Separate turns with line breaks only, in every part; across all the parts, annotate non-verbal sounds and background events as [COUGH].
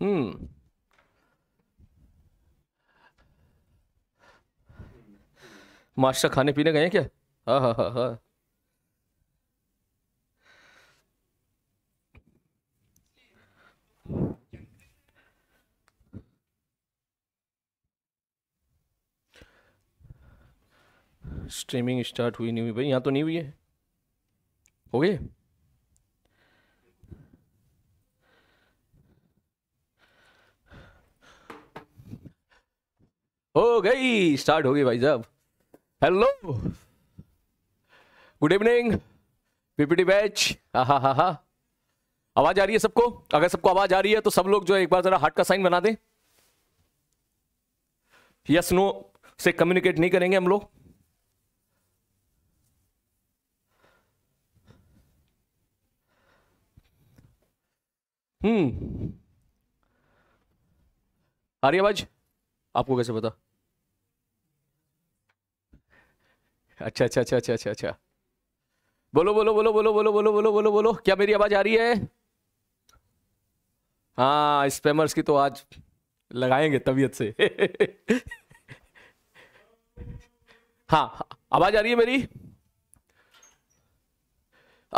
Hmm. Master खाने पीने गए क्या हाँ हाँ हाँ हाँ स्ट्रीमिंग स्टार्ट हुई नहीं हुई भाई यहाँ तो नहीं हुई है हो गई हो गई स्टार्ट हो गई भाई साहब hello good evening PPT batch हा हा हा हा आवाज आ रही है सबको अगर सबको आवाज आ रही है तो सब लोग जो है एक बार जरा हार्ट का साइन बना दें यस नो से कम्युनिकेट नहीं करेंगे हम लोग
हम्म
आ रही आवाज आपको कैसे पता अच्छा अच्छा अच्छा अच्छा अच्छा अच्छा बोलो बोलो बोलो बोलो बोलो बोलो बोलो बोलो बोलो क्या मेरी आवाज आ रही है हाँ स्पेमर्स की तो आज लगाएंगे तबीयत से [LAUGHS] हाँ आवाज आ रही है मेरी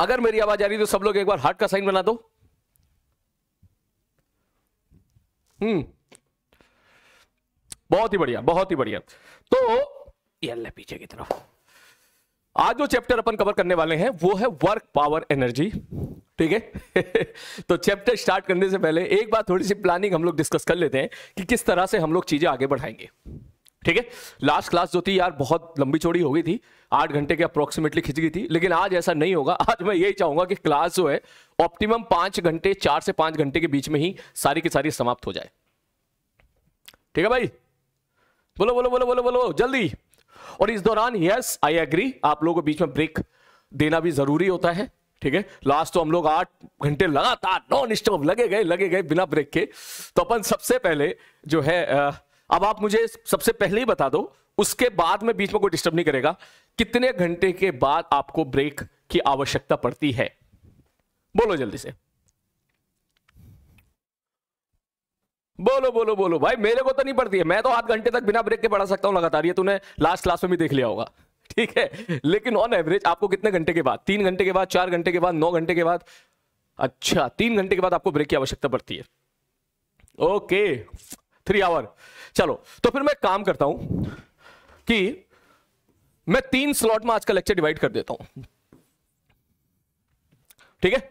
अगर मेरी आवाज आ रही है तो सब लोग एक बार हार्ट का साइन बना दो हम्म बहुत ही बढ़िया बहुत ही बढ़िया तो ये पीछे की तरफ आज जो चैप्टर अपन कवर करने वाले हैं वो है वर्क पावर एनर्जी ठीक है [LAUGHS] तो चैप्टर स्टार्ट करने से पहले एक बार थोड़ी सी प्लानिंग हम लोग डिस्कस कर लेते हैं कि किस तरह से हम लोग चीजें आगे बढ़ाएंगे ठीक है लास्ट क्लास जो थी यार बहुत लंबी चौड़ी हो गई थी आठ घंटे के अप्रोक्सीमेटली खिंच गई थी लेकिन आज ऐसा नहीं होगा [LAUGHS] आज मैं यही चाहूंगा कि क्लास जो है ऑप्टिमम पांच घंटे चार से पांच घंटे के बीच में ही सारी की सारी समाप्त हो जाए ठीक है भाई बोलो बोलो बोलो बोलो बोलो जल्दी और इस दौरान यस आई एग्री आप लोगों को बीच में ब्रेक देना भी जरूरी होता है ठीक है लास्ट तो हम लोग आठ घंटे लगातार नॉन स्टॉप लगे गए लगे गए बिना ब्रेक के तो अपन सबसे पहले जो है अब आप मुझे सबसे पहले ही बता दो उसके बाद में बीच में कोई डिस्टर्ब नहीं करेगा कितने घंटे के बाद आपको ब्रेक की आवश्यकता पड़ती है बोलो जल्दी से बोलो बोलो बोलो भाई मेरे को तो नहीं पड़ती है मैं तो आठ घंटे तक बिना ब्रेक के पढ़ा सकता हूँ लगातार ये तूने लास्ट क्लास में भी देख लिया होगा ठीक है लेकिन ऑन एवरेज आपको कितने घंटे के बाद तीन घंटे के बाद चार घंटे के बाद नौ घंटे के बाद अच्छा तीन घंटे के बाद आपको ब्रेक की आवश्यकता पड़ती है ओके थ्री आवर चलो तो फिर मैं काम करता हूं कि मैं तीन स्लॉट में आज का लेक्चर डिवाइड कर देता हूं ठीक है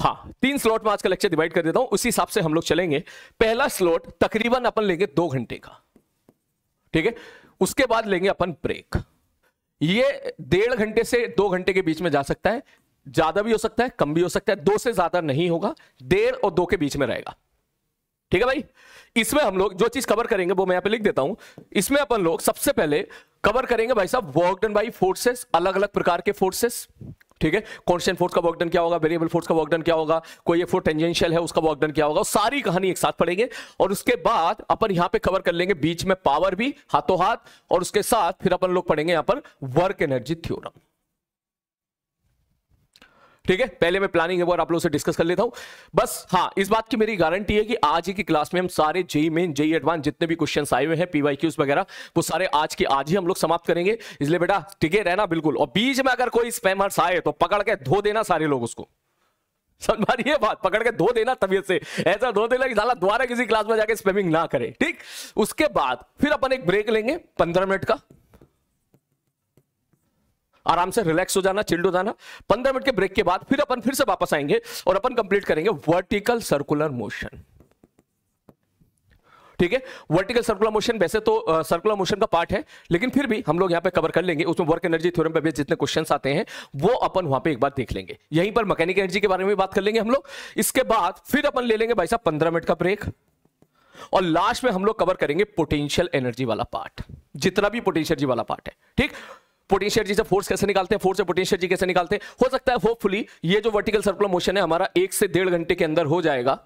हाँ तीन स्लॉट में आज का लेक्चर डिवाइड कर देता हूं उसी हिसाब से हम लोग चलेंगे पहला स्लॉट तकरीबन अपन लेंगे दो घंटे का ठीक है उसके बाद लेंगे अपन ब्रेक ये डेढ़ घंटे से दो घंटे के बीच में जा सकता है ज्यादा भी हो सकता है कम भी हो सकता है दो से ज्यादा नहीं होगा डेढ़ और दो के बीच में रहेगा ठीक है भाई इसमें हम लोग जो चीज कवर करेंगे वो मैं यहां पे लिख देता हूं इसमें अपन लोग सबसे पहले कवर करेंगे भाई साहब वर्क डन बाई फोर्सेस अलग अलग प्रकार के फोर्सेस ठीक है कॉन्स्टेंट फोर्स का वर्कडन क्या होगा वेरिएबल फोर्स का वर्कडन क्या होगा कोई फोर्स टेंजेंशियल है उसका वर्कडन क्या होगा सारी कहानी एक साथ पढ़ेंगे और उसके बाद अपन यहाँ पे कवर कर लेंगे बीच में पावर भी हाथों हाथ और उसके साथ फिर अपन लोग पढ़ेंगे यहाँ पर वर्क एनर्जी थ्योरम ठीक है पहले मैं प्लानिंग है आप लोगों से डिस्कस कर लेता हूं बस हाँ इस बात की मेरी गारंटी है कि आज ही की क्लास में हम सारे जेई मेन जेई एडवांस जितने भी क्वेश्चन आए हुए हैं पीवाई क्यूज वगैरह वो सारे आज के आज ही हम लोग समाप्त करेंगे इसलिए बेटा है रहना बिल्कुल और बीच में अगर कोई स्पैमर्स आए तो पकड़ के धो देना सारे लोग उसको ये बात पकड़ के धो देना तबियत से ऐसा धो देना कि साला दोबारा किसी क्लास में जाके स्पेमिंग ना करे ठीक उसके बाद फिर अपन एक ब्रेक लेंगे पंद्रह मिनट का आराम से रिलैक्स हो जाना चिल्ड हो जाना पंद्रह मिनट के ब्रेक के बाद फिर अपन फिर से वापस आएंगे और अपन कंप्लीट करेंगे वर्टिकल सर्कुलर मोशन ठीक है वर्टिकल सर्कुलर मोशन वैसे तो सर्कुलर सर्कुलर मोशन का पार्ट है लेकिन फिर भी हम लोग यहां पे कवर कर लेंगे उसमें वर्क एनर्जी थ्योरम पे भी जितने क्वेश्चन आते हैं वो अपन वहां पे एक बार देख लेंगे यहीं पर मैकेनिक एनर्जी के बारे में बात कर लेंगे हम लोग इसके बाद फिर अपन ले लेंगे भाई साहब पंद्रह मिनट का ब्रेक और लास्ट में हम लोग कवर करेंगे पोटेंशियल एनर्जी वाला पार्ट जितना भी पोटेंशियल वाला पार्ट है ठीक पोटेंशियल जी से फोर्स कैसे निकालते हैं फोर्स से पोटेंशियल जी कैसे निकालते हैं हो सकता है होपफुली ये जो वर्टिकल सर्कुलर मोशन है हमारा एक से डेढ़ घंटे के अंदर हो जाएगा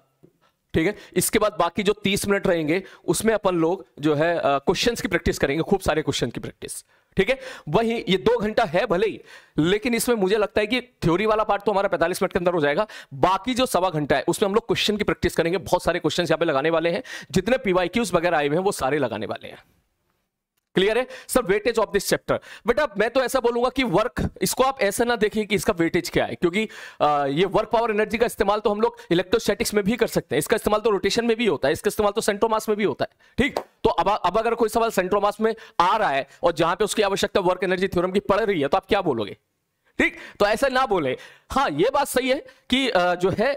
ठीक है इसके बाद बाकी जो तीस मिनट रहेंगे उसमें अपन लोग जो है क्वेश्चंस की प्रैक्टिस करेंगे खूब सारे क्वेश्चन की प्रैक्टिस ठीक है वही ये दो घंटा है भले ही लेकिन इसमें मुझे लगता है कि थ्योरी वाला पार्ट तो हमारा 45 मिनट के अंदर हो जाएगा बाकी जो सवा घंटा है उसमें हम लोग क्वेश्चन की प्रैक्टिस करेंगे बहुत सारे क्वेश्चन यहाँ पे लगाने वाले हैं जितने पीवाई वगैरह आए हुए हैं वो सारे लगाने वाले हैं क्लियर है sir weightage of this chapter बेटा मैं तो ऐसा बोलूंगा कि वर्क इसको आप ऐसा ना देखें कि इसका वेटेज क्या है क्योंकि आ, ये वर्क पावर एनर्जी का इस्तेमाल तो हम लोग इलेक्ट्रोस्टैटिक्स में भी कर सकते हैं इसका इस्तेमाल तो रोटेशन में भी होता है इसका इस्तेमाल तो सेंट्रोमास में भी होता है ठीक तो अब अब अगर कोई सवाल सेंट्रोमास में आ रहा है और जहां पर उसकी आवश्यकता वर्क एनर्जी थ्योरम की पड़ रही है तो आप क्या बोलोगे ठीक तो ऐसा ना बोले हाँ ये बात सही है कि जो है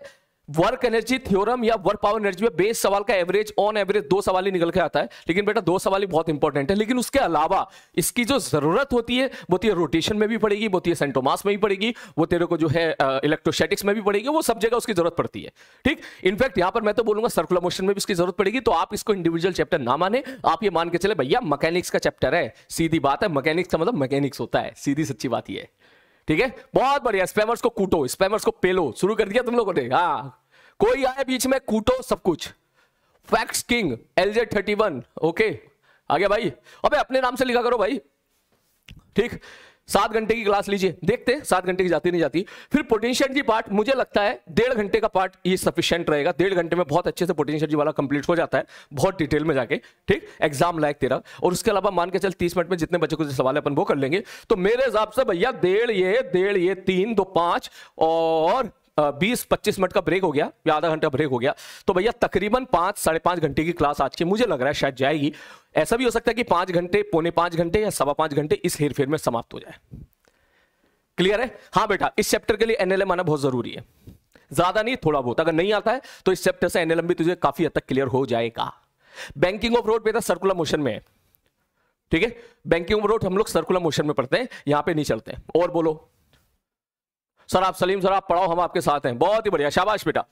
वर्क एनर्जी थ्योरम या वर्क पावर एनर्जी में बेस सवाल का एवरेज ऑन एवरेज दो सवाल ही निकल के आता है लेकिन बेटा दो सवाल ही बहुत इंपॉर्टेंट है लेकिन उसके अलावा इसकी जो जरूरत होती है वो तेरे रोटेशन में भी पड़ेगी वो तेरे सेंटोमास में भी पड़ेगी वो तेरे को जो है इलेक्ट्रोस्टैटिक्स में भी पड़ेगी वो सब जगह उसकी जरूरत पड़ती है ठीक इनफैक्ट यहां पर मैं तो बोलूंगा सर्कुलर मोशन में भी इसकी जरूरत पड़ेगी तो आप इसको इंडिविजुअल चैप्टर ना माने आप ये मान के चले भैया मैकेनिक्स का चैप्टर है सीधी बात है मैकेनिक्स का मतलब मैकेनिक्स होता है सीधी सच्ची बात यह है ठीक है बहुत बढ़िया स्पैमर्स को कूटो स्पैमर्स को पेलो शुरू कर दिया तुम लोगों ने हाँ कोई आए बीच में कूटो सब कुछ फैक्स किंग एलजे थर्टी वन ओके आ गया भाई अबे अपने नाम से लिखा करो भाई ठीक सात घंटे की क्लास लीजिए देखते सात घंटे की जाती नहीं जाती फिर पोटेंशियल जी पार्ट मुझे लगता है डेढ़ घंटे का पार्ट ये सफिशियंट रहेगा डेढ़ घंटे में बहुत अच्छे से पोटेंशियल जी वाला कंप्लीट हो जाता है बहुत डिटेल में जाके ठीक एग्जाम लायक तेरा और उसके अलावा मान के चल तीस मिनट में जितने बच्चे को सवाल अपन वो कर लेंगे तो मेरे हिसाब से भैया डेढ़ ये डेढ़ ये तीन दो पांच और बीस पच्चीस मिनट का ब्रेक हो गया या आधा घंटा ब्रेक हो गया तो भैया तकरीबन पांच साढ़े पांच घंटे की क्लास आज की मुझे लग रहा है शायद जाएगी ऐसा भी हो सकता है कि पांच घंटे पौने पांच घंटे या सवा पांच घंटे इस हेर फेर में समाप्त हो जाए क्लियर है हाँ बेटा इस चैप्टर के लिए एनएलएम आना बहुत जरूरी है ज्यादा नहीं थोड़ा बहुत अगर नहीं आता है तो इस चैप्टर से एनएलएम भी तुझे काफी हद तक क्लियर हो जाएगा बैंकिंग ऑफ रोड बेटा सर्कुलर मोशन में है ठीक है बैंकिंग ऑफ रोड हम लोग सर्कुलर मोशन में पढ़ते हैं यहां पे नहीं चलते और बोलो सर आप सलीम सर आप पढ़ाओ हम आपके साथ हैं बहुत ही बढ़िया शाबाश बेटा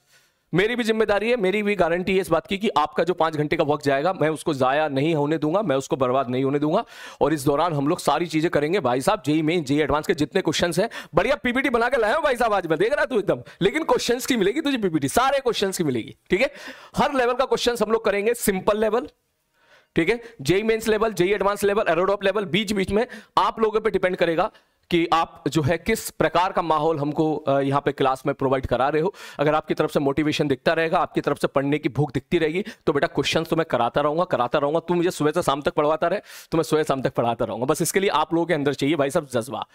मेरी भी जिम्मेदारी है मेरी भी गारंटी है इस बात की कि आपका जो पांच घंटे का वक्त जाएगा मैं उसको जाया नहीं होने दूंगा मैं उसको बर्बाद नहीं होने दूंगा और इस दौरान हम लोग सारी चीजें करेंगे भाई साहब जेई मेन जेई एडवांस के जितने क्वेश्चन हैं बढ़िया पीपीटी बना के लाया भाई साहब आज मैं देख रहा तू एकदम लेकिन क्वेश्चन की मिलेगी तुझे पीपीटी सारे क्वेश्चन की मिलेगी ठीक है हर लेवल का क्वेश्चन हम लोग करेंगे सिंपल लेवल ठीक है JEE mains level JEE advanced level एरोडॉप लेवल बीच बीच में आप लोगों पर डिपेंड करेगा कि आप जो है किस प्रकार का माहौल हमको यहाँ पे क्लास में प्रोवाइड करा रहे हो अगर आपकी तरफ से मोटिवेशन दिखता रहेगा आपकी तरफ से पढ़ने की भूख दिखती रहेगी तो बेटा क्वेश्चन तो मैं कराता रहूंगा कराता रहूंगा तू मुझे सुबह से शाम तक पढ़वाता रहे तो मैं सुबह शाम तक पढ़ाता रहूंगा बस इसके लिए आप लोगों के अंदर चाहिए भाई साहब जज्बा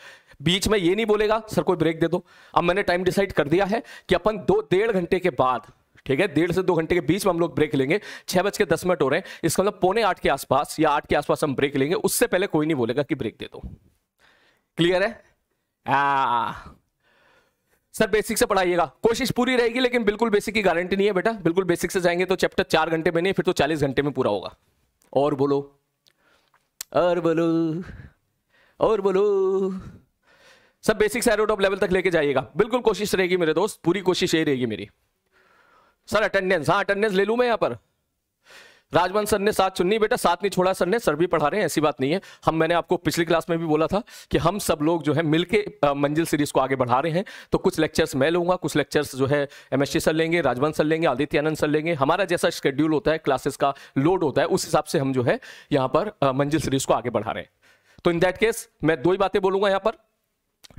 बीच में ये नहीं बोलेगा सर कोई ब्रेक दे दो अब मैंने टाइम डिसाइड कर दिया है कि अपन दो डेढ़ घंटे के बाद ठीक है डेढ़ से दो घंटे के बीच में हम लोग ब्रेक लेंगे छह बज के दस मिनट हो रहे हैं इसका मतलब पौने आठ के आसपास या आठ के आसपास हम ब्रेक लेंगे उससे पहले कोई नहीं बोलेगा कि ब्रेक दे दो क्लियर है आ, सर बेसिक से पढ़ाइएगा कोशिश पूरी रहेगी लेकिन बिल्कुल बेसिक की गारंटी नहीं है बेटा बिल्कुल बेसिक से जाएंगे तो चैप्टर चार घंटे में नहीं फिर तो चालीस घंटे में पूरा होगा और बोलो और बोलो और बोलो सब बेसिक से एरोटॉप लेवल तक लेके जाइएगा बिल्कुल कोशिश रहेगी मेरे दोस्त पूरी कोशिश यही रहेगी मेरी सर अटेंडेंस हाँ अटेंडेंस ले लूँ मैं यहाँ पर राजवंश सर ने साथ चुननी बेटा साथ नहीं छोड़ा सर ने सर भी पढ़ा रहे हैं ऐसी बात नहीं है हम मैंने आपको पिछली क्लास में भी बोला था कि हम सब लोग जो है मिलके मंजिल सीरीज को आगे बढ़ा रहे हैं तो कुछ लेक्चर्स मैं लूंगा कुछ लेक्चर्स जो है एम सर लेंगे राजवंश सर लेंगे आदित्य आनंद सर लेंगे हमारा जैसा शेड्यूल होता है क्लासेस का लोड होता है उस हिसाब से हम जो है यहाँ पर मंजिल सीरीज को आगे बढ़ा रहे हैं तो इन दैट केस मैं दो ही बातें बोलूंगा यहाँ पर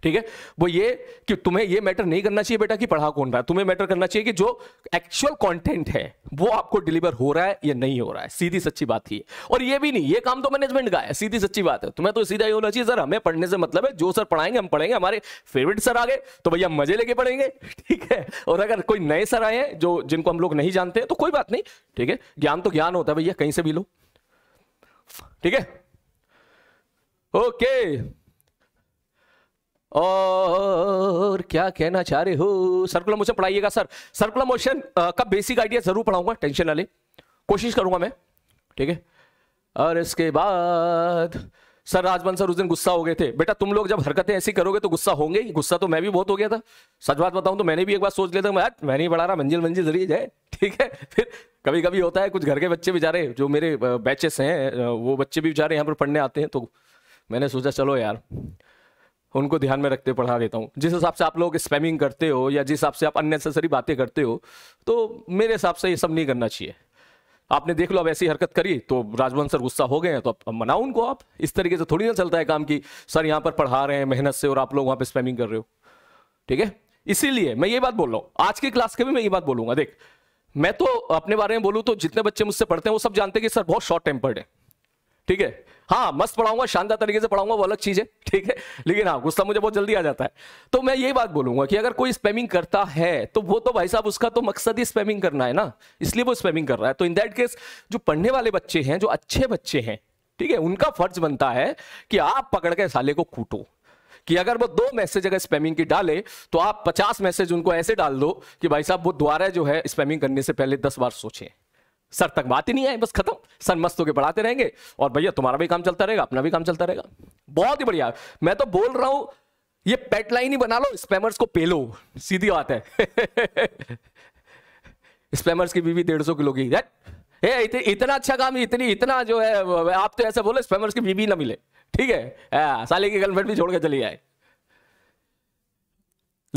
ठीक है वो ये कि तुम्हें ये मैटर नहीं करना चाहिए बेटा कि पढ़ा कौन रहा है तुम्हें मैटर करना चाहिए कि जो एक्चुअल कंटेंट है वो आपको डिलीवर हो रहा है या नहीं हो रहा है सीधी सच्ची बात ही है और ये भी नहीं ये काम तो मैनेजमेंट का है सीधी सच्ची बात है तुम्हें तो सीधा ये होना चाहिए सर हमें पढ़ने से मतलब है जो सर पढ़ाएंगे हम पढ़ेंगे हमारे फेवरेट सर आ गए तो भैया मजे लेके पढ़ेंगे [LAUGHS] ठीक है और अगर कोई नए सर आए हैं जो जिनको हम लोग नहीं जानते तो कोई बात नहीं ठीक है ज्ञान तो ज्ञान होता है भैया कहीं से भी लो ठीक है ओके और क्या कहना चाह रहे हो सर्कुलर मोशन पढ़ाइएगा सर सर्कुलर मोशन का बेसिक आइडिया जरूर पढ़ाऊंगा टेंशन ना ले कोशिश करूंगा मैं ठीक है और इसके बाद सर राजबन सर उस दिन गुस्सा हो गए थे बेटा तुम लोग जब हरकतें ऐसी करोगे तो गुस्सा होंगे ही गुस्सा तो मैं भी बहुत हो गया था सच बात बताऊं तो मैंने भी एक बार सोच लिया था मैं मैंने ही बढ़ा रहा मंजिल मंजिल जरिए जाए [LAUGHS] ठीक है फिर कभी कभी होता है कुछ घर के बच्चे बेचारे जो मेरे बैचेस हैं वो बच्चे भी बेचारे यहाँ पर पढ़ने आते हैं तो मैंने सोचा चलो यार उनको ध्यान में रखते पढ़ा देता हूँ जिस हिसाब से आप लोग स्पैमिंग करते हो या जिस हिसाब से आप अननेसेसरी बातें करते हो तो मेरे हिसाब से ये सब नहीं करना चाहिए आपने देख लो अब ऐसी हरकत करी तो राजवंश सर गुस्सा हो गए हैं तो अब मनाओ उनको आप इस तरीके से थोड़ी ना चलता है काम की सर यहाँ पर पढ़ा रहे हैं मेहनत से और आप लोग वहाँ पर स्पैमिंग कर रहे हो ठीक है इसीलिए मैं ये बात बोल रहा हूँ आज की क्लास के भी मैं ये बात बोलूंगा देख मैं तो अपने बारे में बोलूँ तो जितने बच्चे मुझसे पढ़ते हैं वो सब जानते हैं कि सर बहुत शॉर्ट टेम्पर्ड है ठीक है हाँ मस्त पढ़ाऊंगा शानदार तरीके से पढ़ाऊंगा वो अलग चीज है ठीक है लेकिन हाँ गुस्सा मुझे बहुत जल्दी आ जाता है तो मैं यही बात बोलूंगा कि अगर कोई स्पेमिंग करता है तो वो तो भाई साहब उसका तो मकसद ही स्पेमिंग करना है ना इसलिए वो स्पेमिंग कर रहा है तो इन दैट केस जो पढ़ने वाले बच्चे हैं जो अच्छे बच्चे हैं ठीक है उनका फर्ज बनता है कि आप पकड़ के साले को कूटो कि अगर वो दो मैसेज अगर स्पैमिंग की डाले तो आप पचास मैसेज उनको ऐसे डाल दो कि भाई साहब वो दोबारा जो है स्पैमिंग करने से पहले दस बार सोचें सर तक बात ही नहीं आई बस खत्म सर मस्त होकर पढ़ाते रहेंगे और भैया तुम्हारा भी काम चलता रहेगा अपना भी काम चलता रहेगा बहुत ही बढ़िया मैं तो बोल रहा हूं ये पेट लाइन ही बना लो स्पैमर्स को पेलो सीधी बात है स्पैमर्स [LAUGHS] की बीवी डेढ़ सौ किलो की ए, इत, इतना अच्छा काम इतनी इतना जो है आप तो ऐसा बोले स्पैमर्स की बीवी ना मिले ठीक है साले की गर्लफ्रेंड भी छोड़ के चली जाए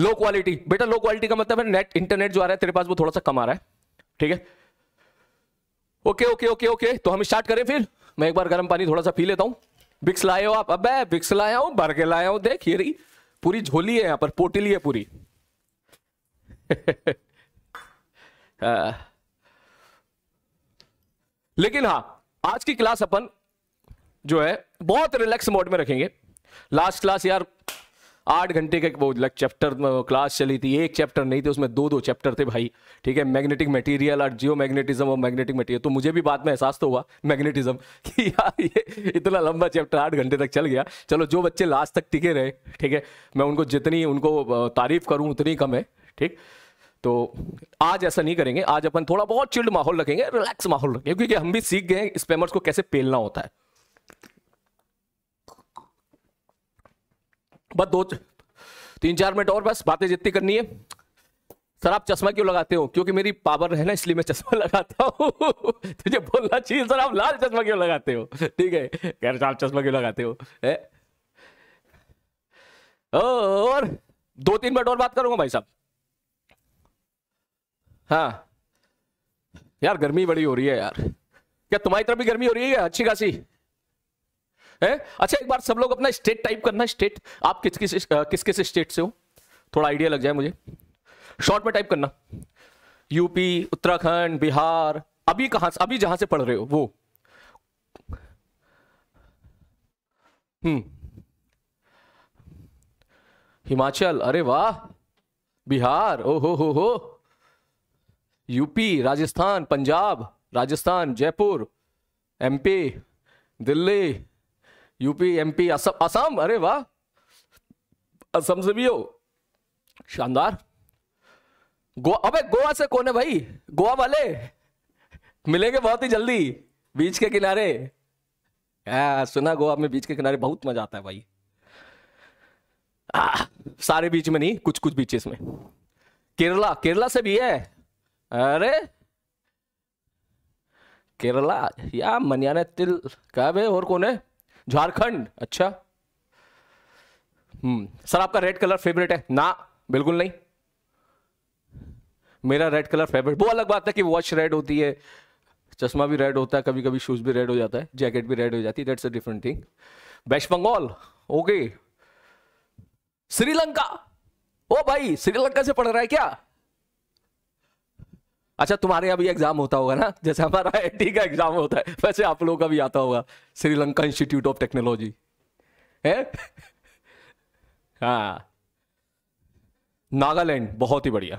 लो क्वालिटी बेटा लो क्वालिटी का मतलब है नेट इंटरनेट जो आ रहा है तेरे पास वो थोड़ा सा कम आ रहा है ठीक है ओके ओके ओके ओके तो हम स्टार्ट करें फिर मैं एक बार गर्म पानी थोड़ा सा पी लेता हूँ बिक्स लाए हो आप अब बिक्स लाया हूँ भर के लाया हूँ देख ये रही पूरी झोली है यहाँ पर पोटली है पूरी आ, [LAUGHS] हाँ। लेकिन हाँ आज की क्लास अपन जो है बहुत रिलैक्स मोड में रखेंगे लास्ट क्लास यार आठ घंटे का वो लग चैप्टर क्लास चली थी एक चैप्टर नहीं थे उसमें दो दो चैप्टर थे भाई ठीक है मैग्नेटिक मटेरियल और जियो मैग्नेटिज्म और मैग्नेटिक मटेरियल तो मुझे भी बाद में एहसास तो हुआ मैग्नेटिज्म [LAUGHS] कि यार ये इतना लंबा चैप्टर आठ घंटे तक चल गया चलो जो बच्चे लास्ट तक टिके रहे ठीक है मैं उनको जितनी उनको तारीफ करूँ उतनी कम है ठीक तो आज ऐसा नहीं करेंगे आज अपन थोड़ा बहुत चिल्ड माहौल रखेंगे रिलैक्स माहौल रखेंगे क्योंकि हम भी सीख गए स्पेमर्स को कैसे पेलना होता है बस दो तीन चार मिनट और बस बातें जितनी करनी है सर आप चश्मा क्यों लगाते हो क्योंकि मेरी पावर है ना इसलिए मैं चश्मा [LAUGHS] लगाता हूँ तुझे बोलना चाहिए सर आप लाल चश्मा क्यों लगाते हो ठीक है कह रहे आप चश्मा क्यों लगाते हो है और दो तीन मिनट और बात करूंगा भाई साहब हाँ यार गर्मी बड़ी हो रही है यार क्या तुम्हारी तरफ भी गर्मी हो रही है अच्छी खासी है अच्छा एक बार सब लोग अपना स्टेट टाइप करना स्टेट आप किस किस किस किस स्टेट से हो थोड़ा आइडिया लग जाए मुझे शॉर्ट में टाइप करना यूपी उत्तराखंड बिहार अभी कहां से अभी जहां से पढ़ रहे हो वो हम्म हिमाचल अरे वाह बिहार ओ हो हो हो UP Rajasthan Punjab Rajasthan Jaipur MP Delhi UP MP Assam Assam अरे वाह असम से भी हो शानदार गोवा अबे गोवा से कौन है भाई गोवा वाले मिलेंगे बहुत ही जल्दी बीच के किनारे आ, सुना गोवा में बीच के किनारे बहुत मजा आता है भाई आ, सारे बीच में नहीं कुछ कुछ बीचेस में केरला केरला से भी है अरे केरला या मनियाने तिल कहा और कौन है झारखंड अच्छा हम्म, सर आपका रेड कलर फेवरेट है ना बिल्कुल नहीं मेरा रेड कलर फेवरेट वो अलग बात है कि वॉच रेड होती है चश्मा भी रेड होता है कभी कभी शूज भी रेड हो जाता है जैकेट भी रेड हो जाती है that's a different thing West Bengal okay Sri Lanka ओ भाई श्रीलंका से पढ़ रहा है क्या अच्छा तुम्हारे यहाँ भी एग्जाम होता होगा ना जैसे हमारा आई का एग्जाम होता है वैसे आप लोगों का भी आता होगा श्रीलंका इंस्टीट्यूट ऑफ टेक्नोलॉजी है हाँ नागालैंड बहुत ही बढ़िया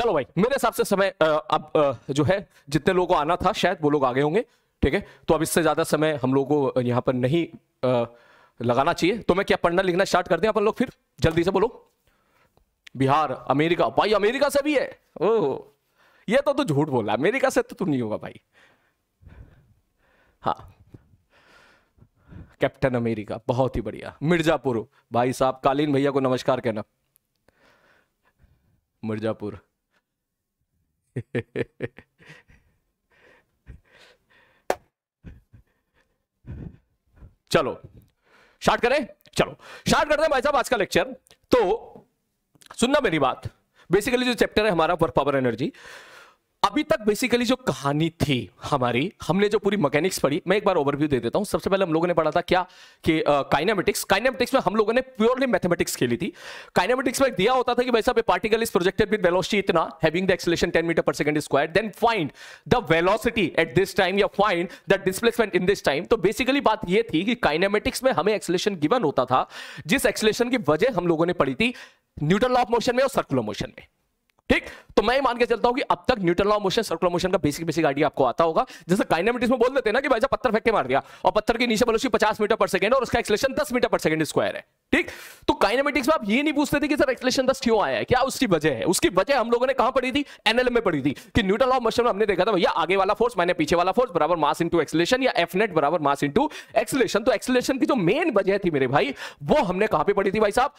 चलो भाई मेरे हिसाब से समय अब जो है जितने लोगों को आना था शायद वो लोग आगे होंगे ठीक है तो अब इससे ज्यादा समय हम लोगों को यहाँ पर नहीं लगाना चाहिए तो मैं क्या पढ़ना लिखना स्टार्ट कर दें अपन लोग फिर जल्दी से बोलो बिहार अमेरिका भाई अमेरिका से भी है ओ ये तो तू झूठ बोला अमेरिका से तो तू नहीं होगा भाई हाँ कैप्टन अमेरिका बहुत ही बढ़िया मिर्जापुर भाई साहब कालीन भैया को नमस्कार कहना मिर्जापुर चलो स्टार्ट करें चलो स्टार्ट करते हैं भाई साहब आज का लेक्चर तो सुनना मेरी बात बेसिकली जो चैप्टर है हमारा वर्क पावर एनर्जी अभी तक बेसिकली जो कहानी थी हमारी हमने जो पूरी मैकेनिक्स पढ़ी मैं एक बार ओवरव्यू दे देता हूं सबसे पहले हम लोगों ने पढ़ा था क्या कि काइनेमेटिक्स uh, काइनेमेटिक्स में हम लोगों ने प्योरली मैथमेटिक्स खेली थी काइनेमेटिक्स में दिया होता था कि भाई साहब particle is projected with velocity इतना हैविंग द एक्सेलेरेशन 10 मीटर पर second square then find the velocity at this time या find the displacement in this time तो बेसिकली बात यह थी कि काइनेमेटिक्स में हमें एक्सेलेरेशन गिवन होता था जिस एक्सेलेरेशन की वजह हम लोगों ने पढ़ी थी न्यूटन लॉ ऑफ मोशन में और सर्कुलर मोशन में ठीक तो मैं मान के चलता हूं कि अब तक Newton law motion circular motion का बेसिक बेसिक आइडिया आपको आता होगा जैसे काइनेमेटिक्स में बोल देते हैं ना कि भाई साहब पत्थर फेंक के मार दिया और पत्थर की नीचे बलोची 50 मीटर पर सेकंड और उसका एक्सलेशन 10 मीटर पर सेकंड स्क्वायर है ठीक तो काइनेमेटिक्स में आप ये नहीं पूछते थे कि सर एक्सलेशन 10 क्यों आया है क्या उसकी वजह है उसकी वजह हम लोगों ने कहां पढ़ी थी एनएलएम में पढ़ी थी कि न्यूटन लॉ मोशन में हमने देखा था भैया आगे वाला फोर्स मैंने पीछे वाला फोर्स बराबर मास इनटू एक्सलेशन या एफ नेट बराबर मास इनटू एक्सलेशन तो एक्सलेशन की जो मेन वजह थी मेरे भाई वो हमने कहां पे पढ़ी थी भाई साहब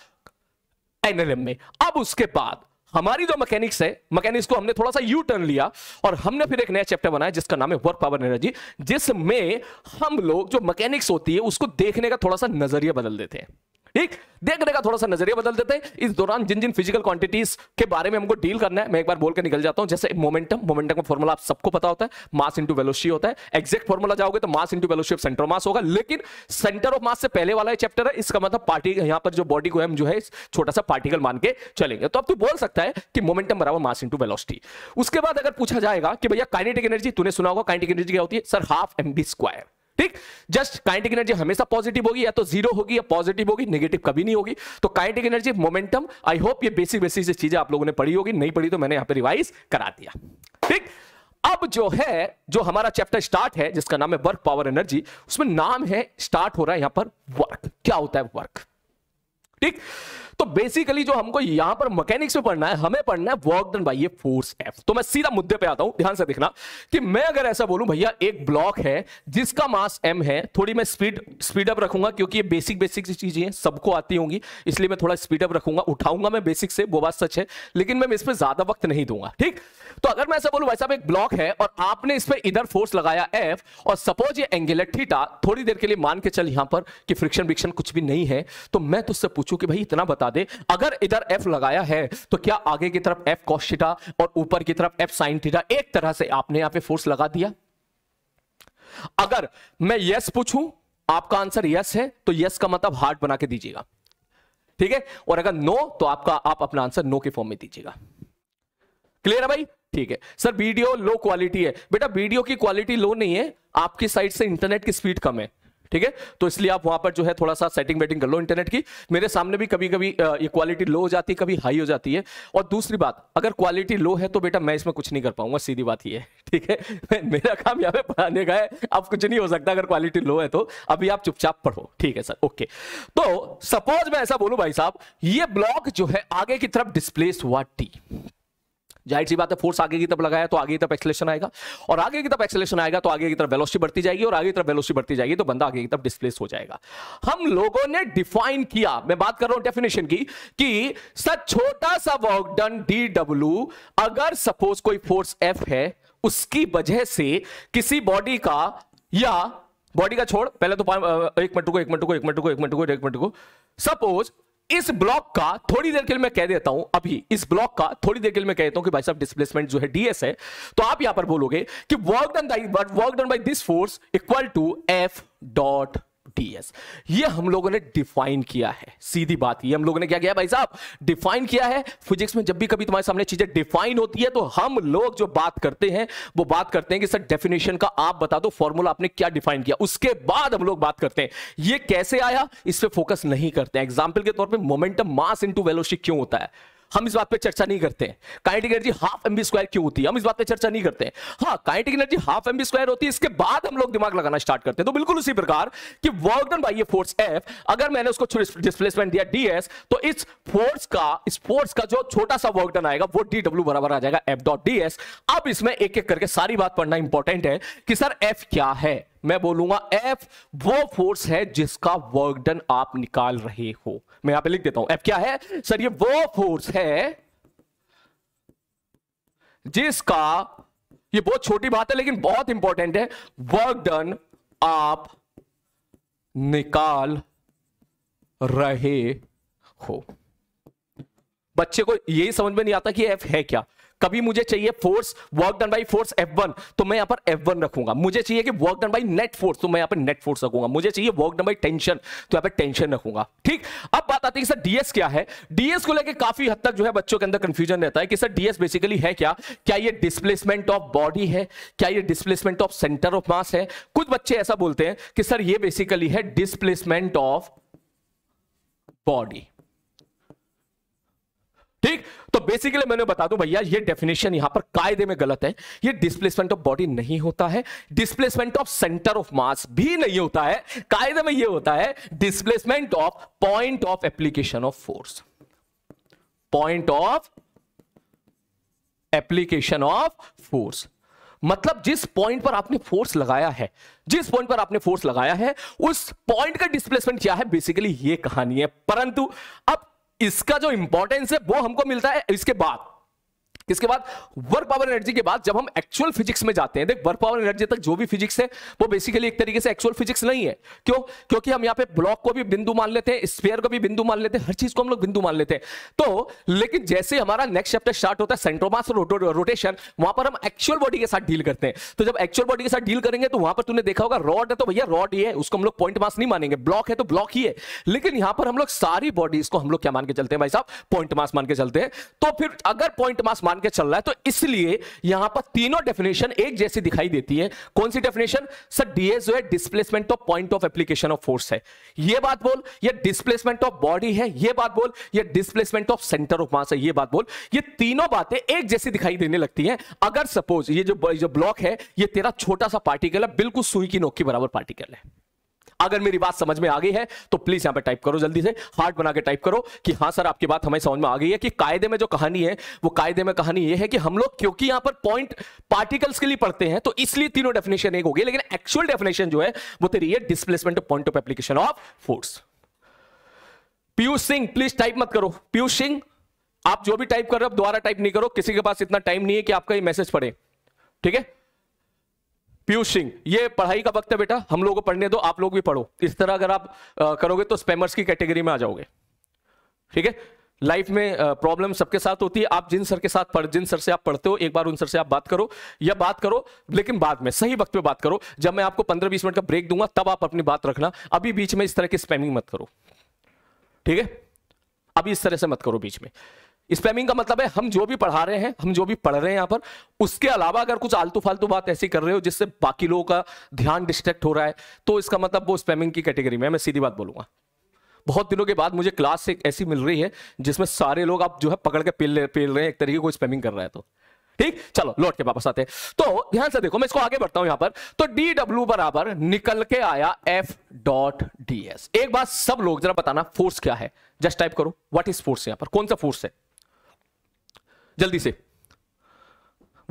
एनएलएम में अब उसके बाद हमारी जो मैकेनिक्स है मैकेनिक्स को हमने थोड़ा सा यू टर्न लिया और हमने फिर एक नया चैप्टर बनाया जिसका नाम है वर्क पावर एनर्जी जिसमें हम लोग जो मैकेनिक्स होती है उसको देखने का थोड़ा सा नजरिया बदल देते हैं ठीक देखने का थोड़ा सा नजरिया बदल देते हैं इस दौरान जिन जिन फिजिकल क्वांटिटीज के बारे में हमको डील करना है मैं एक बार बोल के निकल जाता हूं जैसे मोमेंटम मोमेंटम का फॉर्मूला आप सबको पता होता है मास इंटू वेलोसिटी होता है एग्जैक्ट फॉर्मूला जाओगे तो mass into velocity of centre mass होगा लेकिन सेंटर ऑफ मास से पहले वाला है चैप्टर है इसका मतलब पार्टी यहां पर जो बॉडी को हम जो है छोटा सा पार्टिकल मान के चलेंगे तो अब तू बोल सकता है कि मोमेंटम बराबर मास इंटू वेलोसिटी उसके बाद अगर पूछा जाएगा कि भैया काइनेटिक एनर्जी तूने सुना होगा काइनेटिक एनर्जी क्या होती है sir half M B square ठीक जस्ट काइनेटिक एनर्जी हमेशा पॉजिटिव होगी या तो जीरो होगी या पॉजिटिव होगी नेगेटिव कभी नहीं होगी तो kinetic energy momentum I hope ये बेसिक बेसिक से चीजें आप लोगों ने पढ़ी होगी नहीं पढ़ी तो मैंने यहां पर रिवाइज करा दिया ठीक अब जो है जो हमारा चैप्टर स्टार्ट है जिसका नाम है वर्क पावर एनर्जी उसमें नाम है स्टार्ट हो रहा है यहां पर वर्क क्या होता है वर्क ठीक तो बेसिकली जो हमको यहां पर मैकेनिक्स में पढ़ना है हमें पढ़ना है वर्क डन बाई ये फोर्स एफ तो मैं सीधा मुद्दे पे आता हूं ध्यान से देखना कि मैं अगर ऐसा बोलूं भैया एक ब्लॉक है जिसका मास एम है थोड़ी मैं स्पीड स्पीड अप रखूंगा क्योंकि ये बेसिक बेसिक चीजें हैं सबको आती होंगी इसलिए मैं थोड़ा स्पीड अप रखूंगा उठाऊंगा मैं बेसिक से वो बात सच है लेकिन मैं इस पर ज्यादा वक्त नहीं दूंगा ठीक तो अगर मैं ऐसा बोलूं वैसा एक ब्लॉक है और आपने इस पर इधर फोर्स लगाया एफ और सपोज ये एंगल है थीटा थोड़ी देर के लिए मान के चल यहां पर कि फ्रिक्शन विक्शन कुछ भी नहीं है तो मैं तुझसे पूछ पूछूं कि भाई इतना बता दे अगर इधर एफ लगाया है तो क्या आगे की तरफ एफ कॉस्टा और ऊपर की तरफ एफ साइन थीटा एक तरह से आपने यहां पे फोर्स लगा दिया अगर मैं यस पूछूं आपका आंसर यस है तो यस का मतलब हार्ट बना के दीजिएगा ठीक है और अगर नो तो आपका आप अपना आंसर नो के फॉर्म में दीजिएगा क्लियर है भाई ठीक है सर वीडियो लो क्वालिटी है बेटा वीडियो की क्वालिटी लो नहीं है आपकी साइड से इंटरनेट की स्पीड कम है ठीक है तो इसलिए आप वहां पर जो है थोड़ा सा सेटिंग वेटिंग कर लो इंटरनेट की मेरे सामने भी कभी कभी ये क्वालिटी लो हो जाती है कभी हाई हो जाती है और दूसरी बात अगर क्वालिटी लो है तो बेटा मैं इसमें कुछ नहीं कर पाऊंगा सीधी बात ये ठीक है मेरा काम यहाँ पे पढ़ाने का है अब कुछ नहीं हो सकता अगर क्वालिटी लो है तो अभी आप चुपचाप पढ़ो ठीक है सर ओके तो सपोज मैं ऐसा बोलू भाई साहब ये ब्लॉक जो है आगे की तरफ डिस्प्लेस हुआ टी जाहिर सी बात है फोर्स आगे की तरफ लगाया तो आगे की तरफ एक्सलेशन आएगा और आगे की तरफ एक्सलेशन आएगा तो आगे की तरफ वेलोसिटी बढ़ती जाएगी और आगे की तरफ वेलोसिटी बढ़ती जाएगी तो बंदा आगे की तरफ डिस्प्लेस हो जाएगा हम लोगों ने डिफाइन किया मैं बात कर रहा हूं डेफिनेशन की कि सर छोटा सा वर्क डन डी डब्ल्यू अगर सपोज कोई फोर्स एफ है उसकी वजह से किसी बॉडी का या बॉडी का छोड़ पहले तो एक मिनट को एक मिनट को एक मिनट को एक मिनट को एक मिनट को सपोज इस ब्लॉक का थोड़ी देर के लिए मैं कह देता हूं अभी इस ब्लॉक का थोड़ी देर के लिए मैं कह देता हूं कि भाई साहब डिस्प्लेसमेंट जो है डीएस है तो आप यहां पर बोलोगे कि work done work done by this force equal to F dot ds ये हम लोगों ने डिफाइन किया है सीधी बात ये हम लोगों ने क्या किया भाई साहब डिफाइन किया है फिजिक्स में जब भी कभी तुम्हारे सामने चीजें डिफाइन होती है तो हम लोग जो बात करते हैं वो बात करते हैं कि सर डेफिनेशन का आप बता दो फॉर्मूला आपने क्या डिफाइन किया उसके बाद हम लोग बात करते हैं ये कैसे आया इस पर फोकस नहीं करते एग्जाम्पल के तौर पर मोमेंटम मास इंटू वेलोशिप क्यों होता है हम इस बात पे चर्चा नहीं करते हैं kinetic energy half m v square क्यों होती है हम इस बात पे चर्चा नहीं करते हैं हाँ kinetic energy half m v square होती है इसके बाद हम लोग दिमाग लगाना स्टार्ट करते हैं तो बिल्कुल उसी प्रकार कि वर्क डन बाय ये फोर्स एफ अगर मैंने उसको डिस्प्लेसमेंट दिया डीएस तो इस फोर्स का इस फोर्स का जो छोटा सा वर्क डन आएगा वो डी डब्ल्यू बराबर आ जाएगा एफ डॉट डी एस अब इसमें एक एक करके सारी बात पढ़ना इंपॉर्टेंट है कि सर एफ क्या है मैं बोलूंगा एफ वो फोर्स है जिसका वर्क डन आप निकाल रहे हो मैं यहां पे लिख देता हूं एफ क्या है सर ये वो फोर्स है जिसका ये बहुत छोटी बात है लेकिन बहुत इंपॉर्टेंट है वर्क डन आप निकाल रहे हो बच्चे को यही समझ में नहीं आता कि एफ है क्या कभी मुझे चाहिए force work done by force F तो मैं यहाँ पर एफ रखूंगा मुझे चाहिए कि work done by net force तो मैं यहाँ पर नेट फोर्स रखूंगा मुझे चाहिए वर्क डन बाई टेंशन तो यहां पर टेंशन रखूंगा ठीक अब बात आती है सर डीएस क्या है डीएस को लेकर काफी हद तक जो है बच्चों के अंदर कंफ्यूजन रहता है कि सर डीएस बेसिकली है क्या क्या यह डिस्प्लेसमेंट ऑफ बॉडी है क्या यह displacement of centre of mass है कुछ बच्चे ऐसा बोलते हैं कि सर यह बेसिकली है डिस्प्लेसमेंट ऑफ बॉडी ठीक तो बेसिकली मैंने बता दूं भैया ये डेफिनेशन यहां पर कायदे में गलत है ये डिस्प्लेसमेंट ऑफ बॉडी नहीं होता है displacement of centre of mass भी नहीं होता है कायदे में ये होता है displacement of point of application of force point of application of force मतलब जिस पॉइंट पर आपने फोर्स लगाया है जिस पॉइंट पर आपने फोर्स लगाया है उस पॉइंट का डिस्प्लेसमेंट क्या है बेसिकली ये कहानी है परंतु अब इसका जो इंपॉर्टेंस है वो हमको मिलता है इसके बाद किसके बाद वर्क पावर एनर्जी के बाद जब हम एक्चुअल फिजिक्स में जाते हैं देख वर्क पावर एनर्जी तक जो भी फिजिक्स है वो बेसिकली एक तरीके से एक्चुअल फिजिक्स नहीं है क्यों क्योंकि हम यहाँ पे ब्लॉक को भी बिंदु मान लेते हैं स्पेयर को भी बिंदु मान लेते हैं हर चीज को हम लोग बिंदु मान लेते हैं तो लेकिन जैसे हमारा नेक्स्ट चैप्टर स्टार्ट होता है सेंट्रोमास रोटेशन वहां पर हम एक्चुअल बॉडी के साथ डील करते हैं तो जब एक्चुअल बॉडी के साथ डील करेंगे तो वहां पर तुमने देखा होगा रॉड है तो भैया रॉड ही है उसको हम लोग पॉइंट मास नहीं मानेंगे ब्लॉक है तो ब्लॉक ही है लेकिन यहां पर हम लोग सारी बॉडीज को हम लोग क्या मान के चलते हैं भाई साहब पॉइंट मास मान के चलते हैं तो फिर अगर पॉइंट मास मान मान के चल रहा है तो इसलिए यहां पर तीनों डेफिनेशन एक जैसी दिखाई देती है कौन सी डेफिनेशन सर डीएस जो है displacement of point of application of force है ये बात बोल ये डिस्प्लेसमेंट ऑफ बॉडी है ये बात बोल ये displacement of centre of mass है ये बात बोल ये तीनों बातें एक जैसी दिखाई देने लगती है अगर सपोज ये जो, जो ब्लॉक है ये तेरा छोटा सा पार्टिकल है बिल्कुल सुई की नोक के बराबर पार्टिकल है अगर मेरी बात समझ में आ गई है तो प्लीज यहां पे टाइप करो जल्दी से हार्ट बना के टाइप करो कि हाँ सर आपकी बात हमें समझ में आ गई है कि कायदे में जो कहानी है वो कायदे में कहानी ये है कि हम लोग क्योंकि यहां पर पॉइंट पार्टिकल्स के लिए पढ़ते हैं तो इसलिए तीनों डेफिनेशन एक हो लेकिन एक्चुअल डेफिनेशन जो है वो तेरी है displacement point of application of force Piyush Singh please type मत करो पीयूष सिंह आप जो भी टाइप कर रहे हो दोबारा टाइप नहीं करो किसी के पास इतना टाइम नहीं है कि आपका ये मैसेज पड़े ठीक है पीयूष सिंह ये पढ़ाई का वक्त है बेटा हम लोग को पढ़ने दो आप लोग भी पढ़ो इस तरह अगर आप आ, करोगे तो स्पैमर्स की कैटेगरी में आ जाओगे ठीक है लाइफ में प्रॉब्लम सबके साथ होती है आप जिन सर के साथ पढ़ जिन सर से आप पढ़ते हो एक बार उन सर से आप बात करो या बात करो लेकिन बाद में सही वक्त पे बात करो जब मैं आपको पंद्रह बीस मिनट का ब्रेक दूंगा तब आप अपनी बात रखना अभी बीच में इस तरह की स्पैमिंग मत करो ठीक है अभी इस तरह से मत करो बीच में स्पैमिंग का मतलब है हम जो भी पढ़ा रहे हैं हम जो भी पढ़ रहे हैं यहाँ पर उसके अलावा अगर कुछ आलतू फालतू बात ऐसी कर रहे हो जिससे बाकी लोगों का ध्यान डिस्ट्रैक्ट हो रहा है तो इसका मतलब वो स्पैमिंग की कैटेगरी में मैं सीधी बात बोलूंगा बहुत दिनों के बाद मुझे क्लास एक ऐसी मिल रही है जिसमें सारे लोग आप जो है पकड़ के पेल पेल रहे हैं एक तरीके को स्पैमिंग कर रहा है तो ठीक चलो लौट के वापस आते हैं तो ध्यान से देखो मैं इसको आगे बढ़ता हूं यहां पर तो डी डब्ल्यू बराबर निकल के आया एफ डॉट डी एस एक बात सब लोग जरा बताना फोर्स क्या है जस्ट टाइप करो व्हाट इज फोर्स यहां पर कौन सा फोर्स है जल्दी से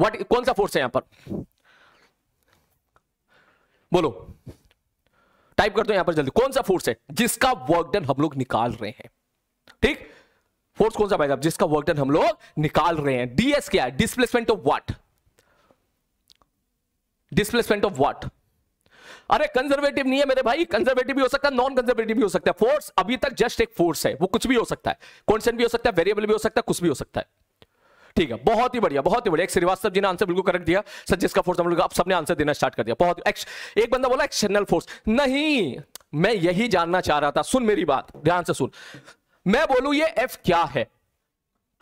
वट कौन सा फोर्स है यहां पर बोलो टाइप कर दो यहां पर जल्दी कौन सा फोर्स है जिसका वर्क डन हम लोग निकाल रहे हैं ठीक फोर्स कौन सा भाई साहब जिसका वर्क डन हम लोग निकाल रहे हैं डीएस क्या है displacement of what displacement of what अरे कंजर्वेटिव नहीं है मेरे भाई कंजर्वेटिव भी हो सकता है नॉन कंजर्वेटिव भी हो सकता है फोर्स अभी तक जस्ट एक फोर्स है वो कुछ भी हो सकता है कॉन्सेंट भी हो सकता है वेरिएबल भी हो सकता है कुछ भी हो सकता है ठीक है बहुत ही बढ़िया बहुत ही बढ़िया एक श्रीवास्तव जी ने आंसर बिल्कुल करेक्ट दिया सर जिसका फोर्स हम लोग आप सबने आंसर देना स्टार्ट कर दिया बहुत एक बंदा बोला एक्सटर्नल फोर्स नहीं मैं यही जानना चाह रहा था सुन मेरी बात ध्यान से सुन मैं बोलू ये एफ क्या है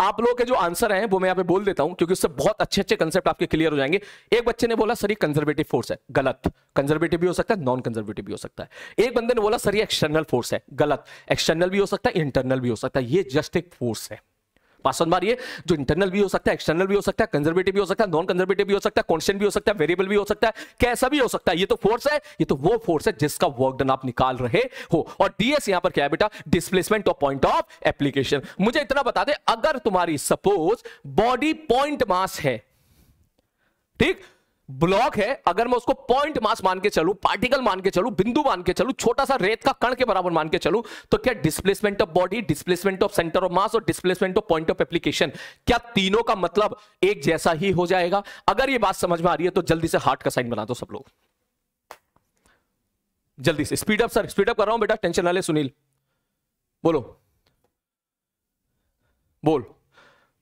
आप लोगों के जो आंसर हैं वो मैं यहाँ पे बोल देता हूं क्योंकि उससे बहुत अच्छे अच्छे कंसेप्ट आपके क्लियर हो जाएंगे एक बच्चे ने बोला सर ये कंजर्वेटिव फोर्स है गलत कंजर्वेटिव भी हो सकता है नॉन कंजर्वेटिव भी हो सकता है एक बंदे ने बोला सर ये एक्सटर्नल फोर्स है गलत एक्सटर्नल भी हो सकता है इंटरनल भी हो सकता है ये जस्ट एक फोर्स है पासवर्ड मारिए जो इंटरनल भी हो सकता है एक्सटर्नल भी हो सकता है कंजर्वेटिव भी हो सकता है नॉन कंजर्वेटिव भी हो सकता है कॉन्स्टेंट भी हो सकता है वेरिएबल भी हो सकता है कैसा भी हो सकता है ये तो फोर्स है ये तो वो फोर्स है जिसका वर्क डन आप निकाल रहे हो और डीएस यहां पर क्या है बेटा displacement of point of application मुझे इतना बता दे अगर तुम्हारी सपोज बॉडी पॉइंट मास है ठीक ब्लॉक है अगर मैं उसको पॉइंट मास मान के चलू पार्टिकल मान के चलू बिंदु मान के चलू छोटा सा रेत का कण के बराबर मान के चलू तो क्या displacement of body displacement of centre of mass और displacement of point of application क्या तीनों का मतलब एक जैसा ही हो जाएगा अगर ये बात समझ में आ रही है तो जल्दी से हार्ट का साइन बना दो सब लोग जल्दी से स्पीडअप सर स्पीडअप कर रहा हूं बेटा टेंशन ना ले सुनील बोलो बोल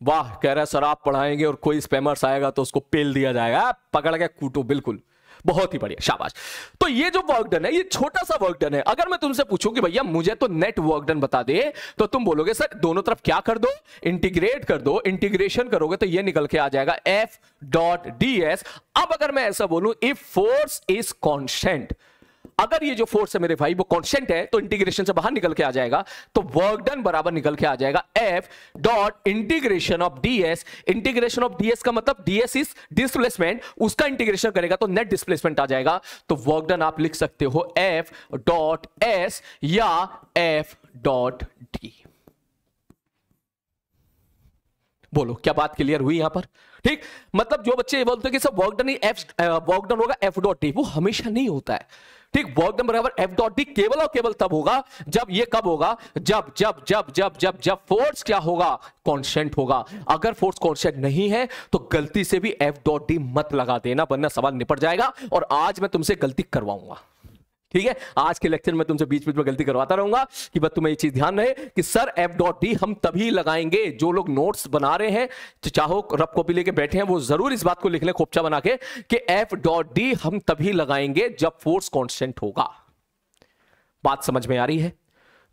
वाह कह रहा है सर आप पढ़ाएंगे और कोई स्पैमर्स आएगा तो उसको पेल दिया जाएगा पकड़ के कूटो बिल्कुल बहुत ही बढ़िया शाबाश तो ये जो वर्क डन है ये छोटा सा वर्क डन है अगर मैं तुमसे पूछूं कि भैया मुझे तो नेट वर्क डन बता दे तो तुम बोलोगे सर दोनों तरफ क्या कर दो इंटीग्रेट कर दो इंटीग्रेशन करोगे तो ये निकल के आ जाएगा एफ डॉट डी एस अब अगर मैं ऐसा बोलूं इफ फोर्स इज कॉन्स्टेंट अगर ये जो फोर्स है मेरे भाई वो कॉन्स्टेंट है तो इंटीग्रेशन से बाहर निकल के आ जाएगा तो वर्क डन बराबर निकल के आ जाएगा F dot integration of DS integration of DS का मतलब डीएस इज डिस्प्लेसमेंट उसका इंटीग्रेशन करेगा तो नेट डिस्प्लेसमेंट आ जाएगा तो वर्क डन आप लिख सकते हो एफ डॉट एस या एफ डॉट डी बोलो क्या बात क्लियर हुई यहां पर ठीक मतलब जो बच्चे ये बोलते हैं कि सब वर्क डन ही एफ वर्क डन होगा एफ डॉट डी वो हमेशा नहीं होता है ठीक वर्क डन बराबर एफ डॉट डी केवल और केवल तब होगा जब ये कब होगा जब जब जब जब जब जब फोर्स क्या होगा कॉन्स्टेंट होगा अगर फोर्स कॉन्स्टेंट नहीं है तो गलती से भी एफ डॉट डी मत लगा देना वरना सवाल निपट जाएगा और आज मैं तुमसे गलती करवाऊंगा ठीक है आज के लेक्चर में तुमसे बीच बीच में गलती करवाता रहूंगा कि बस तुम्हें ये चीज ध्यान रहे कि सर एफ डॉट डी हम तभी लगाएंगे जो लोग नोट्स बना रहे हैं तो चाहो रब कॉपी लेके बैठे हैं वो जरूर इस बात को लिख लें खोपचा बना के कि एफ डॉट डी हम तभी लगाएंगे जब फोर्स कॉन्स्टेंट होगा बात समझ में आ रही है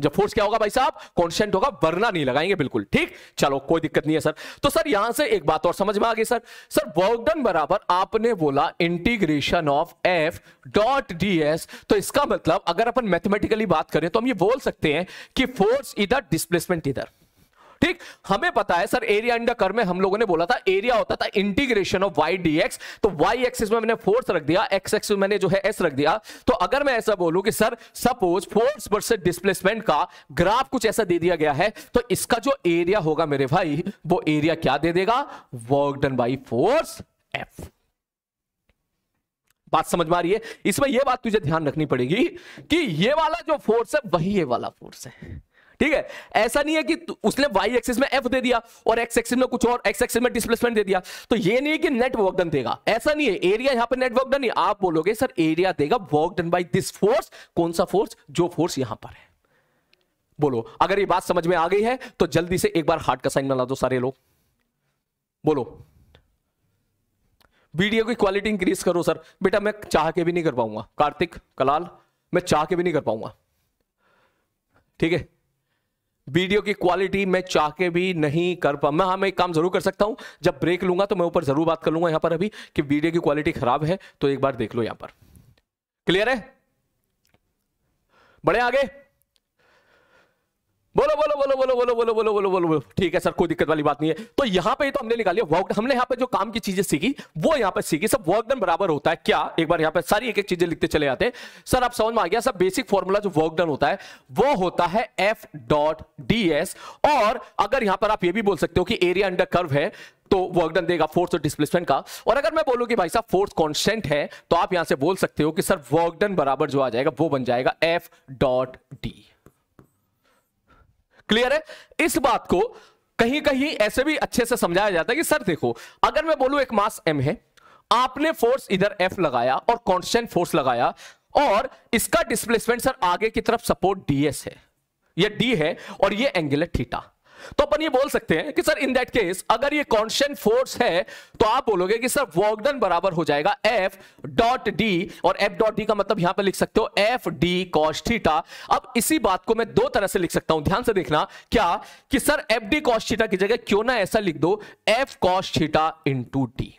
जब फोर्स क्या होगा भाई साहब कॉन्स्टेंट होगा वरना नहीं लगाएंगे बिल्कुल ठीक चलो कोई दिक्कत नहीं है सर तो सर यहां से एक बात और समझ में आ गई सर सर वर्कडन बराबर आपने बोला integration of F dot D S तो इसका मतलब अगर अपन मैथमेटिकली बात करें तो हम ये बोल सकते हैं कि फोर्स इधर डिस्प्लेसमेंट इधर ठीक हमें पता है सर एरिया अंडर कर में हम लोगों ने बोला था एरिया होता था integration of Y D x तो वाई एक्सिस में मैंने फोर्स रख दिया एक्स एक्सिस मैंने जो है एस रख दिया तो अगर मैं ऐसा बोलूं कि sir suppose force versus displacement का ग्राफ कुछ ऐसा दे दिया गया है तो इसका जो एरिया होगा मेरे भाई वो एरिया क्या दे देगा work done by force F बात समझ में आ रही है इसमें यह बात तुझे ध्यान रखनी पड़ेगी कि यह वाला जो फोर्स है वही ये वाला फोर्स है ठीक है ऐसा नहीं है कि उसने वाई एक्सिस में एफ दे दिया और एक्स एक्सिस में कुछ और एक्स एक्सिस में डिस्प्लेसमेंट दे दिया तो ये नहीं है कि नेट वर्क डन देगा ऐसा नहीं है एरिया यहां पर नेटवर्क डन आप बोलोगे सर एरिया देगा work done by this force कौन सा फोर्स जो फोर्स यहां पर है बोलो अगर ये बात समझ में आ गई है तो जल्दी से एक बार हार्ट का साइन बना दो सारे लोग बोलो वीडियो की क्वालिटी इंक्रीज करो सर बेटा मैं चाह के भी नहीं कर पाऊंगा कार्तिक कलाल मैं चाह के भी नहीं कर पाऊंगा ठीक है वीडियो की क्वालिटी मैं चाह के भी नहीं कर पा मैं हाँ मैं एक काम जरूर कर सकता हूँ जब ब्रेक लूंगा तो मैं ऊपर जरूर बात कर लूंगा यहाँ पर अभी कि वीडियो की क्वालिटी खराब है तो एक बार देख लो यहाँ पर क्लियर है बड़े आगे बोलो बोलो बोलो बोलो बोलो बोलो बोलो बोलो बोलो बोलो ठीक है सर कोई दिक्कत वाली बात नहीं है तो यहाँ पे तो हमने लिया वर्क हमने यहाँ पे जो काम की चीजें सीखी वो यहाँ पे सीखी सब वर्क डन बराबर होता है क्या एक बार यहाँ पे सारी एक एक चीजें लिखते चले जाते हैं सर आप समझ में आ गया सर बेसिक फॉर्मूला जो वर्क डन होता है वो होता है एफ डॉट डी एस और अगर यहाँ पर आप ये भी बोल सकते हो कि एरिया अंडर कर्व है तो वर्क डन देगा फोर्स और डिस्प्लेसमेंट का और अगर मैं बोलूँ कि भाई साहब फोर्स कॉन्स्टेंट है तो आप यहाँ से बोल सकते हो कि सर वर्क डन बराबर जो आ जाएगा वो बन जाएगा एफ डॉट डी क्लियर है इस बात को कहीं कहीं ऐसे भी अच्छे से समझाया जाता है कि सर देखो अगर मैं बोलूं एक मास एम है आपने फोर्स इधर एफ लगाया और कॉन्स्टेंट फोर्स लगाया और इसका डिस्प्लेसमेंट सर आगे की तरफ सपोर्ट डीएस है यह डी है और एंगल एंगुलर थीटा तो अपन ये बोल सकते हैं कि सर इन दैट केस अगर ये कॉन्स्टेंट फोर्स है तो आप बोलोगे कि सर वर्कडन बराबर हो जाएगा एफ डॉट डी और एफ डॉट डी का मतलब यहां पर लिख सकते हो एफ डी कॉस्टीटा अब इसी बात को मैं दो तरह से लिख सकता हूं ध्यान से देखना क्या कि सर एफ डी कॉस्टीटा की जगह क्यों ना ऐसा लिख दो एफ कॉस्टीटा इंटू डी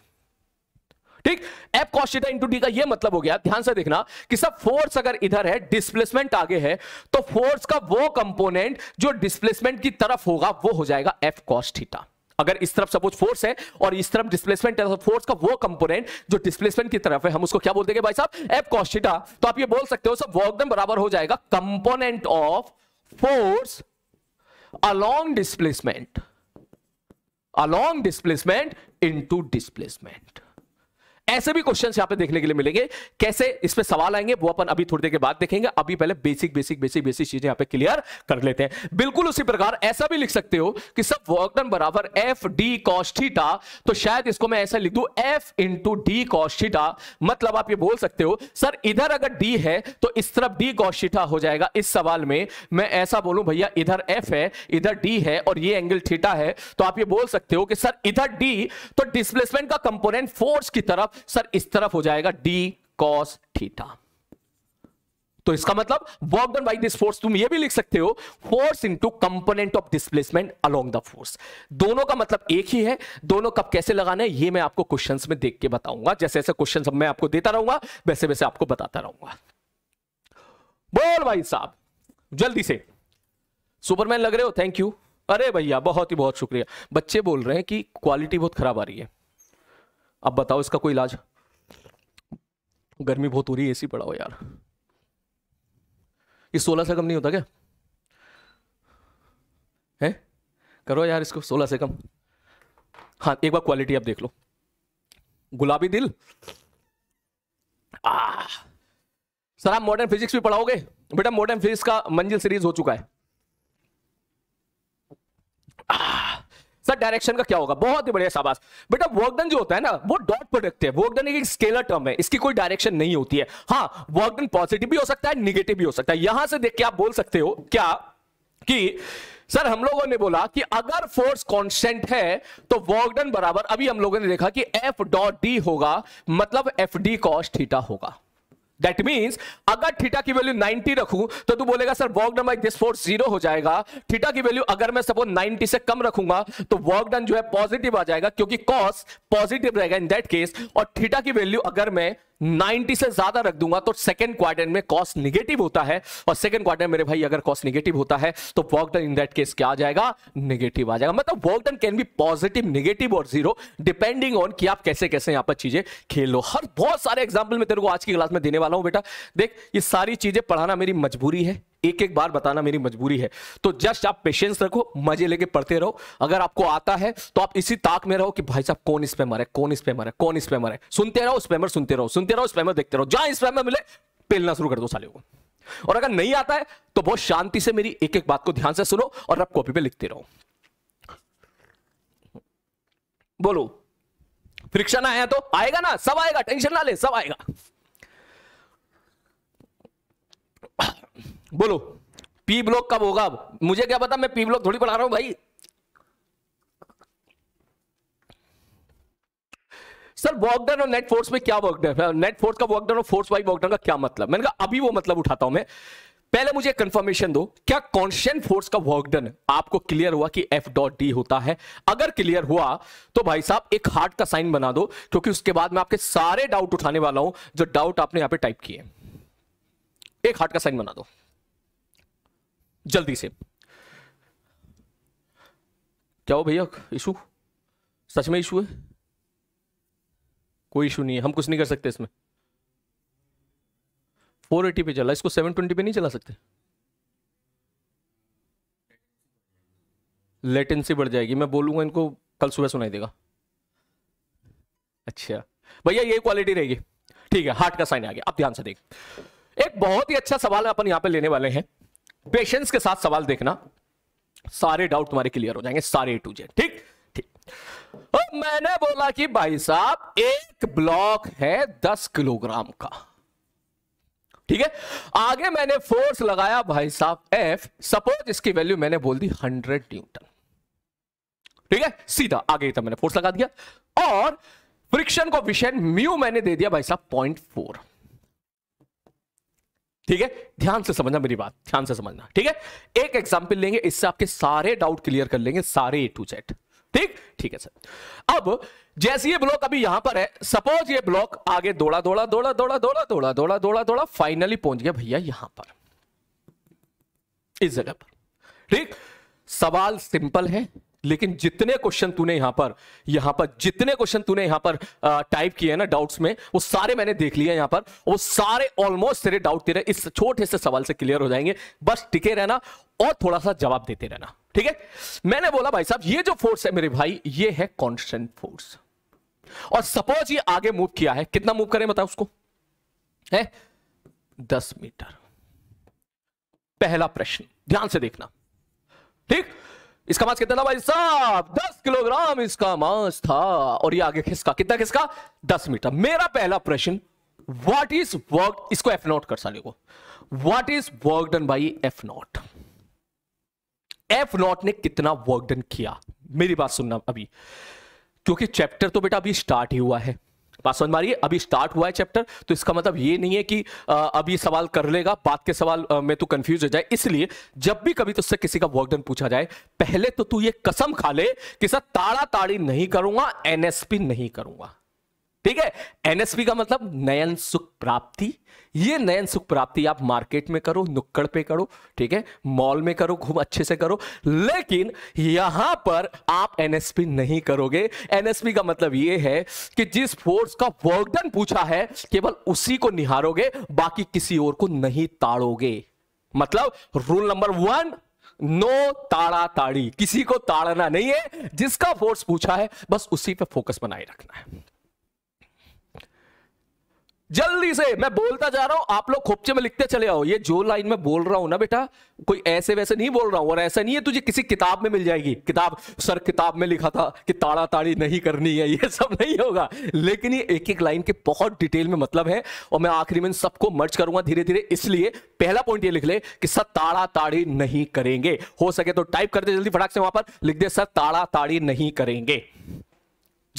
ठीक एप कॉस्टा इंटू डी का ये मतलब हो गया ध्यान से देखना कि सब फोर्स अगर इधर है डिस्प्लेसमेंट आगे है तो फोर्स का वो कंपोनेंट जो डिस्प्लेसमेंट की तरफ होगा वो हो जाएगा एफ कॉस्टिटा अगर इस तरफ सपोज फोर्स है और इस तरफ डिस्प्लेसमेंट है तो फोर्स का वो कंपोनेंट जो डिस्प्लेसमेंट की तरफ है हम उसको क्या बोल देंगे भाई साहब एफ कॉस्टा तो आप ये बोल सकते हो सब एकदम बराबर हो जाएगा component of force along displacement along displacement into displacement ऐसे भी क्वेश्चन यहाँ पे देखने के लिए मिलेंगे कैसे इस पर सवाल आएंगे वो अपन अभी थोड़ी देर के बाद देखेंगे अभी पहले बेसिक बेसिक बेसिक बेसिक चीजें यहाँ पे क्लियर कर लेते हैं बिल्कुल उसी प्रकार ऐसा भी लिख सकते हो कि सब वर्क डन बराबर एफ डी कॉस्टिटा तो शायद इसको मैं ऐसा लिख दू एफ इंटू डी कॉस्टिटा मतलब आप ये बोल सकते हो सर इधर अगर डी है तो इस तरफ डी कॉस्टिटा हो जाएगा इस सवाल में मैं ऐसा बोलूं भैया इधर एफ है इधर डी है और ये एंगल थीटा है तो आप ये बोल सकते हो कि सर इधर डी तो डिस्प्लेसमेंट का कंपोनेंट फोर्स की तरफ सर इस तरफ हो जाएगा डी कॉस थीटा तो इसका मतलब work done by this force तुम ये भी लिख सकते हो force into component of displacement along the force दोनों का मतलब एक ही है दोनों कब कैसे लगाना है ये मैं आपको क्वेश्चंस में देख के बताऊंगा जैसे जैसे क्वेश्चंस मैं आपको देता रहूंगा वैसे वैसे आपको बताता रहूंगा बोल भाई साहब जल्दी से सुपरमैन लग रहे हो थैंक यू अरे भैया बहुत ही बहुत शुक्रिया बच्चे बोल रहे हैं कि क्वालिटी बहुत खराब आ रही है अब बताओ इसका कोई इलाज गर्मी बहुत हो रही है ए सी हो यार ये सोलह से कम नहीं होता क्या है करो यार इसको सोलह से कम हाँ एक बार क्वालिटी आप देख लो गुलाबी दिल आ, सर आप मॉडर्न फिजिक्स भी पढ़ाओगे बेटा मॉडर्न फिजिक्स का मंजिल सीरीज हो चुका है आ, सर डायरेक्शन का क्या होगा बहुत ही बढ़िया शाबाश बेटा वर्कडन जो होता है ना वो डॉट प्रोडक्ट है वर्कडन एक स्केलर टर्म है इसकी कोई डायरेक्शन नहीं होती है हाँ वर्कडन पॉजिटिव भी हो सकता है निगेटिव भी हो सकता है यहां से देख के आप बोल सकते हो क्या कि सर हम लोगों ने बोला कि अगर फोर्स कांस्टेंट है तो वर्कडन बराबर अभी हम लोगों ने देखा कि एफ डॉट डी होगा मतलब एफ डी कॉस्ट थीटा होगा दैट मीन्स अगर थीटा की वैल्यू 90 रखूं तो तू बोलेगा sir work done by this force zero हो जाएगा थीटा की वैल्यू अगर मैं सपोज 90 से कम रखूंगा तो वर्क डन जो है पॉजिटिव आ जाएगा क्योंकि कॉस पॉजिटिव रहेगा इन दैट केस और थीटा की वैल्यू अगर मैं 90 से ज्यादा रख दूंगा तो सेकंड क्वार्टर में कॉस्ट निगेटिव होता है और सेकंड क्वार्टर मेरे भाई अगर कॉस्ट निगेटिव होता है तो work done in that case क्या आ जाएगा निगेटिव आ जाएगा मतलब work done can be positive negative और जीरो डिपेंडिंग ऑन कि आप कैसे कैसे यहां पर चीजें खेल लो हर बहुत सारे एग्जाम्पल मैं तेरे को आज की क्लास में देने वाला हूं बेटा देख ये सारी चीजें पढ़ाना मेरी मजबूरी है एक एक बार बताना मेरी मजबूरी है तो जस्ट आप पेशेंस रखो मजे लेके पढ़ते रहो अगर आपको आता है तो आप इसी ताक में रहो कि भाई साहब कौन स्पैमर है कौन स्पैमर है कौन स्पैमर है सुनते रहो स्पैमर सुनते रहो सुनते रहो स्पैमर देखते रहो जहां स्पैमर मिले पेलना शुरू कर दो साले को और अगर नहीं आता है तो बहुत शांति से मेरी एक एक बात को ध्यान से सुनो और आप कॉपी पे लिखते रहो बोलो फ्रिक्शन आया तो आएगा ना सब आएगा टेंशन ना ले सब आएगा बोलो पी ब्लॉक कब होगा अब मुझे क्या पता मैं पी ब्लॉक थोड़ी पढ़ा रहा हूं भाई सर वॉकडन और नेट फोर्स में क्या वर्कडन नेट फोर्स का वॉकडन और फोर्स वाई वॉकडन का क्या मतलब मैंने कहा अभी वो मतलब उठाता हूं मैं पहले मुझे कंफर्मेशन दो क्या कॉन्स्टेंट फोर्स का वर्कडन आपको क्लियर हुआ कि एफ डॉट डी होता है अगर क्लियर हुआ तो भाई साहब एक हार्ट का साइन बना दो क्योंकि उसके बाद मैं आपके सारे डाउट उठाने वाला हूं जो डाउट आपने यहां पे टाइप किए एक हार्ट का साइन बना दो जल्दी से क्या हो भैया इशू सच में इशू है कोई इशू नहीं है हम कुछ नहीं कर सकते इसमें 480 पे चला इसको 720 पे नहीं चला सकते लेटेंसी बढ़ जाएगी मैं बोलूंगा इनको कल सुबह सुनाई देगा अच्छा भैया ये क्वालिटी रहेगी ठीक है हार्ट का साइन आ गया आप ध्यान से देख एक बहुत ही अच्छा सवाल अपन यहां पे लेने वाले हैं पेशेंस के साथ सवाल देखना सारे डाउट तुम्हारे क्लियर हो जाएंगे सारे टू जेड ठीक ठीक मैंने बोला कि भाई साहब एक ब्लॉक है दस किलोग्राम का ठीक है आगे मैंने फोर्स लगाया भाई साहब एफ सपोज इसकी वैल्यू मैंने बोल दी हंड्रेड न्यूटन ठीक है सीधा आगे तक मैंने फोर्स लगा दिया और फ्रिक्शन को विषय म्यू मैंने दे दिया भाई साहब पॉइंट फोर ठीक है ध्यान से समझना मेरी बात ध्यान से समझना ठीक है एक एग्जाम्पल लेंगे इससे आपके सारे डाउट क्लियर कर लेंगे सारे ए टू जेड ठीक ठीक है सर अब जैसे ये ब्लॉक अभी यहां पर है सपोज ये ब्लॉक आगे दौड़ा दौड़ा दौड़ा दौड़ा दौड़ा दौड़ा दौड़ा दौड़ा दौड़ा फाइनली पहुंच गया भैया यहां पर इस जगह पर ठीक सवाल सिंपल है लेकिन जितने क्वेश्चन तूने यहां पर यहां पर जितने क्वेश्चन तूने यहां पर टाइप किए हैं ना डाउट्स में वो सारे मैंने देख लिया यहां पर वो सारे ऑलमोस्ट तेरे डाउट तेरे इस छोटे से सवाल से क्लियर हो जाएंगे बस टिके रहना और थोड़ा सा जवाब देते रहना ठीक है मैंने बोला भाई साहब ये जो फोर्स है मेरे भाई ये है कॉन्स्टेंट फोर्स और सपोज ये आगे मूव किया है कितना मूव करें बताओ उसको है दस मीटर पहला प्रश्न ध्यान से देखना ठीक इसका मांस कितना था भाई साहब दस किलोग्राम इसका मांस था और ये आगे खिसका कितना खिसका दस मीटर मेरा पहला प्रश्न व्हाट इज वर्क इसको एफ नॉट कर साले को what is work done by F naught F naught ने कितना वर्क डन किया मेरी बात सुनना अभी क्योंकि चैप्टर तो बेटा अभी स्टार्ट ही हुआ है बात समझ मारिए अभी स्टार्ट हुआ है चैप्टर तो इसका मतलब ये नहीं है कि अभी सवाल कर लेगा बाद के सवाल में तू कंफ्यूज हो जाए इसलिए जब भी कभी तुझसे किसी का वर्कडन पूछा जाए पहले तो तू ये कसम खा ले कि सर ताड़ा ताड़ी नहीं करूंगा एनएसपी नहीं करूंगा ठीक है एनएसपी का मतलब नयन सुख प्राप्ति ये नयन सुख प्राप्ति आप मार्केट में करो नुक्कड़ पे करो ठीक है मॉल में करो खूब अच्छे से करो लेकिन यहां पर आप एनएसपी नहीं करोगे एनएसपी का मतलब ये है कि जिस फोर्स का वर्कडन पूछा है केवल उसी को निहारोगे बाकी किसी और को नहीं ताड़ोगे मतलब रूल नंबर वन नो ताड़ा ताड़ी किसी को ताड़ना नहीं है जिसका फोर्स पूछा है बस उसी पे फोकस बनाए रखना है जल्दी से मैं बोलता जा रहा हूं आप लोग खोपचे में लिखते चले आओ ये जो लाइन में बोल रहा हूं ना बेटा कोई ऐसे वैसे नहीं बोल रहा हूं और ऐसा नहीं है तुझे किसी किताब में मिल जाएगी किताब सर किताब में लिखा था कि ताड़ा ताड़ी नहीं करनी है ये सब नहीं होगा लेकिन ये एक एक लाइन के बहुत डिटेल में मतलब है और मैं आखिरी में सबको मर्ज करूंगा धीरे धीरे इसलिए पहला पॉइंट ये लिख ले कि सर ताड़ा ताड़ी नहीं करेंगे हो सके तो टाइप कर दे जल्दी फटाक से वहां पर लिख दे सर ताड़ा ताड़ी नहीं करेंगे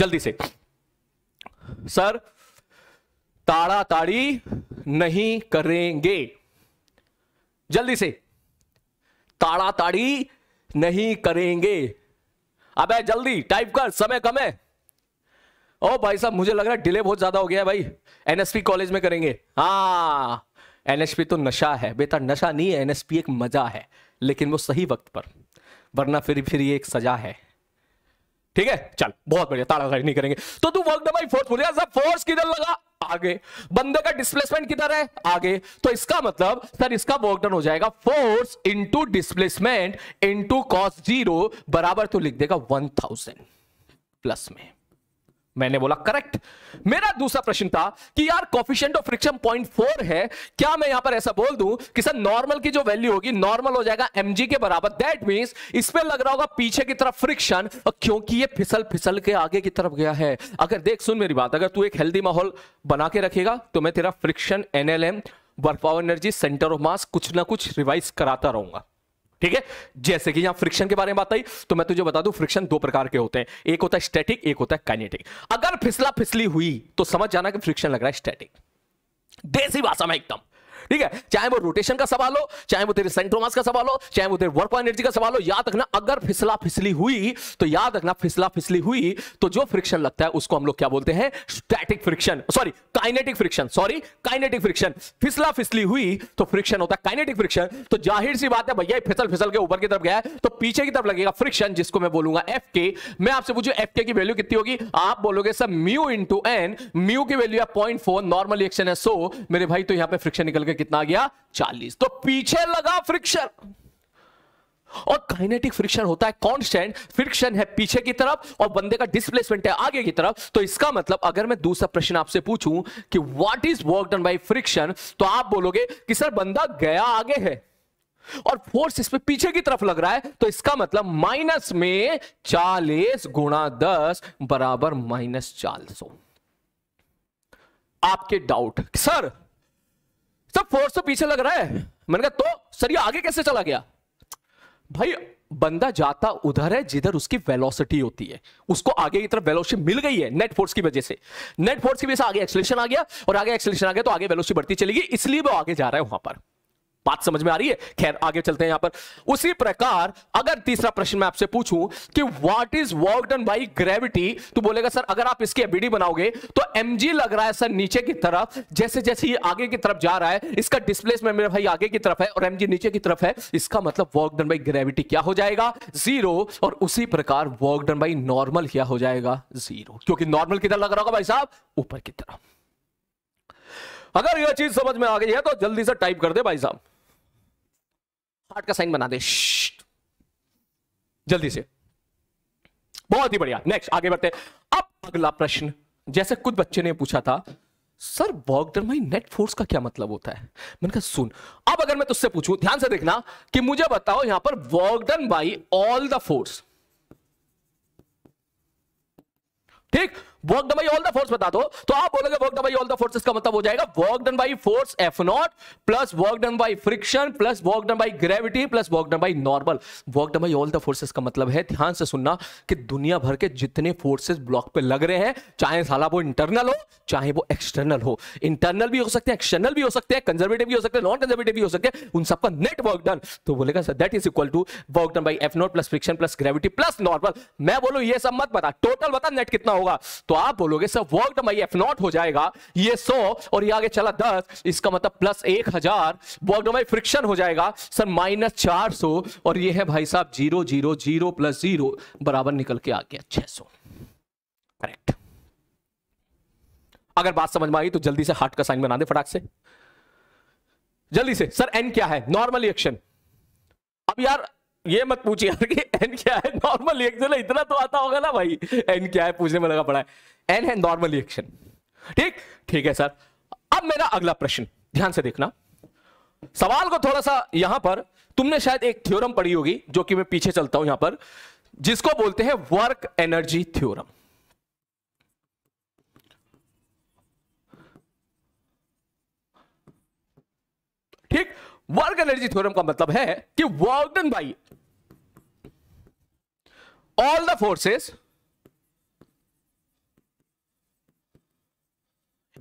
जल्दी से सर ताड़ी नहीं करेंगे जल्दी से ताड़ाताड़ी नहीं करेंगे अबे जल्दी टाइप कर समय कम है ओ भाई साहब मुझे लग रहा है डिले बहुत ज्यादा हो गया है भाई एनएसपी कॉलेज में करेंगे हाँ एनएसपी तो नशा है बेटा नशा नहीं है एनएसपी एक मजा है लेकिन वो सही वक्त पर वरना फिर फिर ये एक सजा है ठीक है चल बहुत बढ़िया ताड़ाखड़ी नहीं करेंगे तो तू वर्क डन बाई फोर्स बोलेगा सर फोर्स किधर लगा आगे बंदे का डिस्प्लेसमेंट किधर है आगे तो इसका मतलब सर इसका वर्क डन हो जाएगा force into displacement into cos zero बराबर तो लिख देगा वन थाउजेंड प्लस में मैंने बोला करेक्ट मेरा दूसरा प्रश्न था कि यार coefficient of friction point four है क्या मैं यहां पर ऐसा बोल दूं कि सर नॉर्मल की जो वैल्यू होगी नॉर्मल हो जाएगा एम के बराबर दैट मींस इस पर लग रहा होगा पीछे की तरफ फ्रिक्शन और क्योंकि ये फिसल फिसल के आगे की तरफ गया है अगर देख सुन मेरी बात अगर तू एक हेल्दी माहौल बना के रखेगा तो मैं तेरा friction NLM work power energy centre of mass कुछ ना कुछ रिवाइज कराता रहूंगा ठीक है जैसे कि यहां फ्रिक्शन के बारे में बात आई तो मैं तुझे बता दू फ्रिक्शन दो प्रकार के होते हैं एक होता है स्टैटिक एक होता है काइनेटिक अगर फिसला फिसली हुई तो समझ जाना कि फ्रिक्शन लग रहा है स्टैटिक देसी भाषा में एकदम ठीक है चाहे वो रोटेशन का सवाल हो चाहे वो तेरे सेंट्रोमास का सवाल हो चाहे वो तेरे वर्क एनर्जी का सवाल हो याद रखना अगर फिसला फिसली हुई तो याद रखना फिसला फिसली हुई तो जो फ्रिक्शन लगता है उसको हम लोग क्या बोलते हैं static friction sorry kinetic friction sorry kinetic friction फिसला फिसली हुई तो फ्रिक्शन होता है काइनेटिक फ्रिक्शन तो जाहिर सी बात है भैया फिसल फिसल के ऊपर की तरफ गया है तो पीछे की तरफ लगेगा फ्रिक्शन जिसको मैं बोलूंगा एफ के मैं आपसे पूछू एफ के की वैल्यू कितनी होगी आप बोलोगे sir mu into N mu की वैल्यू है पॉइंट फोर नॉर्मल रिएक्शन है सो मेरे भाई तो यहां पे फ्रिक्शन निकल गया करके कितना आ गया चालीस तो पीछे लगा फ्रिक्शन और काइनेटिक फ्रिक्शन होता है कांस्टेंट फ्रिक्शन है पीछे की तरफ और बंदे का डिस्प्लेसमेंट है आगे की तरफ तो इसका मतलब अगर मैं दूसरा प्रश्न आपसे पूछूं कि what is work done by friction तो आप बोलोगे कि सर बंदा गया आगे है और फोर्स इस पे पीछे की तरफ लग रहा है तो इसका मतलब माइनस में चालीस गुणा दस बराबर माइनस चालीस आपके डाउट सर सब फोर्स से तो पीछे लग रहा है मैंने कहा तो सरिया आगे कैसे चला गया भाई बंदा जाता उधर है जिधर उसकी वेलोसिटी होती है उसको आगे की तरफ वेलोसिटी मिल गई है नेट फोर्स की वजह से नेट फोर्स की वजह से आगे एक्सलेशन आ गया और आगे एक्सलेशन आ गया तो आगे वेलोसिटी बढ़ती चलेगी इसलिए वो आगे जा रहा है वहां पर बात समझ में आ रही है खैर आगे चलते हैं यहां पर उसी प्रकार अगर तीसरा प्रश्न मैं आपसे पूछूं कि what is work done by gravity तो बोलेगा सर अगर आप इसकी एबीडी बनाओगे तो एमजी लग रहा है सर नीचे की तरफ जैसे जैसे ये आगे की तरफ जा रहा है इसका डिस्प्लेसमेंट मेरे भाई आगे की तरफ है और एमजी नीचे की तरफ है इसका मतलब वर्क डन बाई ग्रेविटी क्या हो जाएगा जीरो और उसी प्रकार वर्क डन बाई नॉर्मल क्या हो जाएगा जीरो क्योंकि नॉर्मल किधर लग रहा होगा भाई साहब ऊपर की तरफ अगर यह चीज समझ में आ गई है तो जल्दी से टाइप कर दे भाई साहब हार्ट का साइन बना दे जल्दी से बहुत ही बढ़िया नेक्स्ट आगे बढ़ते अब अगला प्रश्न जैसे कुछ बच्चे ने पूछा था सर बॉगडरमाई नेट फोर्स का क्या मतलब होता है मैंने कहा सुन अब अगर मैं तुझसे पूछूं ध्यान से देखना कि मुझे बताओ यहां पर work done by all the force ठीक work done by all the force बता दो तो आप बोलोगे work done by all the force का मतलब हो जाएगा work done by force F naught plus work done by friction plus work done by gravity plus work done by normal work done by all the forces का मतलब है ध्यान से सुनना कि दुनिया भर के जितने फोर्सेस ब्लॉक पे लग रहे हैं चाहे साला वो इंटरनल हो चाहे वो एक्सटर्नल हो इंटरनल भी हो सकते हैं एक्सटर्नल भी हो सकते हैं कंजर्वेटिव भी हो सकते हैं नॉन कंजर्वेटिव भी हो सकते हैं उन सबका नेट वर्क डन तो बोलेगा sir that is equal to work done by F naught plus friction plus gravity plus normal मैं बोलू ये सब मत बता टोटल बता नेट कितना होगा तो आप बोलोगे sir work done by F naught हो जाएगा ये सौ और ये आगे चला दस इसका मतलब प्लस एक हजार वर्क डन बाई फ्रिक्शन हो जाएगा सर माइनस चार सौ और ये है भाई साहब zero zero zero plus zero बराबर निकल के आ गया छह सौ करेक्ट अगर बात समझ में आई तो जल्दी से हार्ट का साइन बना दे फटाक से जल्दी से सर एन क्या है नॉर्मल रिएक्शन अब यार ये मत पूछिए यार कि एन क्या है नॉर्मल रिएक्शन है इतना तो आता होगा ना भाई एन क्या है पूछने में लगा पड़ा है एन है नॉर्मल रिएक्शन ठीक ठीक है सर अब मेरा अगला प्रश्न ध्यान से देखना सवाल को थोड़ा सा यहां पर तुमने शायद एक थ्योरम पढ़ी होगी जो कि मैं पीछे चलता हूं यहां पर जिसको बोलते हैं work energy theorem work energy theorem का मतलब है कि work done by all the forces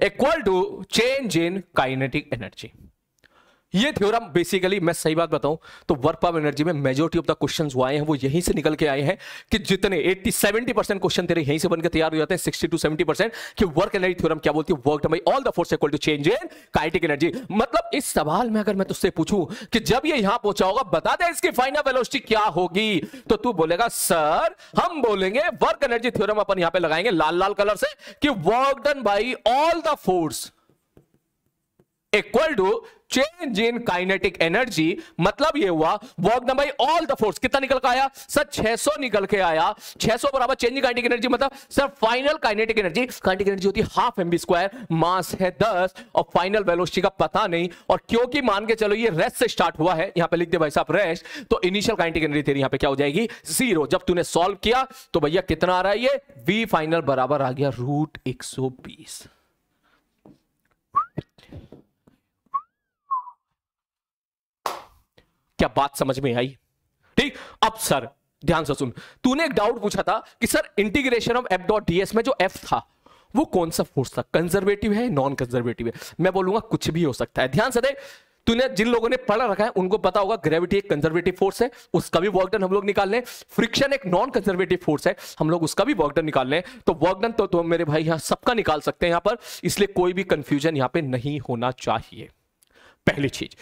equal to change in kinetic energy ये थ्योरम बेसिकली मैं सही बात बताऊं तो वर्क पावर एनर्जी में मेजोरिटी ऑफ द क्वेश्चन जो आए हैं वो यहीं से निकल के आए हैं कि जितने 80 70 परसेंट क्वेश्चन तेरे यहीं से बनकर तैयार हो जाते हैं 60 टू 70 परसेंट कि वर्क एनर्जी थ्योरम क्या बोलती है work by all the force equal to change in kinetic energy मतलब इस सवाल में अगर मैं तुझसे पूछूं कि जब ये यहां पहुंचा होगा बता दे इसकी फाइनल वेलोसिटी क्या होगी तो तू बोलेगा सर हम बोलेंगे वर्क एनर्जी थ्योरम अपन यहां पे लगाएंगे लाल लाल कलर से कि work done by all the force equal to change in kinetic energy मतलब ये हुआ work number all the force कितना निकल के आया सर 600 निकल के आया 600 बराबर चेंज इन काइनेटिक एनर्जी मतलब sir final kinetic energy kinetic energy होती है हाफ एम स्क्वायर मास है 10 और फाइनल वेलोसिटी का पता नहीं और क्योंकि मान के चलो ये रेस्ट से स्टार्ट हुआ है यहां पे लिख दे भाई साहब रेस्ट तो इनिशियल काइनेटिक एनर्जी तेरी यहां पे क्या हो जाएगी जीरो जब तूने सॉल्व किया तो भैया कितना आ रहा है ये वी फाइनल बराबर आ गया रूट एक क्या बात समझ में आई ठीक अब सर ध्यान से सुन तूने एक डाउट पूछा था कि sir integration of F dot DS में जो एफ था वो कौन सा फोर्स था कंजर्वेटिव है नॉन कंजर्वेटिव है मैं बोलूंगा कुछ भी हो सकता है ध्यान से दे तूने जिन लोगों ने पढ़ा रखा है उनको पता होगा ग्रेविटी एक कंजर्वेटिव फोर्स है उसका भी वर्कडन हम लोग निकाल लें फ्रिक्शन एक नॉन कंजर्वेटिव फोर्स है हम लोग उसका भी वर्कडन निकाल लें तो वर्कडन तो तो मेरे भाई यहां सबका निकाल सकते हैं यहां पर इसलिए कोई भी कंफ्यूजन यहां पर नहीं होना चाहिए पहली चीज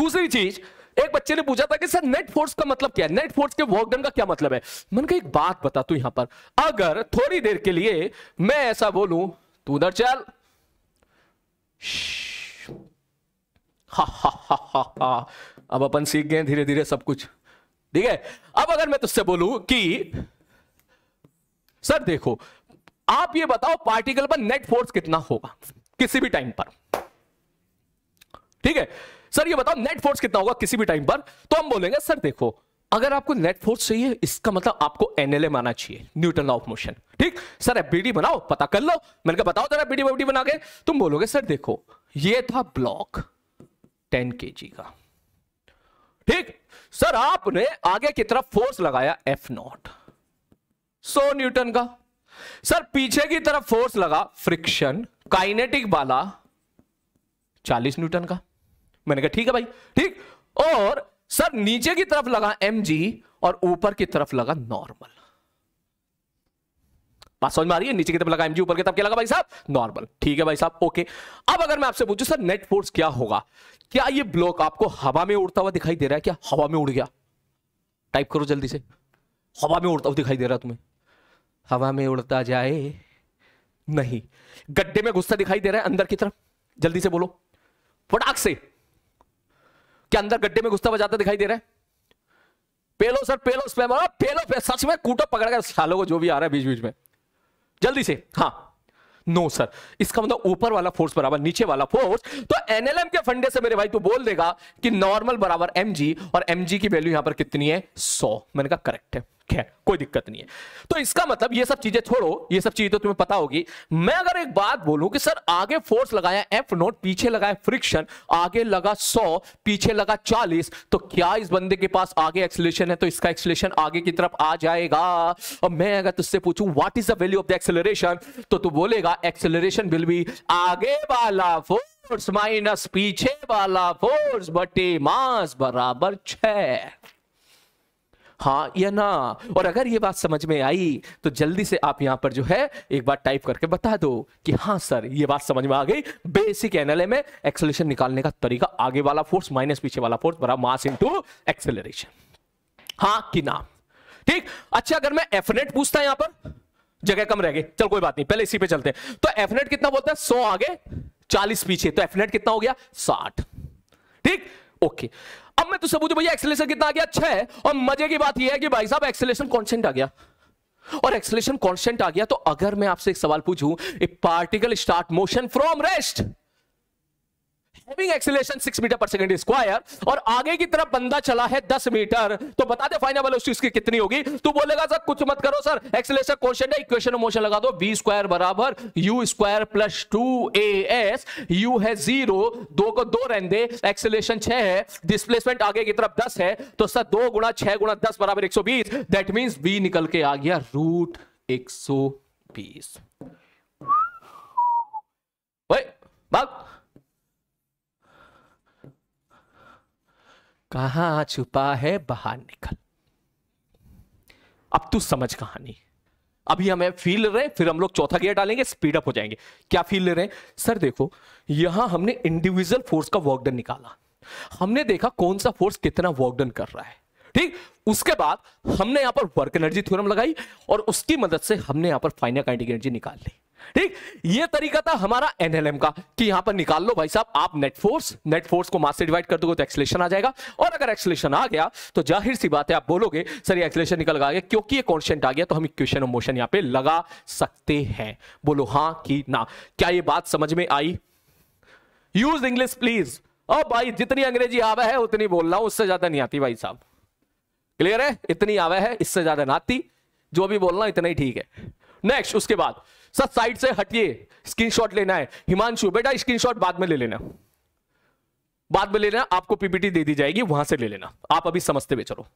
दूसरी चीज एक बच्चे ने पूछा था कि सर नेट फोर्स का मतलब क्या है नेट फोर्स के वर्क डन का क्या मतलब है मैंने कहा एक बात बता तू यहां पर अगर थोड़ी देर के लिए मैं ऐसा बोलू तू उधर चल हा हा हा हा हा अब अपन सीख गए धीरे धीरे सब कुछ ठीक है अब अगर मैं तुझसे बोलू कि सर देखो आप ये बताओ पार्टिकल पर नेट फोर्स कितना होगा किसी भी टाइम पर ठीक है सर ये बताओ नेट फोर्स कितना होगा किसी भी टाइम पर तो हम बोलेंगे सर देखो अगर आपको नेट फोर्स चाहिए इसका मतलब आपको एनएलए माना चाहिए न्यूटन लॉ ऑफ मोशन ठीक सर एफबीडी बनाओ पता कर लो मैंने कहा बताओ जरा बीडी बीडी बना के तुम तो बोलोगे सर देखो ये था ब्लॉक टेन के का ठीक सर आपने आगे की तरफ फोर्स लगाया एफ नॉट सो न्यूटन का सर पीछे की तरफ फोर्स लगा फ्रिक्शन काइनेटिक वाला चालीस न्यूटन का मैंने कहा ठीक है भाई ठीक और सर नीचे की तरफ लगा एम और ऊपर की तरफ लगा नॉर्मल बात समझ में आ रही है नीचे की तरफ लगा एमजी ऊपर की तरफ क्या लगा भाई साहब नॉर्मल ठीक है भाई साहब ओके अब अगर मैं आपसे पूछू सर नेट फोर्स क्या होगा क्या ये ब्लॉक आपको हवा में उड़ता हुआ दिखाई दे रहा है क्या हवा में उड़ गया टाइप करो जल्दी से हवा में उड़ता हुआ दिखाई दे रहा तुम्हें हवा में उड़ता जाए नहीं गड्ढे में घुसता दिखाई दे रहा है अंदर की तरफ जल्दी से बोलो फटाक से के अंदर गड्ढे में घुसता बजाता दिखाई दे रहा है पेलो सर पेलो स्पैम पेलो सच में कूटो कर सालों को जो भी आ रहा है बीच बीच में जल्दी से हाँ नो no, सर इसका मतलब ऊपर वाला फोर्स बराबर नीचे वाला फोर्स तो एनएलएम के फंडे से मेरे भाई तू बोल देगा कि नॉर्मल बराबर एमजी और एमजी की वैल्यू यहां पर कितनी है सौ मैंने कहा करेक्ट है खैर कोई दिक्कत नहीं है तो इसका मतलब ये सब चीजें छोड़ो ये सब चीजें तो तुम्हें पता होगी मैं अगर एक बात बोलूं कि सर आगे फोर्स लगाया एफ नोट पीछे लगाया फ्रिक्शन आगे लगा सौ पीछे लगा चालीस तो क्या इस बंदे के पास आगे एक्सलेशन है तो इसका एक्सलेशन आगे की तरफ आ जाएगा और मैं अगर तुझसे पूछू what is the value of the acceleration तो तू बोलेगा एक्सेलरेशन विल बी आगे वाला फोर्स माइनस पीछे वाला फोर्स बटे मास बराबर छह हाँ या ना और अगर ये बात समझ में आई तो जल्दी से आप यहां पर जो है एक बार टाइप करके बता दो कि हाँ सर ये बात समझ में आ गई बेसिक एनएलए में एक्सेलेशन निकालने का तरीका आगे वाला फोर्स माइनस पीछे वाला फोर्स बड़ा मास इंटू एक्सेलरेशन हाँ कि ना ठीक अच्छा अगर मैं एफनेट पूछता यहां पर जगह कम रह गई चल कोई बात नहीं पहले इसी पे चलते हैं तो एफनेट कितना बोलता है सौ आगे चालीस पीछे तो एफनेट कितना हो गया साठ ठीक ओके अब मैं तुझसे पूछू भैया एक्सलेशन कितना आ गया छह और मजे की बात यह है कि भाई साहब एक्सलेशन कॉन्स्टेंट आ गया और एक्सलेशन कॉन्सेंट आ गया तो अगर मैं आपसे एक सवाल पूछूं a particle start motion from rest having acceleration 6 metre पर सेकंड स्क्वायर और आगे की तरफ बंदा चला है 10 मीटर तो बता दे फाइनल वेलोसिटी उसकी कितनी होगी तो बोलेगा सर कुछ मत करो सर एक्सेलेरेशन क्वेश्चन है इक्वेशन में मोशन लगा दो v स्क्वायर बराबर u स्क्वायर 2as u है 0 दो को दो रहने दे एक्सेलेरेशन 6 है डिस्प्लेसमेंट आगे की तरफ 10 है तो सर 2 गुणा 6 गुणा 10 बराबर 120 दैट मींस v निकल के आ गया रूट 120 भाई कहा छुपा है बाहर निकल अब तू समझ कहानी अभी हमें फील ले रहे हैं फिर हम लोग चौथा गियर डालेंगे स्पीड अप हो जाएंगे क्या फील ले रहे हैं सर देखो यहां हमने इंडिविजुअल फोर्स का वर्कडन निकाला हमने देखा कौन सा फोर्स कितना वर्कडन कर रहा है ठीक उसके बाद हमने यहां पर वर्क एनर्जी थ्योरम लगाई और उसकी मदद से हमने यहां पर फाइनल काइनेटिक एनर्जी निकाल ली ठीक ये तरीका था हमारा एनएलएम का कि यहां पर निकाल लो भाई साहब आप नेट फोर्स नेट फोर्स को मास से डिवाइड कर दोगे तो एक्सलेशन आ जाएगा और अगर एक्सलेशन आ गया तो जाहिर सी बात है आप बोलोगे सर एक्सलेशन निकल गया क्योंकि ये कॉन्स्टेंट आ गया तो हम इक्वेशन ऑफ मोशन यहां पे लगा सकते हैं बोलो हां कि ना क्या ये बात समझ में आई यूज इंग्लिश प्लीज ओ भाई जितनी अंग्रेजी आवा है उतनी बोल रहा हूं उससे ज्यादा नहीं आती भाई साहब क्लियर है इतनी आवे है इससे ज्यादा नाती जो भी बोलना इतना ही ठीक है नेक्स्ट उसके बाद सर साइड से हटिए स्क्रीनशॉट लेना है हिमांशु बेटा स्क्रीनशॉट बाद में ले लेना बाद में ले लेना आपको पीपीटी दे दी जाएगी वहां से ले लेना आप अभी समझते हुए चलो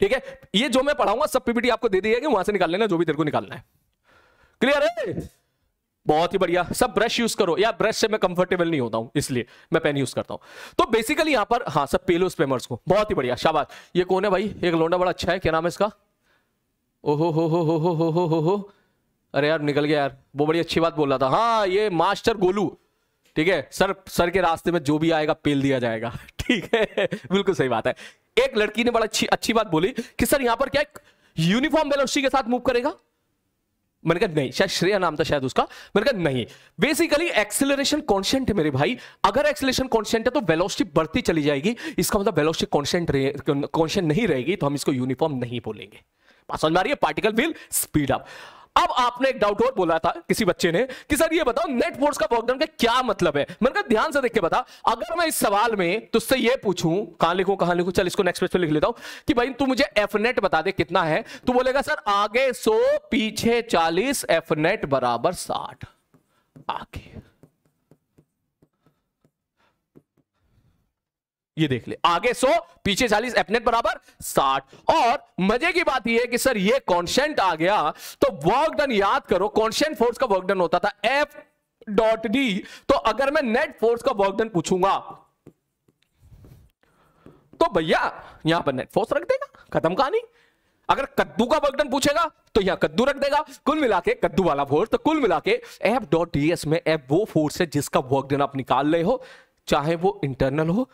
ठीक है ये जो मैं पढ़ाऊंगा सब पीपीटी आपको दे दी जाएगी वहां से निकाल लेना जो भी तेरे को निकालना है क्लियर है बहुत ही बढ़िया सब ब्रश यूज करो या ब्रश से मैं कंफर्टेबल नहीं होता हूं इसलिए मैं पेन यूज करता हूं तो बेसिकली यहां पर हाँ सब पेलो स्पेमर्स को बहुत ही बढ़िया शाबाश ये कौन है भाई एक लोंडा बड़ा अच्छा है क्या नाम है इसका ओहो हो हो हो हो हो हो हो हो अरे यार निकल गया यार वो बड़ी अच्छी बात बोल रहा था हाँ ये मास्टर गोलू ठीक है सर सर के रास्ते में जो भी आएगा पेल दिया जाएगा [LAUGHS] ठीक है बिल्कुल सही बात है एक लड़की ने बड़ा अच्छी अच्छी बात बोली कि सर यहाँ पर क्या यूनिफॉर्म वेलोसिटी के साथ मूव करेगा मैंने कहा नहीं शायद श्रेया नाम था शायद उसका मैंने कहा नहीं बेसिकली एक्सिलेशन कॉन्सेंट है मेरे भाई अगर एक्सिलेशन कॉन्सेंट है तो वेलोसिटी बढ़ती चली जाएगी इसका मतलब वेलोसिटी कॉन्सेंट कॉन्सेंट नहीं रहेगी तो हम इसको यूनिफॉर्म नहीं बोलेंगे समझ में आ रही है पार्टिकल विल स्पीड अप अब आपने एक डाउट और बोला था किसी बच्चे ने कि सर ये बताओ नेट फोर्स का वर्कडन का क्या मतलब है मैंने कहा ध्यान से देख के बता अगर मैं इस सवाल में तुझसे ये पूछूं कहां लिखूं कहां लिखूं चल इसको नेक्स्ट पेज पे लिख लेता हूं कि भाई तू मुझे एफ नेट बता दे कितना है तू बोलेगा सर आगे सो पीछे चालीस एफ नेट बराबर साठ आगे ये देख ले आगे 100 पीछे 40 एपनेट बराबर 60 और मजे की बात यह है कि सर ये कॉन्सेंट आ गया तो वर्क डन याद करो कॉन्सेंट फोर्स का वर्क डन होता था एफ डॉट डी तो अगर मैं नेट फोर्स का वर्क डन पूछूंगा तो भैया यहां पर नेट फोर्स रख देगा खत्म कहानी अगर कद्दू का वर्कडन पूछेगा तो यहां कद्दू रख देगा कुल मिला के कद्दू वाला फोर्स तो कुल मिला के एफ डॉट डी एस में एफ वो फोर्स है जिसका वर्कडन आप निकाल रहे हो चाहे वो इंटरनल हो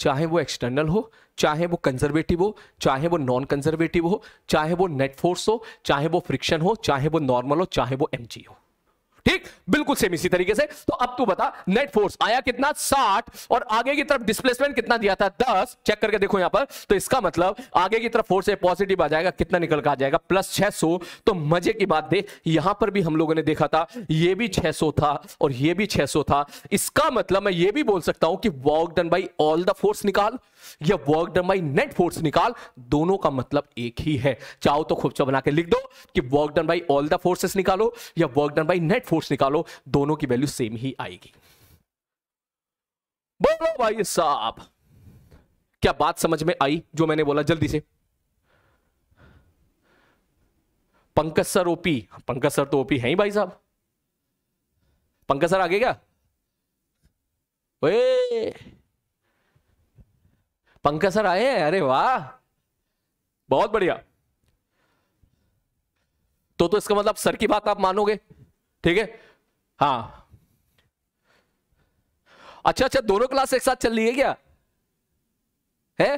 चाहे वो एक्सटर्नल हो चाहे वो कंजर्वेटिव हो चाहे वो नॉन कंजर्वेटिव हो चाहे वो नेट फोर्स हो चाहे वो फ्रिक्शन हो चाहे वो नॉर्मल हो चाहे वो एम हो ठीक बिल्कुल सेम इसी तरीके से तो अब तू बता नेट फोर्स आया कितना साठ और आगे की तरफ डिस्प्लेसमेंट कितना दिया था दस चेक करके देखो यहां पर तो इसका मतलब आगे की तरफ फोर्स पॉजिटिव आ जाएगा कितना निकल कर आ जाएगा प्लस 600 तो मजे की बात दे यहां पर भी हम लोगों ने देखा था ये भी 600 था और ये भी 600 था इसका मतलब मैं ये भी बोल सकता हूं कि work done by all the force निकाल या work done by net force निकाल दोनों का मतलब एक ही है चाहो तो खुबचा बना के लिख दो कि work done by all the forces निकालो या work done by net force निकालो दोनों की वैल्यू सेम ही आएगी बोलो भाई साहब क्या बात समझ में आई जो मैंने बोला जल्दी से Pankaj sir OP Pankaj sir तो ओपी है ही भाई साहब पंकज सर आगे क्या पंकज सर आए हैं अरे वाह बहुत बढ़िया तो तो इसका मतलब सर की बात आप मानोगे ठीक है हाँ अच्छा अच्छा दोनों क्लास एक साथ चल रही है क्या है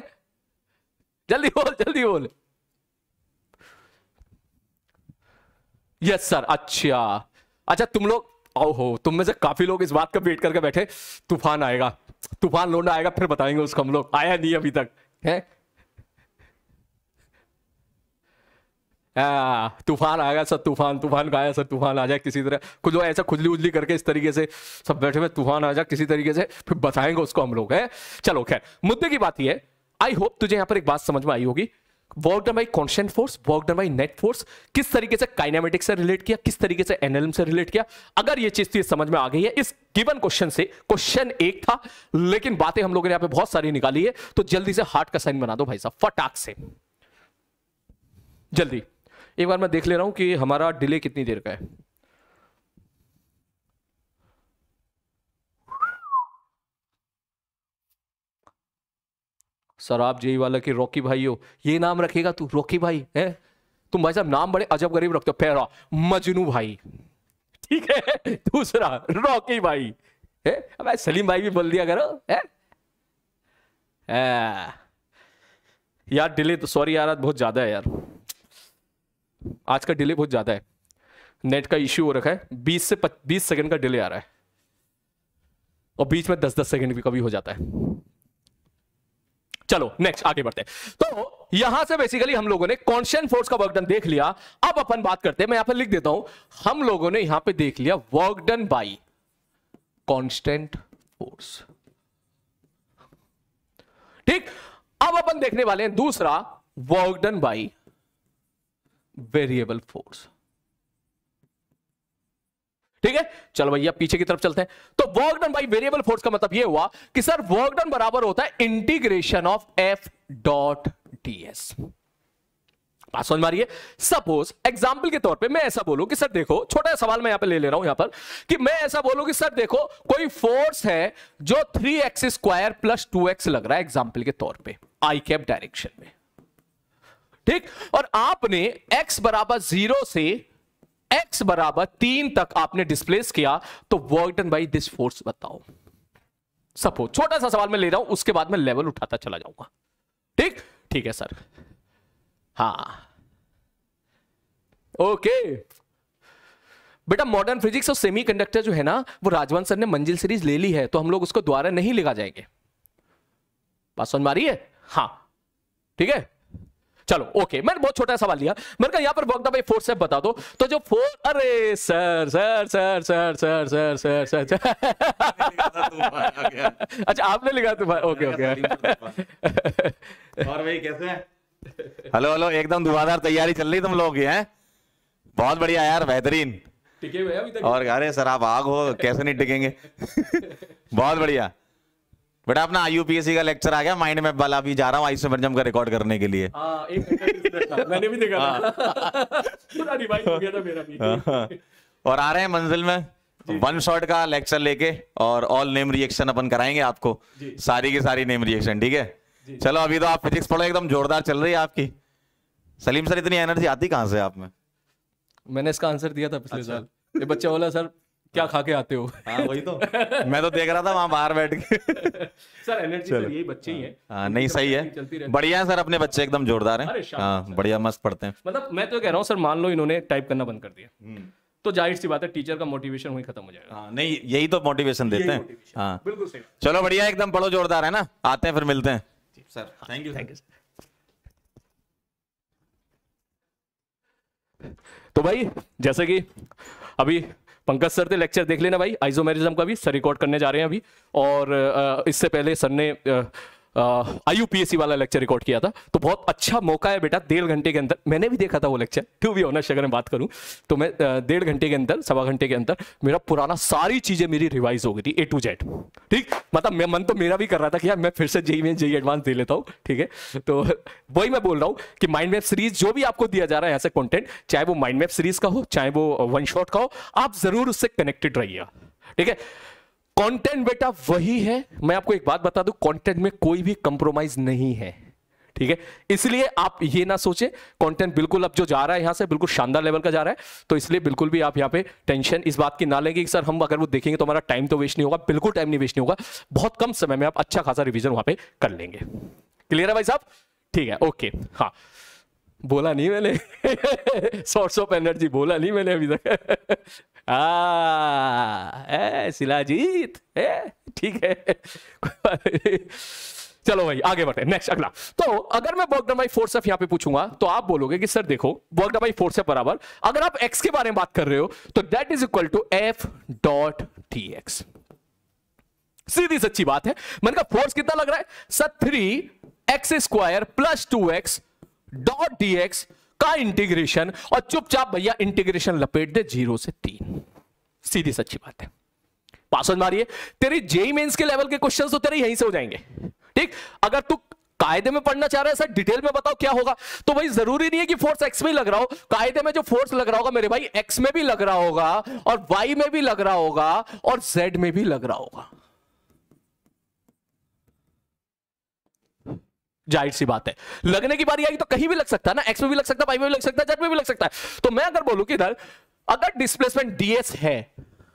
जल्दी बोल जल्दी बोल यस सर अच्छा अच्छा तुम लोग आओ हो तुम में से काफी लोग इस बात का वेट करके बैठे तूफान आएगा तूफान तो लोडा आएगा फिर बताएंगे उसको हम लोग आया नहीं अभी तक है हाँ, तूफान आ गया सर तूफान तूफान का आया सर तूफान आ जाए किसी तरह कुछ लोग ऐसा खुजली उजली करके इस तरीके से सब बैठे हुए तूफान आ जाए किसी तरीके से फिर बताएंगे उसको हम लोग है चलो खैर मुद्दे की बात यह है आई होप तुझे यहाँ पर एक बात समझ में आई होगी work done by constant force work done by net force किस तरीके से काइनामेटिक से रिलेट किया किस तरीके से एनएलएम से रिलेट किया अगर ये चीज तो समझ में आ गई है इस गिवन क्वेश्चन से क्वेश्चन एक था लेकिन बातें हम लोगों ने यहां पे बहुत सारी निकाली है तो जल्दी से हार्ट का साइन बना दो भाई साहब फटाक से जल्दी एक बार मैं देख ले रहा हूं कि हमारा डिले कितनी देर का है शराब जेई वाला के रॉकी भाई हो ये नाम रखेगा तू रॉकी भाई है तुम भाई साहब नाम बड़े अजब गरीब रखते हो पहला मजनू भाई ठीक है दूसरा रॉकी भाई अब सलीम भाई भी बोल दिया करो है यार डिले तो सॉरी यार बहुत ज़्यादा है यार आज का डिले बहुत ज़्यादा है नेट का इश्यू हो रखा है बीस से बीस सेकंड का डिले आ रहा है और बीच में दस दस सेकंड भी कभी हो जाता है चलो नेक्स्ट आगे बढ़ते तो यहां से बेसिकली हम लोगों ने कॉन्स्टेंट फोर्स का वर्कडन देख लिया अब अपन बात करते हैं मैं यहां पर लिख देता हूं हम लोगों ने यहां पे देख लिया वर्कडन बाई कॉन्स्टेंट फोर्स ठीक अब अपन देखने वाले हैं दूसरा वर्कडन बाई वेरिएबल फोर्स ठीक है चलो भैया पीछे की तरफ चलते हैं तो work done by variable force का मतलब यह हुआ कि सर वर्क डन बराबर होता है integration of F dot D बात समझ सपोज एग्जाम्पल के तौर पे मैं ऐसा बोलूं कि सर देखो छोटा सवाल मैं यहां पे ले ले रहा हूं यहां पर कि मैं ऐसा बोलूं कि सर देखो कोई फोर्स है जो three X square plus two X लग रहा है एग्जाम्पल के तौर पे आई कैप डायरेक्शन में ठीक और आपने x बराबर जीरो से एक्स बराबर तीन तक आपने डिस्प्लेस किया तो work done by this force बताओ सपोज छोटा सा सवाल मैं ले रहा हूं उसके बाद मैं लेवल उठाता चला जाऊंगा ठीक ठीक है सर हा ओके बेटा मॉडर्न फिजिक्स और सेमीकंडक्टर जो है ना वो राजवंश सर ने मंजिल सीरीज ले ली है तो हम लोग उसको द्वारा नहीं लिखा जाएंगे बात समझ मारी है हाँ ठीक है चलो ओके मैंने बहुत छोटा सवाल लिया मैंने कहा यहाँ पर वर्क भाई फोर स्टेप बता दो तो जो फोर अरे sir sir sir sir sir sir sir sir अच्छा आपने लिखा तुम्हारा ओके ओके और भाई कैसे हेलो हेलो एकदम दुबादार तैयारी चल रही तुम लोग हैं बहुत बढ़िया यार बेहतरीन टिके हुए अभी तक और अरे सर आप आग हो कैसे नहीं टिकेंगे बहुत बढ़िया बेटा अपना आईयूपीएससी का लेक्चर आ गया माइंड में बल अभी जा रहा हूँ आयुष मरजम का रिकॉर्ड करने के लिए आ, हाँ, एक [LAUGHS] मैंने भी देखा था हाँ। [LAUGHS] मेरा भी हाँ, और आ रहे हैं मंजिल में वन शॉट का लेक्चर लेके और ऑल नेम रिएक्शन अपन कराएंगे आपको सारी की सारी नेम रिएक्शन ठीक है चलो अभी तो आप फिजिक्स पढ़ो एकदम जोरदार चल रही है आपकी सलीम सर इतनी एनर्जी आती कहाँ से आप में मैंने इसका आंसर दिया था पिछले अच्छा। साल ये बच्चा बोला सर क्या खा के आते हो हाँ, वही तो [LAUGHS] मैं तो देख रहा था वहाँ बाहर बैठ के सर एनर्जी सर तो यही बच्चे ही हैं हाँ, हाँ, नहीं सही है बढ़िया है सर अपने बच्चे एकदम जोरदार हैं हाँ बढ़िया मस्त पढ़ते हैं मतलब मैं तो कह रहा हूँ सर मान लो इन्होंने टाइप करना बंद कर दिया हम्म। तो जाहिर सी बात है टीचर का मोटिवेशन वही खत्म हो जाएगा नहीं यही तो मोटिवेशन देते हैं हाँ बिल्कुल सही चलो बढ़िया एकदम पढ़ो जोरदार है ना आते हैं फिर मिलते हैं sir thank you thank you तो भाई जैसे कि अभी पंकज सर थे लेक्चर देख लेना भाई आइजोमेरिज्म का भी सर रिकॉर्ड करने जा रहे हैं अभी और इससे पहले सर ने आईयूपीएससी वाला लेक्चर रिकॉर्ड किया था तो बहुत अच्छा मौका है बेटा डेढ़ घंटे के अंदर मैंने भी देखा था वो लेक्चर टू भी ऑनर्स अगर मैं बात करूँ तो मैं डेढ़ घंटे के अंदर सवा घंटे के अंदर मेरा पुराना सारी चीज़ें मेरी रिवाइज हो गई थी ए टू जेड ठीक मतलब मन तो मेरा भी कर रहा था कि यार मैं फिर से जेई e e में जेई एडवांस e दे लेता हूँ ठीक है तो वही मैं बोल रहा हूँ कि माइंड मैप सीरीज जो भी आपको दिया जा रहा है ऐसे कॉन्टेंट चाहे वो माइंड मैप सीरीज का हो चाहे वो वन शॉट का हो आप जरूर उससे कनेक्टेड रहिएगा ठीक है कंटेंट बेटा वही है मैं आपको एक बात बता दूं कंटेंट में कोई भी कंप्रोमाइज नहीं है ठीक है इसलिए आप ये ना सोचे कंटेंट बिल्कुल अब जो जा रहा है यहां से बिल्कुल शानदार लेवल का जा रहा है तो इसलिए बिल्कुल भी आप यहां पे टेंशन इस बात की ना लेंगे कि सर हम अगर वो देखेंगे तो हमारा टाइम तो वेस्ट नहीं होगा बिल्कुल टाइम नहीं वेस्ट नहीं होगा बहुत कम समय में आप अच्छा खासा रिविजन वहां पर कर लेंगे क्लियर है भाई साहब ठीक है ओके हाँ बोला नहीं मैंने सोर्स ऑफ एनर्जी बोला नहीं मैंने अभी तक आ हाँ, शिलाजीत ठीक है चलो भाई आगे बढ़ते नेक्स्ट अगला तो अगर मैं work done by force F यहां पे पूछूंगा तो आप बोलोगे कि सर देखो work done by force F बराबर अगर आप एक्स के बारे में बात कर रहे हो तो that is equal to F dot T X सीधी सच्ची बात है मैंने कहा फोर्स कितना लग रहा है sir three X square plus two X dot D x का इंटीग्रेशन और चुपचाप भैया इंटीग्रेशन लपेट दे जीरो से तीन सीधी सच्ची बात है पासवर्ड मारिए तेरी जेई मेन्स e e के लेवल के क्वेश्चन तो तेरे यहीं से हो जाएंगे ठीक अगर तू कायदे में पढ़ना चाह रहा है सर डिटेल में बताओ क्या होगा तो भाई जरूरी नहीं है कि फोर्स एक्स में ही लग रहा हो कायदे में जो फोर्स लग रहा होगा मेरे भाई एक्स में भी लग रहा होगा और वाई में भी लग रहा होगा और जेड में भी लग रहा होगा जाहिर सी बात है लगने की बारी आई तो कहीं भी लग सकता है ना एक्स में भी लग सकता है वाई में भी लग सकता है जेड में भी लग सकता है तो मैं अगर बोलूं कि इधर अगर डिस्प्लेसमेंट डीएस है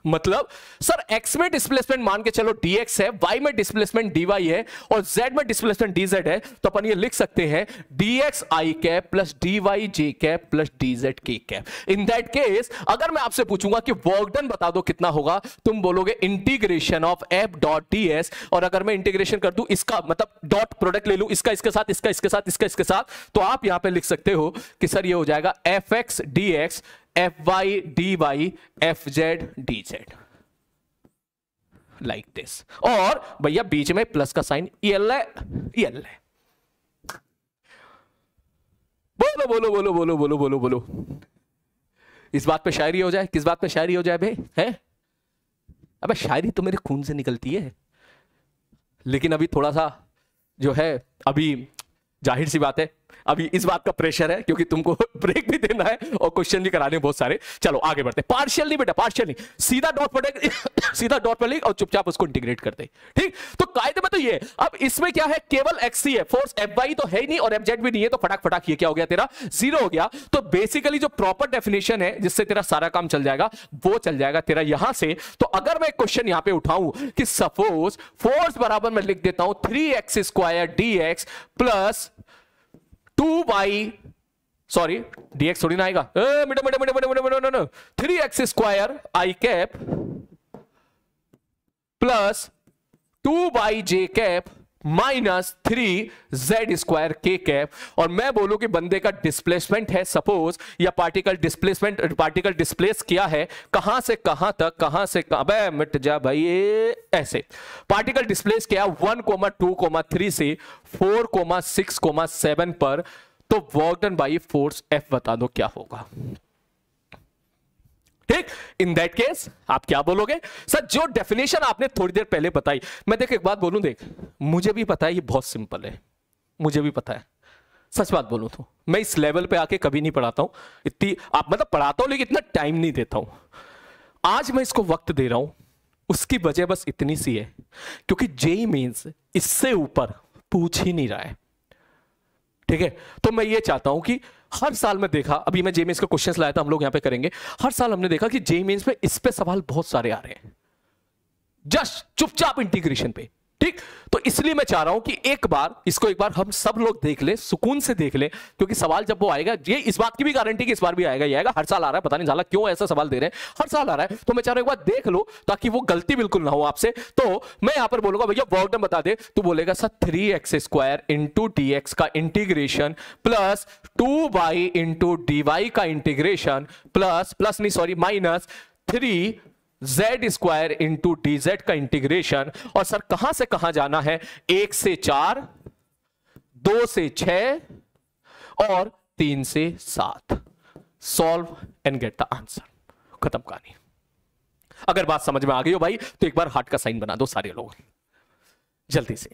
मतलब सर x में डिस्प्लेसमेंट मान के चलो dx है y में डिस्प्लेसमेंट dy है और z में डिस्प्लेसमेंट dz है तो अपन ये लिख सकते हैं dx i cap plus dy j cap plus dz k cap in that case अगर मैं आपसे पूछूंगा कि वर्क डन बता दो कितना होगा तुम बोलोगे integration of f dot ds और अगर मैं इंटीग्रेशन कर दूं इसका मतलब डॉट प्रोडक्ट ले लूं इसका इसके साथ इसका इसके साथ इसका इसके साथ तो आप यहां पे लिख सकते हो कि सर ये हो जाएगा fx dx F Y D Y F Z D Z like this और भैया बीच में प्लस का साइन एल e है एल e है बोलो बोलो बोलो बोलो बोलो बोलो बोलो इस बात पे शायरी हो जाए किस बात पे शायरी हो जाए भाई है अबे शायरी तो मेरे खून से निकलती है लेकिन अभी थोड़ा सा जो है अभी जाहिर सी बात है अभी इस बात का प्रेशर है क्योंकि तुमको ब्रेक [LAUGHS] भी देना है और क्वेश्चन भी कराने बहुत सारे चलो आगे बढ़ते पार्शियल नहीं बेटा पार्शियल नहीं सीधा डॉट पर [COUGHS] सीधा डॉट पर और चुपचाप उसको इंटीग्रेट कर दे ठीक तो कायदे में तो ये अब इसमें क्या है केवल एक्स है फोर्स एफ वाई तो है ही नहीं और एफ जेड भी नहीं है तो फटाक फटाक ये क्या हो गया तेरा जीरो हो गया तो बेसिकली जो प्रॉपर डेफिनेशन है जिससे तेरा सारा काम चल जाएगा वो चल जाएगा तेरा यहां से तो अगर मैं क्वेश्चन यहां पर उठाऊं कि सपोज फोर्स बराबर मैं लिख देता हूं three X square D X plus two by sorry D X थोड़ी ना आएगा three X square I cap plus two by J cap minus three Z square K cap और मैं बोलू कि बंदे का डिस्प्लेसमेंट है सपोज या पार्टिकल डिस्प्लेसमेंट पार्टिकल डिस्प्लेस किया है कहां से कहां तक कहां से कहां मिट जा भाई ऐसे पार्टिकल डिस्प्लेस किया one comma two comma three से four comma six comma seven पर तो वॉकडन बाई फोर्स एफ बता दो क्या होगा ठीक इन दैट केस आप क्या बोलोगे सर जो डेफिनेशन आपने थोड़ी देर पहले बताई मैं देख एक बात बोलूं देख मुझे भी पता है ये बहुत सिंपल है मुझे भी पता है सच बात बोलूं तो मैं इस लेवल पे आके कभी नहीं पढ़ाता हूं इतनी आप मतलब पढ़ाता हूं लेकिन इतना टाइम नहीं देता हूं आज मैं इसको वक्त दे रहा हूं उसकी वजह बस इतनी सी है क्योंकि जेई मीन्स इससे ऊपर पूछ ही नहीं रहा है ठीक है तो मैं ये चाहता हूं कि हर साल में देखा अभी मैं जे का क्वेश्चन लाया था हम लोग यहां पे करेंगे हर साल हमने देखा कि जे पे में इस पे सवाल बहुत सारे आ रहे हैं जस्ट चुपचाप इंटीग्रेशन पे ठीक तो इसलिए मैं चाह रहा हूं कि एक बार इसको एक बार हम सब लोग देख ले सुकून से देख ले क्योंकि सवाल जब वो आएगा ये इस बात की भी गारंटी कि इस बार भी आएगा ये आएगा हर साल आ रहा है पता नहीं साला क्यों ऐसा सवाल दे रहे हैं हर साल आ रहा है तो मैं चाह रहा हूं एक बार देख लो ताकि वो गलती बिल्कुल ना हो आपसे तो मैं यहां पर बोलूंगा भैया वर्कडम बता दे तू बोलेगा sir three X square into x का integration plus two Y into D Y का इंटीग्रेशन प्लस प्लस नहीं sorry minus three Z square into D Z का इंटीग्रेशन और सर कहां से कहां जाना है एक से चार दो से छ और तीन से सात solve and get the answer खत्म कहानी अगर बात समझ में आ गई हो भाई तो एक बार हार्ट का साइन बना दो सारे लोग जल्दी से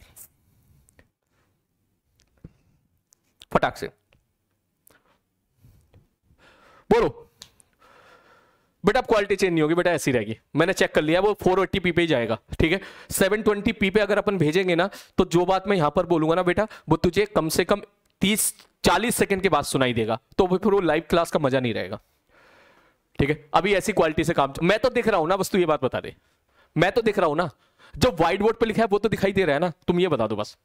फटाक से बोलो बेटा अब क्वालिटी चेंज नहीं होगी बेटा ऐसी रहेगी मैंने चेक कर लिया वो फोर एट्टी पी पे ही जाएगा ठीक है सेवन ट्वेंटी पी पे अगर अपन भेजेंगे ना तो जो बात मैं यहाँ पर बोलूंगा ना बेटा वो तुझे कम से कम तीस चालीस सेकेंड के बाद सुनाई देगा तो फिर वो लाइव क्लास का मजा नहीं रहेगा ठीक है अभी ऐसी क्वालिटी से काम मैं तो दिख रहा हूँ ना बस तू ये बात बता दे मैं तो दिख रहा हूँ ना जो व्हाइट बोर्ड पर लिखा है वो तो दिखाई दे रहा है ना तुम ये बता दो बस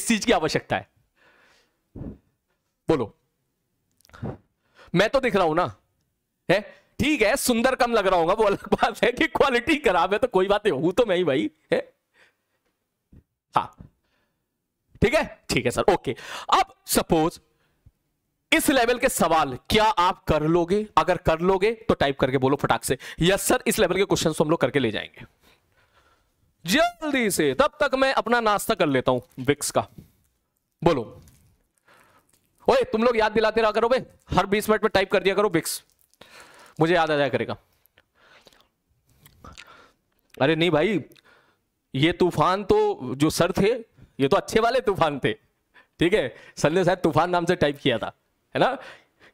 इस चीज की आवश्यकता है बोलो मैं तो दिख रहा हूं ना है ठीक है सुंदर कम लग रहा होगा वो अलग बात है कि क्वालिटी खराब है तो कोई बात नहीं हूं तो मैं ही भाई है हाँ ठीक है ठीक है सर ओके अब सपोज इस लेवल के सवाल क्या आप कर लोगे अगर कर लोगे तो टाइप करके बोलो फटाक से यस सर इस लेवल के क्वेश्चन हम लोग करके ले जाएंगे जल्दी से तब तक मैं अपना नाश्ता कर लेता हूं विक्स का बोलो ओए तुम लोग याद दिलाते रहा करो बे हर 20 मिनट में टाइप कर दिया करो विक्स मुझे याद आ जाया करेगा अरे नहीं भाई ये तूफान तो जो सर थे ये तो अच्छे वाले तूफान थे ठीक है सर ने शायद तूफान नाम से टाइप किया था है ना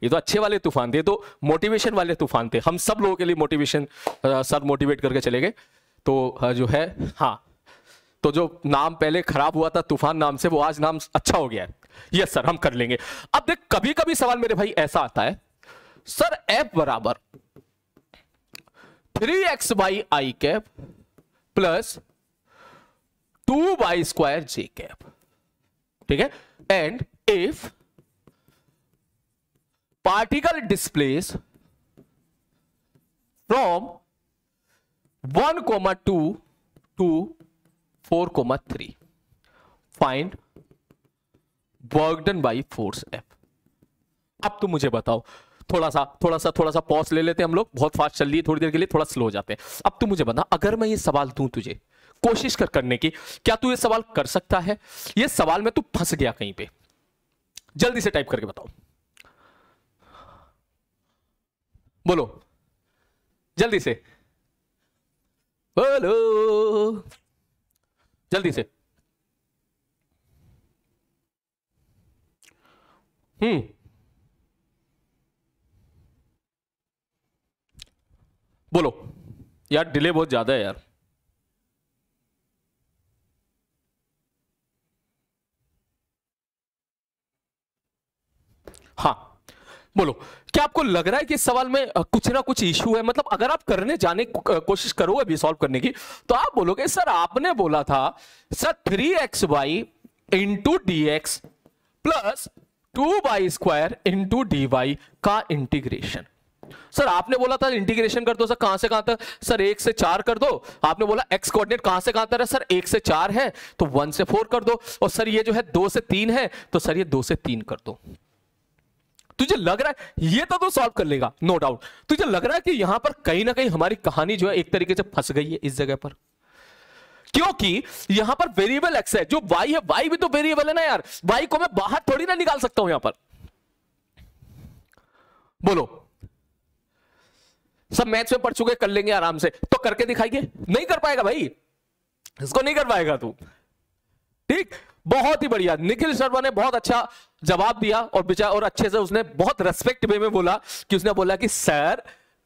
ये तो अच्छे वाले तूफान थे तो मोटिवेशन वाले तूफान थे हम सब लोगों के लिए मोटिवेशन सर मोटिवेट करके चले गए तो जो है हाँ तो जो नाम पहले खराब हुआ था तूफान नाम से वो आज नाम अच्छा हो गया है यस सर हम कर लेंगे अब देख कभी कभी सवाल मेरे भाई ऐसा आता है सर एफ बराबर three X by I cap plus two by square J cap ठीक है and if particle displace from one comma two to four comma three find work done by force F अब तो मुझे बताओ थोड़ा सा थोड़ा सा थोड़ा सा पॉज ले लेते हैं हम लोग बहुत फास्ट चल रही है थोड़ी देर के लिए थोड़ा स्लो हो जाते हैं अब तू मुझे बता अगर मैं ये सवाल दू तुझे कोशिश कर करने की क्या तू ये सवाल कर सकता है ये सवाल में तू फंस गया कहीं पे जल्दी से टाइप करके बताओ बोलो जल्दी से बोलो जल्दी से हम्म बोलो यार डिले बहुत ज़्यादा है यार हाँ बोलो क्या आपको लग रहा है कि इस सवाल में कुछ ना कुछ इश्यू है मतलब अगर आप करने जाने कोशिश करोगे अभी सॉल्व करने की तो आप बोलोगे सर आपने बोला था sir three X Y into D X plus two Y square into D Y का इंटीग्रेशन सर आपने बोला था इंटीग्रेशन कर दो सर कहां से कहां तक सर एक से चार कर दो आपने बोला एक्स कोऑर्डिनेट कहां से कहां तक है सर एक से चार है तो वन से फोर कर दो और सर ये जो है दो से तीन है तो सर ये दो से तीन कर दो तुझे लग रहा है ये तो तू सॉल्व कर लेगा नो डाउट तुझे लग रहा है कि यहां पर कहीं ना कहीं हमारी कहानी जो है एक तरीके से फंस गई है इस जगह पर क्योंकि यहां पर वेरिएबल एक्स है जो वाई है वाई भी तो वेरिएबल है ना यार वाई को मैं बाहर थोड़ी ना निकाल सकता हूं यहां पर बोलो सब मैथ्स में पढ़ चुके कर लेंगे आराम से तो करके दिखाइए नहीं कर पाएगा भाई इसको नहीं कर पाएगा तू ठीक बहुत ही बढ़िया निखिल शर्मा ने बहुत अच्छा जवाब दिया और बिचार और अच्छे से उसने बहुत रेस्पेक्ट वे में बोला कि उसने बोला कि सर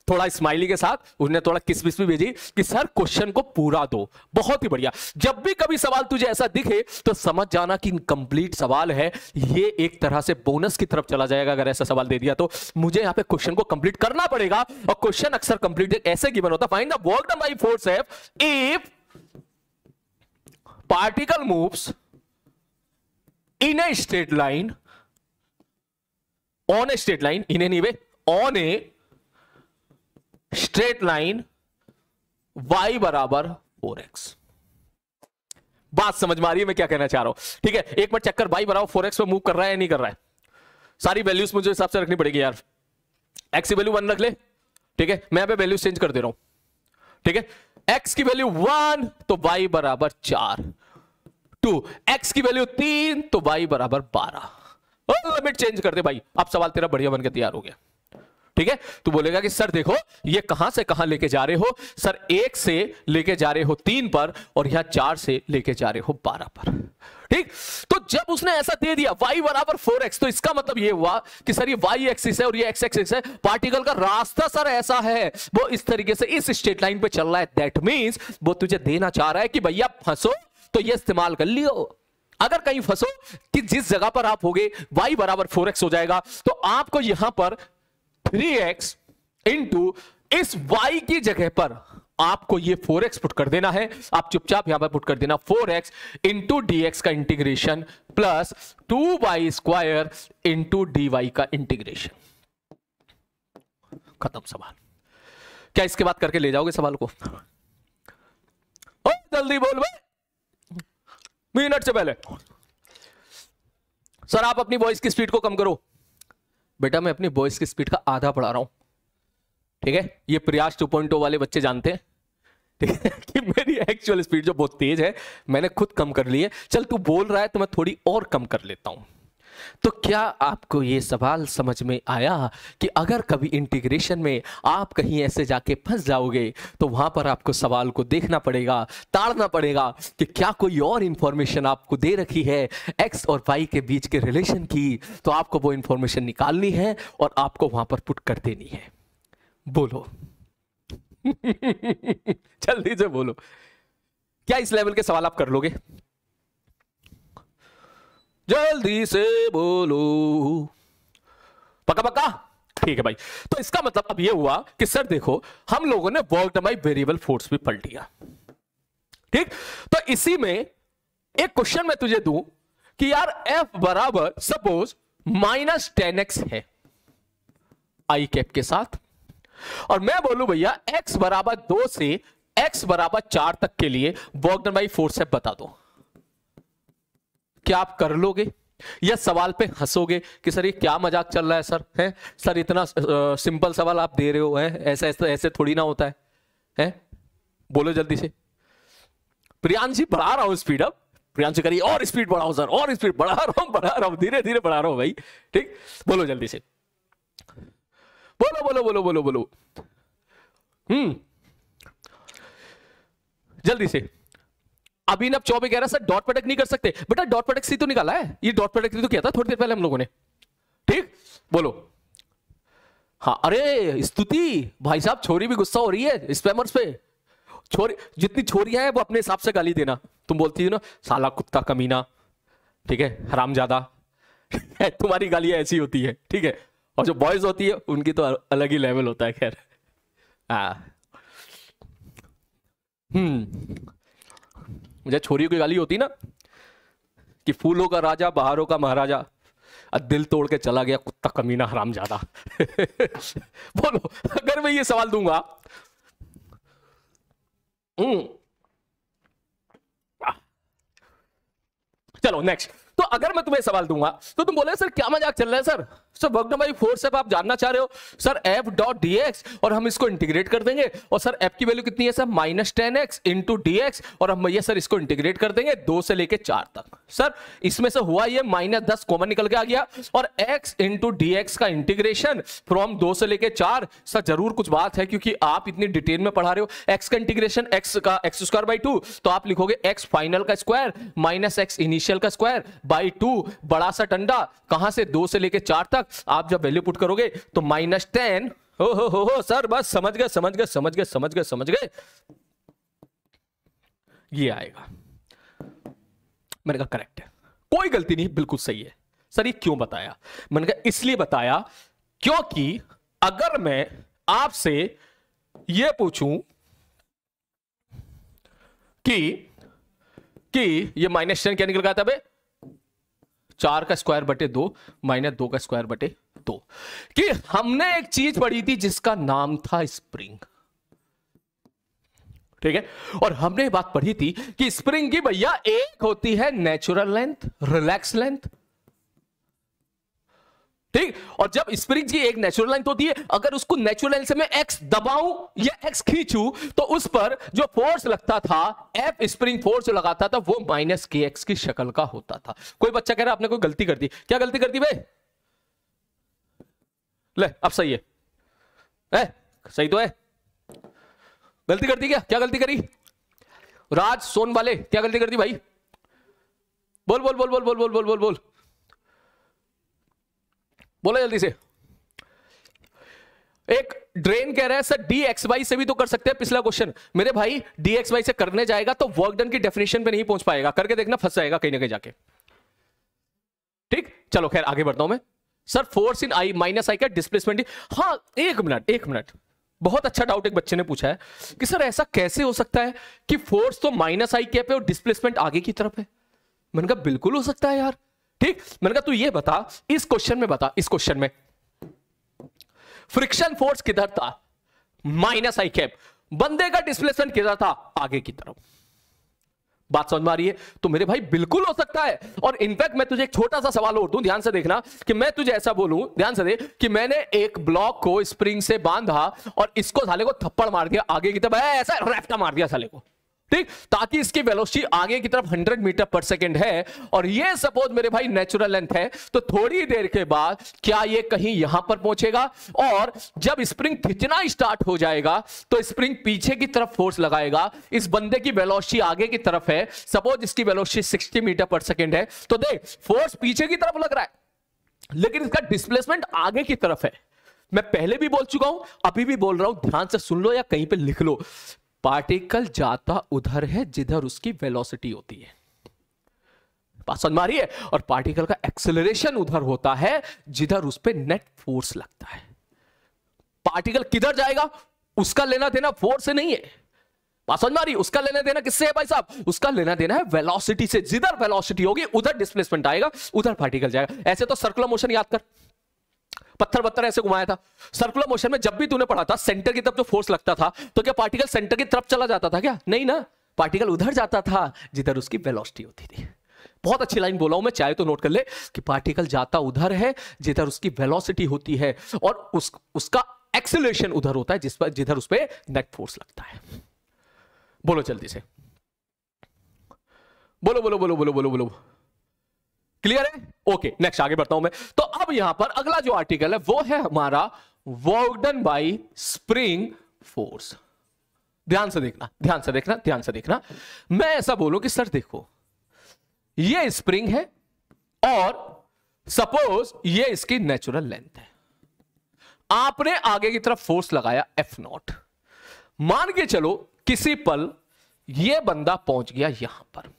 थोड़ा स्माइली के साथ उसने थोड़ा किसमिस भी भेजी कि सर क्वेश्चन को पूरा दो बहुत ही बढ़िया जब भी कभी सवाल तुझे ऐसा दिखे तो समझ जाना कि इनकम्प्लीट सवाल है ये एक तरह से बोनस की तरफ चला जाएगा अगर ऐसा सवाल दे दिया तो मुझे यहाँ पे क्वेश्चन को कंप्लीट करना पड़ेगा और क्वेश्चन अक्सर कंप्लीट ऐसे गिवन होता find the work force by force if particle in a straight line on a straight line in in any way on a straight line Y बराबर फोर एक्स बात समझ में आ रही है मैं क्या कहना चाह रहा हूं ठीक है एक बार चक्कर वाई बराबर फोर एक्स पर मूव कर रहा है या नहीं कर रहा है सारी वैल्यूज मुझे हिसाब से रखनी पड़ेगी यार एक्स की वैल्यू वन रख ले ठीक है मैं यहां पर वैल्यू चेंज कर दे रहा हूं ठीक है एक्स की वैल्यू वन तो वाई बराबर चार टू एक्स की वैल्यू तीन तो वाई बराबर बारह लिमिट oh, चेंज कर दे भाई अब सवाल तेरा बढ़िया बनकर तैयार हो गया ठीक है तो बोलेगा कि सर देखो ये कहां से कहां लेके जा रहे हो सर एक से लेके जा रहे हो तीन पर और यहां चार से लेके जा रहे हो बारह पर ठीक तो जब उसने ऐसा दे दिया y बराबर फोर एक्स तो इसका मतलब ये हुआ कि सर ये y एक्सिस है और ये x एक्सिस है पार्टिकल का रास्ता सर ऐसा है वो इस तरीके से इस स्ट्रेट लाइन पे चल रहा है दैट मीन्स वो तुझे देना चाह रहा है कि भैया फंसो तो ये इस्तेमाल कर लियो अगर कहीं फंसो कि जिस जगह पर आप होगे y बराबर फोर हो जाएगा तो आपको यहां पर 3x इंटू इस y की जगह पर आपको ये 4x पुट कर देना है आप चुपचाप यहां पर पुट कर देना 4x एक्स इंटू का integration plus 2y Y square into का इंटीग्रेशन खत्म सवाल क्या इसके बाद करके ले जाओगे सवाल को ओ, जल्दी बोल भाई मिनट से पहले सर आप अपनी वॉइस की स्पीड को कम करो बेटा मैं अपनी वॉइस की स्पीड का आधा पढ़ा रहा हूँ ठीक है ये प्रयास टू पॉइंट oh वाले बच्चे जानते हैं ठीक है [LAUGHS] कि मेरी एक्चुअल स्पीड जो बहुत तेज है मैंने खुद कम कर ली है चल तू बोल रहा है तो मैं थोड़ी और कम कर लेता हूँ तो क्या आपको ये सवाल समझ में आया कि अगर कभी इंटीग्रेशन में आप कहीं ऐसे जाके फंस जाओगे तो वहां पर आपको सवाल को देखना पड़ेगा ताड़ना पड़ेगा कि क्या कोई और इंफॉर्मेशन आपको दे रखी है एक्स और वाई के बीच के रिलेशन की तो आपको वो इंफॉर्मेशन निकालनी है और आपको वहां पर पुट कर देनी है बोलो [LAUGHS] जल्दी से बोलो क्या इस लेवल के सवाल आप कर लोगे जल्दी से बोलो पक्का पक्का ठीक है भाई तो इसका मतलब अब ये हुआ कि सर देखो हम लोगों ने वर्क बाई वेरिएबल फोर्स भी पढ़ लिया ठीक तो इसी में एक क्वेश्चन मैं तुझे दू कि यार एफ बराबर सपोज माइनस टेन एक्स है आई कैप के साथ और मैं बोलू भैया एक्स बराबर दो से एक्स बराबर चार तक के लिए वर्क बाई फोर्स बता दो क्या आप कर लोगे या सवाल पे हंसोगे कि सर ये क्या मजाक चल रहा है सर है सर इतना सिंपल सवाल आप दे रहे हो है ऐसा ऐसा ऐसे थोड़ी ना होता है हैं बोलो जल्दी से प्रियांशी बढ़ा रहा हूं स्पीड अप प्रियांशी करिए और स्पीड बढ़ाओ सर और स्पीड बढ़ा रहा हूं बढ़ा रहा हूं धीरे धीरे बढ़ा रहा हूं भाई ठीक बोलो जल्दी से बोलो बोलो बोलो बोलो बोलो हम्म जल्दी से अभी ना चौबे कह रहा सर डॉट प्रोडक्ट नहीं कर सकते बेटा डॉट प्रोडक्ट सी तो निकाला है ये डॉट प्रोडक्ट तो किया था थोड़ी देर पहले हम लोगों ने ठीक बोलो हाँ अरे स्तुति भाई साहब छोरी भी गुस्सा हो रही है स्पैमर्स पे छोरी जितनी छोरियां हैं वो अपने हिसाब से गाली देना तुम बोलती हो ना साला कुत्ता कमीना ठीक है हराम ज्यादा [LAUGHS] तुम्हारी गालियां ऐसी होती है ठीक है और जो बॉयज होती है उनकी तो अलग ही लेवल होता है खैर हाँ।
हम्म
मुझे छोरी की गाली होती ना कि फूलों का राजा बहारों का महाराजा दिल तोड़ के चला गया कुत्ता कमीना हराम ज्यादा [LAUGHS] बोलो अगर मैं ये सवाल दूंगा हम्म, चलो नेक्स्ट तो अगर मैं तुम्हें सवाल दूंगा तो तुम बोले सर क्या मजाक चल रहा है sir sir work number four से आप जानना चाह रहे हो sir F dot D x और हम इसको इंटीग्रेट कर देंगे और सर एफ की वैल्यू कितनी है sir minus ten X into D x और हम भैया सर इसको इंटीग्रेट कर देंगे दो से लेके चार तक सर इसमें से हुआ ये माइनस दस कॉमन निकल के आ गया और एक्स इंटू डी एक्स का इंटीग्रेशन फ्रॉम दो से लेके चार सर जरूर कुछ बात है क्योंकि आप इतनी डिटेल में पढ़ा रहे हो एक्स का इंटीग्रेशन एक्स का एक्स स्क्वायर बाई टू तो आप लिखोगे एक्स फाइनल का स्क्वायर माइनस एक्स इनिशियल का स्क्वायर बाई टू बड़ा सा टंडा कहां से दो से लेके चार तक तक आप जब वैल्यू पुट करोगे तो माइनस टेन हो हो हो हो सर बस समझ गए समझ गए समझ गए समझ गए समझ गए ये आएगा मैंने कहा करेक्ट है कोई गलती नहीं बिल्कुल सही है सर ये क्यों बताया मैंने कहा इसलिए बताया क्योंकि अगर मैं आपसे ये पूछूं कि कि ये माइनस टेन क्या निकल गया था भाई चार का स्क्वायर बटे दो माइनस दो का स्क्वायर बटे दो कि हमने एक चीज पढ़ी थी जिसका नाम था स्प्रिंग ठीक है और हमने बात पढ़ी थी कि स्प्रिंग की भैया एक होती है नेचुरल लेंथ रिलैक्स लेंथ ठीक और जब स्प्रिंग की एक नेचुरल लाइन होती है अगर उसको नेचुरल लाइन से मैं एक्स दबाऊं या एक्स खींचू तो उस पर जो फोर्स लगता था एफ स्प्रिंग फोर्स जो लगाता था वो माइनस के एक्स की शक्ल का होता था कोई बच्चा कह रहा आपने कोई गलती कर दी क्या गलती कर दी भाई ले अब सही है ए, सही तो है गलती कर दी क्या क्या गलती करी राज सोन वाले क्या गलती कर दी भाई बोल बोल बोल बोल बोल बोल बोल बोल बोल बोलो जल्दी से एक ड्रेन कह रहा है सर डी एक्स वाई से भी तो कर सकते हैं पिछला क्वेश्चन मेरे भाई डी एक्स वाई से करने जाएगा तो वर्क डन की डेफिनेशन पे नहीं पहुंच पाएगा करके देखना फंस जाएगा कहीं ना कहीं जाके ठीक चलो खैर आगे बढ़ता हूं मैं sir force in I minus I का डिस्प्लेसमेंट हाँ एक मिनट एक मिनट बहुत अच्छा डाउट एक बच्चे ने पूछा है कि सर ऐसा कैसे हो सकता है कि फोर्स तो माइनस आई कैप है और डिस्प्लेसमेंट आगे की तरफ है मैंने कहा बिल्कुल हो सकता है यार ठीक मैंने कहा तू ये बता इस क्वेश्चन में बता इस क्वेश्चन में फ्रिक्शन फोर्स किधर था माइनस आई कैप बंदे का डिस्प्लेसमेंट किधर था आगे की तरफ बात समझ में आ रही है तो मेरे भाई बिल्कुल हो सकता है और इनफैक्ट मैं तुझे एक छोटा सा सवाल और दूं ध्यान से देखना कि मैं तुझे ऐसा बोलूं ध्यान से दे कि मैंने एक ब्लॉक को स्प्रिंग से बांधा और इसको साले को थप्पड़ मार दिया आगे की तरफ ऐसा रैफ्टा मार दिया साले को ठीक ताकि इसकी वेलोसिटी आगे की तरफ 100 मीटर पर सेकंड है और ये सपोज मेरे भाई नेचुरल लेंथ है तो थोड़ी देर के बाद क्या ये कहीं यहां पर पहुंचेगा और जब स्प्रिंग खिंचना स्टार्ट हो जाएगा तो स्प्रिंग पीछे की तरफ फोर्स लगाएगा इस बंदे की वेलोसिटी आगे की तरफ है सपोज इसकी वेलोसिटी सिक्सटी मीटर पर सेकेंड है तो देख फोर्स पीछे की तरफ लग रहा है लेकिन इसका डिस्प्लेसमेंट आगे की तरफ है मैं पहले भी बोल चुका हूं अभी भी बोल रहा हूं ध्यान से सुन लो या कहीं पे लिख लो पार्टिकल जाता उधर है जिधर उसकी वेलोसिटी होती है मारी है और पार्टिकल का एक्सेलरेशन उधर होता है जिधर उस पर नेट फोर्स लगता है पार्टिकल किधर जाएगा उसका लेना देना फोर्स से नहीं है पासन समझ मारी उसका लेना देना किससे है भाई साहब उसका लेना देना है वेलोसिटी से जिधर वेलोसिटी होगी उधर डिस्प्लेसमेंट आएगा उधर पार्टिकल जाएगा ऐसे तो सर्कुलर मोशन याद कर पत्थर पत्थर ऐसे घुमाया था सर्कुलर मोशन में जब भी तूने पढ़ा था सेंटर की तरफ जो फोर्स लगता था तो क्या पार्टिकल सेंटर की तरफ चला जाता था क्या नहीं ना पार्टिकल उधर जाता था जिधर उसकी वेलोसिटी होती थी बहुत अच्छी लाइन बोला हूं मैं चाहे तो नोट कर ले कि पार्टिकल जाता उधर है जिधर उसकी वेलोसिटी होती है और उस, उसका एक्सेलेशन उधर होता है जिस पर जिधर उस पर नेट फोर्स लगता है बोलो जल्दी से बोलो बोलो बोलो बोलो बोलो बोलो बोलो बोलो क्लियर है ओके okay, नेक्स्ट आगे बढ़ता हूं मैं तो अब यहां पर अगला जो आर्टिकल है वो है हमारा वर्कडन बाई स्प्रिंग फोर्स ध्यान से देखना ध्यान से देखना ध्यान से देखना मैं ऐसा बोलू कि सर देखो ये स्प्रिंग है और सपोज ये इसकी नेचुरल लेंथ है आपने आगे की तरफ फोर्स लगाया एफ नॉट मान के चलो किसी पल ये बंदा पहुंच गया यहां पर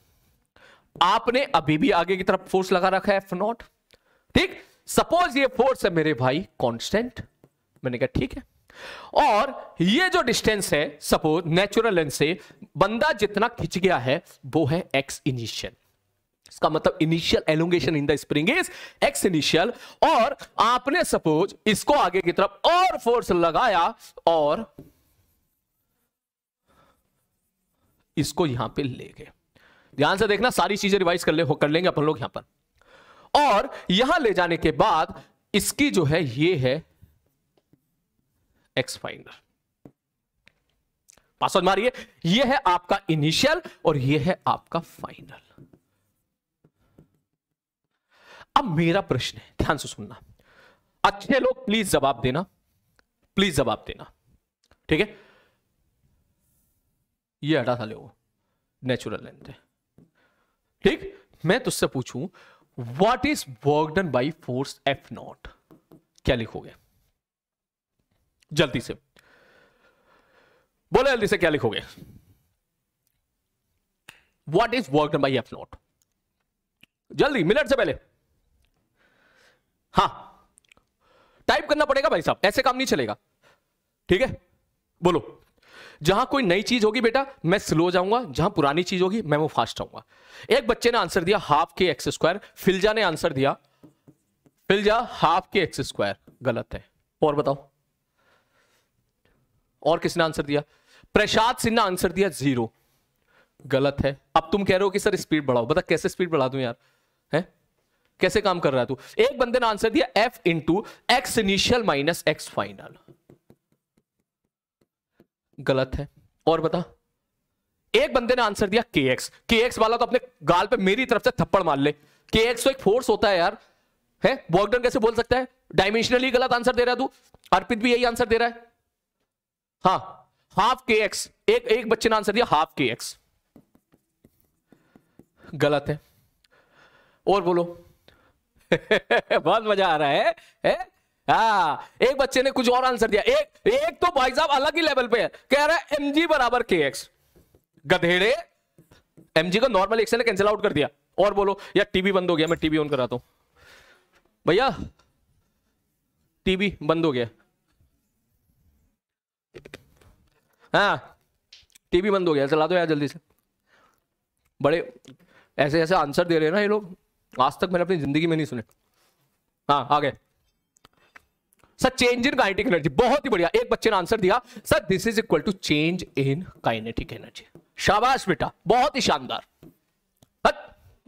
आपने अभी भी आगे की तरफ फोर्स लगा रखा है एफ नॉट ठीक सपोज ये फोर्स है मेरे भाई कांस्टेंट मैंने कहा ठीक है और ये जो डिस्टेंस है सपोज नेचुरल लेंथ से बंदा जितना खिंच गया है वो है एक्स इनिशियल इसका मतलब initial elongation in the spring is X initial और आपने सपोज इसको आगे की तरफ और फोर्स लगाया और इसको यहां पे ले गए ध्यान से देखना सारी चीजें रिवाइज कर ले कर लेंगे अपन लोग यहां पर और यहां ले जाने के बाद इसकी जो है ये है एक्स फाइंडर पासवर्ड मारिए ये है आपका इनिशियल और ये है आपका फाइनल अब मेरा प्रश्न है ध्यान से सुनना अच्छे लोग प्लीज जवाब देना प्लीज जवाब देना ठीक है ये हटा था ले नेचुरल लेंथ है ठीक मैं तुझसे पूछूं what is work done by force F naught क्या लिखोगे जल्दी से बोले जल्दी से क्या लिखोगे what is work done by F naught जल्दी मिनट से पहले हाँ टाइप करना पड़ेगा भाई साहब ऐसे काम नहीं चलेगा ठीक है बोलो जहां कोई नई चीज होगी बेटा मैं स्लो जाऊंगा जहां पुरानी चीज होगी मैं वो फास्ट आऊंगा एक बच्चे ने आंसर दिया हाफ के एक्स स्क्वायर फिलजा ने आंसर दिया फिलजा हाफ के एक्स स्क्वायर गलत है और बताओ और किसने आंसर दिया प्रसाद सिन्हा आंसर दिया जीरो गलत है अब तुम कह रहे हो कि सर स्पीड बढ़ाओ बता कैसे स्पीड बढ़ा दू यार है कैसे काम कर रहा है तू एक बंदे ने आंसर दिया F into X initial minus X final गलत है और बता एक बंदे ने आंसर दिया के एक्स के एक्स वाला तो अपने गाल पे मेरी तरफ से थप्पड़ मार ले के एक्स तो एक फोर्स होता है यार है बॉकडन कैसे बोल सकता है डायमेंशनली गलत आंसर दे रहा है तू अर्पित भी यही आंसर दे रहा है हाँ हाफ के एक्स एक एक बच्चे ने आंसर दिया हाफ के एक्स गलत है और बोलो [LAUGHS] बहुत मजा आ रहा है, है? हाँ एक बच्चे ने कुछ और आंसर दिया एक एक तो भाई साहब अलग ही लेवल पे है कह रहा है जी बराबर के एक्स गधेड़े एमजी को नॉर्मल एक्स ने कैंसिल आउट कर दिया और बोलो यार टीवी बंद हो गया मैं टीवी ऑन कराता हूं भैया टीवी बंद हो गया हाँ टीवी बंद हो गया चला दो यार जल्दी से बड़े ऐसे ऐसे आंसर दे रहे हैं ना ये लोग आज तक मैंने अपनी जिंदगी में नहीं सुने हाँ आ गए sir change in kinetic energy बहुत ही बढ़िया एक बच्चे ने आंसर दिया sir this is equal to change in kinetic energy शाबाश बेटा बहुत ही शानदार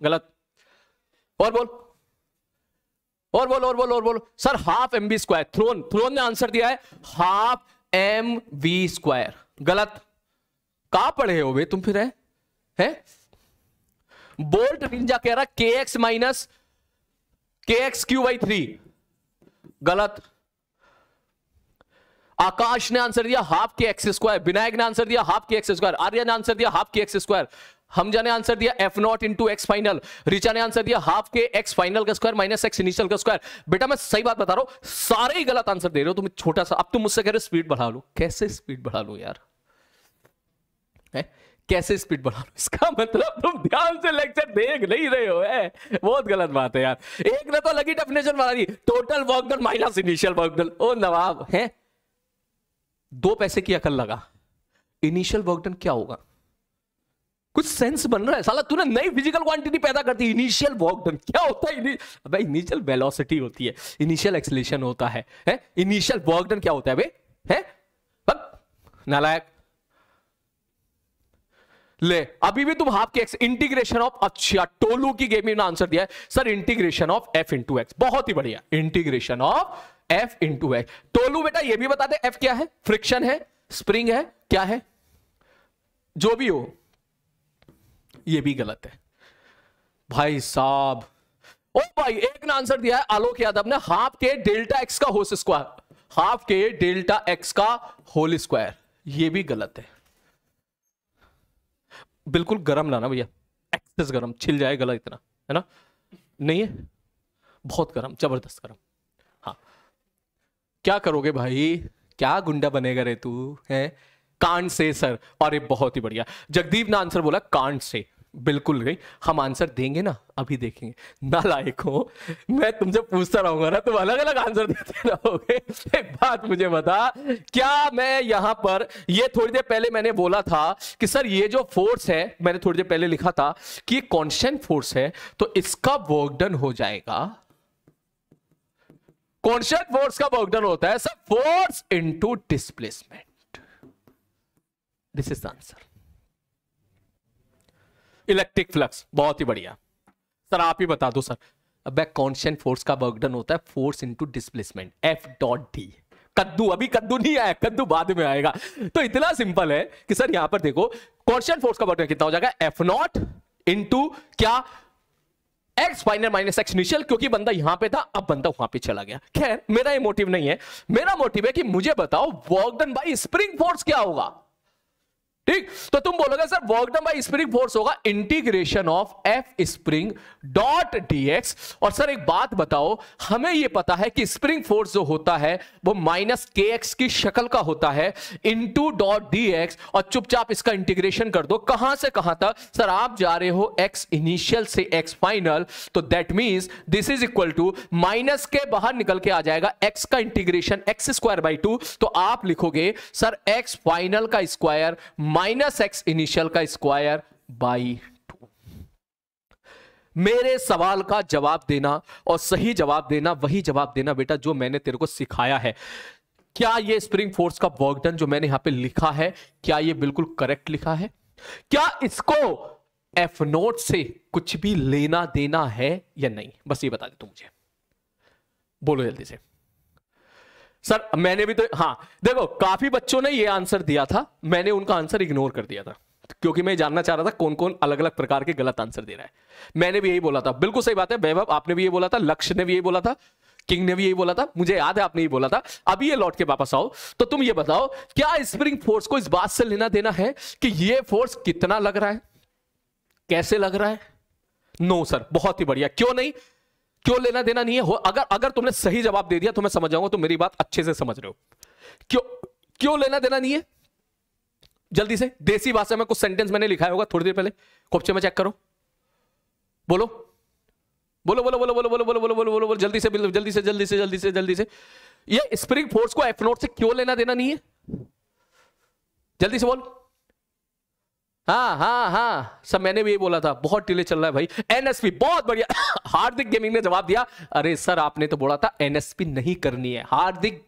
गलत और बोल और बोल और बोल और बोल sir half M B square थ्रोन थ्रोन ने आंसर दिया है हाफ एम वी स्क्वायर गलत कहा पढ़े हो वे तुम फिर है, है? बोल्ट निंजा कह रहा K X minus K X Q by three गलत आकाश ने आंसर दिया हाफ के एक्स स्क्वायर विनायक ने आंसर दिया हाफ के एक्स स्क्वायर आर्य ने आंसर दिया हाफ के एक्स स्क्वायर हमजा ने आंसर दिया F naught into X final Richa ने आंसर दिया हाफ के एक्स फाइनल का स्क्वायर माइनस एक्स इनिशियल का स्क्वायर बेटा मैं सही बात बता रहा हूं सारे ही गलत आंसर दे रहे हो तुम छोटा सा अब तुम मुझसे कह रहे हो स्पीड बढ़ा लो कैसे स्पीड बढ़ा लो यार है? कैसे स्पीड बढ़ा लो इसका मतलब तुम ध्यान से लेक्चर देख नहीं रहे हो है बहुत गलत बात है यार एक ने तो लगी डेफिनेशन बना दी total work done minus initial work done ओ नवाब है दो पैसे की अकल लगा इनिशियल वर्क डन क्या होगा कुछ सेंस बन रहा है साला तूने नई फिजिकल क्वांटिटी पैदा करती इनिशियल वर्क डन क्या होता है अबे इनिशियल वेलोसिटी होती है इनिशियल एक्सलेशन होता है हैं इनिशियल वर्क डन क्या होता है हैं अब नालायक ले अभी भी तुम हाफ के एक्स इंटीग्रेशन ऑफ अच्छा टोलू की गेम में आंसर दिया है sir integration of F into X बहुत ही बढ़िया integration of F into X Tolu बेटा ये भी बता दे एफ क्या है फ्रिक्शन है स्प्रिंग है क्या है जो भी हो ये भी गलत है भाई साहब ओ भाई एक ने आंसर दिया है आलोक यादव ने हाफ के डेल्टा एक्स का whole square half K delta X का होल स्क्वायर ये भी गलत है बिल्कुल गर्म लाना भैया एक्सेस गर्म छिल जाए गला इतना है ना नहीं है बहुत गर्म जबरदस्त गर्म क्या करोगे भाई क्या गुंडा बनेगा रे तू है कांड से सर और ये बहुत ही बढ़िया जगदीप ने आंसर बोला कांड से बिल्कुल गई हम आंसर देंगे ना अभी देखेंगे ना लायक हो मैं तुमसे पूछता रहूंगा ना तुम अलग अलग आंसर देते रहोगे एक बात मुझे बता क्या मैं यहां पर ये थोड़ी देर पहले मैंने बोला था कि सर ये जो फोर्स है मैंने थोड़ी देर पहले लिखा था कि कॉन्स्टेंट फोर्स है तो इसका वर्कडन हो जाएगा कॉन्शियस फोर्स का वर्कडन होता है sir force into displacement this is answer electric flux बहुत ही बढ़िया सर आप ही बता दो सर अब कॉन्शियन फोर्स का वर्कडन होता है force into displacement F dot D कद्दू अभी कद्दू नहीं आया कद्दू बाद में आएगा तो इतना सिंपल है कि सर यहां पर देखो कॉन्शियन फोर्स का वर्कडन कितना हो जाएगा एफ नॉट इंटू क्या X final minus x initial क्योंकि बंदा यहां पे था अब बंदा वहां पे चला गया खैर मेरा ये मोटिव नहीं है मेरा मोटिव है कि मुझे बताओ work done by spring force क्या होगा ठीक तो तुम बोलोगे sir work done by spring force होगा integration of F spring dot D X और सर एक बात बताओ हमें यह पता है कि स्प्रिंग फोर्स जो होता है वो माइनस के एक्स की शक्ल का होता है इनटू डॉट डीएक्स और चुपचाप इसका इंटीग्रेशन कर दो कहां से कहां तक सर आप जा रहे हो एक्स इनिशियल से एक्स फाइनल तो that mean this is equal to minus K बाहर निकल के आ जाएगा एक्स का integration X square by two तो आप लिखोगे सर एक्स फाइनल का स्क्वायर माइनस एक्स इनिशियल का स्क्वायर बाई टू मेरे सवाल का जवाब देना और सही जवाब देना वही जवाब देना बेटा जो मैंने तेरे को सिखाया है क्या ये स्प्रिंग फोर्स का वर्कडन जो मैंने यहां पे लिखा है क्या ये बिल्कुल करेक्ट लिखा है क्या इसको एफ नोट से कुछ भी लेना देना है या नहीं बस ये बता दे तू मुझे बोलो जल्दी से सर मैंने भी तो हाँ देखो काफी बच्चों ने ये आंसर दिया था मैंने उनका आंसर इग्नोर कर दिया था क्योंकि मैं जानना चाह रहा था कौन कौन अलग अलग प्रकार के गलत आंसर दे रहा है मैंने भी यही बोला था बिल्कुल सही बात है वैभव आपने भी ये बोला था लक्ष्य ने भी यही बोला था किंग ने भी यही बोला था मुझे याद है आपने ये बोला था अभी ये लौट के वापस आओ तो तुम ये बताओ क्या स्प्रिंग फोर्स को इस बात से लेना देना है कि ये फोर्स कितना लग रहा है कैसे लग रहा है नो no, सर बहुत ही बढ़िया क्यों नहीं क्यों लेना देना नहीं है अगर अगर तुमने सही जवाब दे दिया तो मैं समझ जाऊंगा तुम मेरी बात अच्छे से समझ रहे हो क्यों क्यों लेना देना नहीं है जल्दी से देसी भाषा में कुछ सेंटेंस मैंने लिखा होगा थोड़ी देर पहले कोपचे में चेक करो बोलो बोलो बोलो बोलो बोलो बोलो बोलो बोलो बोलो बोलो बोलो जल्दी से जल्दी से जल्दी से जल्दी से जल्दी से ये स्प्रिंग फोर्स को एफ नोट से क्यों लेना देना नहीं है जल्दी से बोल हाँ हाँ हाँ सब मैंने भी ये बोला था बहुत टीले चल रहा है भाई एनएसपी बहुत बढ़िया [LAUGHS] हार्दिक गेमिंग ने जवाब दिया अरे सर आपने तो बोला था एनएसपी नहीं करनी है हार्दिक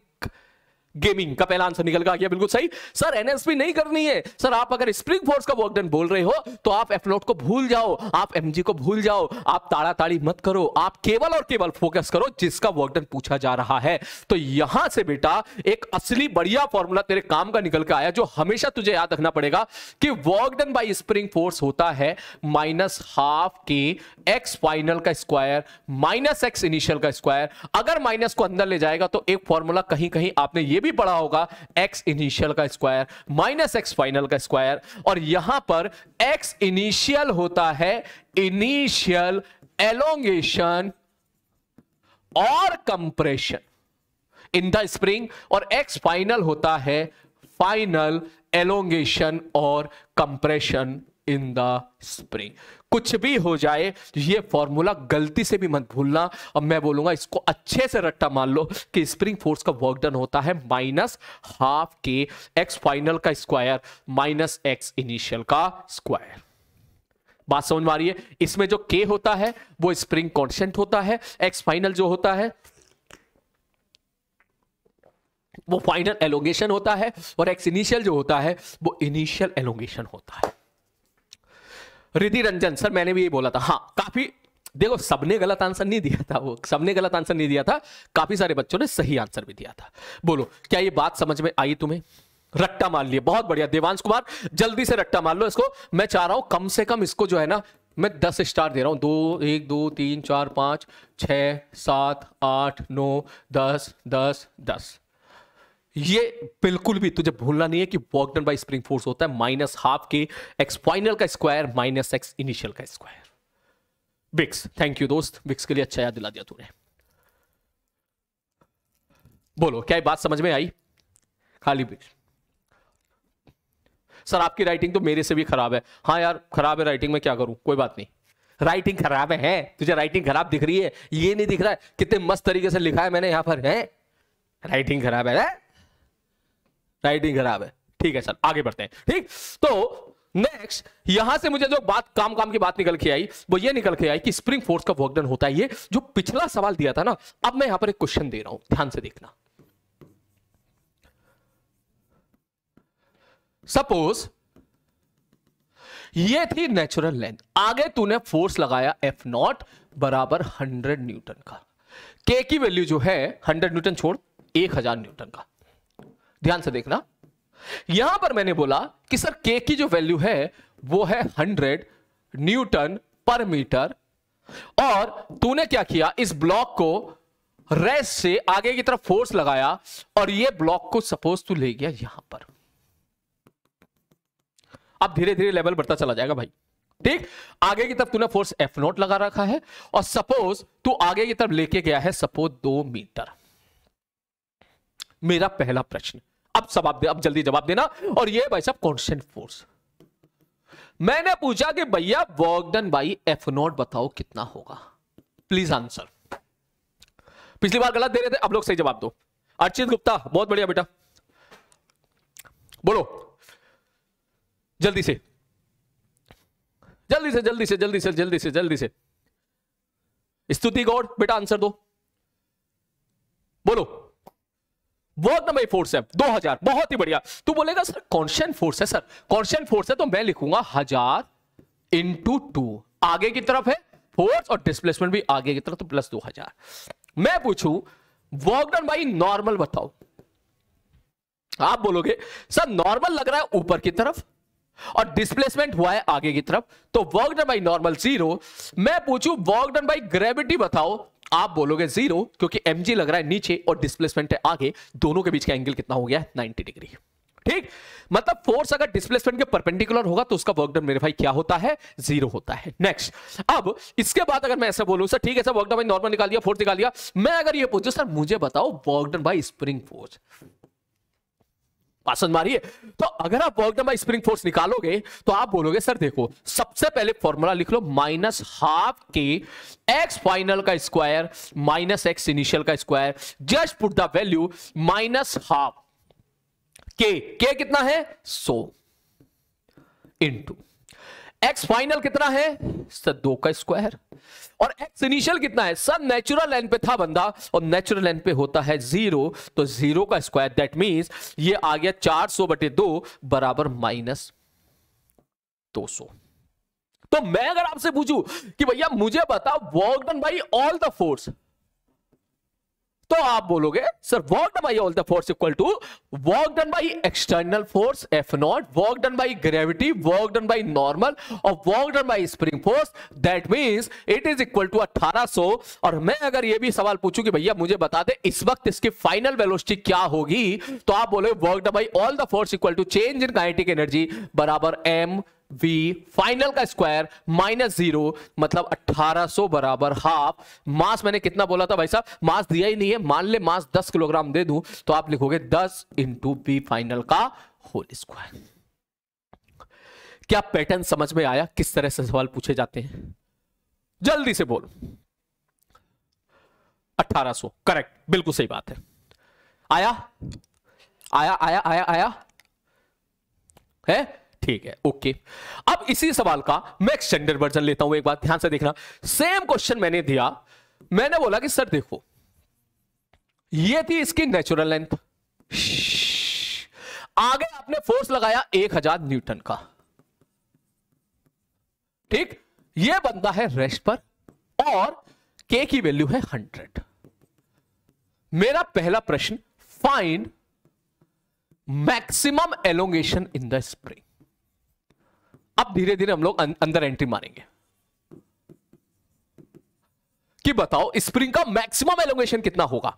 गेमिंग का पहला आंसर निकल गया बिल्कुल सही सर एनएसपी नहीं करनी है सर आप अगर स्प्रिंग फोर्स का वर्कडन बोल रहे हो तो आप एफलोट को भूल जाओ आप एमजी को भूल जाओ आप ताड़ा ताड़ी मत करो आप केवल और केवल फोकस करो जिसका वर्कडन पूछा जा रहा है तो यहां से बेटा एक असली बढ़िया फॉर्मूला तेरे काम का निकल के आया जो हमेशा तुझे याद रखना पड़ेगा कि वर्कडन बाई स्प्रिंग फोर्स होता है माइनस हाफ के एक्स फाइनल का स्क्वायर माइनस एक्स इनिशियल का स्क्वायर अगर माइनस को अंदर ले जाएगा तो एक फॉर्मूला कहीं कहीं आपने ये भी भी पढ़ा होगा एक्स इनिशियल का स्क्वायर माइनस एक्स फाइनल का स्क्वायर और यहां पर एक्स इनिशियल होता है इनिशियल एलोंगेशन और कंप्रेशन इन द स्प्रिंग और एक्स फाइनल होता है फाइनल एलोंगेशन और कंप्रेशन इन द स्प्रिंग कुछ भी हो जाए ये फॉर्मूला गलती से भी मत भूलना अब मैं बोलूंगा इसको अच्छे से रट्टा मान लो कि स्प्रिंग फोर्स का वर्क डन होता है माइनस हाफ के एक्स फाइनल का स्क्वायर माइनस एक्स इनिशियल का स्क्वायर बात समझ में आ रही है इसमें जो के होता है वो स्प्रिंग कॉन्स्टेंट होता है एक्स फाइनल जो होता है वो फाइनल एलोगेशन होता है और एक्स इनिशियल जो होता है वो इनिशियल एलोगेशन होता है रिधि रंजन सर मैंने भी ये बोला था हाँ काफी देखो सबने गलत आंसर नहीं दिया था वो सबने गलत आंसर नहीं दिया था काफी सारे बच्चों ने सही आंसर भी दिया था बोलो क्या ये बात समझ में आई तुम्हें रट्टा मार लिए बहुत बढ़िया देवांश कुमार जल्दी से रट्टा मार लो इसको मैं चाह रहा हूं कम से कम इसको जो है ना मैं दस स्टार दे रहा हूं दो एक दो तीन चार पांच छ सात आठ नौ दस दस दस ये बिल्कुल भी तुझे भूलना नहीं है कि work done by spring force होता है माइनस हाफ के एक्स फाइनल का स्क्वायर माइनस एक्स इनिशियल का स्क्वायर बिक्स थैंक यू दोस्त बिक्स के लिए अच्छा याद दिला दिया तूने बोलो क्या बात समझ में आई खाली बिक्स सर आपकी राइटिंग तो मेरे से भी खराब है हाँ यार खराब है राइटिंग में क्या करूं कोई बात नहीं राइटिंग खराब है तुझे राइटिंग खराब दिख रही है ये नहीं दिख रहा है कितने मस्त तरीके से लिखा है मैंने यहां पर है राइटिंग खराब है, है? राइटिंग खराब है ठीक है सर आगे बढ़ते हैं ठीक तो नेक्स्ट यहां से मुझे जो बात काम काम की बात निकल के आई वो ये निकल के आई कि स्प्रिंग फोर्स का वर्कडन होता है ये जो पिछला सवाल दिया था ना अब मैं यहां पर एक क्वेश्चन दे रहा हूं ध्यान से देखना सपोज ये थी नेचुरल लेंथ आगे तूने फोर्स लगाया एफ नॉट बराबर हंड्रेड न्यूटन का के की वैल्यू जो है हंड्रेड न्यूटन छोड़ एक हजार न्यूटन का ध्यान से देखना यहां पर मैंने बोला कि सर के की जो वैल्यू है वो है हंड्रेड न्यूटन पर मीटर और तूने क्या किया इस ब्लॉक को रेस से आगे की तरफ फोर्स लगाया और ये ब्लॉक को सपोज तू ले गया यहां पर अब धीरे धीरे लेवल बढ़ता चला जाएगा भाई ठीक आगे की तरफ तूने फोर्स एफ नोट लगा रखा है और सपोज तू आगे की तरफ लेके गया है सपोज दो मीटर मेरा पहला प्रश्न अब जवाब अब जल्दी जवाब देना और ये भाई साहब कॉन्स्टेंट फोर्स मैंने पूछा कि भैया वर्क बाई एफ नॉट बताओ कितना होगा प्लीज आंसर पिछली बार गलत दे रहे थे अब लोग सही जवाब दो अर्चित गुप्ता बहुत बढ़िया बेटा बोलो जल्दी से जल्दी से जल्दी से जल्दी से जल्दी से जल्दी से स्तुति गौड़ बेटा आंसर दो बोलो बहुत नंबर फोर्स है दो हजार बहुत ही बढ़िया तू बोलेगा सर कॉन्स्टेंट फोर्स है सर कॉन्स्टेंट फोर्स है तो मैं लिखूंगा हजार इंटू टू आगे की तरफ है फोर्स और डिस्प्लेसमेंट भी आगे की तरफ तो प्लस दो हजार मैं पूछू वॉकडन बाई नॉर्मल बताओ आप बोलोगे सर नॉर्मल लग रहा है ऊपर की तरफ और डिस्प्लेसमेंट हुआ है आगे की तरफ तो work done by normal zero मैं पूछू वर्क डन बाई ग्रेविटी बताओ आप बोलोगे जीरो क्योंकि एम लग रहा है नीचे और डिस्प्लेसमेंट है आगे दोनों के बीच का एंगल कितना हो गया नाइनटी डिग्री ठीक मतलब फोर्स अगर डिस्प्लेसमेंट के परपेंडिकुलर होगा तो उसका वर्क डन मेरे भाई क्या होता है जीरो होता है नेक्स्ट अब इसके बाद अगर मैं ऐसा बोलूं सर ठीक है सर वर्क डन भाई नॉर्मल निकाल दिया फोर्स निकाल दिया मैं अगर ये पूछूं सर मुझे बताओ work done by spring force पासन मारिए तो अगर आप वर्क डन स्प्रिंग फोर्स निकालोगे तो आप बोलोगे सर देखो सबसे पहले फॉर्मूला लिख लो माइनस हाफ के एक्स फाइनल का स्क्वायर माइनस एक्स इनिशियल का square just put the value minus half K K कितना है सो इंटू एक्स फाइनल कितना है सर दो का स्क्वायर और एक्स इनिशियल कितना है सर नेचुरल एन पे था बंदा और नेचुरल एन पे होता है जीरो तो जीरो का स्क्वायर दैट मीन्स ये आ गया चार सौ बटे दो बराबर माइनस दो सौ तो मैं अगर आपसे पूछूं कि भैया मुझे बताओ work done by all the force तो आप बोलोगे sir work done by all the force equal to work done by external force F not work done by gravity work done by normal और work done by spring force that means it is equal to so और मैं अगर ये भी सवाल पूछू कि भैया मुझे बता दे इस वक्त इसकी फाइनल वेलोसिटी क्या होगी तो आप बोलोगे work done by all the force equal to change in kinetic energy बराबर एम वी फाइनल का स्क्वायर माइनस जीरो मतलब 1800 बराबर हाफ मास मैंने कितना बोला था भाई साहब मास दिया ही नहीं है मान ले मास 10 किलोग्राम दे दूं तो आप लिखोगे 10 इंटू बी फाइनल का होल स्क्वायर क्या पैटर्न समझ में आया किस तरह से सवाल पूछे जाते हैं जल्दी से बोल 1800 करेक्ट बिल्कुल सही बात है आया आया आया आया आया है ठीक है ओके अब इसी सवाल का मैं एक्सटेंडेड वर्जन लेता हूं एक बार ध्यान से देखना सेम क्वेश्चन मैंने दिया मैंने बोला कि सर देखो ये थी इसकी नेचुरल लेंथ आगे आपने फोर्स लगाया एक हजार न्यूटन का ठीक ये बनता है रेस्ट पर और के की वैल्यू है हंड्रेड मेरा पहला प्रश्न find maximum elongation in the spring अब धीरे धीरे हम लोग अं-, अंदर एंट्री मारेंगे कि बताओ स्प्रिंग का मैक्सिमम एलोंगेशन कितना होगा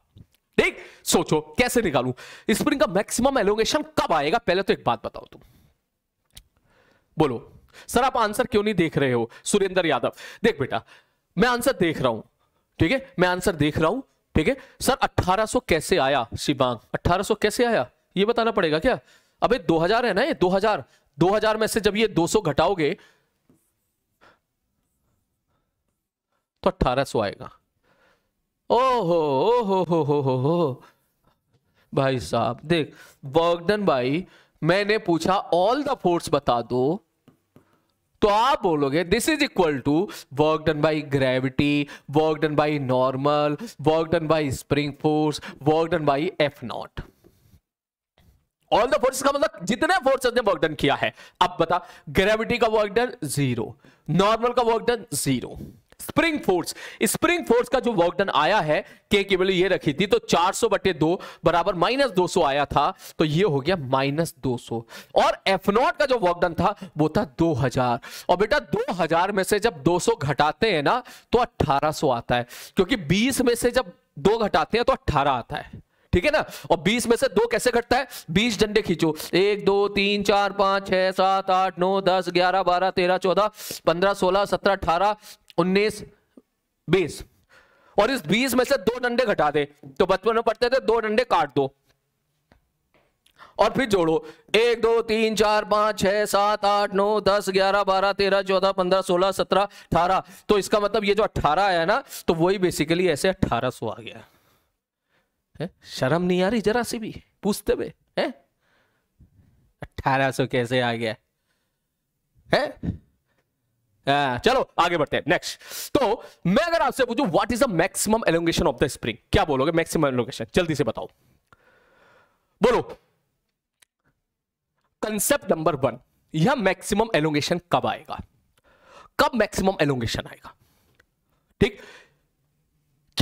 ठीक सोचो कैसे निकालू स्प्रिंग का मैक्सिमम एलोंगेशन कब आएगा पहले तो एक बात बताओ तुम बोलो सर आप आंसर क्यों नहीं देख रहे हो सुरेंद्र यादव देख बेटा मैं आंसर देख रहा हूं ठीक है मैं आंसर देख रहा हूं ठीक है सर 1800 कैसे आया शिवांग 1800 कैसे आया ये बताना पड़ेगा क्या अबे 2000 है ना ये 2000 2000 में से जब ये 200 घटाओगे तो 1800 आएगा ओहो ओहो हो हो हो हो भाई साहब देख बर्गडन भाई मैंने पूछा ऑल द फोर्स बता दो तो आप बोलोगे this is equal to work done by gravity work done by normal work done by spring force work done by F not all the forces का मतलब जितने फोर्सेस ने वर्क डन किया है अब बता ग्रेविटी का वर्क डन जीरो नॉर्मल का work done zero spring force spring force का जो वर्क डन आया है के की वैल्यू ये रखी थी तो 400 सौ बटे दो बराबर माइनस दो आया था तो ये हो गया माइनस दो और एफ नॉट का जो वर्क डन था वो था 2000 और बेटा 2000 में से जब 200 घटाते हैं ना तो 1800 आता है क्योंकि 20 में से जब दो घटाते हैं तो 18 आता है ठीक है ना और बीस में से दो कैसे घटता है बीस डंडे खींचो एक दो तीन चार पांच छह सात आठ नौ दस ग्यारह बारह तेरह चौदह पंद्रह सोलह सत्रह अठारह उन्नीस बीस और इस बीस में से दो डंडे घटा दे तो बचपन में पढ़ते थे दो डंडे काट दो और फिर जोड़ो एक दो तीन चार पांच छह सात आठ नौ दस ग्यारह बारह तेरह चौदह पंद्रह सोलह सत्रह अठारह तो इसका मतलब ये जो अट्ठारह आया ना तो वही बेसिकली ऐसे अट्ठारह सो आ गया है शर्म नहीं आ रही जरा सी भी पूछते हुए है सौ कैसे आ गया है आ, चलो आगे बढ़ते हैं नेक्स्ट तो मैं अगर आपसे पूछूं what is the maximum elongation of the spring क्या बोलोगे मैक्सिमम एलोंगेशन जल्दी से बताओ बोलो कंसेप्ट नंबर वन यह मैक्सिमम एलोंगेशन कब आएगा कब मैक्सिमम एलोंगेशन आएगा ठीक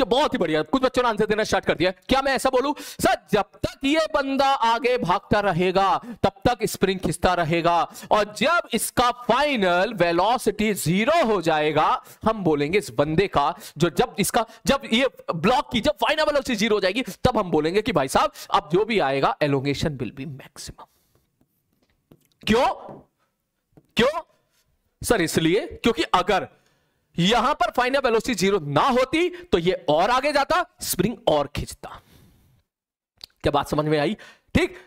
बहुत ही बढ़िया कुछ बच्चों ने आंसर देना स्टार्ट कर दिया क्या मैं ऐसा बोलू सर जब तक ये बंदा आगे भागता रहेगा तब तक स्प्रिंग खिंचता रहेगा और जब इसका फाइनल वेलोसिटी जीरो हो जाएगा हम बोलेंगे इस बंदे का जो जब इसका जब ये ब्लॉक की जब फाइनल वेलोसिटी जीरो हो जाएगी तब हम बोलेंगे कि भाई साहब अब जो भी आएगा एलोंगेशन विल बी मैक्सिमम क्यों क्यों सर इसलिए क्योंकि अगर यहां पर फाइनल वेलोसिटी जीरो ना होती तो ये और आगे जाता स्प्रिंग और खींचता क्या बात समझ में आई ठीक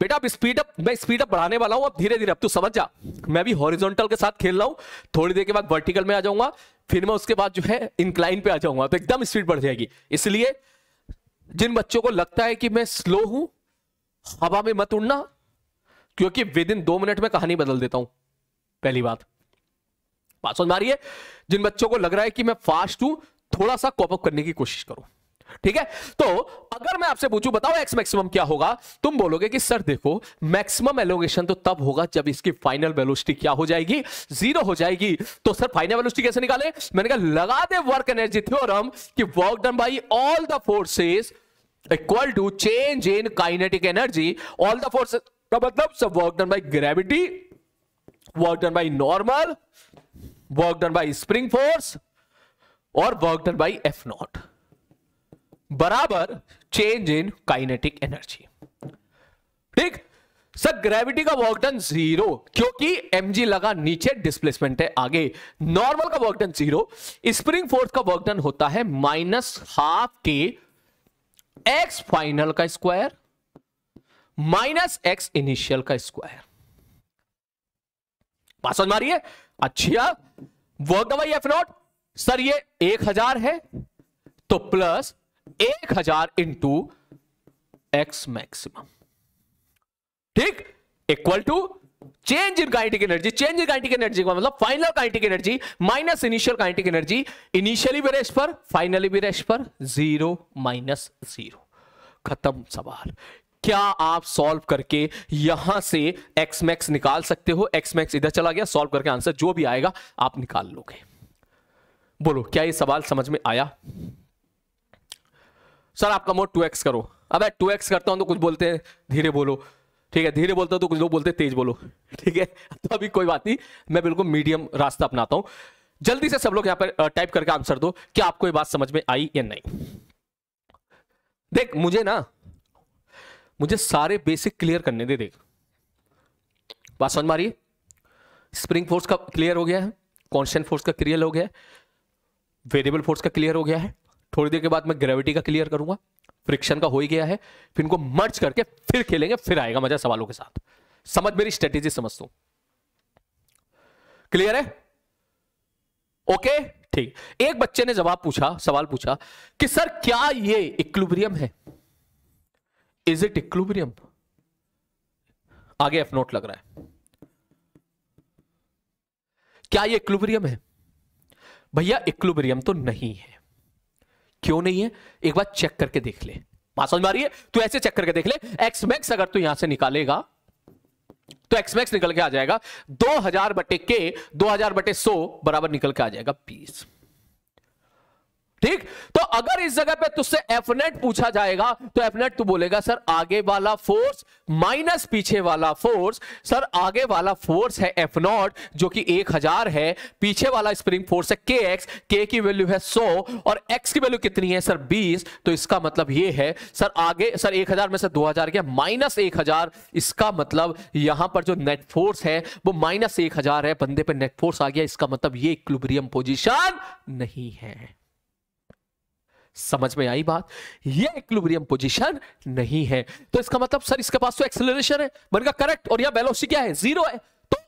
बेटा अब स्पीड अप मैं स्पीड अप बढ़ाने वाला हूं अब धीरे धीरे अब तू समझ जा मैं भी हॉरिजॉन्टल के साथ खेल रहा हूं थोड़ी देर के बाद वर्टिकल में आ जाऊंगा फिर मैं उसके बाद जो है इंक्लाइन पे आ जाऊंगा तो एकदम स्पीड बढ़ जाएगी इसलिए जिन बच्चों को लगता है कि मैं स्लो हूं हवा में मत उड़ना क्योंकि विद इन दो मिनट में कहानी बदल देता हूं पहली बात बात समझ में आ रही है जिन बच्चों को लग रहा है कि मैं फास्ट हूं थोड़ा सा कॉपअप करने की कोशिश करूं ठीक है तो अगर मैं आपसे पूछूं बताओ एक्स मैक्सिमम क्या होगा तुम बोलोगे कि सर देखो मैक्सिमम एलोगेशन तो तब होगा जब इसकी फाइनल वेलोसिटी क्या हो जाएगी जीरो हो जाएगी तो सर फाइनल वेलोसिटी कैसे निकाले मैंने कहा लगा दे वर्क एनर्जी थ्योरम कि work done by all the forces equal to change in kinetic energy all the forces का मतलब सब work done by gravity work done by normal work done by spring force और work done by F not बराबर change in kinetic energy ठीक sir gravity का work done zero क्योंकि MG लगा नीचे डिस्प्लेसमेंट है आगे नॉर्मल का work done zero spring force का वर्क डन होता है माइनस हाफ के एक्स फाइनल का स्क्वायर माइनस एक्स इनिशियल का स्क्वायर बात समझ मारिए अच्छा work by F not sir ये एक हजार है तो प्लस एक हजार इंटू एक्स मैक्सिमम ठीक equal to change in kinetic energy change in kinetic energy का मतलब final kinetic energy minus initial kinetic energy initially भी रेस्ट पर फाइनली भी रेस्ट पर जीरो माइनस जीरो खत्म सवाल क्या आप सॉल्व करके यहां से एक्स मैक्स निकाल सकते हो एक्स मैक्स इधर चला गया सॉल्व करके आंसर जो भी आएगा आप निकाल लोगे बोलो क्या ये सवाल समझ में आया सर आपका मोड टू एक्स करो अब टू एक्स करता हूं तो कुछ बोलते हैं धीरे बोलो ठीक है धीरे बोलता हूं तो कुछ लोग बोलते हैं तेज बोलो ठीक है तो अभी कोई बात नहीं मैं बिल्कुल मीडियम रास्ता अपनाता हूं जल्दी से सब लोग यहां पर टाइप करके आंसर दो क्या आपको ये बात समझ में आई या नहीं देख मुझे ना मुझे सारे बेसिक क्लियर करने दे देख बात समझ मारिए स्प्रिंग फोर्स का क्लियर हो गया है कॉन्स्टेंट फोर्स का क्लियर हो गया है वेरिएबल फोर्स का क्लियर हो गया है थोड़ी देर के बाद मैं ग्रेविटी का क्लियर करूंगा फ्रिक्शन का हो ही गया है फिर इनको मर्ज करके फिर खेलेंगे फिर आएगा मजा सवालों के साथ समझ मेरी स्ट्रेटेजी समझ दो क्लियर है ओके ठीक एक बच्चे ने जवाब पूछा सवाल पूछा कि सर क्या ये इक्लुब्रियम है इज इट इक्लुब्रियम आगे एफ नोट लग रहा है क्या ये इक्लुब्रियम है भैया इक्लुबरियम तो नहीं है क्यों नहीं है एक बार चेक करके देख ले बात समझ में आ रही है तू ऐसे चेक करके देख ले एक्स मैक्स अगर तू यहां से निकालेगा तो एक्स मैक्स निकल के आ जाएगा 2000 बटे के 2000 बटे 100 बराबर निकल के आ जाएगा 20 ठीक तो अगर इस जगह पे तुझसे एफनेट पूछा जाएगा तो एफनेट तू बोलेगा सर आगे वाला फोर्स माइनस पीछे वाला फोर्स सर आगे वाला फोर्स है एफ नॉट जो कि एक हजार है पीछे वाला स्प्रिंग फोर्स है के एक्स के की वैल्यू है सौ और एक्स की वैल्यू कितनी है सर बीस तो इसका मतलब ये है सर आगे सर एक हजार में से दो हजार गया माइनस एक हजार इसका मतलब यहां पर जो नेट फोर्स है वो माइनस एक हजार है बंदे पर नेट फोर्स आ गया इसका मतलब ये इक्लुब्रियम पोजिशन नहीं है समझ में आई बात ये इक्विलिब्रियम पोजीशन नहीं है तो इसका मतलब सर इसके पास तो एक्सेलरेशन है बनेगा करेक्ट और यहां वेलोसिटी क्या है जीरो है तो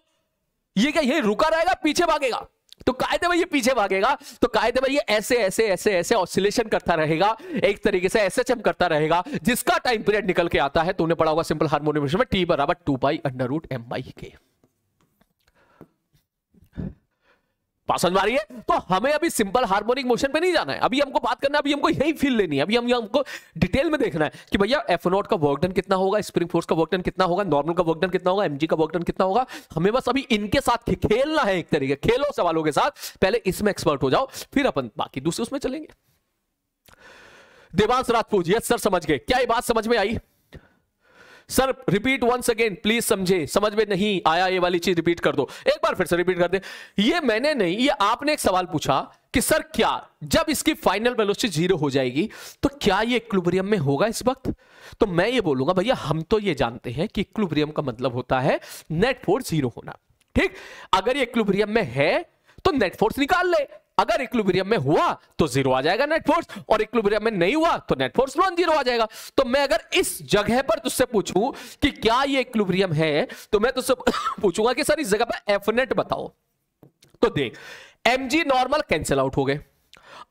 ये क्या ये रुका रहेगा पीछे भागेगा तो कायदे में ये पीछे भागेगा तो कायदे में ये ऐसे ऐसे ऐसे ऐसे ऑसिलेशन करता रहेगा एक तरीके से ऐसे चम करता रहेगा जिसका टाइम पीरियड निकल के आता है तो उन्हें पढ़ा होगा सिंपल हार्मोनियम में टी बराबर two by under root M by K बात समझ आ रही है तो हमें अभी सिंपल हार्मोनिक मोशन पे नहीं जाना है अभी हमको बात करना है अभी हमको यही फील लेनी है अभी हम हमको डिटेल में देखना है कि भैया एफ नॉट का वर्कडन कितना होगा स्प्रिंग फोर्स का वर्कडन कितना होगा नॉर्मल का वर्कडन कितना होगा एमजी का वर्कडन कितना होगा हमें बस अभी इनके साथ खेलना है एक तरीके खेलो सवालों के साथ पहले इसमें एक्सपर्ट हो जाओ फिर अपन बाकी दूसरे उसमें चलेंगे देवांश राजपूत यस सर समझ गए क्या ये बात समझ में आई sir repeat once again please समझे समझ में नहीं आया ये वाली चीज रिपीट कर दो एक बार फिर से रिपीट कर दे ये मैंने नहीं ये आपने एक सवाल पूछा कि सर क्या जब इसकी फाइनल वेलोसिटी जीरो हो जाएगी तो क्या ये इक्लुब्रियम में होगा इस वक्त तो मैं ये बोलूंगा भैया हम तो ये जानते हैं कि इक्लुब्रियम का मतलब होता है नेट फोर्स जीरो होना ठीक अगर ये इक्लुब्रियम में है तो नेट फोर्स निकाल ले अगर इक्लुब्रियम में हुआ तो जीरो आ जाएगा नेट फोर्स और इक्लुब्रियम में नहीं हुआ तो नेट फोर्स नॉन जीरो आ जाएगा तो मैं अगर इस जगह पर तुझसे पूछूं कि क्या ये इक्लुब्रियम है तो मैं तुझसे [LAUGHS] पूछूंगा कि सर इस जगह पर एफ नेट बताओ तो देख M G normal cancel out हो गए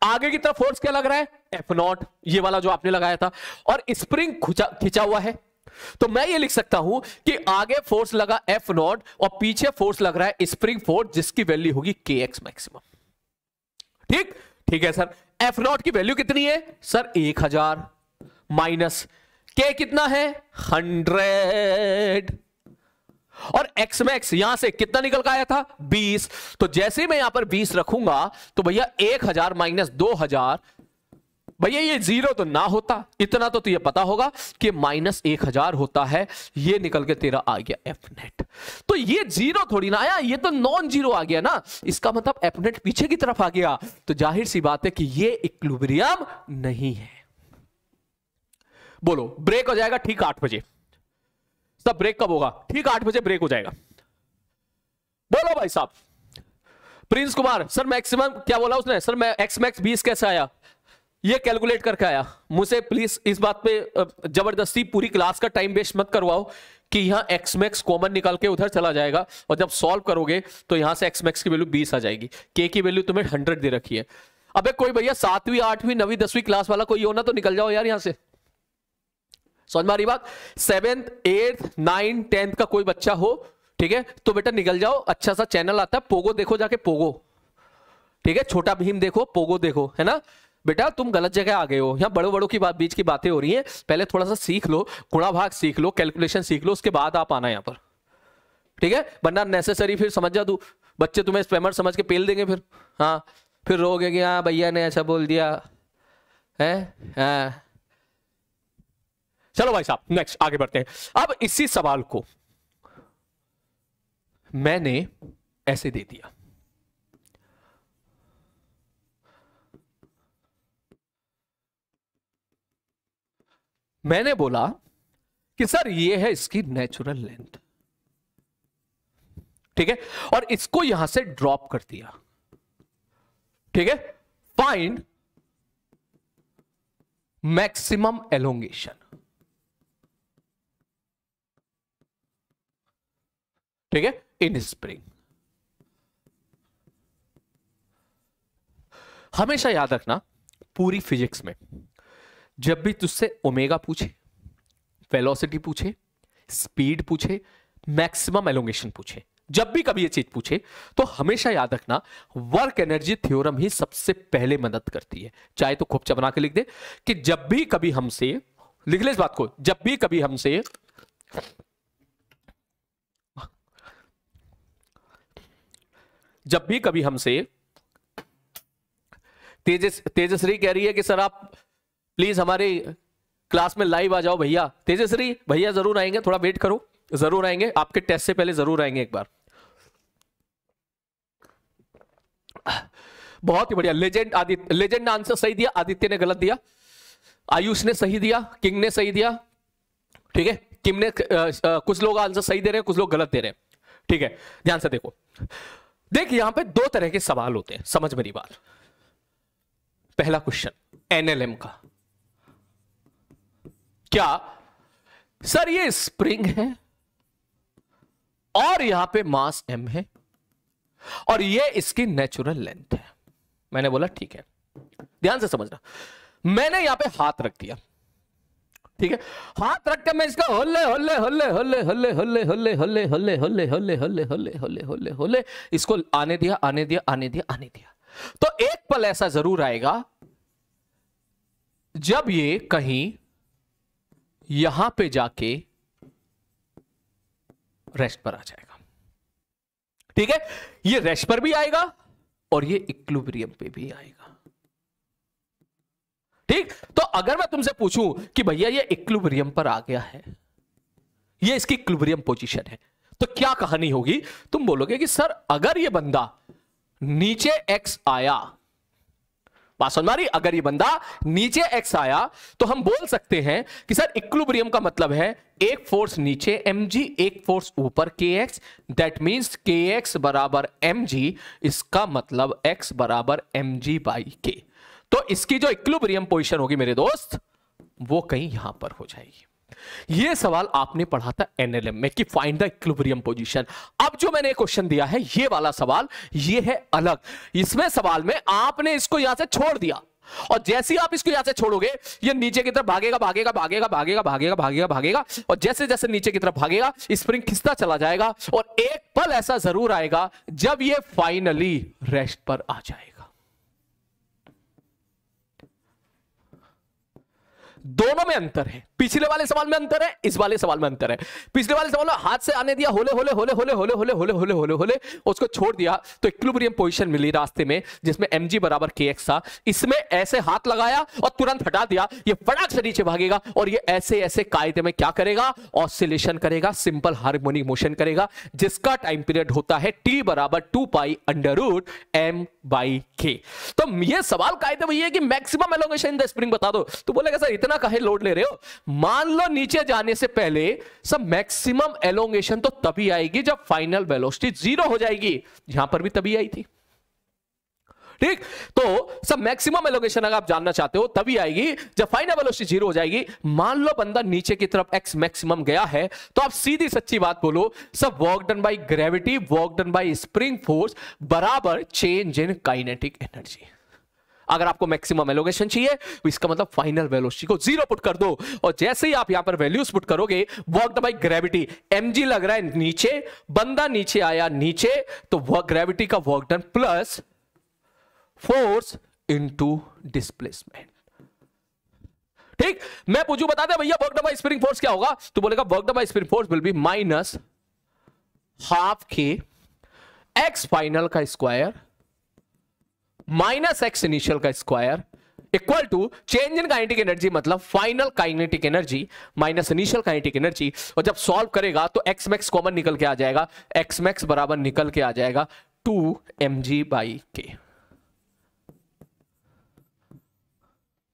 आगे की तरफ फोर्स क्या लग रहा है एफ नॉट ये वाला जो आपने लगाया था और स्प्रिंग खिंचा हुआ है तो मैं ये लिख सकता हूं कि आगे फोर्स लगा एफ नॉट और पीछे फोर्स लग रहा है स्प्रिंग फोर्स जिसकी वैल्यू होगी के एक्स मैक्सिमम ठीक ठीक है सर एफ नॉट की वैल्यू कितनी है सर एक हजार माइनस के कितना है हंड्रेड और एक्स मैक्स यहां से कितना निकल का आया था बीस तो जैसे मैं यहां पर बीस रखूंगा तो भैया एक हजार माइनस दो हजार भैया ये जीरो तो ना होता इतना तो तुझे पता होगा कि माइनस एक हजार होता है ये निकल के तेरा आ गया एफ नेट तो ये जीरो थोड़ी ना आया ये तो नॉन जीरो आ गया ना इसका मतलब एफ नेट पीछे की तरफ आ गया तो जाहिर सी बात है कि ये इक्लुब्रियम नहीं है बोलो ब्रेक हो जाएगा ठीक आठ बजे सब ब्रेक कब होगा ठीक आठ बजे ब्रेक हो जाएगा बोलो भाई साहब प्रिंस कुमार सर मैक्सिमम क्या बोला उसने सर मैं एक्स मैक्स बीस कैसे आया ये कैलकुलेट करके आया मुझे प्लीज इस बात पे जबरदस्ती पूरी क्लास का टाइम वेस्ट मत करवाओ कि यहाँ एक्स मैक्स कॉमन निकाल के उधर चला जाएगा और जब सॉल्व करोगे तो यहां से एक्स मैक्स की वैल्यू बीस आ जाएगी के की वैल्यू तुम्हें हंड्रेड दे रखी है अबे कोई भैया सातवीं आठवीं नवी दसवीं क्लास वाला कोई होना तो निकल जाओ यार यहाँ से समझ मारी बात सेवेंथ एट्थ नाइन टेंथ का कोई बच्चा हो ठीक है तो बेटा निकल जाओ अच्छा सा चैनल आता है पोगो देखो जाके पोगो ठीक है छोटा भीम देखो पोगो देखो है ना बेटा तुम गलत जगह आ गए हो यहाँ बड़ों बड़ों की बात बीच की बातें हो रही है पहले थोड़ा सा सीख लो गुणा भाग सीख लो कैलकुलेशन सीख लो उसके बाद आप आना यहाँ पर ठीक है बनना नेसेसरी फिर समझ जा तू बच्चे तुम्हें स्पेमर समझ के पेल देंगे फिर हाँ फिर रोगे कि हाँ भैया ने ऐसा बोल दिया है हाँ चलो भाई साहब नेक्स्ट आगे बढ़ते हैं अब इसी सवाल को मैंने ऐसे दे दिया मैंने बोला कि सर ये है इसकी नेचुरल लेंथ ठीक है और इसको यहां से ड्रॉप कर दिया ठीक है फाइंड मैक्सिमम एलोंगेशन ठीक है इन स्प्रिंग हमेशा याद रखना पूरी फिजिक्स में जब भी तुझसे ओमेगा पूछे वेलोसिटी पूछे स्पीड पूछे मैक्सिमम एलोंगेशन पूछे जब भी कभी ये चीज पूछे तो हमेशा याद रखना वर्क एनर्जी थ्योरम ही सबसे पहले मदद करती है चाहे तो खोपचा बना के लिख दे कि जब भी कभी हमसे लिख ले इस बात को जब भी कभी हमसे जब भी कभी हमसे तेजस तेजश्री कह रही है कि सर आप प्लीज हमारे क्लास में लाइव आ जाओ भैया तेजस्वी भैया जरूर आएंगे थोड़ा वेट करो जरूर आएंगे आपके टेस्ट से पहले जरूर आएंगे एक बार बहुत ही बढ़िया लेजेंड आदित्य लेजेंड ने आंसर सही दिया आदित्य ने गलत दिया आयुष ने सही दिया किंग ने सही दिया ठीक है किम ने कुछ लोग आंसर सही दे रहे हैं कुछ लोग गलत दे रहे हैं ठीक है ध्यान से देखो देख यहां पे दो तरह के सवाल होते हैं समझ मेरी बात पहला क्वेश्चन एनएलएम का क्या सर ये स्प्रिंग है और यहां पे मास एम है और ये इसकी नेचुरल लेंथ है मैंने बोला ठीक है ध्यान से समझना मैंने यहां पे हाथ रख दिया ठीक है हाथ रख के मैं इसका होले होले होले होले होले होले होले होले होले होले होले होले होले होले होले होले इसको आने दिया आने दिया आने दिया आने दिया तो एक पल ऐसा जरूर आएगा जब ये कहीं यहां पे जाके रेस्ट पर आ जाएगा ठीक है ये रेस्ट पर भी आएगा और ये इक्लुब्रियम पे भी आएगा ठीक तो अगर मैं तुमसे पूछूं कि भैया ये इक्लुब्रियम पर आ गया है ये इसकी इक्लुब्रियम पोजीशन है तो क्या कहानी होगी तुम बोलोगे कि सर अगर ये बंदा नीचे एक्स आया पासन अगर ये बंदा नीचे एक्स आया तो हम बोल सकते हैं कि सर इक्लुब्रियम का मतलब है एक फोर्स नीचे एम जी एक फोर्स ऊपर K X that means K X बराबर एम जी इसका मतलब एक्स बराबर एम जी बाई के तो इसकी जो इक्लुब्रियम पोजिशन होगी मेरे दोस्त वो कहीं यहां पर हो जाएगी ये सवाल आपने पढ़ा था एनएलएम में कि फाइंड द इक्विलिब्रियम पोजीशन अब जो मैंने क्वेश्चन दिया है ये वाला सवाल ये है अलग इसमें सवाल में आपने इसको यहां से छोड़ दिया और जैसे ही आप इसको यहां से छोड़ोगे ये नीचे की तरफ भागेगा भागेगा भागेगा भागेगा भागेगा भागेगा भागेगा और जैसे जैसे नीचे की तरफ भागेगा स्प्रिंग खिसता चला जाएगा और एक पल ऐसा जरूर आएगा जब ये फाइनली रेस्ट पर आ जाएगा दोनों में अंतर है पिछले वाले सवाल में अंतर है इस वाले सवाल में अंतर है पिछले वाले सवाल में हाथ से आने दिया होले होले होले होले होले होले होले होले होले होले उसको छोड़ दिया तो इक्लुब्रियम पोजीशन मिली रास्ते में जिसमें एम जी बराबर के एक्स था इसमें ऐसे हाथ लगाया और तुरंत हटा दिया ये फटाक से नीचे भागेगा और ये ऐसे ऐसे कायदे में क्या करेगा ऑसिलेशन करेगा सिंपल हार्मोनिक मोशन करेगा जिसका टाइम पीरियड होता है टी बराबर two pi under root M by K तो ये सवाल कायदे में ये कि maximum elongation in the spring बता दो तो बोलेगा सर इतना कहे लोड ले रहे हो मान लो नीचे जाने से पहले सब मैक्सिमम एलोंगेशन तो तभी आएगी जब फाइनल वेलोसिटी जीरो हो जाएगी यहां पर भी तभी आई थी ठीक तो सब मैक्सिमम एलोगेशन अगर आप जानना चाहते हो तभी आएगी जब फाइनल वेलोसिटी जीरो हो जाएगी मान लो बंदा नीचे की तरफ एक्स मैक्सिमम गया है तो आप सीधी सच्ची बात बोलो सब work done by gravity work done by spring force बराबर चेंज इन काइनेटिक एनर्जी अगर आपको मैक्सिमम एलोगेशन चाहिए तो इसका मतलब फाइनल वेलोसिटी को जीरो पुट कर दो और जैसे ही आप यहां पर वैल्यूज पुट करोगे वर्क बाई ग्रेविटी एम लग रहा है नीचे बंदा नीचे आया नीचे तो वर्क ग्रेविटी का work done plus force into displacement ठीक मैं पूछू बता दे भैया वर्क डन स्प्रिंग फोर्स क्या होगा तो बोलेगा work done spring force will be minus half के एक्स फाइनल का स्क्वायर माइनस एक्स इनिशियल का square equal to change in kinetic energy मतलब final kinetic energy minus initial kinetic energy और जब सॉल्व करेगा तो एक्स मैक्स कॉमन निकल के आ जाएगा एक्स मैक्स बराबर निकल के आ जाएगा to M G by K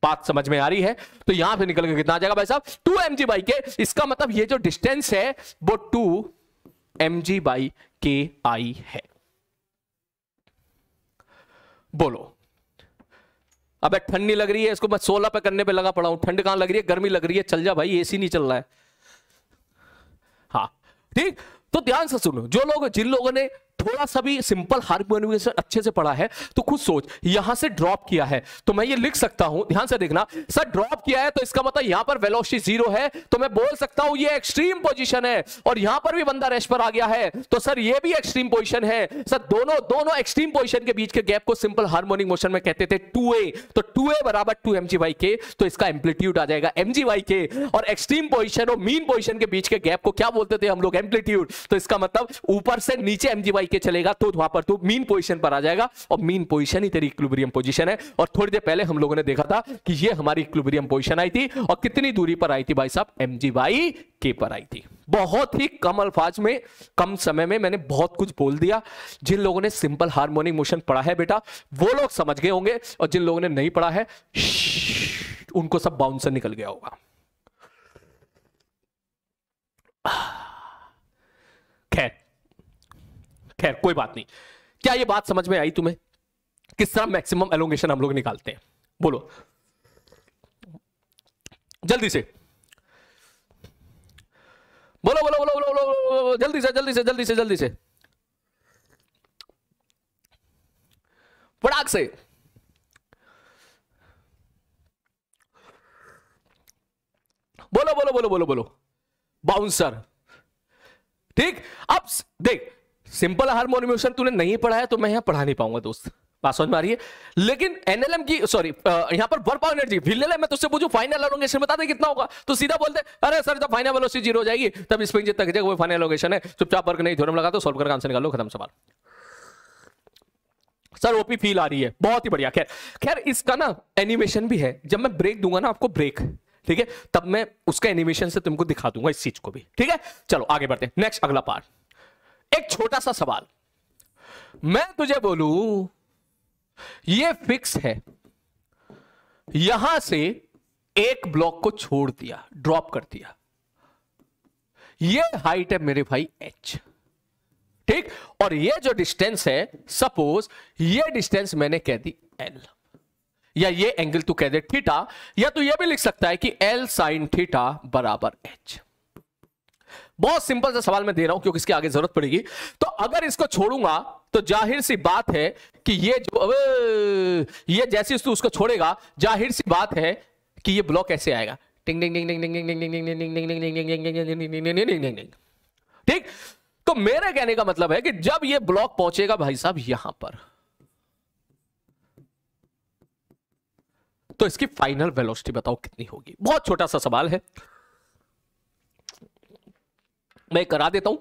बात समझ में आ रही है तो यहां पे निकल के कितना आ जाएगा भाई साहब टू एम जी बाई के इसका मतलब ये जो डिस्टेंस है वो टू एम जी बाई के आई है बोलो अब ठंड नहीं लग रही है इसको मैं सोलह पे करने पे लगा पड़ा हूं ठंड कहां लग रही है गर्मी लग रही है चल जा भाई एसी नहीं चल रहा है हाँ ठीक तो ध्यान से सुनो जो लोग जिन लोगों ने थोड़ा सा भी सिंपल हार्मोनिजेशन अच्छे से पढ़ा है तो खुद सोच यहां से ड्रॉप किया है तो मैं ये लिख सकता हूं ध्यान से देखना सर ड्रॉप किया है तो इसका मतलब यहां पर वेलोसिटी जीरो है तो मैं बोल सकता हूं ये एक्सट्रीम पोजीशन है और यहां पर भी बंदा रेस्ट पर आ गया है तो सर ये भी एक्सट्रीम पोजिशन है सर दोनों दोनों एक्सट्रीम पोजिशन के बीच के गैप को सिंपल हार्मोनिक मोशन में कहते थे टू तो टू बराबर टू एम के तो इसका एम्पलीट्यूड आ जाएगा एम के और एक्सट्रीम पोजिशन और मीन पोजिशन के बीच के गैप को क्या बोलते थे हम लोग एम्पलीट्यूड तो इसका मतलब ऊपर से नीचे एम करके चलेगा तो वहां पर तू मीन पोजिशन पर आ जाएगा और मीन पोजिशन ही तेरी इक्लुबरियम पोजिशन है और थोड़ी देर पहले हम लोगों ने देखा था कि ये हमारी इक्लुबरियम पोजिशन आई थी और कितनी दूरी पर आई थी भाई साहब एम जी बाई के पर आई थी बहुत ही कम अल्फाज में कम समय में मैंने बहुत कुछ बोल दिया जिन लोगों ने सिंपल हार्मोनिक मोशन पढ़ा है बेटा वो लोग समझ गए होंगे और जिन लोगों ने नहीं पढ़ा है उनको सब बाउंसर निकल गया होगा खैर कोई बात नहीं क्या ये बात समझ में आई तुम्हें किस तरह मैक्सिमम एलोंगेशन हम लोग निकालते हैं बोलो जल्दी से बोलो बोलो बोलो बोलो बोलो जल्दी से जल्दी से जल्दी से जल्दी से फटाक से बोलो बोलो बोलो बोलो बोलो बाउंसर ठीक अब देख सिंपल हार्मोनिमेशन तूने नहीं पढ़ाया तो मैं यहां पढ़ा नहीं पाऊंगा दोस्त बात समझ में आ रही है लेकिन एनएलएम की सॉरी यहां पर वर्क पावर एनर्जी विलएलएम मैं तुझसे पूछू फाइनल एलोगेशन बता दे कितना होगा तो सीधा बोलते अरे सर जब फाइनल वेलोसिटी जीरो हो जाएगी तब स्प्रिंग जितना खींचेगा वो फाइनल एलोगेशन है चुपचाप वर्क नहीं थ्योरम लगा तो सॉल्व करके आंसर निकालो खत्म सवाल सर ओपी फील आ रही है बहुत ही बढ़िया खैर खैर इसका ना एनिमेशन भी है जब मैं ब्रेक दूंगा ना आपको ब्रेक ठीक है तब मैं उसका एनिमेशन से तुमको दिखा दूंगा इस चीज को भी ठीक है चलो आगे बढ़ते हैं नेक्स्ट अगला पार्ट एक छोटा सा सवाल मैं तुझे बोलू ये फिक्स है यहां से एक ब्लॉक को छोड़ दिया ड्रॉप कर दिया ये हाइट है मेरे भाई एच ठीक और ये जो डिस्टेंस है सपोज ये डिस्टेंस मैंने कह दी एल या ये एंगल तू कह दे थीटा या तू ये भी लिख सकता है कि एल साइन थीटा बराबर एच बहुत सिंपल सा सवाल मैं दे रहा हूं क्योंकि इसके आगे जरूरत पड़ेगी तो अगर इसको छोड़ूंगा तो जाहिर सी बात है कि ये जो ये जैसे उसको, उसको छोड़ेगा जाहिर सी बात है कि ये ब्लॉक कैसे आएगा टिंग टिंग टिंग टिंग टिंग टिंग टिंग टिंग टिंग टिंग टिंग टिंग टिंग टिंग ठीक तो मेरे कहने का मतलब है कि जब ये ब्लॉक पहुंचेगा भाई साहब यहां पर तो इसकी फाइनल वेलोसिटी बताओ कितनी होगी बहुत छोटा सा सवाल है मैं करा देता हूं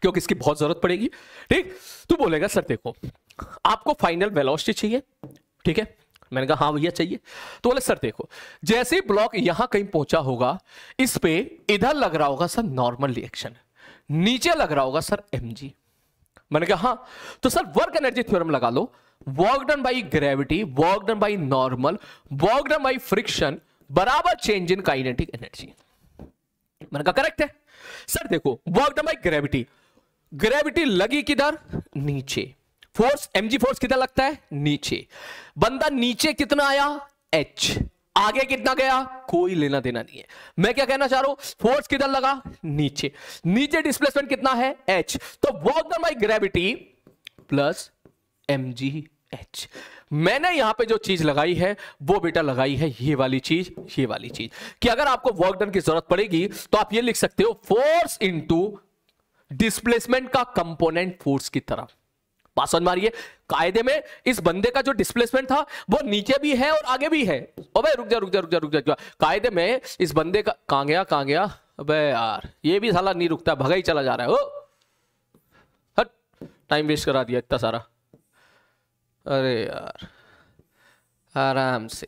क्योंकि इसकी बहुत जरूरत पड़ेगी ठीक तो बोलेगा सर देखो आपको फाइनल वेलोसिटी चाहिए ठीक है मैंने कहा हाँ भैया चाहिए तो बोले सर देखो जैसे ब्लॉक यहां कहीं पहुंचा होगा इस पे इधर लग रहा होगा सर नॉर्मल रिएक्शन नीचे लग रहा होगा सर एम मैंने कहा हाँ तो सर वर्क एनर्जी थ्योरम लगा लो work done by gravity work done by normal work done by friction बराबर चेंज इन काइनेटिक एनर्जी मैंने कहा करेक्ट है सर देखो वर्क बाई ग्रेविटी ग्रेविटी लगी किधर नीचे फोर्स एमजी फोर्स कितना लगता है नीचे बंदा नीचे कितना आया एच आगे कितना गया कोई लेना देना नहीं है मैं क्या कहना चाह रहा हूं फोर्स किधर लगा नीचे नीचे डिस्प्लेसमेंट कितना है एच तो work done by gravity plus M G H मैंने यहां पे जो चीज लगाई है वो बेटा लगाई है ये वाली चीज ये वाली चीज कि अगर आपको वर्क डन की जरूरत पड़ेगी तो आप ये लिख सकते हो फोर्स इनटू डिस्प्लेसमेंट का कंपोनेंट फोर्स की तरह बात समझ मारिए कायदे में इस बंदे का जो डिस्प्लेसमेंट था वो नीचे भी है और आगे भी है अबे रुक जा रुक जा रुक जा रुक जा, जा। कायदे में इस बंदे का कहां गया कहां गया अबे यार ये भी साला नहीं रुकता भगा ही चला जा रहा है ओ टाइम वेस्ट करा दिया इतना सारा अरे यार आराम से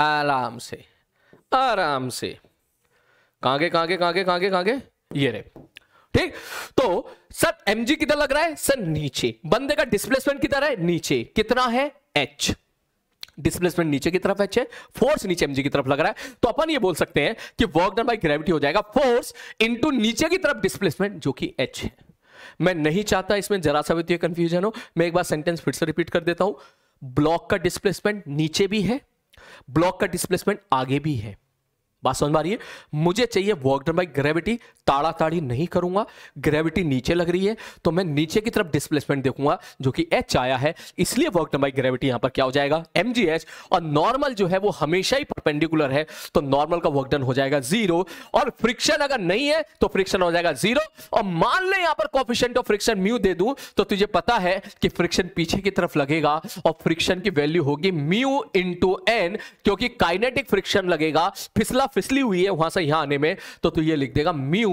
आराम से आराम से कांगे कांगे कांगे कांगे कांगे ये रे ठीक तो सर एम जी किधर लग रहा है सर नीचे बंदे का डिस्प्लेसमेंट किधर है नीचे कितना है एच डिस्प्लेसमेंट नीचे की तरफ एच है फोर्स नीचे एमजी की तरफ लग रहा है तो अपन ये बोल सकते हैं कि वर्क डन बाय ग्रेविटी हो जाएगा फोर्स इनटू नीचे की तरफ डिस्प्लेसमेंट जो कि एच है मैं नहीं चाहता इसमें जरा सा भी कंफ्यूजन तो हो मैं एक बार सेंटेंस फिर से रिपीट कर देता हूं ब्लॉक का डिस्प्लेसमेंट नीचे भी है ब्लॉक का डिस्प्लेसमेंट आगे भी है बात समझ में आ रही है मुझे चाहिए वर्क डन बाई ग्रेविटी ताड़ा ताड़ी नहीं करूंगा ग्रेविटी नीचे लग रही है तो मैं नीचे की तरफ डिस्प्लेसमेंट देखूंगा जो कि एच आया है इसलिए वर्क डन बाई ग्रेविटी यहां पर क्या हो जाएगा एम जी एच और नॉर्मल जो है वो हमेशा ही परपेंडिकुलर है तो नॉर्मल का वर्क डन हो जाएगा जीरो और फ्रिक्शन अगर नहीं है तो फ्रिक्शन हो जाएगा जीरो और मान लें यहां पर कॉफिशेंट ऑफ फ्रिक्शन म्यू दे दू तो तुझे पता है कि फ्रिक्शन पीछे की तरफ लगेगा और फ्रिक्शन की वैल्यू होगी म्यू इंटू एन क्योंकि काइनेटिक फ्रिक्शन लगेगा फिसला फिसली हुई है वहां से यहां आने में तो तू ये लिख देगा म्यू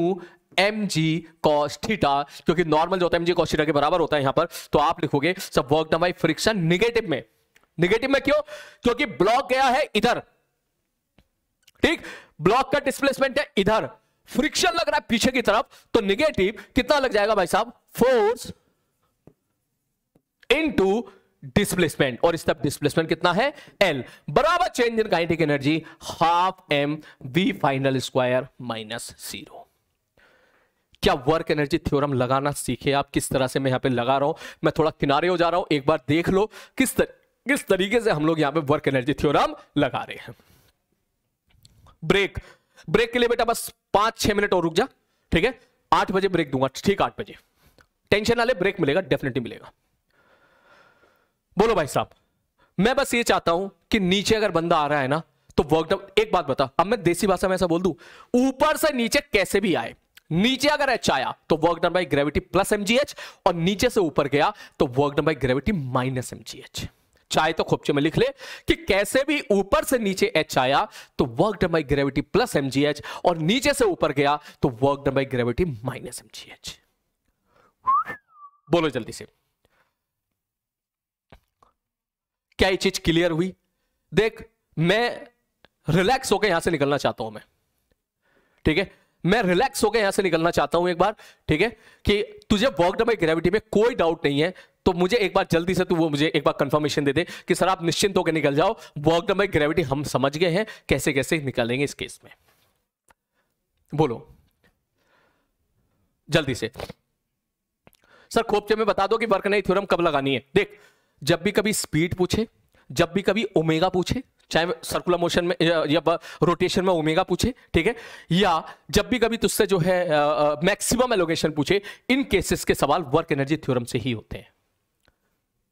एम जी कॉस्टिटा क्योंकि नॉर्मल जो होता है एमजी कॉस्टिटा के बराबर होता है यहां पर तो आप लिखोगे सब work done by friction negative में निगेटिव में क्यों क्योंकि ब्लॉक गया है इधर ठीक ब्लॉक का डिस्प्लेसमेंट है इधर फ्रिक्शन लग रहा है पीछे की तरफ तो निगेटिव कितना लग जाएगा भाई साहब फोर्स इनटू डिस्प्लेसमेंट और इस तरफ डिस्प्लेसमेंट कितना है एल बराबर change in kinetic energy half M we final square minus zero क्या वर्क एनर्जी थ्योरम लगाना सीखे आप किस तरह से मैं यहां पे लगा रहा हूं मैं थोड़ा किनारे हो जा रहा हूं एक बार देख लो किस तर, किस तरीके से हम लोग यहां पे वर्क एनर्जी थ्योरम लगा रहे हैं ब्रेक ब्रेक के लिए बेटा बस पांच छह मिनट और रुक जा ठीक है आठ बजे ब्रेक दूंगा ठीक आठ बजे टेंशन ना ले ब्रेक मिलेगा डेफिनेटली मिलेगा बोलो भाई साहब मैं बस ये चाहता हूं कि नीचे अगर बंदा आ रहा है ना तो वर्कडाउन एक बात बता अब मैं देसी भाषा में ऐसा बोल दू ऊपर से नीचे कैसे भी आए नीचे अगर एच आया तो work done by gravity plus MGH और नीचे से ऊपर गया तो work done by gravity minus MGH चाहे तो खोपचे में लिख ले कि कैसे भी ऊपर से नीचे एच आया तो work done by gravity plus MGH और नीचे से ऊपर गया तो work done by gravity minus M बोलो जल्दी से क्या ये चीज क्लियर हुई देख मैं रिलैक्स होकर यहां से निकलना चाहता हूं मैं ठीक है मैं रिलैक्स होकर यहां से निकलना चाहता हूं एक बार ठीक है कि तुझे वर्कड बाई ग्रेविटी में कोई डाउट नहीं है तो मुझे एक बार जल्दी से तू वो मुझे एक बार कंफर्मेशन दे दे कि सर आप निश्चिंत होकर निकल जाओ वर्कड बाई ग्रेविटी हम समझ गए हैं कैसे कैसे निकालेंगे इस केस में बोलो जल्दी से सर खोपचे में बता दो कि वर्क नहीं थ्योरम कब लगानी है देख जब भी कभी स्पीड पूछे जब भी कभी ओमेगा पूछे चाहे सर्कुलर मोशन में या रोटेशन में ओमेगा पूछे ठीक है या जब भी कभी तुझसे जो है मैक्सिमम एलोगेशन पूछे इन केसेस के सवाल वर्क एनर्जी थ्योरम से ही होते हैं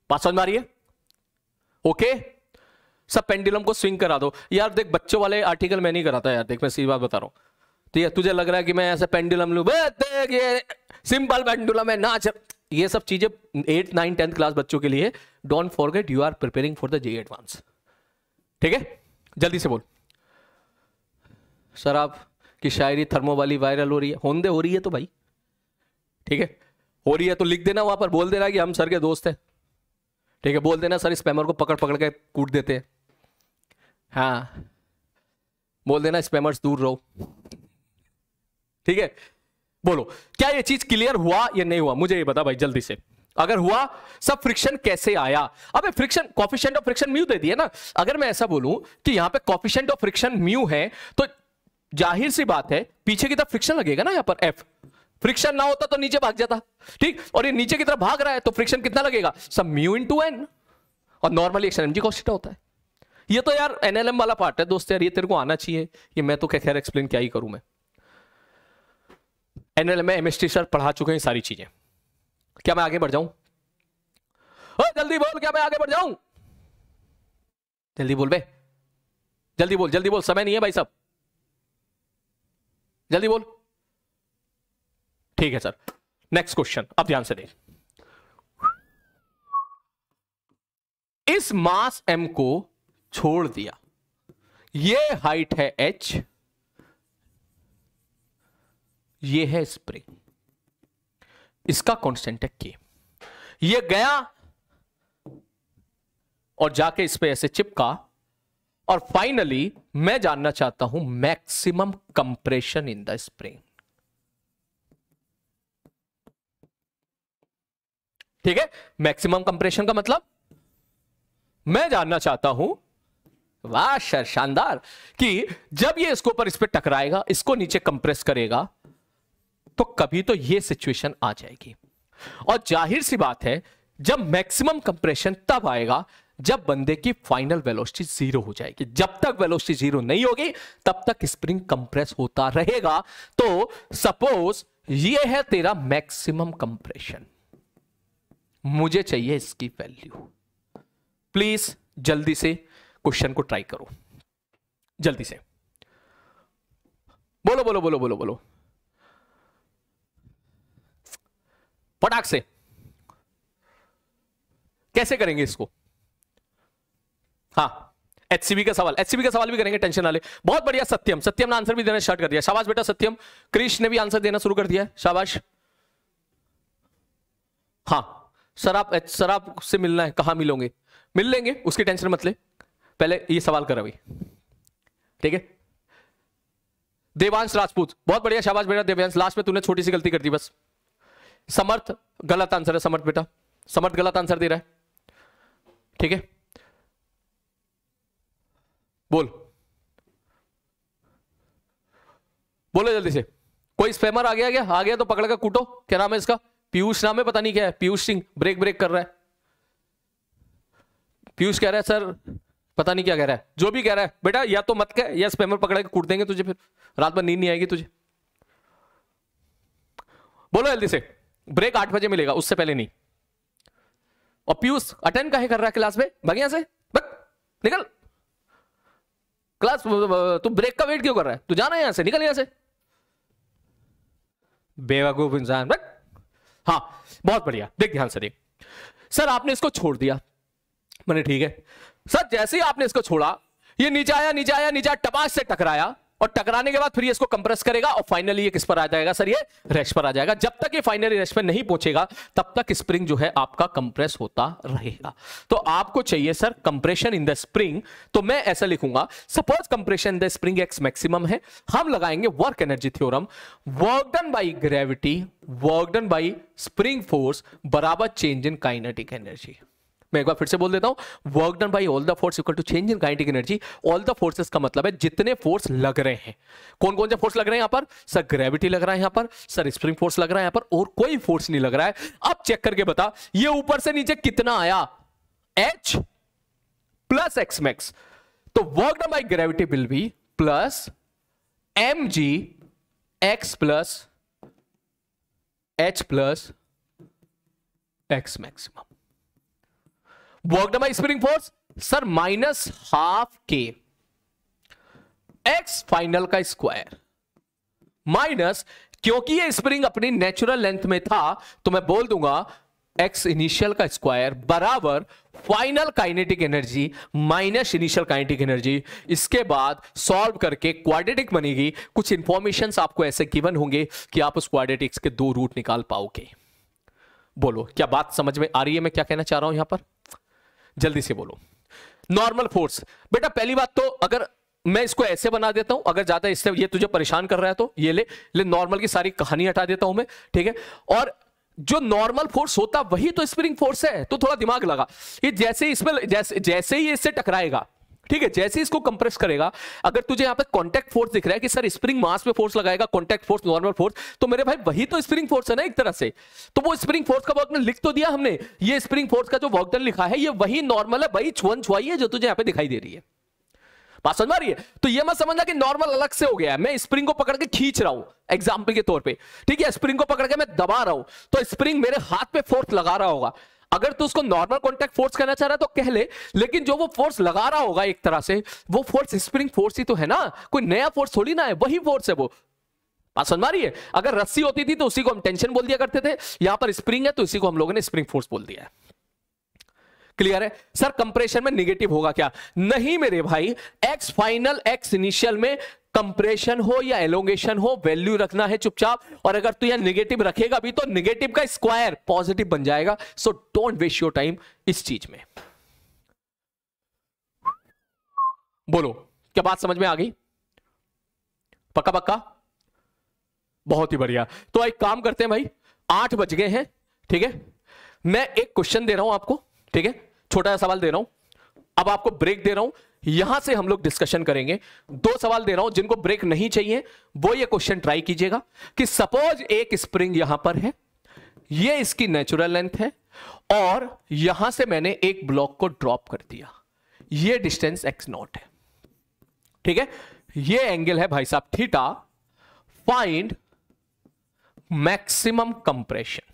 बात समझ में आ रही है ओके सब पेंडुलम को स्विंग करा दो यार देख बच्चों वाले आर्टिकल मैं नहीं कराता यार देख मैं सीधी बात बता रहा हूं तो तुझे लग रहा है कि मैं ऐसे पेंडुलम लू देख ये सिंपल पेंडुलम है ना चल ये सब चीज़ें एट नाइन टेंथ क्लास बच्चों के लिए don't forget you are preparing for the J advance ठीक है जल्दी से बोल सर आप की शायरी थर्मो वाली वायरल हो रही है होंदे हो रही है तो भाई ठीक है हो रही है तो लिख देना वहां पर बोल देना कि हम सर के दोस्त हैं ठीक है बोल देना सर स्पैमर को पकड़ पकड़ के कूट देते हैं हाँ बोल देना स्पैमर्स दूर रहो ठीक है बोलो क्या ये चीज क्लियर हुआ या नहीं हुआ मुझे ये बता भाई जल्दी से अगर हुआ सब फ्रिक्शन कैसे आया अबे friction coefficient of friction mu दे दिया ना अगर मैं ऐसा बोलूं कि यहां पे कॉफिशेंट ऑफ फ्रिक्शन म्यू है तो जाहिर सी बात है पीछे की तरफ फ्रिक्शन लगेगा ना यहां पर एफ फ्रिक्शन ना होता तो नीचे भाग जाता ठीक और ये नीचे की तरफ भाग रहा है तो फ्रिक्शन कितना लगेगा सब म्यू इन टू एन और normal reaction M G cos theta होता है ये तो यार एनएलएम वाला पार्ट है दोस्त यार ये तेरे को आना चाहिए ये मैं तो क्या खैर एक्सप्लेन क्या ही करूं मैं एन एल में एम सर पढ़ा चुके हैं सारी चीजें क्या मैं आगे बढ़ जाऊं जल्दी बोल क्या मैं आगे बढ़ जाऊं जल्दी बोल बे जल्दी बोल जल्दी बोल समय नहीं है भाई साहब जल्दी बोल ठीक है सर नेक्स्ट क्वेश्चन अब ध्यान से देख इस मास एम को छोड़ दिया ये हाइट है एच ये है स्प्रे इसका कॉन्स्टेंट है के ये गया और जाके इस पे ऐसे चिपका और फाइनली मैं जानना चाहता हूं maximum compression in the spring ठीक है मैक्सिमम कंप्रेशन का मतलब मैं जानना चाहता हूं वाह शानदार कि जब ये इसके ऊपर इस पर टकराएगा इसको नीचे कंप्रेस करेगा तो कभी तो ये सिचुएशन आ जाएगी और जाहिर सी बात है जब मैक्सिमम कंप्रेशन तब आएगा जब बंदे की फाइनल वेलोसिटी जीरो हो जाएगी जब तक वेलोसिटी जीरो नहीं होगी तब तक स्प्रिंग कंप्रेस होता रहेगा तो सपोज ये है तेरा मैक्सिमम कंप्रेशन मुझे चाहिए इसकी वैल्यू प्लीज जल्दी से क्वेश्चन को ट्राई करो जल्दी से बोलो बोलो बोलो बोलो बोलो फटाक से कैसे करेंगे इसको हाँ एचसीबी का सवाल एचसीबी का सवाल भी करेंगे टेंशन वाले बहुत बढ़िया सत्यम सत्यम ने आंसर भी देना स्टार्ट कर दिया शाबाश बेटा सत्यम कृष्ण ने भी आंसर देना शुरू कर दिया शाबाश हाँ सर आप सर आप से मिलना है कहा मिलोगे मिल लेंगे उसकी टेंशन मत ले पहले ये सवाल कर अभी ठीक है देवांश राजपूत बहुत बढ़िया शाबाश बेटा देवांश लास्ट में तूने छोटी सी गलती कर दी बस समर्थ गलत आंसर है समर्थ बेटा समर्थ गलत आंसर दे रहा है ठीक है बोल बोलो जल्दी से कोई स्पेमर आ गया क्या आ गया तो पकड़ का कूटो क्या नाम है इसका पीयूष नाम है पता नहीं क्या है पीयूष सिंह ब्रेक ब्रेक कर रहा है पीयूष कह रहा है सर पता नहीं क्या कह रहा है जो भी कह रहा है बेटा या तो मत कह या स्पेमर पकड़ के कूट देंगे तुझे फिर रात भर नींद नहीं आएगी तुझे बोलो जल्दी से ब्रेक आठ बजे मिलेगा उससे पहले नहीं और पीयूष अटेंड कहे कर रहा है क्लास में भगिया से बक निकल क्लास तू ब्रेक का वेट क्यों कर रहा है तू जाना यहां से निकल यहां से बेवकूफ इंसान बक हाँ बहुत बढ़िया देख ध्यान से देख सर आपने इसको छोड़ दिया मैंने ठीक है सर जैसे ही आपने इसको छोड़ा ये नीचे आया नीचे आया नीचे टपाश से टकराया और टकराने के बाद फिर ये इसको कंप्रेस करेगा और फाइनली ये किस पर आ जाएगा सर ये रेस्ट पर आ जाएगा जब तक ये फाइनली रेस्ट पर नहीं पहुंचेगा तब तक स्प्रिंग जो है आपका कंप्रेस होता रहेगा तो आपको चाहिए sir compression in the spring तो मैं ऐसा लिखूंगा suppose compression in the spring X maximum है हम लगाएंगे work energy theorem work done by gravity work done by spring force बराबर चेंज इन काइनेटिक एनर्जी मैं एक बार फिर से बोल देता हूँ work done by all the force equal to change in kinetic energy all the forces का मतलब है जितने फोर्स लग रहे हैं कौन कौन से फोर्स लग रहे हैं यहाँ पर सर ग्रेविटी लग रहा है यहाँ पर सर स्प्रिंग फोर्स लग रहा है यहाँ पर और कोई फोर्स नहीं लग रहा है अब चेक करके बता ये ऊपर से नीचे कितना आया एच प्लस एक्स मैक्स तो work done by gravity will be plus M G X plus H plus x maximum work done by spring force sir minus half के एक्स फाइनल का स्क्वायर माइनस क्योंकि ये spring अपनी natural length में था तो मैं बोल दूंगा एक्स इनिशियल का स्क्वायर बराबर final kinetic energy minus initial kinetic energy इसके बाद सॉल्व करके क्वाड्रेटिक बनेगी कुछ इंफॉर्मेशन आपको ऐसे गिवन होंगे कि आप उस क्वाड्रेटिक्स के दो रूट निकाल पाओगे बोलो क्या बात समझ में आ रही है मैं क्या कहना चाह रहा हूं यहां पर जल्दी से बोलो नॉर्मल फोर्स बेटा पहली बात तो अगर मैं इसको ऐसे बना देता हूं अगर ज्यादा इससे ये तुझे परेशान कर रहा है तो ये ले ले नॉर्मल की सारी कहानी हटा देता हूं मैं ठीक है और जो नॉर्मल फोर्स होता वही तो स्प्रिंग फोर्स है तो थोड़ा दिमाग लगा ये जैसे इसमें जैसे जैसे ही इससे टकराएगा ठीक है जैसे इसको कंप्रेस करेगा अगर तुझे यहां पे कॉन्टैक्ट फोर्स दिख रहा है कि सर स्प्रिंग मास पे फोर्स लगाएगा कॉन्टैक्ट फोर्स नॉर्मल फोर्स तो मेरे भाई वही तो स्प्रिंग फोर्स है ना एक तरह से तो वो स्प्रिंग फोर्स का वर्कडन लिख तो दिया हमने ये स्प्रिंग फोर्स का जो वर्कडन लिखा है ये वही नॉर्मल है वही छुअन छुआई है जो तुझे यहाँ पे दिखाई दे रही है बात समझ रही है तो ये मत समझना कि नॉर्मल अलग से हो गया है मैं स्प्रिंग को पकड़ के खींच रहा हूं एग्जाम्पल के तौर पे ठीक है स्प्रिंग को पकड़ के मैं दबा रहा हूं तो स्प्रिंग मेरे हाथ पे फोर्स लगा रहा होगा अगर तू उसको नॉर्मल कॉन्टैक्ट फोर्स करना चाह रहा है तो कह ले लेकिन जो वो फोर्स लगा रहा होगा एक तरह से वो फोर्स स्प्रिंग फोर्स ही तो है ना कोई नया फोर्स थोड़ी ना है वही फोर्स है वो बात समझ है अगर रस्सी होती थी तो उसी को हम टेंशन बोल दिया करते थे यहां पर स्प्रिंग है तो इसी को हम लोगों ने स्प्रिंग फोर्स बोल दिया है क्लियर है सर कंप्रेशन में निगेटिव होगा क्या नहीं मेरे भाई एक्स फाइनल एक्स इनिशियल में कंप्रेशन हो या एलोंगेशन हो वैल्यू रखना है चुपचाप और अगर तू यहां निगेटिव रखेगा भी तो निगेटिव का स्क्वायर पॉजिटिव बन जाएगा so don't waste your time इस चीज में बोलो क्या बात समझ में आ गई पक्का पक्का बहुत ही बढ़िया तो एक काम करते हैं भाई आठ बज गए हैं ठीक है मैं एक क्वेश्चन दे रहा हूं आपको ठीक है छोटा सा सवाल दे रहा हूं अब आपको ब्रेक दे रहा हूं यहां से हम लोग डिस्कशन करेंगे दो सवाल दे रहा हूं जिनको ब्रेक नहीं चाहिए वो ये क्वेश्चन ट्राई कीजिएगा कि सपोज एक स्प्रिंग यहां पर है ये इसकी नेचुरल लेंथ है और यहां से मैंने एक ब्लॉक को ड्रॉप कर दिया ये डिस्टेंस एक्स नॉट है ठीक है ये एंगल है भाई साहब थीटा फाइंड मैक्सिमम कंप्रेशन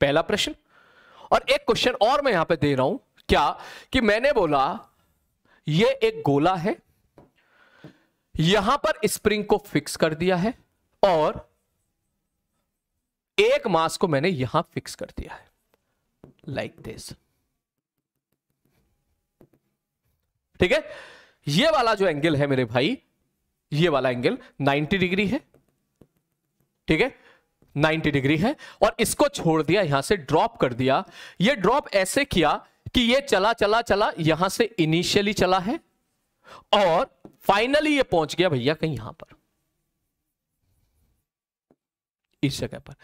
पहला प्रश्न और एक क्वेश्चन और मैं यहां पे दे रहा हूं क्या कि मैंने बोला ये एक गोला है यहां पर स्प्रिंग को फिक्स कर दिया है और एक मास को मैंने यहां फिक्स कर दिया है लाइक दिस ठीक है ये वाला जो एंगल है मेरे भाई ये वाला एंगल 90 डिग्री है ठीक है 90 डिग्री है और इसको छोड़ दिया यहां से ड्रॉप कर दिया ये ड्रॉप ऐसे किया कि ये चला चला चला यहां से इनिशियली चला है और फाइनली ये पहुंच गया भैया कहीं यहां पर इस जगह पर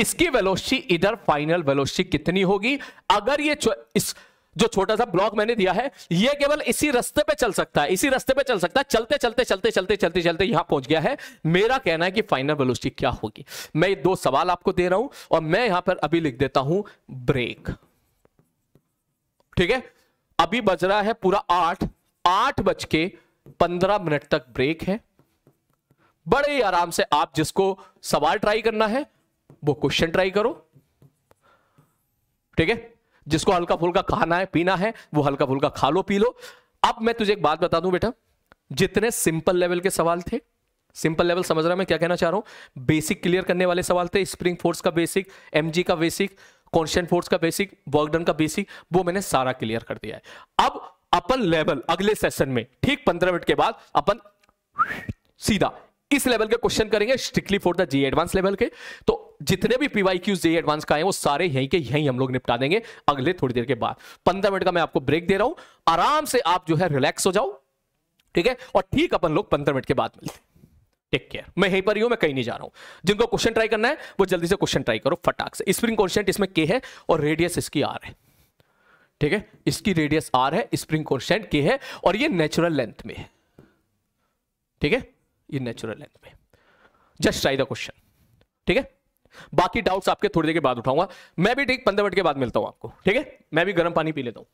इसकी वेलोसिटी इधर फाइनल वेलोसिटी कितनी होगी अगर ये इस जो छोटा सा ब्लॉक मैंने दिया है ये केवल इसी रस्ते पे चल सकता है इसी रस्ते पे चल सकता है चलते चलते चलते चलते चलते चलते यहां पहुंच गया है मेरा कहना है कि फाइनल वेलोसिटी क्या होगी मैं दो सवाल आपको दे रहा हूं और मैं यहां पर अभी लिख देता हूं ब्रेक ठीक है अभी बज रहा है पूरा आठ आठ बज के पंद्रह मिनट तक ब्रेक है बड़े ही आराम से आप जिसको सवाल ट्राई करना है वो क्वेश्चन ट्राई करो ठीक है जिसको हल्का फुल्का खाना है पीना है वो हल्का फुल्का खा लो पी लो अब मैं तुझे एक बात बता दूं बेटा जितने सिंपल लेवल के सवाल थे सिंपल लेवल समझ रहा मैं क्या कहना चाह रहा हूं बेसिक क्लियर करने वाले सवाल थे स्प्रिंग फोर्स का बेसिक एम का बेसिक कॉन्स्टेंट फोर्स का बेसिक वर्क डन का बेसिक वो मैंने सारा क्लियर कर दिया है अब अपन लेवल अगले सेशन में ठीक पंद्रह मिनट के बाद अपन सीधा इस लेवल के क्वेश्चन करेंगे strictly for the JEE advance level के तो जितने भी पीवाई क्यूज जे एडवांस का है वो सारे यहीं के यहीं हम लोग निपटा देंगे अगले थोड़ी देर के बाद पंद्रह मिनट का मैं आपको ब्रेक दे रहा हूं आराम से आप जो है रिलैक्स हो जाओ ठीक है और ठीक अपन लोग पंद्रह मिनट के बाद मिलते टेक केयर मैं यहीं पर ही हूं मैं कहीं नहीं जा रहा हूं जिनको क्वेश्चन ट्राई करना है वो जल्दी से क्वेश्चन ट्राई करो फटाक से स्प्रिंग कॉन्स्टेंट इसमें के है और रेडियस इसकी आर है ठीक है इसकी रेडियस आर है स्प्रिंग कॉन्स्टेंट के है और ये नेचुरल लेंथ में है ठीक है ये नेचुरल लेंथ में जस्ट ट्राई द क्वेश्चन ठीक है बाकी डाउट्स आपके थोड़ी देर के बाद उठाऊंगा मैं भी ठीक पंद्रह मिनट के बाद मिलता हूं आपको ठीक है मैं भी गर्म पानी पी लेता हूं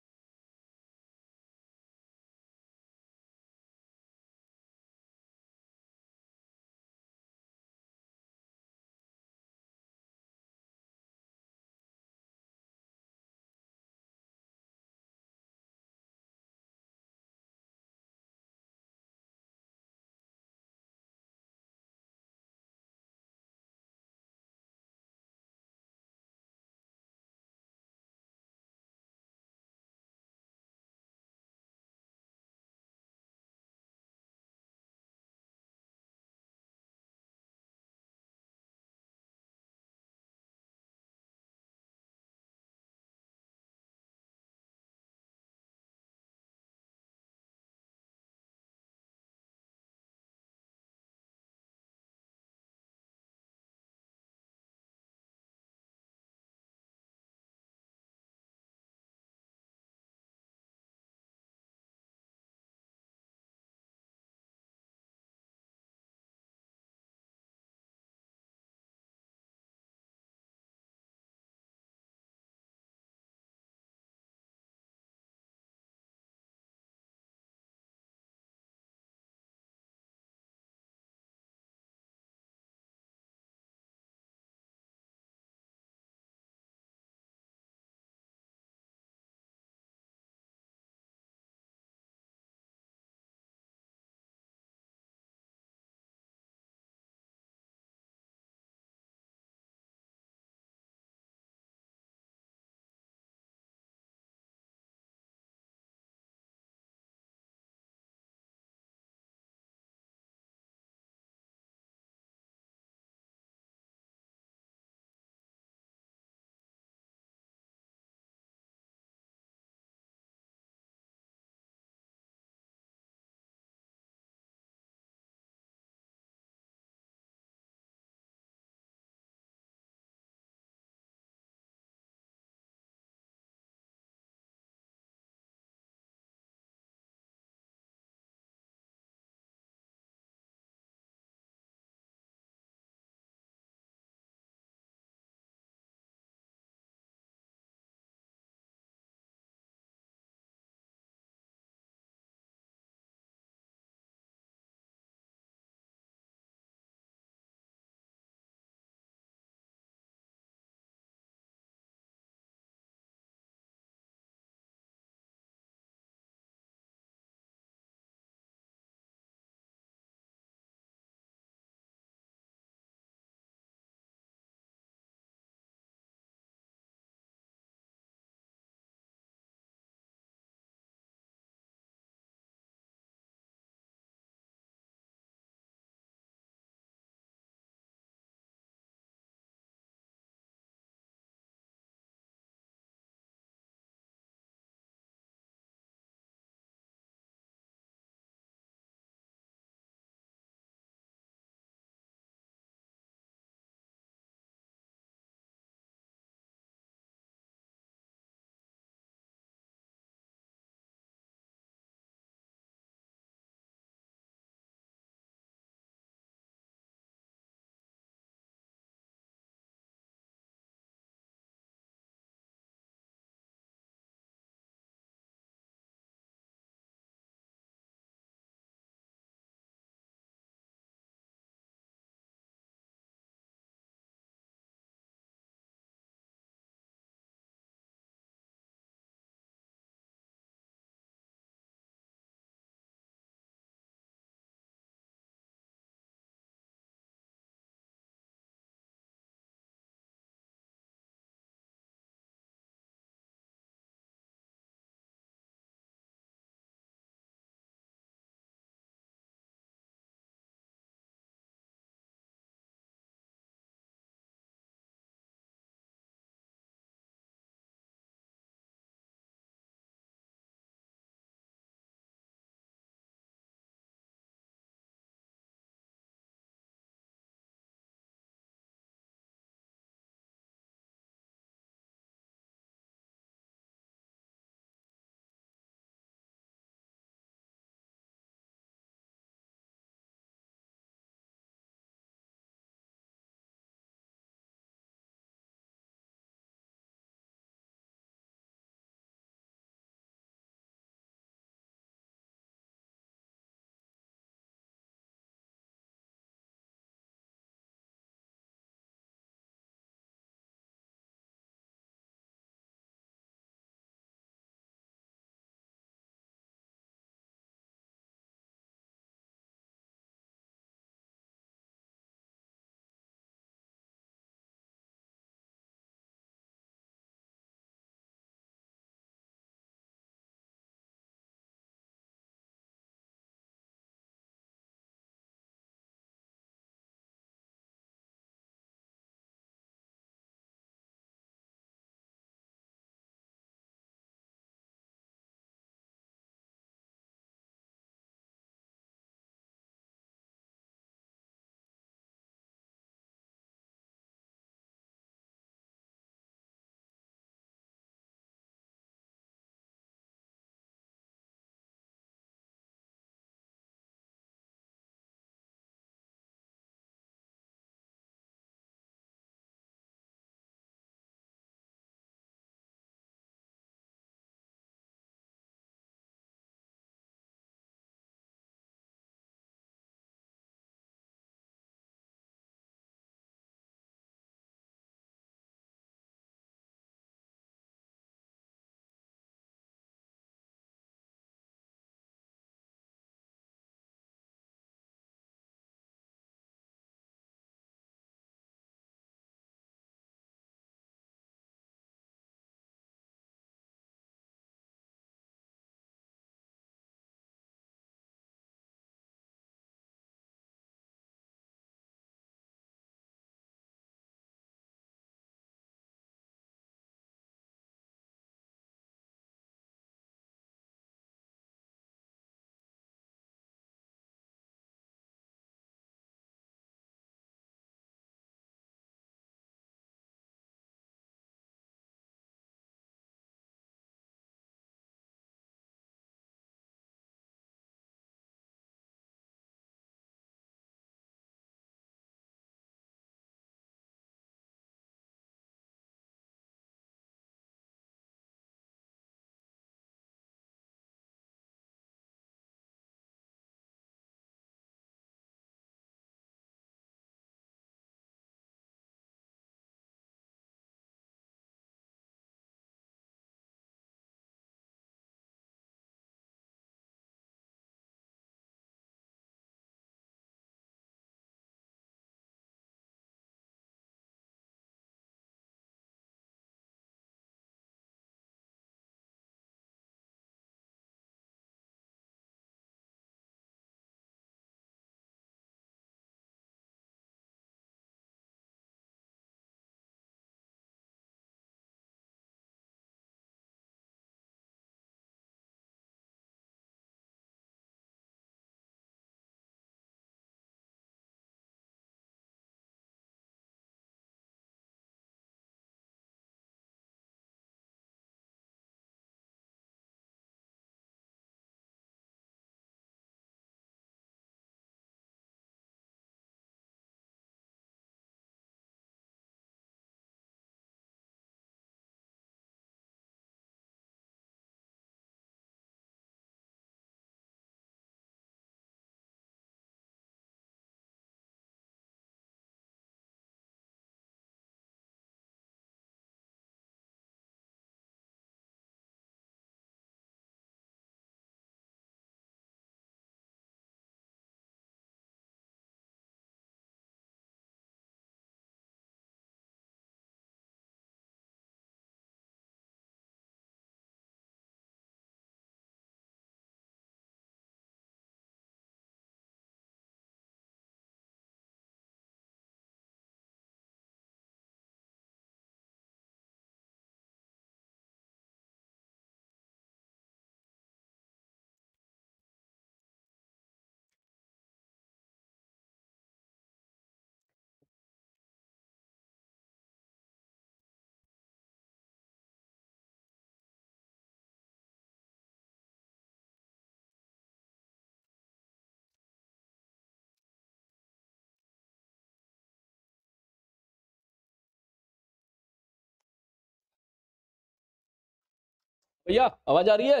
भैया आवाज आ रही है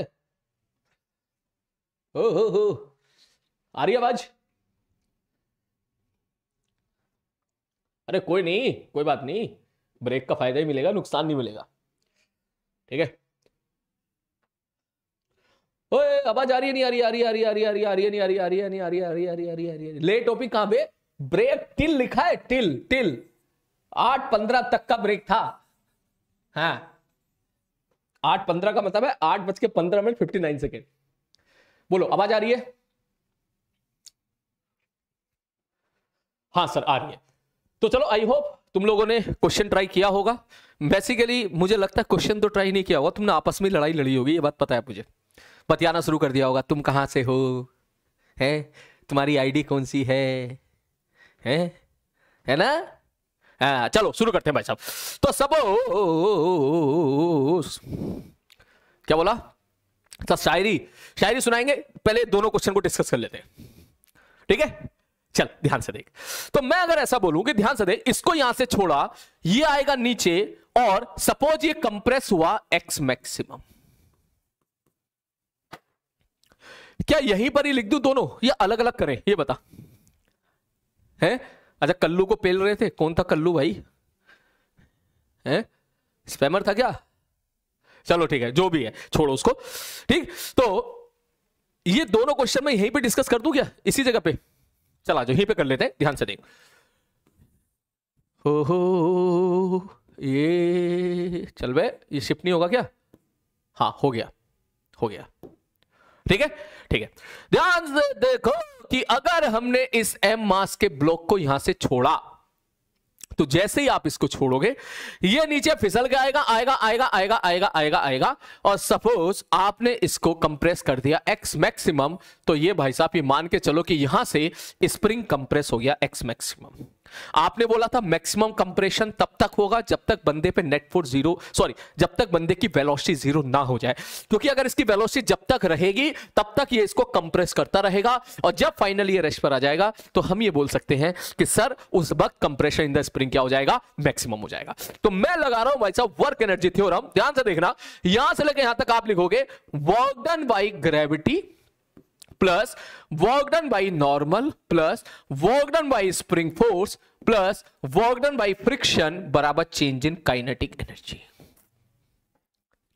हो हो हो
आ रही आवाज अरे कोई नहीं कोई बात नहीं ब्रेक का फायदा ही मिलेगा नुकसान नहीं मिलेगा ठीक है ओए आवाज आ रही है नहीं आ रही आ रही आ रही आ रही आ रही आ रही नहीं आ रही आ रही नहीं आ रही आ रही आ रही आ रही आ रही ले टॉपिक कहां पे ब्रेक टिल लिखा है टिल टिल आठ पंद्रह तक का ब्रेक था हाँ आठ पंद्रह का मतलब है आठ बज के पंद्रह मिनट फिफ्टी नाइन सेकेंड बोलो आवाज आ रही है हाँ सर आ रही है तो चलो आई होप तुम लोगों ने क्वेश्चन ट्राई किया होगा बेसिकली मुझे लगता है क्वेश्चन तो ट्राई नहीं किया होगा तुमने आपस में लड़ाई लड़ी होगी ये बात पता है मुझे बतियाना शुरू कर दिया होगा तुम कहाँ से हो हैं तुम्हारी आईडी कौन सी है हैं है ना आ, हाँ, चलो शुरू करते हैं भाई साहब तो सब क्या बोला तो शायरी शायरी सुनाएंगे पहले दोनों क्वेश्चन को डिस्कस कर लेते हैं ठीक है चल ध्यान से देख तो मैं अगर ऐसा बोलूं कि ध्यान से देख इसको यहां से छोड़ा ये आएगा नीचे और सपोज ये कंप्रेस हुआ एक्स मैक्सिमम क्या यहीं पर ही लिख दू दोनों या अलग अलग करें ये बता है अच्छा कल्लू को पेल रहे थे कौन था कल्लू भाई है स्पैमर था क्या चलो ठीक है जो भी है छोड़ो उसको ठीक तो ये दोनों क्वेश्चन मैं यहीं पे डिस्कस कर दूं क्या इसी जगह पे चला जाओ यहीं पे कर लेते हैं ध्यान से देख हो हो ये चल बे ये शिफ्ट नहीं होगा क्या हाँ हो गया हो गया ठीक है ठीक है ध्यान से देखो कि अगर हमने इस एम मास के ब्लॉक को यहां से छोड़ा तो जैसे ही आप इसको छोड़ोगे ये नीचे फिसल के आएगा आएगा आएगा आएगा आएगा आएगा आएगा और सपोज आपने इसको कंप्रेस कर दिया एक्स मैक्सिमम तो ये भाई साहब ये मान के चलो कि यहां से स्प्रिंग कंप्रेस हो गया एक्स मैक्सिमम आपने बोला था मैक्सिमम कंप्रेशन तब तक होगा जब तक बंदे पे नेट फोर्स जीरो सॉरी जब तक बंदे की वेलोसिटी जीरो ना हो जाए क्योंकि अगर इसकी वेलोसिटी जब तक रहेगी तब तक ये इसको कंप्रेस करता रहेगा और जब फाइनली ये रेस्ट पर आ जाएगा तो हम ये बोल सकते हैं कि सर उस वक्त कंप्रेशन इन द स्प्रिंग क्या हो जाएगा मैक्सिमम हो जाएगा तो मैं लगा रहा हूं भाई साहब वर्क एनर्जी थ्योरम ध्यान से देखना यहां से लेकर यहां तक आप लिखोगे work done by gravity plus work done by normal plus work done by spring force plus work done by friction बराबर चेंज इन काइनेटिक एनर्जी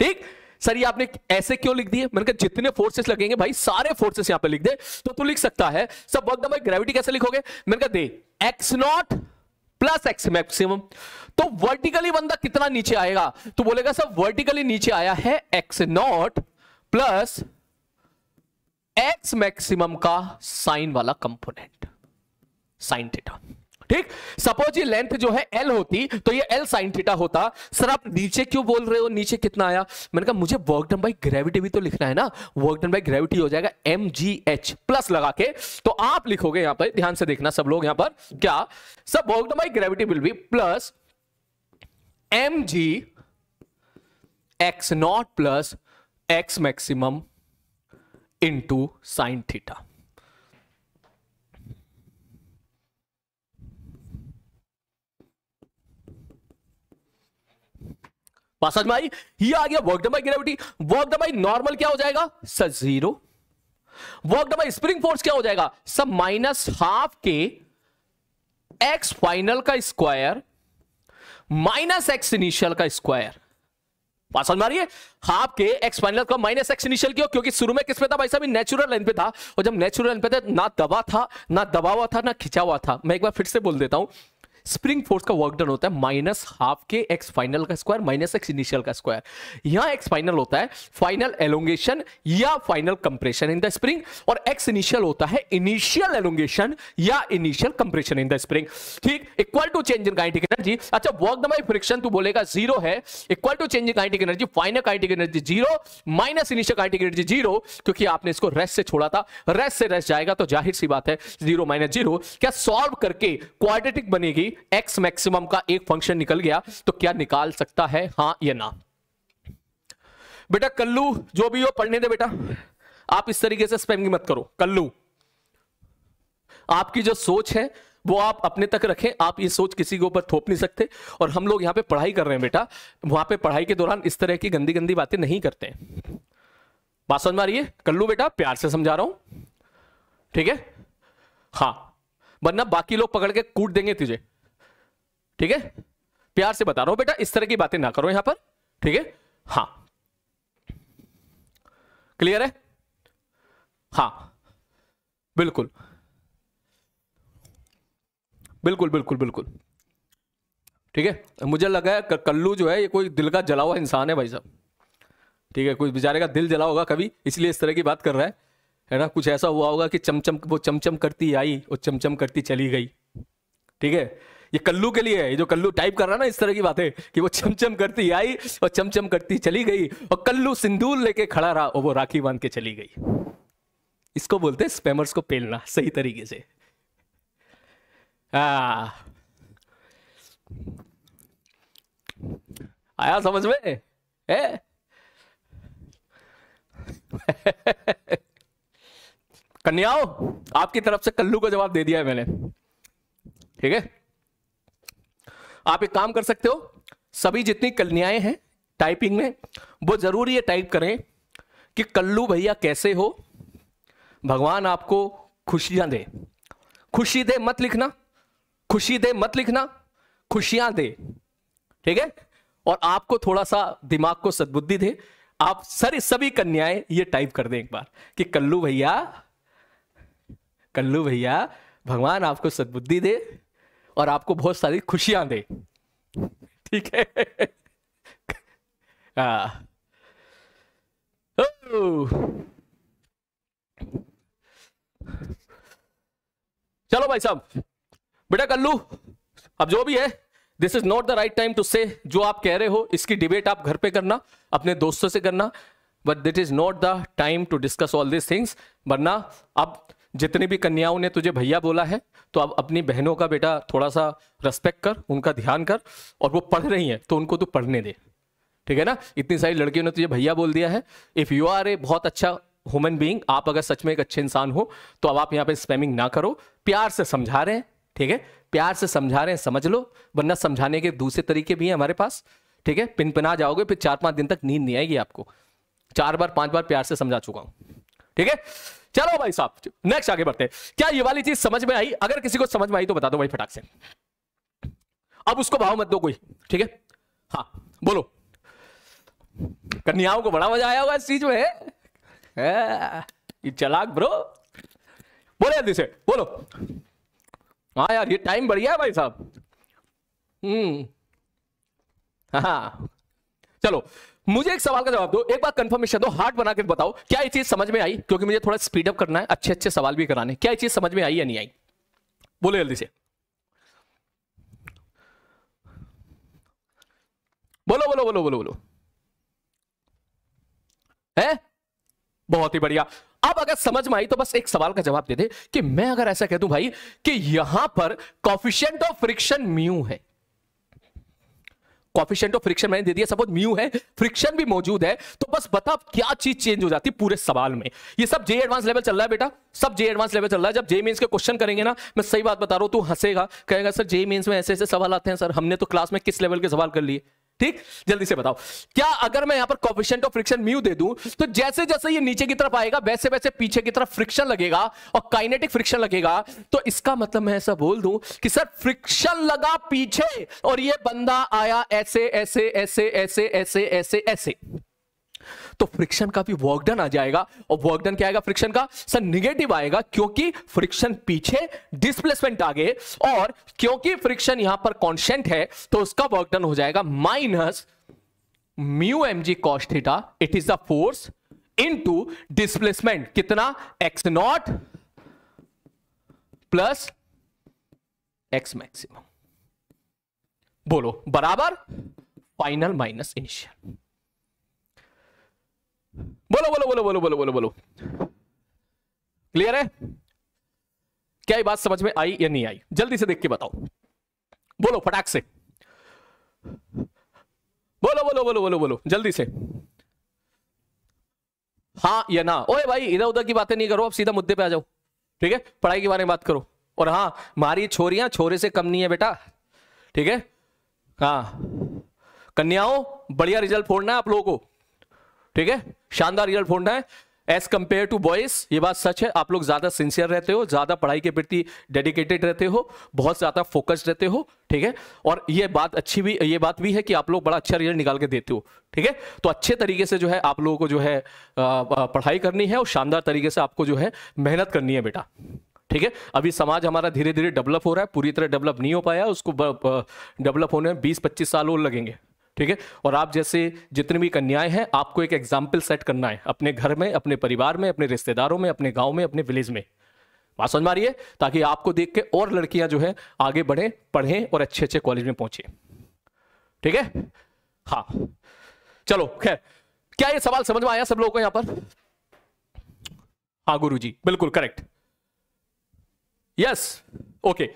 ठीक सर ये आपने ऐसे क्यों लिख दिए मैंने कहा जितने फोर्सेस लगेंगे भाई सारे फोर्सेस यहां पे लिख दे तो तू लिख सकता है सब वर्क डन बाय ग्रेविटी कैसे लिखोगे मैंने कहा दे X not plus x maximum तो वर्टिकली बंदा कितना नीचे आएगा तो बोलेगा सर वर्टिकली नीचे आया है X not plus x maximum का साइन वाला कंपोनेंट साइन थीटा ठीक सपोज ये लेंथ जो है एल होती तो ये एल साइन थीटा होता सर आप नीचे क्यों बोल रहे हो नीचे कितना आया मैंने कहा मुझे वर्क डन बाई ग्रेविटी भी तो लिखना है ना वर्क डन बाई ग्रेविटी हो जाएगा एम जी एच प्लस लगा के तो आप लिखोगे यहां पर ध्यान से देखना सब लोग यहां पर क्या सब work done by gravity will be plus M G x not plus x maximum into sine theta बात समझ में आई ये आ गया work done by gravity work done normal क्या हो जाएगा sir zero work done by spring force क्या हो जाएगा सब माइनस हाफ के एक्स फाइनल का स्क्वायर माइनस एक्स इनिशियल का स्क्वायर बात समझ मारिए हाफ के एक्स फाइनल का माइनस एक्स इनिशियल क्यों क्योंकि शुरू में किस पे था भाई साहब नेचुरल लाइन पे था और जब नेचुरल लाइन पे था ना दबा था ना दबा हुआ था ना खिंचा हुआ था मैं एक बार फिर से बोल देता हूं स्प्रिंग फोर्स का वर्क डन होता है माइनस हाफ के एक्स फाइनल का स्क्वायर माइनस एक्स इनिशियल का स्क्वायर यहां एक्स फाइनल होता है फाइनल एलोंगेशन या final compression in the spring और एक्स इनिशियल होता है इनिशियल एलोंगेशन या initial compression in the spring ठीक equal to change in kinetic energy अच्छा वर्क डन बाय फ्रिक्शन तू बोलेगा जीरो है equal to change in kinetic energy final kinetic energy zero minus initial kinetic energy zero क्योंकि आपने इसको rest से छोड़ा था रेस्ट से रेस्ट जाएगा तो जाहिर सी बात है जीरो माइनस जीरो क्या सॉल्व करके क्वाड्रेटिक बनेगी एक्स मैक्सिमम का एक फंक्शन निकल गया तो क्या निकाल सकता है हाँ या ना बेटा कल्लू जो भी हो पढ़ने दे बेटा आप इस तरीके से स्पेमिंग मत करो कल्लू आपकी जो सोच है वो आप अपने तक रखें आप ये सोच किसी के ऊपर थोप नहीं सकते और हम लोग यहाँ पे पढ़ाई कर रहे हैं बेटा वहां पे पढ़ाई के दौरान इस तरह की गंदी गंदी बातें नहीं करते बात समझ मारिये कल्लू बेटा प्यार से समझा रहा हूं ठीक है हाँ वरना बाकी लोग पकड़ के कूट देंगे तुझे ठीक है प्यार से बता रहा हूं बेटा इस तरह की बातें ना करो यहां पर ठीक है हाँ क्लियर है हाँ बिल्कुल बिल्कुल बिल्कुल बिल्कुल ठीक है मुझे लगा है कल्लू जो है ये कोई दिल का जला हुआ इंसान है भाई साहब ठीक है कोई बेचारे का दिल जला होगा कभी इसलिए इस तरह की बात कर रहा है है ना कुछ ऐसा हुआ होगा कि चमचम वो चमचम करती आई और चमचम करती चली गई ठीक है ये कल्लू के लिए है ये जो कल्लू टाइप कर रहा है ना इस तरह की बातें कि वो चमचम करती आई और चमचम करती चली गई और कल्लू सिंदूर लेके खड़ा रहा और वो राखी बांध के चली गई इसको बोलते स्पेमर्स स्पैमर्स को पेलना सही तरीके से आ, आया समझ में है [LAUGHS] कन्याओं आपकी तरफ से कल्लू का जवाब दे दिया है मैंने ठीक है आप एक काम कर सकते हो सभी जितनी कन्याएं हैं टाइपिंग में वो जरूर ये टाइप करें कि कल्लू भैया कैसे हो भगवान आपको खुशियां दे खुशी दे मत लिखना खुशी दे मत लिखना खुशियां दे ठीक है और आपको थोड़ा सा दिमाग को सद्बुद्धि दे आप सर सभी कन्याएं ये टाइप कर दें एक बार कि कल्लू भैया कल्लू भैया भगवान आपको सद्बुद्धि दे और आपको बहुत सारी खुशियां दे ठीक है [LAUGHS] हाँ। चलो भाई साहब बेटा कल्लू अब जो भी है this is not the right time to say जो आप कह रहे हो इसकी डिबेट आप घर पे करना अपने दोस्तों से करना but that is not the time to discuss all this things वरना अब जितनी भी कन्याओं ने तुझे भैया बोला है तो अब अपनी बहनों का बेटा थोड़ा सा रेस्पेक्ट कर उनका ध्यान कर और वो पढ़ रही हैं तो उनको तू पढ़ने दे ठीक है ना इतनी सारी लड़कियों ने तुझे भैया बोल दिया है इफ़ यू आर ए बहुत अच्छा ह्यूमन बींग आप अगर सच में एक अच्छे इंसान हो तो अब आप यहाँ पे स्पैमिंग ना करो प्यार से समझा रहे हैं ठीक है प्यार से समझा रहे हैं समझ लो वरना समझाने के दूसरे तरीके भी हैं हमारे पास ठीक है पिनपिना जाओगे फिर चार पांच दिन तक नींद नहीं आएगी आपको चार बार पांच बार प्यार से समझा चुका हूँ ठीक है चलो भाई साहब नेक्स्ट आगे बढ़ते हैं क्या ये वाली चीज समझ में आई अगर किसी को समझ में आई तो बता दो भाई फटाक से अब उसको भाव मत दो कोई ठीक है हाँ बोलो कन्याओं को बड़ा मजा आया होगा इस चीज में चलाक ब्रो बोले जल्दी से बोलो हाँ यार ये टाइम बढ़िया है भाई साहब हम्म हाँ चलो मुझे एक सवाल का जवाब दो एक बार कंफर्मेशन दो हार्ट बना के बताओ क्या ये चीज समझ में आई क्योंकि मुझे थोड़ा स्पीड अप करना है अच्छे अच्छे सवाल भी कराने क्या ये चीज समझ में आई या नहीं आई बोलो जल्दी से बोलो बोलो बोलो बोलो बोलो है बहुत ही बढ़िया अब अगर समझ में आई तो बस एक सवाल का जवाब दे दे कि मैं अगर ऐसा कह दूं भाई कि यहां पर कॉफिशियंट ऑफ फ्रिक्शन म्यू है कॉफिशेंट ऑफ फ्रिक्शन मैंने दे दिया सपोज म्यू है फ्रिक्शन भी मौजूद है तो बस बता क्या चीज चेंज हो जाती है पूरे सवाल में ये सब जे एडवांस लेवल चल रहा है बेटा सब जे एडवांस लेवल चल रहा है जब जे मेन्स के क्वेश्चन करेंगे ना मैं सही बात बता रहा हूँ तू हंसेगा कहेगा सर जे मेन्स में ऐसे ऐसे सवाल आते हैं सर हमने तो क्लास में किस लेवल के सवाल कर लिए ठीक जल्दी से बताओ क्या अगर मैं यहां पर कॉफिशेंट ऑफ फ्रिक्शन म्यू दे दूं तो जैसे जैसे ये नीचे की तरफ आएगा वैसे वैसे पीछे की तरफ फ्रिक्शन लगेगा और काइनेटिक फ्रिक्शन लगेगा तो इसका मतलब मैं ऐसा बोल दूं कि सर फ्रिक्शन लगा पीछे और ये बंदा आया ऐसे ऐसे ऐसे ऐसे ऐसे ऐसे ऐसे तो फ्रिक्शन का भी वर्कडन आ जाएगा और वर्कडन क्या आएगा फ्रिक्शन का सर निगेटिव आएगा क्योंकि फ्रिक्शन पीछे डिस्प्लेसमेंट आगे और क्योंकि फ्रिक्शन यहां पर कॉन्स्टेंट है तो उसका वर्कडन हो जाएगा minus mu M g cos it is the force into displacement कितना x not plus x maximum बोलो बराबर फाइनल माइनस इनिशियल बोलो बोलो बोलो बोलो बोलो बोलो बोलो क्लियर है क्या बात समझ में आई या नहीं आई जल्दी से देख के बताओ बोलो फटाक से बोलो बोलो बोलो बोलो बोलो जल्दी से हाँ या ना ओए भाई इधर उधर की बातें नहीं करो अब सीधा मुद्दे पे आ जाओ ठीक है पढ़ाई के बारे में बात करो और हाँ मारी छोरियां छोरे से कम नहीं है बेटा ठीक है हाँ कन्याओं बढ़िया रिजल्ट फोड़ना है आप लोगों को ठीक है शानदार रिजल्ट फोन है एज कंपेयर टू बॉयज ये बात सच है आप लोग ज्यादा सिंसियर रहते हो ज्यादा पढ़ाई के प्रति डेडिकेटेड रहते हो बहुत ज्यादा फोकस्ड रहते हो ठीक है और ये बात अच्छी भी ये बात भी है कि आप लोग बड़ा अच्छा रिजल्ट निकाल के देते हो ठीक है तो अच्छे तरीके से जो है आप लोगों को जो है पढ़ाई करनी है और शानदार तरीके से आपको जो है मेहनत करनी है बेटा ठीक है अभी समाज हमारा धीरे धीरे डेवलप हो रहा है पूरी तरह डेवलप नहीं हो पाया उसको डेवलप होने में बीस पच्चीस साल और लगेंगे ठीक है और आप जैसे जितने भी कन्याएं हैं आपको एक एग्जाम्पल सेट करना है अपने घर में अपने परिवार में अपने रिश्तेदारों में अपने गांव में अपने विलेज में बात समझ मारिए ताकि आपको देख के और लड़कियां जो है आगे बढ़े पढ़ें और अच्छे अच्छे कॉलेज में पहुंचे ठीक है हाँ चलो खैर क्या ये सवाल समझ में आया सब लोगों को यहां पर हाँ गुरु जी बिल्कुल करेक्ट यस ओके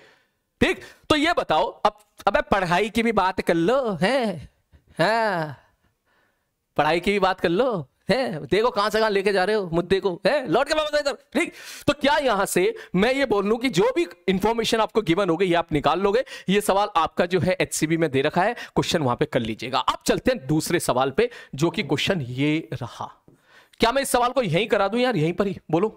ठीक तो ये बताओ अब अबे पढ़ाई की भी बात कर लो हैं हाँ पढ़ाई की भी बात कर लो है देखो कहां से कहां लेके जा रहे हो मुद्दे को है लौट के बाबा इधर ठीक तो क्या यहां से मैं ये बोल लूं कि जो भी इंफॉर्मेशन आपको गिवन होगी गई आप निकाल लोगे ये सवाल आपका जो है एचसीबी में दे रखा है क्वेश्चन वहां पे कर लीजिएगा अब चलते हैं दूसरे सवाल पे जो कि क्वेश्चन ये रहा क्या मैं इस सवाल को यहीं करा दूं यार यहीं पर ही बोलो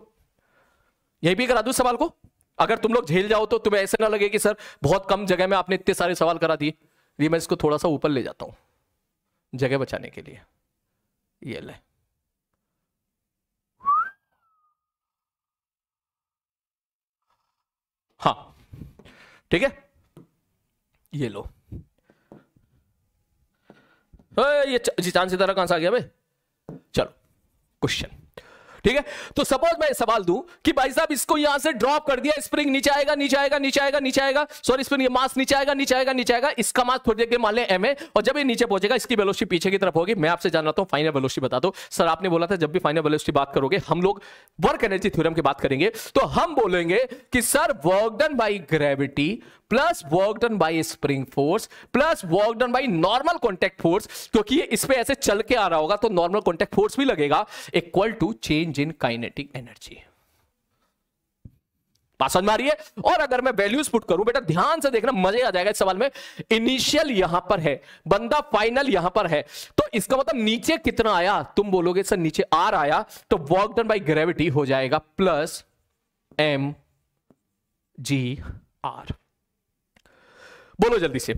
यहीं भी करा दूं सवाल को अगर तुम लोग झेल जाओ तो तुम्हें ऐसे ना लगे कि सर बहुत कम जगह में आपने इतने सारे सवाल करा दिए ये मैं इसको थोड़ा सा ऊपर ले जाता हूं जगह बचाने के लिए ये ले हाँ ठीक है ये लो ए, ये जी चांद सितारा कहां से आ गया भाई चलो क्वेश्चन ठीक है तो सपोज मैं सवाल दू कि भाई साहब इसको यहां से ड्रॉप कर दिया स्प्रिंग नीचे आएगा नीचे आएगा नीचे आएगा नीचे आएगा सॉरी स्प्रिंग मास नीचे आएगा नीचे आएगा नीचे आएगा इसका मास थोड़ी देर के मान लें एम ए और जब ये नीचे पहुंचेगा इसकी वेलोसिटी पीछे की तरफ होगी मैं आपसे जान रहा हूं फाइनल वेलोसिटी बता दो सर आपने बोला था जब भी फाइनल वेलोसिटी बात करोगे हम लोग वर्क एनर्जी थ्योरम की बात करेंगे तो हम बोलेंगे कि sir work done by gravity plus work done by spring force plus work done by normal contact force क्योंकि इस पे ऐसे चल के आ रहा होगा तो नॉर्मल कॉन्टेक्ट फोर्स भी लगेगा equal to change in kinetic energy बात समझ में आ रही है और अगर मैं वैल्यूज पुट करूं बेटा ध्यान से देखना मजे आ जाएगा इस सवाल में इनिशियल यहां पर है बंदा फाइनल यहां पर है तो इसका मतलब नीचे कितना आया तुम बोलोगे सर नीचे आर आया तो वर्क डन बाय ग्रेविटी हो जाएगा प्लस एम जी आर बोलो जल्दी से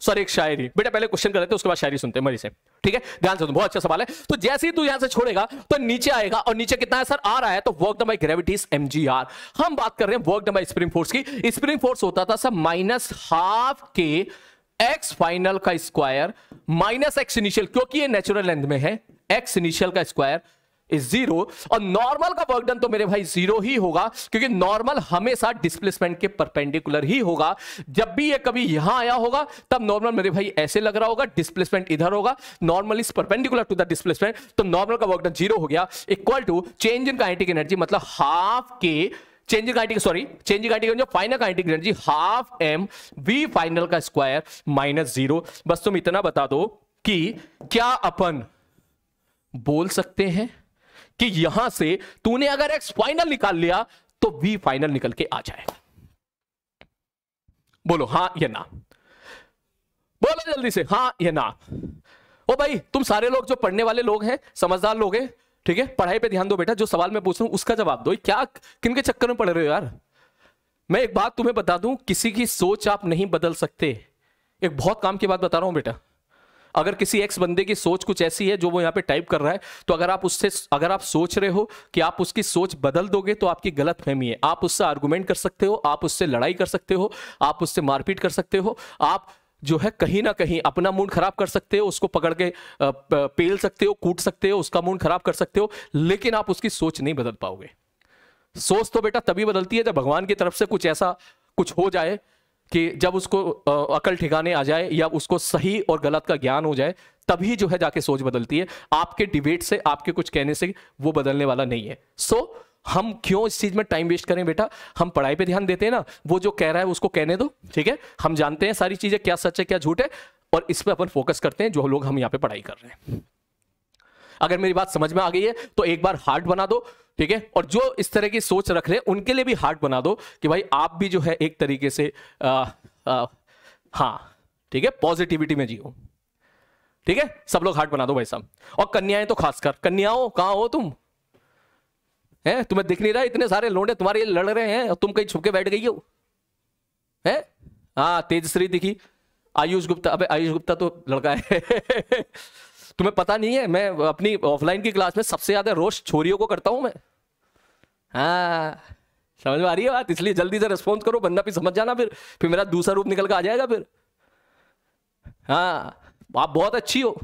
सर एक शायरी बेटा पहले क्वेश्चन कर लेते हैं उसके बाद शायरी सुनते हैं मरी से ठीक है ध्यान से बहुत अच्छा सवाल है तो जैसे ही तू यहां से छोड़ेगा तो नीचे आएगा और नीचे कितना है सर आ रहा है तो वर्क बाय ग्रेविटी एम हम बात कर रहे हैं वर्क बाय स्प्रिंग फोर्स की स्प्रिंग फोर्स होता था सर माइनस हाफ के एक्स फाइनल का स्क्वायर माइनस एक्स इनिशियल क्योंकि ये नेचुरल लेंथ में है एक्स इनिशियल का स्क्वायर इज जीरो और नॉर्मल का वर्क डन तो मेरे भाई जीरो ही होगा क्योंकि नॉर्मल हमेशा डिस्प्लेसमेंट के परपेंडिकुलर ही होगा जब भी ये कभी यहां आया होगा तब नॉर्मल मेरे भाई ऐसे लग रहा होगा डिस्प्लेसमेंट इधर होगा normal is perpendicular to the displacement तो नॉर्मल का वर्क डन जीरो हो गया equal to change in kinetic energy मतलब half k change kinetic sorry change kinetic energy final kinetic energy half M we final का square minus zero बस तुम इतना बता दो कि क्या अपन बोल सकते हैं कि यहां से तूने अगर एक्स फाइनल निकाल लिया तो बी फाइनल निकल के आ जाएगा बोलो हां या ना बोलो जल्दी से हां या ना ओ भाई तुम सारे लोग जो पढ़ने वाले लोग हैं समझदार लोग हैं ठीक है पढ़ाई पे ध्यान दो बेटा जो सवाल मैं पूछ रहा हूं उसका जवाब दो क्या किन के चक्कर में पढ़ रहे हो यार मैं एक बात तुम्हें बता दूं किसी की सोच आप नहीं बदल सकते एक बहुत काम की बात बता रहा हूं बेटा अगर किसी एक्स बंदे की सोच कुछ ऐसी है जो वो यहाँ पे टाइप कर रहा है तो अगर आप उससे अगर आप सोच रहे हो कि आप उसकी सोच बदल दोगे तो आपकी गलत फहमी है आप उससे आर्गूमेंट कर सकते हो आप उससे लड़ाई कर सकते हो आप उससे मारपीट कर सकते हो आप जो है कहीं ना कहीं अपना मूड खराब कर सकते हो उसको पकड़ के पेल सकते हो कूट सकते हो उसका मूड खराब कर सकते हो लेकिन आप उसकी सोच नहीं बदल पाओगे सोच तो बेटा तभी बदलती है जब भगवान की तरफ से कुछ ऐसा कुछ हो जाए कि जब उसको अकल ठिकाने आ जाए या उसको सही और गलत का ज्ञान हो जाए तभी जो है जाके सोच बदलती है आपके डिबेट से आपके कुछ कहने से वो बदलने वाला नहीं है सो so, हम क्यों इस चीज में टाइम वेस्ट करें बेटा हम पढ़ाई पे ध्यान देते हैं ना वो जो कह रहा है उसको कहने दो ठीक है हम जानते हैं सारी चीजें क्या सच है क्या झूठ है और इस पर अपन फोकस करते हैं जो लोग हम यहाँ पे पढ़ाई कर रहे हैं अगर मेरी बात समझ में आ गई है तो एक बार हार्ट बना दो ठीक है और जो इस तरह की सोच रख रहे हैं उनके लिए भी हार्ट बना दो कि भाई आप भी जो है एक तरीके से आ, आ, हाँ ठीक है पॉजिटिविटी में जियो ठीक है सब लोग हार्ट बना दो भाई साहब और कन्याएं तो खासकर कन्याओं कहाँ हो तुम है तुम्हें दिख नहीं रहा इतने सारे लोडे तुम्हारे ये लड़ रहे हैं और तुम कहीं छुप के बैठ गई हो है हाँ तेजश्री दिखी आयुष गुप्ता अबे आयुष गुप्ता तो लड़का है [LAUGHS] तुम्हें पता नहीं है मैं अपनी ऑफलाइन की क्लास में सबसे ज्यादा रोस्ट छोरियों को करता हूँ मैं हाँ समझ में आ रही है बात इसलिए जल्दी से रिस्पॉन्स करो बंदा भी समझ जाना फिर फिर मेरा दूसरा रूप निकल कर आ जाएगा फिर हाँ आप बहुत अच्छी हो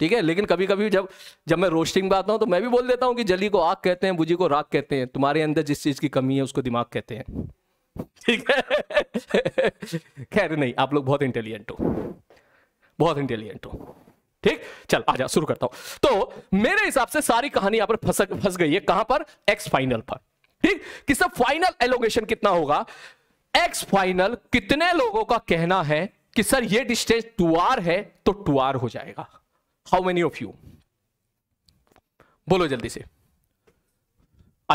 ठीक है लेकिन कभी कभी जब जब मैं रोस्टिंग में आता हूँ तो मैं भी बोल देता हूँ कि जली को आग कहते हैं बुझी को राग कहते हैं तुम्हारे अंदर जिस चीज़ की कमी है उसको दिमाग कहते हैं ठीक है [LAUGHS] खैर नहीं आप लोग बहुत इंटेलिजेंट हो बहुत इंटेलिजेंट हो ठीक चल आजा शुरू करता हूं तो मेरे हिसाब से सारी कहानी यहां पर फंस फंस गई है कहां पर एक्स फाइनल पर ठीक कि सब फाइनल एलोगेशन कितना होगा एक्स फाइनल कितने लोगों का कहना है कि सर ये डिस्टेंस टू आर है तो टू आर हो जाएगा हाउ मेनी ऑफ यू बोलो जल्दी से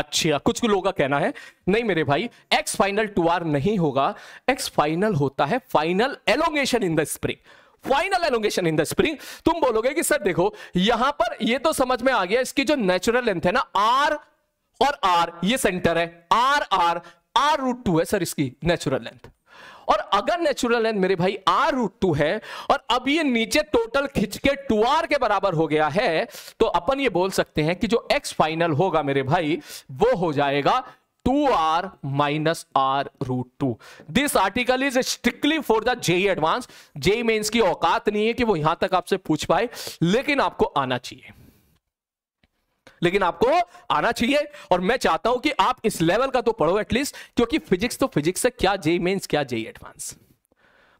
अच्छा कुछ लोगों का कहना है नहीं मेरे भाई एक्स फाइनल टू आर नहीं होगा एक्स फाइनल होता है final elongation in the spring final elongation in the spring तुम बोलोगे कि सर देखो यहां पर ये तो समझ में आ गया इसकी जो नेचुरल लेंथ है ना आर और आर ये सेंटर है R R R root two है सर इसकी नेचुरल लेंथ और अगर नेचुरल लेंथ मेरे भाई आर रूट टू है और अब ये नीचे टोटल खिंच के टू आर के बराबर हो गया है तो अपन ये बोल सकते हैं कि जो एक्स फाइनल होगा मेरे भाई वो हो जाएगा two R minus R root two this article is strictly for the J advance J mains की औकात नहीं है कि वो यहां तक आपसे पूछ पाए लेकिन आपको आना चाहिए लेकिन आपको आना चाहिए और मैं चाहता हूं कि आप इस लेवल का तो पढ़ो एटलीस्ट क्योंकि फिजिक्स तो फिजिक्स है क्या जेई मेन्स e क्या जेई एडवांस e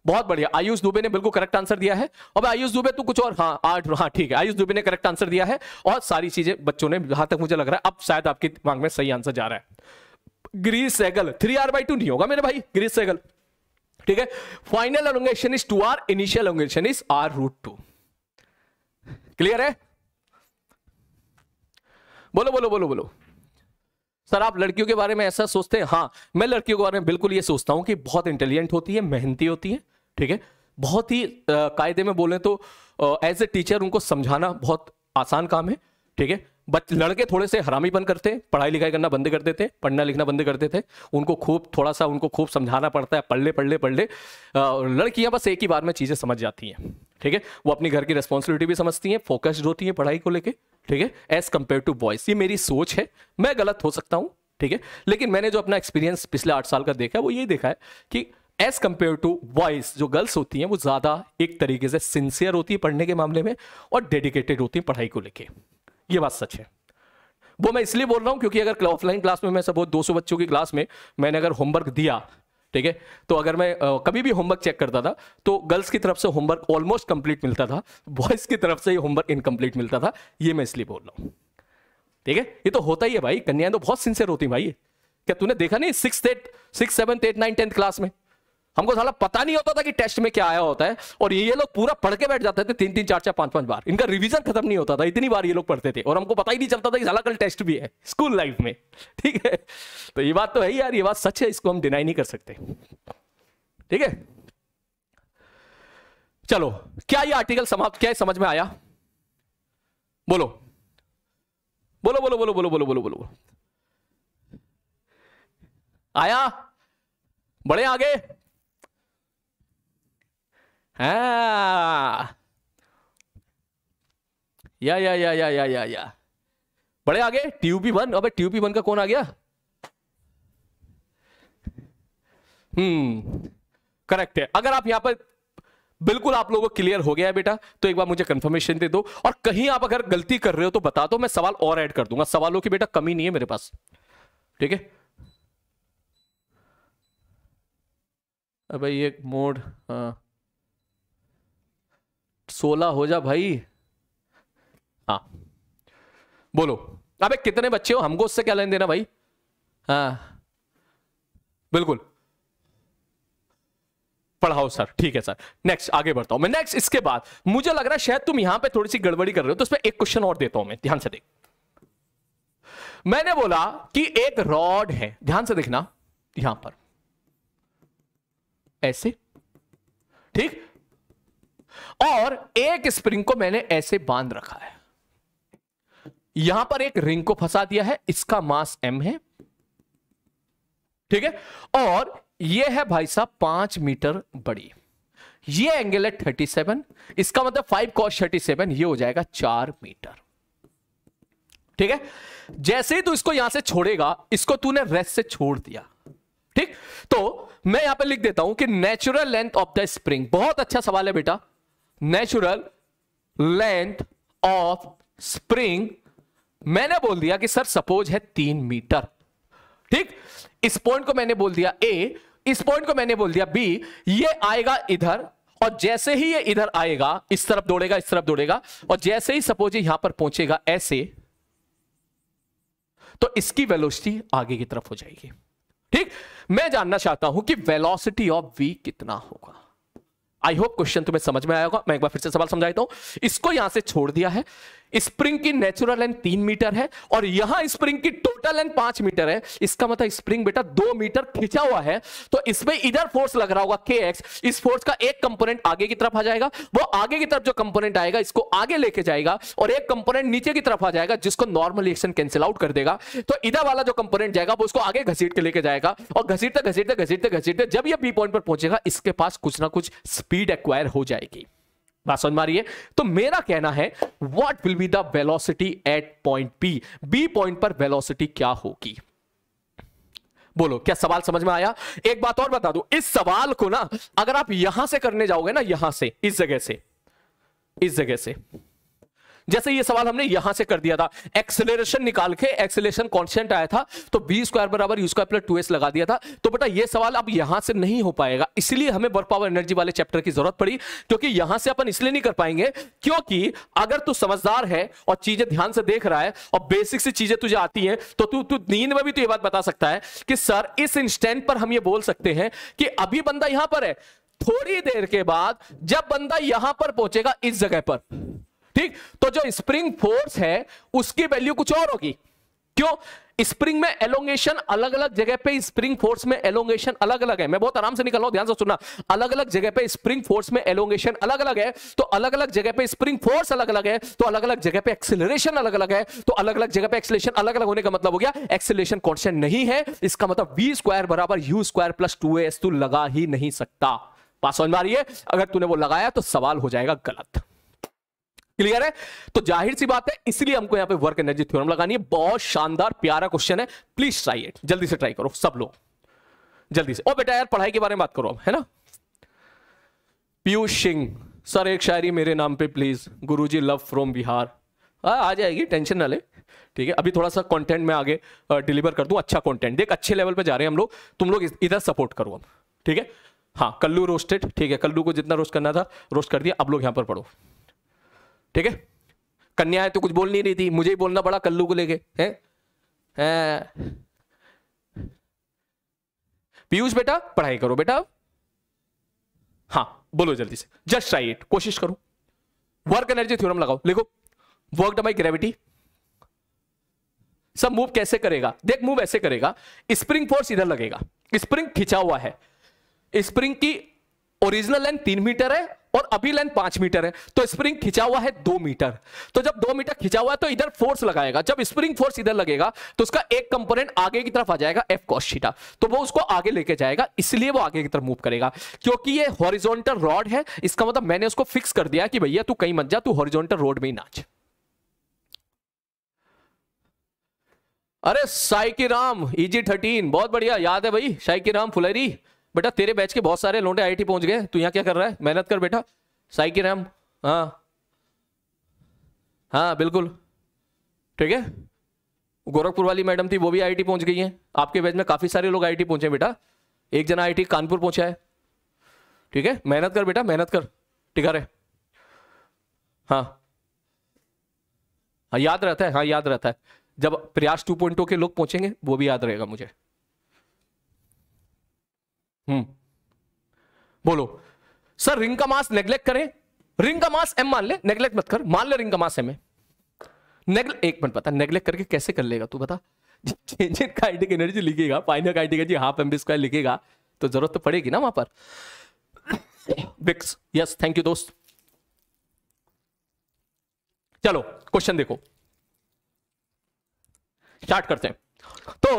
बहुत बढ़िया आयुष दुबे ने बिल्कुल करेक्ट आंसर दिया है अब आयुष दुबे तो कुछ और हाँ आठ हाँ ठीक है आयुष दुबे ने करेक्ट आंसर दिया है और सारी चीजें बच्चों ने यहां तक मुझे लग रहा है अब शायद आपके दिमाग में सही आंसर जा रहा है ग्रीस सेगल थ्री आर बाई टू नहीं होगा मेरे भाई ग्रीस सेगल ठीक है final elongation is two R initial elongation is R root two clear है बोलो बोलो बोलो बोलो सर आप लड़कियों के बारे में ऐसा सोचते हैं हाँ मैं लड़कियों के बारे में बिल्कुल ये सोचता हूं कि बहुत इंटेलिजेंट होती है मेहनती होती है ठीक है बहुत ही कायदे में बोले तो एज ए टीचर उनको समझाना बहुत आसान काम है ठीक है बच लड़के थोड़े से हरामीपन करते पढ़ाई लिखाई करना बंद कर देते पढ़ना लिखना बंद कर देते उनको खूब थोड़ा सा उनको खूब समझाना पड़ता है पढ़ ले पढ़ ले पढ़ ले लड़कियाँ बस एक ही बार में चीज़ें समझ जाती हैं ठीक है वो अपनी घर की रिस्पॉन्सिबिलिटी भी समझती हैं फोकस्ड होती हैं पढ़ाई को लेकर ठीक है एज कम्पेयर टू बॉयज ये मेरी सोच है मैं गलत हो सकता हूँ ठीक है लेकिन मैंने जो अपना एक्सपीरियंस पिछले आठ साल का देखा है वो ये देखा है कि एज कम्पेयर टू बॉयज जो गर्ल्स होती हैं वो ज़्यादा एक तरीके से सिंसियर होती है पढ़ने के मामले में और डेडिकेटेड होती हैं पढ़ाई को लेकर ये बात सच है वो मैं इसलिए बोल रहा हूँ क्योंकि अगर ऑफलाइन क्लास में मैं सपोज सौ बच्चों की क्लास में मैंने अगर होमवर्क दिया ठीक है तो अगर मैं आ, कभी भी होमवर्क चेक करता था तो गर्ल्स की तरफ से होमवर्क ऑलमोस्ट कंप्लीट मिलता था बॉयज की तरफ से होमवर्क इनकम्प्लीट मिलता था ये मैं इसलिए बोल रहा हूँ ठीक है ये तो होता ही है भाई कन्याएं तो बहुत सिंसियर होती भाई क्या तूने देखा नहीं six eight six seventh eight nine tenth class में हमको साला पता नहीं होता था कि टेस्ट में क्या आया होता है और ये लोग पूरा पढ़ के बैठ जाते थे तीन तीन चार चार पांच पांच बार इनका रिवीजन खत्म नहीं होता था इतनी बार ये लोग पढ़ते थे और हमको पता ही नहीं चलता था कि साला कल टेस्ट भी है स्कूल लाइफ में ठीक है तो ये बात तो है यार ये बात सच है इसको हम डिनाई नहीं कर सकते ठीक है चलो क्या ये आर्टिकल समाप्त क्या समझ में आया बोलो बोलो बोलो बोलो बोलो बोलो बोलो बोलो आया बड़े आगे हाँ या या या या या या या बड़े आगे ट्यूबी वन अबे ट्यूबी वन का कौन आ गया हम्म करेक्ट है अगर आप यहां पर बिल्कुल आप लोगों को क्लियर हो गया है बेटा तो एक बार मुझे कंफर्मेशन दे दो और कहीं आप अगर गलती कर रहे हो तो बता दो मैं सवाल और ऐड कर दूंगा सवालों की बेटा कमी नहीं है मेरे पास ठीक है अब ये मोड हाँ सोलह हो जा भाई हाँ बोलो अबे कितने बच्चे हो हमको उससे क्या लेन देना भाई हाँ बिल्कुल पढ़ाओ सर ठीक है सर नेक्स्ट आगे बढ़ता हूं मैं नेक्स्ट इसके बाद मुझे लग रहा है शायद तुम यहां पे थोड़ी सी गड़बड़ी कर रहे हो तो इसमें एक क्वेश्चन और देता हूं मैं ध्यान से देख मैंने बोला कि एक रॉड है ध्यान से देखना यहां पर ऐसे ठीक और एक स्प्रिंग को मैंने ऐसे बांध रखा है यहां पर एक रिंग को फंसा दिया है इसका मास एम है ठीक है और यह है भाई साहब पांच मीटर बड़ी ये एंगल है थर्टी सेवन इसका मतलब फाइव कॉस थर्टी सेवन यह हो जाएगा चार मीटर ठीक है जैसे ही तू इसको यहां से छोड़ेगा इसको तूने रेस्ट से छोड़ दिया ठीक तो मैं यहां पर लिख देता हूं कि natural length of the spring बहुत अच्छा सवाल है बेटा नेचुरल लेंथ ऑफ स्प्रिंग मैंने बोल दिया कि सर सपोज है तीन मीटर ठीक इस पॉइंट को मैंने बोल दिया ए इस पॉइंट को मैंने बोल दिया बी ये आएगा इधर और जैसे ही ये इधर आएगा इस तरफ दौड़ेगा इस तरफ दौड़ेगा और जैसे ही सपोज यहां पर पहुंचेगा ऐसे तो इसकी वेलोसिटी आगे की तरफ हो जाएगी ठीक मैं जानना चाहता हूं कि वेलोसिटी ऑफ वी कितना होगा आई होप क्वेश्चन तुम्हें समझ में आया होगा मैं एक बार फिर से सवाल समझाता हूं इसको यहां से छोड़ दिया है स्प्रिंग की नेचुरल लेंथ तीन मीटर है और यहां स्प्रिंग की टोटल लेंथ पांच मीटर है इसका मतलब स्प्रिंग बेटा दो मीटर खिंचा हुआ है तो इसमें इधर फोर्स लग रहा होगा के एक्स इस फोर्स का एक कंपोनेंट आगे की तरफ आ जाएगा वो आगे की तरफ जो कंपोनेंट आएगा इसको आगे लेके जाएगा और एक कंपोनेंट नीचे की तरफ आ जाएगा जिसको नॉर्मल एक्शन कैंसिल आउट कर देगा तो इधर वाला जो कंपोनेंट जाएगा वो उसको आगे घसीट के लेके जाएगा और घसीटते घसीटते घसीटते घसीटते जब यह बी पॉइंट पर पहुंचेगा इसके पास कुछ ना कुछ स्पीड एक्वायर हो जाएगी बात समझ मारिए तो मेरा कहना है what will be the velocity at point B B point पर वेलोसिटी क्या होगी बोलो क्या सवाल समझ में आया एक बात और बता दो इस सवाल को ना अगर आप यहां से करने जाओगे ना यहां से इस जगह से इस जगह से जैसे ये सवाल हमने यहां से कर दिया था एक्सेलरेशन निकाल के एक्सेलरेशन कॉन्स्टेंट आया था तो बी स्क्वायर बराबर u square plus two s लगा दिया था तो बेटा ये सवाल अब यहां से नहीं हो पाएगा इसलिए हमें वर्क पावर एनर्जी वाले चैप्टर की जरूरत पड़ी क्योंकि यहां से अपन इसलिए नहीं कर पाएंगे क्योंकि अगर तू समझदार है और चीजें ध्यान से देख रहा है और बेसिक सी चीजें तुझे आती है तो तू तू नींद में भी तू तो ये बात बता सकता है कि सर इस इंस्टेंट पर हम ये बोल सकते हैं कि अभी बंदा यहां पर है थोड़ी देर के बाद जब बंदा यहां पर पहुंचेगा इस जगह पर ठीक तो जो स्प्रिंग फोर्स है उसकी वैल्यू कुछ और होगी क्यों स्प्रिंग में एलोंगेशन अलग अलग जगह पे स्प्रिंग फोर्स में एलोंगेशन अलग अलग है मैं बहुत आराम से निकल रहा हूं ध्यान से सुनना अलग अलग जगह पे स्प्रिंग फोर्स में एलोंगेशन अलग अलग है तो अलग अलग जगह पे स्प्रिंग फोर्स अलग अलग है तो अलग अलग जगह पे एक्सिलेशन अलग अलग है तो अलग अलग जगह पे एक्सिलेशन अलग अलग होने का मतलब हो गया एक्सिलेशन कॉन्स्टेंट नहीं है इसका मतलब वी स्क्वायर बराबर u square plus two s तू लगा ही नहीं सकता पास समझ में आ रही है अगर तूने वो लगाया तो सवाल हो जाएगा गलत क्लियर है तो जाहिर सी बात है इसलिए हमको यहां पे वर्क एनर्जी थ्योरम लगानी है बहुत शानदार प्यारा क्वेश्चन है प्लीज ट्राई इट जल्दी से ट्राई करो सब लोग जल्दी से ओ बेटा यार पढ़ाई के बारे में बात करो है ना पीयूष सिंह सर एक शायरी मेरे नाम पे प्लीज गुरुजी लव फ्रॉम बिहार आ, जाएगी टेंशन ना ले ठीक है अभी थोड़ा सा कंटेंट में आगे डिलीवर कर दूं अच्छा कंटेंट देख अच्छे लेवल पे जा रहे हैं हम लोग तुम लोग इधर सपोर्ट करो हम ठीक है हाँ कल्लू रोस्टेड ठीक है कल्लू को जितना रोस्ट करना था रोस्ट कर दिया अब लोग यहाँ पर पढ़ो ठीक है कन्या है तो कुछ बोल नहीं रही थी मुझे ही बोलना पड़ा कल्लू को लेके हैं पीयूष बेटा पढ़ाई करो बेटा हाँ बोलो जल्दी से जस्ट ट्राई इट कोशिश करो वर्क एनर्जी थ्योरम लगाओ लिखो वर्क डाई ग्रेविटी सब मूव कैसे करेगा देख मूव ऐसे करेगा स्प्रिंग फोर्स इधर लगेगा स्प्रिंग खिंचा हुआ है स्प्रिंग की ओरिजिनल लेंथ तीन मीटर है और अभी लेंथ पांच मीटर है तो स्प्रिंग खिंचा हुआ है दो मीटर तो जब दो मीटर खिंचा हुआ है तो इधर फोर्स लगाएगा जब स्प्रिंग फोर्स इधर लगेगा तो उसका एक कंपोनेंट आगे की तरफ आ जाएगा एफ कॉस्टा तो वो उसको आगे लेके जाएगा इसलिए वो आगे की तरफ मूव करेगा क्योंकि ये हॉरिजोनटल रॉड है इसका मतलब मैंने उसको फिक्स कर दिया कि भैया तू कहीं मत जा तू हॉरिजोनटल रोड में ही नाच अरे साइकी राम इजी e थर्टीन बहुत बढ़िया याद है भाई साइकी राम फुलेरी बेटा तेरे बैच के बहुत सारे लोंडे आई पहुंच गए तू यहाँ क्या कर रहा है मेहनत कर बेटा साई की रैम हाँ हाँ बिल्कुल ठीक है गोरखपुर वाली मैडम थी वो भी आईटी पहुंच गई हैं आपके बैच में काफ़ी सारे लोग आईटी पहुंचे बेटा एक जना आईटी कानपुर पहुंचा है ठीक है मेहनत कर बेटा मेहनत कर टिका रहे हाँ हाँ याद रहता है हाँ याद रहता है जब प्रयास 2.2 के लोग पहुंचेंगे वो भी याद रहेगा मुझे हम्म बोलो सर रिंग का मास नेग्लेक्ट करें रिंग का मास एम मान ले नेग्लेक्ट मत कर मान ले रिंग का मास एम है एक मिनट पता नेग्लेक्ट करके कैसे कर लेगा तू बता चेंज इन काइनेटिक एनर्जी लिखेगा final kinetic energy half M B square लिखेगा तो जरूरत तो पड़ेगी ना वहां पर बिक्स यस थैंक यू दोस्त चलो क्वेश्चन देखो स्टार्ट करते हैं तो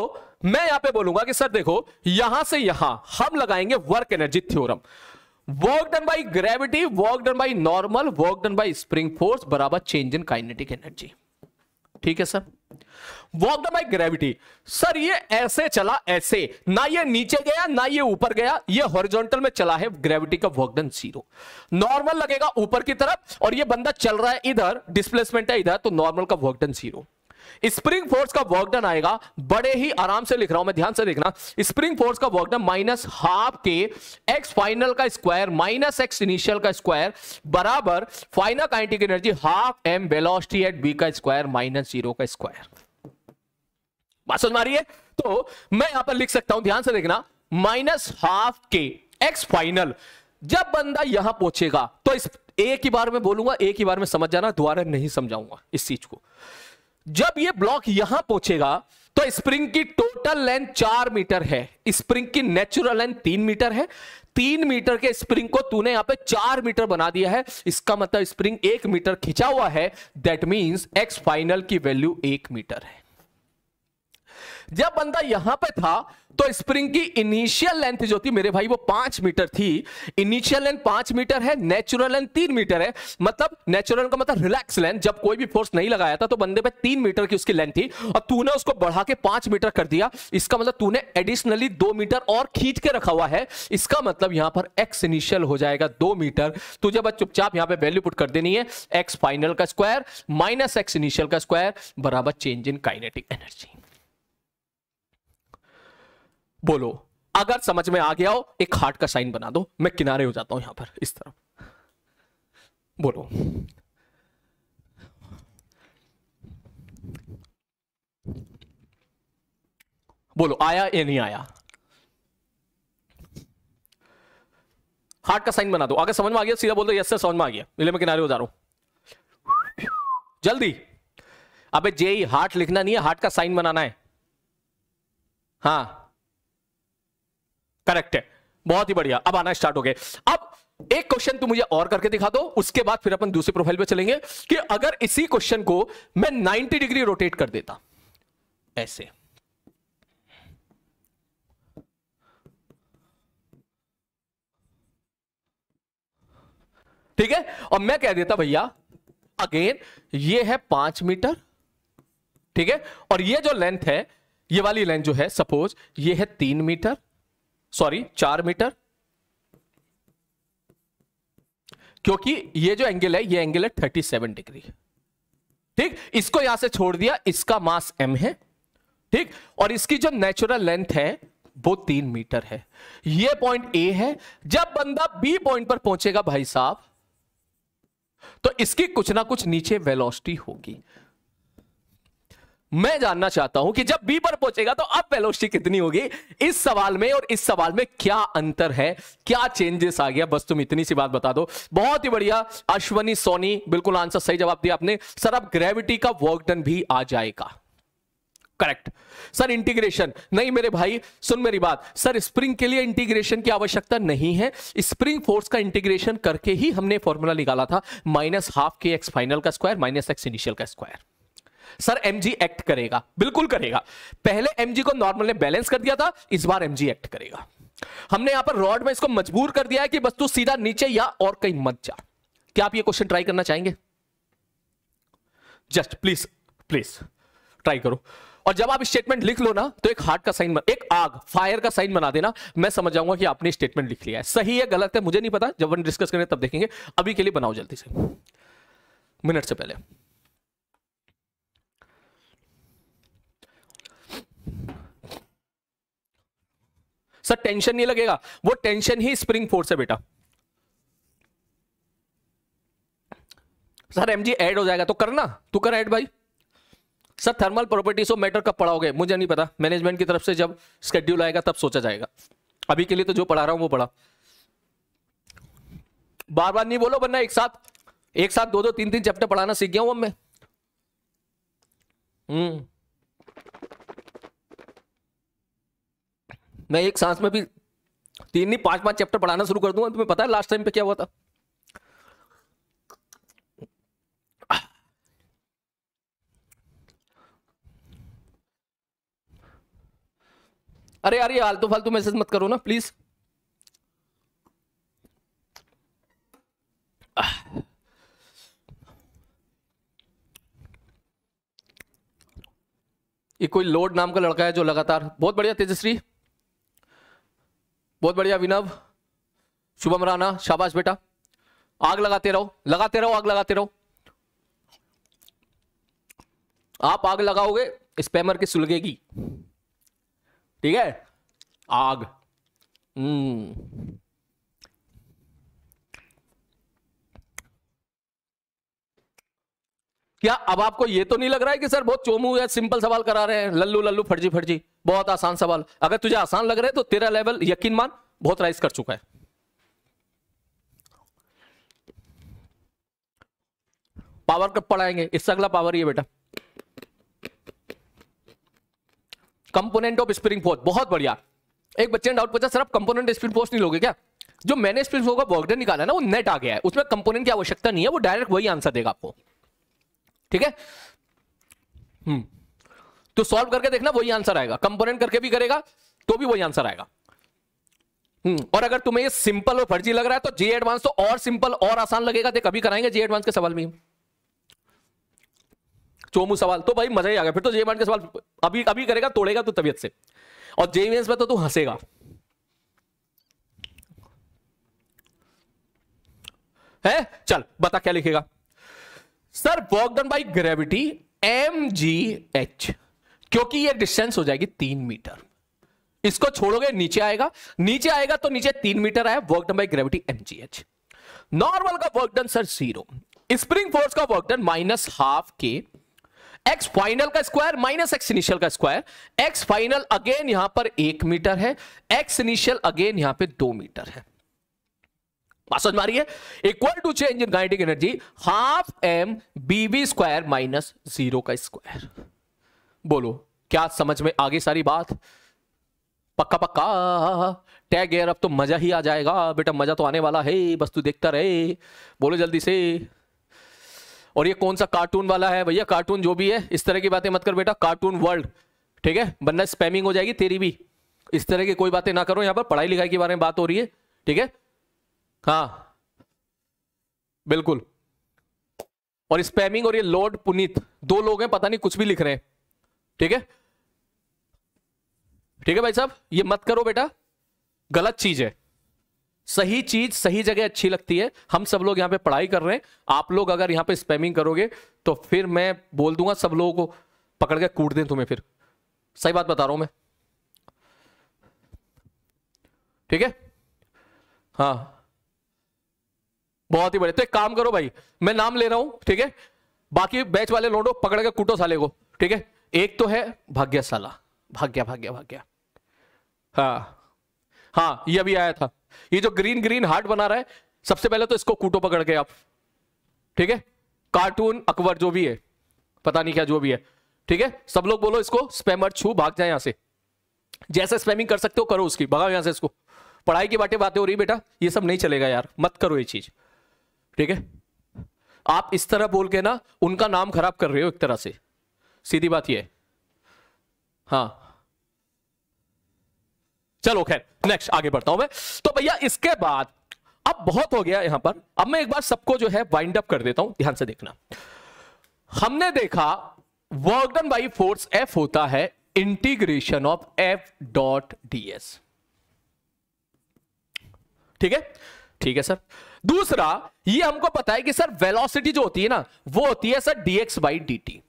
मैं यहां पे बोलूंगा कि सर देखो यहां से यहां हम लगाएंगे work energy theorem work done by gravity work done by normal work done by spring force बराबर चेंज इन काइनेटिक एनर्जी ठीक है sir work done by gravity sir ये ऐसे चला ऐसे ना ये नीचे गया ना ये ऊपर गया ये हॉरिजॉन्टल में चला है ग्रेविटी का वर्क डन जीरो नॉर्मल लगेगा ऊपर की तरफ और ये बंदा चल रहा है इधर डिस्प्लेसमेंट है इधर तो नॉर्मल का work done zero spring force का वर्कडन आएगा बड़े ही आराम से लिख रहा हूं मैं ध्यान से देखना स्प्रिंग फोर्स का वर्कडन माइनस हाफ के एक्स फाइनल का स्क्वायर माइनस एक्स इनिशियल का स्क्वायर बराबर final kinetic energy half m velocity at B का स्क्वायर माइनस जीरो का स्क्वायर बात समझ है तो मैं यहां पर लिख सकता हूं ध्यान से देखना माइनस हाफ के एक्स फाइनल जब बंदा यहां पहुंचेगा तो इस एक ही बार में बोलूंगा एक ही बार में समझ जाना दोबारा नहीं समझाऊंगा इस चीज को जब ये ब्लॉक यहां पहुंचेगा तो स्प्रिंग की टोटल लेंथ चार मीटर है स्प्रिंग की नेचुरल लेंथ तीन मीटर है तीन मीटर के स्प्रिंग को तूने यहां पे चार मीटर बना दिया है इसका मतलब स्प्रिंग एक मीटर खिंचा हुआ है दैट मीन्स एक्स फाइनल की वैल्यू एक मीटर है जब बंदा यहां पे था तो स्प्रिंग की इनिशियल लेंथ जो थी मेरे भाई वो पांच मीटर थी इनिशियल लेंथ पांच मीटर है नेचुरल लेंथ तीन मीटर है मतलब नेचुरल का मतलब रिलैक्स लेंथ जब कोई भी फोर्स नहीं लगाया था तो बंदे पे तीन मीटर की उसकी लेंथ थी और तूने उसको बढ़ा के पांच मीटर कर दिया इसका मतलब तूने एडिशनली दो मीटर और खींच के रखा हुआ है इसका मतलब यहां पर एक्स इनिशियल हो जाएगा दो मीटर तुझे बस चुपचाप यहां पर वैल्यू पुट कर देनी है एक्स फाइनल का स्क्वायर माइनस एक्स इनिशियल का स्क्वायर बराबर चेंज इन काइनेटिक एनर्जी बोलो अगर समझ में आ गया हो एक हार्ट का साइन बना दो मैं किनारे हो जाता हूं यहां पर इस तरफ बोलो बोलो आया या नहीं आया हार्ट का साइन बना दो अगर समझ में आ गया सीधा बोल दो यस सर समझ में आ गया मिले मैं किनारे हो जा रहा हूं जल्दी अबे जे e, हार्ट लिखना नहीं है हार्ट का साइन बनाना है हाँ करेक्ट है बहुत ही बढ़िया अब आना स्टार्ट हो गए अब एक क्वेश्चन तुम मुझे और करके दिखा दो उसके बाद फिर अपन दूसरे प्रोफाइल पे चलेंगे कि अगर इसी क्वेश्चन को मैं 90 डिग्री रोटेट कर देता ऐसे ठीक है और मैं कह देता भैया अगेन ये है पांच मीटर ठीक है और ये जो लेंथ है ये वाली लेंथ जो है सपोज ये है तीन मीटर सॉरी चार मीटर क्योंकि ये जो एंगल है ये एंगल है 37 डिग्री ठीक इसको यहां से छोड़ दिया इसका मास m है ठीक और इसकी जो नेचुरल लेंथ है वो तीन मीटर है ये पॉइंट ए है जब बंदा बी पॉइंट पर पहुंचेगा भाई साहब तो इसकी कुछ ना कुछ नीचे वेलोसिटी होगी मैं जानना चाहता हूं कि जब बी पर पहुंचेगा तो अब वेलोसिटी कितनी होगी इस सवाल में और इस सवाल में क्या अंतर है क्या चेंजेस आ गया बस तुम इतनी सी बात बता दो बहुत ही बढ़िया अश्वनी सोनी बिल्कुल आंसर सही जवाब दिया आपने सर अब ग्रेविटी का वर्क डन भी आ जाएगा करेक्ट सर इंटीग्रेशन नहीं मेरे भाई सुन मेरी बात सर स्प्रिंग के लिए इंटीग्रेशन की आवश्यकता नहीं है स्प्रिंग फोर्स का इंटीग्रेशन करके ही हमने फॉर्मूला निकाला था माइनस हाफ के एक्स फाइनल का स्क्वायर माइनस एक्स इनिशियल का स्क्वायर सर एमजी एक्ट करेगा बिल्कुल करेगा पहले एमजी को नॉर्मल ने बैलेंस कर दिया था इस बार एमजी एक्ट करेगा हमने यहां पर रॉड में इसको मजबूर कर दिया है कि वस्तु सीधा नीचे या और कहीं मत जा क्या आप ये क्वेश्चन ट्राई करना चाहेंगे जस्ट प्लीज प्लीज ट्राई करो और जब आप स्टेटमेंट लिख लो ना तो एक हार्ट का साइन एक आग फायर का साइन बना देना मैं समझ जाऊंगा कि आपने स्टेटमेंट लिख लिया है सही है गलत है मुझे नहीं पता जब हम डिस्कस करें तब देखेंगे अभी के लिए बनाओ जल्दी से मिनट से पहले सर टेंशन नहीं लगेगा वो टेंशन ही स्प्रिंग फोर्स है बेटा सर एम जी एड हो जाएगा तो करना तू कर ऐड भाई sir thermal properties of matter कब पढ़ाओगे मुझे नहीं पता मैनेजमेंट की तरफ से जब स्केड्यूल आएगा तब सोचा जाएगा अभी के लिए तो जो पढ़ा रहा हूं वो पढ़ा बार बार नहीं बोलो वरना एक साथ एक साथ दो दो तीन तीन चैप्टर पढ़ाना सीख गया हूं अब मैं हम्म मैं एक सांस में भी तीन नहीं पांच पांच चैप्टर पढ़ाना शुरू कर दूंगा तुम्हें पता है लास्ट टाइम पे क्या हुआ था अरे यार ये आलतू फालतू मैसेज मत करो ना प्लीज ये कोई लोड नाम का लड़का है जो लगातार बहुत बढ़िया तेजस्वी बहुत बढ़िया विनव शुभम राणा शाबाश बेटा आग लगाते रहो लगाते रहो आग लगाते रहो आप आग लगाओगे स्पैमर की सुलगेगी ठीक है आग हम्म क्या अब आपको ये तो नहीं लग रहा है कि सर बहुत चोमू या सिंपल सवाल करा रहे हैं लल्लू लल्लू फर्जी फर्जी बहुत आसान सवाल अगर तुझे आसान लग रहा है तो तेरा लेवल यकीन मान बहुत राइज कर चुका है पावर कब पढ़ाएंगे इससे अगला पावर ये बेटा कंपोनेंट ऑफ स्प्रिंग फोर्स बहुत बढ़िया एक बच्चे ने डाउट पूछा सर आप कंपोनेंट स्प्रिंग फोर्स नहीं लोगे क्या जो मैंने स्प्रिंग फोर्स का वर्कडे निकाला ना वो नेट आ गया है उसमें कंपोनेंट की आवश्यकता नहीं है वो डायरेक्ट वही आंसर देगा आपको ठीक है हम्म तो सॉल्व करके देखना वही आंसर आएगा कंपोनेंट करके भी करेगा तो भी वही आंसर आएगा हम्म, और अगर तुम्हें ये सिंपल और फर्जी लग रहा है तो जे एडवांस तो और सिंपल और आसान लगेगा देख अभी कराएंगे जे एडवांस के सवाल में चोमू सवाल तो भाई मजा ही आ गया फिर तो जे एडवांस के सवाल अभी अभी करेगा तोड़ेगा तो तबियत से और जे एडवांस में तो तू हंसेगा है चल बता क्या लिखेगा sir work done by gravity m ji h क्योंकि ये डिस्टेंस हो जाएगी तीन मीटर इसको छोड़ोगे नीचे आएगा नीचे आएगा तो नीचे तीन मीटर आया work done by gravity mgh normal का work done sir zero spring force का वर्क डन माइनस हाफ के एक्स फाइनल का स्क्वायर माइनस एक्स इनिशियल का स्क्वायर एक्स फाइनल अगेन यहां पर एक मीटर है एक्स इनिशियल अगेन यहां पे दो मीटर है समझ है equal to change in kinetic energy half m बीवी स्क्वायर माइनस जीरो का स्क्वायर बोलो क्या समझ में आगे सारी बात पक्का पक्का टैग एयर अब तो मजा ही आ जाएगा बेटा मजा तो आने वाला है बस तू देखता रहे बोलो जल्दी से और ये कौन सा कार्टून वाला है भैया कार्टून जो भी है इस तरह की बातें मत कर बेटा कार्टून वर्ल्ड ठीक है बनना स्पैमिंग हो जाएगी तेरी भी इस तरह की कोई बातें ना करो यहां पर पढ़ाई लिखाई के बारे में बात हो रही है ठीक है हाँ बिल्कुल और स्पैमिंग और ये लॉर्ड पुनीत दो लोग हैं पता नहीं कुछ भी लिख रहे हैं ठीक है ठीक है भाई साहब ये मत करो बेटा गलत चीज है सही चीज सही जगह अच्छी लगती है हम सब लोग यहां पे पढ़ाई कर रहे हैं आप लोग अगर यहां पे स्पैमिंग करोगे तो फिर मैं बोल दूंगा सब लोगों को पकड़ के कूट दें तुम्हें फिर सही बात बता रहा हूं मैं ठीक है हाँ बहुत ही बढ़िया तो एक काम करो भाई मैं नाम ले रहा हूं ठीक है बाकी बैच वाले लोडो पकड़ के कूटो साले को ठीक है एक तो है भाग्यशाला भाग्य भाग्य भाग्य हाँ हाँ ये अभी आया था ये जो ग्रीन ग्रीन हार्ट बना रहा है सबसे पहले तो इसको कूटो पकड़ के आप ठीक है कार्टून अकबर जो भी है पता नहीं क्या जो भी है ठीक है सब लोग बोलो इसको स्पैमर छू भाग जाए यहां से जैसे स्पैमिंग कर सकते हो करो उसकी भगाओ यहां से इसको पढ़ाई की बातें बातें हो रही बेटा ये सब नहीं चलेगा यार मत करो ये चीज ठीक है आप इस तरह बोल के ना उनका नाम खराब कर रहे हो एक तरह से सीधी बात ये हाँ चलो खैर नेक्स्ट आगे बढ़ता हूं मैं तो भैया इसके बाद अब बहुत हो गया यहां पर अब मैं एक बार सबको जो है वाइंड अप कर देता हूं ध्यान से देखना हमने देखा work done by force f होता है integration of F dot ds ठीक है ठीक है सर दूसरा ये हमको पता है कि सर वेलोसिटी जो होती है ना वो होती है sir dx by D t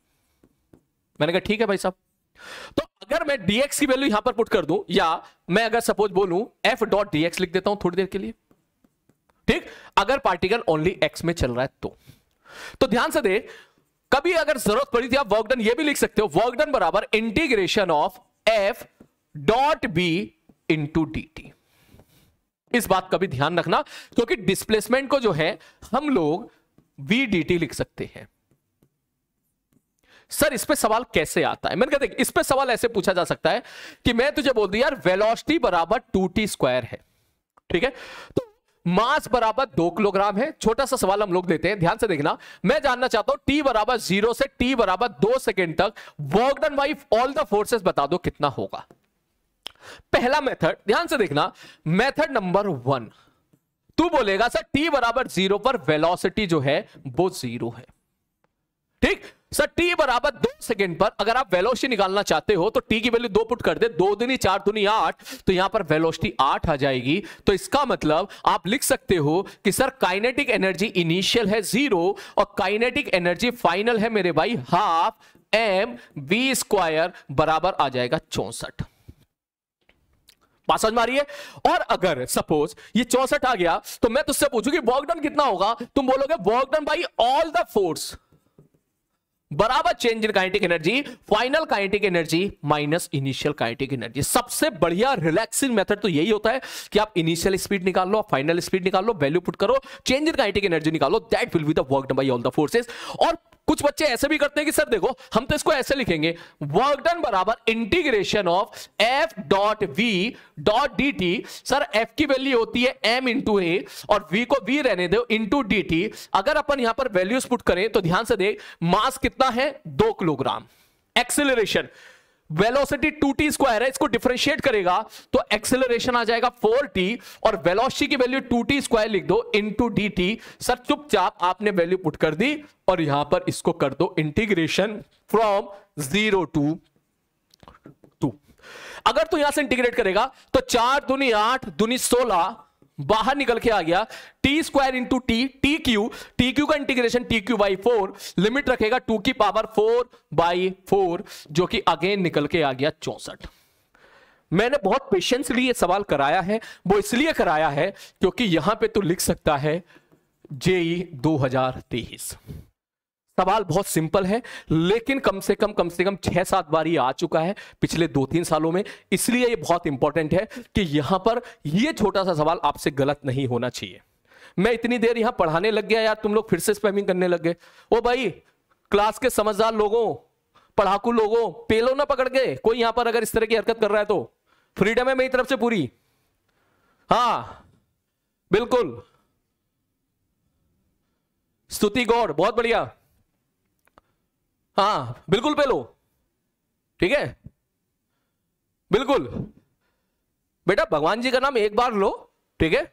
मैंने कहा ठीक है भाई साहब तो अगर मैं dx की वैल्यू यहां पर पुट कर दूं या मैं अगर सपोज बोलू एफ डॉट एक्स लिख देता हूं थोड़ी देर के लिए ठीक अगर पार्टिकल ओनली x में चल रहा है तो तो ध्यान से दे कभी अगर जरूरत पड़ी थी आप वर्क डन ये भी लिख सकते हो वर्क डन बराबर integration of f dot b into t इस बात का भी ध्यान रखना क्योंकि डिस्प्लेसमेंट को जो है हम लोग वी डी टी लिख सकते हैं सर इस पे सवाल कैसे आता है मैंने कहा देख इस पे सवाल ऐसे पूछा जा सकता है कि मैं तुझे बोल दू यार वेलोसिटी बराबर टू टी स्क्वायर है ठीक है तो मास बराबर दो किलोग्राम है छोटा सा सवाल हम लोग देते हैं ध्यान से देखना मैं जानना चाहता हूं टी बराबर जीरो से टी बराबर दो सेकेंड तक work done by all the forces बता दो कितना होगा पहला मेथड ध्यान से देखना मेथड नंबर वन तू बोलेगा सर टी बराबर जीरो पर वेलोसिटी जो है वो जीरो है ठीक सर टी बराबर दो सेकंड पर अगर आप वेलोसिटी निकालना चाहते हो तो टी की वैल्यू दो पुट कर दे दो दुनी चार दुनी आठ तो यहां पर वेलोसिटी आठ आ जाएगी तो इसका मतलब आप लिख सकते हो कि सर काइनेटिक एनर्जी इनिशियल है जीरो और काइनेटिक एनर्जी फाइनल है मेरे भाई हाफ एम वी स्क्वायर बराबर आ जाएगा चौसठ बात समझ है और अगर सपोज ये चौसठ आ गया तो मैं तुझसे पूछूंगी वर्कडन कितना होगा तुम बोलोगे work done by all the force बराबर change in kinetic energy final kinetic energy minus initial kinetic energy सबसे बढ़िया रिलैक्सिंग मेथड तो यही होता है कि आप इनिशियल स्पीड निकाल लो फाइनल स्पीड निकाल लो वैल्यू पुट करो चेंज इन काइनेटिक एनर्जी निकालो that will be the work by all the forces और कुछ बच्चे ऐसे भी करते हैं कि सर देखो हम तो इसको ऐसे लिखेंगे वर्क डन बराबर integration of F dot v dot D t sir f की वैल्यू होती है एम इंटू ए और वी को वी रहने दो इंटू डी टी अगर अपन यहां पर वैल्यूज पुट करें तो ध्यान से देख मास कितना है दो kilogram acceleration velocity two t square है इसको डिफ्रेंशिएट करेगा तो एक्सेलरेशन आ जाएगा फोर टी और वेलोसिटी की वैल्यू टू टी स्क्वायर लिख दो into d t sir चुपचाप आपने वैल्यू पुट कर दी और यहां पर इसको कर दो integration from zero to two अगर तू यहां से इंटीग्रेट करेगा तो चार दुनी आठ दुनी सोलह बाहर निकल के आ गया t square into t t cube t cube का integration t cube by four limit रखेगा टू की पावर फोर बाई फोर जो कि अगेन निकल के आ गया चौसठ मैंने बहुत पेशेंसली ये सवाल कराया है वो इसलिए कराया है क्योंकि यहां पे तो लिख सकता है जेई e दो हजार तेईस सवाल बहुत सिंपल है लेकिन कम से कम कम से कम छह सात बार ये आ चुका है पिछले दो तीन सालों में इसलिए ये बहुत इंपॉर्टेंट है कि यहां पर ये छोटा सा सवाल आपसे गलत नहीं होना चाहिए मैं इतनी देर यहां पढ़ाने लग गया यार तुम लोग फिर से स्पैमिंग करने लग गए ओ भाई क्लास के समझदार लोगों पढ़ाकू लोगों पेलो ना पकड़ गए कोई यहां पर अगर इस तरह की हरकत कर रहा है तो फ्रीडम है मेरी तरफ से पूरी हाँ बिल्कुल स्तुति गौड़ बहुत बढ़िया हाँ बिल्कुल पे लो ठीक है बिल्कुल बेटा भगवान जी का नाम एक बार लो ठीक है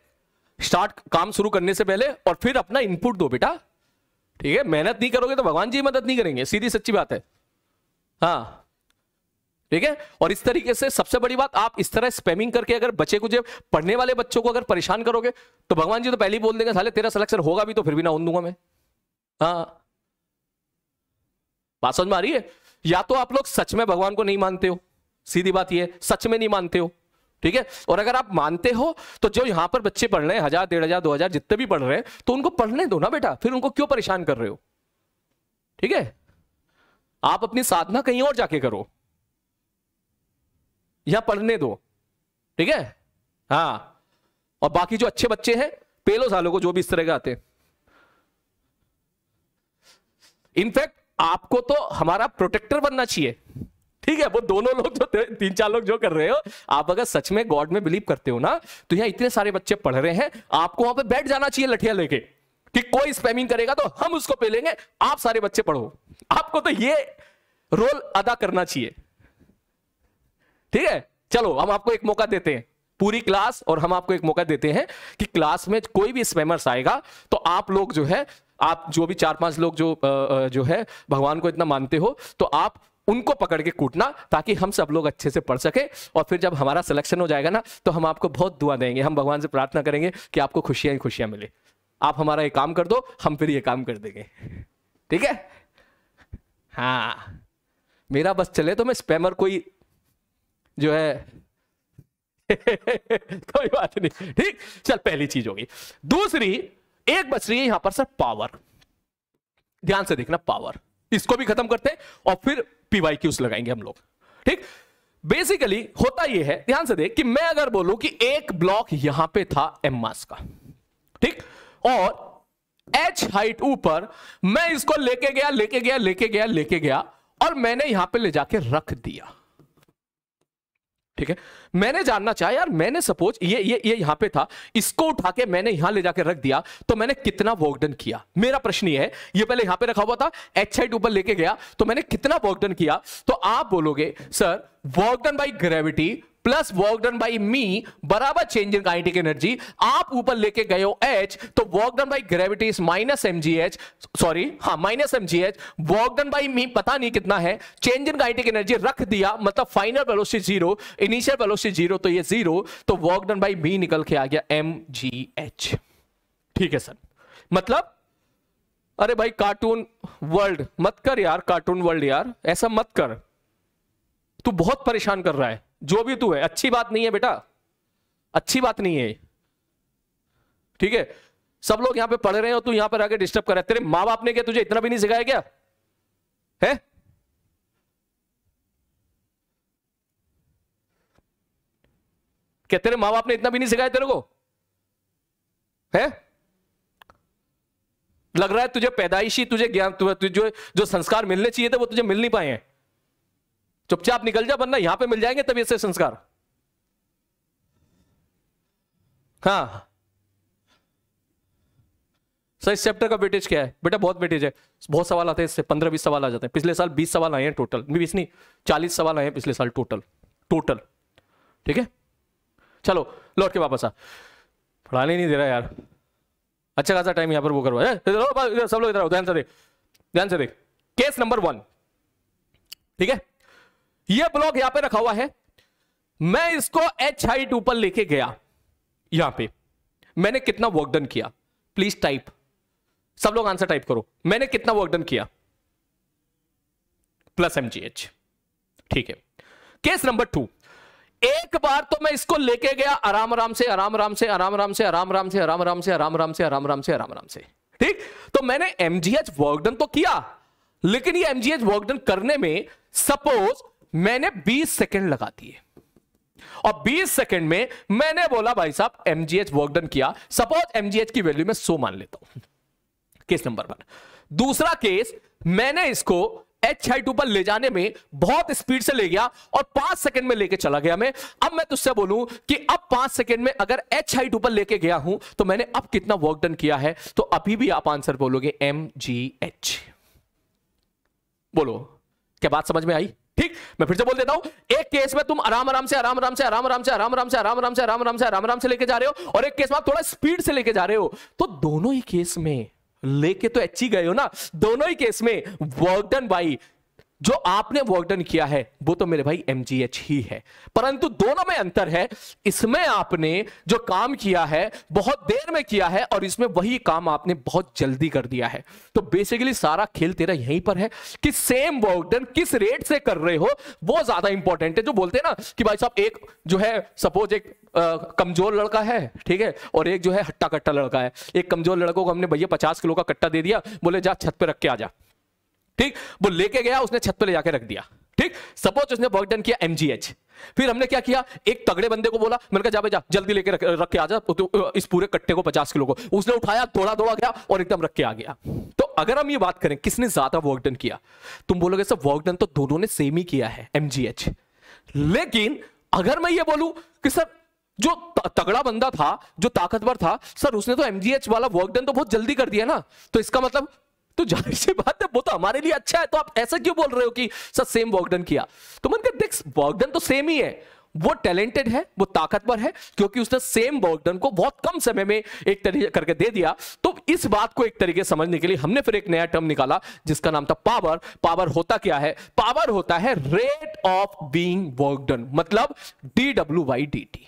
स्टार्ट काम शुरू करने से पहले और फिर अपना इनपुट दो बेटा ठीक है मेहनत नहीं करोगे तो भगवान जी मदद नहीं करेंगे सीधी सच्ची बात है हाँ ठीक है और इस तरीके से सबसे बड़ी बात आप इस तरह स्पैमिंग करके अगर बच्चे को जब पढ़ने वाले बच्चों को अगर परेशान करोगे तो भगवान जी तो पहले ही बोल देंगे साले तेरा सलेक्शन होगा भी तो फिर भी ना होन दूंगा मैं हाँ बात समझ में आ रही है या तो आप लोग सच में भगवान को नहीं मानते हो सीधी बात यह सच में नहीं मानते हो ठीक है और अगर आप मानते हो तो जो यहां पर बच्चे पढ़ रहे हैं हजार डेढ़ हजार दो हजार जितने भी पढ़ रहे हैं तो उनको पढ़ने दो ना बेटा फिर उनको क्यों परेशान कर रहे हो ठीक है आप अपनी साधना कहीं और जाके करो या पढ़ने दो ठीक है हाँ और बाकी जो अच्छे बच्चे हैं पेलो सालों को जो भी इस तरह के आते इनफैक्ट आपको तो हमारा प्रोटेक्टर बनना चाहिए ठीक है वो दोनों लोग जो तीन चार लोग जो कर रहे हो आप अगर सच में गॉड में बिलीव करते हो ना तो यहाँ इतने सारे बच्चे पढ़ रहे हैं आपको वहां पे बैठ जाना चाहिए लठिया लेके कि कोई स्पैमिंग करेगा तो हम उसको पे लेंगे आप सारे बच्चे पढ़ो आपको तो ये रोल अदा करना चाहिए ठीक है चलो हम आपको एक मौका देते हैं पूरी क्लास और हम आपको एक मौका देते हैं कि क्लास में कोई भी स्पैमर्स आएगा तो आप लोग जो है आप जो भी चार पांच लोग जो जो है भगवान को इतना मानते हो तो आप उनको पकड़ के कूटना ताकि हम सब लोग अच्छे से पढ़ सके और फिर जब हमारा सिलेक्शन हो जाएगा ना तो हम आपको बहुत दुआ देंगे हम भगवान से प्रार्थना करेंगे कि आपको खुशियां ही खुशियां मिले आप हमारा ये काम कर दो हम फिर ये काम कर देंगे ठीक है हाँ मेरा बस चले तो मैं स्पैमर कोई जो है [LAUGHS] कोई बात नहीं ठीक चल पहली चीज होगी दूसरी एक बच रही है यहां पर सर पावर ध्यान से देखना पावर इसको भी खत्म करते हैं और फिर पीवाई क्यूस लगाएंगे हम लोग ठीक बेसिकली होता यह है ध्यान से देख कि मैं अगर बोलू कि एक ब्लॉक यहां पे था एम मास का ठीक और एच हाइट ऊपर मैं इसको लेके गया लेके गया लेके गया लेके गया और मैंने यहां पे ले जाके रख दिया ठीक है मैंने जानना चाहा यार मैंने सपोज ये ये ये यहां पे था इसको उठा के मैंने यहां ले जाके रख दिया तो मैंने कितना वर्कडन किया मेरा प्रश्न ये है ये पहले यहां पे रखा हुआ था एच साइड ऊपर लेके गया तो मैंने कितना वर्कडन किया तो आप बोलोगे sir work done by gravity plus work done by me बराबर चेंज इन काइनेटिक एनर्जी आप ऊपर लेके गए हो एच तो work done by gravity is minus M G H sorry हाँ minus M G H work done by me पता नहीं कितना है चेंज इन काइनेटिक एनर्जी रख दिया मतलब final velocity zero initial velocity zero तो ये जीरो तो वर्क डन बाई मी निकल के आ गया एम जी एच ठीक है सर मतलब अरे भाई कार्टून वर्ल्ड मत कर यार कार्टून वर्ल्ड यार ऐसा मत कर तू बहुत परेशान कर रहा है जो भी तू है अच्छी बात नहीं है बेटा अच्छी बात नहीं है ठीक है सब लोग यहां पे पढ़ रहे हो तू यहां पर आके डिस्टर्ब कर रहा है तेरे माँ बाप ने क्या तुझे इतना भी नहीं सिखाया क्या है क्या तेरे माँ बाप ने इतना भी नहीं सिखाया तेरे को है लग रहा है तुझे पैदाइशी तुझे ज्ञान तुझे जो संस्कार मिलने चाहिए थे वो तुझे मिल नहीं पाए हैं चुपचाप निकल जा बनना यहां पे मिल जाएंगे तभी से संस्कार हाँ सर इस चैप्टर का वेटेज क्या है बेटा बहुत वेटेज है बहुत सवाल आते हैं इससे पंद्रह बीस सवाल आ जाते हैं पिछले साल बीस सवाल आए हैं टोटल बीस नहीं चालीस सवाल आए हैं पिछले साल टोटल टोटल ठीक है चलो लौट के वापस आ पढ़ाने नहीं दे रहा यार अच्छा खासा टाइम यहाँ पर वो करवा सब लोग इधर ध्यान से देख ध्यान से देख केस नंबर वन ठीक है ये ब्लॉक यहां पे रखा हुआ है मैं इसको एच हाइट ऊपर लेके गया यहां पे मैंने कितना वर्क डन किया प्लीज टाइप सब लोग आंसर टाइप करो मैंने कितना वर्क डन किया प्लस एम ठीक है केस नंबर टू एक बार तो मैं इसको लेके गया आराम आराम से आराम आराम से आराम आराम से आराम आराम से आराम आराम से आराम आराम से आराम आराम से आराम आराम से ठीक तो मैंने एमजीएच वर्कडन तो किया लेकिन ये एमजीएच वर्कडन करने में सपोज मैंने 20 सेकंड लगा दिए और 20 सेकंड में मैंने बोला भाई साहब एमजीएच वर्क डन किया सपोज एमजीएच की वैल्यू में सो मान लेता हूं केस नंबर वन दूसरा केस मैंने इसको एच हाइट टू पर ले जाने में बहुत स्पीड से ले गया और पांच सेकंड में लेके चला गया मैं अब मैं तुझसे बोलूं कि अब पांच सेकंड में अगर एच हाइट टू पर लेके गया हूं तो मैंने अब कितना वर्क डन किया है तो अभी भी आप आंसर बोलोगे एम जी एच बोलो क्या बात समझ में आई ठीक मैं फिर से बोल देता हूं एक केस में तुम आराम आराम से आराम आराम से आराम आराम से आराम आराम से आराम आराम से आराम आराम से आराम आराम से लेके जा रहे हो और एक केस में आप थोड़ा स्पीड से लेके जा रहे हो तो दोनों ही केस में लेके तो अच्छी गए हो ना दोनों ही केस में वर्क डन बाई जो आपने वर्क डन किया है वो तो मेरे भाई एम ही है परंतु दोनों में अंतर है इसमें आपने जो काम किया है बहुत देर में किया है और इसमें वही काम आपने बहुत जल्दी कर दिया है तो बेसिकली सारा खेल तेरा यहीं पर है कि सेम वर्क डन किस रेट से कर रहे हो वो ज्यादा इंपॉर्टेंट है जो बोलते हैं ना कि भाई साहब एक जो है सपोज एक कमजोर लड़का है ठीक है और एक जो है हट्टा कट्टा लड़का है एक कमजोर लड़कों को हमने भैया पचास किलो का कट्टा दे दिया बोले जा छत पे रख के आ जा ठीक वो लेके गया उसने छत पर ले जाकर रख दिया ठीक सपोज उसने वर्क डन किया एमजीएच फिर हमने क्या किया एक तगड़े बंदे को बोला मैंने कहा जा भाई जा जल्दी लेके रख, रख के आ जा तो, तो इस पूरे कट्टे को पचास किलो को उसने उठाया थोड़ा थोड़ा गया और एकदम रख के आ गया तो अगर हम ये बात करें किसने ज्यादा वर्क डन किया तुम बोलोगे सर वर्क डन तो दोनों ने सेम ही किया है एमजीएच लेकिन अगर मैं ये बोलूं कि सर जो तगड़ा बंदा था जो ताकतवर था सर उसने तो एमजीएच वाला वर्क डन तो बहुत जल्दी कर दिया ना तो इसका मतलब तो जाहिर सी बात है वो तो हमारे लिए अच्छा है तो आप ऐसा क्यों बोल रहे हो कि सर सेम बॉगडन किया तो मन कर देख बॉगडन तो सेम ही है वो टैलेंटेड है वो ताकतवर है क्योंकि उसने सेम बॉगडन को बहुत कम समय में एक तरीके करके दे दिया तो इस बात को एक तरीके समझने के लिए हमने फिर एक नया टर्म निकाला जिसका नाम था पावर पावर होता क्या है पावर होता है रेट ऑफ बीइंग वर्कडन मतलब D W by D T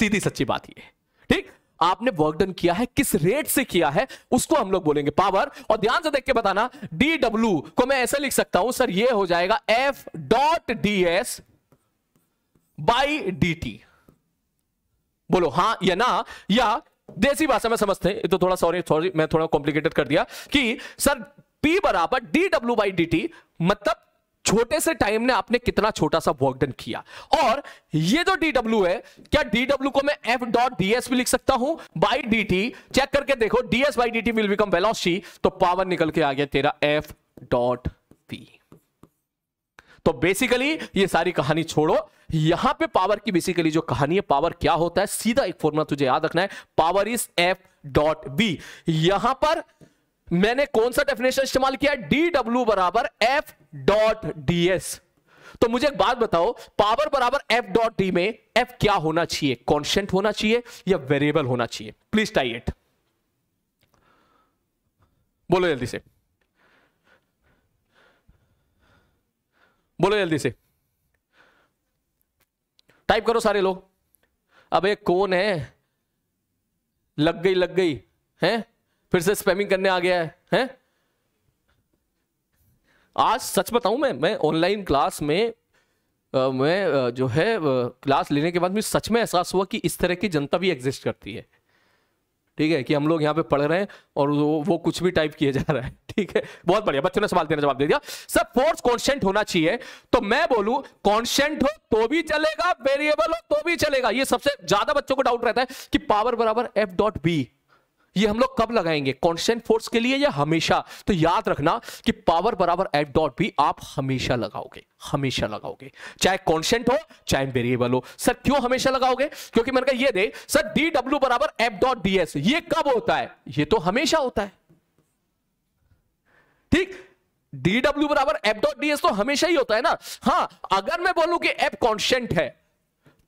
सीधी सच्ची बात यह आपने वर्क डन किया है किस रेट से किया है उसको हम लोग बोलेंगे पावर और ध्यान से देख के बताना डी डब्ल्यू को मैं ऐसे लिख सकता हूं सर ये हो जाएगा F dot D S by D T बोलो हां या ना या देसी भाषा में समझते हैं तो थोड़ा सॉरी सॉरी मैं थोड़ा कॉम्प्लिकेटेड कर दिया कि सर पी बराबर D W by D T मतलब छोटे से टाइम ने आपने कितना छोटा सा वर्क डन किया और ये जो डब्ल्यू है क्या डब्ल्यू को मैं एफ डॉट डीएस भी लिख सकता हूं बाई डी टी चेक करके देखो DS by D T will become velocity तो पावर निकल के आ गया तेरा एफ डॉट पी तो बेसिकली ये सारी कहानी छोड़ो यहां पे पावर की बेसिकली जो कहानी है पावर क्या होता है सीधा एक फॉर्मूला तुझे याद रखना है power is F dot B यहां पर मैंने कौन सा डेफिनेशन इस्तेमाल किया डी डब्ल्यू बराबर एफ डॉट डी एस तो मुझे एक बात बताओ पावर बराबर एफ डॉट डी में एफ क्या होना चाहिए कॉन्स्टेंट होना चाहिए या वेरिएबल होना चाहिए प्लीज टाई इट बोलो जल्दी से बोलो जल्दी से टाइप करो सारे लोग अबे कौन है लग गई लग गई हैं फिर से स्पैमिंग करने आ गया है हैं आज सच बताऊं मैं मैं ऑनलाइन क्लास में आ, मैं जो है क्लास लेने के बाद मुझे सच में एहसास हुआ कि इस तरह की जनता भी एग्जिस्ट करती है ठीक है कि हम लोग यहाँ पे पढ़ रहे हैं और वो, वो कुछ भी टाइप किया जा रहा है [LAUGHS] ठीक है बहुत बढ़िया बच्चों ने सवाल देने जवाब दे दिया सर फोर्स कॉन्स्टेंट होना चाहिए तो मैं बोलू कॉन्स्टेंट हो तो भी चलेगा वेरिएबल हो तो भी चलेगा ये सबसे ज्यादा बच्चों को डाउट रहता है कि पावर बराबर एफ डॉट बी ये हम लोग कब लगाएंगे कॉन्स्टेंट फोर्स के लिए या हमेशा तो याद रखना कि पावर बराबर एफ डॉट भी आप हमेशा लगाओगे हमेशा लगाओगे चाहे कॉन्स्टेंट हो चाहे वेरिएबल हो सर क्यों हमेशा लगाओगे क्योंकि मैंने कहा ये दे सर डी डब्ल्यू बराबर एफ डॉट डी एस ये कब होता है ये तो हमेशा होता है ठीक डी डब्ल्यू बराबर एफ डॉट डी एस तो हमेशा ही होता है ना हाँ अगर मैं बोलूं कि एफ कॉन्स्टेंट है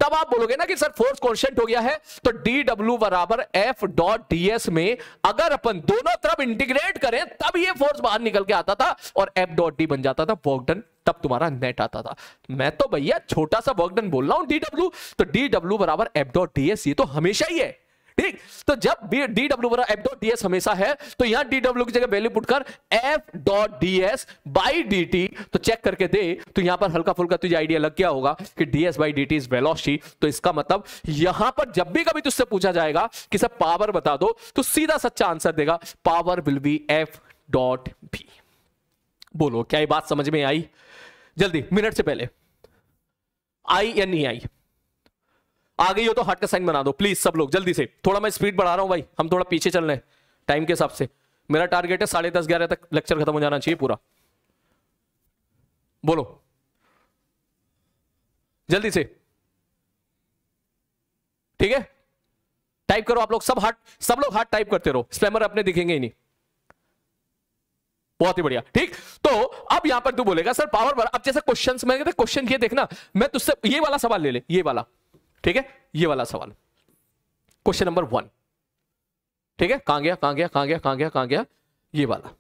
तब आप बोलोगे ना कि सर फोर्स कॉन्स्टेंट हो गया है तो डी डब्ल्यू बराबर एफ डॉट डी एस में अगर अपन दोनों तरफ इंटीग्रेट करें तब ये फोर्स बाहर निकल के आता था और एफ डॉट डी बन जाता था वर्कडन तब तुम्हारा नेट आता था मैं तो भैया छोटा सा वर्कडन बोल रहा हूं डी डब्ल्यू तो डी डब्ल्यू बराबर एफ डॉट डी एस ये तो हमेशा ही है ठीक तो जब डी डब्ल्यू बरा एफ डॉट डीएस हमेशा है तो यहां डी डब्ल्यू की जगह वैल्यू पुट कर F dot D S by D T तो चेक करके दे तो यहां पर हल्का फुल्का तुझे आइडिया लग गया होगा कि D S by D T is velocity तो इसका मतलब यहां पर जब भी कभी तुझसे पूछा जाएगा कि सर पावर बता दो तो सीधा सच्चा आंसर देगा power will be F dot B बोलो क्या ये बात समझ में आई जल्दी मिनट से पहले आई या नहीं आई आ गई हो तो हट का साइन बना दो प्लीज सब लोग जल्दी से थोड़ा मैं स्पीड बढ़ा रहा हूँ भाई हम थोड़ा पीछे चल रहे हैं टाइम के हिसाब से मेरा टारगेट है साढ़े दस ग्यारह तक लेक्चर खत्म हो जाना चाहिए पूरा बोलो जल्दी से ठीक है टाइप करो आप लोग सब हार्ट सब लोग हार्ट टाइप करते रहो स्पैमर अपने दिखेंगे ही नहीं बहुत ही बढ़िया ठीक तो अब यहां पर तू बोलेगा सर पावर पर अब जैसे क्वेश्चन में क्वेश्चन ये देखना मैं तुझसे ये वाला सवाल ले ले ये वाला ठीक है ये वाला सवाल क्वेश्चन नंबर वन ठीक है कहां गया कहां गया कहां गया कहां गया कहां गया ये वाला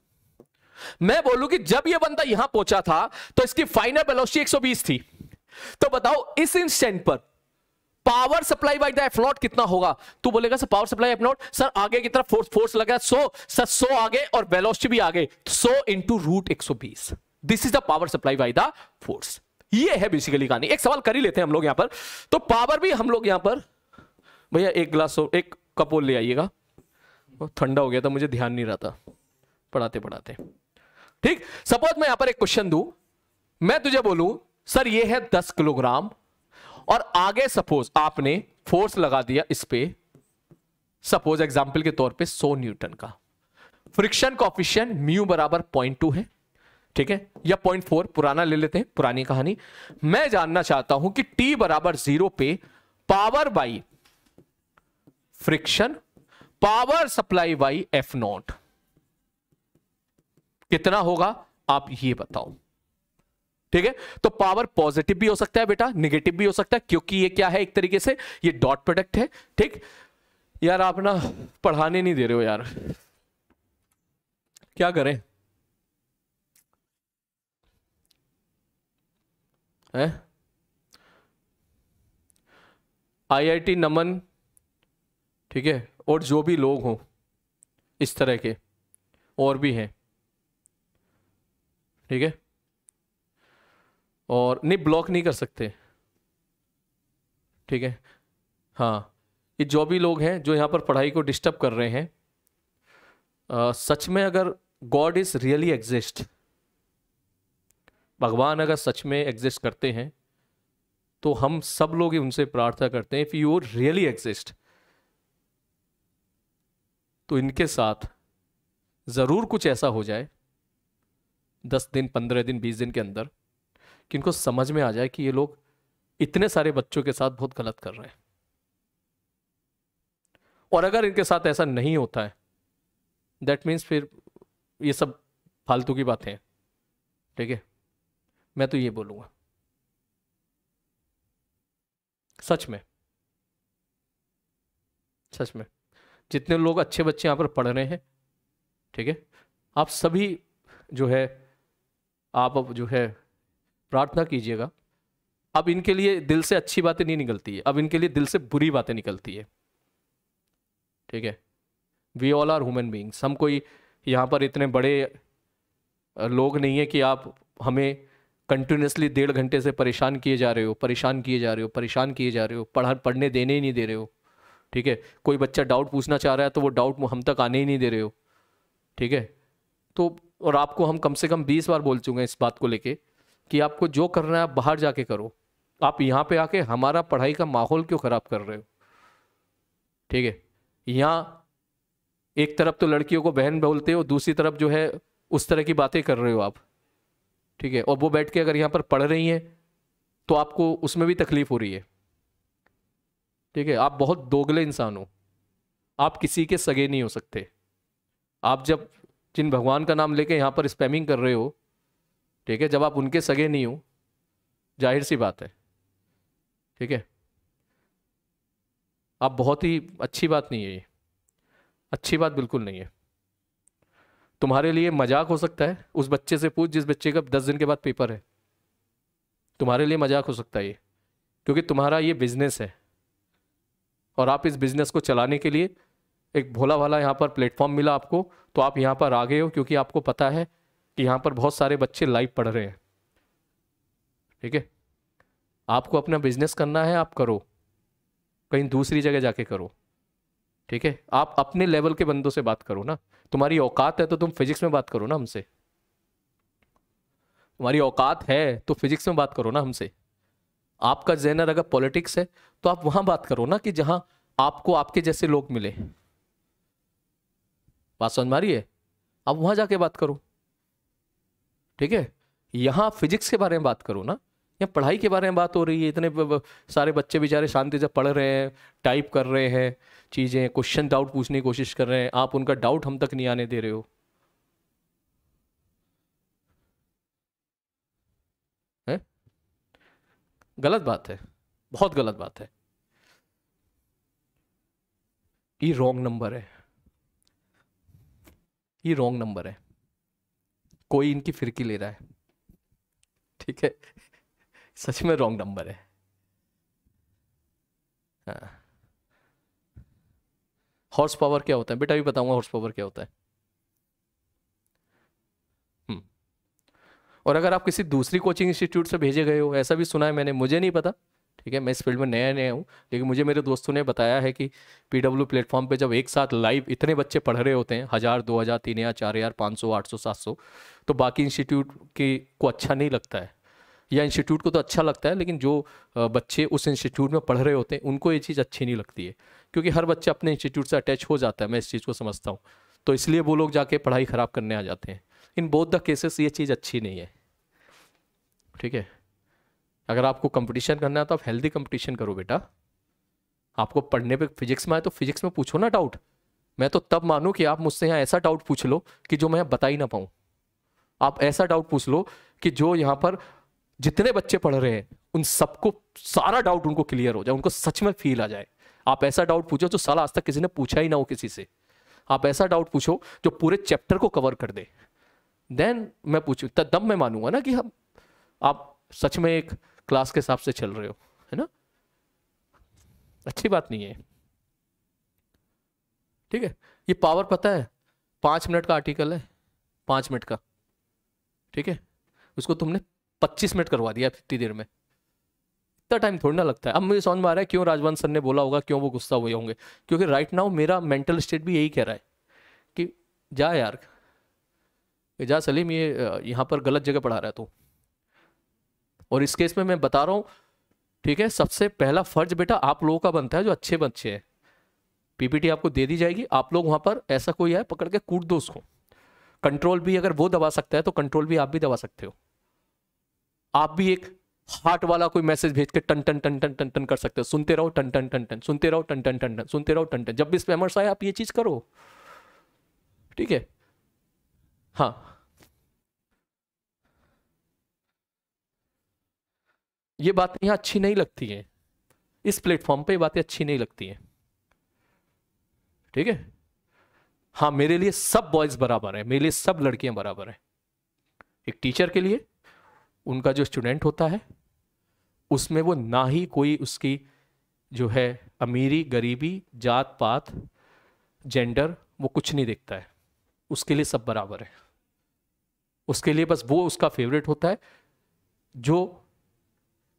मैं बोलूं कि जब ये बंदा यहां पहुंचा था तो इसकी फाइनल बेलोशी 120 थी तो बताओ इस इंस्टेंट पर power supply by the F naught कितना होगा तू बोलेगा sir power supply F naught sir आगे की तरफ फोर्स फोर्स लगा सो सर सो आगे और वेलोसिटी भी आगे तो सो इंटू रूट एक this is the power supply by the force ये है बेसिकली कहानी एक सवाल कर ही लेते हैं हम लोग यहां पर तो पावर भी हम लोग यहां पर भैया एक ग्लास एक कपोल ले आइएगा ठंडा हो गया था मुझे ध्यान नहीं रहा था पढ़ाते पढ़ाते ठीक सपोज मैं यहां पर एक क्वेश्चन दू मैं तुझे बोलू सर ये है दस किलोग्राम और आगे सपोज आपने फोर्स लगा दिया इस पे सपोज एग्जाम्पल के तौर पे सो न्यूटन का फ्रिक्शन कॉफिशियन म्यू बराबर पॉइंट टू है ठीक है या पॉइंट फोर पुराना ले लेते हैं पुरानी कहानी मैं जानना चाहता हूं कि टी बराबर जीरो पे power by friction power supply by F naught कितना होगा आप ये बताओ ठीक है तो पावर पॉजिटिव भी हो सकता है बेटा नेगेटिव भी हो सकता है क्योंकि ये क्या है एक तरीके से ये डॉट प्रोडक्ट है ठीक यार आप ना पढ़ाने नहीं दे रहे हो यार क्या करें है आईआईटी नमन ठीक है और जो भी लोग हों इस तरह के और भी हैं ठीक है और नहीं ब्लॉक नहीं कर सकते ठीक है हाँ ये जो भी लोग हैं जो यहाँ पर पढ़ाई को डिस्टर्ब कर रहे हैं आ, सच में अगर गॉड इज़ रियली एग्जिस्ट भगवान अगर सच में एग्जिस्ट करते हैं तो हम सब लोग उनसे प्रार्थना करते हैं इफ़ यू रियली एग्जिस्ट तो इनके साथ ज़रूर कुछ ऐसा हो जाए दस दिन पंद्रह दिन बीस दिन के अंदर कि इनको समझ में आ जाए कि ये लोग इतने सारे बच्चों के साथ बहुत गलत कर रहे हैं और अगर इनके साथ ऐसा नहीं होता है दैट मीन्स फिर ये सब फालतू की बातें हैं ठीक है मैं तो ये बोलूंगा सच में सच में जितने लोग अच्छे बच्चे यहाँ पर पढ़ रहे हैं ठीक है आप सभी जो है आप अब जो है प्रार्थना कीजिएगा अब इनके लिए दिल से अच्छी बातें नहीं निकलती है अब इनके लिए दिल से बुरी बातें निकलती है ठीक है we all are human beings हम कोई यहाँ पर इतने बड़े लोग नहीं है कि आप हमें कंटिन्यूसली डेढ़ घंटे से परेशान किए जा रहे हो परेशान किए जा रहे हो परेशान किए जा रहे हो पढ़ा पढ़ने देने ही नहीं दे रहे हो ठीक है कोई बच्चा डाउट पूछना चाह रहा है तो वो डाउट हम तक आने ही नहीं दे रहे हो ठीक है तो और आपको हम कम से कम बीस बार बोल चुके हैं इस बात को लेके कि आपको जो करना है आप बाहर जाके करो आप यहाँ पे आके हमारा पढ़ाई का माहौल क्यों ख़राब कर रहे हो ठीक है यहाँ एक तरफ तो लड़कियों को बहन बोलते हो दूसरी तरफ जो है उस तरह की बातें कर रहे हो आप ठीक है और वो बैठ के अगर यहाँ पर पढ़ रही हैं तो आपको उसमें भी तकलीफ़ हो रही है ठीक है आप बहुत दोगले इंसान हो आप किसी के सगे नहीं हो सकते आप जब जिन भगवान का नाम लेके यहाँ पर स्पैमिंग कर रहे हो ठीक है जब आप उनके सगे नहीं हो जाहिर सी बात है ठीक है आप बहुत ही अच्छी बात नहीं है ये अच्छी बात बिल्कुल नहीं है तुम्हारे लिए मजाक हो सकता है उस बच्चे से पूछ जिस बच्चे का दस दिन के बाद पेपर है तुम्हारे लिए मजाक हो सकता है ये क्योंकि तुम्हारा ये बिजनेस है और आप इस बिजनेस को चलाने के लिए एक भोला भाला यहाँ पर प्लेटफॉर्म मिला आपको तो आप यहाँ पर आ गए हो क्योंकि आपको पता है कि यहाँ पर बहुत सारे बच्चे लाइव पढ़ रहे हैं ठीक है आपको अपना बिजनेस करना है आप करो कहीं दूसरी जगह जाके करो ठीक है आप अपने लेवल के बंदों से बात करो ना तुम्हारी औकात है तो तुम फिजिक्स में बात करो ना हमसे तुम्हारी औकात है तो फिजिक्स में बात करो ना हमसे आपका जहनर अगर पॉलिटिक्स है तो आप वहां बात करो ना कि जहां आपको आपके जैसे लोग मिले बात समझ मारी है आप वहां जाके बात करो ठीक है यहां फिजिक्स के बारे में बात करो ना या पढ़ाई के बारे में बात हो रही है इतने सारे बच्चे बेचारे शांति से पढ़ रहे हैं टाइप कर रहे हैं चीज़ें क्वेश्चन डाउट पूछने की कोशिश कर रहे हैं आप उनका डाउट हम तक नहीं आने दे रहे हो है गलत बात है बहुत गलत बात है ये रॉन्ग नंबर है ये रॉन्ग नंबर है कोई इनकी फिरकी ले रहा है ठीक है सच में रॉन्ग नंबर है हॉर्स हाँ। पावर क्या होता है बेटा भी बताऊंगा हॉर्स पावर क्या होता है हम्म। और अगर आप किसी दूसरी कोचिंग इंस्टीट्यूट से भेजे गए हो ऐसा भी सुना है मैंने मुझे नहीं पता ठीक है मैं इस फील्ड में नया नया हूँ लेकिन मुझे मेरे दोस्तों ने बताया है कि पी डब्ल्यू प्लेटफॉर्म पर जब एक साथ लाइव इतने बच्चे पढ़ रहे होते हैं हज़ार दो हज़ार तीन हज़ार चार हज़ार पाँच सौ आठ सौ सात सौ तो बाकी इंस्टीट्यूट की को अच्छा नहीं लगता है या इंस्टीट्यूट को तो अच्छा लगता है लेकिन जो बच्चे उस इंस्टीट्यूट में पढ़ रहे होते हैं उनको ये चीज़ अच्छी नहीं लगती है क्योंकि हर बच्चे अपने इंस्टीट्यूट से अटैच हो जाता है मैं इस चीज़ को समझता हूँ तो इसलिए वो लोग जाके पढ़ाई ख़राब करने आ जाते हैं इन बोथ द केसेस ये चीज़ अच्छी नहीं है ठीक है अगर आपको कंपटीशन करना है तो आप हेल्दी कंपटीशन करो बेटा आपको पढ़ने पे फिजिक्स में आए तो फिजिक्स में पूछो ना डाउट मैं तो तब मानूँ कि आप मुझसे यहाँ ऐसा डाउट पूछ लो कि जो मैं बता ही ना पाऊँ आप ऐसा डाउट पूछ लो कि जो यहाँ पर जितने बच्चे पढ़ रहे हैं उन सबको सारा डाउट उनको क्लियर हो जाए उनको सच में फील आ जाए आप ऐसा डाउट पूछो जो साल आज तक किसी ने पूछा ही ना हो किसी से आप ऐसा डाउट पूछो जो पूरे चैप्टर को कवर कर दे देन मैं पूछू तब मैं मानूंगा ना कि हम आप सच में एक क्लास के हिसाब से चल रहे हो है ना अच्छी बात नहीं है ठीक है ये पावर पता है पांच मिनट का आर्टिकल है पांच मिनट का ठीक है उसको तुमने पच्चीस मिनट करवा दिया इतनी देर में इतना टाइम थोड़ी ना लगता है अब मुझे समझ में आ रहा है क्यों राजवंत सर ने बोला होगा क्यों वो गुस्सा हुए होंगे क्योंकि राइट नाउ मेरा मेंटल स्टेट भी यही कह रहा है कि जा यार जा सलीम ये यहाँ पर गलत जगह पढ़ा रहा है तू और इस केस में मैं बता रहा हूँ ठीक है सबसे पहला फर्ज बेटा आप लोगों का बनता है जो अच्छे बच्चे हैं पीपीटी आपको दे दी जाएगी आप लोग वहाँ पर ऐसा कोई है पकड़ के कूट दो उसको कंट्रोल भी अगर वो दबा सकता है तो कंट्रोल भी आप भी दबा सकते हो आप भी एक हार्ट वाला कोई मैसेज भेज के टन टन टन टन टन टन कर सकते हो सुनते रहो टन टन टन टन सुनते रहो टन टन टन टन सुनते रहो टन टन जब भी स्पैमर्स आए आप ये चीज करो ठीक है हाँ ये बातें यहां अच्छी नहीं लगती हैं इस प्लेटफॉर्म पे ये बातें अच्छी नहीं लगती हैं ठीक है हाँ मेरे लिए सब बॉयज़ बराबर है मेरे लिए सब लड़कियां बराबर हैं एक टीचर के लिए उनका जो स्टूडेंट होता है उसमें वो ना ही कोई उसकी जो है अमीरी गरीबी जात पात जेंडर वो कुछ नहीं देखता है उसके लिए सब बराबर है उसके लिए बस वो उसका फेवरेट होता है जो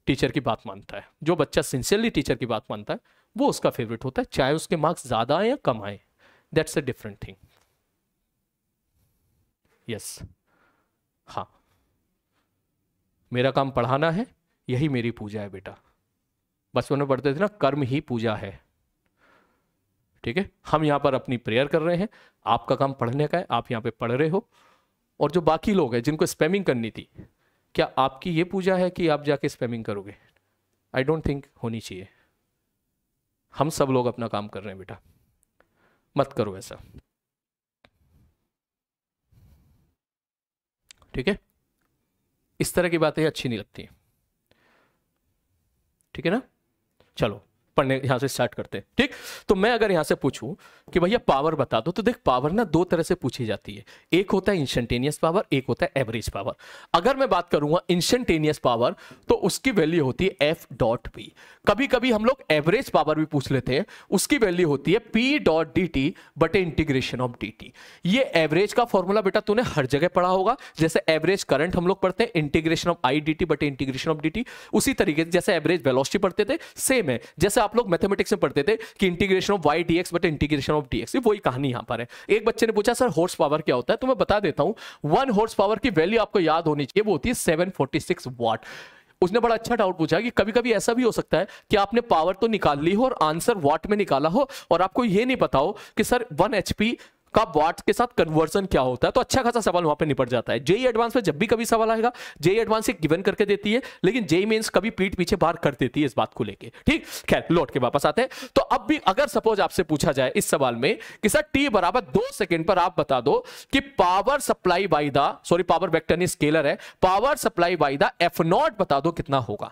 टीचर की बात मानता है जो बच्चा सिंसियरली टीचर की बात मानता है वो उसका फेवरेट होता है चाहे उसके मार्क्स ज़्यादा आए या कम आए that's a different thing yes हाँ मेरा काम पढ़ाना है यही मेरी पूजा है बेटा बचपन में पढ़ते थे ना कर्म ही पूजा है ठीक है हम यहाँ पर अपनी प्रेयर कर रहे हैं आपका काम पढ़ने का है आप यहाँ पे पढ़ रहे हो और जो बाकी लोग हैं जिनको स्पैमिंग करनी थी क्या आपकी ये पूजा है कि आप जाके स्पैमिंग करोगे आई डोंट थिंक होनी चाहिए हम सब लोग अपना काम कर रहे हैं बेटा मत करो ऐसा ठीक है इस तरह की बातें अच्छी नहीं लगती ठीक है ना चलो पढ़ने यहाँ से स्टार्ट करते हैं ठीक तो मैं अगर यहाँ से पूछूं कि भैया पावर बता दो तो देख पावर ना दो तरह से पूछी जाती है एक होता है इंस्टेंटेनियस पावर एक होता है एवरेज पावर अगर मैं बात करूंगा इंस्टेंटेनियस पावर तो उसकी वैल्यू होती है एफ डॉट पी कभी कभी हम लोग एवरेज पावर भी पूछ लेते हैं उसकी वैल्यू होती है पी डॉट डी टी बटे इंटीग्रेशन ऑफ डी टी ये एवरेज का फॉर्मूला बेटा तूने हर जगह पढ़ा होगा जैसे एवरेज करंट हम लोग पढ़ते हैं integration of I D T बटे इंटीग्रेशन ऑफ डी टी उसी तरीके से जैसे एवरेज वेलोसिटी पढ़ते थे सेम है जैसे आप लोग मैथमेटिक्स में पढ़ते थे कि integration of Y D X बट इंटीग्रेशन ऑफ डी एक्स वही कहानी यहां पर है एक बच्चे ने पूछा सर हॉर्स पावर क्या होता है तो मैं बता देता हूं वन हॉर्स पावर की वैल्यू आपको याद होनी चाहिए वो होती है सेवन फोर्टी सिक्स वाट उसने बड़ा अच्छा डाउट पूछा कि कभी कभी ऐसा भी हो सकता है कि आपने पावर तो निकाल ली हो और आंसर वाट में निकाला हो और आपको यह नहीं पता हो कि सर वन एचपी का वाट के साथ कन्वर्जन क्या होता है तो अच्छा खासा सवाल वहां पर निपट जाता है जेई एडवांस में जब भी कभी सवाल आएगा जेई एडवांस e एक गिवन करके देती है लेकिन जेई मेन्स e कभी पीठ पीछे बाहर कर देती है इस बात को लेकर ठीक खैर लौट के वापस आते हैं तो अब भी अगर सपोज आपसे पूछा जाए इस सवाल में कि सर टी बराबर दो सेकेंड पर आप बता दो कि power supply by the sorry power vector scalar है power supply by the F naught बता दो कितना होगा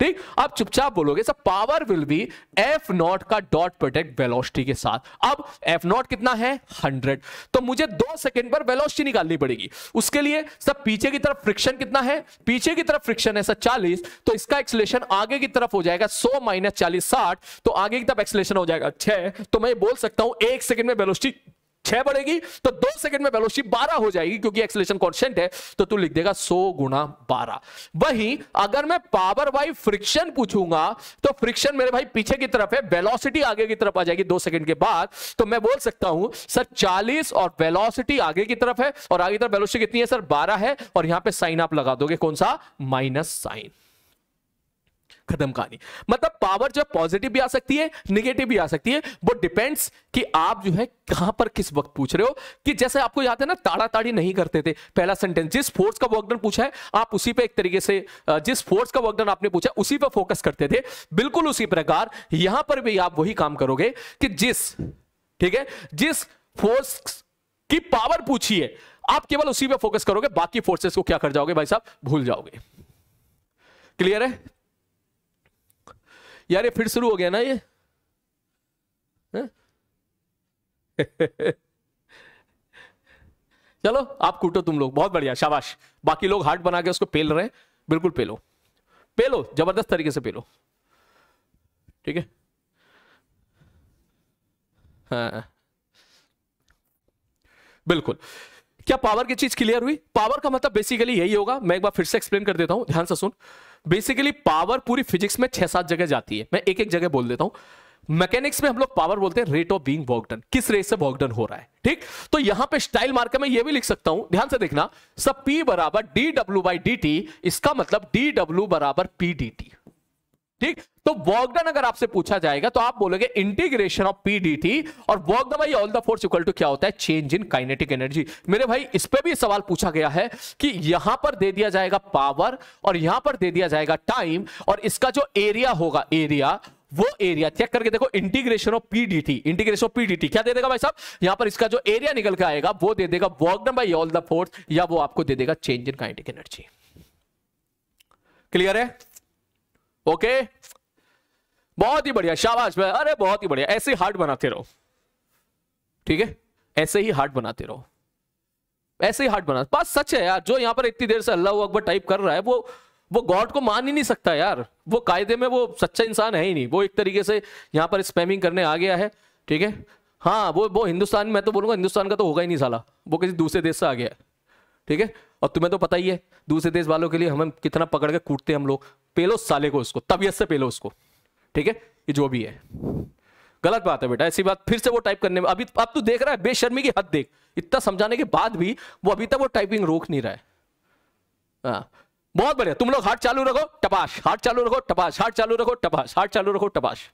ठीक आप चुपचाप बोलोगे sir power will be F naught का डॉट प्रोडक्ट वेलोसिटी के साथ अब एफ नॉट कितना है 100 तो मुझे दो सेकंड पर वेलोसिटी निकालनी पड़ेगी उसके लिए सर पीछे की तरफ फ्रिक्शन कितना है पीछे की तरफ फ्रिक्शन है सर चालीस तो इसका एक्सलेशन आगे की तरफ हो जाएगा सो माइनस चालीस साठ तो आगे की तरफ एक्सलेशन हो जाएगा छह तो मैं बोल सकता हूं एक सेकंड में वेलोसिटी छह बढ़ेगी तो दो सेकंड में वेलोसिटी बारह हो जाएगी क्योंकि एक्सलेशन कॉन्स्टेंट है तो तू लिख देगा सो गुना बारह वही अगर मैं पावर बाई फ्रिक्शन पूछूंगा तो फ्रिक्शन मेरे भाई पीछे की तरफ है वेलोसिटी आगे की तरफ आ जाएगी दो सेकंड के बाद तो मैं बोल सकता हूं सर चालीस और वेलोसिटी आगे की तरफ है और आगे तरफ वेलोसिटी कितनी है सर बारह है और यहां पर साइन आप लगा दोगे कौन सा माइनस साइन खत्म कहानी मतलब पावर जो है पॉजिटिव भी आ सकती है निगेटिव भी आ सकती है वो डिपेंड्स कि आप जो है कहां पर किस वक्त पूछ रहे हो कि जैसे आपको याद है ना ताड़ा ताड़ी नहीं करते थे पहला सेंटेंस जिस फोर्स का वर्कडन पूछा है आप उसी पे एक तरीके से जिस फोर्स का वर्कडन आपने पूछा उसी पर फोकस करते थे बिल्कुल उसी प्रकार यहां पर भी आप वही काम करोगे कि जिस ठीक है जिस फोर्स की पावर पूछी है आप केवल उसी पे फोकस करोगे बाकी फोर्सेस को क्या कर जाओगे भाई साहब भूल जाओगे क्लियर है यार ये फिर शुरू हो गया ना ये
[LAUGHS]
चलो आप कूटो तुम लोग बहुत बढ़िया शाबाश बाकी लोग हार्ट बना के उसको पेल रहे हैं बिल्कुल पेलो पेलो जबरदस्त तरीके से पेलो ठीक है हाँ बिल्कुल क्या पावर की चीज क्लियर हुई पावर का मतलब बेसिकली यही होगा मैं एक बार फिर से एक्सप्लेन कर देता हूं ध्यान से सुन बेसिकली पावर पूरी फिजिक्स में छह सात जगह जाती है मैं एक एक जगह बोल देता हूं मैकेनिक्स में हम लोग पावर बोलते हैं रेट ऑफ बीइंग वर्कडन किस रेट से वर्कडन हो रहा है ठीक तो यहां पे स्टाइल मार्कर में ये भी लिख सकता हूं ध्यान से देखना सब पी बराबर D W by D T इसका मतलब डी डब्ल्यू बराबर पी डी टी ठीक तो वर्कडन अगर आपसे पूछा जाएगा तो आप बोलोगे integration of P D T और work the all the force equal to क्या होता है चेंज इन काइनेटिक एनर्जी मेरे भाई इस पे भी सवाल पूछा गया है कि यहां पर दे दिया जाएगा पावर और यहां पर दे दिया जाएगा टाइम और इसका जो एरिया होगा एरिया वो एरिया चेक करके देखो integration of PDT integration of PDT क्या दे देगा भाई साहब यहां पर इसका जो एरिया निकल के आएगा वो दे देगा work done by all the force या वो आपको दे देगा change in kinetic energy clear है ओके बहुत ही बढ़िया शाबाश भाई अरे बहुत ही बढ़िया ऐसे हार्ट बनाते रहो ठीक है ऐसे ही हार्ट बनाते रहो ऐसे ही हार्ट बनाते बात सच है यार जो यहां पर इतनी देर से अल्लाह अकबर टाइप कर रहा है वो वो गॉड को मान ही नहीं सकता यार वो कायदे में वो सच्चा इंसान है ही नहीं वो एक तरीके से यहाँ पर स्पैमिंग करने आ गया है ठीक है हाँ वो वो हिंदुस्तान मैं तो बोलूंगा हिंदुस्तान का तो होगा ही नहीं साला वो किसी दूसरे देश से आ गया ठीक है और तुम्हें तो पता ही है दूसरे देश वालों के लिए हम कितना पकड़ के कूटते हम लोग पेलो साले को उसको तबियत से पेलो उसको ठीक है ये जो भी है गलत बात है बेटा ऐसी बात फिर से वो टाइप करने में अभी तो, अब तू देख रहा है बेशर्मी की हद देख इतना समझाने के बाद भी वो अभी तक वो टाइपिंग रोक नहीं रहा है आ, हाँ, बहुत बढ़िया तुम लोग हार्ट चालू रखो टपाश हार्ट चालू रखो टपाश हार्ट चालू रखो टपाश हार्ट चालू रखो टपाश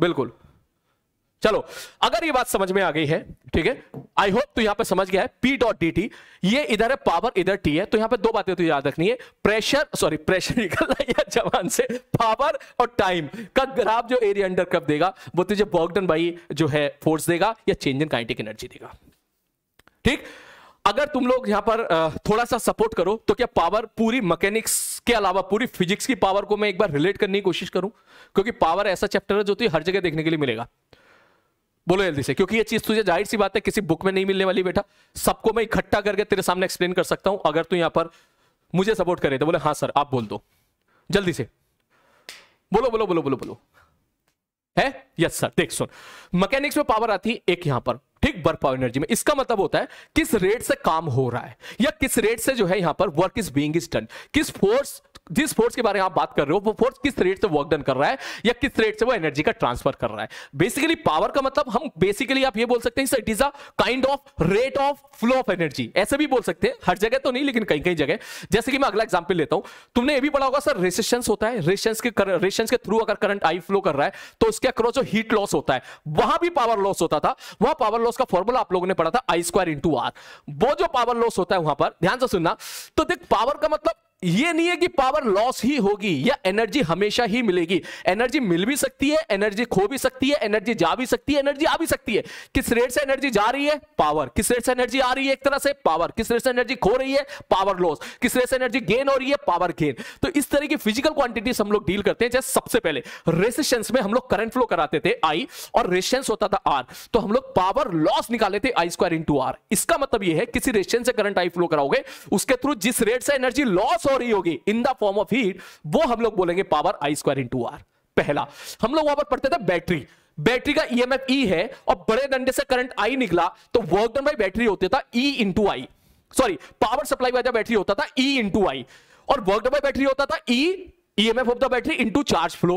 बिल्कुल चलो अगर ये बात समझ में आ गई है ठीक है आई होप तो यहां पे समझ गया है पी डॉट डी टी ये इधर है पावर इधर टी है तो यहां पे दो बातें तो याद रखनी है प्रेशर सॉरी प्रेशर निकल रहा है जवान से पावर और टाइम का ग्राफ जो एरिया अंडर कब देगा वो तुझे बॉगडन बाई जो है फोर्स देगा या चेंज इन काइनेटिक एनर्जी देगा ठीक अगर तुम लोग यहां पर थोड़ा सा सपोर्ट करो तो क्या पावर पूरी मैकेनिक्स के अलावा पूरी फिजिक्स की पावर को मैं एक बार रिलेट करने की कोशिश करूं क्योंकि पावर ऐसा चैप्टर है जो तो हर जगह देखने के लिए मिलेगा बोलो जल्दी से क्योंकि ये चीज तुझे जाहिर सी बात है किसी बुक में नहीं मिलने वाली बेटा सबको मैं इकट्ठा करके तेरे सामने एक्सप्लेन कर सकता हूं अगर तू यहां पर मुझे सपोर्ट करे तो बोले हाँ सर आप बोल दो जल्दी से बोलो बोलो बोलो बोलो बोलो है यस सर देख सुन मैकेनिक्स में पावर आती है एक यहां पर ठीक बर्फ पावर एनर्जी में इसका मतलब होता है किस रेट से काम हो रहा है या किस रेट से जो है यहां पर work is being is done किस फोर्स जिस फोर्स के बारे में आप बात कर रहे हो वो फोर्स किस रेट से वर्क डन कर रहा है या किस रेट से वो एनर्जी का ट्रांसफर कर रहा है बेसिकली पावर का मतलब हम बेसिकली आप ये बोल सकते हैं it is a kind of rate of flow of energy ऐसे भी बोल सकते हैं हर जगह तो नहीं लेकिन कहीं कहीं जगह जैसे कि मैं अगला एग्जाम्पल लेता हूं तुमने ये भी पढ़ा होगा सर रेसिस्टेंस होता है रेसिस्टेंस के रेसिस्टेंस के थ्रू अगर करंट आई फ्लो कर रहा है तो उसके अक्रॉस जो हीट लॉस होता है वहां भी पावर लॉस होता था वहां पावर लॉस का फॉर्मूला आप लोगों ने पढ़ा था आई स्क्वायर इंटू आर वो जो पावर लॉस होता है वहां पर ध्यान से सुनना तो देख पावर का मतलब ये नहीं है कि पावर लॉस ही होगी या एनर्जी हमेशा ही मिलेगी एनर्जी मिल भी सकती है एनर्जी खो भी सकती है एनर्जी जा भी सकती है एनर्जी आ भी सकती है किस रेट से एनर्जी जा रही है पावर किस रेट से एनर्जी आ रही है एक तरह से पावर किस रेट से एनर्जी खो रही है पावर लॉस किस रेट से एनर्जी गेन हो रही है पावर गेन तो इस तरह की फिजिकल क्वांटिटीज हम लोग डील करते हैं जैसे सबसे पहले रेसिस्टेंस में हम लोग करंट फ्लो कराते थे आई और रेसिस्टेंस होता था आर तो हम लोग पावर लॉस निकाले थे आई स्क्वायर इंटू आर इसका मतलब यह है किसी रेसिस्टेंस से करंट आई फ्लो कराओगे उसके थ्रू जिस रेट से एनर्जी लॉस हो रही होगी in the form of heat वो हम लोग बोलेंगे power I square into R पहला हम लोग वहां पर पढ़ते थे बैटरी बैटरी का ईएमएफ ई e है और बड़े डंडे से करंट आई निकला तो वर्क डन बाई बैटरी होता था E into I sorry power supply by battery होता था ई इंटू आई और वर्क डन बाई बैटरी होता था E EMF of the battery into charge flow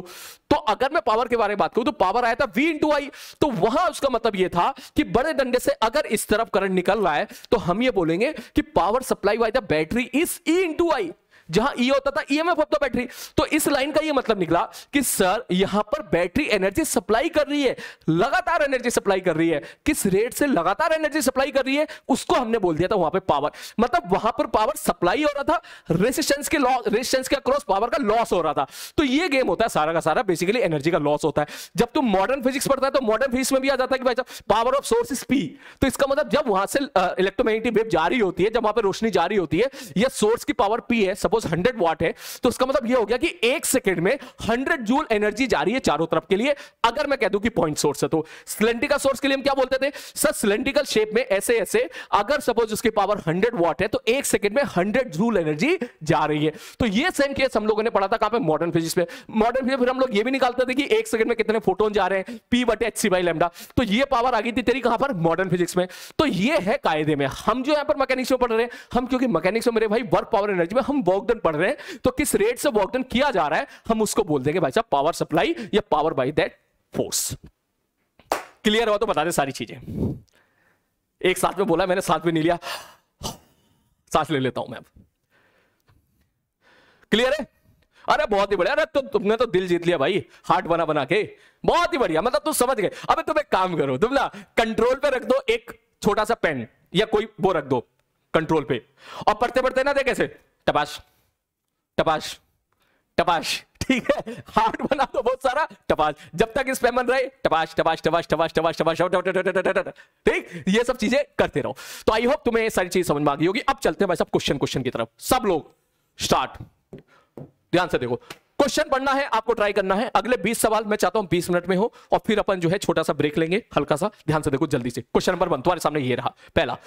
तो अगर मैं पावर के बारे में बात करूं तो पावर आया था वी इंटू आई तो वहां उसका मतलब यह था कि बड़े डंडे से अगर इस तरफ करंट निकल रहा है तो हम ये बोलेंगे कि power supply by the battery is E into I जहां ई e होता था ईएमएफ ऑफ द बैटरी तो इस लाइन का ये मतलब निकला कि सर यहां पर बैटरी एनर्जी सप्लाई कर रही है लगातार एनर्जी सप्लाई कर रही है किस रेट से लगातार एनर्जी सप्लाई कर रही है उसको हमने बोल दिया था वहां मतलब पर पावर मतलब वहां पर पावर सप्लाई हो रहा था रेसिस्टेंस के लॉस रेसिस्टेंस के अक्रॉस पावर का लॉस हो रहा था तो ये गेम होता है सारा का सारा बेसिकली एनर्जी का लॉस होता है जब तुम मॉडर्न फिजिक्स पढ़ता है तो मॉडर्न फिजिक्स में भी आ जाता है कि भाई power of source is P तो इसका मतलब जब वहां से इलेक्ट्रोमैग्नेटिक वेव जारी होती है जब वहां पर रोशनी जारी होती है या सोर्स की पावर पी है सपोज सपोज हंड्रेड वॉट है तो उसका मतलब यह हो गया कि एक सेकेंड में हंड्रेड जूल एनर्जी जा रही है चारों तरफ के लिए अगर मैं कह दू कि पॉइंट सोर्स है तो सिलेंड्रिकल सोर्स के लिए हम क्या बोलते थे सर सिलेंड्रिकल शेप में ऐसे ऐसे अगर सपोज उसकी पावर हंड्रेड वॉट है तो एक सेकेंड में हंड्रेड जूल एनर्जी जा रही है तो ये सेम केस हम लोगों ने पढ़ा था कहां पे मॉडर्न फिजिक्स में मॉडर्न फिजिक्स फिर हम लोग ये भी निकालते थे कि एक सेकंड में कितने फोटोन जा रहे हैं पी बटे एच सी बाई लेमडा तो ये पावर आ गई थी तेरी कहां पर मॉडर्न फिजिक्स में तो ये है कायदे में हम जो यहां पर मैकेनिक्स में पढ़ रहे हैं हम क्योंकि मैकेनिक्स में मेरे भाई वर्क पावर एनर्जी में हम वॉकडन पढ़ रहे हैं तो किस रेट से वॉकडन किया जा रहा है हम उसको बोल देंगे भाई साहब पावर सप्लाई या power by that force clear हुआ तो बता दें सारी चीजें एक साथ में बोला मैंने साथ में नहीं लिया सांस ले लेता हूं मैं अब क्लियर है अरे बहुत ही बढ़िया अरे तुम तुमने तो दिल जीत लिया भाई हार्ट बना बना के बहुत ही बढ़िया मतलब तुम समझ गए अबे तुम एक काम करो तुम ना कंट्रोल पे रख दो एक छोटा सा पेन या कोई वो रख दो कंट्रोल पे और पढ़ते पढ़ते ना देखे कैसे टपाश टपाश टपाश ठीक है हार्ट बना दो बहुत सारा टपाश जब तक इस स्पैमन रहे टपाश टपाश टपाश टपाश टपाश टपाश ठीक ये सब चीजें करते रहो तो आई होप तुम्हें सारी चीज समझ में आ गई होगी अब चलते हैं भाई सब क्वेश्चन क्वेश्चन की तरफ सब लोग स्टार्ट ध्यान से देखो क्वेश्चन पढ़ना है आपको ट्राई करना है अगले 20 सवाल मैं चाहता हूं 20 मिनट में हो और फिर अपन जो है छोटा सा ब्रेक लेंगे हल्का सा ध्यान से देखो जल्दी से क्वेश्चन नंबर वन तुम्हारे सामने ये रहा पहला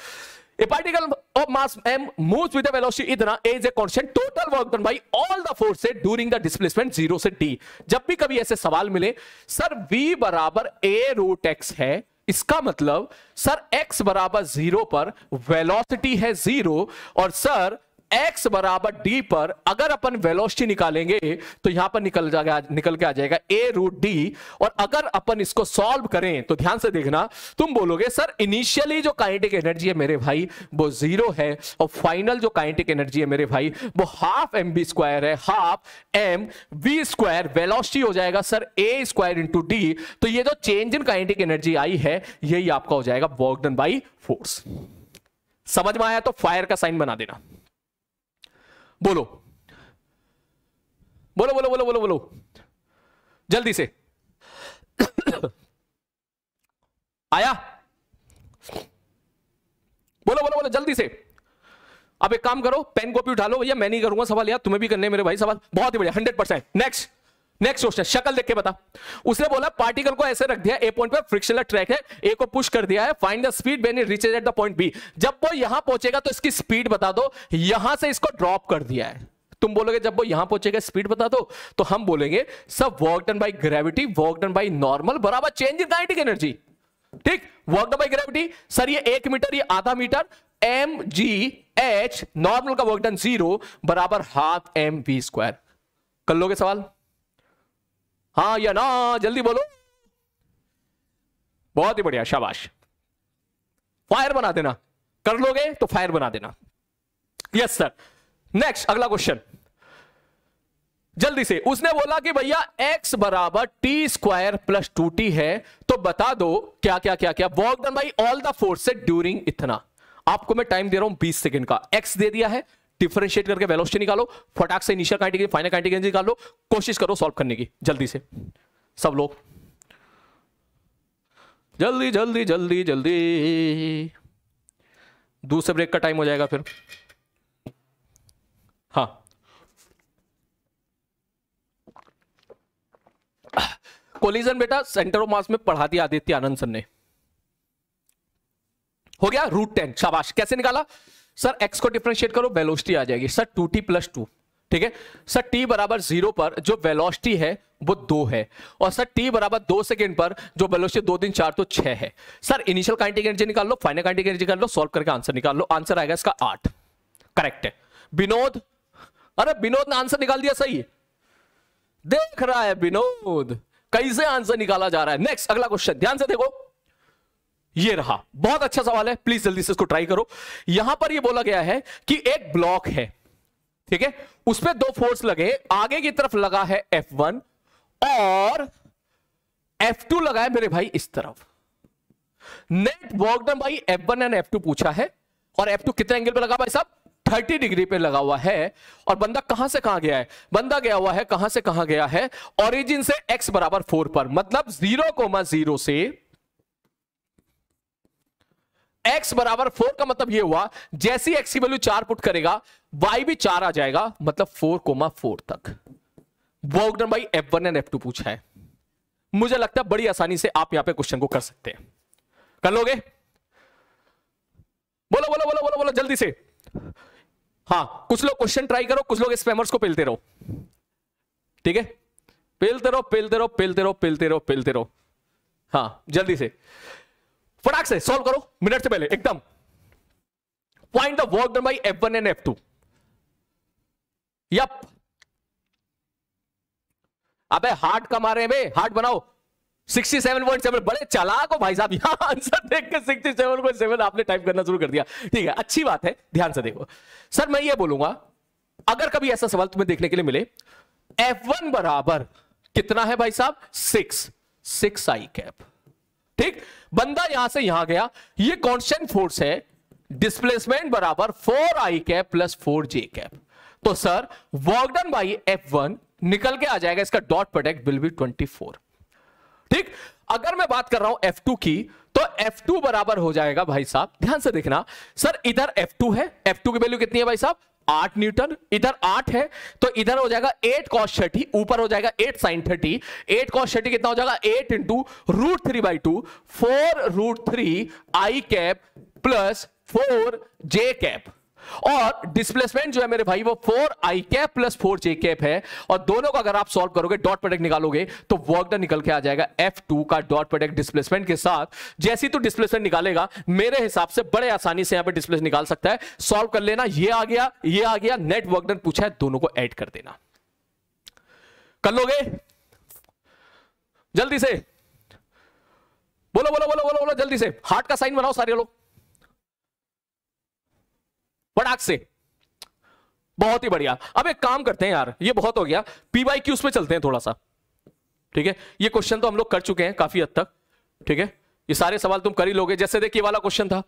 A particle of mass m moves with a velocity इतना a is a constant. Total work done by all the forces during the displacement zero से d. जब भी कभी ऐसे सवाल मिले सर v बराबर a root x है इसका मतलब सर x बराबर जीरो पर वेलोसिटी है जीरो और सर x बराबर डी पर अगर अपन वेलोसिटी निकालेंगे तो यहां पर निकल जाएगा निकल के आ जाएगा a रूट डी और अगर अपन इसको सॉल्व करें तो ध्यान से देखना तुम बोलोगे सर इनिशियली जो काइनेटिक एनर्जी है मेरे भाई वो जीरो है और फाइनल जो काइनेटिक एनर्जी है मेरे भाई वो हाफ एम बी स्क्वायर है half M we square velocity हो जाएगा sir A square into D तो ये जो चेंज इन काइनेटिक एनर्जी आई है यही आपका हो जाएगा वर्क डन बाई फोर्स समझ में आया तो फायर का साइन बना देना बोलो बोलो बोलो बोलो बोलो बोलो जल्दी से आया बोलो बोलो बोलो जल्दी से अब एक काम करो पेन कॉपी उठा लो भैया मैं नहीं करूंगा सवाल यार तुम्हें भी करने मेरे भाई सवाल बहुत ही बढ़िया hundred percent next next question शक्ल देख के बता उसने बोला पार्टिकल को ऐसे रख दिया ए पॉइंट पर फ्रिक्शनल ट्रैक है ए को पुश कर दिया है find the speed when it reaches at the point B जब वो यहां पहुंचेगा तो इसकी स्पीड बता दो यहां से इसको ड्रॉप कर दिया है तुम बोलोगे जब वो यहां पहुंचेगा स्पीड बता दो तो हम बोलेंगे सब work done by gravity work done by normal बराबर चेंज इन काइनेटिक एनर्जी ठीक work done by gravity sir ये 1 मीटर ये आधा मीटर एम जी एच नॉर्मल का वर्क डन 0 बराबर 1/2 एम वी स्क्वायर कर लोगे सवाल हाँ या ना जल्दी बोलो बहुत ही बढ़िया शाबाश फायर बना देना कर लोगे तो फायर बना देना यस सर नेक्स्ट अगला क्वेश्चन जल्दी से उसने बोला कि भैया x बराबर T square plus two T है तो बता दो क्या क्या क्या क्या work done all the force during इतना आपको मैं टाइम दे रहा हूं 20 सेकंड का x दे दिया है डिफरेंशिएट करके वेलोसिटी निकालो फटाक से इनिशियल काइनेटिक फाइनल काइंटिगेंसी निकाल लो कोशिश करो सॉल्व करने की जल्दी से सब लोग जल्दी जल्दी जल्दी जल्दी दूसरे ब्रेक का टाइम हो जाएगा फिर हाँ कोलिजन बेटा सेंटर ऑफ मास में पढ़ा दिया आदित्य आनंद सर ने हो गया रूट टेन शाबाश कैसे निकाला सर एक्स को डिफ्रेंशिएट करो वेलोसिटी आ जाएगी sir two T plus two ठीक है सर टी बराबर जीरो पर जो वेलोसिटी है वो दो है और सर टी बराबर दो सेकेंड पर जो वेलोसिटी दो दिन चार तो छह है सर इनिशियल काइंटिक एनर्जी निकाल लो फाइनल काइंटिक एनर्जी निकाल लो सॉल्व करके आंसर निकाल लो आंसर आएगा इसका आठ करेक्ट है विनोद अरे विनोद ने आंसर निकाल दिया सही देख रहा है विनोद कैसे आंसर निकाला जा रहा है नेक्स्ट अगला क्वेश्चन ध्यान से देखो ये रहा बहुत अच्छा सवाल है प्लीज जल्दी से इसको ट्राई करो यहां पर ये बोला गया है कि एक ब्लॉक है ठीक है उसमें दो फोर्स लगे आगे की तरफ लगा है F1 और F2 लगा है मेरे भाई इस तरफ नेट वर्क डन भाई F1 एंड F2 पूछा है और F2 कितने एंगल पे लगा भाई साहब 30 डिग्री पे लगा हुआ है और बंदा कहां से कहां गया है बंदा गया हुआ है कहां से कहां गया है ओरिजिन से x बराबर फोर पर मतलब जीरो कोमा जीरो से एक्स बराबर फोर का मतलब ये हुआ जैसे ही एक्स की वैल्यू चार पुट करेगा वाई भी चार आ जाएगा मतलब फोर कोमा फोर तक वर्क भाई F one and F two पूछा है मुझे लगता है बड़ी आसानी से आप यहां पे क्वेश्चन को कर सकते हैं कर लोगे बोलो बोलो बोलो बोलो बोलो जल्दी से हाँ कुछ लोग क्वेश्चन ट्राई करो कुछ लोग स्पैमर्स को पेलते रहो ठीक है पेलते रहो पेलते रहो पेलते रहो पेलते रहो पेलते रहो हाँ जल्दी से फटाक से सॉल्व करो मिनट से पहले एकदम find the work done by F one and F two yep अबे हार्ट कमा रहे हैं बे हार्ट बनाओ 67.7 बड़े चालाक हो भाई साहब यहां आंसर देख के 67.7 आपने टाइप करना शुरू कर दिया ठीक है अच्छी बात है ध्यान से देखो सर मैं ये बोलूंगा अगर कभी ऐसा सवाल तुम्हें देखने के लिए मिले F1 बराबर कितना है भाई साहब सिक्स सिक्स आई कैप ठीक बंदा यहां से यहां गया ये कॉन्स्टेंट फोर्स है डिस्प्लेसमेंट बराबर four i cap plus four j cap तो sir work done by F one निकल के आ जाएगा इसका dot product will be twenty four ठीक अगर मैं बात कर रहा हूं एफ टू की तो एफ टू बराबर हो जाएगा भाई साहब ध्यान से देखना सर इधर एफ टू है एफ टू की वैल्यू कितनी है भाई साहब आठ न्यूटन इधर आठ है तो इधर हो जाएगा एट कॉस थर्टी ऊपर हो जाएगा eight sine thirty eight cos thirty कितना हो जाएगा eight into root three by two four root three i cap plus four j cap और डिस्प्लेसमेंट जो है मेरे भाई वो four i cap plus four j cap है और दोनों का अगर आप सॉल्व करोगे डॉट प्रोडक्ट निकालोगे तो वर्क डन निकल के आ जाएगा एफ टू का डॉट प्रोडक्ट डिस्प्लेसमेंट के साथ जैसी तो डिस्प्लेसमेंट निकालेगा मेरे हिसाब से बड़े आसानी से यहां पर डिस्प्लेस निकाल सकता है सॉल्व कर लेना ये आ गया ये आ गया नेट वर्क डन पूछा है दोनों को एड कर देना कर लोगे जल्दी से बोलो बोलो बोलो बोलो बोलो जल्दी से हार्ट का साइन बनाओ सारे लोग बड़ाक से बहुत ही बढ़िया अब एक काम करते हैं यार ये बहुत हो गया पी बाई क्यूज पे चलते हैं थोड़ा सा ठीक है ये क्वेश्चन तो हम लोग कर चुके हैं काफी हद तक ठीक है ये सारे सवाल तुम कर ही लोगे जैसे देखिए वाला क्वेश्चन था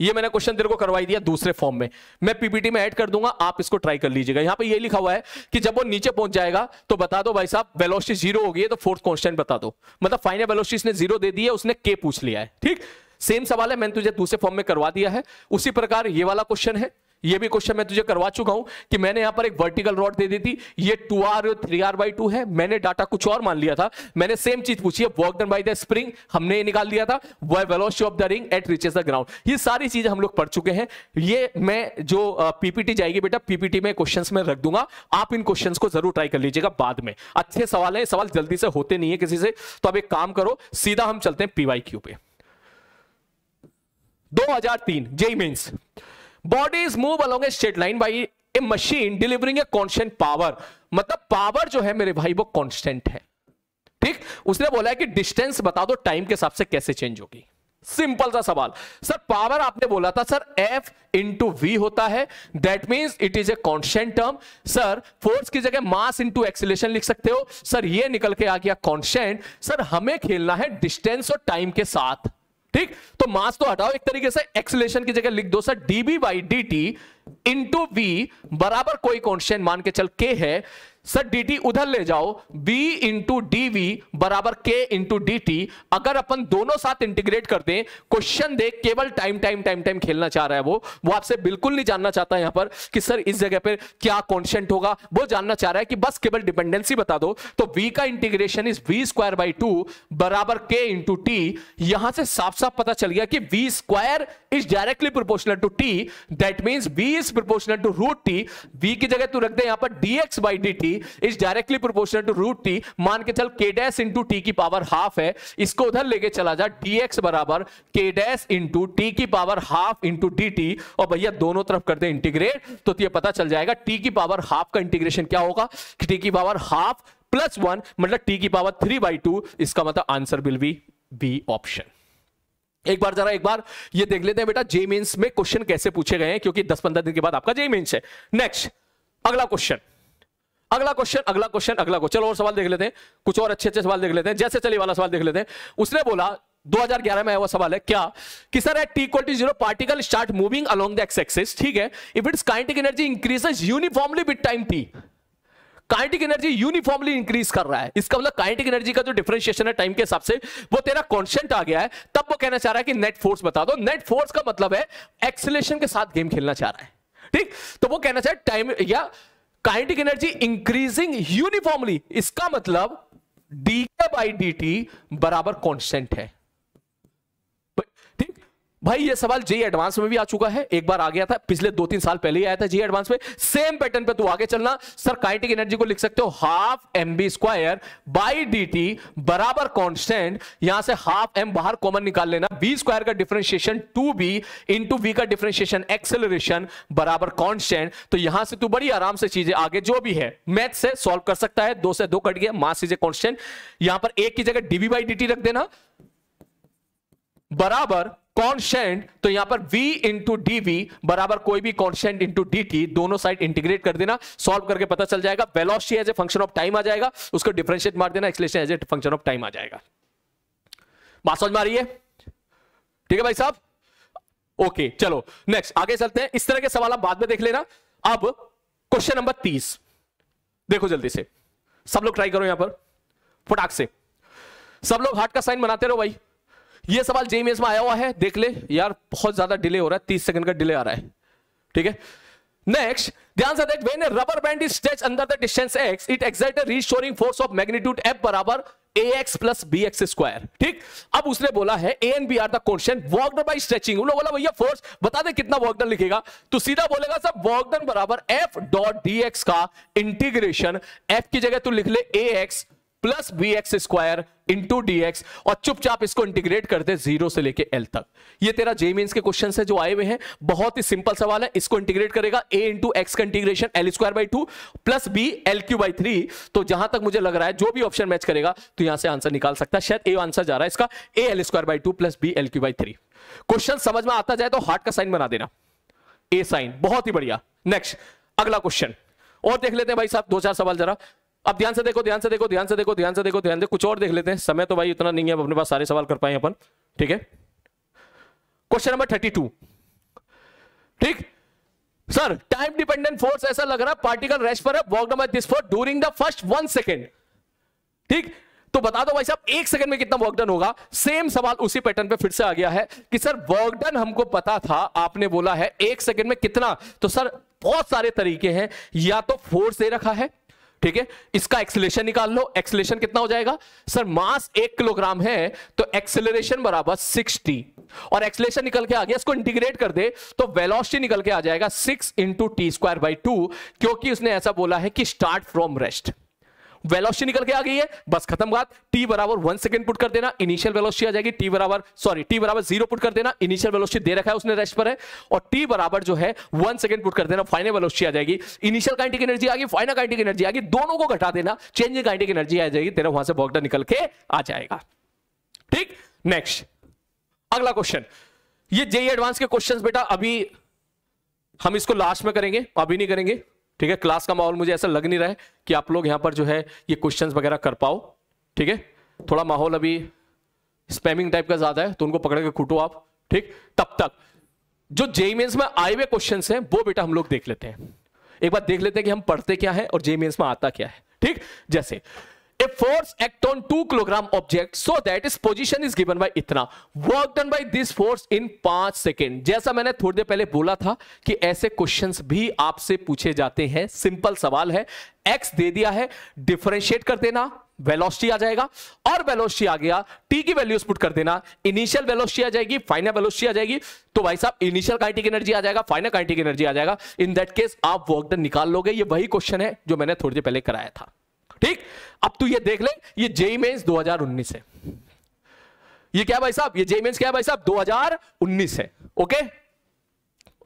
ये मैंने क्वेश्चन तेरे को करवाई दिया दूसरे फॉर्म में मैं पीपीटी में ऐड कर दूंगा आप इसको ट्राई कर लीजिएगा यहां पे ये लिखा हुआ है कि जब वो नीचे पहुंच जाएगा तो बता दो भाई साहब वेलोसिटी जीरो हो गई है तो फोर्थ कॉन्स्टेंट बता दो मतलब फाइनल वेलोसिटी ने जीरो दे दी है उसने के पूछ लिया है ठीक सेम सवाल है मैंने तुझे दूसरे फॉर्म में करवा दिया है उसी प्रकार ये वाला क्वेश्चन है ये भी क्वेश्चन मैं तुझे करवा चुका हूं कि मैंने यहां पर एक वर्टिकल रॉड दे दी थी ये 2R आर थ्री है मैंने डाटा कुछ और मान लिया था मैंने सेम चीज पूछी है work done by the spring हमने ये निकाल दिया था वह velocity of the ring at reaches the ground ये सारी चीजें हम लोग पढ़ चुके हैं ये मैं जो पीपीटी जाएगी बेटा पीपीटी में क्वेश्चन में रख दूंगा आप इन क्वेश्चन को जरूर ट्राई कर लीजिएगा बाद में अच्छे सवाल है सवाल जल्दी से होते नहीं है किसी से तो अब एक काम करो सीधा हम चलते हैं पीवाई पे 2003 JEE means bodies move along a straight line by a machine delivering a constant power मतलब पावर जो है मेरे भाई वो कॉन्स्टेंट है ठीक उसने बोला है कि डिस्टेंस बता दो टाइम के हिसाब से कैसे चेंज होगी सिंपल सा सवाल सर पावर आपने बोला था सर एफ इंटू वी होता है that mean it is a constant term sir force की जगह मास इंटू एक्सिलेशन लिख सकते हो सर ये निकल के आ गया कॉन्स्टेंट सर हमें खेलना है डिस्टेंस और टाइम के साथ ठीक तो मास तो हटाओ एक तरीके से एक्सलेशन की जगह लिख दो sir dv by D t into v बराबर कोई कॉन्स्टेंट मान के चल के है सर डीटी उधर ले जाओ बी इंटू डी बराबर के इंटू डी अगर अपन दोनों साथ इंटीग्रेट कर दें क्वेश्चन दे केवल टाइम टाइम टाइम टाइम खेलना चाह रहा है वो वो आपसे बिल्कुल नहीं जानना चाहता यहां पर कि सर इस जगह पर क्या कॉन्स्टेंट होगा वो जानना चाह रहा है कि बस केवल डिपेंडेंसी बता दो तो वी का integration is v square by two बराबर के इंटू टी यहां से साफ साफ पता चल गया कि v square is directly proportional to t that mean v is proportional to root t v की जगह तू रख दे यहां पर dx by d is directly proportional to root t मान के चल के डैश इंटू टी की पावर हाफ है इसको उधर लेके चला जा डी एक्स बराबर के डैश इंटू टी की power half into D T और भैया दोनों तरफ कर दे इंटीग्रेट तो ये पता चल जाएगा टी की पावर हाफ का इंटीग्रेशन क्या होगा टी की पावर हाफ प्लस वन मतलब टी की पावर थ्री बाई टू इसका मतलब answer will be b option एक बार जरा एक बार ये देख लेते हैं बेटा जे मेंस में क्वेश्चन कैसे पूछे गए हैं क्योंकि 10-15 दिन के बाद आपका जे मेंस है नेक्स्ट अगला क्वेश्चन अगला क्वेश्चन अगला क्वेश्चन अगला क्वेश्चन चलो और सवाल देख लेते हैं कुछ और अच्छे अच्छे सवाल देख लेते हैं जैसे चली वाला सवाल देख लेते हैं उसने बोला 2011 में आया सवाल है क्या कि sir at t equal to zero particle start moving along the x axis ठीक है if its kinetic energy increases uniformly with time t kinetic energy uniformly increase कर रहा है इसका मतलब काइनेटिक एनर्जी का जो डिफरेंशिएशन है टाइम के हिसाब से वो तेरा कांस्टेंट आ गया है तब वो कहना चाह रहा है कि नेट फोर्स बता दो नेट फोर्स का मतलब है एक्सेलेशन के साथ गेम खेलना चाह रहा है ठीक तो वो कहना चाह रहा है टाइम या काइनेटिक एनर्जी इंक्रीजिंग यूनिफॉर्मली इसका मतलब डी के बाई डी टी बराबर कॉन्स्टेंट है भाई ये सवाल जे एडवांस में भी आ चुका है एक बार आ गया था पिछले दो तीन साल पहले ही आया था जे एडवांस में सेम पैटर्न पे तू तो आगे चलना सर काइनेटिक एनर्जी को लिख सकते हो half M B square by D T बराबर कॉन्स्टेंट यहां से हाफ एम बाहर कॉमन निकाल लेना बी स्क्वायर का differentiation two v into v का डिफरेंशिएशन एक्सेलरेशन बराबर कॉन्स्टेंट तो यहां से तू तो बड़ी आराम से चीजें आगे जो भी है मैथ से सॉल्व कर सकता है दो से दो कट गया मास इज ए कॉन्स्टेंट यहां पर एक की जगह डीबी बाई डी रख देना बराबर कॉन्स्टेंट तो यहां पर v इंटू डी बराबर कोई भी कॉन्स्टेंट इंटू डी दोनों साइड इंटीग्रेट कर देना सॉल्व करके पता चल जाएगा velocity as a function of time आ जाएगा उसको डिफरेंशिएट मार देना acceleration as a function of time आ जाएगा बात समझ में आ रही है ठीक है भाई साहब ओके चलो नेक्स्ट आगे चलते हैं इस तरह के सवाल आप बाद में देख लेना अब क्वेश्चन नंबर तीस देखो जल्दी से सब लोग ट्राई करो यहां पर फटाक से सब लोग हार्ट का साइन बनाते रहो भाई ये सवाल जेमएस e में आया हुआ है देख ले यार बहुत ज्यादा डिले हो रहा है तीस सेकंड का डिले आ रहा है ठीक है नेक्स्ट ध्यान से देख when a rubber band is stretch अंदर the distance x it exerts restoring force of magnitude f बराबर a x plus b x square ठीक अब उसने बोला है ए एन बी आर दिन वॉकडन बाई स्ट्रेचिंग बोला भैया फोर्स बता दे कितना वॉकडन लिखेगा तो सीधा बोलेगा सर वॉकडन बराबर एफ डॉट डी एक्स का इंटीग्रेशन एफ की जगह तू लिख ले a x plus b x square into D x और चुपचाप इसको इंटीग्रेट कर दे जीरो से लेके एल तक ये तेरा जे मीन के क्वेश्चन है जो आए हुए हैं बहुत ही सिंपल सवाल है इसको इंटीग्रेट करेगा ए इंटू एक्स का integration l square by two plus b l cube by three तो जहां तक मुझे लग रहा है जो भी ऑप्शन मैच करेगा तो यहां से आंसर निकाल सकता है शायद ए आंसर जा रहा है इसका a l square by two plus b l cube by three question समझ में आता जाए तो हार्ट का साइन बना देना ए साइन बहुत ही बढ़िया नेक्स्ट अगला क्वेश्चन और देख लेते हैं भाई साहब दो चार सवाल जरा अब ध्यान से देखो ध्यान से देखो ध्यान से देखो ध्यान से देखो ध्यान से कुछ और देख लेते हैं समय तो भाई इतना नहीं है अपने पास सारे सवाल कर पाए अपन ठीक है क्वेश्चन नंबर थर्टी टू ठीक सर टाइम डिपेंडेंट फोर्स ऐसा लग रहा पार्टिकल रेस्ट पर work this during the first one second ठीक तो बता दो भाई साहब एक सेकंड में कितना वर्कडन होगा सेम सवाल उसी पैटर्न पे फिर से आ गया है कि सर वर्कडन हमको पता था आपने बोला है एक सेकंड में कितना तो सर बहुत सारे तरीके हैं या तो फोर्स दे रखा है ठीक है इसका एक्सेलेशन निकाल लो एक्सेलेशन कितना हो जाएगा सर मास एक किलोग्राम है तो एक्सेलरेशन बराबर सिक्सटी और एक्सेलेशन निकल के आ गया इसको इंटीग्रेट कर दे तो वेलोसिटी निकल के आ जाएगा six into T square by two क्योंकि उसने ऐसा बोला है कि स्टार्ट फ्रॉम रेस्ट वेलोसिटी निकल के आ गई है बस खत्म बात टी बराबर वन सेकंड पुट कर देना इनिशियल वेलोसिटी आ जाएगी टी बराबर सॉरी टी बराबर जीरो पुट कर देना इनिशियल वेलोसिटी दे रखा है उसने रेस्ट पर है और टी बराबर जो है वन सेकंड पुट कर देना फाइनल वेलोसिटी आ जाएगी इनिशियल काइंटिक एनर्जी आ गई फाइनल काइंटिक एनर्जी आ गई दोनों को घटा देना चेंज काइंटिक एनर्जी आ जाएगी तेरा वहां से बॉक्डर निकल के आ जाएगा ठीक नेक्स्ट अगला क्वेश्चन ये जेई एडवांस e के क्वेश्चन बेटा अभी हम इसको लास्ट में करेंगे अभी नहीं करेंगे ठीक है क्लास का माहौल मुझे ऐसा लग नहीं रहा है कि आप लोग यहाँ पर जो है ये क्वेश्चंस वगैरह कर पाओ ठीक है थोड़ा माहौल अभी स्पैमिंग टाइप का ज़्यादा है तो उनको पकड़ के कूटो आप ठीक तब तक जो जेई मेन्स e e में आए हुए क्वेश्चन हैं वो बेटा हम लोग देख लेते हैं एक बार देख लेते हैं कि हम पढ़ते क्या है और जेई मेन्स e में आता क्या है ठीक जैसे a force act on 2 kilogram object so that its position is given by इतना work done by this force in पांच सेकेंड जैसा मैंने थोड़ी देर पहले बोला था कि ऐसे क्वेश्चन भी आपसे पूछे जाते हैं सिंपल सवाल है एक्स दे दिया है डिफरेंशिएट कर देना वेलोसिटी आ जाएगा और वेलोसिटी आ गया टी की वैल्यूज पुट कर देना इनिशियल वेलोसिटी आ जाएगी फाइनल वेलोसिटी आ जाएगी तो भाई साहब इनिशियल काइनेटिक एनर्जी आ जाएगा फाइनल काइनेटिक एनर्जी आ जाएगा इन दैट केस आप वर्क डन निकाल लोगे ये वही क्वेश्चन है जो मैंने थोड़ी देर पहले कराया था ठीक अब तू ये देख ले ये जेई मेन्स उन्नीस है ये क्या भाई साहब ये जेई मेन्स क्या भाई साहब 2019 है ओके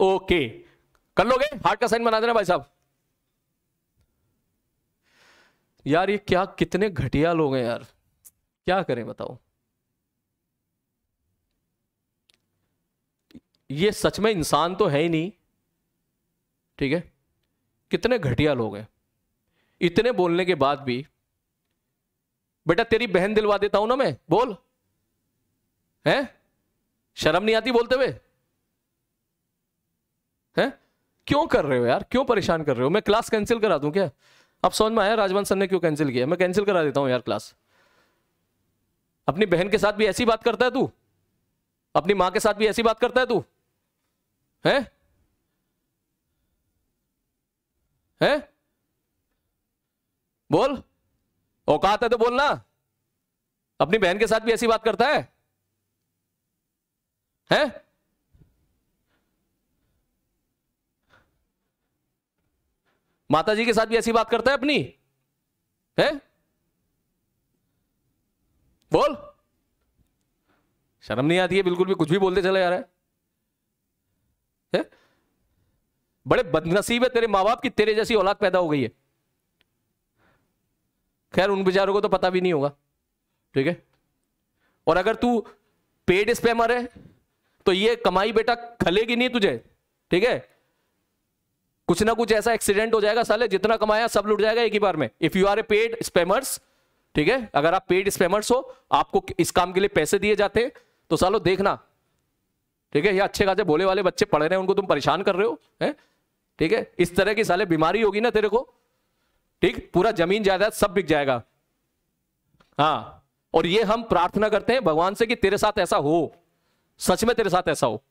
ओके कर लोगे हार्ट का साइन बना देना भाई साहब यार ये क्या कितने घटिया लोग हैं यार क्या करें बताओ ये सच में इंसान तो है ही नहीं ठीक है कितने घटिया लोग हैं इतने बोलने के बाद भी बेटा तेरी बहन दिलवा देता हूं ना मैं बोल है शर्म नहीं आती बोलते हुए है क्यों कर रहे हो यार क्यों परेशान कर रहे हो मैं क्लास कैंसिल करा दूं क्या अब समझ में आया राजवंत सर ने क्यों कैंसिल किया मैं कैंसिल करा देता हूं यार क्लास अपनी बहन के साथ भी ऐसी बात करता है तू अपनी मां के साथ भी ऐसी बात करता है तू है हैं बोल औकात है तो बोलना अपनी बहन के साथ भी ऐसी बात करता है हैं माता जी के साथ भी ऐसी बात करता है अपनी है बोल शर्म नहीं आती है बिल्कुल भी कुछ भी बोलते चले जा रहा है, है? बड़े बदनसीब है तेरे माँ बाप की तेरे जैसी औलाद पैदा हो गई है खैर उन बेचारों को तो पता भी नहीं होगा ठीक है और अगर तू पेड स्पैमर है तो ये कमाई बेटा खलेगी नहीं तुझे ठीक है कुछ ना कुछ ऐसा एक्सीडेंट हो जाएगा साले जितना कमाया सब लुट जाएगा एक ही बार में if you are a paid spammers ठीक है अगर आप पेड स्पैमर्स हो आपको इस काम के लिए पैसे दिए जाते हैं तो सालो देखना ठीक है ये अच्छे खासे भोले वाले बच्चे पढ़ रहे हैं उनको तुम परेशान कर रहे हो ठीक है इस तरह की साले बीमारी होगी ना तेरे को ठीक पूरा जमीन जायदाद सब बिक जाएगा हाँ और ये हम प्रार्थना करते हैं भगवान से कि तेरे साथ ऐसा हो सच में तेरे साथ ऐसा हो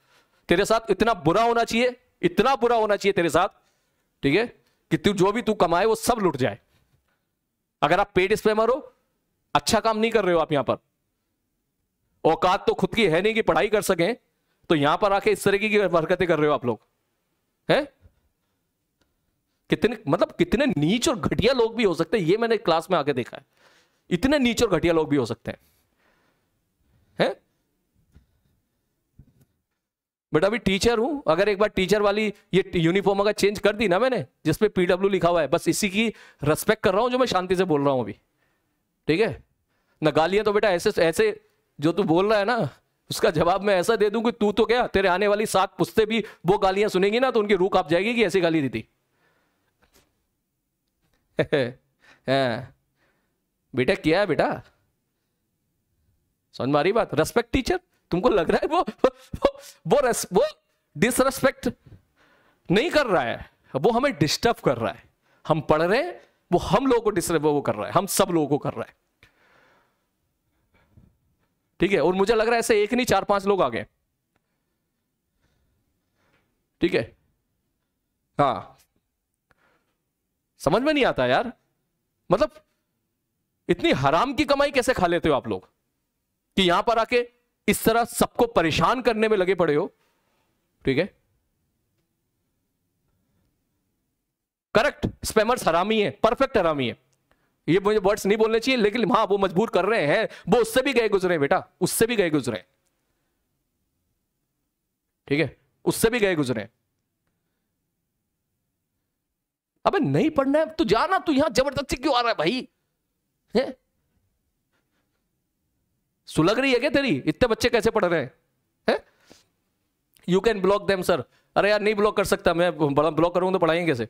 तेरे साथ इतना बुरा होना चाहिए इतना बुरा होना चाहिए तेरे साथ ठीक है कि तू जो भी तू कमाए वो सब लुट जाए अगर आप पेड स्पेमर हो अच्छा काम नहीं कर रहे हो आप यहां पर औकात तो खुद की है नहीं कि पढ़ाई कर सकें तो यहां पर आके इस तरीके की हरकतें कर रहे हो आप लोग हैं कितने मतलब कितने नीच और घटिया लोग भी हो सकते हैं ये मैंने क्लास में आके देखा है इतने नीच और घटिया लोग भी हो सकते हैं हैं बेटा अभी टीचर हूं अगर एक बार टीचर वाली ये यूनिफॉर्म अगर चेंज कर दी ना मैंने जिसपे पीडब्ल्यू लिखा हुआ है बस इसी की रेस्पेक्ट कर रहा हूं जो मैं शांति से बोल रहा हूं अभी ठीक है ना गालियां तो बेटा ऐसे ऐसे जो तू बोल रहा है ना उसका जवाब मैं ऐसा दे दूं कि तू तो क्या तेरे आने वाली सात पुस्तें भी वो गालियां सुनेंगी ना तो उनकी रूख आप जाएगी कि ऐसी गाली दी थी हाँ। बेटा किया है बेटा समझ मारी बात रेस्पेक्ट टीचर तुमको लग रहा है वो वो वो, वो, वो डिसरेस्पेक्ट नहीं कर रहा है वो हमें डिस्टर्ब कर रहा है हम पढ़ रहे हैं वो हम लोगों को डिस्टर्ब वो कर रहा है हम सब लोगों को कर रहा है ठीक है और मुझे लग रहा है ऐसे एक नहीं चार पांच लोग आ गए ठीक है हाँ समझ में नहीं आता यार मतलब इतनी हराम की कमाई कैसे खा लेते हो आप लोग कि यहां पर आके इस तरह सबको परेशान करने में लगे पड़े हो ठीक है करेक्ट स्पेमर्स हरामी है परफेक्ट हरामी है ये मुझे वर्ड्स नहीं बोलने चाहिए लेकिन हां वो मजबूर कर रहे हैं वो उससे भी गए गुजरे बेटा उससे भी गए गुजरे ठीक है उससे भी गए गुजरे अबे नहीं पढ़ना है तू जाना तू यहां जबरदस्ती क्यों आ रहा है भाई है? सुलग रही है क्या तेरी इतने बच्चे कैसे पढ़ रहे हैं you can block them sir अरे यार नहीं ब्लॉक कर सकता मैं ब्लॉक करूंगा तो पढ़ाएंगे कैसे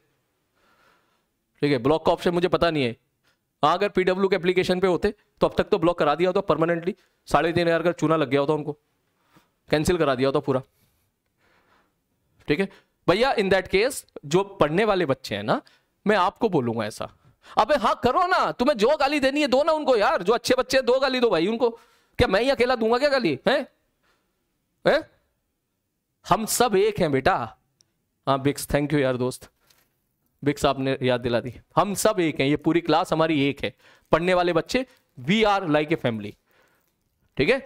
ठीक है ब्लॉक का ऑप्शन मुझे पता नहीं है हाँ अगर पीडब्ल्यू के एप्लीकेशन पे होते तो अब तक तो ब्लॉक करा दिया होता परमानेंटली साढ़े तीन हज़ार का चूना लग गया होता उनको कैंसिल करा दिया होता पूरा ठीक है भैया इन दैट केस जो पढ़ने वाले बच्चे हैं ना मैं आपको बोलूंगा ऐसा अबे हाँ करो ना तुम्हें जो गाली देनी है दो ना उनको यार जो अच्छे बच्चे हैं दो गाली दो भाई उनको क्या मैं ही अकेला दूंगा क्या गाली है, है? हम सब एक हैं बेटा हाँ बिक्स थैंक यू यार दोस्त बिक्स आपने याद दिला दी हम सब एक हैं ये पूरी क्लास हमारी एक है पढ़ने वाले बच्चे we are like a family ठीक है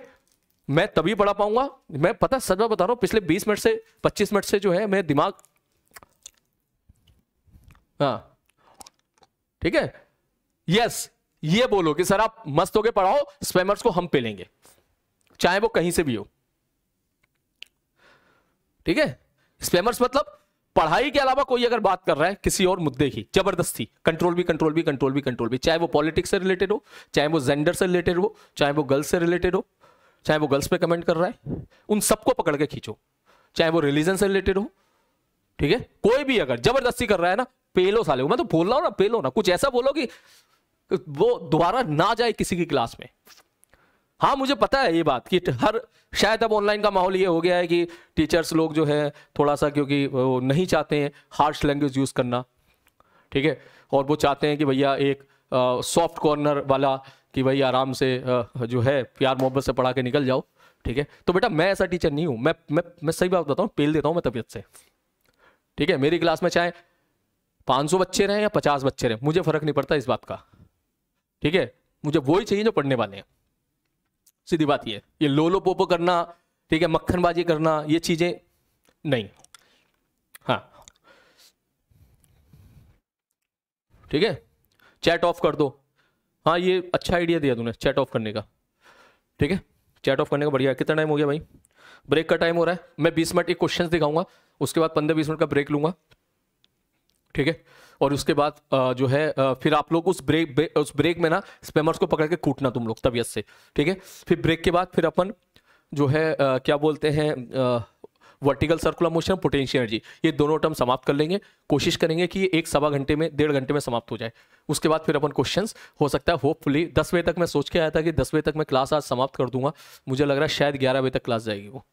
मैं तभी पढ़ा पाऊंगा मैं पता सच बता रहा हूं पिछले 20 मिनट से 25 मिनट से जो है मैं दिमाग हाँ ठीक है यस ये बोलो कि सर आप मस्त होके पढ़ाओ स्पैमर्स को हम पे लेंगे चाहे वो कहीं से भी हो ठीक है स्पैमर्स मतलब पढ़ाई के अलावा कोई अगर बात कर रहा है किसी और मुद्दे की जबरदस्ती कंट्रोल भी कंट्रोल भी कंट्रोल भी कंट्रोल भी चाहे वो पॉलिटिक्स से रिलेटेड हो चाहे वो जेंडर से रिलेटेड हो चाहे वो गर्ल्स से रिलेटेड हो चाहे वो गर्ल्स पे कमेंट कर रहा है उन सबको पकड़ के खींचो चाहे वो रिलीजन से रिलेटेड हो ठीक है कोई भी अगर जबरदस्ती कर रहा है ना पेलो साले मैं तो बोल रहा हूँ ना पेलो ना कुछ ऐसा बोलो कि वो दोबारा ना जाए किसी की क्लास में हाँ मुझे पता है ये बात कि हर शायद अब ऑनलाइन का माहौल ये हो गया है कि टीचर्स लोग जो है थोड़ा सा क्योंकि वो नहीं चाहते हैं हार्श लैंग्वेज यूज़ करना ठीक है और वो चाहते हैं कि भैया एक सॉफ्ट कॉर्नर वाला कि भाई आराम से जो है प्यार मोहब्बत से पढ़ा के निकल जाओ ठीक है तो बेटा मैं ऐसा टीचर नहीं हूँ मैं मैं मैं सही बात बताता हूँ पेल देता हूँ मैं तबीयत से ठीक है मेरी क्लास में चाहे 500 बच्चे रहें या 50 बच्चे रहें मुझे फर्क नहीं पड़ता इस बात का ठीक है मुझे वो ही चाहिए जो पढ़ने वाले हैं सीधी बात ये ये लोलो पोपो करना ठीक है मक्खनबाजी करना ये चीज़ें नहीं हाँ ठीक है चैट ऑफ कर दो हाँ ये अच्छा आइडिया दिया तूने चैट ऑफ करने का ठीक है चैट ऑफ करने का बढ़िया कितना टाइम हो गया भाई ब्रेक का टाइम हो रहा है मैं बीस मिनट एक क्वेश्चन दिखाऊंगा उसके बाद पंद्रह बीस मिनट का ब्रेक लूँगा ठीक है और उसके बाद जो है फिर आप लोग उस ब्रेक उस ब्रेक में ना स्पेमर्स को पकड़ के कूटना तुम लोग तबीयत से ठीक है फिर ब्रेक के बाद फिर अपन जो है क्या बोलते हैं vertical circular motion potential energy ये दोनों टर्म समाप्त कर लेंगे कोशिश करेंगे कि एक सवा घंटे में डेढ़ घंटे में समाप्त हो जाए उसके बाद फिर अपन क्वेश्चन हो सकता है होपफुली दस बजे तक मैं सोच के आया था कि दस बजे तक मैं क्लास आज समाप्त कर दूंगा मुझे लग रहा है शायद ग्यारह बजे तक क्लास जाएगी वो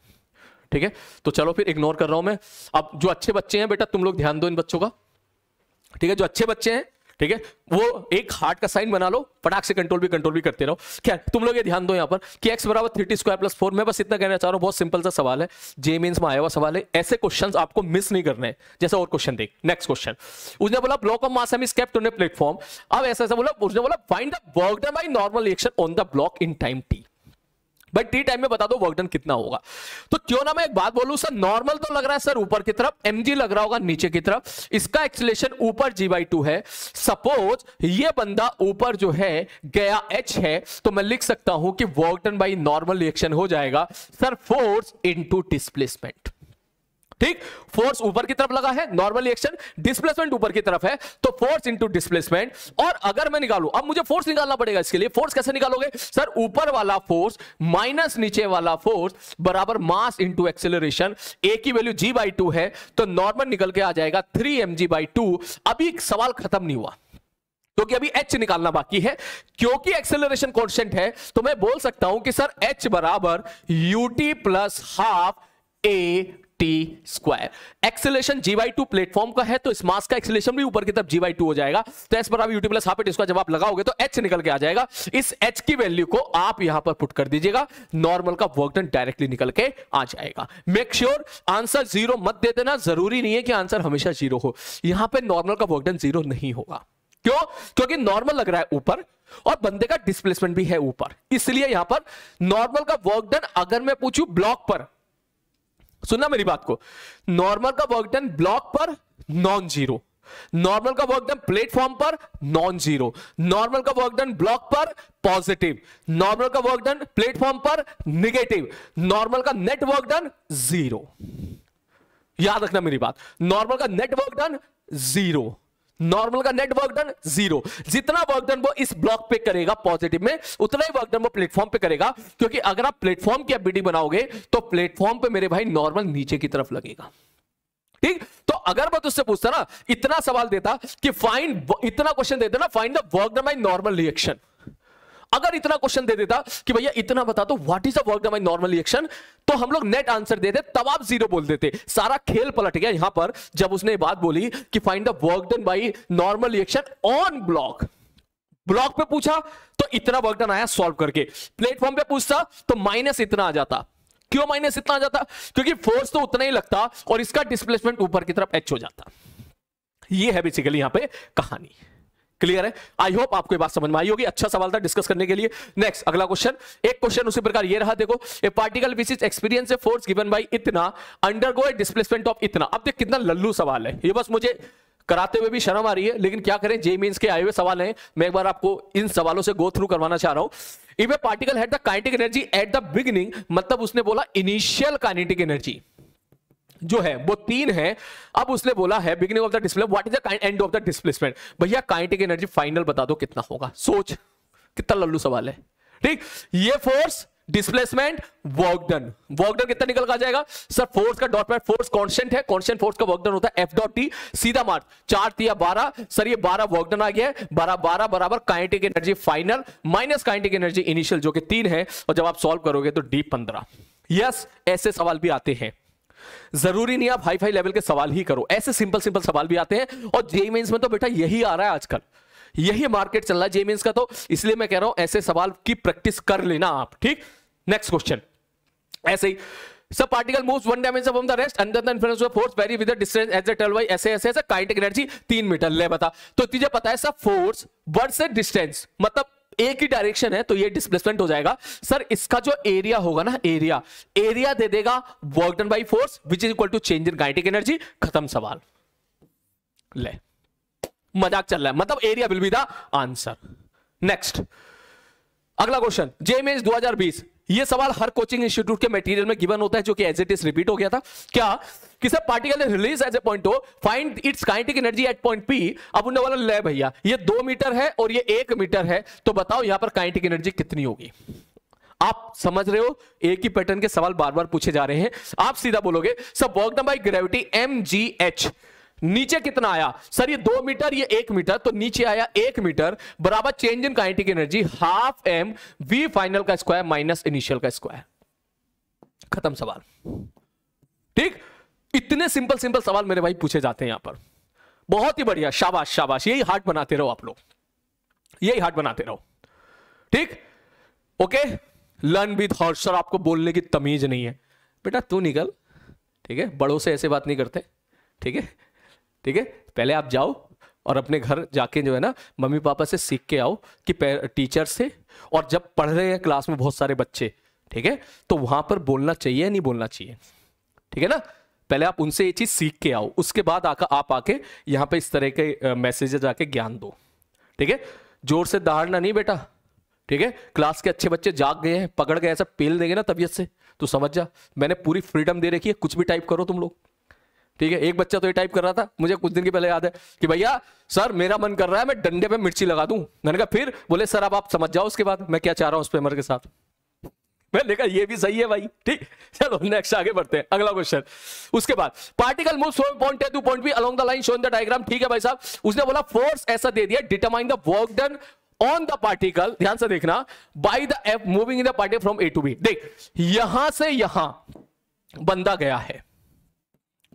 ठीक है तो चलो फिर इग्नोर कर रहा हूँ मैं अब जो अच्छे बच्चे हैं बेटा तुम लोग ध्यान दो इन बच्चों का ठीक है जो अच्छे बच्चे हैं ठीक है वो एक हार्ट का साइन बना लो फटाक से कंट्रोल भी कंट्रोल भी करते रहो क्या तुम लोग ये ध्यान दो यहाँ पर कि एक्स बराबर थर्टी स्क्वायर प्लस फोर मैं बस इतना कहना चाह रहा हूँ बहुत सिंपल सा सवाल है जे मीन में आया हुआ सवाल है ऐसे क्वेश्चन आपको मिस नहीं करने है जैसे और क्वेश्चन देख नेक्स्ट क्वेश्चन उसने बोला block of mass is platform अब ऐसा ऐसा बोला उसने बोला find the work done by normal reaction on the block in time t भाई टी टाइम में बता दो वर्कडन कितना होगा तो क्यों ना मैं एक बात बोलूं सर नॉर्मल तो लग रहा है सर ऊपर की तरफ एम लग रहा होगा नीचे की तरफ इसका एक्सलेशन ऊपर जी बाई टू है सपोज ये बंदा ऊपर जो है गया एच है तो मैं लिख सकता हूं कि वर्कडन बाई नॉर्मल रिएक्शन हो जाएगा सर फोर्स इंटू डिस्प्लेसमेंट ठीक फोर्स ऊपर की तरफ लगा है नॉर्मल रिएक्शन डिस्प्लेसमेंट ऊपर की तरफ है तो फोर्स इंटू डिस्प्लेसमेंट और अगर मैं निकालू अब मुझे फोर्स निकालना पड़ेगा इसके लिए फोर्स कैसे निकालोगे सर ऊपर वाला फोर्स माइनस नीचे वाला फोर्स बराबर मास इंटू एक्सेलरेशन ए की वैल्यू जी बाई टू है तो नॉर्मल निकल के आ जाएगा three M G by two अभी सवाल खत्म नहीं हुआ क्योंकि अभी h निकालना बाकी है क्योंकि एक्सेलरेशन कॉन्स्टेंट है तो मैं बोल सकता हूं कि सर h बराबर ut plus half A T square acceleration g by two platform का है तो इस मास का एक्सेलेशन भी ऊपर की तरफ जी बाई टू हो जाएगा तो एस बराबर यूटी प्लस हाफ इसका जब आप लगाओगे तो एच निकल के आ जाएगा इस एच की वैल्यू को आप यहां पर पुट कर दीजिएगा नॉर्मल का वर्क डन डायरेक्टली निकल के आ जाएगा मेक श्योर आंसर जीरो मत दे देना जरूरी नहीं है कि आंसर हमेशा जीरो हो यहां पर नॉर्मल का वर्क डन जीरो नहीं होगा क्यों क्योंकि नॉर्मल लग रहा है ऊपर और बंदे का डिस्प्लेसमेंट भी है ऊपर इसलिए यहां पर नॉर्मल का वर्क डन अगर मैं पूछूं ब्लॉक पर सुनना मेरी बात को नॉर्मल का वर्क डन ब्लॉक पर नॉन जीरो नॉर्मल का वर्क डन प्लेटफॉर्म पर नॉन जीरो नॉर्मल का वर्क डन ब्लॉक पर पॉजिटिव नॉर्मल का वर्क डन प्लेटफॉर्म पर निगेटिव नॉर्मल का नेट वर्क डन जीरो याद रखना मेरी बात नॉर्मल का net work done zero normal का नेट वर्क डन जीरो जितना वर्क डन वो इस ब्लॉक पे करेगा पॉजिटिव में उतना ही वर्क डन वो प्लेटफॉर्म पे करेगा क्योंकि अगर आप प्लेटफॉर्म की एफबीडी बनाओगे तो प्लेटफॉर्म पे मेरे भाई नॉर्मल नीचे की तरफ लगेगा ठीक तो अगर मैं तुझसे पूछता ना इतना सवाल देता कि फाइंड इतना क्वेश्चन देता ना find the work done by normal reaction अगर इतना क्वेश्चन दे देता कि भैया इतना बता दो what is the work by normal reaction तो हम लोग नेट आंसर दे देते तब आप जीरो बोल देते सारा खेल पलट गया यहां पर जब उसने बात बोली कि find the work done by normal reaction on block block पे पूछा तो इतना वर्क डन आया सॉल्व करके प्लेटफॉर्म पे पूछता तो माइनस इतना आ जाता क्यों माइनस इतना आ जाता क्योंकि फोर्स तो उतना ही लगता और इसका डिस्प्लेसमेंट ऊपर की तरफ एच हो जाता ये है बेसिकली यहां पे कहानी क्लियर है आई होप आपको बात समझ में आई होगी अच्छा सवाल था डिस्कस करने के लिए नेक्स्ट अगला क्वेश्चन एक क्वेश्चन उसी प्रकार ये रहा देखो a particle which is experience a force given by इतना अंडर गो डिस्प्लेसमेंट ऑफ इतना अब देख कितना लल्लू सवाल है ये बस मुझे कराते हुए भी शर्म आ रही है लेकिन क्या करें जे मीन के आए हुए सवाल हैं मैं एक बार आपको इन सवालों से गो थ्रू करवाना चाह रहा हूं इवे particle had the kinetic energy at the beginning मतलब उसने बोला इनिशियल काइनेटिक एनर्जी जो है वो तीन है अब उसने बोला है beginning of the display what is the end of the displacement भैया काइनेटिक एनर्जी फाइनल बता दो कितना होगा सोच कितना लल्लू सवाल है ठीक ये force displacement work done work done कितना निकल का जाएगा सर फोर्स का डॉट पॉइंट फोर्स कांस्टेंट है कांस्टेंट फोर्स का वर्क डन होता है एफ डॉट टी सीधा मार्क चार दिया बारह सर ये बारह वर्क डन आ गया है बारह बारह बराबर kinetic energy final minus kinetic energy initial जो कि तीन है और जब आप सॉल्व करोगे तो डी पंद्रह यस ऐसे सवाल भी आते हैं जरूरी नहीं आप हाईफाई लेवल के सवाल ही करो ऐसे सिंपल सिंपल सवाल भी आते हैं और जेई मेन्स में तो बेटा यही आ रहा है आजकल यही मार्केट चल रहा है जेई मेन्स का तो इसलिए मैं कह रहा हूं ऐसे सवाल की प्रैक्टिस कर लेना आप ठीक नेक्स्ट क्वेश्चन ऐसे ही सब particle moves one dimension from the rest under the influence of force very with the distance as the टर्ल बाय ऐसे ऐसे ऐसे काइनेटिक एनर्जी 3 मीटर ले बता तो तुझे पता है सब फोर्स वर्सेस डिस्टेंस मतलब एक ही डायरेक्शन है तो ये डिस्प्लेसमेंट हो जाएगा सर इसका जो एरिया होगा ना एरिया एरिया दे देगा work done by force which is equal to change in kinetic energy खत्म सवाल ले मजाक चल रहा है मतलब area will be the answer next अगला क्वेश्चन हजार बीस ये सवाल हर कोचिंग इंस्टीट्यूट के मटेरियल में गिवन होता है जो कि एज इट इज रिपीट हो गया था क्या किसे particle release as a point o find its kinetic energy at point p अब उन्होंने वाला ले भैया ये दो मीटर है और ये एक मीटर है तो बताओ यहां पर काइनेटिक एनर्जी कितनी होगी आप समझ रहे हो एक ही पैटर्न के सवाल बार बार पूछे जा रहे हैं आप सीधा बोलोगे सब work done by gravity m ji h नीचे कितना आया सर ये दो मीटर ये एक मीटर तो नीचे आया एक मीटर बराबर change in kinetic energy half M we final का स्क्वायर माइनस इनिशियल का स्क्वायर खत्म सवाल ठीक इतने सिंपल सिंपल सवाल मेरे भाई पूछे जाते हैं यहां पर बहुत ही बढ़िया शाबाश शाबाश यही हार्ट बनाते रहो आप लोग यही हार्ट बनाते रहो ठीक okay learn with horse sir आपको बोलने की तमीज नहीं है बेटा तू निकल ठीक है बड़ों से ऐसे बात नहीं करते ठीक है ठीक है पहले आप जाओ और अपने घर जाके जो है ना मम्मी पापा से सीख के आओ कि टीचर से और जब पढ़ रहे हैं क्लास में बहुत सारे बच्चे ठीक है तो वहां पर बोलना चाहिए या नहीं बोलना चाहिए ठीक है ना पहले आप उनसे ये चीज सीख के आओ उसके बाद आका आप आके यहाँ पे इस तरह के मैसेज आके ज्ञान दो ठीक है जोर से दहाड़ना नहीं बेटा ठीक है क्लास के अच्छे बच्चे जाग गए हैं पकड़ गए ऐसा पेल देंगे ना तबीयत से तो समझ जा मैंने पूरी फ्रीडम दे रखी है कुछ भी टाइप करो तुम लोग ठीक है एक बच्चा तो ये टाइप कर रहा था मुझे कुछ दिन के पहले याद है कि भैया सर मेरा मन कर रहा है मैं डंडे पे मिर्ची लगा दूं मैंने कहा फिर बोले सर आप आप समझ जाओ उसके बाद मैं क्या चाह रहा हूं उस पेमर के साथ मैंने कहा ये भी सही है भाई ठीक चलो नेक्स्ट आगे बढ़ते हैं अगला क्वेश्चन उसके बाद particle move from point a to point b along the line show in the diagram ठीक है भाई साहब उसने बोला फोर्स ऐसा दे दिया determine the work done on the particle ध्यान से देखना by the F moving in the particle from A to B देख यहां से यहां बंदा गया है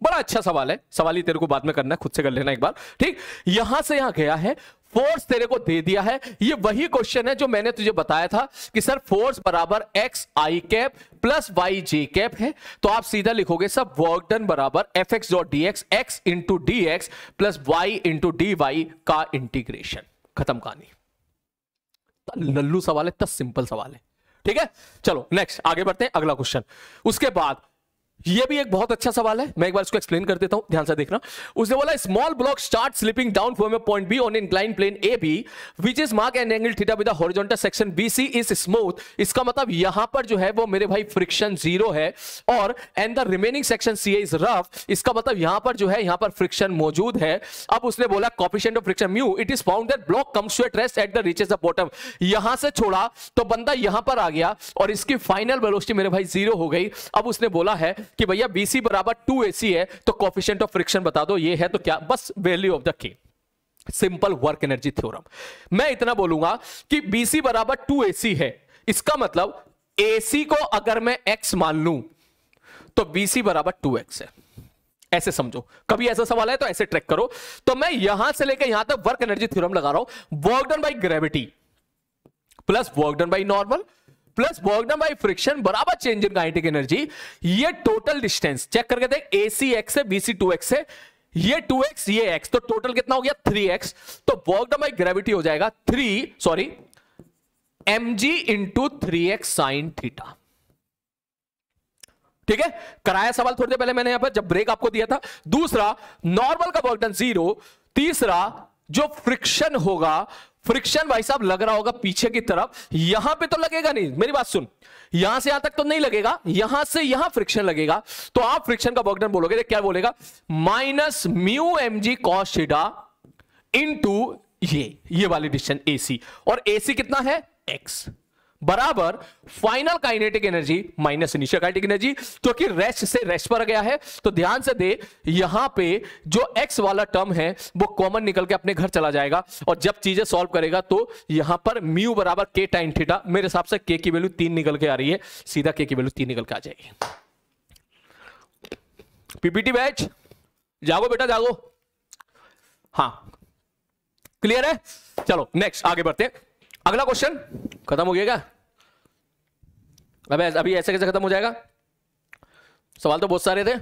बड़ा अच्छा सवाल है सवाल ही तेरे को बाद में करना है खुद से कर लेना एक बार ठीक यहां से यहां गया है फोर्स तेरे को दे दिया है ये वही क्वेश्चन है जो मैंने तुझे बताया था कि सर फोर्स बराबर X I cap plus Y J cap है तो आप सीधा लिखोगे सर वर्क डन बराबर F X dot D X X into D X plus Y into D Y का इंटीग्रेशन खत्म कहानी तो लल्लू सवाल है तब सिंपल सवाल है ठीक है चलो नेक्स्ट आगे बढ़ते हैं अगला क्वेश्चन उसके बाद ये भी एक बहुत अच्छा सवाल है मैं एक बार इसको एक्सप्लेन कर देता हूं ध्यान से देखना उसने बोला small block start slipping down from A point B on incline plane A B which is mark and angle theta with horizontal section B C is smooth इसका मतलब यहां पर जो है वो मेरे भाई फ्रिक्शन जीरो है और and the remaining section C is rough इसका मतलब यहां पर जो है यहां पर फ्रिक्शन मौजूद है अब उसने बोला coefficient of friction mu it is found that block comes to at rest at the reaches of bottom यहां से छोड़ा तो बंदा यहां पर आ गया और इसकी फाइनल वेलोसिटी मेरे भाई जीरो हो गई अब उसने बोला है कि भैया बीसी बराबर टू एसी है तो कॉफिशियंट ऑफ फ्रिक्शन बता दो ये है तो क्या बस value of the K simple work energy theorem मैं इतना बोलूंगा कि बीसी बराबर टू एसी है इसका मतलब एसी को अगर मैं एक्स मान लू तो बीसी बराबर टू एक्स है ऐसे समझो कभी ऐसा सवाल है तो ऐसे ट्रैक करो तो मैं यहां से लेकर यहां तक वर्क एनर्जी थ्योरम लगा रहा हूं work done by gravity plus work done by normal plus work by friction बराबर चेंज इन काइनेटिक एनर्जी ये टोटल डिस्टेंस चेक करके देख ए सी एक्स है बीसी टू एक्स है ये 2x ये x तो टोटल कितना हो गया 3x तो वर्क डन बाय ग्रेविटी हो जाएगा 3 sorry mg G into three X theta ठीक है कराया सवाल थोड़ी देर पहले मैंने यहां पर जब ब्रेक आपको दिया था दूसरा नॉर्मल का वर्क डन जीरो तीसरा जो फ्रिक्शन होगा फ्रिक्शन भाई साहब लग रहा होगा पीछे की तरफ यहां पे तो लगेगा नहीं मेरी बात सुन यहां से यहां तक तो नहीं लगेगा यहां से यहां फ्रिक्शन लगेगा तो आप फ्रिक्शन का वर्कडन बोलोगे क्या बोलेगा minus mu M G cos theta in ये ये वाली डिस्टेंस एसी और एसी कितना है एक्स बराबर final kinetic energy minus initial kinetic energy क्योंकि कि रेस्ट से रेस्ट पर गया है तो ध्यान से दे यहां पे जो एक्स वाला टर्म है वो कॉमन निकल के अपने घर चला जाएगा और जब चीजें सॉल्व करेगा तो यहां पर म्यू बराबर के टाइन थीटा मेरे हिसाब से के की वैल्यू तीन निकल के आ रही है सीधा के की वैल्यू तीन निकल के आ जाएगी पीपीटी बैच जागो बेटा जागो हाँ क्लियर है चलो नेक्स्ट आगे बढ़ते हैं अगला क्वेश्चन खत्म हो गया क्या अब अभी ऐसे कैसे खत्म हो जाएगा सवाल तो बहुत सारे थे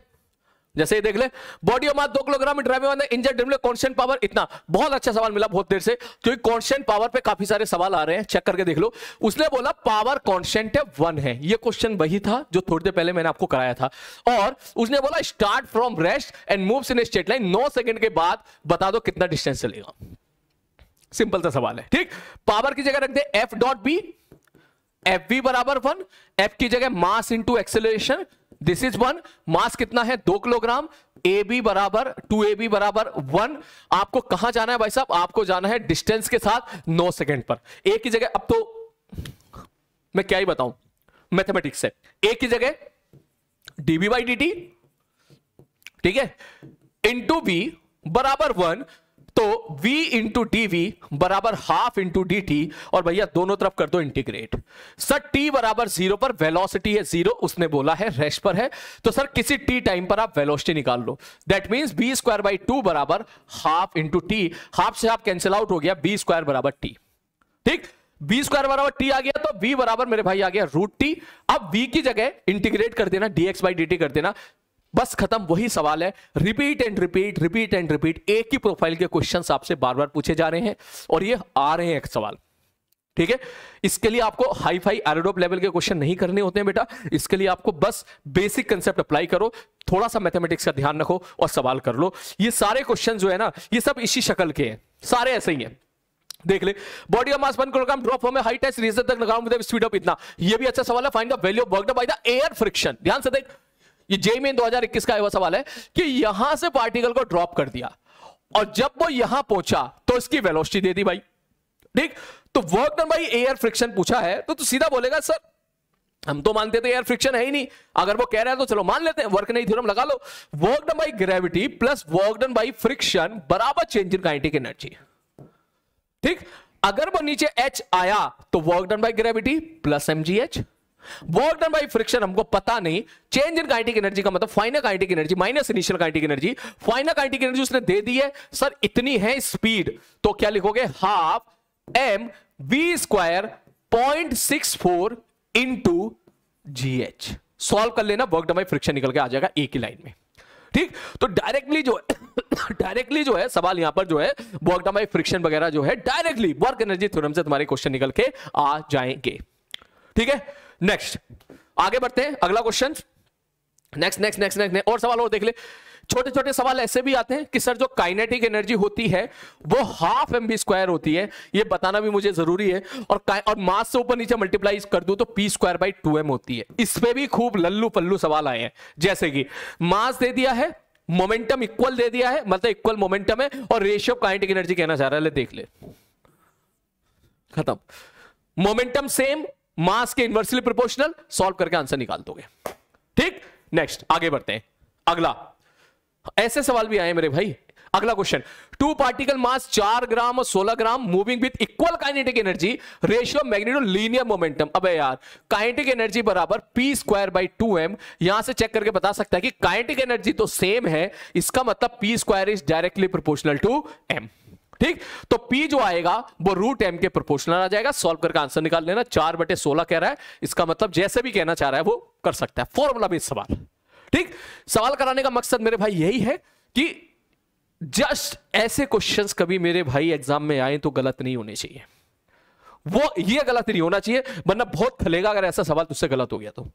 जैसे ही देख ले बॉडी ऑफ मास दो किलोग्राम ड्राइविंग ऑन इंजर ड्रिमले कांस्टेंट पावर इतना बहुत अच्छा सवाल मिला बहुत देर से क्योंकि कॉन्स्टेंट पावर पे काफी सारे सवाल आ रहे हैं चेक करके देख लो उसने बोला पावर कॉन्स्टेंट है वन है ये क्वेश्चन वही था जो थोड़ी देर पहले मैंने आपको कराया था और उसने बोला start from rest and move in straight line नौ सेकंड के बाद बता दो कितना डिस्टेंस चलेगा सिंपल सा सवाल है ठीक पावर की जगह रख दे F dot B F B बराबर वन एफ की जगह mass into acceleration this is one mass कितना है दो किलोग्राम ए बी बराबर टू ए बी बराबर वन आपको कहां जाना है भाई साहब आपको जाना है डिस्टेंस के साथ नौ सेकेंड पर ए की जगह अब तो मैं क्या ही बताऊं मैथमेटिक्स से ए की जगह डीबी बाई डी टी ठीक है इंटू बी बराबर वन तो v इंटू डी वी बराबर हाफ इंटू डी टी और भैया दोनों तरफ कर दो इंटीग्रेट सर t बराबर जीरो पर वेलोसिटी है जीरो उसने बोला है रेस्ट पर है तो सर किसी t टाइम पर आप वेलोसिटी निकाल लो that means B square by two बराबर हाफ इंटू टी हाफ से हाफ कैंसिल आउट हो गया बी स्क्वायर बराबर टी ठीक बी स्क्वायर बराबर टी आ गया तो बी बराबर मेरे भाई आ गया रूट टी अब बी की जगह इंटीग्रेट कर देना डीएक्स बाई डी कर देना बस खत्म वही सवाल है repeat and repeat repeat and repeat एक ही प्रोफाइल के क्वेश्चन आपसे बार बार पूछे जा रहे हैं और ये आ रहे हैं एक सवाल ठीक है इसके लिए आपको हाई फाई एरोडोप लेवल के क्वेश्चन नहीं करने होते हैं बेटा इसके लिए आपको बस बेसिक कंसेप्ट अप्लाई करो थोड़ा सा मैथमेटिक्स का ध्यान रखो और सवाल कर लो ये सारे क्वेश्चन जो है ना ये सब इसी शक्ल के हैं सारे ऐसे ही हैं देख ले body of mass kilogram drop हो में हाइट है तक स्पीड ऑफ इतना ये भी अच्छा सवाल है find the value of work by the air friction ध्यान से देख ये जे में इक्कीस का सवाल है कि यहां से पार्टिकल को ड्रॉप कर दिया और जब वो यहां पहुंचा तो इसकी वेलोसिटी दे दी भाई ठीक तो वर्क डन भाई एयर फ्रिक्शन पूछा है तो तू सीधा बोलेगा सर हम तो मानते थे एयर फ्रिक्शन है ही नहीं अगर वो कह रहा है तो चलो मान लेते हैं वर्क नहीं थ्योरम तो लगा लो work done by gravity plus work done by friction बराबर चेंज इन काइनेटिक एनर्जी ठीक अगर वो नीचे एच आया तो work done by gravity plus MGH H work done by friction हमको पता नहीं चेंज इन काइनेटिक एनर्जी का मतलब final kinetic energy minus initial kinetic energy final kinetic energy उसने दे दी है सर इतनी है स्पीड तो क्या लिखोगे half M we square point six four into G H solve कर लेना वर्क डन बाय फ्रिक्शन निकल के आ जाएगा एक ही लाइन में ठीक तो डायरेक्टली जो डायरेक्टली [COUGHS] जो है सवाल यहां पर जो है वर्क डन बाय फ्रिक्शन वगैरह जो है डायरेक्टली वर्क एनर्जी थ्योरम से तुम्हारे क्वेश्चन निकल के आ जाएंगे ठीक है नेक्स्ट आगे बढ़ते हैं अगला question next next next next और सवाल और देख ले छोटे छोटे सवाल ऐसे भी आते हैं कि सर जो काइनेटिक एनर्जी होती है वो हाफ एम बी स्क्वायर होती है ये बताना भी मुझे जरूरी है और और मास से ऊपर नीचे मल्टीप्लाई कर दू तो P square by two M होती है इस पे भी खूब लल्लू पल्लू सवाल आए हैं जैसे कि मास दे दिया है मोमेंटम इक्वल दे दिया है मतलब इक्वल मोमेंटम है और रेशियो काइनेटिक एनर्जी कहना चाह रहा है ले देख ले खत्म मोमेंटम सेम मास के इनवर्सली प्रोपोर्शनल सॉल्व करके आंसर निकाल दोगे ठीक नेक्स्ट आगे बढ़ते हैं अगला ऐसे सवाल भी आए मेरे भाई अगला क्वेश्चन टू पार्टिकल मास चार ग्राम और सोलह gram moving with equal kinetic energy ratio magnitude linear momentum अबे यार काइनेटिक एनर्जी बराबर P square by two M यहां से चेक करके बता सकता है कि काइनेटिक एनर्जी तो सेम है इसका मतलब P square is directly proportional to M ठीक तो P जो आएगा वो रूट एम के प्रोपोर्शनल आ जाएगा सॉल्व करके आंसर निकाल लेना चार बटे सोलह कह रहा है इसका मतलब जैसे भी कहना चाह रहा है वो कर सकता है फॉर्मूला में सवाल ठीक सवाल कराने का मकसद मेरे भाई यही है कि जस्ट ऐसे क्वेश्चंस कभी मेरे भाई एग्जाम में आए तो गलत नहीं होने चाहिए वो ये गलत नहीं होना चाहिए वरना बहुत फलेगा अगर ऐसा सवाल तुझसे गलत हो गया तो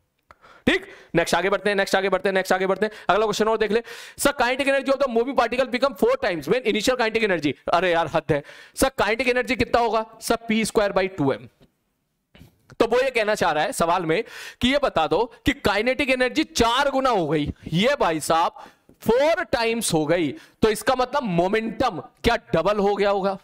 ठीक नेक्स्ट आगे बढ़ते हैं नेक्स्ट आगे बढ़ते हैं नेक्स्ट आगे बढ़ते हैं अगला क्वेश्चन और देख ले sir kinetic energy of the moving particle become four times when initial kinetic energy अरे यार हद है सर काइनेटिक एनर्जी कितना होगा sir P square by two M तो वो ये कहना चाह रहा है सवाल में कि ये बता दो कि काइनेटिक एनर्जी चार गुना हो गई ये भाई साहब फोर टाइम्स हो गई तो इसका मतलब मोमेंटम क्या डबल हो गया होगा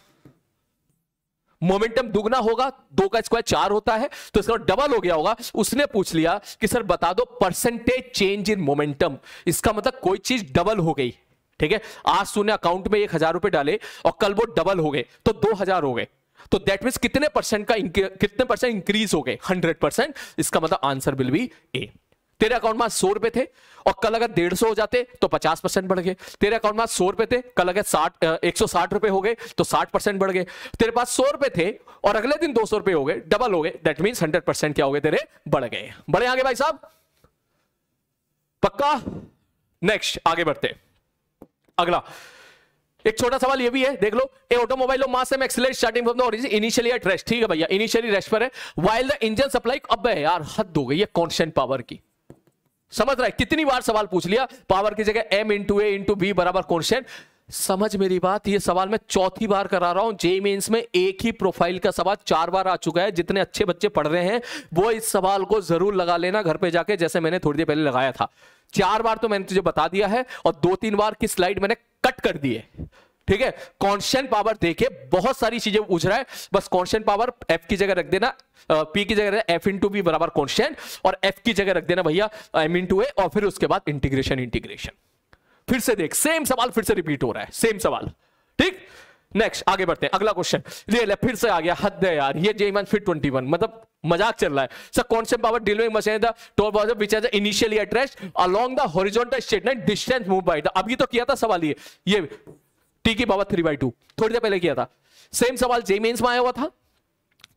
मोमेंटम दुगना होगा दो का स्क्वायर चार होता है तो इसका डबल हो गया होगा उसने पूछ लिया कि सर बता दो परसेंटेज चेंज इन मोमेंटम इसका मतलब कोई चीज डबल हो गई ठीक है आज तूने अकाउंट में एक हजार रुपए डाले और कल वो डबल हो गए तो दो हजार हो गए तो दैट मीन कितने परसेंट का कितने परसेंट इंक्रीज हो गए हंड्रेड परसेंट इसका मतलब आंसर विल बी ए तेरे अकाउंट में सौ रुपए थे और कल अगर डेढ़ सौ हो जाते तो पचास परसेंट बढ़ गए तेरे अकाउंट में सौ रुपए थे कल अगर साठ एक सौ साठ रुपए हो गए तो साठ परसेंट बढ़ गए तेरे पास सौ रुपए थे और अगले दिन दो सौ रुपए हो गए डबल हो गए दैट मीन हंड्रेड परसेंट क्या हो गए तेरे बढ़ गए बढ़े आगे भाई साहब पक्का नेक्स्ट आगे बढ़ते अगला एक छोटा सवाल ये भी है देख लो ए ऑटोमोबाइल लो mass accelerate starting from the origin initially at rest ठीक है भैया इनिशियली रेस्ट पर है वाइल द इंजन सप्लाई अब है यार हद हो गई है कांस्टेंट पावर की समझ रहा है कितनी बार सवाल पूछ लिया पावर की जगह M into A into B बराबर कॉन्स्टेंट समझ मेरी बात ये सवाल मैं चौथी बार करा रहा हूं जे मेंस में एक ही प्रोफाइल का सवाल चार बार आ चुका है जितने अच्छे बच्चे पढ़ रहे हैं वो इस सवाल को जरूर लगा लेना घर पे जाके जैसे मैंने थोड़ी देर पहले लगाया था चार बार तो मैंने तुझे बता दिया है और दो तीन बार की स्लाइड मैंने कट कर दी है ठीक है कॉन्स्टेंट पावर देखे बहुत सारी चीजें उझ रहा है बस कॉन्स्टेंट पावर एफ की जगह रख देना पी की जगह एफ इन टू बी बराबर कॉन्स्टेंट और एफ की जगह रख देना भैया एम इन टू ए और फिर उसके बाद इंटीग्रेशन इंटीग्रेशन फिर से देख सेम सवाल फिर से रिपीट हो रहा है सेम सवाल ठीक नेक्स्ट आगे बढ़ते हैं अगला क्वेश्चन ले ले फिर से आ गया हद है यार ये जे इमान फिर वन मतलब मजाक चल रहा है सर कौन से पावर डिलीवरिंग मशीन था total power which as initially address along the horizontal statement distance move by the अभी तो किया था सवाल ये ये टी की पावर थ्री बाई टू थोड़ी देर पहले किया था सेम सवाल जे मेन्स में आया हुआ था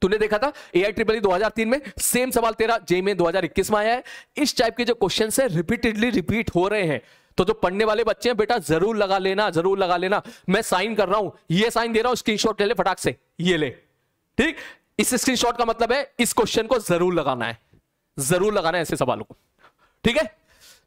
तूने देखा था ए आई ट्रिपल दो हजार तीन में सेम सवाल तेरा जे जेमेन दो हजार इक्कीस में आया है इस टाइप के जो क्वेश्चन है रिपीटेडली रिपीट हो रहे हैं तो जो पढ़ने वाले बच्चे हैं बेटा जरूर लगा लेना जरूर लगा लेना मैं साइन कर रहा हूं ये साइन दे रहा हूं स्क्रीनशॉट ले ले फटाक से ये ले ठीक इस स्क्रीनशॉट का मतलब है इस क्वेश्चन को जरूर लगाना है जरूर लगाना है ऐसे सवालों को ठीक है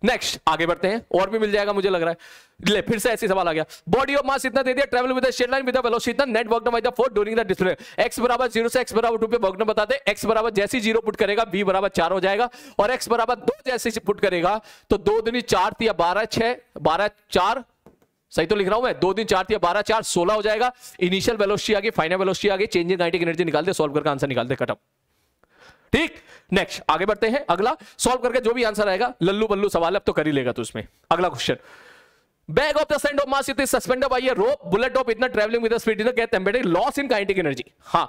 नेक्स्ट आगे बढ़ते हैं और भी मिल जाएगा मुझे लग रहा है ले फिर से ऐसे सवाल आ गया बॉडी ऑफ मास इतना दे दिया travel with straight line with velocity इतना net work done by the force during the display X बराबर जीरो से एक्स बराबर टू पे वर्क डन बताते एक्स बराबर जैसे जीरो पुट करेगा बी बराबर चार हो जाएगा और एक्स बराबर दो जैसे पुट करेगा तो दो दिन चार या बारह छह बारह चार सही तो लिख रहा हूं मैं दो दिन चार या बारह चार सोलह हो जाएगा इनिशियल वेलोसिटी आगे फाइनल वेलोसिटी आगे चेंजिंग काइनेटिक एनर्जी निकाल दे सॉल्व करके आंसर निकाल दे कटअप ठीक नेक्स्ट आगे बढ़ते हैं अगला सॉल्व करके जो भी आंसर आएगा लल्लू बल्लू सवाल अब तो कर ही लेगा तो उसमें अगला question bag of the sand of mass it is suspended by a rope bullet of इतना traveling with speed is get embedded loss in kinetic energy हां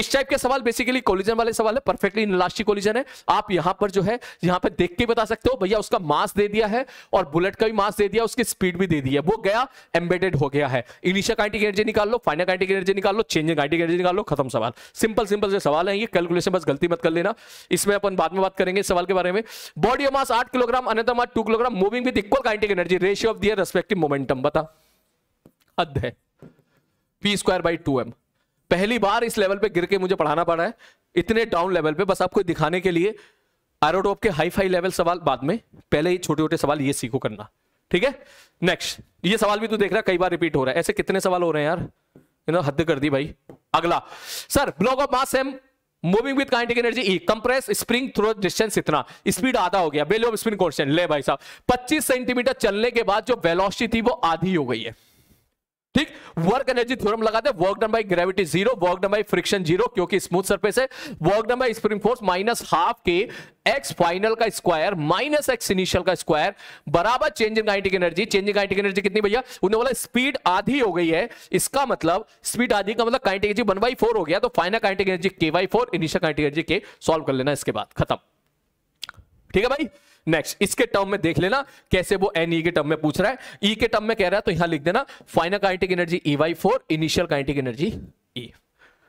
इस टाइप के सवाल बेसिकली कोलिजन वाले सवाल है परफेक्टली इनलास्टिक कोलिजन है आप यहां पर जो है यहां पर देख के बता सकते हो भैया उसका मास दे दिया है और बुलेट का भी मास दे दिया उसकी स्पीड भी दे दी है वो गया एम्बेडेड हो गया है इनिशियल काइनेटिक एनर्जी निकाल लो फाइनल काइनेटिक एनर्जी निकाल लो चेंजिंग काइनेटिक एनर्जी निकाल लो खत्म सवाल सिंपल सिंपल से सवाल है ये कैलकुलेशन बस गलती मत कर लेना इसमें अपन बाद में बात करेंगे सवाल के बारे में body mass 8 kilogram another mass 2 kilogram moving with equal kinetic energy ratio of their respect respective momentum बता हद है P square by two M पहली बार इस लेवल पे गिर के मुझे पढ़ाना पड़ रहा है इतने डाउन लेवल पे बस आपको दिखाने के लिए एरोटोप के हाई फाई लेवल सवाल बाद में पहले ही छोटे छोटे सवाल ये सीखो करना ठीक है नेक्स्ट ये सवाल भी तू देख रहा कई बार रिपीट हो रहा है ऐसे कितने सवाल हो रहे हैं यार हद कर दी भाई अगला sir block of mass M moving with kinetic energy E compress spring through distance इतना स्पीड आधा हो गया बेलो स्प्रिंग कॉन्स्टेंट ले भाई साहब 25 सेंटीमीटर चलने के बाद जो वेलोसिटी थी वो आधी हो गई है ठीक वर्क एनर्जी थ्योरम लगा दे work done by gravity zero work done by friction zero क्योंकि स्मूथ सरफेस है work done by spring force minus half के एक्स फाइनल का स्क्वायर माइनस एक्स इनिशियल का स्क्वायर बराबर change in kinetic energy change in kinetic energy कितनी भैया उन्होंने बोला स्पीड आधी हो गई है इसका मतलब स्पीड आधी का मतलब kinetic energy one by four हो गया तो final kinetic energy K by four initial kinetic energy के सॉल्व कर लेना इसके बाद खत्म ठीक है भाई नेक्स्ट इसके टर्म में देख लेना कैसे वो एन ई e के टर्म में पूछ रहा है ई e के टर्म में कह रहा है तो यहां लिख देना final kinetic energy E Y four initial kinetic energy E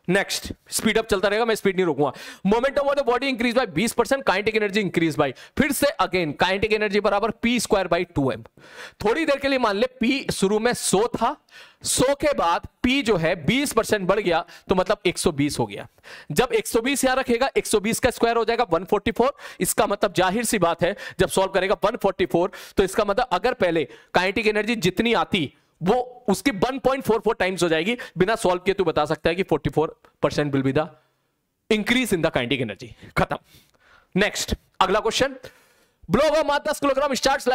next speed up चलता रहेगा मैं स्पीड नहीं रोकूंगा momentum of the body increase by 20 percent kinetic energy increase by फिर से अगेन काइंटिक एनर्जी बराबर P square by two M थोड़ी देर के लिए मान ले पी शुरू में 100 था 100 के बाद पी जो है 20 परसेंट बढ़ गया तो मतलब 120 हो गया जब 120 सौ यहां रखेगा 120 का स्क्वायर हो जाएगा 144 इसका मतलब जाहिर सी बात है जब सॉल्व करेगा 144 तो इसका मतलब अगर पहले काइंटिक एनर्जी जितनी आती वो उसकी 1.44 टाइम्स हो जाएगी बिना सॉल्व किए तू बता सकता है कि 44 percent will be the increase in the kinetic energy खत्म नेक्स्ट अगला क्वेश्चन इतना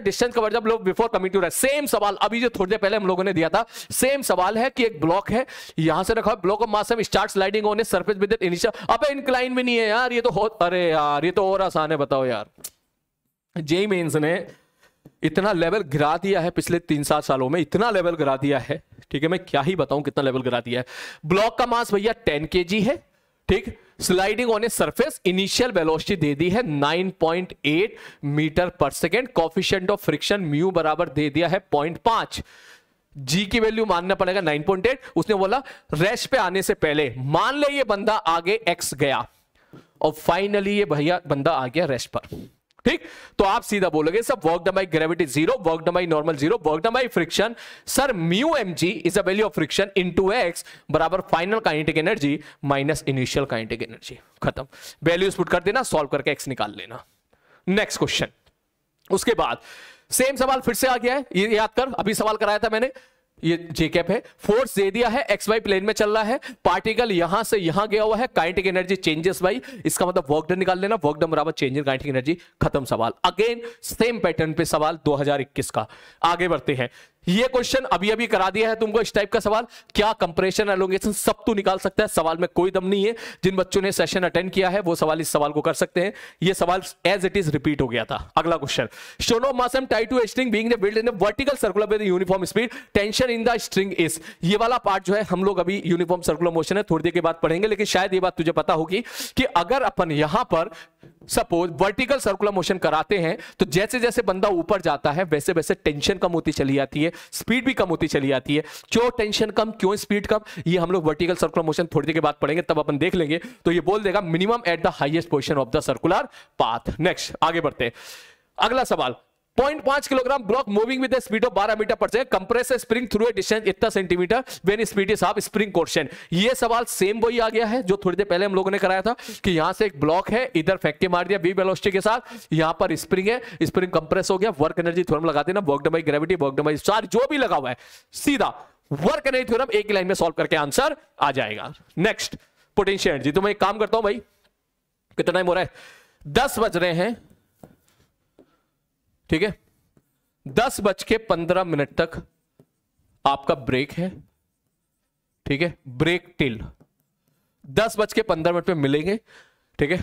डिस्टेंस बिफोर सेम सवाल अभी थोड़ी देर पहले हम लोगों ने दिया था सेम सवाल है कि एक ब्लॉक है यहां से रखा block of start sliding surface initial incline भी नहीं है यार ये तो अरे यार ये तो और आसान है बताओ यार जे मेन्स ने इतना लेवल गिरा दिया है पिछले तीन सात सालों में इतना लेवल गिरा दिया है ठीक है मैं क्या ही बताऊं कितना लेवल गिरा दिया है ब्लॉक का मास भैया टेन के है ठीक sliding on a surface initial velocity दे दी है 9.8 मीटर पर second coefficient of friction mu बराबर दे दिया है 0.5 जी की वैल्यू मानना पड़ेगा 9.8 उसने बोला रेस पे आने से पहले मान ले ये बंदा आगे एक्स गया और फाइनली ये भैया बंदा आ गया रेस्ट पर ठीक तो आप सीधा बोलोगे सब work done by gravity zero work done by normal zero work done by friction sir mu M G is a value of friction into X बराबर final kinetic energy minus initial kinetic energy खत्म values put कर देना solve करके x निकाल लेना next question उसके बाद same सवाल फिर से आ गया है ये याद कर अभी सवाल कराया था मैंने ये जे कैप है फोर्स दे दिया है एक्स वाई प्लेन में चल रहा है पार्टिकल यहां से यहां गया हुआ है काइंटिक एनर्जी चेंजेस भाई इसका मतलब वर्क डन निकाल लेना वर्क डन बराबर चेंज इन एनर्जी खत्म सवाल अगेन सेम पैटर्न पे सवाल 2021 का आगे बढ़ते हैं ये क्वेश्चन अभी अभी करा दिया है तुमको इस टाइप का सवाल क्या कंप्रेशन एलोंगेशन सब तू निकाल सकता है सवाल में कोई दम नहीं है जिन बच्चों ने सेशन अटेंड किया है वो सवाल इस सवाल को कर सकते हैं ये सवाल एज इट इज रिपीट हो गया था अगला क्वेश्चन शोनो मासम tie to string being build in vertical circular with uniform speed tension in the string is ये वाला पार्ट जो है हम लोग अभी यूनिफॉर्म सर्कुलर मोशन है थोड़ी देर के बाद पढ़ेंगे लेकिन शायद ये बात तुझे पता होगी कि अगर अपन यहां पर सपोज वर्टिकल सर्कुलर मोशन कराते हैं तो जैसे जैसे बंदा ऊपर जाता है वैसे वैसे टेंशन कम होती चली जाती है स्पीड भी कम होती चली जाती है क्यों टेंशन कम क्यों स्पीड कम ये हम लोग वर्टिकल सर्कुलर मोशन थोड़ी देर के बाद पढ़ेंगे तब अपन देख लेंगे तो ये बोल देगा minimum at the highest position of the circular path next आगे बढ़ते हैं अगला सवाल 0.5 kilogram block moving with speed of बारह मीटर पर second compress spring through a distance इतना centimeter when speed is half spring question ये सवाल सेम वही आ गया है जो थोड़ी देर पहले हम लोगों ने कराया था कि यहां से एक ब्लॉक है इधर फेंक के मार दिया वी वेलोसिटी के साथ यहां पर स्प्रिंग है स्प्रिंग कंप्रेस हो गया वर्क एनर्जी थ्योरम लगा देना work done by gravity work done by charge जो भी लगा हुआ है सीधा वर्क एनर्जी थ्योरम एक लाइन में सॉल्व करके आंसर आ जाएगा नेक्स्ट पोटेंशियल एनर्जी तो मैं एक काम करता हूं भाई कितना टाइम हो रहा है दस बज रहे हैं ठीक है दस बज के पंद्रह मिनट तक आपका ब्रेक है ठीक है ब्रेक टिल दस बज के पंद्रह मिनट में मिलेंगे ठीक है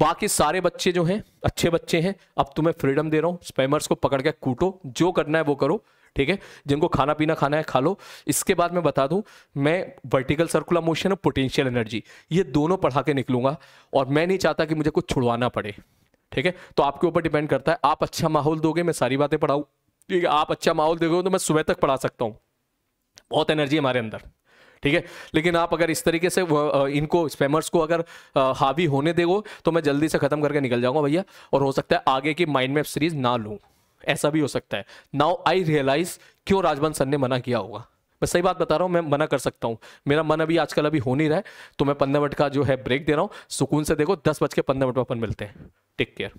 बाकी सारे बच्चे जो हैं अच्छे बच्चे हैं अब तुम्हें फ्रीडम दे रहा हूं स्पैमर्स को पकड़ के कूटो जो करना है वो करो ठीक है जिनको खाना पीना खाना है खा लो इसके बाद मैं बता दूं मैं वर्टिकल सर्कुलर मोशन और पोटेंशियल एनर्जी ये दोनों पढ़ा के निकलूंगा और मैं नहीं चाहता कि मुझे कुछ छुड़वाना पड़े ठीक है तो आपके ऊपर डिपेंड करता है आप अच्छा माहौल दोगे मैं सारी बातें पढ़ाऊँ ठीक है आप अच्छा माहौल दोगे तो मैं सुबह तक पढ़ा सकता हूँ बहुत एनर्जी हमारे अंदर ठीक है लेकिन आप अगर इस तरीके से इनको स्पैमर्स को अगर हावी होने देगो तो मैं जल्दी से ख़त्म करके निकल जाऊंगा भैया और हो सकता है आगे की माइंड मैप सीरीज ना लूँ ऐसा भी हो सकता है नाउ आई रियलाइज क्यों राजवंत सर ने मना किया होगा मैं सही बात बता रहा हूँ मैं मना कर सकता हूँ मेरा मन अभी आजकल अभी हो नहीं रहा है तो मैं पंद्रह मिनट का जो है ब्रेक दे रहा हूँ सुकून से देखो दस बज के पंद्रह मिनट में अपन मिलते हैं टेक केयर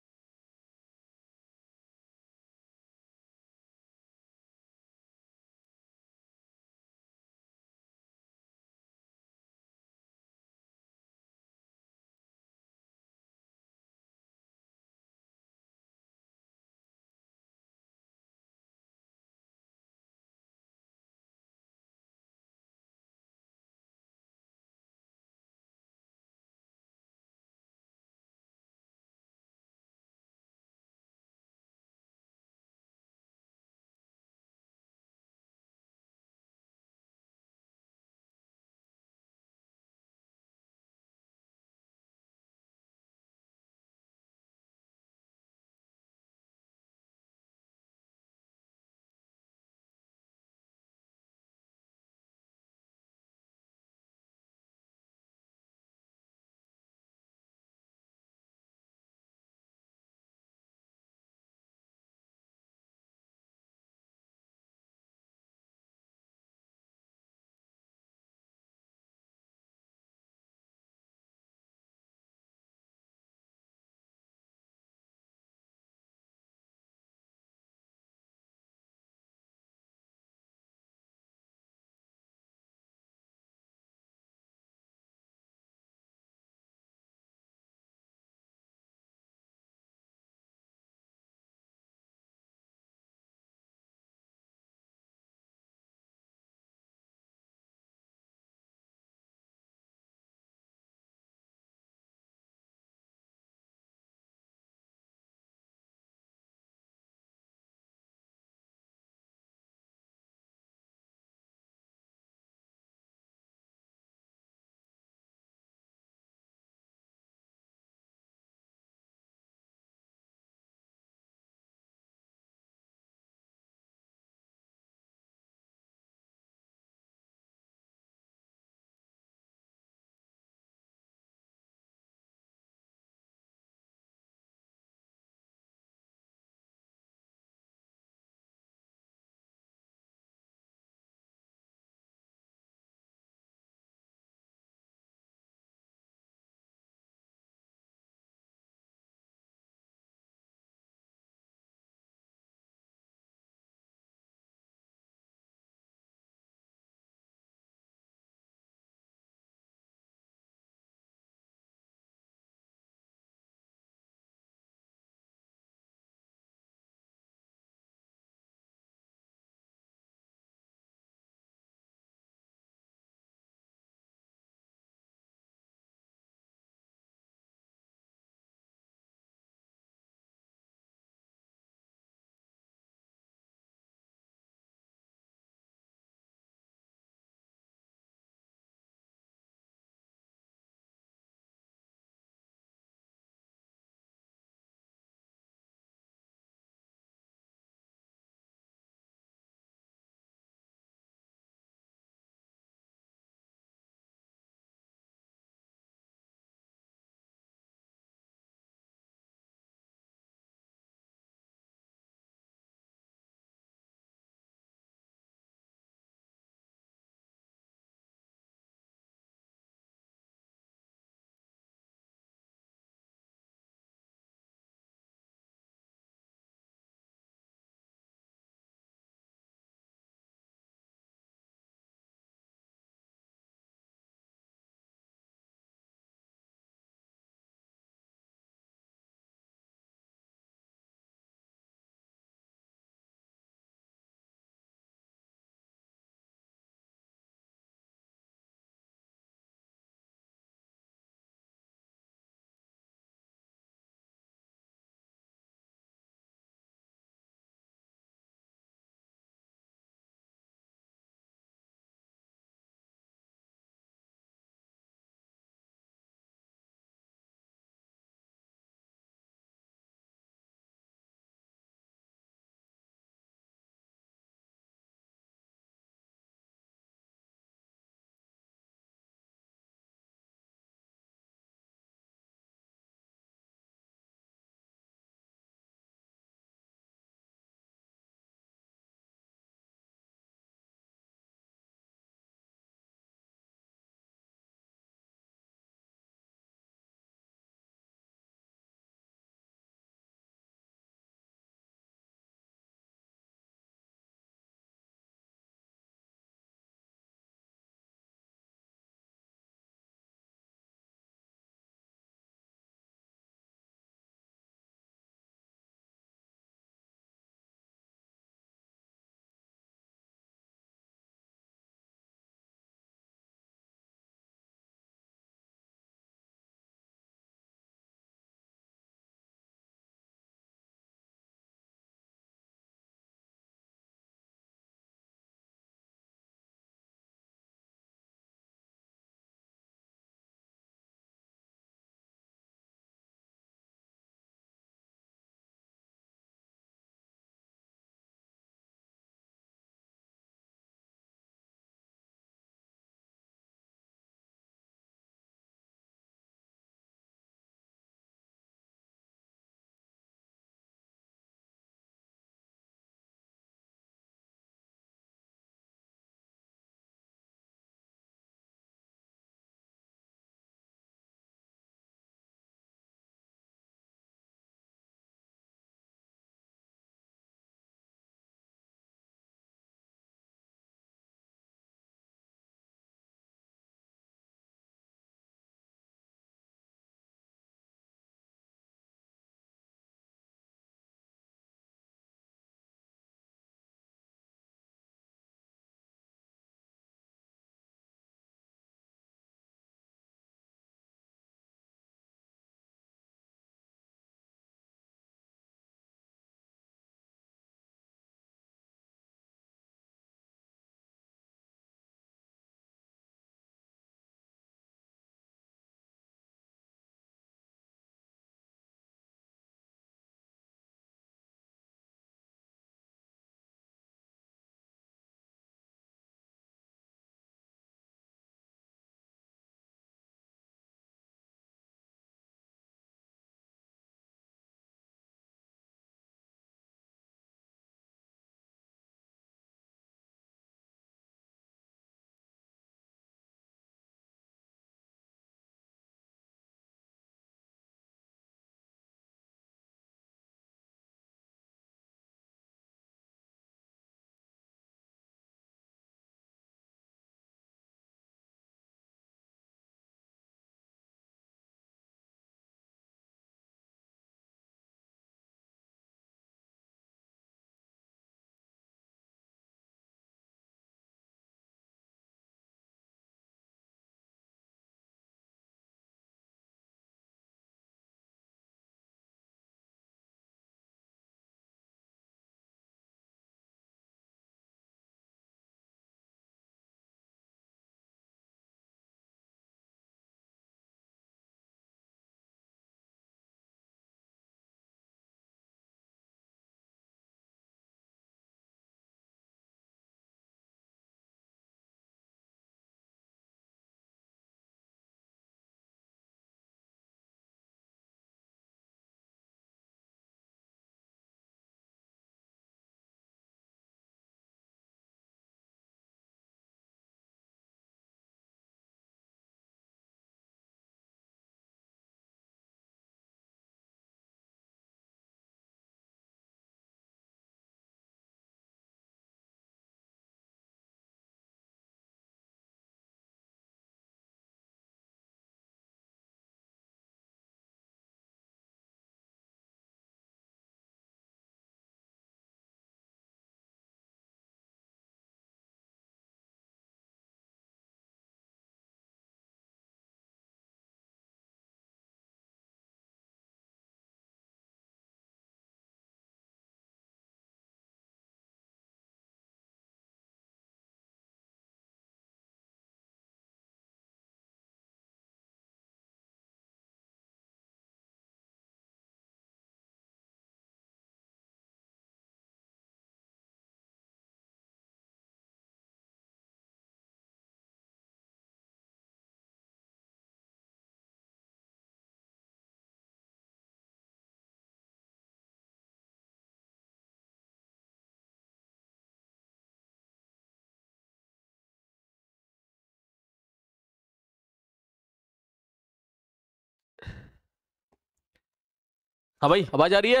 हाँ भाई आवाज आ रही है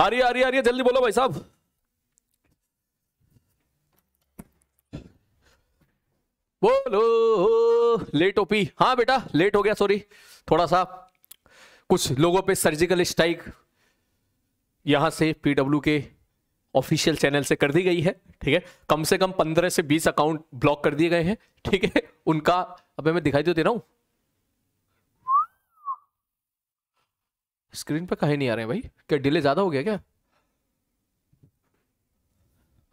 आ रही है आ रही है आ रही है
जल्दी बोलो भाई साहब बोलो लेट ओपी हाँ बेटा लेट हो गया सॉरी थोड़ा सा कुछ लोगों पे सर्जिकल स्ट्राइक यहां से पीडब्ल्यू के ऑफिशियल चैनल से कर दी गई है ठीक है कम से कम पंद्रह से बीस अकाउंट ब्लॉक कर दिए गए हैं ठीक है उनका अबे मैं दिखाई तो दे रहा हूं स्क्रीन पर कहीं नहीं आ रहे हैं भाई क्या डिले ज़्यादा हो गया क्या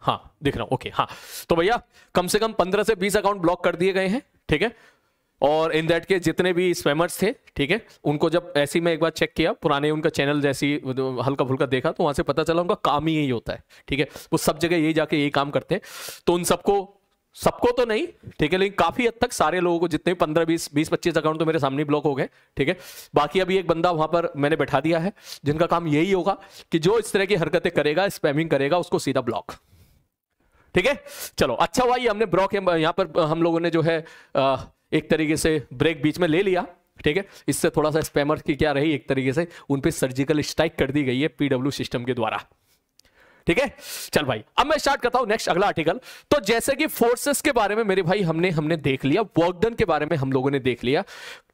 हाँ दिख रहा हूं ओके हाँ तो भैया कम से कम पंद्रह से बीस अकाउंट ब्लॉक कर दिए गए हैं ठीक है और इन दैट के जितने भी स्वेमर्स थे ठीक है उनको जब ऐसी मैं एक बार चेक किया पुराने उनका चैनल जैसी हल्का फुल्का देखा तो वहां से पता चला उनका काम ही यही होता है ठीक है वो सब जगह यही जाके यही काम करते हैं तो उन सबको सबको तो नहीं ठीक है लेकिन काफी हद तक सारे लोगों को जितने पंद्रह बीस बीस पच्चीस अकाउंट तो मेरे सामने ब्लॉक हो गए ठीक है बाकी अभी एक बंदा वहां पर मैंने बैठा दिया है जिनका काम यही होगा कि जो इस तरह की हरकतें करेगा स्पैमिंग करेगा उसको सीधा ब्लॉक ठीक है चलो अच्छा हुआ ये हमने ब्लॉक यहाँ पर हम लोगों ने जो है एक तरीके से ब्रेक बीच में ले लिया ठीक है इससे थोड़ा सा स्पैमर की क्या रही एक तरीके से उनपे सर्जिकल स्ट्राइक कर दी गई है पीडब्ल्यू सिस्टम के द्वारा ठीक है चल भाई अब मैं स्टार्ट करता हूं नेक्स्ट अगला आर्टिकल तो जैसे कि फोर्सेस के बारे में मेरे भाई हमने हमने देख लिया वर्कडन के बारे में हम लोगों ने देख लिया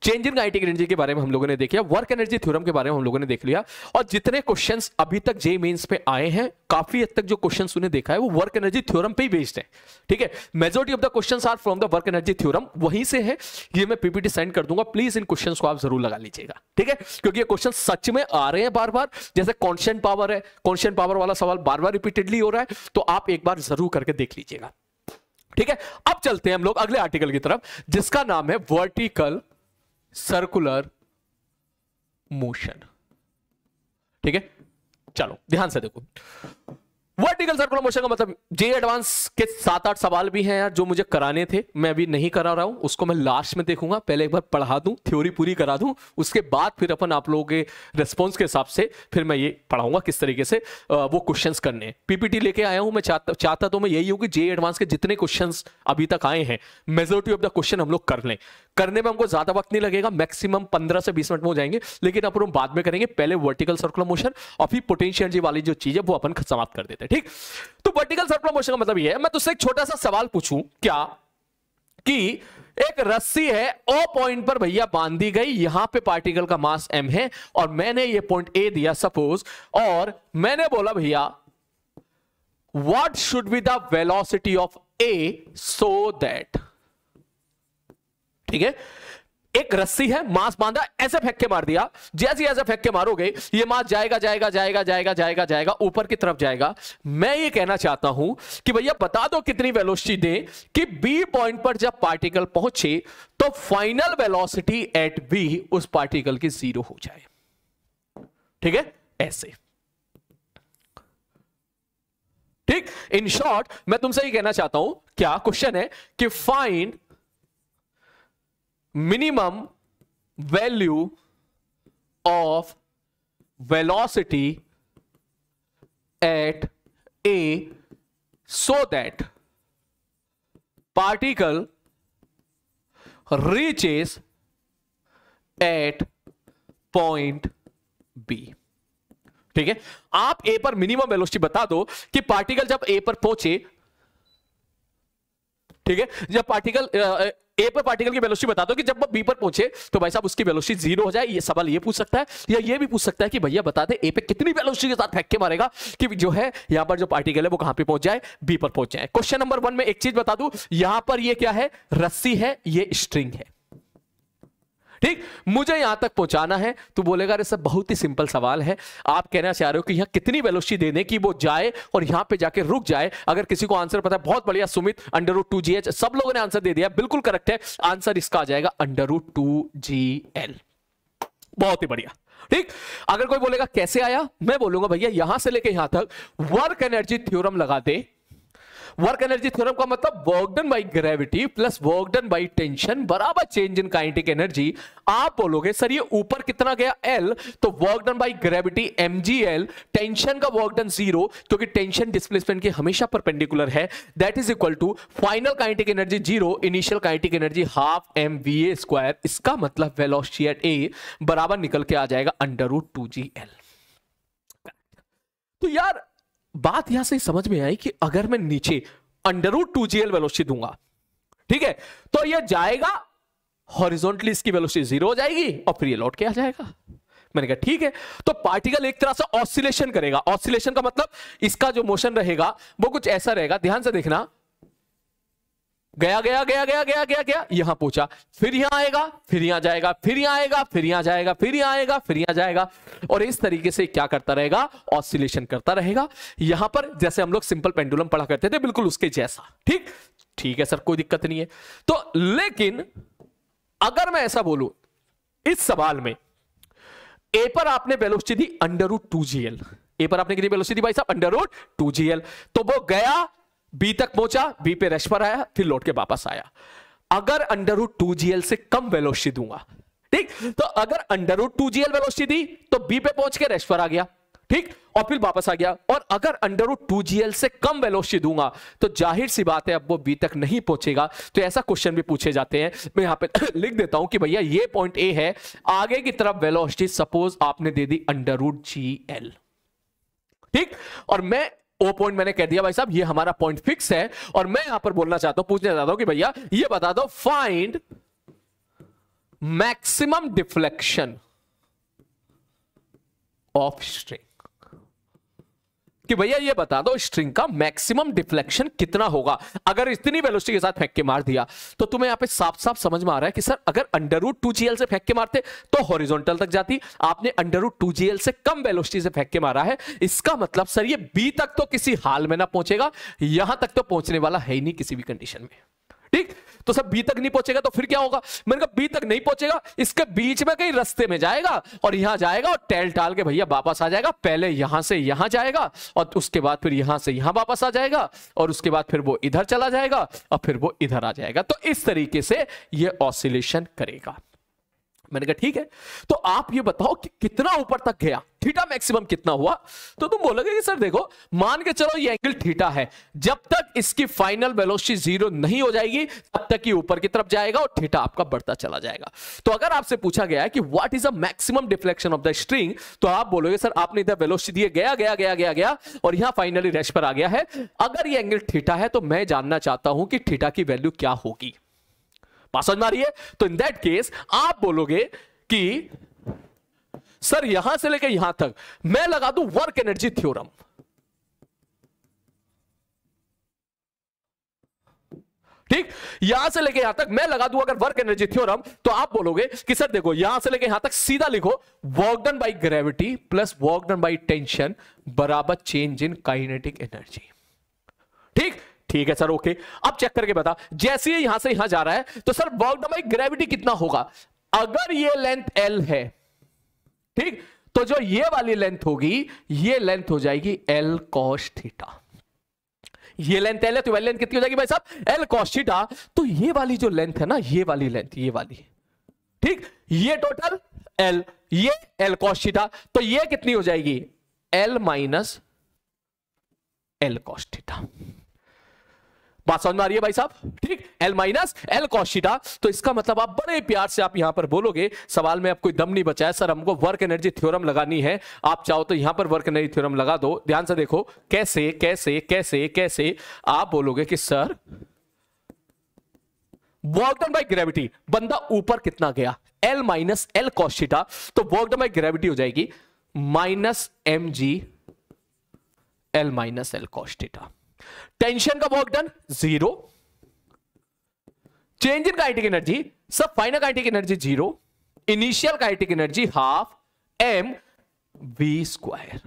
चेंज इन एनर्जी के बारे में हम लोगों ने देख लिया वर्क एनर्जी थ्योरम के बारे में हम लोगों ने देख लिया और जितने क्वेश्चन अभी तक जे मीनस पे आए हैं काफी हद तक जो क्वेश्चन उन्हें देखा है वो वर्क एनर्जी थ्योरम पे ही बेस्ड है ठीक है majority of the question are from the work energy theorem वहीं से है ये मैं पीपीटी सेंड कर दूंगा प्लीज इन क्वेश्चन को आप जरूर लगा लीजिएगा ठीक है क्योंकि ये क्वेश्चन सच में आ रहे हैं बार बार जैसे कॉन्स्टेंट पावर है कॉन्स्टेंट पावर वाला सवाल बार बार रिपीटेडली हो रहा है तो आप एक बार जरूर करके देख लीजिएगा ठीक है अब चलते हैं हम लोग अगले आर्टिकल की तरफ जिसका नाम है वर्टिकल सर्कुलर मोशन ठीक है चलो ध्यान से देखो वर्टिकल सर्कुलर मोशन का मतलब जे एडवांस के सात आठ सवाल भी हैं यार जो मुझे कराने थे मैं अभी नहीं करा रहा हूं उसको मैं लास्ट में देखूंगा पहले एक बार पढ़ा दूं थ्योरी पूरी करा दूं उसके बाद फिर अपन आप लोगों के रिस्पॉन्स के हिसाब से फिर मैं ये पढ़ाऊंगा किस तरीके से वो क्वेश्चन करने पीपीटी लेके आया हूं मैं चाहता चाहता तो मैं यही हूँ कि जे एडवांस के जितने क्वेश्चन अभी तक आए हैं मेजोरिटी ऑफ द क्वेश्चन हम लोग कर लें करने में हमको ज्यादा वक्त नहीं लगेगा मैक्सिमम पंद्रह से बीस मिनट में हो जाएंगे लेकिन अपन बाद में करेंगे पहले वर्टिकल सर्कुलर मोशन और फिर पोटेंशियल जी वाली जो चीज है वो अपन समाप्त कर देते हैं ठीक तो वर्टिकल सर्कुलर मोशन का मतलब ये है मैं तुझसे एक छोटा सा सवाल पूछू क्या कि एक रस्सी है ओ पॉइंट पर भैया बांध दी गई यहां पे पार्टिकल का मास एम है और मैंने ये पॉइंट ए दिया सपोज और मैंने बोला भैया what should be the velocity of A so that ठीक है एक रस्सी है मांस बांधा ऐसे फेंक के मार दिया जैसे ऐसे फेंक के मारोगे ये मांस जाएगा जाएगा जाएगा जाएगा जाएगा जाएगा ऊपर की तरफ जाएगा मैं ये कहना चाहता हूं कि भैया बता दो कितनी वेलोसिटी दे कि बी पॉइंट पर जब पार्टिकल पहुंचे तो फाइनल वेलोसिटी एट बी उस पार्टिकल की जीरो हो जाए ठीक है ऐसे ठीक इन शॉर्ट मैं तुमसे ये कहना चाहता हूं क्या क्वेश्चन है कि find minimum value of velocity at A so that particle reaches at point B. ठीक है आप ए पर मिनिमम वेलोसिटी बता दो कि पार्टिकल जब ए पर पहुंचे ठीक है जब पार्टिकल ए पर पार्टिकल की वेलोसिटी बता दो कि जब वो बी पर पहुंचे तो भाई साहब उसकी वेलोसिटी जीरो हो जाए ये सवाल ये पूछ सकता है या ये भी पूछ सकता है कि भैया बता दे ए पे कितनी वेलोसिटी के साथ फेंक के मारेगा कि जो है यहां पर जो पार्टिकल है वो कहां पे पहुंच जाए बी पर पहुंच जाए क्वेश्चन नंबर वन में एक चीज बता दू यहां पर ये क्या है रस्सी है ये स्ट्रिंग है ठीक मुझे यहां तक पहुंचाना है तो बोलेगा अरे सर बहुत ही सिंपल सवाल है आप कहना चाह रहे हो कि यहां कितनी वेलोसिटी देने की वो जाए और यहां पे जाके रुक जाए अगर किसी को आंसर पता है बहुत बढ़िया Sumit under root two g h सब लोगों ने आंसर दे दिया बिल्कुल करेक्ट है आंसर इसका आ जाएगा under root two g l बहुत ही बढ़िया ठीक अगर कोई बोलेगा कैसे आया मैं बोलूंगा भैया यहां से लेके यहां तक वर्क एनर्जी थ्योरम लगा दे वर्क एनर्जी थ्योरम का मतलब work done by gravity plus work done by tension बराबर चेंज इन काइनेटिक एनर्जी आप बोलोगे सर ये ऊपर कितना गया एल तो work done by gravity m tension का वर्क डन जीरो क्योंकि टेंशन डिस्प्लेसमेंट के हमेशा परपेंडिकुलर है that is equal to final kinetic energy zero initial kinetic energy half M we A square इसका मतलब वेलोसिटी एट ए बराबर निकल के आ जाएगा under root two g l तो यार बात यहां से समझ में आई कि अगर मैं नीचे अंडरवुड टू जीएल वेलोसिटी दूंगा ठीक है तो यह जाएगा हॉरिजॉन्टली इसकी वेलोसिटी जीरो हो जाएगी और फिर ये लौट के आ जाएगा मैंने कहा ठीक है तो पार्टिकल एक तरह से ऑसिलेशन करेगा ऑसिलेशन का मतलब इसका जो मोशन रहेगा वो कुछ ऐसा रहेगा ध्यान से देखना गया गया गया गया गया गया गया यहां पहुंचा फिर यहां आएगा फिर यहां जाएगा फिर यहां आएगा फिर यहां जाएगा फिर यहां आएगा फिर यहां जाएगा और इस तरीके से क्या करता रहेगा ऑसिलेशन करता रहेगा यहां पर जैसे हम लोग सिंपल पेंडुलम पढ़ा करते थे बिल्कुल उसके जैसा ठीक ठीक है सर कोई दिक्कत नहीं है तो लेकिन अगर मैं ऐसा बोलू इस सवाल में ए पर आपने वेलोसिटी दी under root two gl A पर आपने कितनी वेलोसिटी भाई साहब अंडर रूट टू जीएल तो वो गया बी तक पहुंचा बी पे रश पर आया फिर लौट के वापस आया अगर अंडर रूट टू जीएल से कम वेलोसिटी दूंगा ठीक तो अगर under root two gl velocity दी तो बी पे पहुंच के रश पर आ गया ठीक और फिर वापस आ गया और अगर अंडर रूट टू जीएल से कम वेलोसिटी दूंगा तो जाहिर सी बात है अब वो बी तक नहीं पहुंचेगा तो ऐसा क्वेश्चन भी पूछे जाते हैं मैं यहां पे [COUGHS] लिख देता हूं कि भैया ये पॉइंट ए है आगे की तरफ वेलोसिटी सपोज आपने दे दी अंडर रूट जी ठीक और मैं ओ पॉइंट मैंने कह दिया भाई साहब ये हमारा पॉइंट फिक्स है और मैं यहां पर बोलना चाहता हूं पूछना चाहता हूं कि भैया ये बता दो find maximum deflection of string कि भैया ये बता दो स्ट्रिंग का मैक्सिमम डिफ्लेक्शन कितना होगा अगर इतनी वेलोसिटी के साथ फेंक के मार दिया तो तुम्हें यहाँ पे साफ साफ समझ में आ रहा है कि सर अगर अंडर रूट टू जीएल से फेंक के मारते तो हॉरिजॉन्टल तक जाती आपने अंडर रूट टू जीएल से कम वेलोसिटी से फेंक के मारा है इसका मतलब सर ये बी तक तो किसी हाल में ना पहुंचेगा यहां तक तो पहुंचने वाला है ही नहीं किसी भी कंडीशन में ठीक तो सब बी तक नहीं पहुंचेगा तो फिर क्या होगा मैंने कहा बी तक नहीं पहुंचेगा इसके बीच में कहीं रस्ते में जाएगा और यहां जाएगा और टैल टाल के भैया वापस आ जाएगा पहले यहां से यहां जाएगा और उसके बाद फिर यहां से यहां वापस आ जाएगा और उसके बाद फिर वो इधर चला जाएगा और फिर वो इधर आ जाएगा तो इस तरीके से ये ऑसिलेशन करेगा मैंने कहा ठीक है तो आप ये बताओ कि कितना ऊपर तक गया थीटा मैक्सिमम कितना हुआ तो तुम बोलोगे कि सर देखो मान के चलो ये एंगल थीटा है जब तक इसकी फाइनल वेलोसिटी जीरो नहीं हो जाएगी तब तक ये ऊपर की तरफ जाएगा और थीटा आपका बढ़ता चला जाएगा तो अगर आपसे पूछा गया है कि what is a maximum deflection of the string तो आप बोलोगे सर आपने इधर वेलोसिटी दिए गया गया गया गया गया और यहां फाइनली रेस्ट पर आ गया है अगर ये एंगल थीटा है तो मैं जानना चाहता हूं कि थीटा की वैल्यू क्या होगी बात समझ में आ रही है तो इन दैट केस आप बोलोगे कि सर यहां से लेकर यहां तक मैं लगा दू वर्क एनर्जी थ्योरम ठीक यहां से लेके यहां तक मैं लगा दू अगर वर्क एनर्जी थ्योरम तो आप बोलोगे कि सर देखो यहां से लेके यहां तक सीधा लिखो work done by gravity plus work done by tension बराबर चेंज इन काइनेटिक एनर्जी ठीक ठीक है सर ओके अब चेक करके बता जैसे यहां से यहां जा रहा है तो सर वर्क बाई ग्रेविटी कितना होगा अगर ये लेंथ एल है ठीक तो जो ये वाली लेंथ होगी ये लेंथ हो जाएगी एल कॉश थीटा ये लेंथ एल है तो वाली लेंथ कितनी हो जाएगी भाई साहब एल कॉस्टिटा थीटा तो ये वाली जो लेंथ है ना ये वाली लेंथ ये वाली ठीक ये टोटल एल ये एल कॉस थीटा तो ये कितनी हो जाएगी l minus l cos theta बात समझ में आ रही है भाई साहब ठीक एल माइनस एल कॉशिटा तो इसका मतलब आप बड़े प्यार से आप यहां पर बोलोगे सवाल में आप कोई दम नहीं बचाया सर हमको वर्क एनर्जी थ्योरम लगानी है आप चाहो तो यहां पर वर्क एनर्जी थ्योरम लगा दो ध्यान से देखो कैसे कैसे कैसे कैसे आप बोलोगे कि सर वर्कडन बाई ग्रेविटी बंदा ऊपर कितना गया एल माइनस एल कॉशिटा तो वर्कडन बाई ग्रेविटी हो जाएगी minus M g l minus l cos theta tension का work done zero change in kinetic energy सब final kinetic energy zero initial kinetic energy half M we square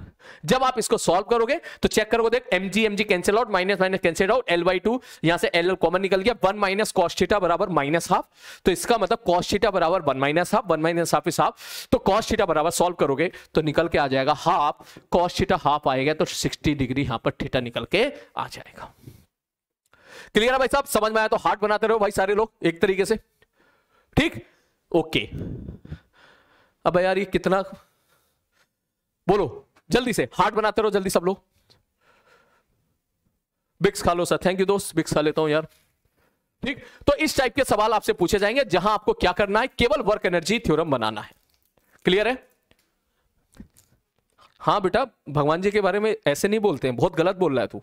जब आप इसको solve करोगे तो चेक करोगे देख M g M g cancel out minus minus cancel out l by two यहां से एल कॉमन निकल गया वन माइनस थीटा बराबर माइनस हाफ तो इसका मतलब थीटा बराबर one minus half one minus half इस हाफ तो थीटा बराबर सॉल्व करोगे तो निकल के आ जाएगा हाफ थीटा हाफ आएगा तो सिक्सटी डिग्री यहां पर थीटा निकल के आ जाएगा क्लियर है भाई साहब समझ में आया तो हार्ट बनाते रहो भाई सारे लोग एक तरीके से ठीक ओके अब यार ये कितना बोलो जल्दी से हार्ट बनाते रहो जल्दी सब लोग बिक्स खा लो सर थैंक यू दोस्त बिक्स खा लेता हूं यार ठीक तो इस टाइप के सवाल आपसे पूछे जाएंगे जहां आपको क्या करना है केवल वर्क एनर्जी थ्योरम बनाना है क्लियर है हाँ बेटा भगवान जी के बारे में ऐसे नहीं बोलते हैं बहुत गलत बोल रहा है तू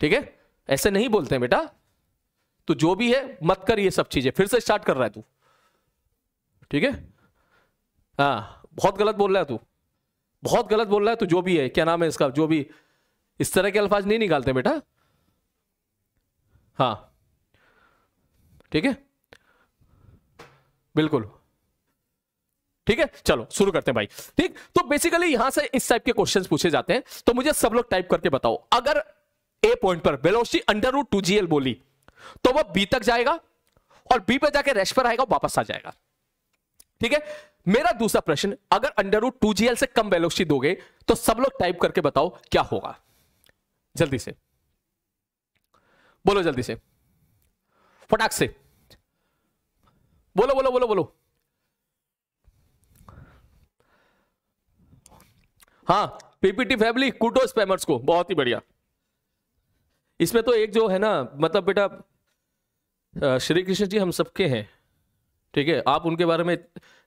ठीक है ऐसे नहीं बोलते हैं बेटा तो जो भी है मत कर ये सब चीजें फिर से स्टार्ट कर रहा है तू ठीक है हाँ बहुत गलत बोल रहा है तू बहुत गलत बोल रहा है तो जो भी है क्या नाम है इसका जो भी इस तरह के अल्फाज नहीं निकालते बेटा हाँ ठीक है बिल्कुल ठीक है चलो शुरू करते हैं भाई ठीक तो बेसिकली यहां से इस टाइप के क्वेश्चंस पूछे जाते हैं तो मुझे सब लोग टाइप करके बताओ अगर ए पॉइंट पर velocity under root two g l बोली तो वह बी तक जाएगा और बी पर जाके रेस्ट पर आएगा वापस आ जाएगा ठीक है मेरा दूसरा प्रश्न अगर अंडर रूट टू जी से कम वेलोसिटी दोगे तो सब लोग टाइप करके बताओ क्या होगा जल्दी से बोलो जल्दी से फटाक से बोलो बोलो बोलो बोलो हाँ पीपीटी फैमिली कुटो स्पैमर्स को बहुत ही बढ़िया इसमें तो एक जो है ना मतलब बेटा श्री कृष्ण जी हम सबके हैं ठीक है आप उनके बारे में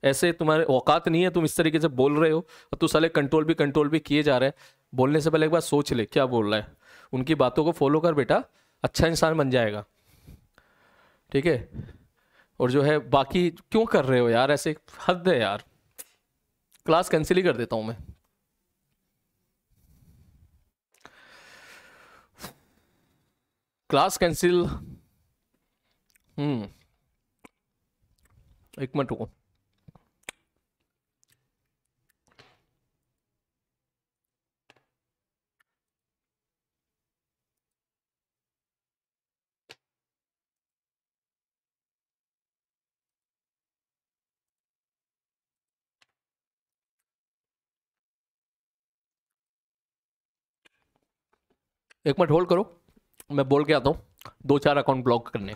ऐसे तुम्हारे औकात नहीं है तुम इस तरीके से बोल रहे हो और तू तो साले कंट्रोल भी कंट्रोल भी किए जा रहे हैं बोलने से पहले एक बार सोच ले क्या बोल रहा है उनकी बातों को फॉलो कर बेटा अच्छा इंसान बन जाएगा ठीक है और जो है बाकी क्यों कर रहे हो यार ऐसे हद है यार क्लास कैंसिल ही कर देता हूँ मैं क्लास कैंसिल हम्म एक मिनट रुको एक मिनट होल्ड करो मैं बोल के आता हूँ दो चार अकाउंट ब्लॉक करने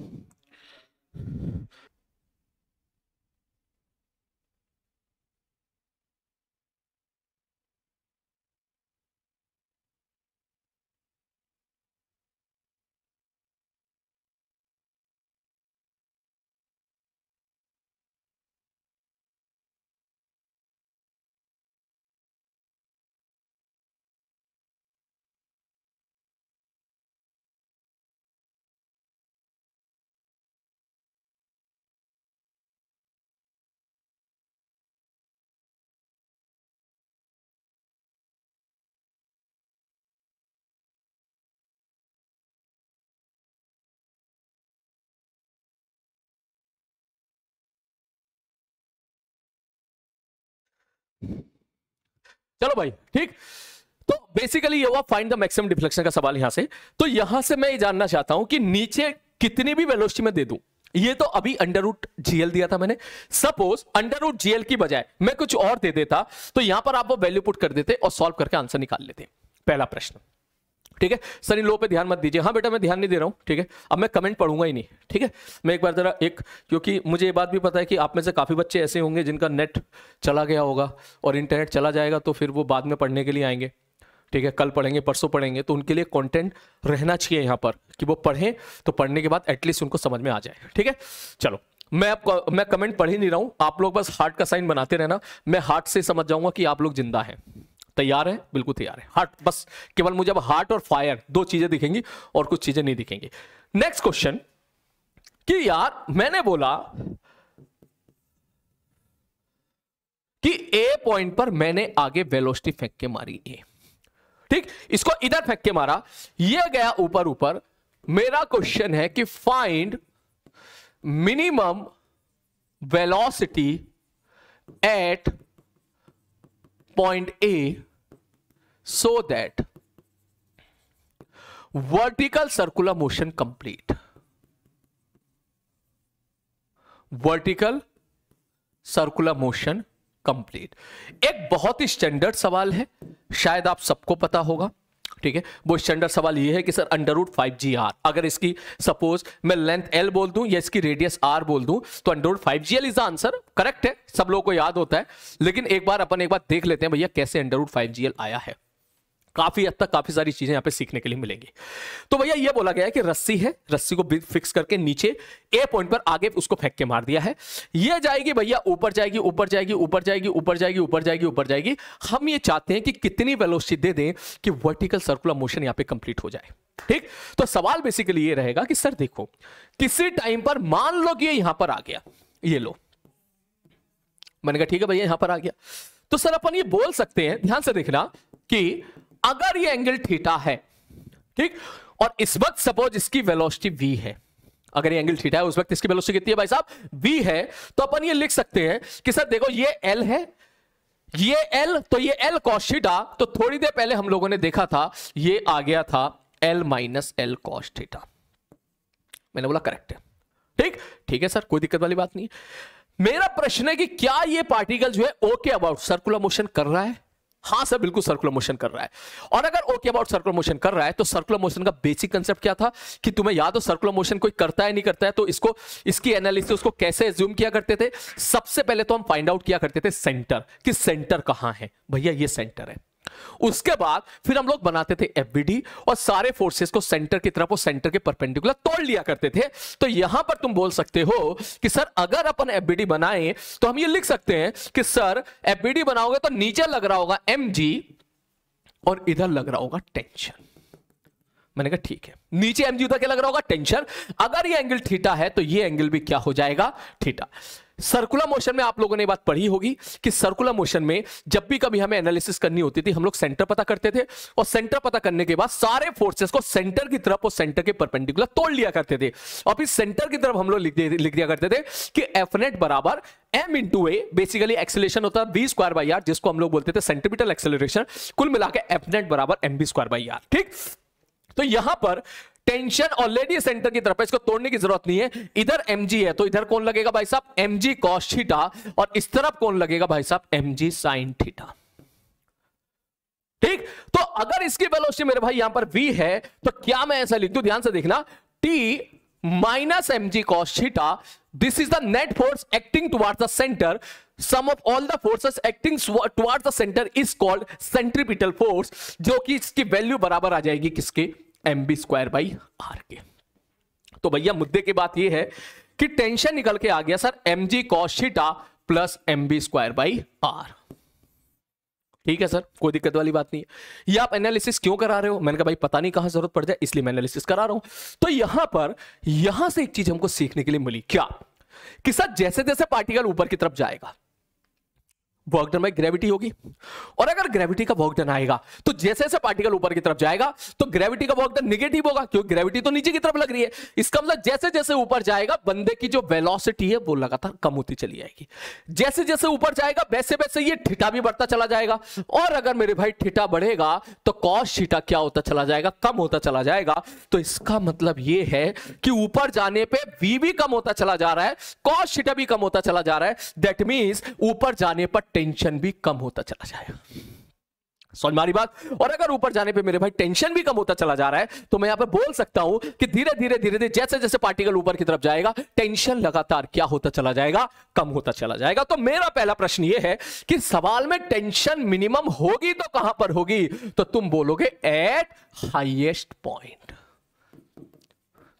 चलो भाई ठीक तो बेसिकली ये हुआ
फाइंड द मैक्सिमम डिफ्लेक्शन का सवाल यहां से तो यहां से मैं ये जानना चाहता हूं कि नीचे कितनी भी वेलोसिटी में दे दू ये तो अभी अंडर रूट जीएल दिया था मैंने सपोज अंडर रूट जीएल की बजाय मैं कुछ और दे देता तो यहां पर आप वो वैल्यू पुट कर देते और सॉल्व करके आंसर निकाल लेते पहला प्रश्न ठीक है सर इन लो पे ध्यान मत दीजिए हाँ बेटा मैं ध्यान नहीं दे रहा हूँ ठीक है अब मैं कमेंट पढ़ूंगा ही नहीं ठीक है मैं एक बार ज़रा एक क्योंकि मुझे ये बात भी पता है कि आप में से काफ़ी बच्चे ऐसे होंगे जिनका नेट चला गया होगा और इंटरनेट चला जाएगा तो फिर वो बाद में पढ़ने के लिए आएंगे ठीक है कल पढ़ेंगे परसों पढ़ेंगे तो उनके लिए कंटेंट रहना चाहिए यहाँ पर कि वो पढ़ें तो पढ़ने के बाद एटलीस्ट उनको समझ में आ जाए ठीक है चलो मैं आप मैं कमेंट पढ़ ही नहीं रहा हूँ आप लोग बस हार्ट का साइन बनाते रहना मैं हार्ट से समझ जाऊंगा कि आप लोग जिंदा हैं तैयार है बिल्कुल तैयार है हार्ट बस केवल मुझे अब हार्ट और फायर दो चीजें दिखेंगी और कुछ चीजें नहीं दिखेंगी नेक्स्ट क्वेश्चन कि यार मैंने बोला कि ए पॉइंट पर मैंने आगे वेलोसिटी फेंक के मारी ए ठीक इसको इधर फेंक के मारा ये गया ऊपर ऊपर मेरा क्वेश्चन है कि find minimum velocity at point A so that vertical circular motion complete vertical circular motion complete एक बहुत ही स्टैंडर्ड सवाल है शायद आप सबको पता होगा ठीक है वो स्टैंडर्ड सवाल ये है कि सर अंडर रूट फाइव जी आर अगर इसकी सपोज मैं लेंथ एल बोल दूं या इसकी रेडियस आर बोल दूं तो under root five g l is answer correct है सब लोगों को याद होता है लेकिन एक बार अपन एक बार देख लेते हैं भैया कैसे under root five g l आया है काफी हद तक काफी सारी चीजें यहाँ पे सीखने के लिए मिलेंगी तो भैया ये बोला गया है कि रस्सी है रस्सी को फिक्स करके नीचे ए पॉइंट पर आगे उसको फेंक के मार दिया है ये जाएगी भैया ऊपर जाएगी ऊपर जाएगी ऊपर जाएगी ऊपर जाएगी ऊपर जाएगी ऊपर जाएगी हम ये चाहते हैं कि कितनी वेलोसिटी दे दें कि वर्टिकल सर्कुलर मोशन यहाँ पे कंप्लीट हो जाए ठीक तो सवाल बेसिकली ये रहेगा कि सर देखो किसी टाइम पर मान लो कि ये यहां पर आ गया ये लो मैंने कहा ठीक है भैया यहां पर आ गया तो सर अपन ये बोल सकते हैं ध्यान से देखना कि अगर ये एंगल थीटा है ठीक और इस वक्त सपोज इसकी वेलोसिटी वी है अगर ये एंगल थीटा है उस वक्त इसकी वेलोसिटी कितनी है भाई साहब वी है तो अपन ये लिख सकते हैं कि सर देखो ये एल है ये एल तो ये एल कॉस्टा तो थोड़ी देर पहले हम लोगों ने देखा था ये आ गया था एल माइनस एल कॉस्टा मैंने बोला करेक्ट है ठीक ठीक है सर कोई दिक्कत वाली बात नहीं मेरा प्रश्न है कि क्या ये पार्टिकल जो है ओके अबाउट सर्कुलर मोशन कर रहा है हाँ सर बिल्कुल सर्कुलर मोशन कर रहा है और अगर ओके अबाउट सर्कुलर मोशन कर रहा है तो सर्कुलर मोशन का बेसिक कंसेप्ट क्या था कि तुम्हें याद हो सर्कुलर मोशन कोई करता है नहीं करता है तो इसको इसकी एनालिसिस उसको कैसे एज्यूम किया करते थे सबसे पहले तो हम फाइंड आउट किया करते थे सेंटर कि सेंटर कहाँ है भैया ये सेंटर है उसके बाद फिर हम लोग बनाते थे एफबीडी और सारे फोर्सेस को सेंटर की तरफ सेंटर के परपेंडिकुलर तोड़ लिया करते थे तो यहां पर तुम बोल सकते हो कि सर अगर अपन एफबीडी बनाए तो हम ये लिख सकते हैं कि सर एफबीडी बनाओगे तो नीचे लग रहा होगा एम और इधर लग रहा होगा टेंशन मैंने कहा ठीक है नीचे एमजी उधर क्या लग रहा होगा टेंशन अगर ये एंगल थीटा है तो ये एंगल भी क्या हो जाएगा थीटा सर्कुलर मोशन में आप लोगों ने बात पढ़ी होगी कि सर्कुलर मोशन में जब भी कभी हमें एनालिसिस करनी होती थी हम लोग सेंटर पता करते थे और सेंटर पता करने के बाद सारे फोर्सेस को सेंटर की तरफ और सेंटर के परपेंडिकुलर तोड़ लिया करते थे और फिर सेंटर की तरफ हम लोग लिख लिख दिया करते थे कि एफ नेट बराबर m into a basically acceleration होता है बी स्क्वायर बाई आर जिसको हम लोग बोलते थे सेंटीमीटर एक्सेलरेशन कुल मिला के एफ नेट बराबर M B square by are ठीक तो यहां पर टेंशन ऑलरेडी सेंटर की तरफ है इसको तोड़ने की जरूरत नहीं है इधर एमजी है तो इधर कौन लगेगा भाई साहब एमजी कॉस थीटा और इस तरफ कौन लगेगा भाई साहब एम जी साइन थीटा ठीक तो अगर इसकी वेलोसिटी मेरे भाई यहां पर v है तो क्या मैं ऐसा लिख दू ध्यान से देखना t minus mg cos theta. This is the net force acting towards the centre sum of all the forces acting towards the centre is called centripetal force जो कि इसकी वैल्यू बराबर आ जाएगी किसके m B square by r के तो भैया मुद्दे की बात यह है कि टेंशन निकल के आ गया sir m g cos theta plus m B square by are ठीक है सर कोई दिक्कत वाली बात नहीं है ये आप एनालिसिस क्यों करा रहे हो मैंने कहा भाई पता नहीं कहां जरूरत पड़ जाए इसलिए मैं एनालिसिस करा रहा हूं तो यहां पर यहां से एक चीज हमको सीखने के लिए मिली क्या कि सर जैसे जैसे पार्टिकल ऊपर की तरफ जाएगा वर्क डन बाई ग्रेविटी होगी और अगर ग्रेविटी का वर्क डन आएगा तो जैसे जैसे पार्टिकल ऊपर की तरफ जाएगा तो ग्रेविटी का वर्क डन निगेटिव होगा क्योंकि ग्रेविटी तो नीचे की तरफ लग रही है इसका मतलब जैसे जैसे ऊपर जाएगा बंदे की जो वेलोसिटी है वो लगातार कम होती चली जाएगी जैसे जैसे ऊपर जाएगा वैसे वैसे ये ठिठा भी बढ़ता चला जाएगा और अगर मेरे भाई ठिठा बढ़ेगा तो कॉस ठीटा क्या होता चला जाएगा कम होता चला जाएगा तो इसका मतलब ये है कि ऊपर जाने पर वी भी कम होता चला जा रहा है कॉस ठीटा भी कम होता चला जा रहा है दैट मीन्स ऊपर जाने पर टेंशन भी कम होता चला जाएगा समझ मारी बात और अगर ऊपर जाने पे मेरे भाई टेंशन भी कम होता चला जा रहा है तो मैं यहां पे बोल सकता हूं कि धीरे धीरे धीरे धीरे जैसे जैसे पार्टिकल ऊपर की तरफ जाएगा टेंशन लगातार क्या होता चला जाएगा कम होता चला जाएगा तो मेरा पहला प्रश्न ये है कि सवाल में टेंशन मिनिमम होगी तो कहां पर होगी तो तुम बोलोगे एट हाइएस्ट पॉइंट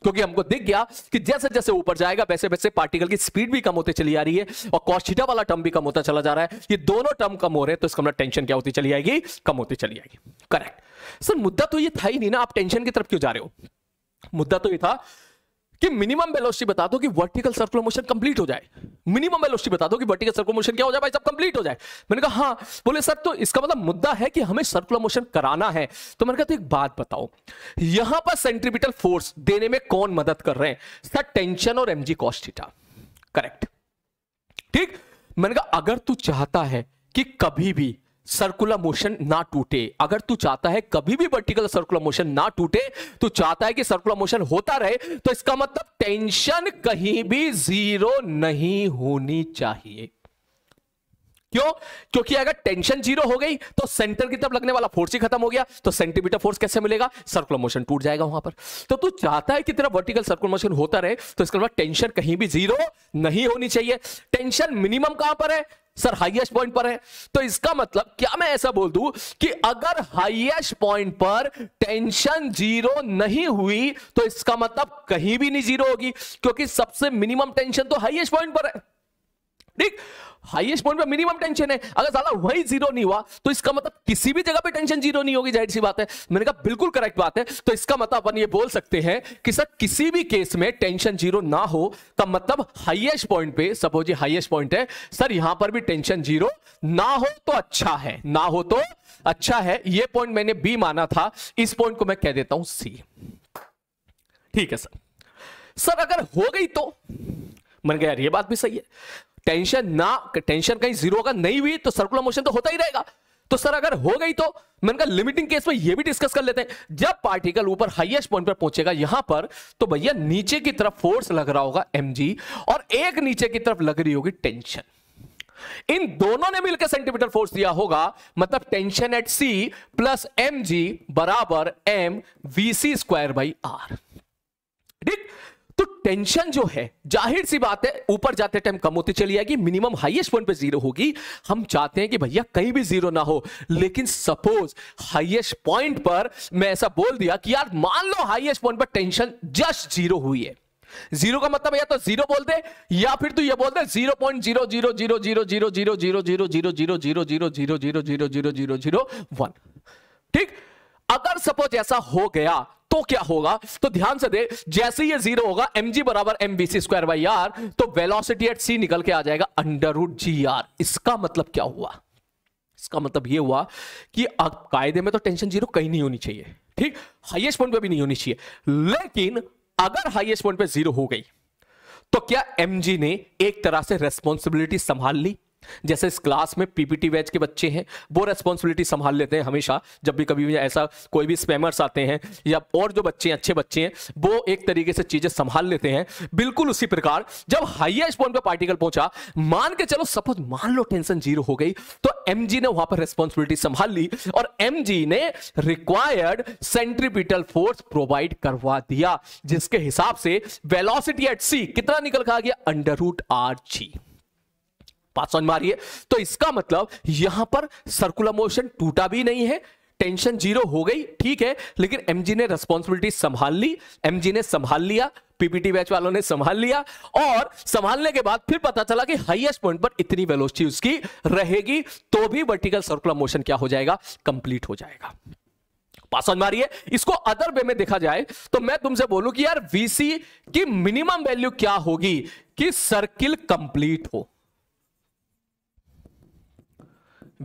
क्योंकि हमको दिख गया कि जैसे जैसे ऊपर जाएगा वैसे वैसे पार्टिकल की स्पीड भी कम होती चली जा रही है और कॉस्टिटा वाला टर्म भी कम होता चला जा रहा है ये दोनों टर्म कम हो रहे हैं तो इसका मतलब टेंशन क्या होती चली जाएगी कम होती चली जाएगी करेक्ट सर मुद्दा तो ये था ही नहीं ना आप टेंशन की तरफ क्यों जा रहे हो मुद्दा तो ये था कि मिनिमम वेलोसिटी बता दो कि वर्टिकल सर्कुलर मोशन कंप्लीट हो जाए मिनिमम वेलोसिटी बता दो कि वर्टिकल सर्कुलर मोशन क्या हो जाए भाई सब कंप्लीट हो जाए मैंने कहा हाँ बोले सर तो इसका मतलब मुद्दा है कि हमें सर्कुलर मोशन कराना है तो मैंने कहा तो एक बात बताओ यहां पर सेंट्रीपिटल फोर्स देने में कौन मदद कर रहे हैं सर टेंशन और एमजी कॉस्टिटा करेक्ट ठीक मैंने कहा अगर तू चाहता है कि कभी भी सर्कुलर मोशन ना टूटे अगर तू चाहता है कभी भी वर्टिकल सर्कुलर मोशन ना टूटे तो चाहता है कि सर्कुलर मोशन होता रहे तो इसका मतलब टेंशन कहीं भी जीरो नहीं होनी चाहिए क्यों क्योंकि अगर टेंशन जीरो हो गई तो सेंटर की तरफ लगने वाला फोर्स ही खत्म हो गया तो सेंटीमीटर फोर्स कैसे मिलेगा सर्कुलर मोशन टूट जाएगा वहां पर तो तू चाहता है कि तेरा वर्टिकल सर्कुलर मोशन होता रहे तो इसके बाद टेंशन कहीं भी जीरो नहीं होनी चाहिए टेंशन मिनिमम कहां पर है सर हाईएस्ट पॉइंट पर है तो इसका मतलब क्या मैं ऐसा बोल दू कि अगर हाईएस्ट पॉइंट पर टेंशन जीरो नहीं हुई तो इसका मतलब कहीं भी नहीं जीरो होगी क्योंकि सबसे मिनिमम टेंशन तो हाईएस्ट पॉइंट पर है ठीक हाईएस्ट पॉइंट पे मिनिमम टेंशन है अगर साला वही जीरो नहीं हुआ तो इसका मतलब किसी भी जगह पे टेंशन जीरो नहीं होगी जाहिर सी बात है मैंने कहा बिल्कुल करेक्ट बात है तो इसका मतलब अपन ये बोल सकते हैं कि सर किसी भी केस में टेंशन जीरो ना हो तब मतलब हाईएस्ट पॉइंट पे सपोज ये हाईएस्ट पॉइंट है सर यहां पर भी टेंशन जीरो ना हो तो अच्छा है ना हो तो अच्छा है ये पॉइंट मैंने बी माना था इस पॉइंट को मैं कह देता हूं सी ठीक है सर सर अगर हो गई तो मन गया यार ये बात भी सही है टेंशन ना टेंशन कहीं जीरो का नहीं हुई तो सर्कुलर मोशन तो होता ही रहेगा तो सर अगर हो गई तो मैंने कहा लिमिटिंग केस में ये भी डिस्कस कर लेते हैं जब पार्टिकल ऊपर हाईएस्ट पॉइंट पर पहुंचेगा यहां पर तो भैया नीचे की तरफ फोर्स लग रहा होगा एम और एक नीचे की तरफ लग रही होगी टेंशन इन दोनों ने मिलकर सेंटीमीटर फोर्स दिया होगा मतलब tension at C plus M g बराबर M v C square by are ठीक तो टेंशन जो है जाहिर सी बात है ऊपर जाते टाइम कम होती चली जाएगी मिनिमम हाईएस्ट पॉइंट पे जीरो होगी हम चाहते हैं कि भैया कहीं भी जीरो ना हो लेकिन सपोज हाईएस्ट पॉइंट पर मैं ऐसा बोल दिया कि यार मान लो हाईएस्ट पॉइंट पर टेंशन जस्ट जीरो हुई है जीरो का मतलब या तो जीरो बोल दे या फिर तू ये बोल दे zero point zero zero zero zero zero zero zero zero zero zero zero zero zero zero zero zero zero zero one ठीक अगर सपोज ऐसा हो गया तो क्या होगा तो ध्यान से दे जैसे ये जीरो होगा एम जी बराबर M v C square by r तो वेलोसिटी एट सी निकल के आ जाएगा अंडर रूट जी आर इसका मतलब क्या हुआ इसका मतलब ये हुआ कि कायदे में तो टेंशन जीरो कहीं नहीं होनी चाहिए ठीक हाईएस्ट पॉइंट पे भी नहीं होनी चाहिए लेकिन अगर हाईएस्ट पॉइंट पे जीरो हो गई तो क्या एमजी ने एक तरह से रेस्पॉन्सिबिलिटी संभाल ली जैसे इस क्लास में पीपीटी बैच के बच्चे हैं वो रेस्पॉन्सिबिलिटी संभाल लेते हैं हमेशा जब भी कभी भी ऐसा कोई भी स्पैमर्स आते हैं या और जो बच्चे अच्छे बच्चे हैं वो एक तरीके से चीजें संभाल लेते हैं बिल्कुल उसी प्रकार जब हाइएस्ट पॉइंट पर पार्टिकल पहुंचा मान के चलो सपोज मान लो टेंशन जीरो हो गई तो एम ने वहां पर रेस्पॉन्सिबिलिटी संभाल ली और एम ने रिक्वायर्ड सेंट्रीपिटल फोर्स प्रोवाइड करवा दिया जिसके हिसाब से वेलोसिटी एट सी कितना निकल कहा गया अंडर रूट आर जी बात समझ में आ रही है तो इसका मतलब यहां पर सर्कुलर मोशन टूटा भी नहीं है टेंशन जीरो हो गई ठीक है लेकिन एमजी ने रेस्पॉन्सिबिलिटी संभाल ली एमजी ने संभाल लिया पीपीटी बैच वालों ने संभाल लिया और संभालने के बाद फिर पता चला कि हाईएस्ट पॉइंट पर इतनी वेलोसिटी उसकी रहेगी तो भी वर्टिकल सर्कुलर मोशन क्या हो जाएगा कंप्लीट हो जाएगा पास समझ मारिए इसको अदर वे में देखा जाए तो मैं तुमसे बोलूं कि यार वीसी की मिनिमम वैल्यू क्या होगी कि सर्किल कंप्लीट हो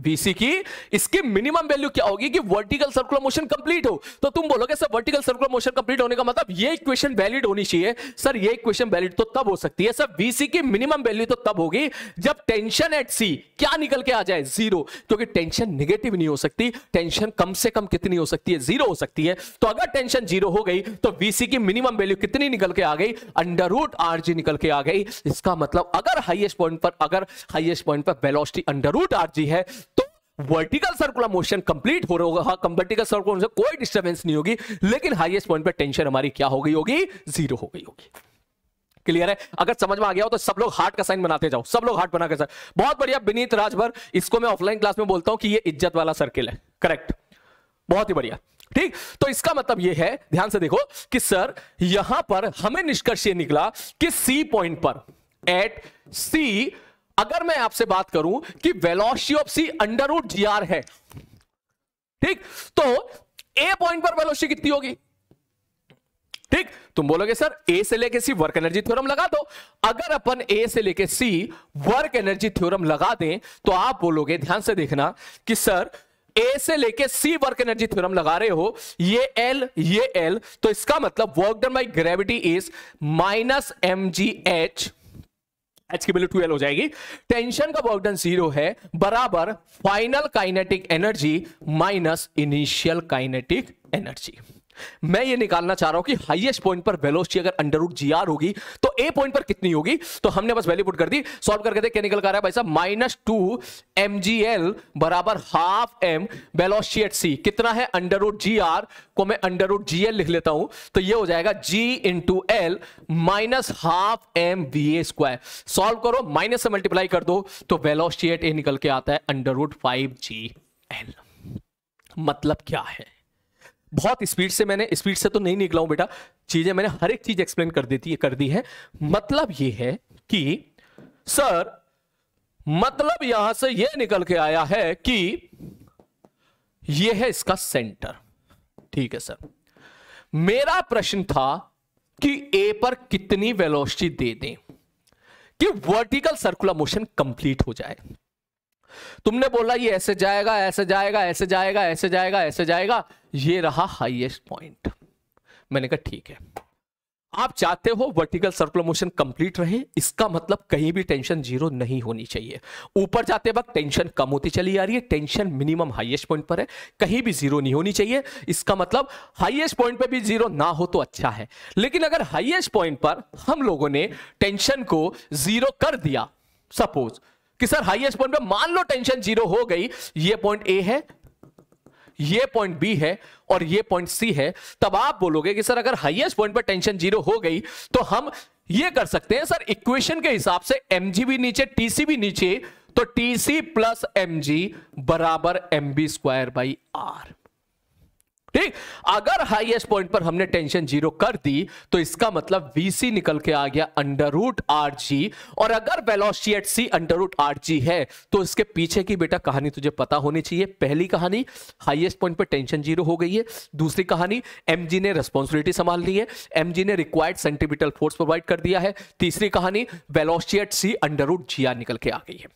बीसी की इसकी मिनिमम वैल्यू क्या होगी कि वर्टिकल सर्कुलर मोशन कंप्लीट हो तो तुम बोलोगे sir vertical circular motion complete होने का मतलब ये इक्वेशन वैलिड होनी चाहिए सर ये इक्वेशन वैलिड तो तब हो सकती है सर बीसी की मिनिमम वैल्यू तो तब होगी जब टेंशन एट सी क्या निकल के आ जाए जीरो क्योंकि टेंशन निगेटिव नहीं हो सकती टेंशन कम से कम कितनी हो सकती है जीरो हो सकती है तो अगर टेंशन जीरो हो गई तो बीसी की मिनिमम वैल्यू कितनी निकल के आ गई अंडर रूट आर जी निकल के आ गई इसका मतलब अगर हाइएस्ट पॉइंट पर अगर हाइएस्ट पॉइंट पर velocity under root r g है वर्टिकल सर्कुलर मोशन कंप्लीट हो रहा होगा वर्टिकल सर्कुलर मोशन कोई डिस्टर्बेंस नहीं होगी लेकिन हाईएस्ट पॉइंट पर टेंशन हमारी क्या हो गई होगी जीरो हो गई होगी क्लियर है अगर समझ में आ गया हो तो सब लोग हार्ट का साइन बनाते जाओ सब लोग हार्ट बना के सर बहुत बढ़िया विनीत राजभर इसको मैं ऑफलाइन क्लास में बोलता हूं कि ये इज्जत वाला सर्किल है करेक्ट बहुत ही बढ़िया ठीक तो इसका मतलब यह है ध्यान से देखो कि सर यहां पर हमें निष्कर्ष ये निकला कि सी पॉइंट पर एट सी अगर मैं आपसे बात करूं कि velocity of C under root g are है ठीक तो ए पॉइंट पर वेलोसिटी कितनी होगी ठीक तुम बोलोगे सर ए से लेके सी वर्क एनर्जी थ्योरम लगा दो अगर अपन ए से लेके सी वर्क एनर्जी थ्योरम लगा दें तो आप बोलोगे ध्यान से देखना कि सर ए से लेके सी वर्क एनर्जी थ्योरम लगा रहे हो ये एल ये एल तो इसका मतलब work done by gravity is minus M G H H की वैल्यू ट्वेल्व हो जाएगी टेंशन का वर्क जीरो है बराबर final kinetic energy minus initial kinetic energy मैं ये निकालना चाह रहा हूं कि हाईएस्ट पॉइंट पर वेलोसिटी अगर अंडर रूट जी आर होगी तो ए पॉइंट पर कितनी होगी तो हमने बस वैल्यू पुट कर दी सॉल्व करके देख क्या निकल कर रहा भाई साहब minus two M g l बराबर half m velocity at C कितना है अंडर रूट जी आर को मैं अंडर रूट जी एल लिख लेता हूं तो ये हो जाएगा g into l minus half M we A square solve करो माइनस से मल्टीप्लाई कर दो तो वेलोसिटी एट ए निकल के आता है under root five g l मतलब क्या है बहुत स्पीड से मैंने स्पीड से तो नहीं निकला हूं बेटा चीजें मैंने हर एक चीज एक्सप्लेन कर देती कर दी है मतलब ये है कि सर मतलब यहां से यह निकल के आया है कि यह है इसका सेंटर ठीक है सर मेरा प्रश्न था कि ए पर कितनी वेलोसिटी दे दें कि वर्टिकल सर्कुलर मोशन कंप्लीट हो जाए तुमने बोला ये ऐसे जाएगा ऐसे जाएगा ऐसे जाएगा ऐसे जाएगा ऐसे जाएगा ऐसे जाएगा ये रहा हाईएस्ट पॉइंट मैंने कहा ठीक है आप चाहते हो वर्टिकल सर्कुलर मोशन कंप्लीट रहे इसका मतलब कहीं भी टेंशन जीरो नहीं होनी चाहिए ऊपर जाते वक्त टेंशन कम होती चली आ रही है टेंशन मिनिमम हाईएस्ट पॉइंट पर है कहीं भी जीरो नहीं होनी चाहिए इसका मतलब हाईएस्ट पॉइंट पे भी जीरो ना हो तो अच्छा है लेकिन अगर हाईएस्ट पॉइंट पर हम लोगों ने टेंशन को जीरो कर दिया सपोज कि सर हाईएस्ट पॉइंट पर मान लो टेंशन जीरो हो गई ये पॉइंट ए है ये पॉइंट बी है और ये पॉइंट सी है तब आप बोलोगे कि सर अगर हाईएस्ट पॉइंट पर टेंशन जीरो हो गई तो हम ये कर सकते हैं सर इक्वेशन के हिसाब से एम भी नीचे टीसी भी नीचे तो टीसी प्लस एम बराबर M B square by are ठीक अगर हाईएस्ट पॉइंट पर हमने टेंशन जीरो कर दी तो इसका मतलब वीसी निकल के आ गया अंडर रूट आर जी और अगर velocity at C under root r g है तो इसके पीछे की बेटा कहानी तुझे पता होनी चाहिए पहली कहानी हाईएस्ट पॉइंट पर टेंशन जीरो हो गई है दूसरी कहानी एम ने रेस्पॉन्सिबिलिटी संभाल ली है एम ने रिक्वायर्ड सेंटिपिटल फोर्स प्रोवाइड कर दिया है तीसरी कहानी velocity at C under root g निकल के आ गई है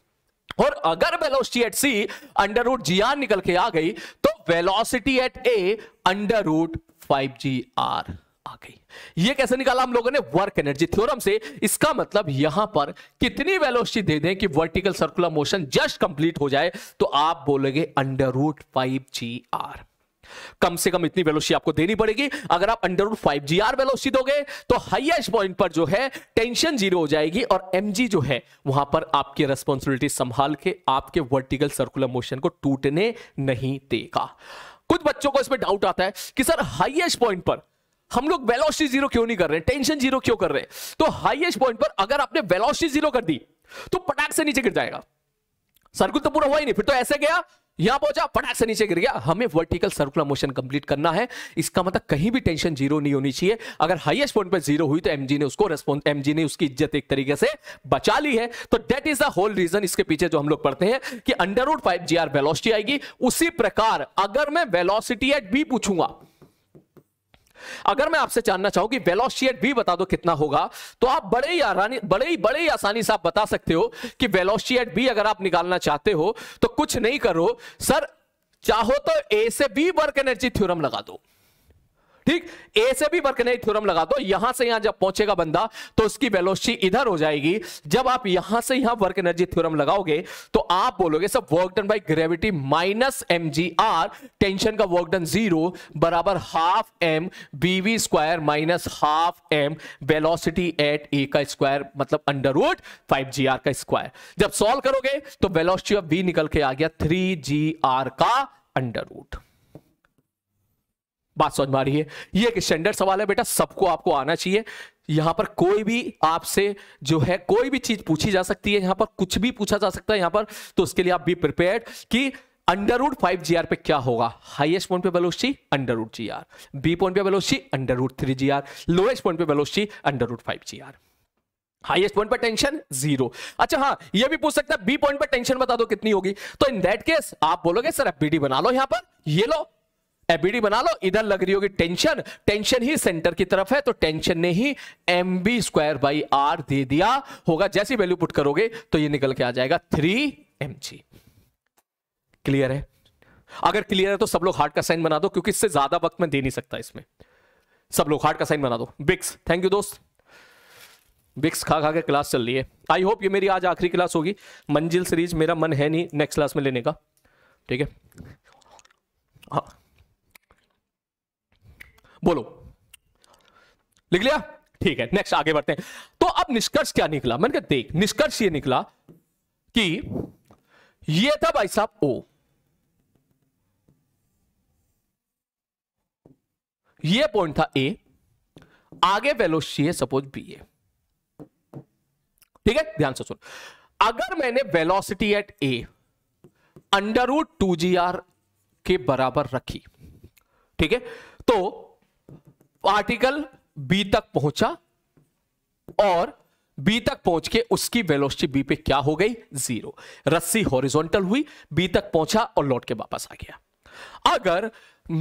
और अगर velocity at C under root g r निकल के आ गई तो velocity at A under root five ji r आ गई ये कैसे निकाला हम लोगों ने वर्क एनर्जी थ्योरम से इसका मतलब यहां पर कितनी वेलोसिटी दे दें कि vertical circular motion just complete हो जाए तो आप बोलेंगे अंडर रूट फाइव जी आर कम से कम इतनी वेलोसिटी आपको देनी पड़ेगी अगर आप under root five ji are velocity दोगे तो हाइएस्ट पॉइंट पर जो है टेंशन जीरो हो जाएगी और एम जी जो है वहां पर आपकी रेस्पॉन्सिबिलिटी संभाल के आपके वर्टिकल सर्कुलर मोशन को टूटने नहीं देगा कुछ बच्चों को इसमें डाउट आता है कि सर हाइएस्ट पॉइंट पर हम लोग वेलोसिटी जीरो क्यों नहीं कर रहे हैं टेंशन जीरो क्यों कर रहे हैं तो हाईएस्ट पॉइंट पर अगर आपने वेलोसिटी जीरो कर दी तो पटाख से नीचे गिर जाएगा सर्कुल तो पूरा हुआ ही नहीं फिर तो ऐसे गया यहां पहुंचा फटाक से नीचे गिर गया हमें वर्टिकल सर्कुलर मोशन कंप्लीट करना है इसका मतलब कहीं भी टेंशन जीरो नहीं होनी चाहिए अगर हाईएस्ट पॉइंट पर जीरो हुई तो एमजी ने उसको रेस्पॉन्स एमजी ने उसकी इज्जत एक तरीके से बचा ली है तो that is the whole reason इसके पीछे जो हम लोग पढ़ते हैं कि under root five ji are velocity आएगी उसी प्रकार अगर मैं वेलोसिटी एट बी पूछूंगा अगर मैं आपसे जानना चाहूं कि वेलोशियट भी बता दो कितना होगा तो आप बड़े ही आसानी बड़े ही बड़े ही आसानी से आप बता सकते हो कि वेलोशियट भी अगर आप निकालना चाहते हो तो कुछ नहीं करो सर चाहो तो ए से बी वर्क एनर्जी थ्योरम लगा दो ठीक ए से भी बर्कनेट थ्योरम लगा दो यहां से यहां जब पहुंचेगा बंदा तो उसकी वेलोसिटी इधर हो जाएगी जब आप यहां से यहां वर्क एनर्जी थ्योरम लगाओगे तो आप बोलोगे सब work done by gravity minus M G r tension का वर्क डन जीरो बराबर हाफ एम बीवी square minus half m velocity at A का स्क्वायर मतलब अंडर रूट फाइव जी आर का स्क्वायर जब सॉल्व करोगे तो वेलोसिटी ऑफ बी निकल के आ गया थ्री जी आर का अंडर रूट बात समझ में रही है ये एक स्टैंडर्ड सवाल है बेटा सबको आपको आना चाहिए यहाँ पर कोई भी आपसे जो है कोई भी चीज पूछी जा सकती है यहाँ पर कुछ भी पूछा जा सकता है यहाँ पर तो उसके लिए आप बी प्रिपेयर कि अंडरवुड फाइव जी पे क्या होगा हाईएस्ट पॉइंट पे बेलोशी under root g r B point पे बेलोशी अंडरवुड थ्री जी आर लोएस्ट पॉइंट पे बेलोशी अंडरवुड फाइव जी आर हाईएस्ट पॉइंट पर टेंशन जीरो अच्छा हाँ ये भी पूछ सकता है बी पॉइंट पर टेंशन बता दो कितनी होगी तो इन दैट केस आप बोलोगे सर एफबीडी बना लो यहां पर ये लो एबीडी बना लो इधर लग रही होगी टेंशन टेंशन ही सेंटर की तरफ है तो टेंशन ने ही m B square by r दे दिया होगा जैसी वैल्यू पुट करोगे तो ये निकल के आ जाएगा थ्री एम जी क्लियर है अगर क्लियर है तो सब लोग हार्ट का साइन बना दो क्योंकि इससे ज्यादा वक्त में दे नहीं सकता इसमें सब लोग हार्ट का साइन बना दो बिक्स थैंक यू दोस्त बिक्स खा खा के क्लास चल रही है आई होप ये मेरी आज आखिरी क्लास होगी मंजिल सीरीज मेरा मन है नहीं नेक्स्ट क्लास में लेने का ठीक है हाँ बोलो लिख लिया ठीक है नेक्स्ट आगे बढ़ते हैं तो अब निष्कर्ष क्या निकला मैंने कहा देख निष्कर्ष ये निकला कि ये था भाई साहब ओ ये पॉइंट था ए आगे वेलोसिटी है सपोज बी ए ठीक है ध्यान से सुन अगर मैंने velocity at A under root two g r के बराबर रखी ठीक है तो पार्टिकल बी तक पहुंचा और बी तक पहुंच के उसकी वेलोसिटी बी पे क्या हो गई जीरो रस्सी हॉरिजॉन्टल हुई बी तक पहुंचा और लौट के वापस आ गया अगर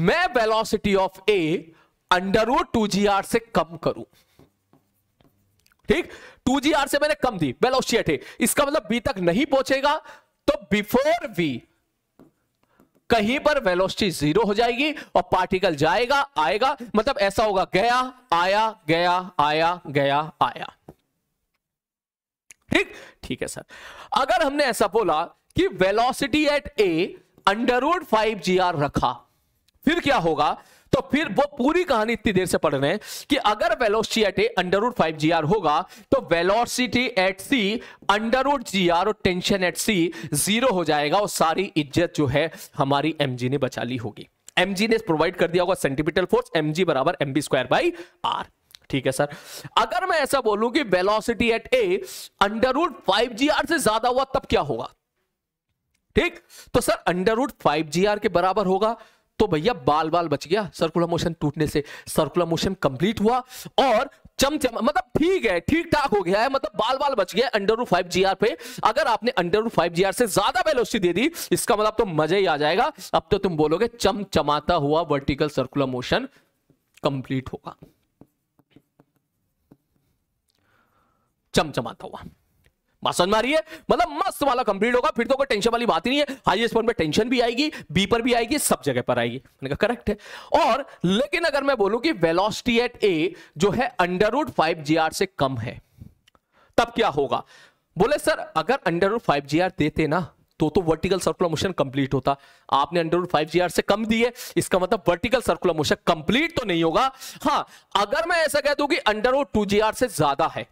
मैं वेलोसिटी ऑफ ए अंडर वो टू जी आर से कम करूं ठीक टू जी आर से मैंने कम दी वेलोसिटी इसका मतलब बी तक नहीं पहुंचेगा तो बिफोर वी कहीं पर वेलोसिटी जीरो हो जाएगी और पार्टिकल जाएगा आएगा मतलब ऐसा होगा गया आया गया आया गया आया ठीक ठीक है सर अगर हमने ऐसा बोला कि velocity at A under root five ji r रखा फिर क्या होगा तो फिर वो पूरी कहानी इतनी देर से पढ़ रहे हैं कि अगर velocity at A under root five ji r होगा तो velocity at C under root g r और टेंशन एट सी जीरो हो जाएगा और सारी इज्जत जो है हमारी एम ने बचा ली होगी एम ने प्रोवाइड कर दिया होगा सेंटीमीटर फोर्स एम बराबर M B square by are ठीक है सर अगर मैं ऐसा बोलूं कि velocity at A under root five ji r से ज्यादा हुआ तब क्या होगा ठीक तो सर अंडर रूट फाइव जी आर के बराबर होगा तो भैया बाल बाल बच गया सर्कुलर मोशन टूटने से सर्कुलर मोशन कंप्लीट हुआ और चम मतलब ठीक है ठीक ठाक हो गया है मतलब बाल बाल बच गया अंडर रू फाइव जी पे अगर आपने अंडर रू फाइव जी से ज्यादा वेलोसिटी दे दी इसका मतलब तो मजा ही आ जाएगा अब तो तुम बोलोगे चमचमाता हुआ वर्टिकल सर्कुलर मोशन कंप्लीट होगा चमचमाता हुआ बात समझ में आ रही है मतलब मस्त वाला कंप्लीट होगा फिर तो कोई टेंशन वाली बात ही नहीं है हाईएस्ट पॉइंट में टेंशन भी आएगी बी पर भी आएगी सब जगह पर आएगी मैंने कहा करेक्ट है और लेकिन अगर मैं बोलूं कि वेलोसिटी एट ए जो है अंडर रूट फाइव जी आर से कम है तब क्या होगा बोले सर अगर अंडर रूट फाइव जी आर देते ना तो तो वर्टिकल सर्कुलर मोशन कंप्लीट होता आपने अंडर रूट फाइव जी आर से कम दिए इसका मतलब वर्टिकल सर्कुलर मोशन कंप्लीट तो नहीं होगा हाँ अगर मैं ऐसा कह दू कि under root two g r से ज्यादा है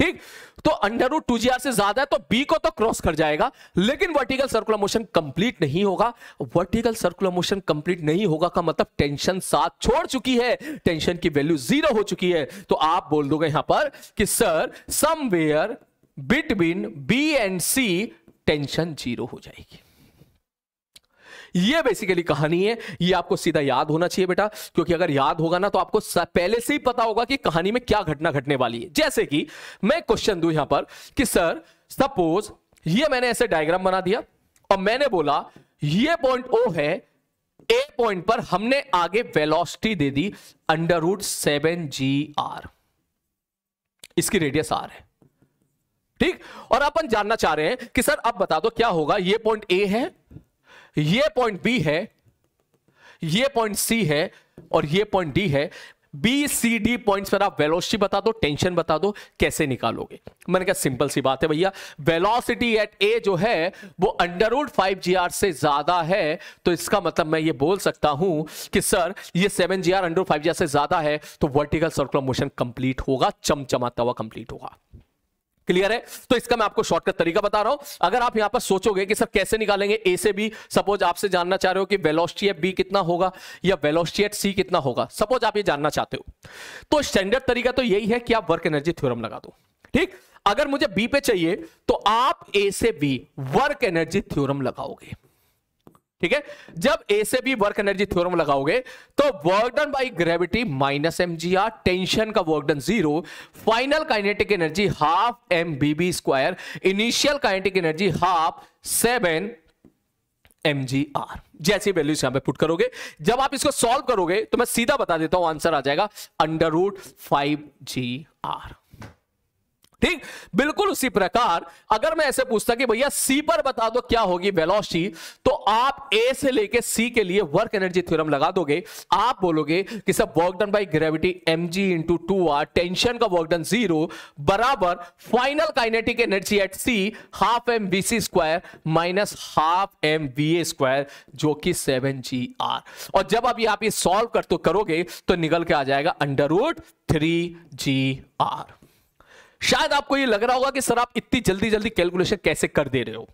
ठीक तो under root two g r से ज्यादा है तो बी को तो क्रॉस कर जाएगा लेकिन वर्टिकल सर्कुलर मोशन कंप्लीट नहीं होगा वर्टिकल सर्कुलर मोशन कंप्लीट नहीं होगा का मतलब टेंशन साथ छोड़ चुकी है टेंशन की वैल्यू जीरो हो चुकी है तो आप बोल दोगे यहां पर कि sir somewhere between B and C tension zero हो जाएगी ये बेसिकली कहानी है ये आपको सीधा याद होना चाहिए बेटा क्योंकि अगर याद होगा ना तो आपको पहले से ही पता होगा कि कहानी में क्या घटना घटने वाली है जैसे कि मैं क्वेश्चन दू यहां पर कि सर सपोज ये मैंने ऐसे डायग्राम बना दिया और मैंने बोला ये पॉइंट ओ है ए पॉइंट पर हमने आगे वेलोसिटी दे दी under root seven g r इसकी रेडियस आर है ठीक और अपन जानना चाह रहे हैं कि सर अब बता दो क्या होगा ये पॉइंट ए है ये पॉइंट बी है ये पॉइंट सी है और ये पॉइंट डी है बी सी डी पॉइंट्स पर आप वेलोसिटी बता दो टेंशन बता दो कैसे निकालोगे मैंने कहा सिंपल सी बात है भैया वेलोसिटी एट ए जो है वो अंडरवुड फाइव जी आर से ज्यादा है तो इसका मतलब मैं ये बोल सकता हूं कि सर ये seven g r under root five जी आर से ज्यादा है तो वर्टिकल सर्कुलर मोशन कंप्लीट होगा चमचमाता हुआ कंप्लीट होगा क्लियर है तो इसका मैं आपको शॉर्टकट तरीका बता रहा हूं अगर आप यहां पर सोचोगे कि सर कैसे निकालेंगे ए से बी सपोज आपसे जानना चाह रहे हो कि वेलोसिटी एट बी कितना होगा या वेलोसिटी एट सी कितना होगा सपोज आप ये जानना चाहते हो तो स्टैंडर्ड तरीका तो यही है कि आप वर्क एनर्जी थ्योरम लगा दो ठीक अगर मुझे बी पे चाहिए तो आप ए से बी वर्क एनर्जी थ्योरम लगाओगे ठीक है जब ए से भी वर्क एनर्जी थ्योरम लगाओगे तो work done by gravity minus M G r tension का work done zero final kinetic energy half M v v square initial kinetic energy half seven m जी r जैसी वैल्यूज यहां पे put करोगे जब आप इसको सॉल्व करोगे तो मैं सीधा बता देता हूं आंसर आ जाएगा अंडर रूट फाइव जी आर ठीक बिल्कुल उसी प्रकार अगर मैं ऐसे पूछता कि भैया सी पर बता दो क्या होगी वेलोसिटी तो आप ए से लेके सी के लिए वर्क एनर्जी थ्योरम लगा दोगे आप बोलोगे कि सब work done by gravity m ji into two r tension का वर्क डन जीरो बराबर final kinetic energy at C half M v C square minus half M v A square जो कि सेवन जी आर और जब आप ये solve कर तो करोगे तो निकल के आ जाएगा अंडर रूट थ्री जी आर शायद आपको ये लग रहा होगा कि सर आप इतनी जल्दी जल्दी कैलकुलेशन कैसे कर दे रहे हो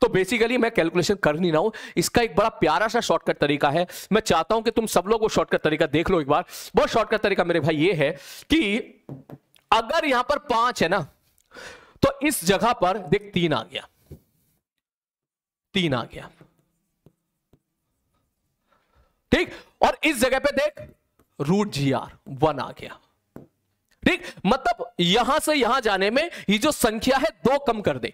तो बेसिकली मैं कैलकुलेशन कर नहीं रहा हूं इसका एक बड़ा प्यारा सा शॉर्टकट तरीका है मैं चाहता हूं कि तुम सब लोग वो शॉर्टकट तरीका देख लो एक बार बहुत शॉर्टकट तरीका मेरे भाई ये है कि अगर यहां पर पांच है ना तो इस जगह पर देख तीन आ गया तीन आ गया ठीक और इस जगह पे देख रूट जी आर वन आ गया ठीक मतलब यहां से यहां जाने में ये जो संख्या है दो कम कर दे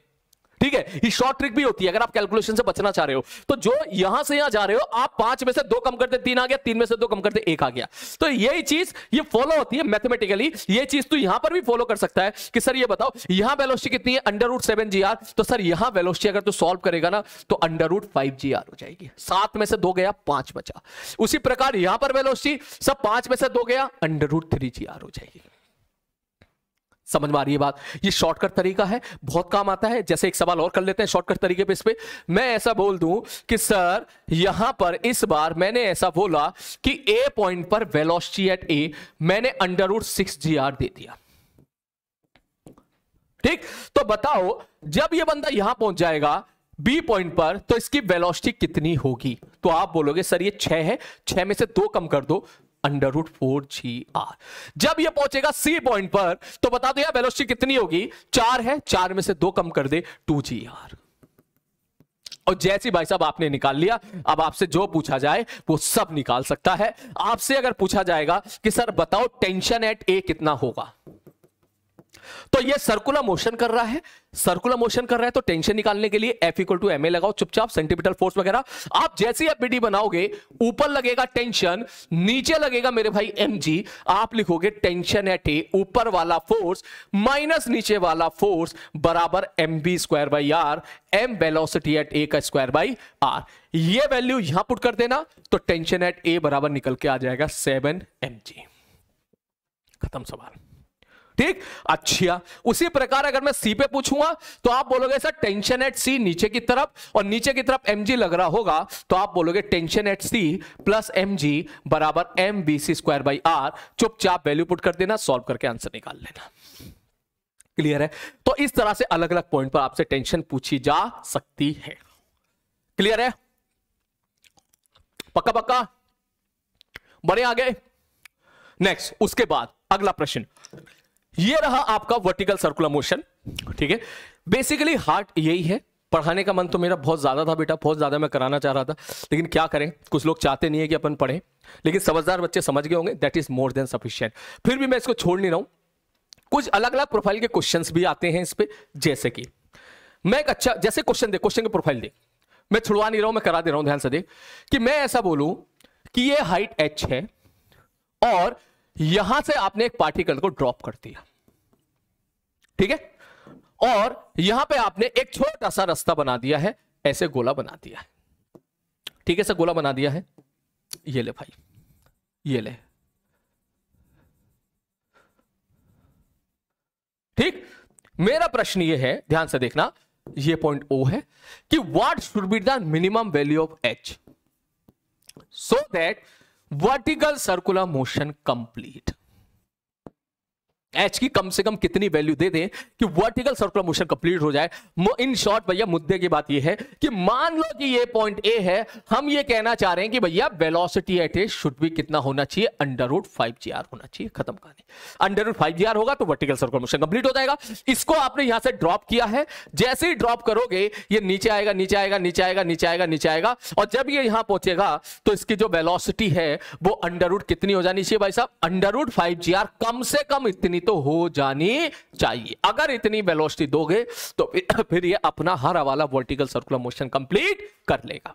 ठीक है ये शॉर्ट ट्रिक भी होती है अगर आप कैलकुलेशन से बचना चाह रहे हो तो जो यहां से यहां जा रहे हो आप पांच में से दो कम करते तीन आ गया तीन में से दो कम करते एक आ गया तो यही चीज ये फॉलो होती है मैथमेटिकली ये चीज तो यहां पर भी फॉलो कर सकता है कि सर ये बताओ यहां वेलोसिटी कितनी है under root seven g are तो सर यहां वेलोसिटी अगर तू तो सॉल्व करेगा ना तो अंडर रूट फाइव जी आर हो जाएगी सात में से दो गया पांच बचा उसी प्रकार यहां पर वेलोसिटी सब पांच में से दो गया अंडर रूट थ्री जी आर हो जाएगी समझ में आ रही है बात ये शॉर्टकट तरीका है बहुत काम आता है जैसे एक सवाल और कर लेते हैं शॉर्टकट तरीके पे इस पे मैं ऐसा बोल दूं कि सर यहां पर इस बार मैंने ऐसा बोला कि ए पॉइंट पर वेलोसिटी एट ए मैंने under root six g r दे दिया ठीक तो बताओ जब ये बंदा यहां पहुंच जाएगा बी पॉइंट पर तो इसकी वेलोसिटी कितनी होगी तो आप बोलोगे सर ये छह है छह में से दो कम कर दो under root four g r जब यह पहुंचेगा सी पॉइंट पर तो बता दो यार वेलोसिटी कितनी होगी चार है चार में से दो कम कर दे टू जी आर और जैसी भाई साहब आपने निकाल लिया अब आपसे जो पूछा जाए वो सब निकाल सकता है आपसे अगर पूछा जाएगा कि सर बताओ टेंशन एट ए कितना होगा तो ये सर्कुलर मोशन कर रहा है सर्कुलर मोशन कर रहा है तो टेंशन निकालने के लिए F equal to m a लगाओ चुपचाप सेंटीमीटर फोर्स वगैरह आप जैसे ही एफबीडी बनाओगे ऊपर लगेगा टेंशन नीचे लगेगा मेरे भाई एम जी आप लिखोगे टेंशन एट ए ऊपर वाला फोर्स माइनस नीचे वाला फोर्स बराबर M B square by r m velocity at A का स्क्वायर बाई आर ये वैल्यू यहां पुट कर देना तो टेंशन एट ए बराबर निकल के आ जाएगा सेवन एम जी खत्म सवाल ठीक अच्छा उसी प्रकार अगर मैं सी पे पूछूंगा तो आप बोलोगे सर टेंशन एट सी नीचे की तरफ और नीचे की तरफ एम लग रहा होगा तो आप बोलोगे tension at C plus M g बराबर M v C square by r चुपचाप वैल्यू पुट कर देना सॉल्व करके आंसर निकाल लेना क्लियर है तो इस तरह से अलग अलग पॉइंट पर आपसे टेंशन पूछी जा सकती है क्लियर है पक्का पक्का बड़े आगे नेक्स्ट उसके बाद अगला प्रश्न ये रहा आपका वर्टिकल सर्कुलर मोशन ठीक है बेसिकली हार्ट यही है पढ़ाने का मन तो मेरा बहुत ज़्यादा था बेटा बहुत ज़्यादा मैं कराना चाह रहा था लेकिन क्या करें कुछ लोग चाहते नहीं है कि अपन पढ़ें लेकिन समझदार बच्चे समझ गए होंगे that is more than sufficient फिर भी मैं इसको छोड़ नहीं रहा हूं कुछ अलग अलग प्रोफाइल के क्वेश्चन भी आते हैं इस पर जैसे कि मैं एक अच्छा जैसे क्वेश्चन दे क्वेश्चन की प्रोफाइल दे मैं छुड़वा नहीं रहा हूं मैं करा दे रहा हूं ध्यान से देख कि मैं ऐसा बोलूं कि ये हाइट एच है और यहां से आपने एक पार्टिकल को ड्रॉप कर दिया ठीक है और यहां पे आपने एक छोटा सा रास्ता बना दिया है ऐसे गोला बना दिया है ठीक है सर गोला बना दिया है ये ले भाई ये ले ठीक मेरा प्रश्न ये है ध्यान से देखना ये पॉइंट ओ है कि what should be the minimum value of h so that vertical circular motion complete h की कम से कम कितनी वैल्यू दे दें कि वर्टिकल सर्कुलर मोशन कंप्लीट हो जाए इन शॉर्ट भैया मुद्दे की बात यह है कि मान लो कि ये पॉइंट ए है हम ये कहना चाह रहे हैं कि भैया वेलोसिटी एट ए शुड भी कितना होना चाहिए अंडर रूट फाइव जी आर होना चाहिए खत्म कहानी अंडर रूट फाइव जी आर होगा तो वर्टिकल सर्कुलर मोशन कंप्लीट हो जाएगा इसको आपने यहां से ड्रॉप किया है जैसे ही ड्रॉप करोगे ये नीचे आएगा नीचे आएगा नीचे आएगा नीचे आएगा नीचे आएगा और जब ये यहां पहुंचेगा तो इसकी जो वेलोसिटी है वो अंडर रूट कितनी हो जानी चाहिए भाई साहब अंडर रूट फाइव जी आर कम से कम इतनी तो हो जानी चाहिए अगर इतनी वेलोसिटी दोगे तो [COUGHS] फिर ये अपना हर हवाला वर्टिकल सर्कुलर मोशन कंप्लीट कर लेगा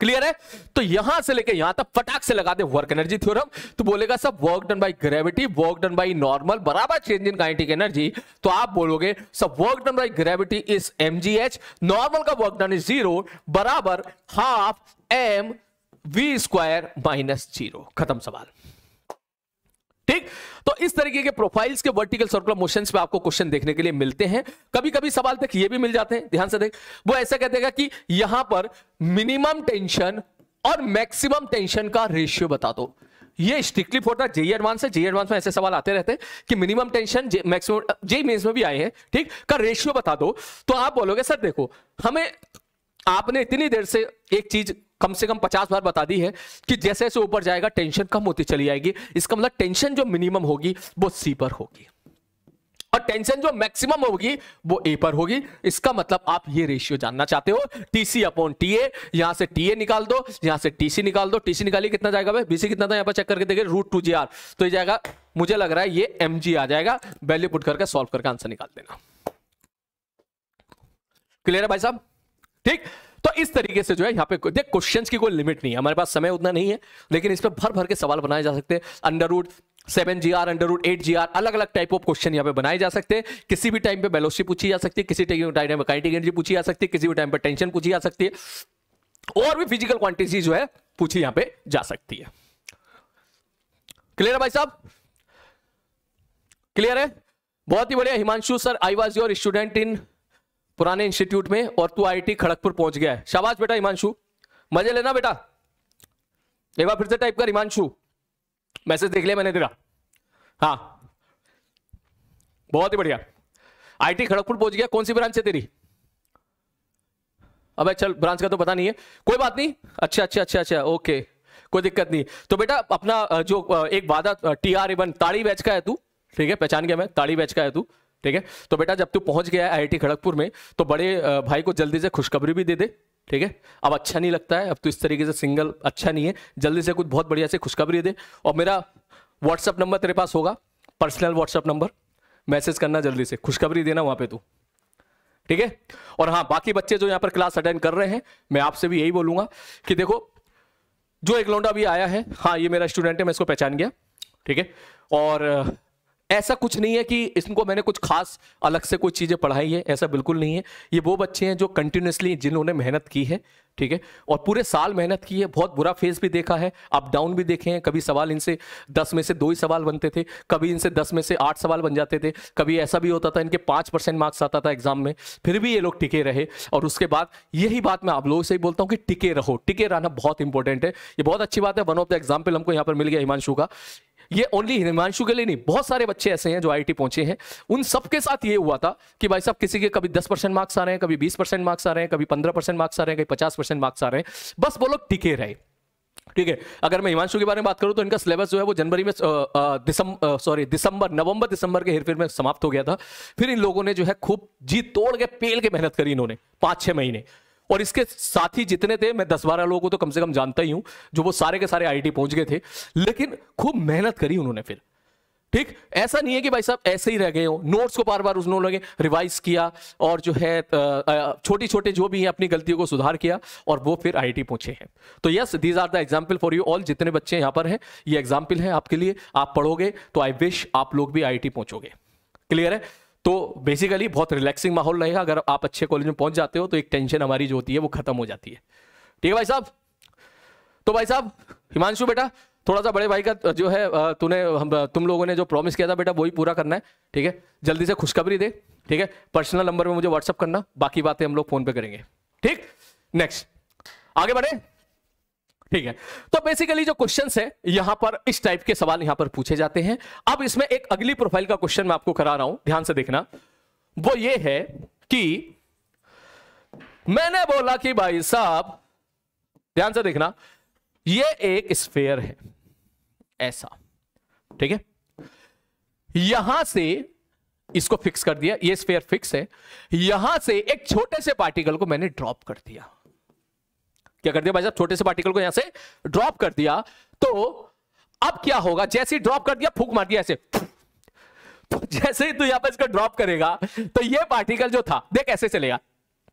क्लियर है तो यहां से लेके यहां तक फटाक से लगा दे वर्क एनर्जी थ्योरम तो बोलेगा सब work done by gravity work done by normal बराबर चेंज इन काइनेटिक एनर्जी तो आप बोलोगे सब work done by gravity is m g h normal का वर्क डन इज जीरो बराबर half M we square minus zero खत्म सवाल ठीक तो इस तरीके के प्रोफाइल्स के वर्टिकल सर्कुलर मोशन पे आपको क्वेश्चन देखने के लिए मिलते हैं कभी कभी सवाल तक ये भी मिल जाते हैं ध्यान से देख वो ऐसा कहते हैं कि यहां पर मिनिमम टेंशन और मैक्सिमम टेंशन का रेशियो बता दो ये स्ट्रिक्टली फोटा जे एडवांस है जे एडवांस e में ऐसे सवाल आते रहते हैं कि minimum tension maximum JEE Mains में भी आए हैं ठीक का रेशियो बता दो तो आप बोलोगे सर देखो हमें आपने इतनी देर से एक चीज कम से कम पचास बार बता दी है कि जैसे जैसे ऊपर जाएगा टेंशन कम होती चली जाएगी इसका मतलब टेंशन जो मिनिमम होगी वो सी पर होगी और टेंशन जो मैक्सिमम होगी वो ए पर होगी इसका मतलब आप ये रेशियो जानना चाहते हो टीसी अपॉन टीए यहां से टीए निकाल दो यहां से टीसी निकाल दो टीसी निकालिए कितना जाएगा भाई बीसी कितना था यहां पर चेक करके देखिए रूट टू जी आर तो ये जाएगा मुझे लग रहा है ये एम जी आ जाएगा वैल्यू पुट करके सॉल्व करके आंसर निकाल देना क्लियर है भाई साहब ठीक तो इस तरीके से जो है यहाँ पे देख क्वेश्चंस की कोई लिमिट नहीं है हमारे पास समय उतना नहीं है लेकिन इस पर भर भर के सवाल बनाए जा सकते हैं under root seven g r under root eight g r अलग अलग टाइप ऑफ क्वेश्चन यहाँ पे बनाए जा सकते हैं किसी भी टाइम पे बेलोसी पूछी जा सकती है किसी टाइम पर काइटिक एनर्जी पूछी जा सकती है किसी भी टाइम पे टेंशन पूछी जा सकती है और भी फिजिकल क्वांटिटी जो है पूछी यहाँ पे जा सकती है क्लियर है भाई साहब क्लियर है बहुत ही बढ़िया Himanshu sir I was your student in पुराने इंस्टीट्यूट में और तू आईटी खड़गपुर पहुंच गया है शाबाश बेटा हिमांशु मजे लेना बेटा एक बार फिर से टाइप कर हिमांशु मैसेज देख लिया मैंने तेरा हाँ बहुत ही बढ़िया आईटी खड़गपुर पहुंच गया कौन सी ब्रांच है तेरी अब चल ब्रांच का तो पता नहीं है कोई बात नहीं अच्छा अच्छा अच्छा अच्छा ओके कोई दिक्कत नहीं तो बेटा अपना जो एक वादा टी आर इवन ताड़ी बैच का है तू ठीक है पहचान गया मैं ताड़ी बैच का है तू ठीक है तो बेटा जब तू पहुंच गया आई आई खड़गपुर में तो बड़े भाई को जल्दी से खुशखबरी भी दे दे ठीक है अब अच्छा नहीं लगता है अब तो इस तरीके से सिंगल अच्छा नहीं है जल्दी से कुछ बहुत बढ़िया से खुशखबरी दे और मेरा व्हाट्सअप नंबर तेरे पास होगा पर्सनल व्हाट्सअप नंबर मैसेज करना जल्दी से खुशखबरी देना वहाँ पे तू ठीक है और हाँ बाकी बच्चे जो यहाँ पर क्लास अटेंड कर रहे हैं मैं आपसे भी यही बोलूँगा कि देखो जो एक लौंडा अभी आया है हाँ ये मेरा स्टूडेंट है मैं इसको पहचान गया ठीक है और ऐसा कुछ नहीं है कि इसको मैंने कुछ खास अलग से कोई चीज़ें पढ़ाई है ऐसा बिल्कुल नहीं है ये वो बच्चे हैं जो कंटिन्यूसली जिन्होंने मेहनत की है ठीक है और पूरे साल मेहनत की है बहुत बुरा फेज भी देखा है अप डाउन भी देखे हैं कभी सवाल इनसे दस में से दो ही सवाल बनते थे कभी इनसे दस में से आठ सवाल बन जाते थे कभी ऐसा भी होता था इनके पाँच परसेंट मार्क्स आता था एग्जाम में फिर भी ये लोग टिके रहे और उसके बाद यही बात मैं आप लोगों से ही बोलता हूँ कि टिके रहो टिके रहना बहुत इंपॉर्टेंट है ये बहुत अच्छी बात है वन ऑफ द एग्जाम्पल हमको यहाँ पर मिल गया हिमांशु का ये ओनली हिमांशु के लिए नहीं बहुत सारे बच्चे ऐसे हैं जो आई पहुंचे हैं उन सबके साथ ये हुआ था कि भाई साहब किसी के कभी दस परसेंट मार्क्स आ रहे हैं कभी बीस परसेंट मार्क्स आ रहे हैं कभी पंद्रह परसेंट मार्क्स आ रहे हैं कभी पचास परसेंट मार्क्स आ रहे हैं बस वो लोग टिके रहे ठीक है अगर मैं हिमांशु के बारे में बात करूं तो इनका सिलेबस जो है वो जनवरी में दिसंबर सॉरी दिसंबर नवंबर दिसंबर के हेरफेर में समाप्त हो गया था फिर इन लोगों ने जो है खूब जीत तोड़ के पेल के मेहनत करी इन्होंने पांच छह महीने और इसके साथ ही जितने थे मैं दस बारह लोगों को तो कम से कम जानता ही हूं जो वो सारे के सारे आई पहुंच गए थे लेकिन खूब मेहनत करी उन्होंने फिर ठीक ऐसा नहीं है कि भाई साहब ऐसे ही रह गए हो नोट्स को बार बार उन्होंने रिवाइज किया और जो है छोटी छोटे जो भी हैं अपनी गलतियों को सुधार किया और वो फिर आईआईटी पहुंचे हैं तो yes these are the example for you all जितने बच्चे यहां पर हैं ये एग्जाम्पल है आपके लिए आप पढ़ोगे तो आई विश आप लोग भी आई पहुंचोगे क्लियर है तो बेसिकली बहुत रिलैक्सिंग माहौल रहेगा अगर आप अच्छे कॉलेज में पहुंच जाते हो तो एक टेंशन हमारी जो होती है वो खत्म हो जाती है ठीक है भाई साहब तो भाई साहब हिमांशु बेटा थोड़ा सा बड़े भाई का जो है तूने हम तुम लोगों ने जो प्रॉमिस किया था बेटा वही पूरा करना है ठीक है जल्दी से खुशखबरी दे ठीक है पर्सनल नंबर में मुझे व्हाट्सअप करना बाकी बातें हम लोग फोन पे करेंगे ठीक नेक्स्ट आगे बढ़े ठीक है तो बेसिकली जो क्वेश्चन है यहां पर इस टाइप के सवाल यहां पर पूछे जाते हैं अब इसमें एक अगली प्रोफाइल का क्वेश्चन मैं आपको करा रहा हूं ध्यान से देखना वो ये है कि मैंने बोला कि भाई साहब ध्यान से देखना ये एक स्फेयर है ऐसा ठीक है यहां से इसको फिक्स कर दिया ये स्फेयर फिक्स है यहां से एक छोटे से पार्टिकल को मैंने ड्रॉप कर दिया क्या कर दिया भाई साहब छोटे से पार्टिकल को यहां से ड्रॉप कर दिया तो अब क्या होगा जैसे ही ड्रॉप कर दिया फूक मार दिया ऐसे तो जैसे ही तू यहां पर इसको ड्रॉप करेगा तो ये पार्टिकल जो था देख ऐसे चलेगा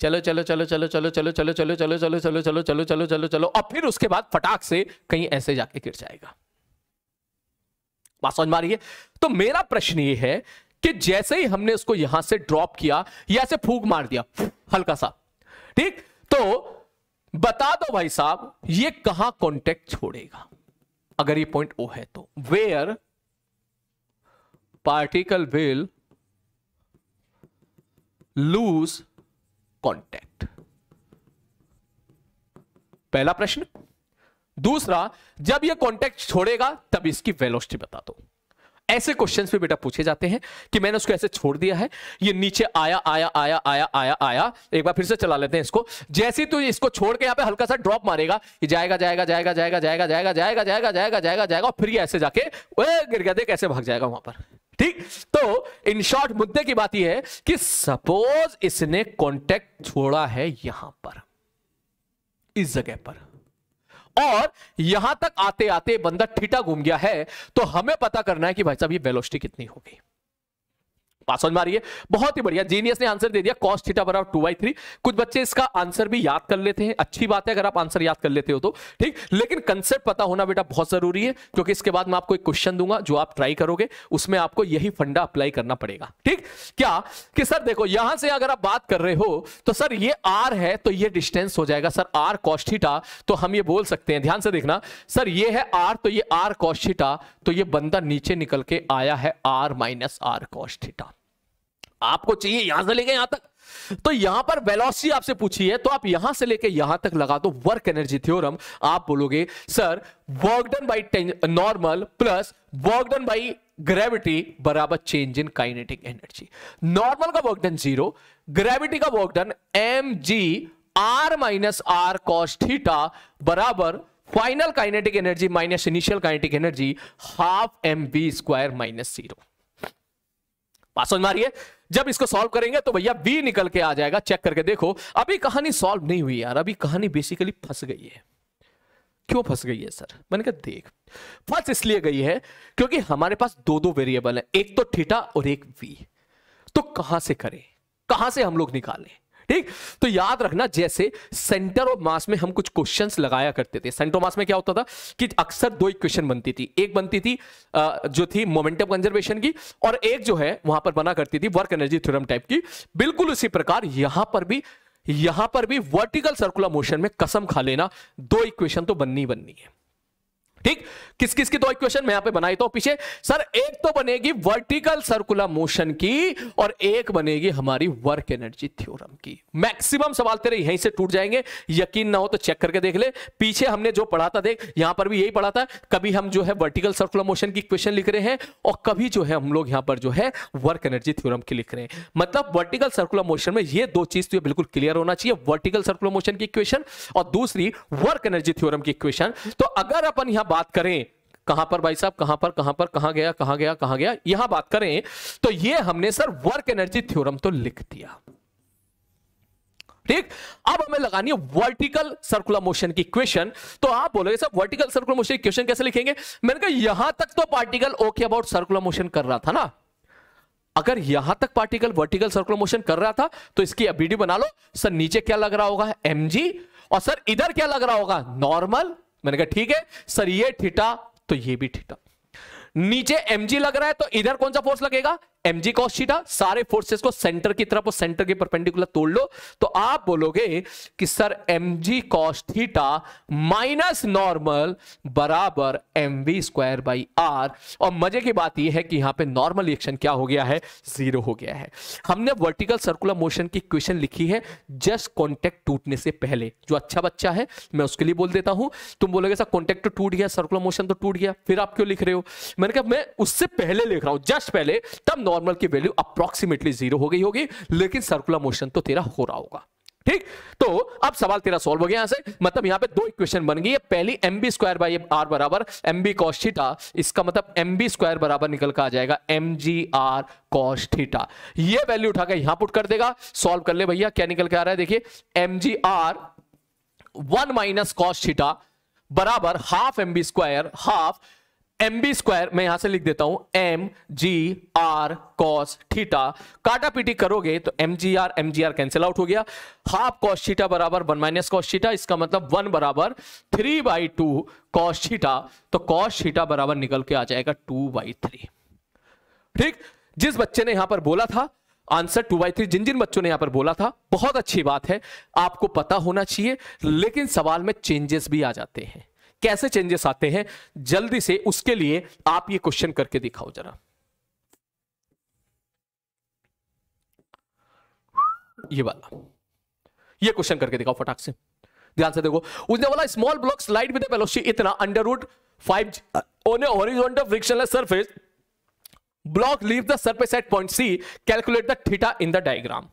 चलो चलो चलो चलो चलो चलो चलो चलो चलो चलो चलो चलो चलो चलो चलो चलो और फिर उसके बाद फटाक से कहीं ऐसे जाके गिर जाएगा बात समझ मारिए तो मेरा प्रश्न ये है कि जैसे ही हमने उसको यहां से ड्रॉप किया या से फूक मार दिया हल्का सा ठीक तो बता दो भाई साहब ये कहां कॉन्टेक्ट छोड़ेगा अगर ये पॉइंट ओ है तो where particle will lose contact पहला प्रश्न दूसरा जब ये कॉन्टेक्ट छोड़ेगा तब इसकी वेलोसिटी बता दो ऐसे क्वेश्चन भी बेटा पूछे जाते हैं कि मैंने उसको ऐसे छोड़ दिया है ये नीचे आया आया आया आया आया आया एक बार फिर से चला लेते हैं इसको जैसे तू इसको छोड़ के यहाँ पे हल्का सा ड्रॉप मारेगा ये जाएगा जाएगा जाएगा जाएगा जाएगा जाएगा जाएगा जाएगा जाएगा जाएगा जाएगा और फिर ये ऐसे जाके गिर गया देख ऐसे भाग जाएगा वहां पर ठीक तो इन शॉर्ट मुद्दे की बात यह है कि सपोज इसने कॉन्टेक्ट छोड़ा है यहां पर इस जगह पर और यहां तक आते आते बंदा ठीटा घूम गया है तो हमें पता करना है कि भाई साहब ये वेलोसिटी कितनी होगी बात समझ में आ रही है बहुत ही बढ़िया जीनियस ने आंसर दे दिया कॉस्ट थीटा बराबर टू बाई थ्री कुछ बच्चे इसका आंसर भी याद कर लेते हैं अच्छी बात है अगर आप आंसर याद कर लेते हो तो ठीक लेकिन कंसेप्ट पता होना बेटा बहुत जरूरी है क्योंकि इसके बाद मैं आपको एक क्वेश्चन दूंगा जो आप ट्राई करोगे उसमें आपको यही फंडा अप्लाई करना पड़ेगा ठीक क्या कि सर देखो यहां से अगर आप बात कर रहे हो तो सर ये आर है तो ये डिस्टेंस हो जाएगा सर आर कॉस्टिटा तो हम ये बोल सकते हैं ध्यान से देखना सर ये है आर तो ये आर कॉस्टिटा तो ये बंदा नीचे निकल के आया है आर माइनस आर कॉस्टिटा आपको चाहिए यहां से लेके यहां तक तो यहां पर वेलोसिटी आपसे पूछी है तो आप यहां से लेके यहां तक लगा दो वर्क एनर्जी थ्योरम आप बोलोगे sir work done by normal plus work done by gravity बराबर change in kinetic energy normal का वर्क डन जीरो ग्रेविटी का work done M G r minus are cos theta बराबर final kinetic energy minus initial kinetic energy half M B square minus zero बात समझ मारिए जब इसको solve करेंगे तो भैया बी निकल के आ जाएगा चेक करके देखो अभी कहानी सॉल्व नहीं हुई यार अभी कहानी बेसिकली फंस गई है क्यों फंस गई है सर मैंने कहा देख फंस इसलिए गई है क्योंकि हमारे पास दो दो वेरिएबल है एक तो थीटा और एक वी तो कहां से करें कहां से हम लोग निकालें ठीक तो याद रखना जैसे सेंटर ऑफ मास में हम कुछ क्वेश्चन लगाया करते थे सेंटर ऑफ मास में क्या होता था कि अक्सर दो इक्वेशन बनती थी एक बनती थी जो थी मोमेंटम कंजर्वेशन की और एक जो है वहां पर बना करती थी वर्क एनर्जी थ्योरम टाइप की बिल्कुल उसी प्रकार यहां पर भी यहां पर भी वर्टिकल सर्कुलर मोशन में कसम खा लेना दो इक्वेशन तो बननी बननी है ठीक किस किस की दो इक्वेशन मैं यहां पे बनाई हूं तो पीछे सर एक तो बनेगी वर्टिकल सर्कुलर मोशन की और एक बनेगी हमारी वर्क एनर्जी थ्योरम की मैक्सिमम सवाल तेरे यहीं से टूट जाएंगे यकीन ना हो तो चेक करके देख ले पीछे हमने जो पढ़ा था देख यहां पर भी यही पढ़ा था कभी हम जो है वर्टिकल सर्कुलर मोशन की इक्वेशन लिख रहे हैं और कभी जो है हम लोग यहां पर जो है वर्क एनर्जी थ्योरम की लिख रहे हैं मतलब वर्टिकल सर्कुलर मोशन में ये दो चीज तो बिल्कुल क्लियर होना चाहिए वर्टिकल सर्कुलर मोशन की इक्वेशन और दूसरी वर्क एनर्जी थ्योरम की इक्वेशन तो अगर अपन यहां बात करें कहां पर भाई साहब कहां पर कहां पर कहां गया कहां गया कहां गया यहां बात करें तो ये हमने सर वर्क एनर्जी थ्योरम तो लिख दिया ठीक अब हमें लगानी है वर्टिकल सर्कुलर मोशन की क्वेश्चन तो आप बोलोगे सर वर्टिकल सर्कुलर मोशन की क्वेश्चन कैसे लिखेंगे मैंने कहा यहां तक तो particle okay about circular motion कर रहा था ना अगर यहां तक पार्टिकल वर्टिकल सर्कुलर मोशन कर रहा था तो इसकी एबीडी बना लो सर नीचे क्या लग रहा होगा एमजी और सर इधर क्या लग रहा होगा नॉर्मल मैंने कहा ठीक है सर ये ठीटा तो ये भी ठीटा नीचे एम लग रहा है तो इधर कौन सा फोर्स लगेगा एम जी कॉस सारे फोर्सेस को सेंटर की तरफ सेंटर के परपेंडिकुलर तोड़ लो तो आप बोलोगे कि sir m g cos minus normal बराबर M we square by r और मजे की बात यह है कि यहां पे नॉर्मल रिएक्शन क्या हो गया है जीरो हो गया है हमने वर्टिकल सर्कुलर मोशन की क्वेश्चन लिखी है जस्ट कॉन्टेक्ट टूटने से पहले जो अच्छा बच्चा है मैं उसके लिए बोल देता हूं तुम बोलोगे सर कॉन्टेक्ट तो टूट गया सर्कुलर मोशन तो टूट गया फिर आप क्यों लिख रहे हो मैंने कहा मैं उससे पहले लिख रहा हूं जस्ट पहले तब नॉर्मल की वैल्यू अप्रोक्सीमेटली जीरो हो गई होगी लेकिन सर्कुलर मोशन तो तेरा हो रहा होगा ठीक तो अब सवाल तेरा सॉल्व हो गया यहां से मतलब यहां पे दो इक्वेशन बन गई है पहली m B square by r बराबर एम बी थीटा इसका मतलब एम बी स्क्वायर बराबर निकल कर आ जाएगा M G are cos theta ये वैल्यू उठाकर यहां पुट कर देगा सॉल्व कर ले भैया क्या निकल के आ रहा है देखिए एम जी r one minus cos theta बराबर half M B square half M B square मैं यहां से लिख देता हूं m ji are cos theta काटा पीटी करोगे तो एम जी आर एम जी आर कैंसिल आउट हो गया हाफ कॉस थीटा बराबर वन माइनस कॉस थीटा इसका मतलब वन बराबर three by two cos theta तो कॉस थीटा बराबर निकल के आ जाएगा टू बाई थ्री ठीक जिस बच्चे ने यहां पर बोला था आंसर टू बाई थ्री जिन जिन बच्चों ने यहां पर बोला था बहुत अच्छी बात है आपको पता होना चाहिए लेकिन सवाल में चेंजेस भी आ जाते हैं कैसे चेंजेस आते हैं जल्दी से उसके लिए आप ये क्वेश्चन करके दिखाओ जरा ये वाला ये क्वेश्चन करके दिखाओ फटाक से ध्यान से देखो उसने बोला स्मॉल ब्लॉक स्लाइड विद इतना under root 5 on a horizontal surface block leave the surface at point C calculate the theta in the diagram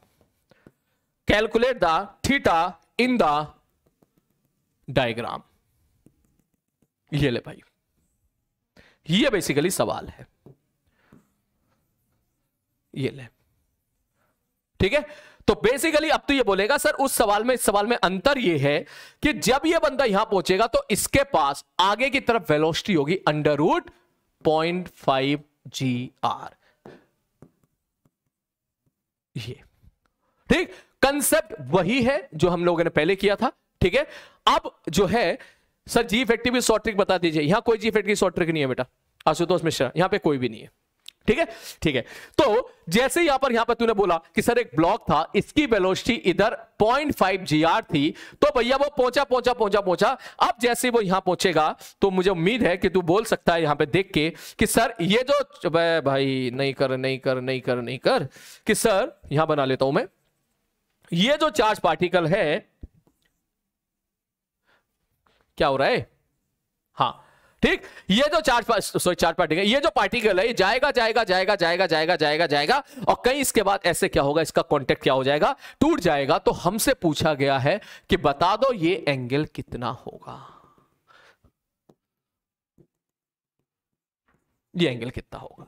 calculate the theta in the diagram ये ले भाई ये बेसिकली सवाल है ये ले ठीक है तो बेसिकली अब तो ये बोलेगा सर उस सवाल में इस सवाल में अंतर ये है कि जब ये बंदा यहां पहुंचेगा तो इसके पास आगे की तरफ वेलोसिटी होगी अंडर रूट पॉइंट फाइव जी आर ये ठीक कंसेप्ट वही है जो हम लोगों ने पहले किया था ठीक है अब जो है सर जी इफेक्टिव की शॉर्ट ट्रिक बता दीजिए यहां कोई जी इफेक्टिव की शॉर्ट ट्रिक नहीं है बेटा आशुतोष मिश्रा यहां पे कोई भी नहीं है ठीक है ठीक है तो जैसे यहां पर यहां पर तूने बोला कि सर एक ब्लॉक था इसकी वेलोसिटी इधर 0.5 जीआर थी तो भैया वो पहुंचा पहुंचा पहुंचा पहुंचा अब जैसे वो यहां पहुंचेगा तो मुझे उम्मीद है कि तू बोल सकता है यहां पे देख के कि सर ये जो भाई नहीं कर नहीं कर नहीं कर नहीं कर कि सर यहां बना लेता हूं मैं ये जो चार्ज पार्टिकल है क्या हो रहा है हाँ ठीक ये जो चार्ज सॉरी चार्ज पार्टिकल ये जो पार्टिकल है ये जाएगा जाएगा जाएगा जाएगा जाएगा जाएगा जाएगा और कहीं इसके बाद ऐसे क्या होगा इसका कॉन्टेक्ट क्या हो जाएगा टूट जाएगा तो हमसे पूछा गया है कि बता दो ये एंगल कितना होगा ये एंगल कितना होगा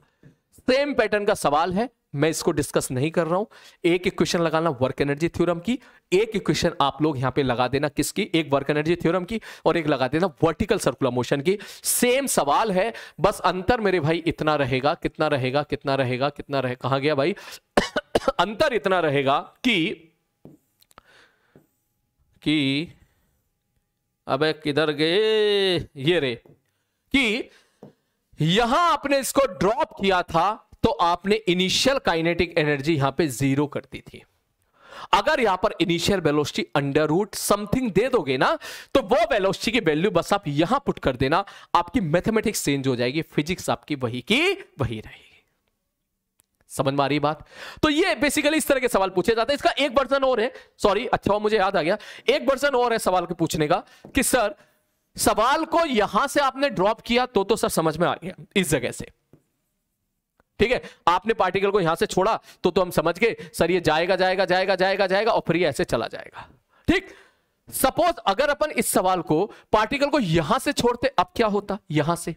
सेम पैटर्न का सवाल है मैं इसको डिस्कस नहीं कर रहा हूं एक इक्वेशन लगाना वर्क एनर्जी थ्योरम की एक इक्वेशन आप लोग यहां पे लगा देना किसकी एक वर्क एनर्जी थ्योरम की और एक लगा देना वर्टिकल सर्कुलर मोशन की सेम सवाल है बस अंतर मेरे भाई इतना रहेगा कितना रहेगा कितना रहेगा कितना रहे कहा गया भाई [COUGHS] अंतर इतना रहेगा कि कि अब किधर गए ये रे कि यहां आपने इसको ड्रॉप किया था तो आपने इनिशियल काइनेटिक एनर्जी यहां पे जीरो कर दी थी अगर यहां पर initial velocity under root something दे दोगे ना तो वो वेलोसिटी की वैल्यू बस आप यहां पुट कर देना आपकी मैथमेटिक्स चेंज हो जाएगी फिजिक्स आपकी वही की वही रहेगी समझ में आ रही बात तो ये बेसिकली इस तरह के सवाल पूछे जाते हैं इसका एक वर्जन और है सॉरी अच्छा मुझे याद आ गया एक वर्जन और है सवाल के पूछने का कि सर सवाल को यहां से आपने ड्रॉप किया तो तो सर समझ में आ गया इस जगह से ठीक है आपने पार्टिकल को यहां से छोड़ा तो तो हम समझ गए सर ये जाएगा जाएगा जाएगा जाएगा जाएगा और फिर ये ऐसे चला जाएगा ठीक सपोज अगर अपन इस सवाल को पार्टिकल को यहां से छोड़ते अब क्या होता यहां से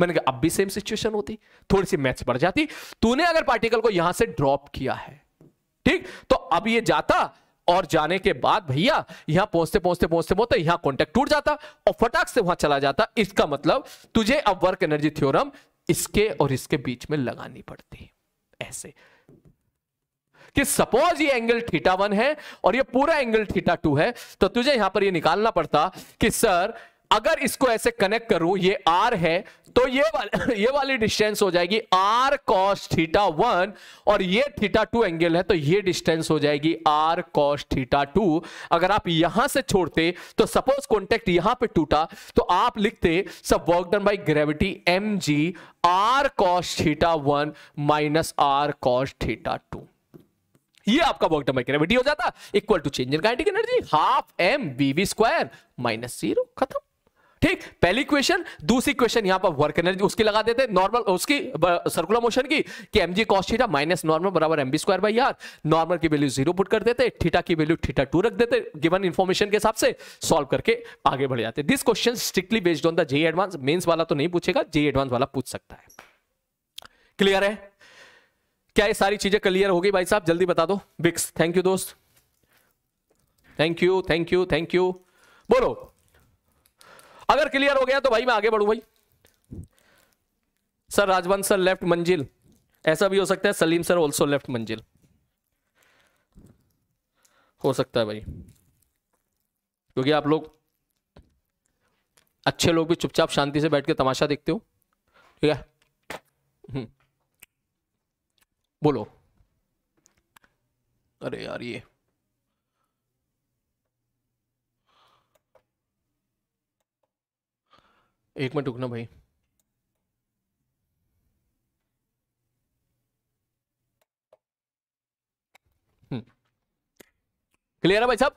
मैंने कहा अब भी सेम सिचुएशन होती थोड़ी सी मैथ्स बढ़ जाती तूने अगर पार्टिकल को यहां से ड्रॉप किया है ठीक तो अब ये जाता और जाने के बाद भैया यहां पहुंचते पहुंचते पहुंचते पहुंचते यहां कॉन्टेक्ट टूट जाता और फटाक से वहां चला जाता इसका मतलब तुझे अब वर्क एनर्जी थ्योरम इसके और इसके बीच में लगानी पड़ती है ऐसे कि सपोज ये एंगल थीटा वन है और ये पूरा एंगल थीटा टू है तो तुझे यहां पर ये निकालना पड़ता कि सर अगर इसको ऐसे कनेक्ट करूं ये आर है तो ये वाल, [LAUGHS] ये वाली डिस्टेंस हो जाएगी आर कॉस थीटा वन और ये थीटा टू एंगल है तो ये डिस्टेंस हो जाएगी आर कॉस थीटा टू अगर आप यहां से छोड़ते तो सपोज कॉन्टेक्ट यहां पे टूटा तो आप लिखते सब work done by gravity m ji are cos theta one minus are cos theta two ये आपका वर्क डन बाई ग्रेविटी हो जाता equal to change in kinetic energy half M v v square minus zero खत्म ठीक पहली question दूसरी question यहां पर वर्क एनर्जी उसकी लगा देते नॉर्मल उसकी सर्कुलर मोशन की कि m g cos theta minus normal बराबर m v square by r normal की वैल्यू जीरो पुट कर देते थीटा की वैल्यू थीटा टू रख देते गिवन इन्फॉर्मेशन के हिसाब से सॉल्व करके आगे बढ़ जाते this question strictly based on the J Advance Mains वाला तो नहीं पूछेगा जे एडवांस वाला पूछ सकता है क्लियर है क्या ये सारी चीजें क्लियर हो गई भाई साहब जल्दी बता दो बिक्स थैंक यू दोस्त thank you thank you thank you बोलो अगर क्लियर हो गया तो भाई मैं आगे बढ़ू भाई सर राजवंश सर लेफ्ट मंजिल ऐसा भी हो सकता है सलीम सर ऑल्सो लेफ्ट मंजिल हो सकता है भाई क्योंकि आप लोग अच्छे लोग भी चुपचाप शांति से बैठ के तमाशा देखते हो ठीक है हम्म। बोलो अरे यार ये एक मिनट रुकना भाई क्लियर हम्म। है भाई साहब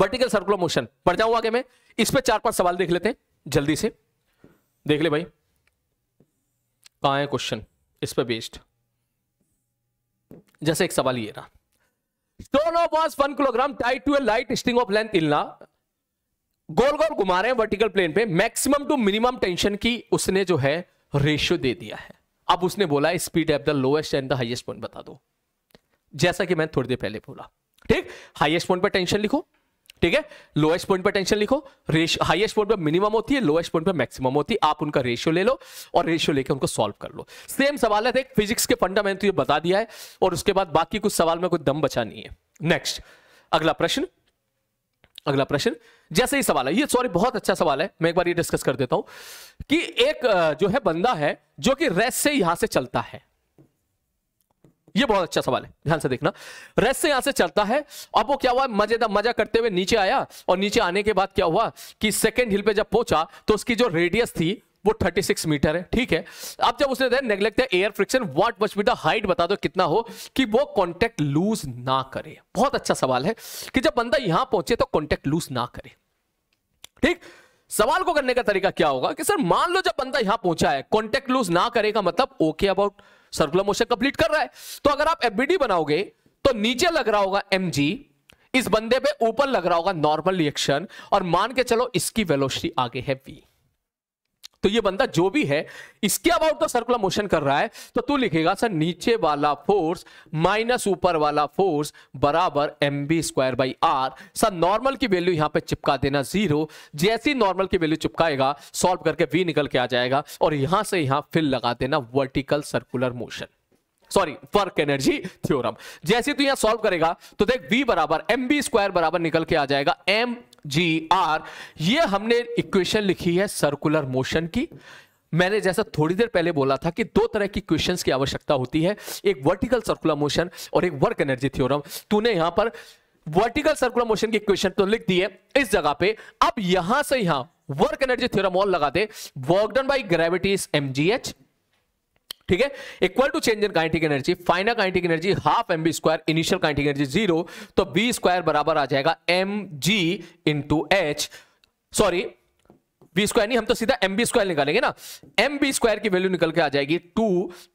वर्टिकल सर्कुलर मोशन बढ़ जाऊं आगे मैं इस पे चार पांच सवाल देख लेते हैं जल्दी से देख ले भाई कहा है क्वेश्चन इस पे बेस्ड जैसे एक सवाल ये रहा दोनों पास one kilogram tight to a light string of length इलना गोल गोल घुमा रहे हैं वर्टिकल प्लेन पे मैक्सिमम टू मिनिमम टेंशन की उसने जो है रेशियो दे दिया है अब उसने बोला speed at the lowest and the highest point बता दो जैसा कि मैंने थोड़ी देर पहले बोला ठीक हाईएस्ट पॉइंट पर टेंशन लिखो ठीक है लोएस्ट पॉइंट पर टेंशन लिखो हाईएस्ट पॉइंट पर मिनिमम होती है लोएस्ट पॉइंट पर मैक्सिमम होती है आप उनका रेशियो ले लो और रेशियो लेकर उनको सॉल्व कर लो सेम सवाल है एक फिजिक्स के फंडामेंट तो ये बता दिया है और उसके बाद बाकी कुछ सवाल में कोई दम बचा नहीं है नेक्स्ट अगला प्रश्न अगला प्रश्न जैसे ही सवाल है ये सॉरी बहुत अच्छा सवाल है मैं एक बार ये डिस्कस कर देता हूं कि एक जो है बंदा है जो कि रेस से यहां से चलता है ये बहुत अच्छा सवाल है ध्यान से देखना रेस से यहां से चलता है अब वो क्या हुआ मजेदार मजा करते हुए नीचे आया और नीचे आने के बाद क्या हुआ कि सेकेंड हिल पे जब पहुंचा तो उसकी जो रेडियस थी वो 36 मीटर है ठीक है अब जब उसने neglect air friction what much metre height बता दो कितना हो कि वो कॉन्टेक्ट लूज ना करे बहुत अच्छा सवाल है कि जब बंदा यहां पहुंचे तो कॉन्टेक्ट लूज ना करे ठीक सवाल को करने का तरीका क्या होगा कि सर मान लो जब बंदा यहां पहुंचा है कॉन्टेक्ट लूज ना करेगा मतलब okay about circular motion complete कर रहा है तो अगर आप एफबीडी बनाओगे तो नीचे लग रहा होगा एम इस बंदे पे ऊपर लग रहा होगा नॉर्मल रिएक्शन और मान के चलो इसकी वेलोसिटी आगे है वी तो ये बंदा जो भी है इसके अबाउट तो सर्कुलर मोशन कर रहा है तो तू लिखेगा सर नीचे वाला फोर्स माइनस ऊपर वाला फोर्स बराबर M B square by R sir normal की वैल्यू यहां पे चिपका देना जीरो जैसी नॉर्मल की वैल्यू चिपकाएगा सॉल्व करके वी निकल के आ जाएगा और यहां से यहां फिल लगा देना vertical circular motion sorry work energy theorem जैसे तू यहां सॉल्व करेगा तो देख v बराबर एम बी स्क्वायर बराबर निकल के आ जाएगा एम जी आर ये हमने इक्वेशन लिखी है सर्कुलर मोशन की मैंने जैसा थोड़ी देर पहले बोला था कि दो तरह की क्वेश्चंस की आवश्यकता होती है एक वर्टिकल सर्कुलर मोशन और एक वर्क एनर्जी थ्योरम तूने यहां पर वर्टिकल सर्कुलर मोशन की क्वेश्चन तो लिख दी है इस जगह पे अब यहां से यहां वर्क एनर्जी थ्योरम और लगा दे work done by gravity is MGH ठीक है equal to change in kinetic energy final kinetic energy half M B square initial kinetic energy zero तो बी स्क्वायर बराबर आ जाएगा M G into H sorry V square नहीं हम तो सीधा एम बी स्क्वायर निकालेंगे ना एम बी स्क्वायर की वैल्यू निकल के आ जाएगी टू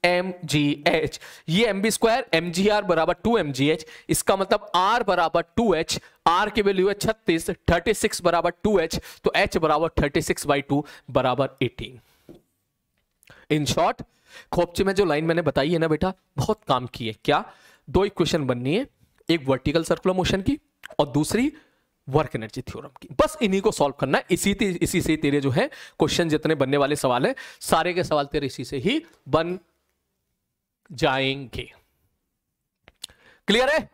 एम जी एच ये M B square M G R बराबर टू एम जी एच इसका मतलब आर बराबर टू एच आर की वैल्यू है छत्तीस थर्टी सिक्स बराबर टू एच तो एच बराबर थर्टी सिक्स बाई टू बराबर एटीन इन शॉर्ट खोपचे में जो लाइन मैंने बताई है ना बेटा बहुत काम की है क्या दो इक्वेशन बननी है एक वर्टिकल सर्कुलर मोशन की और दूसरी वर्क एनर्जी थ्योरम की बस इन्हीं को सॉल्व करना है इसी इसी से तेरे जो है क्वेश्चन जितने बनने वाले सवाल है सारे के सवाल तेरे इसी से ही बन जाएंगे क्लियर है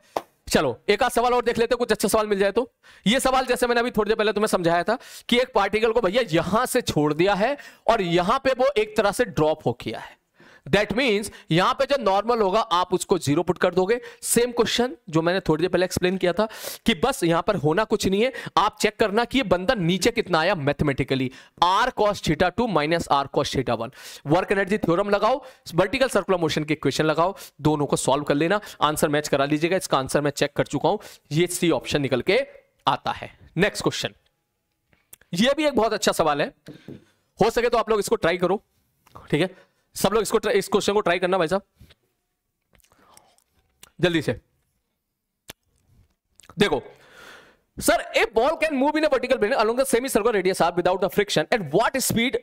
चलो एक आध सवाल और देख लेते कुछ अच्छा सवाल मिल जाए तो ये सवाल जैसे मैंने अभी थोड़ी देर पहले तुम्हें समझाया था कि एक पार्टिकल को भैया यहां से छोड़ दिया है और यहां पे वो एक तरह से ड्रॉप हो गया है दैट मीन्स यहां पे जो नॉर्मल होगा आप उसको जीरो पुट कर दोगे सेम क्वेश्चन जो मैंने थोड़ी देर पहले एक्सप्लेन किया था कि बस यहां पर होना कुछ नहीं है आप चेक करना कि ये बंदा नीचे कितना आया mathematically R cos theta two minus are cos theta one work energy theorem लगाओ वर्टिकल सर्कुलर मोशन के क्वेश्चन लगाओ दोनों को सॉल्व कर लेना आंसर मैच करा लीजिएगा इसका आंसर मैं चेक कर चुका हूं ये सी ऑप्शन निकल के आता है नेक्स्ट क्वेश्चन ये भी एक बहुत अच्छा सवाल है हो सके तो आप लोग इसको ट्राई करो ठीक है सब लोग इसको इस क्वेश्चन को ट्राई करना भाई साहब जल्दी से देखो sir a ball can move in a vertical plane along the semicircular radius R without the friction at what speed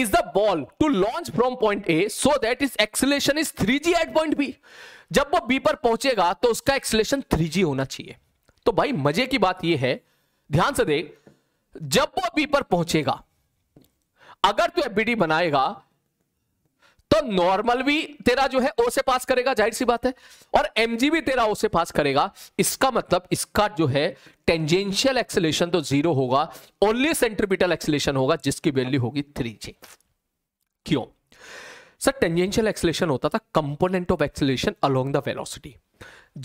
is the ball to launch from point A so that its acceleration is 3g at point B जब वो B पर पहुंचेगा तो उसका three 3g होना चाहिए तो भाई मजे की बात यह है ध्यान से देख जब वो बी पर पहुंचेगा अगर तू एफबीडी बनाएगा तो नॉर्मल भी तेरा जो है ओ से पास करेगा जाहिर सी बात है और एम भी तेरा ओ से पास करेगा इसका मतलब इसका जो है टेंजेंशियल एक्सेलेशन तो जीरो होगा ओनली सेंट्रीपिटल एक्सेलेशन होगा जिसकी वैल्यू होगी थ्री जी क्यों सर टेंजेंशियल एक्सेलेशन होता था component of acceleration along the velocity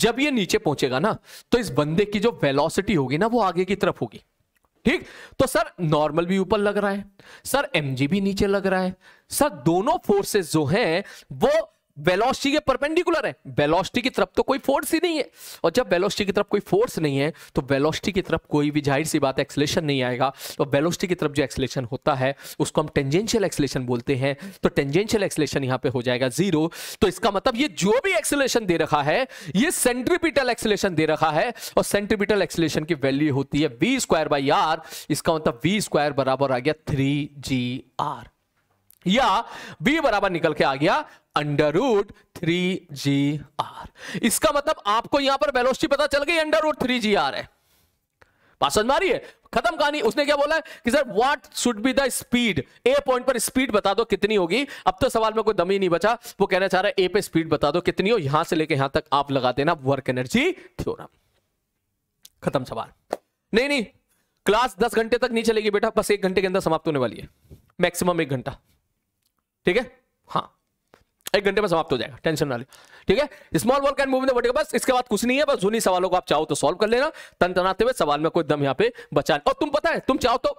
जब ये नीचे पहुंचेगा ना तो इस बंदे की जो वेलोसिटी होगी ना वो आगे की तरफ होगी ठीक तो सर नॉर्मल भी ऊपर लग रहा है सर एम भी नीचे लग रहा है सर दोनों फोर्सेस जो हैं वो वेलोसिटी के परपेंडिकुलर है वेलोसिटी की तरफ तो कोई फोर्स ही नहीं है और जब वेलोसिटी की तरफ कोई फोर्स नहीं है तो वेलोसिटी की तरफ कोई भी जाहिर सी बात एक्सलेशन नहीं आएगा तो वेलोसिटी की तरफ जो एक्सलेशन होता है उसको हम टेंजेंशियल एक्सलेशन बोलते हैं तो टेंजेंशियल एक्सलेशन यहां पे हो जाएगा जीरो तो इसका मतलब ये जो भी एक्सलेशन दे रखा है ये सेंट्रीपिटल एक्सलेशन दे रखा है और सेंट्रीपिटल एक्सलेशन की वैल्यू होती है वी स्क्वायर बाई आर इसका मतलब वी स्क्वायर बराबर आ गया थ्री जी आर या b बराबर निकल के आ गया अंडर रूट थ्री जी आर इसका मतलब आपको यहां पर वेलोसिटी पता चल गई under root three ji are है बात समझ मारी है खत्म कहानी उसने क्या बोला है कि sir what should be the speed A point पर स्पीड बता दो कितनी होगी अब तो सवाल में कोई दम ही नहीं बचा वो कहना चाह रहा है ए पे स्पीड बता दो कितनी हो यहां से लेके यहां तक आप लगा देना वर्क एनर्जी थ्योरम खत्म सवाल नहीं नहीं क्लास दस घंटे तक नहीं चलेगी बेटा बस एक घंटे के अंदर समाप्त होने वाली है मैक्सिमम एक घंटा ठीक है हाँ एक घंटे में समाप्त हो जाएगा टेंशन ना ले ठीक है small ball can move in the बस इसके बाद कुछ नहीं है बस उन्हीं सवालों को आप चाहो तो सॉल्व कर लेना तन तनाते हुए सवाल में कोई दम यहाँ पे बचा और तुम पता है तुम चाहो तो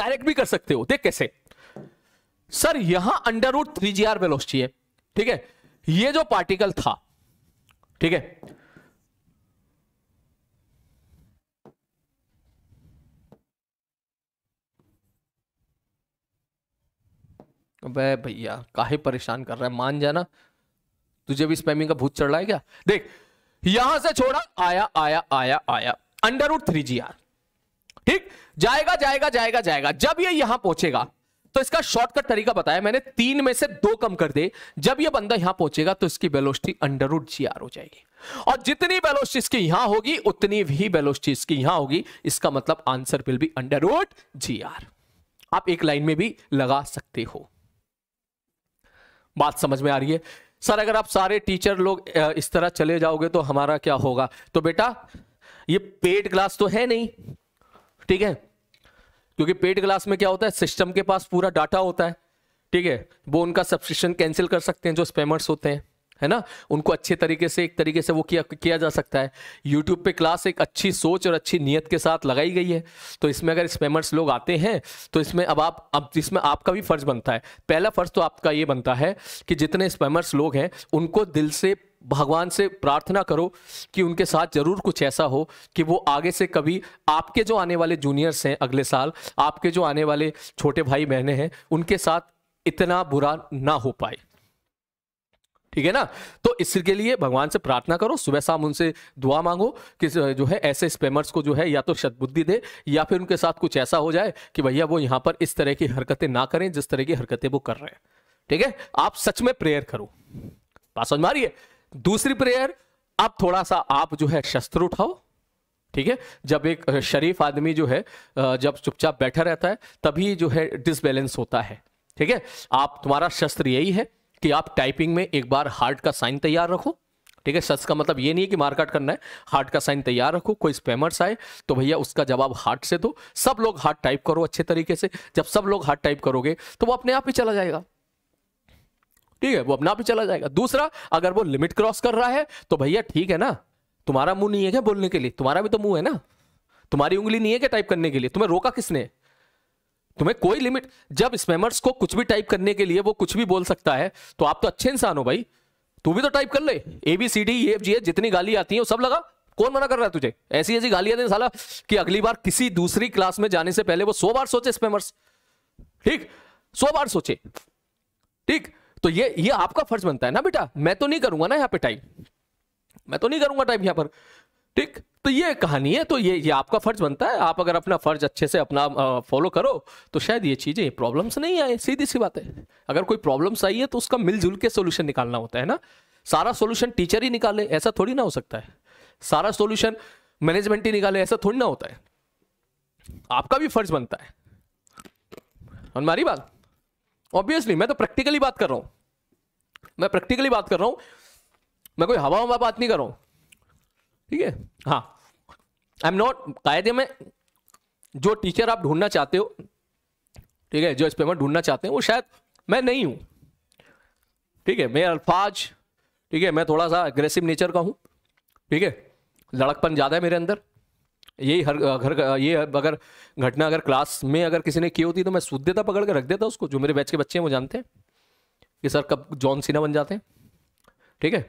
डायरेक्ट भी कर सकते हो देख कैसे सर यहां under root three ji are velocity है ठीक है ये जो पार्टिकल था ठीक है अबे भैया काहे परेशान कर रहा है मान जाना तुझे भी स्पैमिंग का भूत चढ़ रहा है क्या देख यहां से छोड़ा आया आया आया आया under root three G r ठीक जाएगा जाएगा जाएगा जाएगा जब ये यहां पहुंचेगा तो इसका शॉर्टकट तरीका बताया मैंने तीन में से दो कम कर दे जब ये बंदा यहां पहुंचेगा तो इसकी वेलोसिटी अंडर उड जी आर हो जाएगी और जितनी वेलोसिटी इसकी यहां होगी उतनी भी वेलोसिटी इसकी यहां होगी इसका मतलब answer will be under root ji are आप एक लाइन में भी लगा सकते हो बात समझ में आ रही है सर अगर आप सारे टीचर लोग इस तरह चले जाओगे तो हमारा क्या होगा तो बेटा ये पेड क्लास तो है नहीं ठीक है क्योंकि पेड क्लास में क्या होता है सिस्टम के पास पूरा डाटा होता है ठीक है वो उनका सब्सक्रिप्शन कैंसिल कर सकते हैं जो स्पेमर्स होते हैं है ना उनको अच्छे तरीके से एक तरीके से वो किया किया जा सकता है यूट्यूब पे क्लास एक अच्छी सोच और अच्छी नीयत के साथ लगाई गई है तो इसमें अगर स्पैमर्स लोग आते हैं तो इसमें अब आप अब इसमें आपका भी फर्ज बनता है पहला फर्ज तो आपका ये बनता है कि जितने स्पैमर्स लोग हैं उनको दिल से भगवान से प्रार्थना करो कि उनके साथ जरूर कुछ ऐसा हो कि वो आगे से कभी आपके जो आने वाले जूनियर्स हैं अगले साल आपके जो आने वाले छोटे भाई बहने हैं उनके साथ इतना बुरा ना हो पाए ठीक है ना तो इसके लिए भगवान से प्रार्थना करो सुबह शाम उनसे दुआ मांगो कि जो है ऐसे स्पेमर्स को जो है या तो शतबुद्धि दे या फिर उनके साथ कुछ ऐसा हो जाए कि भैया वो यहाँ पर इस तरह की हरकतें ना करें जिस तरह की हरकतें वो कर रहे हैं ठीक है आप सच में प्रेयर करो बात समझ मारिए दूसरी प्रेयर आप थोड़ा सा आप जो है शस्त्र उठाओ ठीक है जब एक शरीफ आदमी जो है जब चुपचाप बैठा रहता है तभी जो है डिसबैलेंस होता है ठीक है आप तुम्हारा शस्त्र यही है कि आप टाइपिंग में एक बार हार्ट का साइन तैयार रखो ठीक है सच का मतलब ये नहीं है कि मारकाट करना है हार्ट का साइन तैयार रखो कोई स्पैमर्स आए तो भैया उसका जवाब हार्ट से दो सब लोग हार्ट टाइप करो अच्छे तरीके से जब सब लोग हार्ट टाइप करोगे तो वो अपने आप ही चला जाएगा ठीक है वो अपने आप ही चला जाएगा दूसरा अगर वो लिमिट क्रॉस कर रहा है तो भैया ठीक है ना तुम्हारा मुंह नहीं है क्या बोलने के लिए तुम्हारा भी तो मुंह है ना तुम्हारी उंगली नहीं है क्या टाइप करने के लिए तुम्हें रोका किसने तुम्हें कोई लिमिट जब स्पैमर्स को कुछ भी टाइप करने के लिए वो कुछ भी बोल सकता है तो आप तो अच्छे इंसान हो भाई तू भी तो टाइप कर ले A B C D F G H जितनी गाली आती है वो सब लगा कौन मना कर रहा है तुझे ऐसी ऐसी गालियां दें साला कि अगली बार किसी दूसरी क्लास में जाने से पहले वो सौ बार सोचे स्पेमर्स ठीक सौ बार सोचे ठीक तो ये ये आपका फर्ज बनता है ना बेटा मैं तो नहीं करूंगा ना यहाँ पे टाइप मैं तो नहीं करूंगा टाइप यहाँ पर ठीक तो ये कहानी है तो ये ये आपका फर्ज बनता है आप अगर अपना फर्ज अच्छे से अपना फॉलो करो तो शायद ये चीज़ें प्रॉब्लम्स नहीं आए सीधी सी बात है अगर कोई प्रॉब्लम्स आई है तो उसका मिलजुल के सोल्यूशन निकालना होता है ना सारा सोल्यूशन टीचर ही निकाले ऐसा थोड़ी ना हो सकता है सारा सोल्यूशन मैनेजमेंट ही निकाले ऐसा थोड़ी ना होता है आपका भी फर्ज बनता है हमारी बात ऑब्वियसली मैं तो प्रैक्टिकली बात कर रहा हूं मैं प्रैक्टिकली बात कर रहा हूं मैं कोई हवा हवा बात नहीं कर रहा हूं ठीक है हाँ आई एम नॉट कायदे में जो टीचर आप ढूंढना चाहते हो ठीक है जो एक्सपेरिमेंट ढूंढना चाहते हैं वो शायद मैं नहीं हूँ ठीक है मेरे अल्फाज ठीक है मैं थोड़ा सा अग्रेसिव नेचर का हूँ ठीक है लड़कपन ज़्यादा है मेरे अंदर यही हर घर ये अगर घटना अगर क्लास में अगर किसी ने की होती तो मैं सूद देता पकड़ के रख देता उसको जो मेरे बैच के बच्चे हैं वो जानते हैं कि सर कब जॉन सीना बन जाते हैं ठीक है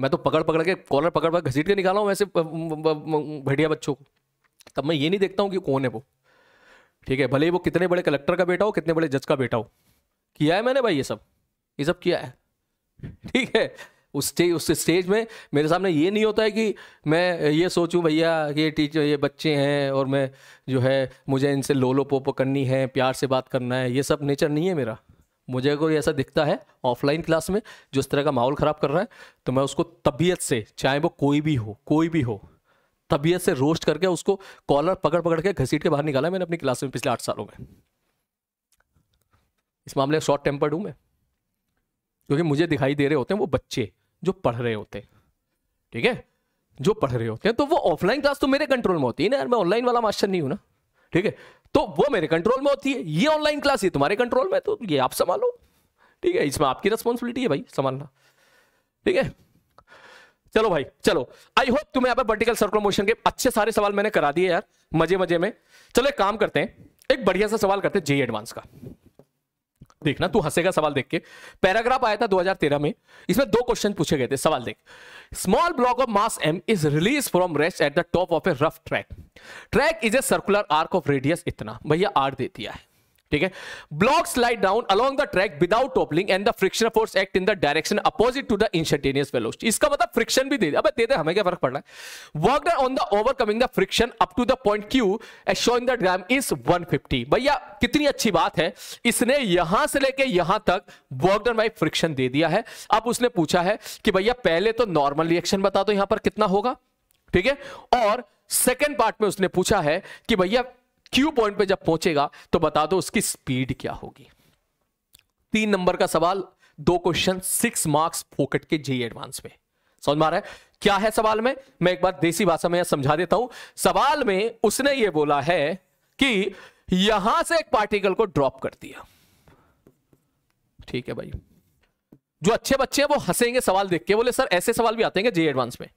मैं तो पकड़ पकड़ के कॉलर पकड़ पकड़ घसीट के निकाला हूँ वैसे बढ़िया बच्चों को तब मैं ये नहीं देखता हूँ कि कौन है वो ठीक है भले ही वो कितने बड़े कलेक्टर का बेटा हो कितने बड़े जज का बेटा हो किया है मैंने भाई ये सब ये सब किया है [LAUGHS] ठीक है उस स्टेज उस स्टेज में मेरे सामने ये नहीं होता है कि मैं ये सोचूं भैया ये टीचर ये बच्चे हैं और मैं जो है मुझे इनसे लोलो पोपो करनी है प्यार से बात करना है ये सब नेचर नहीं है मेरा मुझे अगर ऐसा दिखता है ऑफलाइन क्लास में जो इस तरह का माहौल ख़राब कर रहा है तो मैं उसको तबीयत से चाहे वो कोई भी हो कोई भी हो तबीयत से रोस्ट करके उसको कॉलर पकड़ पकड़ के घसीट के बाहर निकाला मैंने अपनी क्लास में पिछले आठ सालों में इस मामले में शॉर्ट टेम्पर्ड हूँ मैं क्योंकि मुझे दिखाई दे रहे होते हैं वो बच्चे जो पढ़ रहे होते हैं ठीक है जो पढ़ रहे होते हैं तो वो ऑफलाइन क्लास तो मेरे कंट्रोल में होती है ना यार मैं ऑनलाइन वाला मास्टर नहीं हूँ ना ठीक है तो वो मेरे कंट्रोल में होती है ये ऑनलाइन क्लास ये तुम्हारे कंट्रोल में तो ये आप संभालो ठीक है इसमें आपकी रिस्पॉन्सिबिलिटी है भाई संभालना ठीक है चलो भाई चलो आई होप तुम्हें यहाँ पर वर्टिकल सर्कुलर मोशन के अच्छे सारे सवाल मैंने करा दिए यार मजे मजे में चलो एक काम करते हैं एक बढ़िया सा सवाल करते हैं जे एडवांस का देखना तू हंसेगा सवाल देख के पैराग्राफ आया था 2013 में इसमें दो क्वेश्चन पूछे गए थे सवाल देख small block of mass M is release from rest at the top of a rough track track is a circular arc of radius इतना भैया आर दे दिया है ठीक है block slide down along the track without toppling and the friction force act in the direction opposite to the instantaneous velocity इसका मतलब friction भी दे दे अब दे दे हमें क्या फर्क पड़ रहा है work done on the overcoming the friction up to the point Q as shown in the diagram is 150 भैया कितनी अच्छी बात है इसने यहां से लेके यहां तक वर्क डन बाय फ्रिक्शन दे दिया है अब उसने पूछा है कि भैया पहले तो नॉर्मल रिएक्शन बता दो यहां पर कितना होगा ठीक है और सेकेंड पार्ट में उसने पूछा है कि भैया क्यू पॉइंट पे जब पहुंचेगा तो बता दो उसकी स्पीड क्या होगी तीन नंबर का सवाल दो क्वेश्चन सिक्स मार्क्स फोकट के जी एडवांस में समझ मारा है क्या है सवाल में मैं एक बार देसी भाषा में समझा देता हूं सवाल में उसने यह बोला है कि यहां से एक पार्टिकल को ड्रॉप कर दिया ठीक है भाई जो अच्छे बच्चे हैं वो हंसेंगे सवाल देख के बोले सर ऐसे सवाल भी आते हैं जे एडवांस में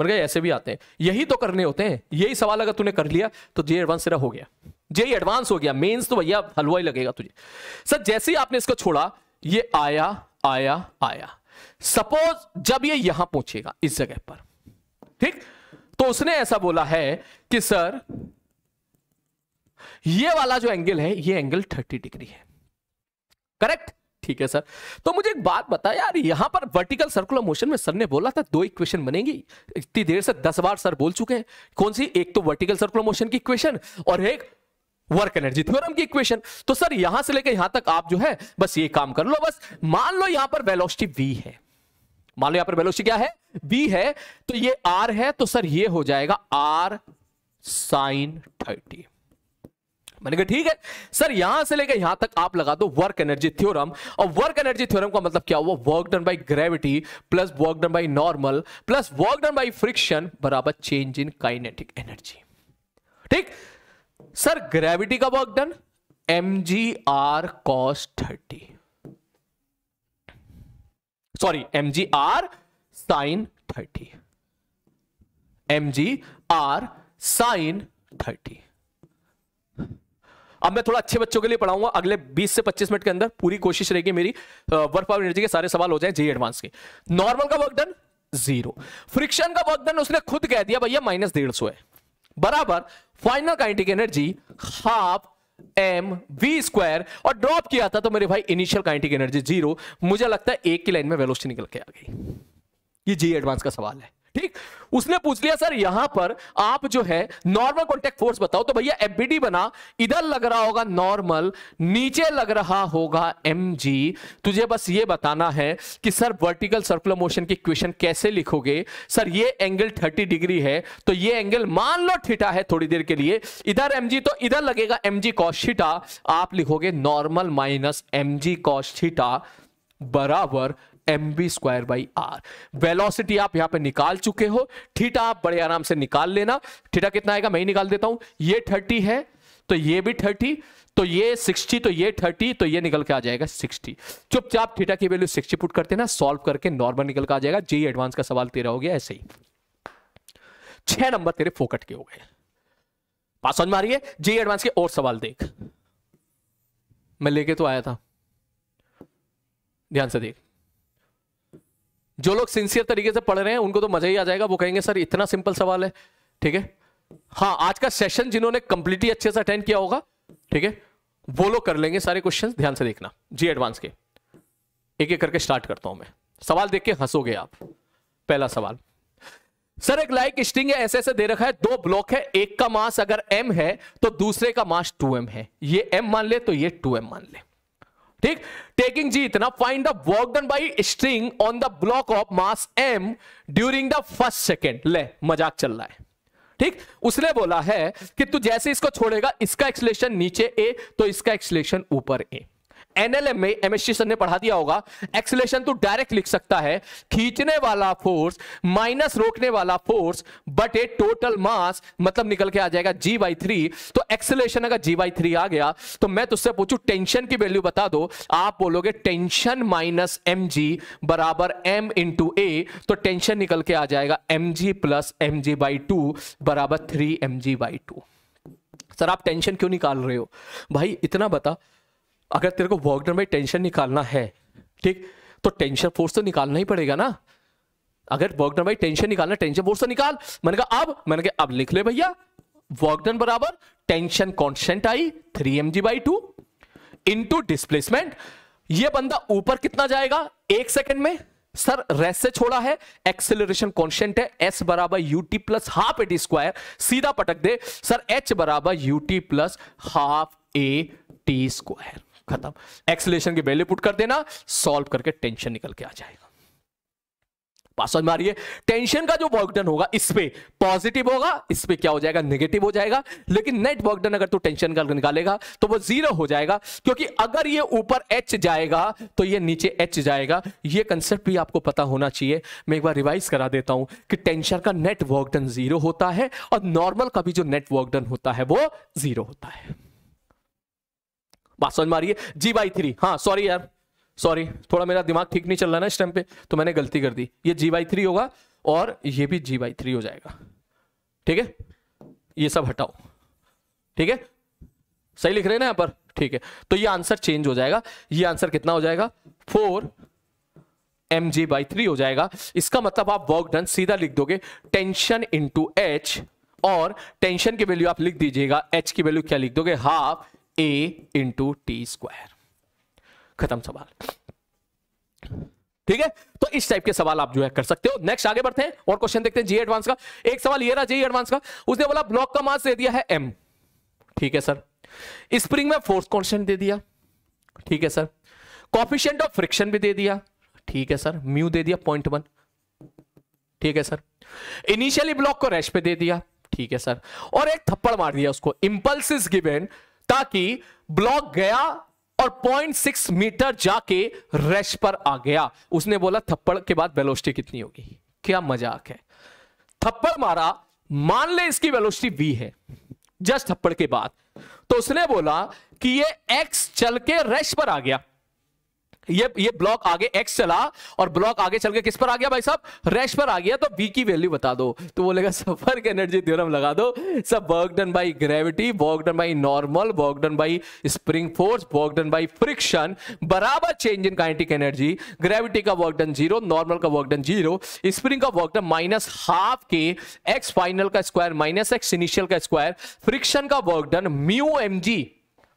मैंने कहा ऐसे भी आते हैं यही तो करने होते हैं यही सवाल अगर तूने कर लिया तो जे एडवांस तेरा हो गया जे एडवांस हो गया मेंस तो भैया हलवा ही लगेगा तुझे सर जैसे ही आपने इसको छोड़ा ये आया आया आया सपोज जब ये यहां पहुंचेगा इस जगह पर ठीक तो उसने ऐसा बोला है कि सर ये वाला जो एंगल है ये एंगल 30 डिग्री है करेक्ट ठीक है सर तो मुझे एक बात बता यार यहां पर वर्टिकल सर्कुलर मोशन में सर ने बोला था दो इक्वेशन बनेगी इतनी देर से दस बार सर बोल चुके हैं कौन सी एक तो वर्टिकल सर्कुलर मोशन की इक्वेशन और एक वर्क एनर्जी थ्योरम की इक्वेशन तो सर यहां से लेकर यहां तक आप जो है बस ये काम कर लो बस मान लो यहां पर वेलोसिटी वी है मान लो यहां पर वेलोसिटी क्या है वी है तो ये आर है तो सर ये हो जाएगा आर साइन थर्टी मैंने कहा ठीक है सर यहां से लेकर यहां तक आप लगा दो वर्क एनर्जी थ्योरम और वर्क एनर्जी थ्योरम का मतलब क्या हुआ work done by gravity plus work done by normal plus work done by friction बराबर चेंज इन काइनेटिक एनर्जी ठीक सर ग्रेविटी का work done M G are cos thirty sorry M ji R sine thirty M ji R sine thirty अब मैं थोड़ा अच्छे बच्चों के लिए पढ़ाऊंगा अगले 20 से 25 मिनट के अंदर पूरी कोशिश रहेगी मेरी वर्क पावर एनर्जी के सारे सवाल हो जाए जी एडवांस के नॉर्मल का वर्क डन जीरो फ्रिक्शन का वर्क डन उसने खुद कह दिया भैया माइनस डेढ़ सौ है बराबर final kinetic energy half M we square और ड्रॉप किया था तो मेरे भाई इनिशियल काइनेटिक एनर्जी जीरो मुझे लगता है एक की लाइन में वेलोसिटी निकल के आ गई ये जी एडवांस का सवाल है ठीक उसने पूछ लिया सर यहां पर आप जो है नॉर्मल कॉन्टेक्ट फोर्स बताओ तो भैया एफबीडी बना इधर लग रहा होगा नॉर्मल नीचे लग रहा होगा एम तुझे बस ये बताना है कि सर वर्टिकल सर्कुलर मोशन की क्वेश्चन कैसे लिखोगे सर ये एंगल 30 डिग्री है तो ये एंगल मान लो ठीटा है थोड़ी देर के लिए इधर एमजी तो इधर लगेगा एमजी कॉस्टा आप लिखोगे नॉर्मल माइनस एमजी कॉस्टा बराबर M B square by R velocity आप यहां पे निकाल चुके हो ठीटा आप बड़े आराम से निकाल लेना ठीटा कितना आएगा मैं ही निकाल देता हूं ये थर्टी है तो ये भी थर्टी तो ये 60 तो ये 30 तो ये निकल के आ जाएगा 60 चुपचाप थीटा की वैल्यू 60 पुट करते ना सॉल्व करके नॉर्मल निकल के आ जाएगा जी एडवांस e का सवाल तेरा हो गया ऐसे ही छह नंबर तेरे फोकट के हो गए पास समझ मारिए जी एडवांस के और सवाल देख मैं लेके तो आया था ध्यान से देख जो लोग सिंसियर तरीके से पढ़ रहे हैं उनको तो मजा ही आ जाएगा वो कहेंगे सर इतना सिंपल सवाल है ठीक है हाँ आज का सेशन जिन्होंने कंप्लीटली अच्छे से अटेंड किया होगा ठीक है वो लोग कर लेंगे सारे क्वेश्चन ध्यान से देखना जी एडवांस के एक एक करके स्टार्ट करता हूं मैं सवाल देख के हंसोगे आप पहला सवाल सर एक लाइक स्टिंग है ऐसे ऐसे दे रखा है दो ब्लॉक है एक का मास अगर m है तो दूसरे का मास 2m है ये m मान ले तो ये 2m मान ले ठीक टेकिंग जी इतना find the work done by string on the block of mass M during the first second ले मजाक चल रहा है ठीक उसने बोला है कि तू जैसे इसको छोड़ेगा इसका एक्सलेशन नीचे ए तो इसका एक्सलेशन ऊपर ए एनएलएम में एमएससी सर ने पढ़ा दिया होगा एक्सलेशन तो डायरेक्ट लिख सकता है खींचने वाला फोर्स माइनस रोकने वाला फोर्स बटे टोटल मास मतलब निकल के आ जाएगा जी बाई थ्री तो एक्सलेशन अगर जी बाई थ्री आ गया तो मैं तुझसे पूछू टेंशन की वैल्यू बता दो आप बोलोगे टेंशन माइनस एम जी बराबर एम इंटू ए तो टेंशन निकल के आ जाएगा M G plus M G by two बराबर three M G by two sir आप टेंशन क्यों निकाल रहे हो भाई इतना बता अगर तेरे को डन बाई टेंशन निकालना है ठीक तो टेंशन फोर्स तो निकालना ही पड़ेगा ना अगर वर्क डन बाई टेंशन निकालना टेंशन फोर्स तो निकाल मैंने कहा अब मैंने कहा अब लिख ले भैया डन बराबर टेंशन कॉन्स्टेंट आई three M G by two into displacement यह बंदा ऊपर कितना जाएगा एक सेकेंड में सर रेस से छोड़ा है एक्सेलरेशन कॉन्स्टेंट है एस बराबर UT plus half A T square सीधा पटक दे सर एच बराबर UT plus half A T square खत्म एक्सलेशन की वैल्यू पुट कर देना सॉल्व करके टेंशन निकल के आ जाएगा पास समझ में आ रही है टेंशन का जो वर्कडन होगा इस पे पॉजिटिव होगा इस पे क्या हो जाएगा नेगेटिव हो जाएगा लेकिन नेट वर्कडन अगर तू तो टेंशन का निकालेगा तो वो जीरो हो जाएगा क्योंकि अगर ये ऊपर एच जाएगा तो ये नीचे एच जाएगा ये कंसेप्ट भी आपको पता होना चाहिए मैं एक बार रिवाइज करा देता हूं कि टेंशन का नेट वर्कडन जीरो होता है और नॉर्मल का भी जो नेट वर्कडन होता है वो जीरो होता है बात समझ मारिए जी बाई थ्री हाँ सॉरी यार सॉरी थोड़ा मेरा दिमाग ठीक नहीं चल रहा ना इस टाइम पे तो मैंने गलती कर दी ये जी बाई थ्री होगा और ये भी जी बाई थ्री हो जाएगा ठीक है ये सब हटाओ ठीक है सही लिख रहे हैं ना यहाँ पर ठीक है तो ये आंसर चेंज हो जाएगा ये आंसर कितना हो जाएगा four M ji by three हो जाएगा इसका मतलब आप वर्क डन सीधा लिख दोगे टेंशन इंटू एच और टेंशन की वैल्यू आप लिख दीजिएगा एच की वैल्यू क्या लिख दोगे half A into T square खत्म सवाल ठीक है तो इस टाइप के सवाल आप जो है कर सकते हो नेक्स्ट आगे बढ़ते हैं और क्वेश्चन देखते हैं जी एडवांस का एक सवाल ये रहा जी एडवांस का उसने बोला ब्लॉक का मास दे दिया है एम ठीक है सर स्प्रिंग में फोर्स कॉन्स्टेंट दे दिया ठीक है सर कॉफिशियंट ऑफ फ्रिक्शन भी दे दिया ठीक है सर म्यू दे दिया पॉइंट वन ठीक है सर इनिशियली ब्लॉक को रेस्ट पे दे दिया ठीक है सर और एक थप्पड़ मार दिया उसको इंपल्स इज गिवेन ताकि ब्लॉक गया और 0.6 मीटर जाके रेश पर आ गया उसने बोला थप्पड़ के बाद वेलोसिटी कितनी होगी क्या मजाक है थप्पड़ मारा मान ले इसकी वेलोसिटी वी है जस्ट थप्पड़ के बाद तो उसने बोला कि ये एक्स चल के रेश पर आ गया ये ये ब्लॉक आगे एक्स चला और ब्लॉक आगे चल के किस पर आ गया भाई साहब रैश पर आ गया तो बी की वैल्यू बता दो तो बोलेगा सफर के एनर्जी थ्योरम लगा दो सब work done by gravity done by normal work done by spring force done by friction बराबर change in kinetic energy gravity का वर्क डन जीरो नॉर्मल का वर्कडन जीरो स्प्रिंग का वर्कडन माइनस हाफ के एक्स फाइनल का square minus x initial का square friction का work done mu M G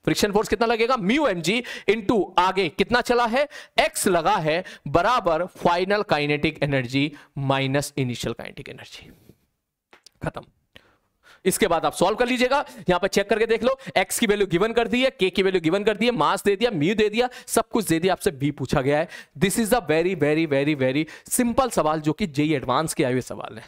friction force कितना लगेगा म्यू एम जी इंटू आगे कितना चला है एक्स लगा है बराबर final kinetic energy minus initial kinetic energy खत्म इसके बाद आप सॉल्व कर लीजिएगा यहां पर चेक करके देख लो एक्स की वैल्यू गिवन कर दी है के की वैल्यू गिवन कर दी है मास दे दिया म्यू दे दिया सब कुछ दे दिया आपसे बी पूछा गया है this is the very very very very simple सवाल जो कि जेई एडवांस के आए हुए सवाल है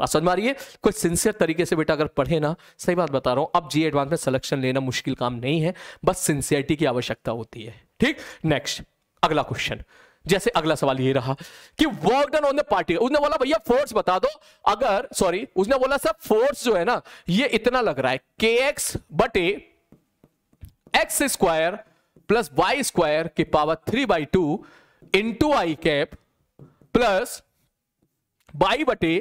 बात समझ मारिए आ कुछ सिंसियर तरीके से बेटा अगर पढ़े ना सही बात बता रहा हूं अब जी एडवांस में सिलेक्शन लेना मुश्किल काम नहीं है बस सिंसियरिटी की आवश्यकता होती है ठीक नेक्स्ट अगला क्वेश्चन जैसे अगला सवाल ये रहा कि work done on the party उसने बोला भैया फोर्स बता दो अगर सॉरी उसने बोला सर फोर्स जो है ना ये इतना लग रहा है के एक्स बटे X square plus Y square की power three by two into I cap plus Y बटे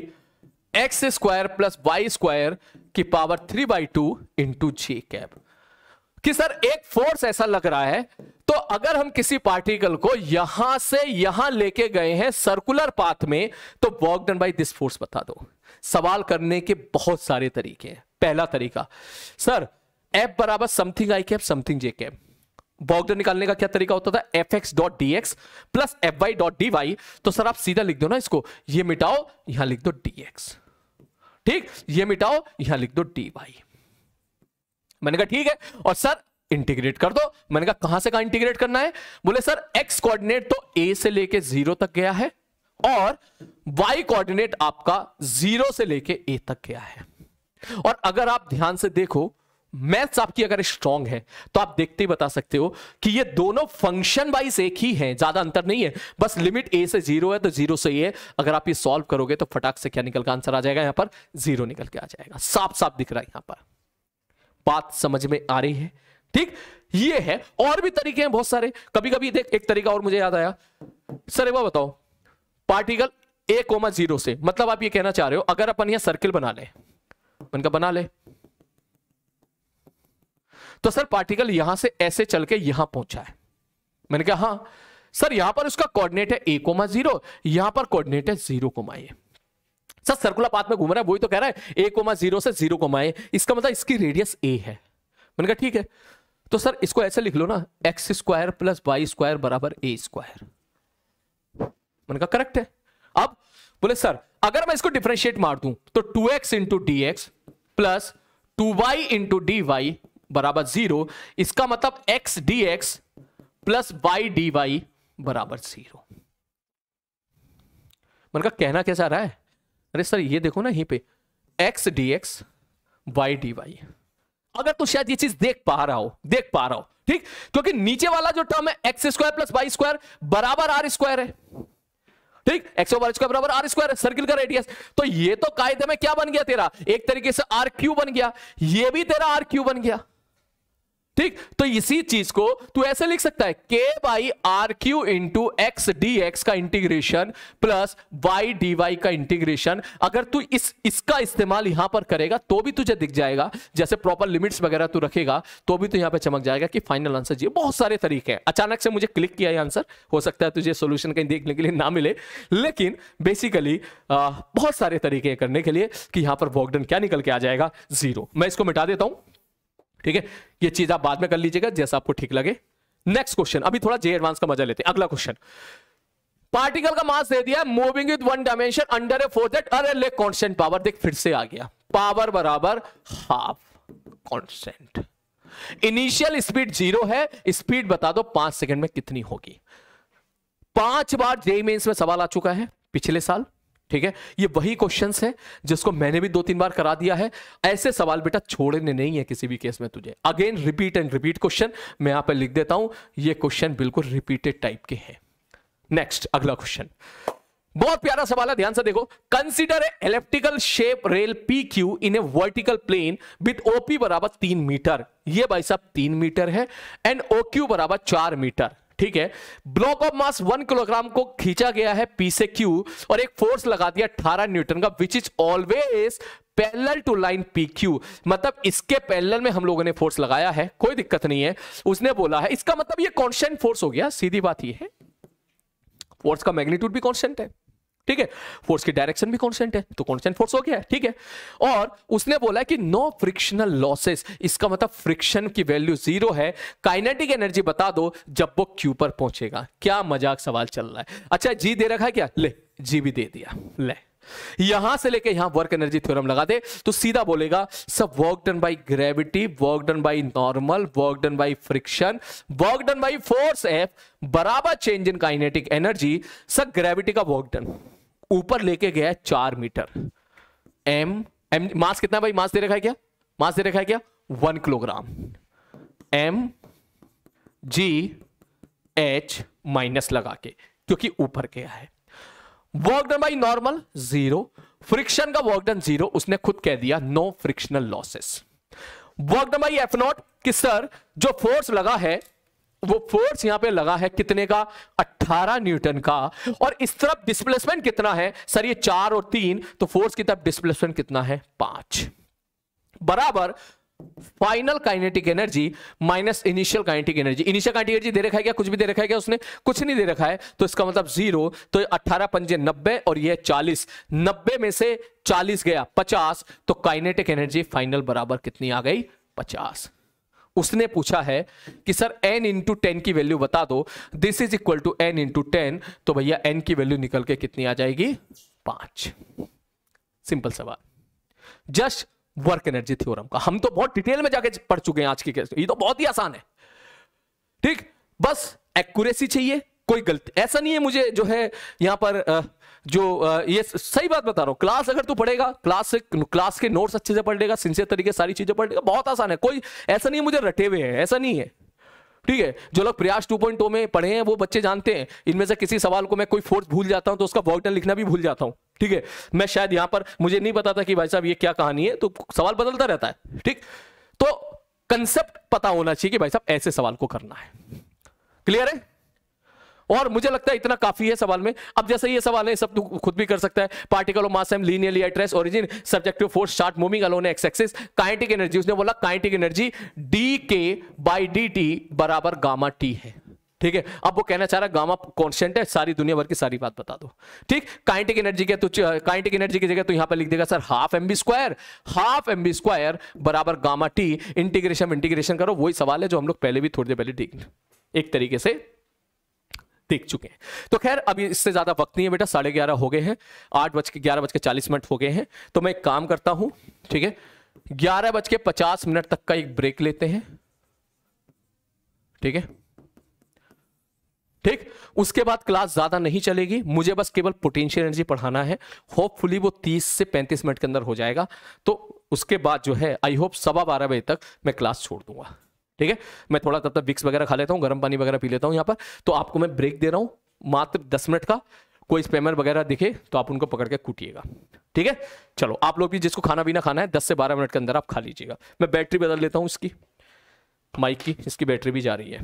X square plus Y square की power three by two into J cap कि सर एक फोर्स ऐसा लग रहा है तो अगर हम किसी पार्टिकल को यहां से यहां लेके गए हैं सर्कुलर पाथ में तो बॉगडन बाई दिस फोर्स बता दो सवाल करने के बहुत सारे तरीके हैं पहला तरीका सर एफ बराबर something I cap something J cap बॉगडर निकालने का क्या तरीका होता था F X dot D X plus F Y dot D Y तो सर आप सीधा लिख दो ना इसको ये मिटाओ यहां लिख दो डी एक्स ठीक ये मिटाओ यहां लिख दो डी वाई मैंने कहा ठीक है और सर इंटीग्रेट कर दो मैंने कहा कहां से कहा इंटीग्रेट करना है बोले सर एक्स कोऑर्डिनेट तो ए से लेके जीरो तक गया है और वाई कोऑर्डिनेट आपका जीरो से लेके ए तक गया है और अगर आप ध्यान से देखो मैथ्स आपकी अगर स्ट्रांग है तो आप देखते ही बता सकते हो कि ये दोनों फंक्शन वाइज एक ही हैं ज्यादा अंतर नहीं है बस लिमिट ए से जीरो है तो जीरो से ये अगर आप ये सॉल्व करोगे तो फटाक से क्या निकल का आंसर आ जाएगा यहां पर जीरो निकल के आ जाएगा साफ साफ दिख रहा है यहां पर बात समझ में आ रही है ठीक ये है और भी तरीके हैं बहुत सारे कभी कभी देख एक तरीका और मुझे याद आया सर एक बार बताओ पार्टिकल ए कोमा जीरो से मतलब आप ये कहना चाह रहे हो अगर अपन यह सर्किल बना ले उनका बना ले तो सर पार्टिकल यहां से ऐसे चल के यहां पहुंचा है मैंने कहा हाँ सर यहां पर उसका कोऑर्डिनेट है ए कोमा जीरो यहां पर कोऑर्डिनेट है zero comma A sir circular path में घूम रहा है वही तो कह रहा है ए कोमा जीरो से जीरो कोमा ए इसका मतलब इसकी रेडियस ए है मैंने कहा ठीक है तो सर इसको ऐसे लिख लो ना X square plus Y square बराबर ए स्क्वायर मैंने कहा करेक्ट है अब बोले सर अगर मैं इसको डिफ्रेंशिएट मार दूं तो two X into D X plus two Y into D Y बराबर जीरो इसका मतलब X D X plus Y D Y बराबर जीरो मन का कहना कैसा रहा है अरे सर ये देखो ना यहीं पे X D X Y D Y अगर तो शायद ये चीज देख पा रहा हो देख पा रहा हो ठीक क्योंकि नीचे वाला जो टर्म है X square plus Y square बराबर आर स्क्वायर है ठीक एक्स ओवर स्क्वायर बराबर आर स्क्वायर सर्किल का रेडियस तो ये तो कायदे में क्या बन गया तेरा एक तरीके से आर क्यू बन गया ये भी तेरा आर क्यू बन गया ठीक तो इसी चीज को तू ऐसे लिख सकता है K by R Q into X D x का integration plus Y D Y का इंटीग्रेशन अगर तू इस इसका इस्तेमाल यहां पर करेगा तो भी तुझे दिख जाएगा जैसे प्रॉपर लिमिट्स वगैरह तू रखेगा तो भी तो यहां पे चमक जाएगा कि फाइनल आंसर जी बहुत सारे तरीके हैं अचानक से मुझे क्लिक किया आंसर हो सकता है तुझे सोल्यूशन कहीं देखने के लिए ना मिले लेकिन बेसिकली बहुत सारे तरीके करने के लिए कि यहां पर वॉकडन क्या निकल के आ जाएगा जीरो मैं इसको मिटा देता हूं ठीक है ये चीज आप बाद में कर लीजिएगा जैसा आपको ठीक लगे नेक्स्ट क्वेश्चन अभी थोड़ा जे एडवांस का मजा लेते हैं अगला क्वेश्चन पार्टिकल का मास दे दिया moving with one dimension under a force that अरे ले कांस्टेंट पावर देख फिर से आ गया पावर बराबर half constant initial speed zero है स्पीड बता दो पांच सेकंड में कितनी होगी पांच बार जेई मेंस में सवाल आ चुका है पिछले साल ठीक है ये वही क्वेश्चन है जिसको मैंने भी दो तीन बार करा दिया है ऐसे सवाल बेटा छोड़ने नहीं है किसी भी केस में तुझे again repeat and repeat question मैं यहां पर लिख देता हूं ये क्वेश्चन बिल्कुल रिपीटेड टाइप के हैं नेक्स्ट अगला क्वेश्चन बहुत प्यारा सवाल है ध्यान से देखो consider elliptical shape rail P Q in a vertical plane with OP बराबर तीन मीटर ये भाई साहब तीन मीटर है एंड ओ क्यू बराबर चार मीटर ठीक है block of mass one kilogram को खींचा गया है पी से क्यू और एक फोर्स लगा दिया अठारह न्यूटन का which is always parallel to line P Q मतलब इसके पैरेलल में हम लोगों ने फोर्स लगाया है कोई दिक्कत नहीं है उसने बोला है इसका मतलब ये कॉन्स्टेंट फोर्स हो गया सीधी बात यह है फोर्स का मैग्नीट्यूड भी कॉन्स्टेंट है ठीक है फोर्स की डायरेक्शन भी कॉन्स्टेंट है तो कॉन्स्टेंट फोर्स हो गया ठीक है और उसने बोला कि नो फ्रिक्शनल लॉसेस इसका मतलब फ्रिक्शन की वैल्यू जीरो है काइनेटिक एनर्जी बता दो जब वो क्यू पर पहुंचेगा क्या मजाक सवाल चल रहा है अच्छा जी दे रखा है क्या ले जी भी दे दिया ले यहां से लेके यहां वर्क एनर्जी थ्योरम लगा दे तो सीधा बोलेगा सब work done by gravity work done by normal work done by friction work done by force F बराबर चेंज इन काइनेटिक एनर्जी सब ग्रेविटी का वर्क डन ऊपर लेके गया है चार मीटर एम एम मास कितना भाई मास दे रखा है क्या मास दे रखा है क्या वन किलोग्राम एम जी एच माइनस लगा के क्योंकि ऊपर गया है work done by normal zero friction का वर्क डन जीरो उसने खुद कह दिया no frictional losses work done by F not कि सर जो फोर्स लगा है वो फोर्स यहां पे लगा है कितने का 18 न्यूटन का और इस तरफ डिस्प्लेसमेंट कितना है सर ये चार और तीन तो फोर्स की तरफ डिस्प्लेसमेंट कितना है पांच बराबर final kinetic energy minus initial kinetic energy initial kinetic energy दे रखा है क्या कुछ भी दे रखा है क्या उसने कुछ नहीं दे रखा है तो इसका मतलब जीरो तो अट्ठारह पंजे नब्बे और यह चालीस नब्बे में से चालीस गया पचास तो काइनेटिक एनर्जी फाइनल बराबर कितनी आ गई पचास उसने पूछा है कि सर एन इंटू टेन की वैल्यू बता दो this is equal to N into ten तो भैया एन की वैल्यू निकल के कितनी आ जाएगी पांच सिंपल सवाल जस्ट वर्क एनर्जी थ्योरम का हम तो बहुत डिटेल में जाके पढ़ चुके हैं आज की ये तो बहुत ही आसान है ठीक बस एक्यूरेसी चाहिए कोई गलती ऐसा नहीं है मुझे जो है यहां पर जो ये सही बात बता रहा हूं क्लास अगर तू पढ़ेगा क्लास से क्लास के नोट्स अच्छे से पढ़ लेगा सिंसियर तरीके सारी चीजें पढ़ लेगा बहुत आसान है कोई ऐसा नहीं है मुझे रटे हुए हैं ऐसा नहीं है ठीक है जो लोग प्रयास 2.0 में पढ़े हैं वो बच्चे जानते हैं इनमें से किसी सवाल को मैं कोई फोर्स भूल जाता हूं तो उसका वॉकटन लिखना भी भूल जाता हूं ठीक है मैं शायद यहां पर मुझे नहीं पता था कि भाई साहब ये क्या कहानी है तो सवाल बदलता रहता है ठीक तो कंसेप्ट पता होना चाहिए कि भाई साहब ऐसे सवाल को करना है क्लियर है और मुझे लगता है इतना काफी है सवाल में अब जैसे ये सवाल है सब तू खुद भी कर सकता है particle of mass linearly linearly address origin subjective force short moving along X axis kinetic energy उसने बोला काइनेटिक एनर्जी डी के बाई डी टी बराबर गामा टी है ठीक है अब वो कहना चाह रहा है गामा कॉन्स्टेंट है सारी दुनिया भर की सारी बात बता दो ठीक काइनेटिक एनर्जी के तो काइनेटिक एनर्जी की जगह तो यहां पर लिख देगा sir half M B square half M B square बराबर गामा टी इंटीग्रेशन इंटीग्रेशन करो वही सवाल है जो हम लोग पहले भी थोड़ी देर पहले देख एक तरीके से देख चुके हैं तो खैर अभी इससे ज़्यादा वक्त नहीं है बेटा साढ़े ग्यारह हो गए हैं आठ बज के ग्यारह बज के चालीस मिनट हो गए हैं तो मैं एक काम करता हूं ठीक है ग्यारह बज के पचास मिनट तक का एक ब्रेक लेते हैं ठीक है ठीक उसके बाद क्लास ज़्यादा नहीं चलेगी मुझे बस केवल पोटेंशियल एनर्जी पढ़ाना है होपफुली वो 30 से 35 मिनट के अंदर हो जाएगा तो उसके बाद जो है आई होप सवा बारह बजे तक मैं क्लास छोड़ दूंगा ठीक है मैं थोड़ा तब तक विक्स वगैरह खा लेता हूँ गर्म पानी वगैरह पी लेता हूँ यहाँ पर तो आपको मैं ब्रेक दे रहा हूँ मात्र दस मिनट का कोई स्पेमर वगैरह दिखे तो आप उनको पकड़ के कूटिएगा ठीक है चलो आप लोग भी जिसको खाना पीना खाना है दस से बारह मिनट के अंदर आप खा लीजिएगा मैं बैटरी बदल लेता हूँ इसकी माइक की इसकी बैटरी भी जा रही है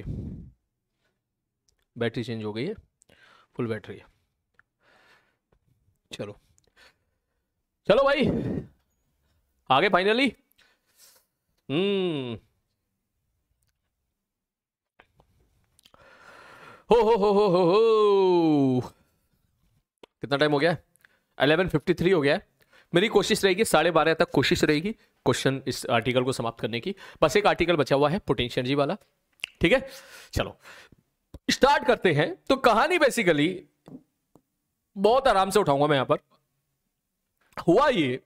होती बैटरी चेंज हो गई है फुल बैटरी है
चलो चलो भाई आगे फाइनली हम्म हो हो हो हो हो हो कितना टाइम हो गया अलेवन फिफ्टी थ्री हो गया है मेरी कोशिश रहेगी साढ़े बारह तक कोशिश रहेगी क्वेश्चन इस आर्टिकल को समाप्त करने की बस एक आर्टिकल बचा हुआ है पोटेंशियल जी वाला ठीक है चलो स्टार्ट करते हैं तो कहानी बेसिकली बहुत आराम से उठाऊंगा मैं यहां पर हुआ ये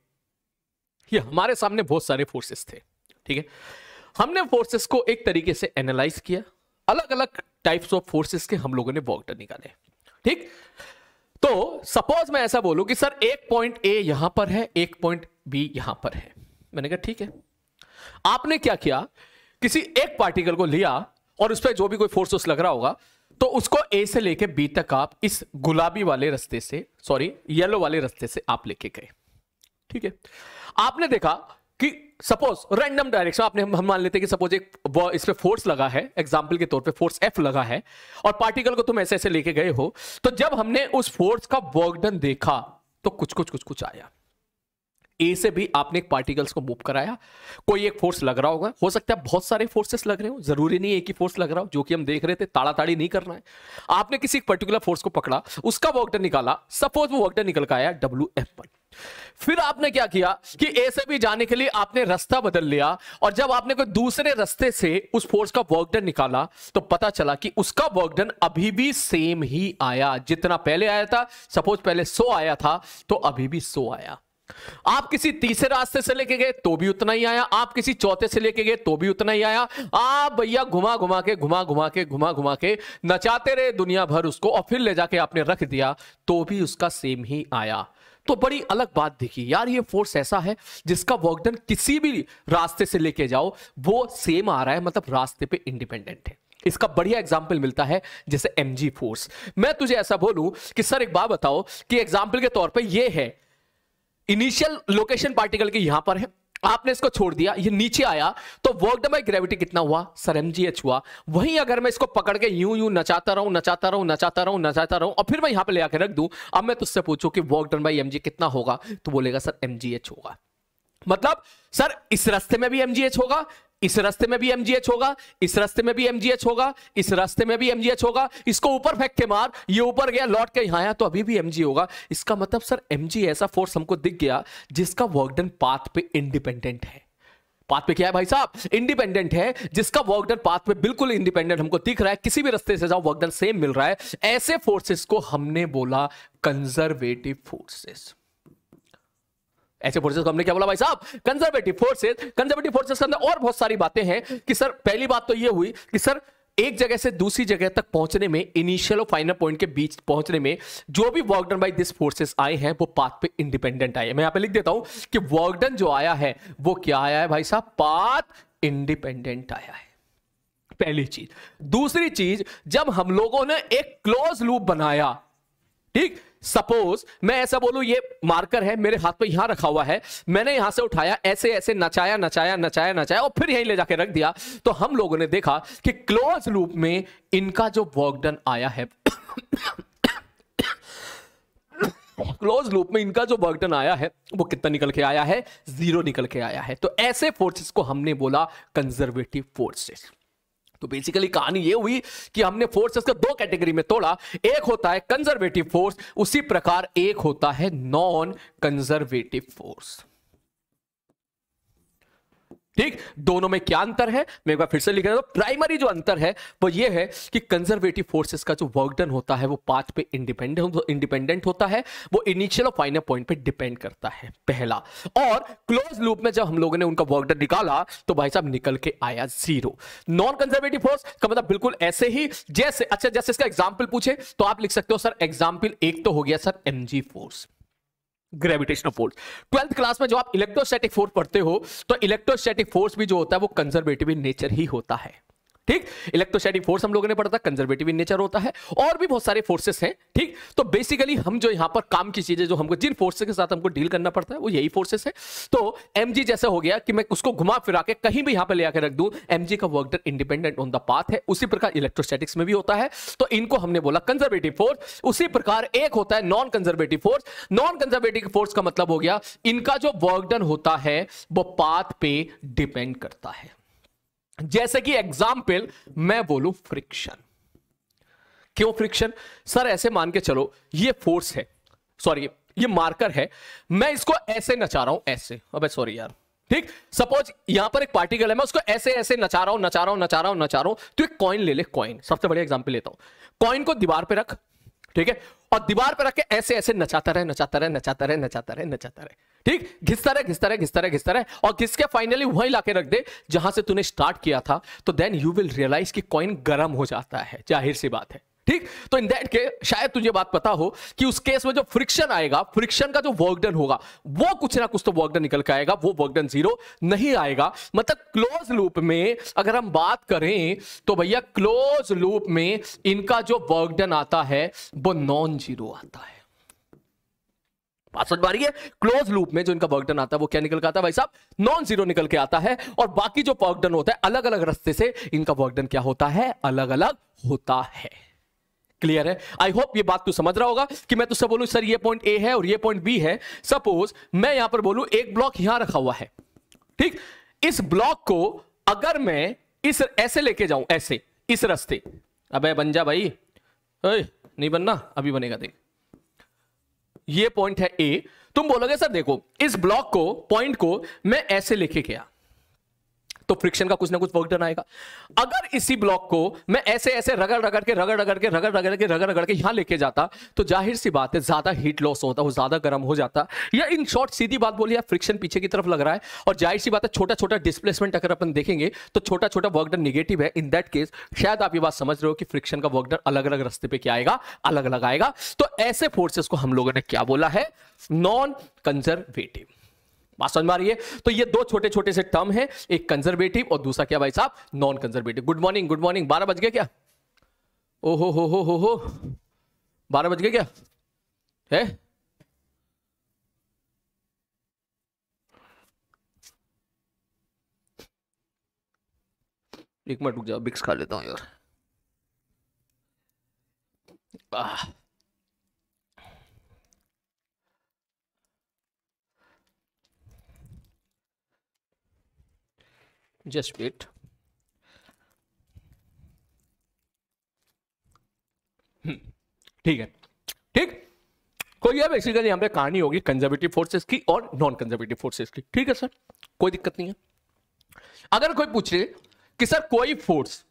कि हमारे सामने बहुत सारे फोर्सेस थे ठीक है हमने फोर्सेस को एक तरीके से एनालाइज किया अलग अलग टाइप्स ऑफ फोर्सेस के हम लोगों ने वॉकटर निकाले ठीक तो सपोज मैं ऐसा बोलूं कि सर एक पॉइंट ए यहां पर है एक पॉइंट बी यहां पर है मैंने कहा ठीक है आपने क्या किया किसी एक पार्टिकल को लिया और उस पर जो भी कोई फोर्स उस लग रहा होगा तो उसको ए से लेके बी तक आप इस गुलाबी वाले रस्ते से सॉरी येलो वाले रस्ते से आप लेके गए ठीक है आपने देखा कि सपोज रैंडम डायरेक्शन आपने हम मान लेते हैं कि सपोज एक इस पे फोर्स लगा है एग्जाम्पल के तौर पे फोर्स एफ लगा है और पार्टिकल को तुम ऐसे ऐसे लेके गए हो तो जब हमने उस फोर्स का वर्कडन देखा तो कुछ कुछ कुछ कुछ आया ए से भी आपने एक पार्टिकल्स को मूव कराया कोई एक फोर्स लग रहा होगा हो सकता है बहुत सारे फोर्सेस लग रहे हो जरूरी नहीं एक ही फोर्स लग रहा हो जो कि हम देख रहे थे ताड़ी नहीं करना है आपने किसी एक पर्टिकुलर फोर्स को पकड़ा उसका वर्कडर निकाला सपोज वो वर्कडर निकल का आया डब्ल्यू एफ फिर आपने क्या किया कि ए से भी जाने के लिए आपने रास्ता बदल लिया और जब आपने कोई दूसरे रास्ते से उस फोर्स का वर्कडन निकाला तो पता चला कि उसका वर्कडन अभी भी सेम ही आया जितना पहले आया था सपोज पहले सो आया था तो अभी भी सो आया आप किसी तीसरे रास्ते से लेके गए तो भी उतना ही आया आप किसी चौथे से लेके गए तो भी उतना ही आया आप भैया घुमा घुमा के घुमा घुमा के घुमा घुमा के नचाते रहे दुनिया भर उसको और फिर ले जाके आपने रख दिया तो भी उसका सेम ही आया तो बड़ी अलग बात देखी यार ये फोर्स ऐसा है जिसका वर्कडन किसी भी रास्ते से लेके जाओ वो सेम आ रहा है मतलब रास्ते पे इंडिपेंडेंट है इसका बढ़िया एग्जाम्पल मिलता है जैसे एम फोर्स मैं तुझे ऐसा बोलूं कि सर एक बात बताओ कि एग्जाम्पल के तौर पे ये है इनिशियल लोकेशन पार्टिकल के यहां पर है आपने इसको छोड़ दिया ये नीचे आया तो वर्क डन बाय ग्रेविटी कितना हुआ सर एम जी एच हुआ वहीं अगर मैं इसको पकड़ के यूं यूं नचाता रहूं नचाता रहूं नचाता रहूं नचाता रहूं और फिर मैं यहां पे ले आकर रख दूं अब मैं तुझसे पूछूं कि work done by M G कितना होगा तो बोलेगा सर एम जी एच होगा मतलब सर इस रास्ते में भी एम जी एच होगा इस रास्ते में भी एमजीएच होगा इस रास्ते में भी एमजीएच होगा इस रास्ते में भी एमजीएच होगा इसको ऊपर फेंक के मार ये ऊपर गया लौट के यहाँ आया तो अभी भी एमजी होगा इसका मतलब सर एमजी ऐसा फोर्स हमको दिख गया जिसका वर्कडन पाथ पे इंडिपेंडेंट है पाथ पे क्या है भाई साहब इंडिपेंडेंट है जिसका वर्कडन पाथ पे बिल्कुल इंडिपेंडेंट हमको दिख रहा है किसी भी रास्ते से जाओ वर्कडन सेम मिल रहा है ऐसे फोर्सेस को हमने बोला कंजर्वेटिव फोर्सेस ऐसे फोर्सेस को हमने क्या बोला भाई साहब कंजर्वेटिव फोर्सेस कंजर्वेटिव फोर्सेस के अंदर और बहुत सारी बातें हैं कि सर पहली बात तो ये हुई कि सर एक जगह से दूसरी जगह तक पहुंचने में इनिशियल और फाइनल पॉइंट के बीच पहुंचने में जो भी वॉकडन बाई दिस फोर्सेस आए हैं वो पाथ पे इंडिपेंडेंट आए मैं यहां पे लिख देता हूं कि वॉकडन जो आया है वो क्या आया है भाई साहब पाथ इंडिपेंडेंट आया है पहली चीज दूसरी चीज जब हम लोगों ने एक क्लोज लूप बनाया ठीक सपोज मैं ऐसा बोलूं ये मार्कर है मेरे हाथ पे यहां रखा हुआ है मैंने यहां से उठाया ऐसे ऐसे नचाया नचाया नचाया नचाया और फिर यहीं ले जाके रख दिया तो हम लोगों ने देखा कि क्लोज लूप में इनका जो वर्क डन आया है क्लोज लूप में इनका जो वर्क डन आया है वो कितना निकल के आया है जीरो निकल के आया है तो ऐसे फोर्सेस को हमने बोला कंजर्वेटिव फोर्सेस तो बेसिकली कहानी ये हुई कि हमने फोर्सेस को दो कैटेगरी में तोड़ा एक होता है कंजर्वेटिव फोर्स उसी प्रकार एक होता है नॉन कंजर्वेटिव फोर्स ठीक दोनों में क्या अंतर है मैं एक बार फिर से लिख रहा हूं प्राइमरी जो अंतर है वो ये है कि कंजर्वेटिव फोर्सेस का जो वर्क डन होता है वो पाथ पे इंडिपेंडेंट इंडिपेंडेंट होता है वो इनिशियल और फाइनल पॉइंट पे डिपेंड करता है पहला और क्लोज लूप में जब हम लोगों ने उनका वर्क डन निकाला तो भाई साहब निकल के आया जीरो नॉन कंजर्वेटिव फोर्स का मतलब बिल्कुल ऐसे ही जैसे अच्छा जैसे इसका एग्जाम्पल पूछे तो आप लिख सकते हो सर एग्जाम्पल एक तो हो गया sir M force gravitational force twelfth class में जो आप इलेक्ट्रोस्टैटिक फोर्स पढ़ते हो तो इलेक्ट्रोस्टैटिक फोर्स भी जो होता है वो कंजर्वेटिव इन नेचर ही होता है ठीक इलेक्ट्रोस्टैटिक फोर्स हम लोगों ने पढ़ा था कंजर्वेटिव इन नेचर होता है और भी बहुत सारे फोर्सेस हैं ठीक तो बेसिकली हम जो यहां पर काम की चीजें जो हमको जिन फोर्सेस के साथ हमको डील करना पड़ता है वो यही फोर्सेस है तो एम जैसा हो गया कि मैं उसको घुमा फिरा के कहीं भी यहां पर ले आकर रख दू एम का work done independent on the path है उसी प्रकार इलेक्ट्रोस्टैटिक्स में भी होता है तो इनको हमने बोला कंजर्वेटिव फोर्स उसी प्रकार एक होता है non conservative force non conservative force का मतलब हो गया इनका जो वर्क डन होता है वो पाथ पे डिपेंड करता है जैसे कि एग्जाम्पल मैं बोलू फ्रिक्शन क्यों फ्रिक्शन सर ऐसे मान के चलो ये फोर्स है सॉरी ये मार्कर है मैं इसको ऐसे नचा रहा हूं ऐसे अबे सॉरी यार ठीक सपोज यहां पर एक पार्टिकल है मैं उसको ऐसे ऐसे नचा रहा हूं नचा रहा हूं नचा रहा हूं नचा रहा हूं तो एक कॉइन ले ले कॉइन सबसे बड़ी एग्जाम्पल लेता हूं कॉइन को दीवार पर रख ठीक है और दीवार पर रख के ऐसे ऐसे नचाता रहे नचाता रहे नचाता रहे नचाता रहे नचाता रहे ठीक घिसता रहे घिसता रहे घिसता रहे घिसता रहे और घिसके फाइनली वहीं लाके रख दे जहां से तूने स्टार्ट किया था तो देन यू विल रियलाइज कि कॉइन गर्म हो जाता है जाहिर सी बात है ठीक तो इन दैट के शायद तुझे बात पता हो कि उस केस में जो फ्रिक्शन आएगा फ्रिक्शन का जो वर्कडन होगा वो कुछ ना कुछ तो वर्कडन निकल के आएगा वो वर्कडन जीरो नहीं आएगा मतलब क्लोज लूप में अगर हम बात करें तो भैया क्लोज लूप में इनका जो वर्कडन आता है वो नॉन जीरो आता है बात समझ क्लोज लूप में जो इनका वर्कडन आता है वो क्या निकल के आता है भाई साहब नॉन जीरो निकल के आता है और बाकी जो वर्कडन होता है अलग अलग रस्ते से इनका वर्कडन क्या होता है अलग अलग होता है क्लियर है आई होप ये बात तू समझ रहा होगा कि मैं तुझसे बोलूं सर ये पॉइंट ए है और ये पॉइंट बी है सपोज मैं यहां पर बोलू एक ब्लॉक यहां रखा हुआ है ठीक इस ब्लॉक को अगर मैं इस ऐसे लेके जाऊं ऐसे इस रस्ते अब बन जा भाई नहीं बनना अभी बनेगा देख ये पॉइंट है ए तुम बोलोगे सर देखो इस ब्लॉक को पॉइंट को मैं ऐसे लेके गया तो फ्रिक्शन का कुछ ना कुछ वर्कडन आएगा अगर इसी ब्लॉक को मैं ऐसे ऐसे रगड़ रगड़ के रगड़ रगड़ के रगड़ रगड़ के रगड़ रगड़ के यहां लेके जाता तो जाहिर सी बात है ज्यादा हीट लॉस होता वो ज्यादा गर्म हो जाता या इन शॉर्ट सीधी बात बोलिए फ्रिक्शन पीछे की तरफ लग रहा है और जाहिर सी बात है छोटा छोटा डिस्प्लेसमेंट अगर अपन देखेंगे तो छोटा छोटा वर्कडन निगेटिव है इन दैट केस शायद आप ये बात समझ रहे हो कि फ्रिक्शन का वर्कडन अलग अलग रस्ते पे क्या आएगा अलग अलग आएगा तो ऐसे फोर्सेस को हम लोगों ने क्या बोला है नॉन कंजर्वेटिव बात समझ में आ रही है तो ये दो छोटे छोटे से टर्म है एक कंजर्वेटिव और दूसरा क्या भाई साहब non conservative good morning good morning बारह बज गए क्या ओ हो हो हो हो हो बारह बज गए क्या है एक मिनट रुक जाओ बिक्स खा लेता हूं यार just wait हम्म, ठीक है ठीक कोई है बेसिकली यहां पे कहानी होगी कंजर्वेटिव फोर्सेस की और नॉन कंजर्वेटिव फोर्सेस की ठीक है सर कोई दिक्कत नहीं है अगर कोई पूछे कि सर कोई फोर्स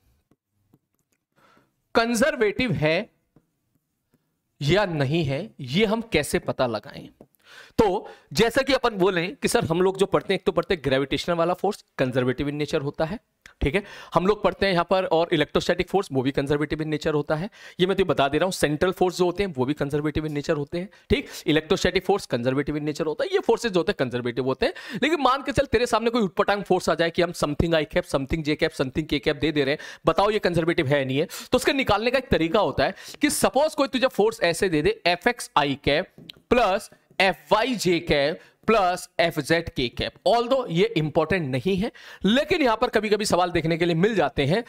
कंजर्वेटिव है या नहीं है ये हम कैसे पता लगाएं तो जैसा कि अपन बोले कि सर हम लोग जो पढ़ते हैं एक तो पढ़ते हैं ग्रेविटेशनल वाला फोर्स कंजर्वेटिव इन नेचर होता है ठीक है हम लोग पढ़ते हैं यहां पर और इलेक्ट्रोस्टैटिक फोर्स वो भी कंजर्वेटिव इन नेचर होता है ये मैं तो बता दे रहा हूं सेंट्रल फोर्स जो होते हैं वो भी कंजर्वेटिव इन नेचर होते हैं ठीक electrostatic force conservative in nature होता है ये फोर्सेज होते हैं कंजर्वेटिव होते हैं लेकिन मान के चल तेरे सामने कोई उटपटांग फोर्स आ जाए कि हम something I cap something J cap something K cap दे दे रहे हैं बताओ ये कंजर्वेटिव है नहीं है तो उसके निकालने का एक तरीका होता है कि सपोज कोई तुझे फोर्स ऐसे दे दे F X I cap plus F Y J cap plus F Z K cap all दो ये इंपॉर्टेंट नहीं है लेकिन यहां पर कभी कभी सवाल देखने के लिए मिल जाते हैं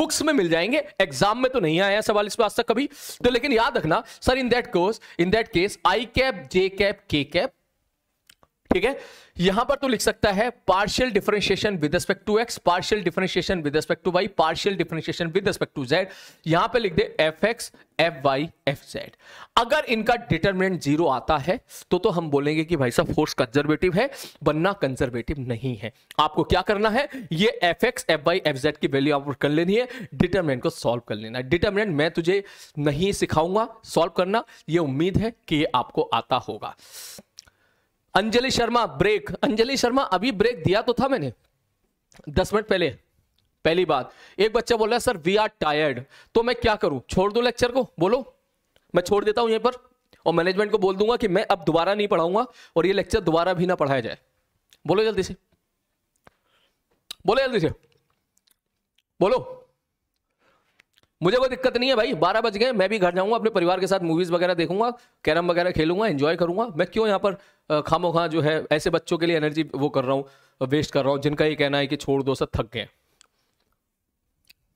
बुक्स में मिल जाएंगे एग्जाम में तो नहीं आया सवाल इस बात तक कभी तो लेकिन याद रखना sir in that course in that case I cap J cap K cap ठीक है यहां पर तो लिख सकता है partial differentiation with respect to X partial differentiation with respect to Y partial differentiation with respect to Z यहां पे लिख दे F X F Y F Z अगर इनका डिटरमिनेंट जीरो आता है तो तो हम बोलेंगे कि भाई साहब फोर्स कंजर्वेटिव है बनना कंजर्वेटिव नहीं है आपको क्या करना है ये F X F Y F Z की वैल्यू आपको कर लेनी है डिटरमिनेंट को सॉल्व कर लेना है डिटर्मिनेंट मैं तुझे नहीं सिखाऊंगा सॉल्व करना ये उम्मीद है कि ये आपको आता होगा अंजलि शर्मा ब्रेक अंजलि शर्मा अभी ब्रेक दिया तो था मैंने दस मिनट पहले पहली बात एक बच्चा बोल रहा है सर वी आर टायर्ड तो मैं क्या करूं छोड़ दू लेक्चर को बोलो मैं छोड़ देता हूं यहीं पर और मैनेजमेंट को बोल दूंगा कि मैं अब दोबारा नहीं पढ़ाऊंगा और ये लेक्चर दोबारा भी ना पढ़ाया जाए बोलो जल्दी से बोलो जल्दी से बोलो मुझे कोई दिक्कत नहीं है भाई बारह बज गए मैं भी घर जाऊंगा अपने परिवार के साथ मूवीज वगैरह देखूंगा कैरम वगैरह खेलूंगा एंजॉय करूंगा मैं क्यों यहाँ पर खामो खा जो है ऐसे बच्चों के लिए एनर्जी वो कर रहा हूँ वेस्ट कर रहा हूँ जिनका ये कहना है कि छोड़ दो सब थक गए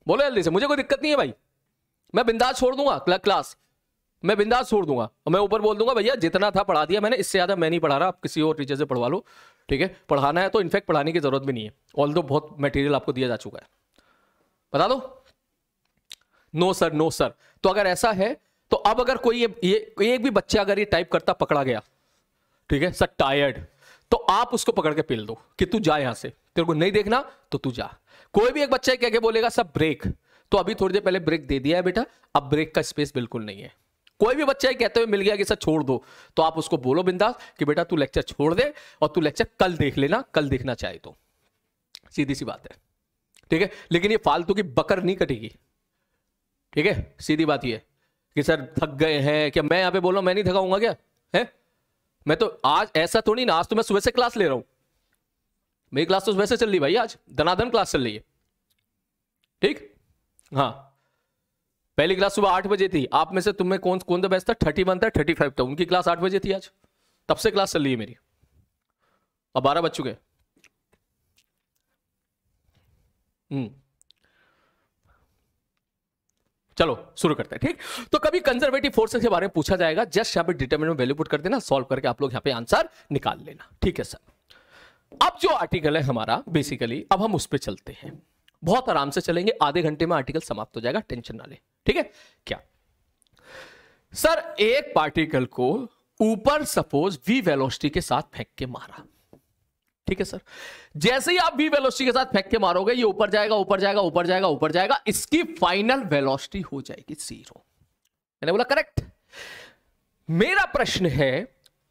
बोलो जल्दी से मुझे कोई दिक्कत नहीं है भाई मैं बिंदास छोड़ दूंगा क्लास मैं बिंदास छोड़ दूंगा और मैं ऊपर बोल दूंगा भैया जितना था पढ़ा दिया मैंने इससे ज़्यादा मैं नहीं पढ़ा रहा आप किसी और टीचर से पढ़वा लो ठीक है पढ़ाना है तो इनफैक्ट पढ़ाने की ज़रूरत भी नहीं है ऑल बहुत मटेरियल आपको दिया जा चुका है बता दो नो सर नो सर तो अगर ऐसा है तो अब अगर कोई ये, ये एक भी बच्चा अगर ये टाइप करता पकड़ा गया ठीक है सर टायर्ड तो आप उसको पकड़ के पेल दो कि तू जा यहां से तेरे को नहीं देखना तो तू जा कोई भी एक बच्चा क्या क्या बोलेगा सर ब्रेक तो अभी थोड़ी देर पहले ब्रेक दे दिया है बेटा अब ब्रेक का स्पेस बिल्कुल नहीं है कोई भी बच्चा ये कहते हुए मिल गया कि सर छोड़ दो तो आप उसको बोलो बिंदास कि बेटा तू लेक्चर छोड़ दे और तू लेक्चर कल देख लेना कल देखना चाहे तो सीधी सी बात है ठीक है लेकिन ये फालतू की बकर नहीं कटेगी ठीक है सीधी बात ये कि सर थक गए हैं क्या मैं यहाँ पे बोल रहा हूँ मैं नहीं थकाऊंगा क्या है मैं तो आज ऐसा थोड़ी तो ना आज तो मैं सुबह से क्लास ले रहा हूँ मेरी क्लास तो सुबह से चल रही भाई आज धनाधन क्लास चल रही है ठीक हाँ पहली क्लास सुबह आठ बजे थी आप में से तुम्हें कौन कौन सा बेस्ट था थर्टी वन था थर्टी फाइव था उनकी क्लास आठ बजे थी आज तब से क्लास चल रही है मेरी अब बारह बज चुके हम्म चलो शुरू करते हैं ठीक तो कभी कंजर्वेटिव फोर्सेस के बारे में पूछा जाएगा जस्ट यहां पे डिटर्मिन में वैल्यू पुट कर देना सॉल्व करके आप लोग यहां पे आंसर निकाल लेना ठीक है सर अब जो आर्टिकल है हमारा बेसिकली अब हम उस पर चलते हैं बहुत आराम से चलेंगे आधे घंटे में आर्टिकल समाप्त हो जाएगा टेंशन ना ले ठीक है क्या सर एक पार्टिकल को ऊपर सपोज वी वेलोसिटी के साथ फेंक के मारा ठीक है सर जैसे ही आप वी वेलोसिटी के साथ फेंक के मारोगे ये ऊपर जाएगा ऊपर जाएगा ऊपर जाएगा ऊपर जाएगा इसकी फाइनल वेलोसिटी हो जाएगी जीरो मैंने बोला करेक्ट मेरा प्रश्न है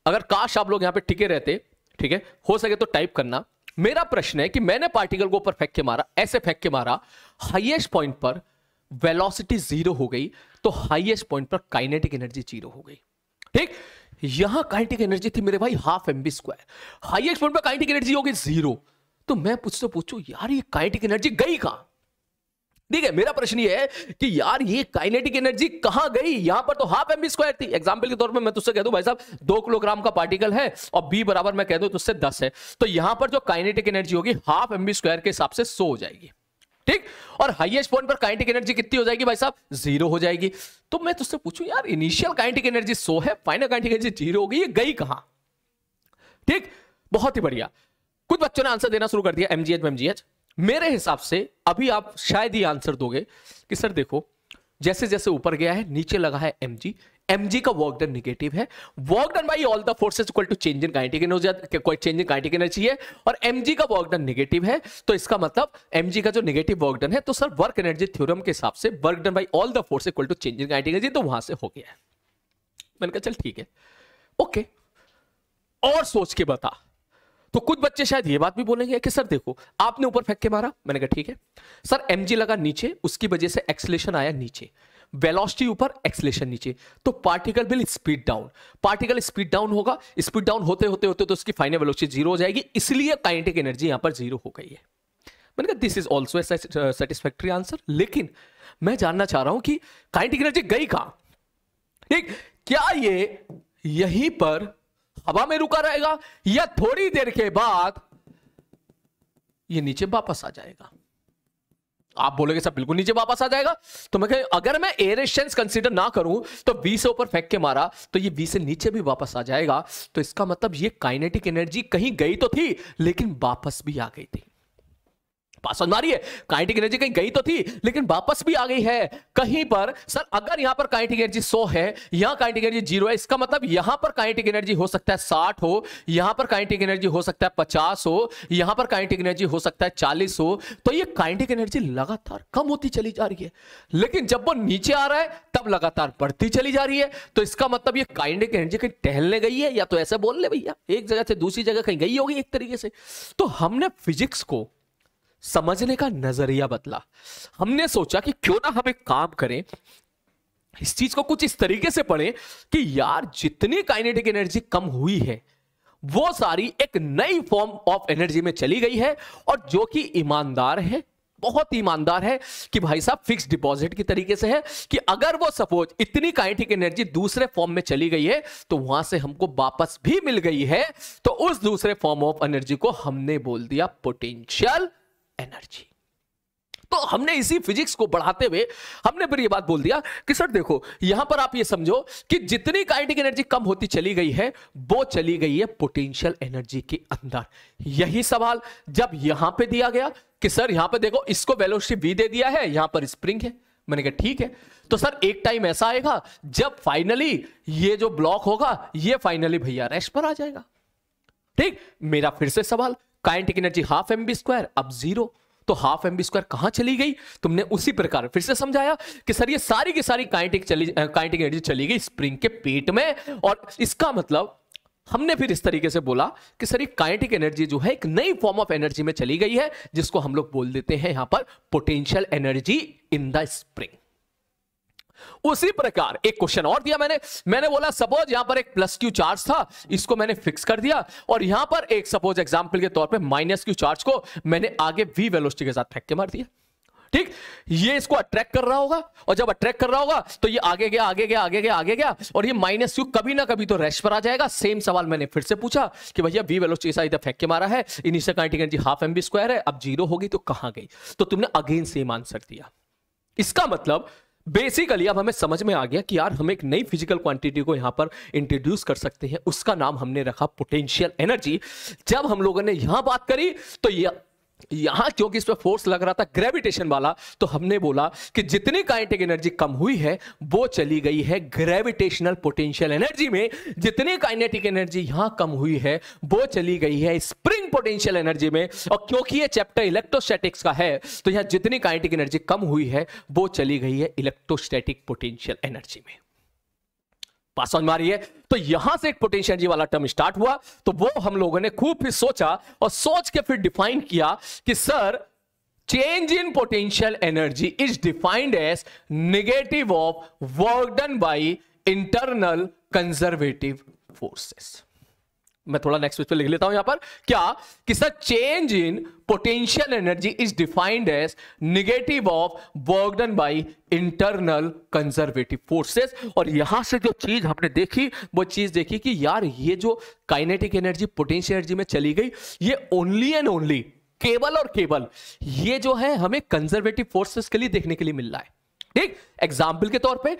अगर काश आप लोग यहां पे टिके रहते ठीक है हो सके तो टाइप करना मेरा प्रश्न है कि मैंने पार्टिकल को ऊपर फेंक के मारा ऐसे फेंक के मारा हाइएस्ट पॉइंट पर वेलोसिटी जीरो हो गई तो हाइएस्ट पॉइंट पर काइनेटिक एनर्जी जीरो हो गई ठीक यहां काइनेटिक एनर्जी थी मेरे भाई half M B square highest point पर काइनेटिक एनर्जी होगी जीरो तो मैं मुझसे पूछू यार ये काइनेटिक एनर्जी गई कहां ठीक है मेरा प्रश्न ये है कि यार ये काइनेटिक एनर्जी कहां गई यहां पर तो हाफ एम बी स्क्वायर थी एग्जाम्पल के तौर पर मैं तुझसे कह दूं भाई साहब दो किलोग्राम का पार्टिकल है और बी बराबर मैं कह दूं तुझसे दस है तो यहां पर जो काइनेटिक एनर्जी होगी हाफ एम बी स्क्वायर के हिसाब से सो हो जाएगी ठीक और हाईएस्ट पॉइंट पर काइनेटिक एनर्जी कितनी हो जाएगी भाई साहब जीरो हो जाएगी तो मैं तुझसे पूछूं यार इनिशियल काइनेटिक एनर्जी सो है फाइनल काइनेटिक एनर्जी जीरो हो गई ये गई कहां ठीक बहुत ही बढ़िया कुछ बच्चों ने आंसर देना शुरू कर दिया एमजीएच एमजीएच मेरे हिसाब से अभी आप शायद ही आंसर दोगे कि सर देखो जैसे जैसे ऊपर गया है नीचे लगा है एमजी mg का वर्क डन नेगेटिव है work done by all the forces equal to change in kinetic energy कोई चेंज इन काइनेटिक एनर्जी है और mg का वर्क डन नेगेटिव है तो इसका मतलब mg का जो नेगेटिव वर्क डन है तो सर वर्क एनर्जी थ्योरम के हिसाब से work done by all the force equal to change in kinetic energy तो वहां से हो गया है मैंने कहा चल ठीक है ओके और सोच के बता तो कुछ बच्चे शायद ये बात भी बोलेंगे कि सर देखो आपने ऊपर फेंक के मारा मैंने कहा ठीक है सर एमजी लगा नीचे उसकी वजह से एक्सलेशन आया नीचे वेलोसिटी ऊपर एक्सलेशन नीचे तो particle will speed down particle speed down होगा स्पीड डाउन होते होते होते तो उसकी फाइनल वेलोसिटी जीरो हो जाएगी इसलिए काइनेटिक एनर्जी यहां पर जीरो हो गई है मैंने कहा this is also a satisfactory answer लेकिन मैं जानना चाह रहा हूं कि काइनेटिक एनर्जी गई कहां ठीक क्या ये यहीं पर हवा में रुका रहेगा या थोड़ी देर के बाद ये नीचे वापस आ जाएगा आप बोलोगे सब बिल्कुल नीचे वापस आ जाएगा तो मैं कह अगर मैं एरेशंस कंसीडर ना करूं तो बी से ऊपर फेंक के मारा तो ये बी से नीचे भी वापस आ जाएगा तो इसका मतलब ये काइनेटिक एनर्जी कहीं गई तो थी लेकिन वापस भी आ गई थी पासन मारी है काइनेटिक एनर्जी कहीं गई तो थी लेकिन वापस भी आ गई है कहीं पर सर अगर यहां पर काइनेटिक एनर्जी 100 है यहां काइनेटिक एनर्जी जीरो है इसका मतलब यहां पर काइनेटिक एनर्जी हो सकता है 60 हो यहां पर काइनेटिक एनर्जी हो सकता है 50 हो यहां पर काइनेटिक एनर्जी हो सकता है 40 हो तो ये काइनेटिक एनर्जी लगातार कम होती चली जा रही है लेकिन जब वो नीचे आ रहा है तब लगातार बढ़ती चली जा रही है तो इसका मतलब ये काइनेटिक एनर्जी कहीं टहलने गई है या तो ऐसे बोल ले भैया एक जगह से दूसरी जगह कहीं गई होगी एक तरीके से तो हमने फिजिक्स को समझने का नजरिया बदला हमने सोचा कि क्यों ना हम एक काम करें इस चीज को कुछ इस तरीके से पढ़े कि यार जितनी काइनेटिक एनर्जी कम हुई है वो सारी एक नई फॉर्म ऑफ एनर्जी में चली गई है और जो कि ईमानदार है बहुत ईमानदार है कि भाई साहब फिक्स डिपॉजिट की तरीके से है कि अगर वो सपोज इतनी काइनेटिक एनर्जी दूसरे फॉर्म में चली गई है तो वहां से हमको वापस भी मिल गई है तो उस दूसरे फॉर्म ऑफ एनर्जी को हमने बोल दिया पोटेंशियल एनर्जी तो हमने इसी फिजिक्स को बढ़ाते हुए हमने फिर ये बात बोल दिया कि सर देखो यहां पर आप ये समझो कि जितनी काइनेटिक एनर्जी कम होती चली गई है वो चली गई है पोटेंशियल एनर्जी के अंदर यही सवाल जब यहां पे दिया गया कि सर यहां पे देखो इसको वेलोसिटी वी दे दिया है यहां पर स्प्रिंग है मैंने कहा ठीक है तो सर एक टाइम ऐसा आएगा जब फाइनली ये जो ब्लॉक होगा ये फाइनली भैया रेस्ट पर आ जाएगा ठीक मेरा फिर से सवाल kinetic energy half M B square अब जीरो तो हाफ एम बी स्क्वायर कहां चली गई तुमने उसी प्रकार फिर से समझाया कि सर ये सारी की सारी काइनेटिक चली काइनेटिक एनर्जी चली गई स्प्रिंग के पेट में और इसका मतलब हमने फिर इस तरीके से बोला कि सर ये काइनेटिक एनर्जी जो है एक नई फॉर्म ऑफ एनर्जी में चली गई है जिसको हम लोग बोल देते हैं यहां पर potential energy in the spring उसी प्रकार एक क्वेश्चन और दिया मैंने मैंने बोला सपोज यहां पर एक प्लस क्यू चार्ज था इसको मैंने फिक्स कर दिया और यहां पर एक सपोज एग्जाम्पल के तौर पर माइनस क्यू चार्ज को मैंने आगे वी वेलोसिटी के साथ फेंक के मार दिया ठीक ये इसको अट्रैक्ट कर रहा होगा और जब अट्रैक्ट कर रहा होगा तो ये आगे गया आगे गया आगे गया आगे गया और ये माइनस यू कभी ना कभी तो रैश पर आ जाएगा सेम सवाल मैंने फिर से पूछा कि भैया वी वेलो चीसा इधर फेंक के मारा है initial kinetic energy half M B square है अब जीरो होगी तो कहां गई तो तुमने अगेन सेम आंसर दिया इसका मतलब बेसिकली अब हमें समझ में आ गया कि यार हम एक नई फिजिकल क्वांटिटी को यहां पर इंट्रोड्यूस कर सकते हैं उसका नाम हमने रखा पोटेंशियल एनर्जी जब हम लोगों ने यहां बात करी तो यह यहां क्योंकि इस पर फोर्स लग रहा था ग्रेविटेशन वाला तो हमने बोला कि जितनी काइनेटिक एनर्जी कम हुई है वो चली गई है ग्रेविटेशनल पोटेंशियल एनर्जी में जितनी काइनेटिक एनर्जी यहां कम हुई है वो चली गई है स्प्रिंग पोटेंशियल एनर्जी में और क्योंकि ये चैप्टर इलेक्ट्रोस्टैटिक्स का है तो यहां जितनी काइनेटिक एनर्जी कम हुई है वो चली गई है इलेक्ट्रोस्टैटिक पोटेंशियल एनर्जी में पास ऑन मारी है तो यहां से एक पोटेंशियल जी वाला टर्म स्टार्ट हुआ तो वो हम लोगों ने खूब फिर सोचा और सोच के फिर डिफाइन किया कि sir change in potential energy is defined as negative of work done by internal conservative forces मैं थोड़ा नेक्स्ट पे लिख लेता हूं यहां पर क्या कि sir change in potential energy is defined as negative of work done by internal conservative forces और यहां से जो चीज हमने देखी वो चीज देखी कि यार ये जो काइनेटिक एनर्जी पोटेंशियल एनर्जी में चली गई ये ओनली एंड ओनली केवल और केवल ये जो है हमें कंजर्वेटिव फोर्सेस के लिए देखने के लिए मिल रहा है ठीक एग्जाम्पल के तौर पे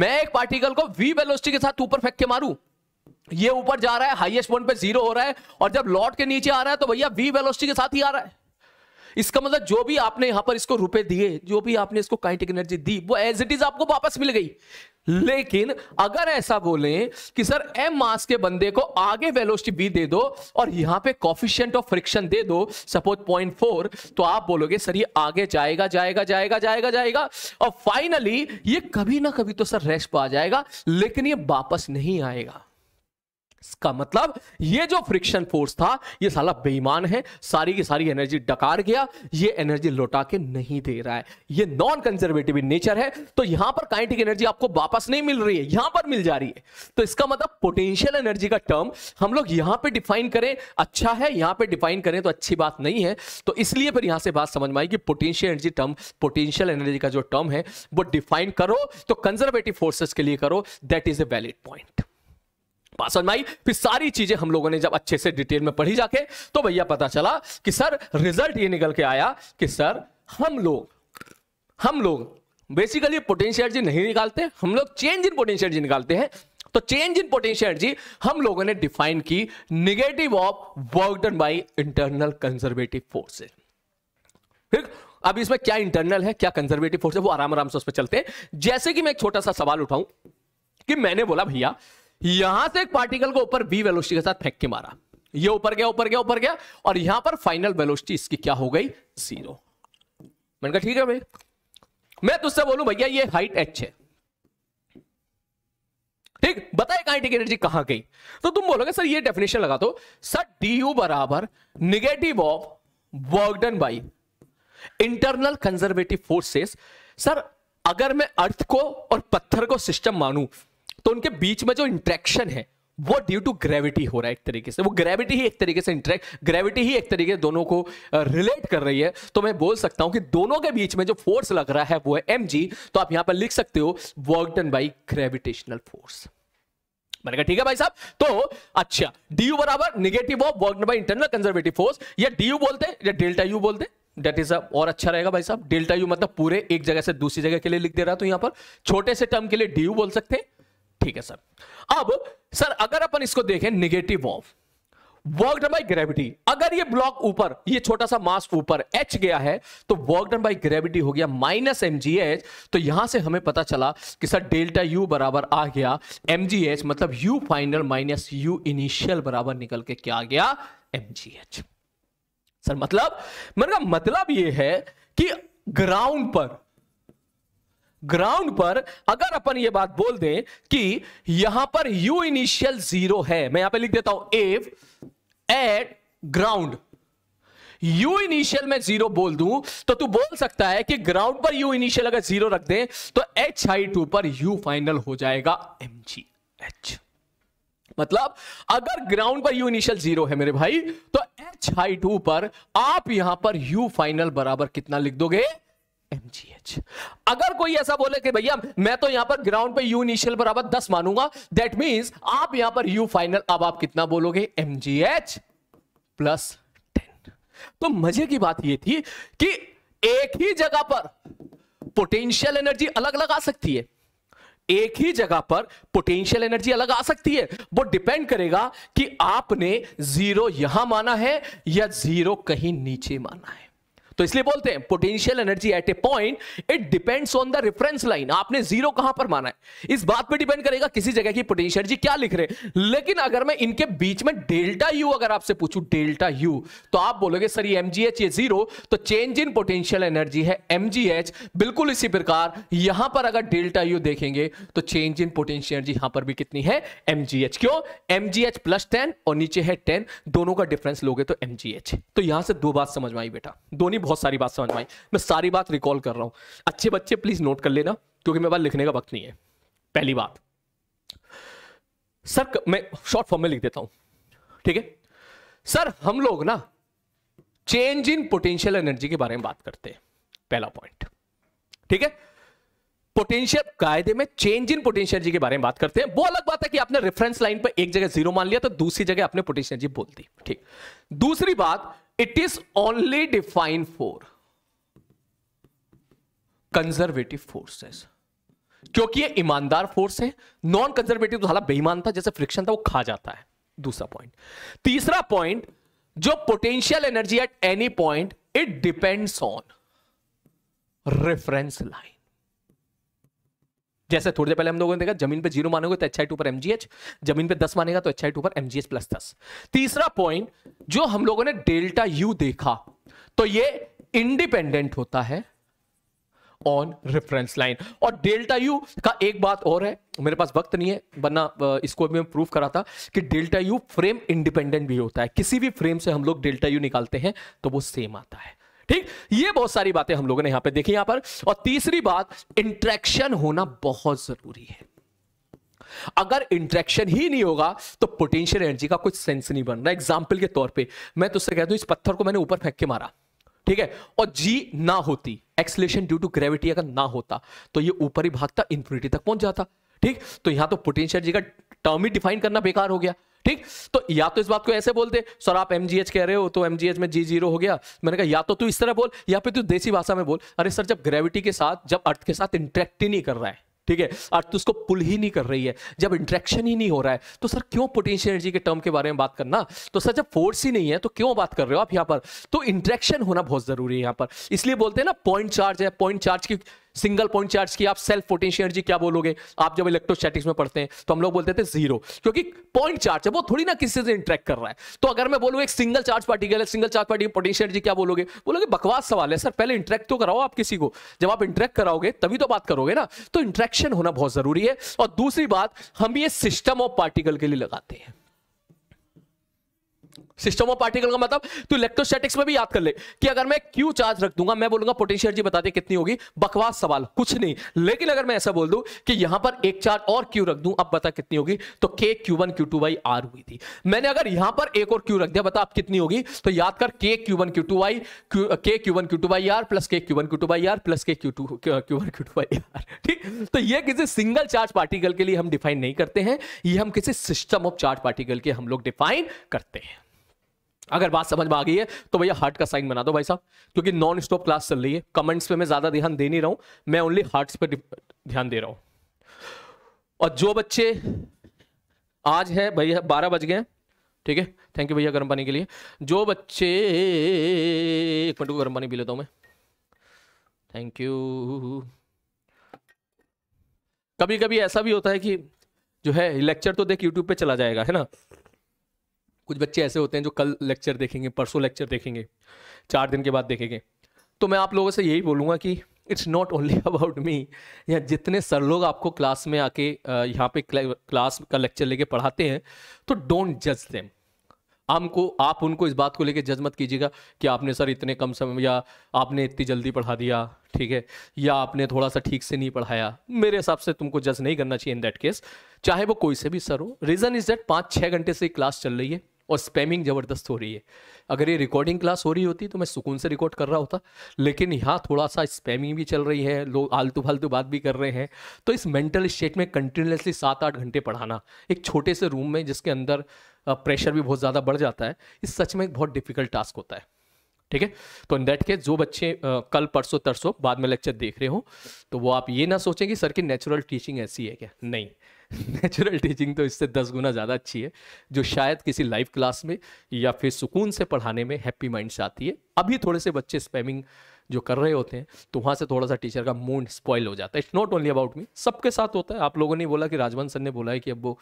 मैं एक पार्टिकल को वी वेलोसिटी के साथ ऊपर फेंक के मारू ये ऊपर जा रहा है हाईएस्ट पॉइंट पे जीरो हो रहा है और जब लॉट के नीचे आ रहा है तो भैया वी वेलोसिटी के साथ ही आ रहा है इसका मतलब जो भी आपने यहां पर इसको रुपए दिए जो भी आपने इसको काइटिक एनर्जी दी वो एज इट इज आपको वापस मिल गई लेकिन अगर ऐसा बोलें कि सर एम मास के बंदे को आगे वेलोसिटी बी दे दो और यहां पे कॉफिशियंट ऑफ फ्रिक्शन दे दो सपोज पॉइंट फोर तो आप बोलोगे सर ये आगे जाएगा जाएगा जाएगा जाएगा जाएगा और फाइनली ये कभी ना कभी तो सर रेस्ट पर आ जाएगा लेकिन ये वापस नहीं आएगा इसका मतलब ये जो फ्रिक्शन फोर्स था ये साला बेईमान है सारी की सारी एनर्जी डकार गया ये एनर्जी लौटा के नहीं दे रहा है ये नॉन कंजर्वेटिव इन नेचर है तो यहां पर काइनेटिक एनर्जी आपको वापस नहीं मिल रही है यहां पर मिल जा रही है तो इसका मतलब पोटेंशियल एनर्जी का टर्म हम लोग यहां पर डिफाइन करें अच्छा है यहां पर डिफाइन करें तो अच्छी बात नहीं है तो इसलिए फिर यहां से बात समझ में आई कि potential energy term potential energy का जो टर्म है वो डिफाइन करो तो कंजर्वेटिव फोर्सेस के लिए करो that is a valid point फिर सारी चीजें हम लोगों ने जब अच्छे से डिटेल में पढ़ी जाके तो भैया पता चला कि सर रिजल्ट ये निकल के आया कि सर हम लोग हम लोग बेसिकली पोटेंशियल एनर्जी नहीं निकालते हम लोग चेंज इन पोटेंशियल एनर्जी निकालते हैं तो चेंज इन पोटेंशियल एनर्जी हम लोगों ने डिफाइन की negative of work done by internal conservative force ठीक अब इसमें क्या इंटरनल है क्या कंजर्वेटिव फोर्स है वो आराम आराम से उस पर चलते हैं जैसे कि मैं एक छोटा सा सवाल उठाऊं कि मैंने बोला भैया यहां से एक पार्टिकल को ऊपर बी वेलोसिटी के साथ फेंक के मारा ये ऊपर गया ऊपर गया ऊपर गया और यहां पर फाइनल वेलोसिटी इसकी क्या हो गई जीरो मैंने कहा ठीक है भाई मैं तुझसे बोलूं भैया ये हाइट एच है ठीक बताए काइनेटिक एनर्जी कहां गई तो तुम बोलोगे सर ये डेफिनेशन लगा दो सर डी यू बराबर negative of work done by internal conservative forces sir अगर मैं अर्थ को और पत्थर को सिस्टम मानूं तो उनके बीच में जो इंट्रैक्शन है वो ड्यू टू ग्रेविटी हो रहा है एक तरीके से वो ग्रेविटी ही एक तरीके से इंटरेक्ट ग्रेविटी ही एक तरीके से दोनों को रिलेट कर रही है तो मैं बोल सकता हूं कि दोनों के बीच में जो फोर्स लग रहा है वो है एम तो आप यहां पर लिख सकते हो work done by gravitational force मैंने कहा ठीक है भाई साहब तो अच्छा डी यू बराबर negative of work by internal conservative force या डी यू बोलते हैं या डेल्टा यू बोलते हैं डेट इज और अच्छा रहेगा भाई साहब डेल्टा यू मतलब पूरे एक जगह से दूसरी जगह के लिए लिख दे रहा तो यहां पर छोटे से टर्म के लिए डी यू बोल सकते हैं ठीक है सर अब सर अगर अपन इसको देखें negative of done by gravity अगर ये ब्लॉक ऊपर ये छोटा सा मास ऊपर एच गया है तो वर्क डन बाई ग्रेविटी हो गया माइनस एम तो यहां से हमें पता चला कि सर डेल्टा यू बराबर आ गया एम मतलब U final minus U initial बराबर निकल के क्या आ गया एम सर मतलब मेरा मतलब ये है कि ग्राउंड पर ग्राउंड पर अगर अपन ये बात बोल दें कि यहां पर यू इनिशियल जीरो है मैं यहां पे लिख देता हूं F at ground U initial में जीरो बोल दूं तो तू बोल सकता है कि ग्राउंड पर यू इनिशियल अगर जीरो रख दें तो एच हाई टू पर यू फाइनल हो जाएगा एम जी एच मतलब अगर ग्राउंड पर यू इनिशियल जीरो है मेरे भाई तो एच हाई टू पर आप यहां पर यू फाइनल बराबर कितना लिख दोगे एमजीएच अगर कोई ऐसा बोले कि भैया मैं तो यहां पर ग्राउंड पे यू इनिशियल बराबर दस मानूंगा दैट मीन्स आप यहां पर यू फाइनल अब आप कितना बोलोगे एमजीएच प्लस टेन तो मजे की बात यह थी कि एक ही जगह पर पोटेंशियल एनर्जी अलग अलग आ सकती है एक ही जगह पर पोटेंशियल एनर्जी अलग आ सकती है वो डिपेंड करेगा कि आपने जीरो यहां माना है या जीरो कहीं नीचे माना है तो इसलिए बोलते हैं potential energy at a point it depends on the reference line आपने जीरो कहां पर माना है इस बात पे डिपेंड करेगा किसी जगह की पोटेंशियल एनर्जी क्या लिख रहे हैं लेकिन अगर मैं इनके बीच में डेल्टा यू अगर आपसे पूछूं डेल्टा यू तो आप बोलोगे सर ये एमजीएच ये जीरो तो चेंज इन पोटेंशियल एनर्जी है एमजीएच बिल्कुल इसी प्रकार यहां पर अगर डेल्टा यू देखेंगे तो चेंज इन पोटेंशियल एनर्जी यहां पर भी कितनी है एमजीएच क्यों एमजीएच प्लस टेन और नीचे है टेन दोनों का डिफरेंस लोगे तो एमजीएच तो यहां से दो बात समझ में आई बेटा दोनों बहुत सारी बात समझ में आई मैं सारी बात रिकॉल कर रहा हूं अच्छे बच्चे प्लीज़ नोट कर लेना क्योंकि मेरे पास लिखने का वक्त नहीं है पहली बात सर मैं शॉर्ट फॉर्म में लिख देता हूं ठीक है सर हम लोग ना चेंज इन पोटेंशियल एनर्जी के बारे में बात करते हैं पहला पॉइंट ठीक है पोटेंशियल कायदे में चेंज इन पोटेंशियल एनर्जी के बारे में बात करते हैं वो अलग बात है कि आपने रेफरेंस लाइन पर एक जगह जीरो मान लिया तो दूसरी जगह आपने पोटेंशियल एनर्जी बोल दी ठीक दूसरी बात it is only define for conservative forces क्योंकि ये ईमानदार फोर्स है नॉन कंजर्वेटिव तो हालांकि बेईमान था जैसे फ्रिक्शन था वो खा जाता है दूसरा पॉइंट तीसरा पॉइंट जो potential energy at any point it depends on reference line जैसे थोड़ी देर पहले हम लोगों ने देखा जमीन पे जीरो मानोगे तो एच आई टू पर एमजीएच जमीन पे दस मानेगा तो एच आई टू पर एमजीएच प्लस दस तीसरा पॉइंट जो हम लोगों ने डेल्टा यू देखा तो ये इंडिपेंडेंट होता है ऑन रेफरेंस लाइन और डेल्टा यू का एक बात और है मेरे पास वक्त नहीं है वरना इसको भी मैं प्रूव करा था कि डेल्टा यू फ्रेम इंडिपेंडेंट भी होता है किसी भी फ्रेम से हम लोग डेल्टा यू निकालते हैं तो वो सेम आता है ठीक ये बहुत सारी बातें हम लोगों ने यहां पे देखी यहां पर और तीसरी बात इंट्रैक्शन होना बहुत जरूरी है अगर इंट्रैक्शन ही नहीं होगा तो पोटेंशियल एनर्जी का कुछ सेंस नहीं बन रहा एग्जाम्पल के तौर पर मैं तुझसे कहता हूं इस पत्थर को मैंने ऊपर फेंक के मारा ठीक है और जी ना होती एक्सलेशन ड्यू टू ग्रेविटी अगर ना होता तो ये ऊपर ही भागता इंफिनिटी तक पहुंच जाता ठीक तो यहां तो पोटेंशियल जी का टर्म ही डिफाइन करना बेकार हो गया ठीक तो या तो इस बात को ऐसे बोल दे सर आप एम कह रहे हो तो एम में जी जीरो हो गया मैंने कहा या तो तू इस तरह बोल या फिर तू देसी भाषा में बोल अरे सर जब ग्रेविटी के साथ जब अर्थ के साथ इंट्रैक्ट ही नहीं कर रहा है ठीक है अर्थ उसको पुल ही नहीं कर रही है जब इंट्रैक्शन ही नहीं हो रहा है तो सर क्यों पोटेंशियल एनर्जी के टर्म के बारे में बात करना तो सर जब फोर्स ही नहीं है तो क्यों बात कर रहे हो आप यहाँ पर तो इंट्रैक्शन होना बहुत जरूरी है यहाँ पर इसलिए बोलते हैं ना पॉइंट चार्ज है पॉइंट चार्ज की सिंगल पॉइंट चार्ज की आप सेल्फ पोटेंशियल एनर्जी क्या बोलोगे आप जब इलेक्ट्रोस्टैटिक्स में पढ़ते हैं तो हम लोग बोलते थे जीरो क्योंकि पॉइंट चार्ज है वो थोड़ी ना किसी से इंटरेक्ट कर रहा है तो अगर मैं बोलूँ एक सिंगल चार्ज पार्टिकल है single charge particle potential energy क्या बोलोगे बोलोगे बकवास सवाल है सर पहले इंटरेक्ट तो कराओ आप किसी को जब आप इंटरेक्ट कराओगे तभी तो बात करोगे ना तो इंटरेक्शन होना बहुत जरूरी है और दूसरी बात हम ये सिस्टम ऑफ पार्टिकल के लिए लगाते हैं सिस्टम ऑफ पार्टिकल का मतलब तू इलेक्ट्रोस्टैटिक्स में भी याद कर ले कि अगर मैं क्यू चार्ज रख दूंगा मैं बोलूंगा पोटेंशियल एनर्जी बता दे कितनी होगी बकवास सवाल कुछ नहीं लेकिन अगर मैं ऐसा बोल दूं कि यहां पर एक चार्ज और क्यू रख दूं अब बता कितनी होगी तो K Q one Q two by R हुई थी मैंने अगर यहां पर एक और क्यू रख दिया बता अब कितनी होगी तो याद कर के Q one Q two by K Q one Q two by R plus K Q one Q two by R plus K Q two Q one Q two by are ठीक तो ये किसी सिंगल चार्ज पार्टिकल के लिए हम define नहीं करते हैं ये हम किसी सिस्टम ऑफ चार्ज पार्टिकल के हम लोग डिफाइन करते हैं अगर बात समझ में आ गई है तो भैया हार्ट का साइन बना दो भाई साहब क्योंकि नॉन स्टॉप क्लास चल रही है कमेंट्स पे मैं ज्यादा ध्यान दे नहीं रहा हूं मैं ओनली हार्ट्स पे ध्यान दे रहा हूं और जो बच्चे आज है भैया बारह बज गए ठीक है थैंक यू भैया गर्म पानी के लिए जो बच्चे एक मिनट को गर्म पानी पी लेता हूं मैं थैंक यू कभी कभी ऐसा भी होता है कि जो है लेक्चर तो देख यूट्यूब पे चला जाएगा है ना कुछ बच्चे ऐसे होते हैं जो कल लेक्चर देखेंगे परसों लेक्चर देखेंगे चार दिन के बाद देखेंगे तो मैं आप लोगों से यही बोलूँगा कि it's not only about me या जितने सर लोग आपको क्लास में आके यहाँ पे क्लास का लेक्चर लेके पढ़ाते हैं तो डोंट जज देम हमको आप उनको इस बात को लेके जज मत कीजिएगा कि आपने सर इतने कम समय या आपने इतनी जल्दी पढ़ा दिया ठीक है या आपने थोड़ा सा ठीक से नहीं पढ़ाया मेरे हिसाब से तुमको जज नहीं करना चाहिए इन दैट केस चाहे वो कोई से भी सर हो रीज़न इज़ दैट पाँच छः घंटे से क्लास चल रही है और स्पैमिंग ज़बरदस्त हो रही है अगर ये रिकॉर्डिंग क्लास हो रही होती तो मैं सुकून से रिकॉर्ड कर रहा होता लेकिन यहाँ थोड़ा सा स्पैमिंग भी चल रही है लोग आलतू फालतू बात भी कर रहे हैं तो इस मेंटल स्टेट में कंटिन्यूसली सात आठ घंटे पढ़ाना एक छोटे से रूम में जिसके अंदर प्रेशर भी बहुत ज़्यादा बढ़ जाता है इस सच में एक बहुत डिफिकल्ट टास्क होता है ठीक है तो इन दैट केस जो बच्चे कल परसों तरसों बाद में लेक्चर देख रहे हो तो वो आप ये ना सोचें कि सर की नेचुरल टीचिंग ऐसी है क्या नहीं नेचुरल [LAUGHS] टीचिंग तो इससे दस गुना ज़्यादा अच्छी है जो शायद किसी लाइव क्लास में या फिर सुकून से पढ़ाने में हैप्पी माइंड से आती है अभी थोड़े से बच्चे स्पैमिंग जो कर रहे होते हैं तो वहाँ से थोड़ा सा टीचर का मूड स्पॉइल हो जाता है it's not only about me सबके साथ होता है आप लोगों ने बोला कि राजवंत सर ने बोला है कि अब वो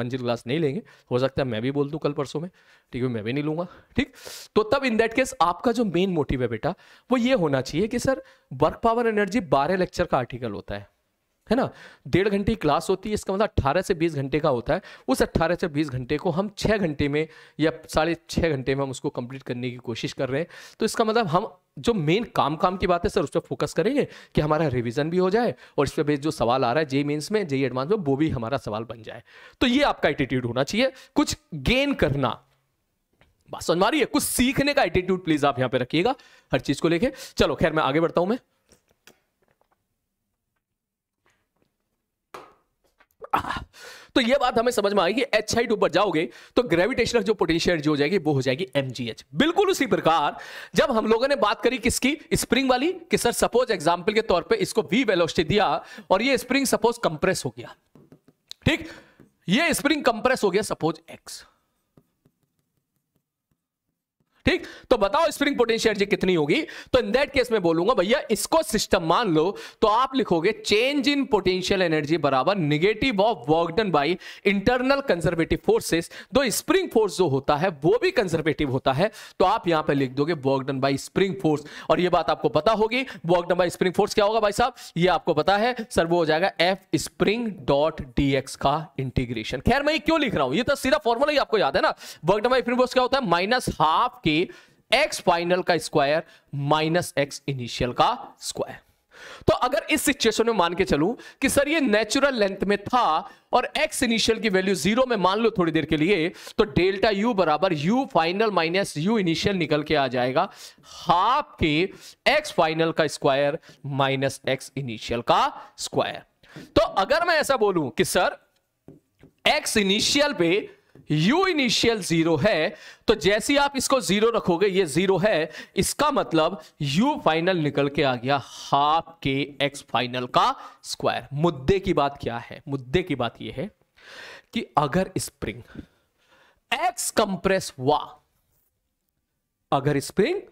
मंजिल क्लास नहीं लेंगे हो सकता है मैं भी बोल दूँ कल परसों में ठीक है मैं भी नहीं लूँगा ठीक तो तब इन दैट केस आपका जो मेन मोटिव है बेटा वो ये होना चाहिए कि सर वर्क पावर एनर्जी बारह लेक्चर का आर्टिकल होता है है ना डेढ़ घंटे की क्लास होती है इसका मतलब अट्ठारह से बीस घंटे का होता है उस अट्ठारह से बीस घंटे को हम छः घंटे में या साढ़े छः घंटे में हम उसको कंप्लीट करने की कोशिश कर रहे हैं तो इसका मतलब हम जो मेन काम काम की बात है सर उस पर फोकस करेंगे कि हमारा रिवीजन भी हो जाए और इस पर बेस्ड जो सवाल आ रहा है जे मेन्स में जे एडवांस में वो भी हमारा सवाल बन जाए तो ये आपका एटीट्यूड होना चाहिए कुछ गेन करना बात समझ मारिए कुछ सीखने का एटीट्यूड प्लीज आप यहां पे रखिएगा हर चीज को लेके चलो खैर मैं आगे बढ़ता हूं मैं [LAUGHS] तो ये बात हमें समझ में आई कि एच हाइट ऊपर जाओगे तो ग्रेविटेशनल जो पोटेंशियल जो हो जाएगी वो हो जाएगी एम बिल्कुल उसी प्रकार जब हम लोगों ने बात करी किसकी स्प्रिंग वाली कि सर सपोज एग्जाम्पल के तौर पे इसको वी वेलोसिटी दिया और ये स्प्रिंग सपोज कंप्रेस हो गया ठीक ये स्प्रिंग कंप्रेस हो गया सपोज एक्स ठीक तो बताओ स्प्रिंग पोटेंशियल एनर्जी कितनी होगी तो इन दैट केस में बोलूंगा भैया इसको सिस्टम मान लो तो आप लिखोगे चेंज इन पोटेंशियल एनर्जी बराबर negative of work done by internal conservative forces दो स्प्रिंग फोर्स जो होता है वो भी कंजर्वेटिव होता है तो आप यहां पर लिख दोगे work done by spring force और ये बात आपको पता होगी work done by spring force क्या होगा भाई साहब ये आपको पता है सर वो हो जाएगा एफ स्प्रिंग डॉट डीएक्स का इंटीग्रेशन खैर मैं क्यों लिख रहा हूं ये तो सीधा फॉर्मूला ही आपको याद है ना work done by spring force क्या होता है माइनस हाफ टी एक्स फाइनल का स्क्वायर माइनस एक्स इनिशियल का स्क्वायर तो अगर इस सिचुएशन में मान के चलूं कि सर ये नेचुरल लेंथ में था और x इनिशियल की वैल्यू जीरो में मान लो थोड़ी देर के लिए तो डेल्टा u बराबर u final minus U initial निकल के आ जाएगा हाफ के x फाइनल का स्क्वायर माइनस एक्स इनिशियल का स्क्वायर तो अगर मैं ऐसा बोलूं कि सर x इनिशियल पे u इनिशियल जीरो है तो जैसे आप इसको जीरो रखोगे ये जीरो है इसका मतलब u फाइनल निकल के आ गया हाफ के x फाइनल का स्क्वायर मुद्दे की बात क्या है मुद्दे की बात ये है कि अगर स्प्रिंग x कंप्रेस हुआ अगर स्प्रिंग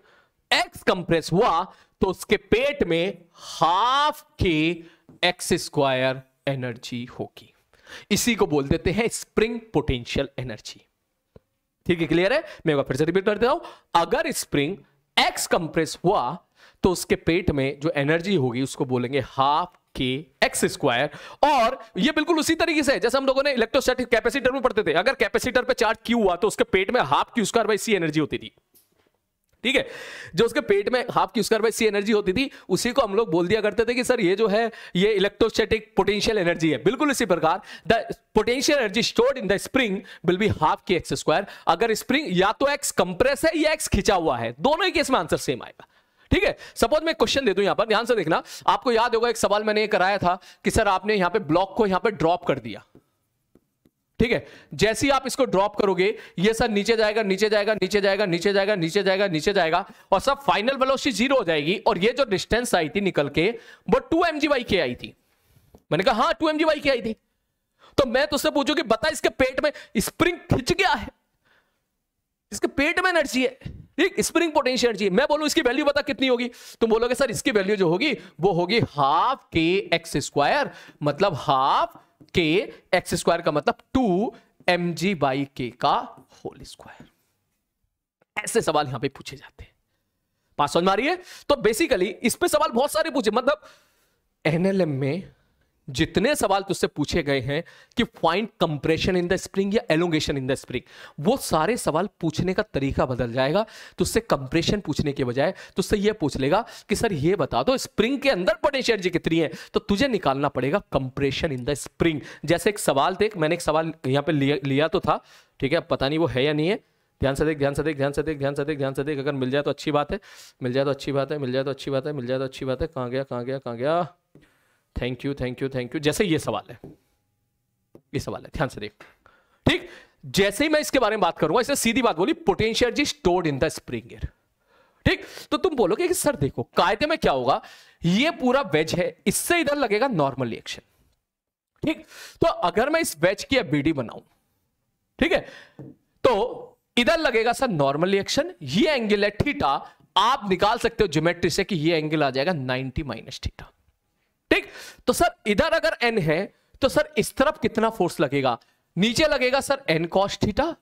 x कंप्रेस हुआ तो उसके पेट में हाफ के एक्स स्क्वायर एनर्जी होगी इसी को बोल देते हैं स्प्रिंग पोटेंशियल एनर्जी ठीक है क्लियर है मैं एक बार फिर से रिपीट कर देता हूं अगर स्प्रिंग एक्स कंप्रेस हुआ तो उसके पेट में जो एनर्जी होगी उसको बोलेंगे हाफ के एक्स स्क्वायर और ये बिल्कुल उसी तरीके से है जैसे हम लोगों ने इलेक्ट्रोस्टैटिक कैपेसिटर में पढ़ते थे अगर कैपेसिटर पे चार्ज क्यू हुआ तो उसके पेट में half Q square by C energy होती थी ठीक है जो उसके पेट में हाफ की स्क्वायर बाई सी एनर्जी होती थी उसी को हम लोग बोल दिया करते थे कि सर ये जो है ये इलेक्ट्रोस्टैटिक पोटेंशियल एनर्जी है बिल्कुल इसी प्रकार the potential energy stored in the spring will be half K X square अगर स्प्रिंग या तो एक्स कंप्रेस है या एक्स खिंचा हुआ है दोनों ही केस में आंसर सेम आएगा ठीक है सपोज मैं क्वेश्चन दे दूं यहां पर ध्यान से देखना आपको याद होगा एक सवाल मैंने ये कराया था कि सर आपने यहां पे ब्लॉक को यहां पे ड्रॉप कर दिया ठीक है जैसे ही आप इसको ड्रॉप करोगे ये सर नीचे जाएगा नीचे जाएगा नीचे जाएगा नीचे जाएगा नीचे जाएगा नीचे जाएगा और सब फाइनल वेलोसिटी जीरो हो जाएगी और ये जो डिस्टेंस आई थी निकल के वो टू एम जी वाई के आई थी मैंने कहा हाँ टू एम जी वाई के आई थी तो मैं तुझसे पूछू कि बता इसके पेट में स्प्रिंग खिंच गया है इसके पेट में एनर्जी है ठीक स्प्रिंग पोटेंशियल एनर्जी मैं बोलूं इसकी वैल्यू बता कितनी होगी तुम बोलोगे सर इसकी वैल्यू जो होगी वो होगी हाफ के एक्स स्क्वायर मतलब हाफ के एक्स स्क्वायर का मतलब टू एम जी बाई के का होल स्क्वायर ऐसे सवाल यहां पे पूछे जाते हैं पास समझ मारिये तो बेसिकली इस पे सवाल बहुत सारे पूछे मतलब एनएलएम में जितने सवाल तुझसे पूछे गए हैं कि find compression in the spring या एलोंगेशन इन द स्प्रिंग वो सारे सवाल पूछने का तरीका बदल जाएगा तुझसे कंप्रेशन पूछने के बजाय तुझसे ये पूछ लेगा कि सर ये बता दो स्प्रिंग के अंदर पोटेंशियल जी कितनी है तो तुझे निकालना पड़ेगा कंप्रेशन इन द स्प्रिंग जैसे एक सवाल देख मैंने एक सवाल यहाँ पे लिया, लिया तो था ठीक है पता नहीं वो है या नहीं है ध्यान से देख ध्यान से देख ध्यान से देख ध्यान से देख ध्यान से देख अगर मिल जाए तो अच्छी बात है मिल जाए तो अच्छी बात है मिल जाए तो अच्छी बात है मिल जाए तो अच्छी बात है कहाँ गया कहाँ गया कहाँ गया thank you thank you thank you जैसे ये सवाल है ये सवाल है ध्यान से देख ठीक जैसे ही मैं इसके बारे में बात करूंगा इसे सीधी बात बोली पोटेंशियल जी स्टोर्ड इन द स्प्रिंग एयर ठीक तो तुम बोलोगे कि सर देखो कायदे में क्या होगा ये पूरा वेज है इससे इधर लगेगा नॉर्मल रिएक्शन ठीक तो अगर मैं इस वेज की एफबीडी बनाऊं ठीक है तो इधर लगेगा सर नॉर्मल रिएक्शन ये एंगल है थीटा आप निकाल सकते हो ज्योमेट्री से कि ये एंगल आ जाएगा 90 माइनस थीटा ठीक तो सर इधर अगर एन है तो सर इस तरफ कितना फोर्स लगेगा नीचे लगेगा sir N cos theta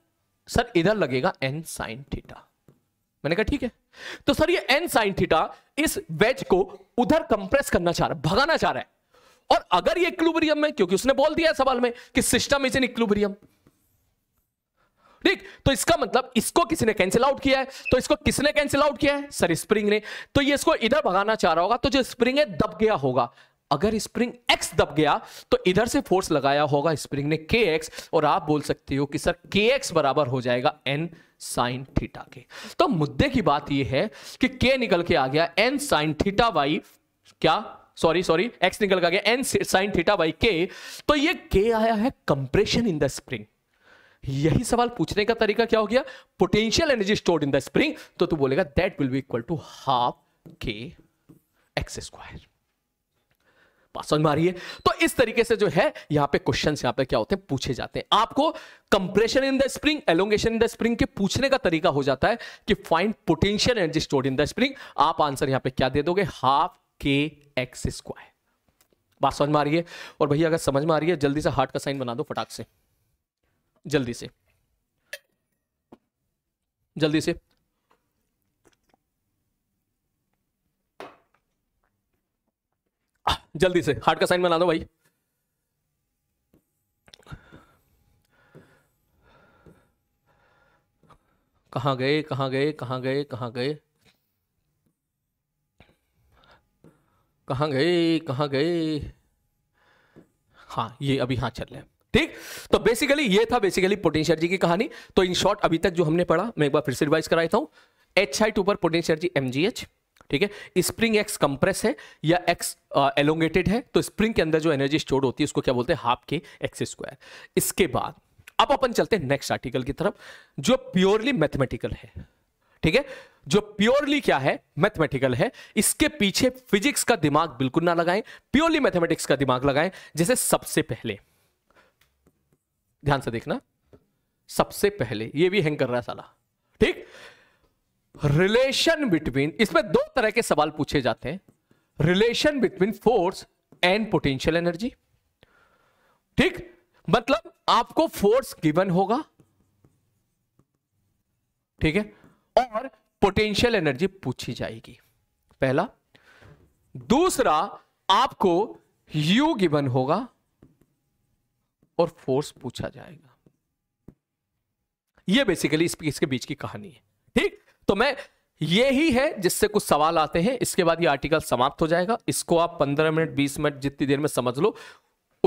sir इधर लगेगा एन साइन थीटा मैंने कहा ठीक है तो सर ये एन साइन थीटा इस वेज को उधर कंप्रेस करना चाह रहा है भगाना चाह रहा है और अगर ये इक्लूबरियम में क्योंकि उसने बोल दिया सवाल में कि सिस्टम इज इन इक्लूबरियम ठीक तो इसका मतलब इसको किसी ने कैंसिल आउट किया है तो इसको किसने कैंसिल आउट किया है सर स्प्रिंग ने तो ये इसको इधर भगाना चाह रहा होगा तो जो स्प्रिंग है दब गया होगा अगर स्प्रिंग एक्स दब गया तो इधर से फोर्स लगाया होगा स्प्रिंग ने के एक्स और आप बोल सकते हो कि सर के एक्स बराबर हो जाएगा एन साइन थीटा के तो मुद्दे की बात यह है कि के निकल के आ गया एन साइन थीटा वाई क्या सॉरी सॉरी एक्स निकल के आ गया एन साइन थीटा वाई के तो ये के आया है कंप्रेशन इन द स्प्रिंग यही सवाल पूछने का तरीका क्या हो गया potential energy stored in the spring तो तू बोलेगा that will be equal to half के एक्स स्क्वायर समझ में तो इस तरीके से जो है यहां पे क्वेश्चन यहां पे क्या होते हैं पूछे जाते हैं आपको compression in the spring elongation in the spring के पूछने का तरीका हो जाता है कि find potential energy stored in the spring आप आंसर यहां पे क्या दे दोगे हाफ के एक्स स्क्वायर बात समझ में आ रही है और भैया अगर समझ में आ रही है जल्दी से हार्ट का साइन बना दो फटाक से जल्दी से जल्दी से जल्दी से हार्ट का साइन बना दो भाई कहाँ गए कहाँ गए कहाँ गए कहाँ गए कहाँ गए कहाँ गए हाँ ये अभी हाँ चल रहे हैं ठीक तो बेसिकली ये था बेसिकली पोटेंशियल जी की कहानी तो इन शॉर्ट अभी तक जो हमने पढ़ा मैं एक बार फिर से रिवाइज कराता हूँ एच टू पर potential G M G H ठीक है स्प्रिंग एक्स कंप्रेस है या एक्स एलोंगेटेड है तो स्प्रिंग के अंदर जो एनर्जी स्टोर होती है उसको क्या बोलते हैं हाफ के एक्स स्क्वायर इसके बाद अब अपन चलते हैं नेक्स्ट आर्टिकल की तरफ जो प्योरली मैथमेटिकल है ठीक है जो प्योरली क्या है मैथमेटिकल है इसके पीछे फिजिक्स का दिमाग बिल्कुल ना लगाएं प्योरली मैथमेटिक्स का दिमाग लगाएं जैसे सबसे पहले ध्यान से देखना सबसे पहले ये भी हैंग कर रहा है साला ठीक रिलेशन बिटवीन इसमें दो तरह के सवाल पूछे जाते हैं relation between force and potential energy ठीक मतलब आपको फोर्स गिवन होगा ठीक है और पोटेंशियल एनर्जी पूछी जाएगी पहला दूसरा आपको यू गिवन होगा और फोर्स पूछा जाएगा यह बेसिकली इसके बीच की कहानी है तो मैं ये ही है जिससे कुछ सवाल आते हैं इसके बाद ये आर्टिकल समाप्त हो जाएगा इसको आप पंद्रह मिनट बीस मिनट जितनी देर में समझ लो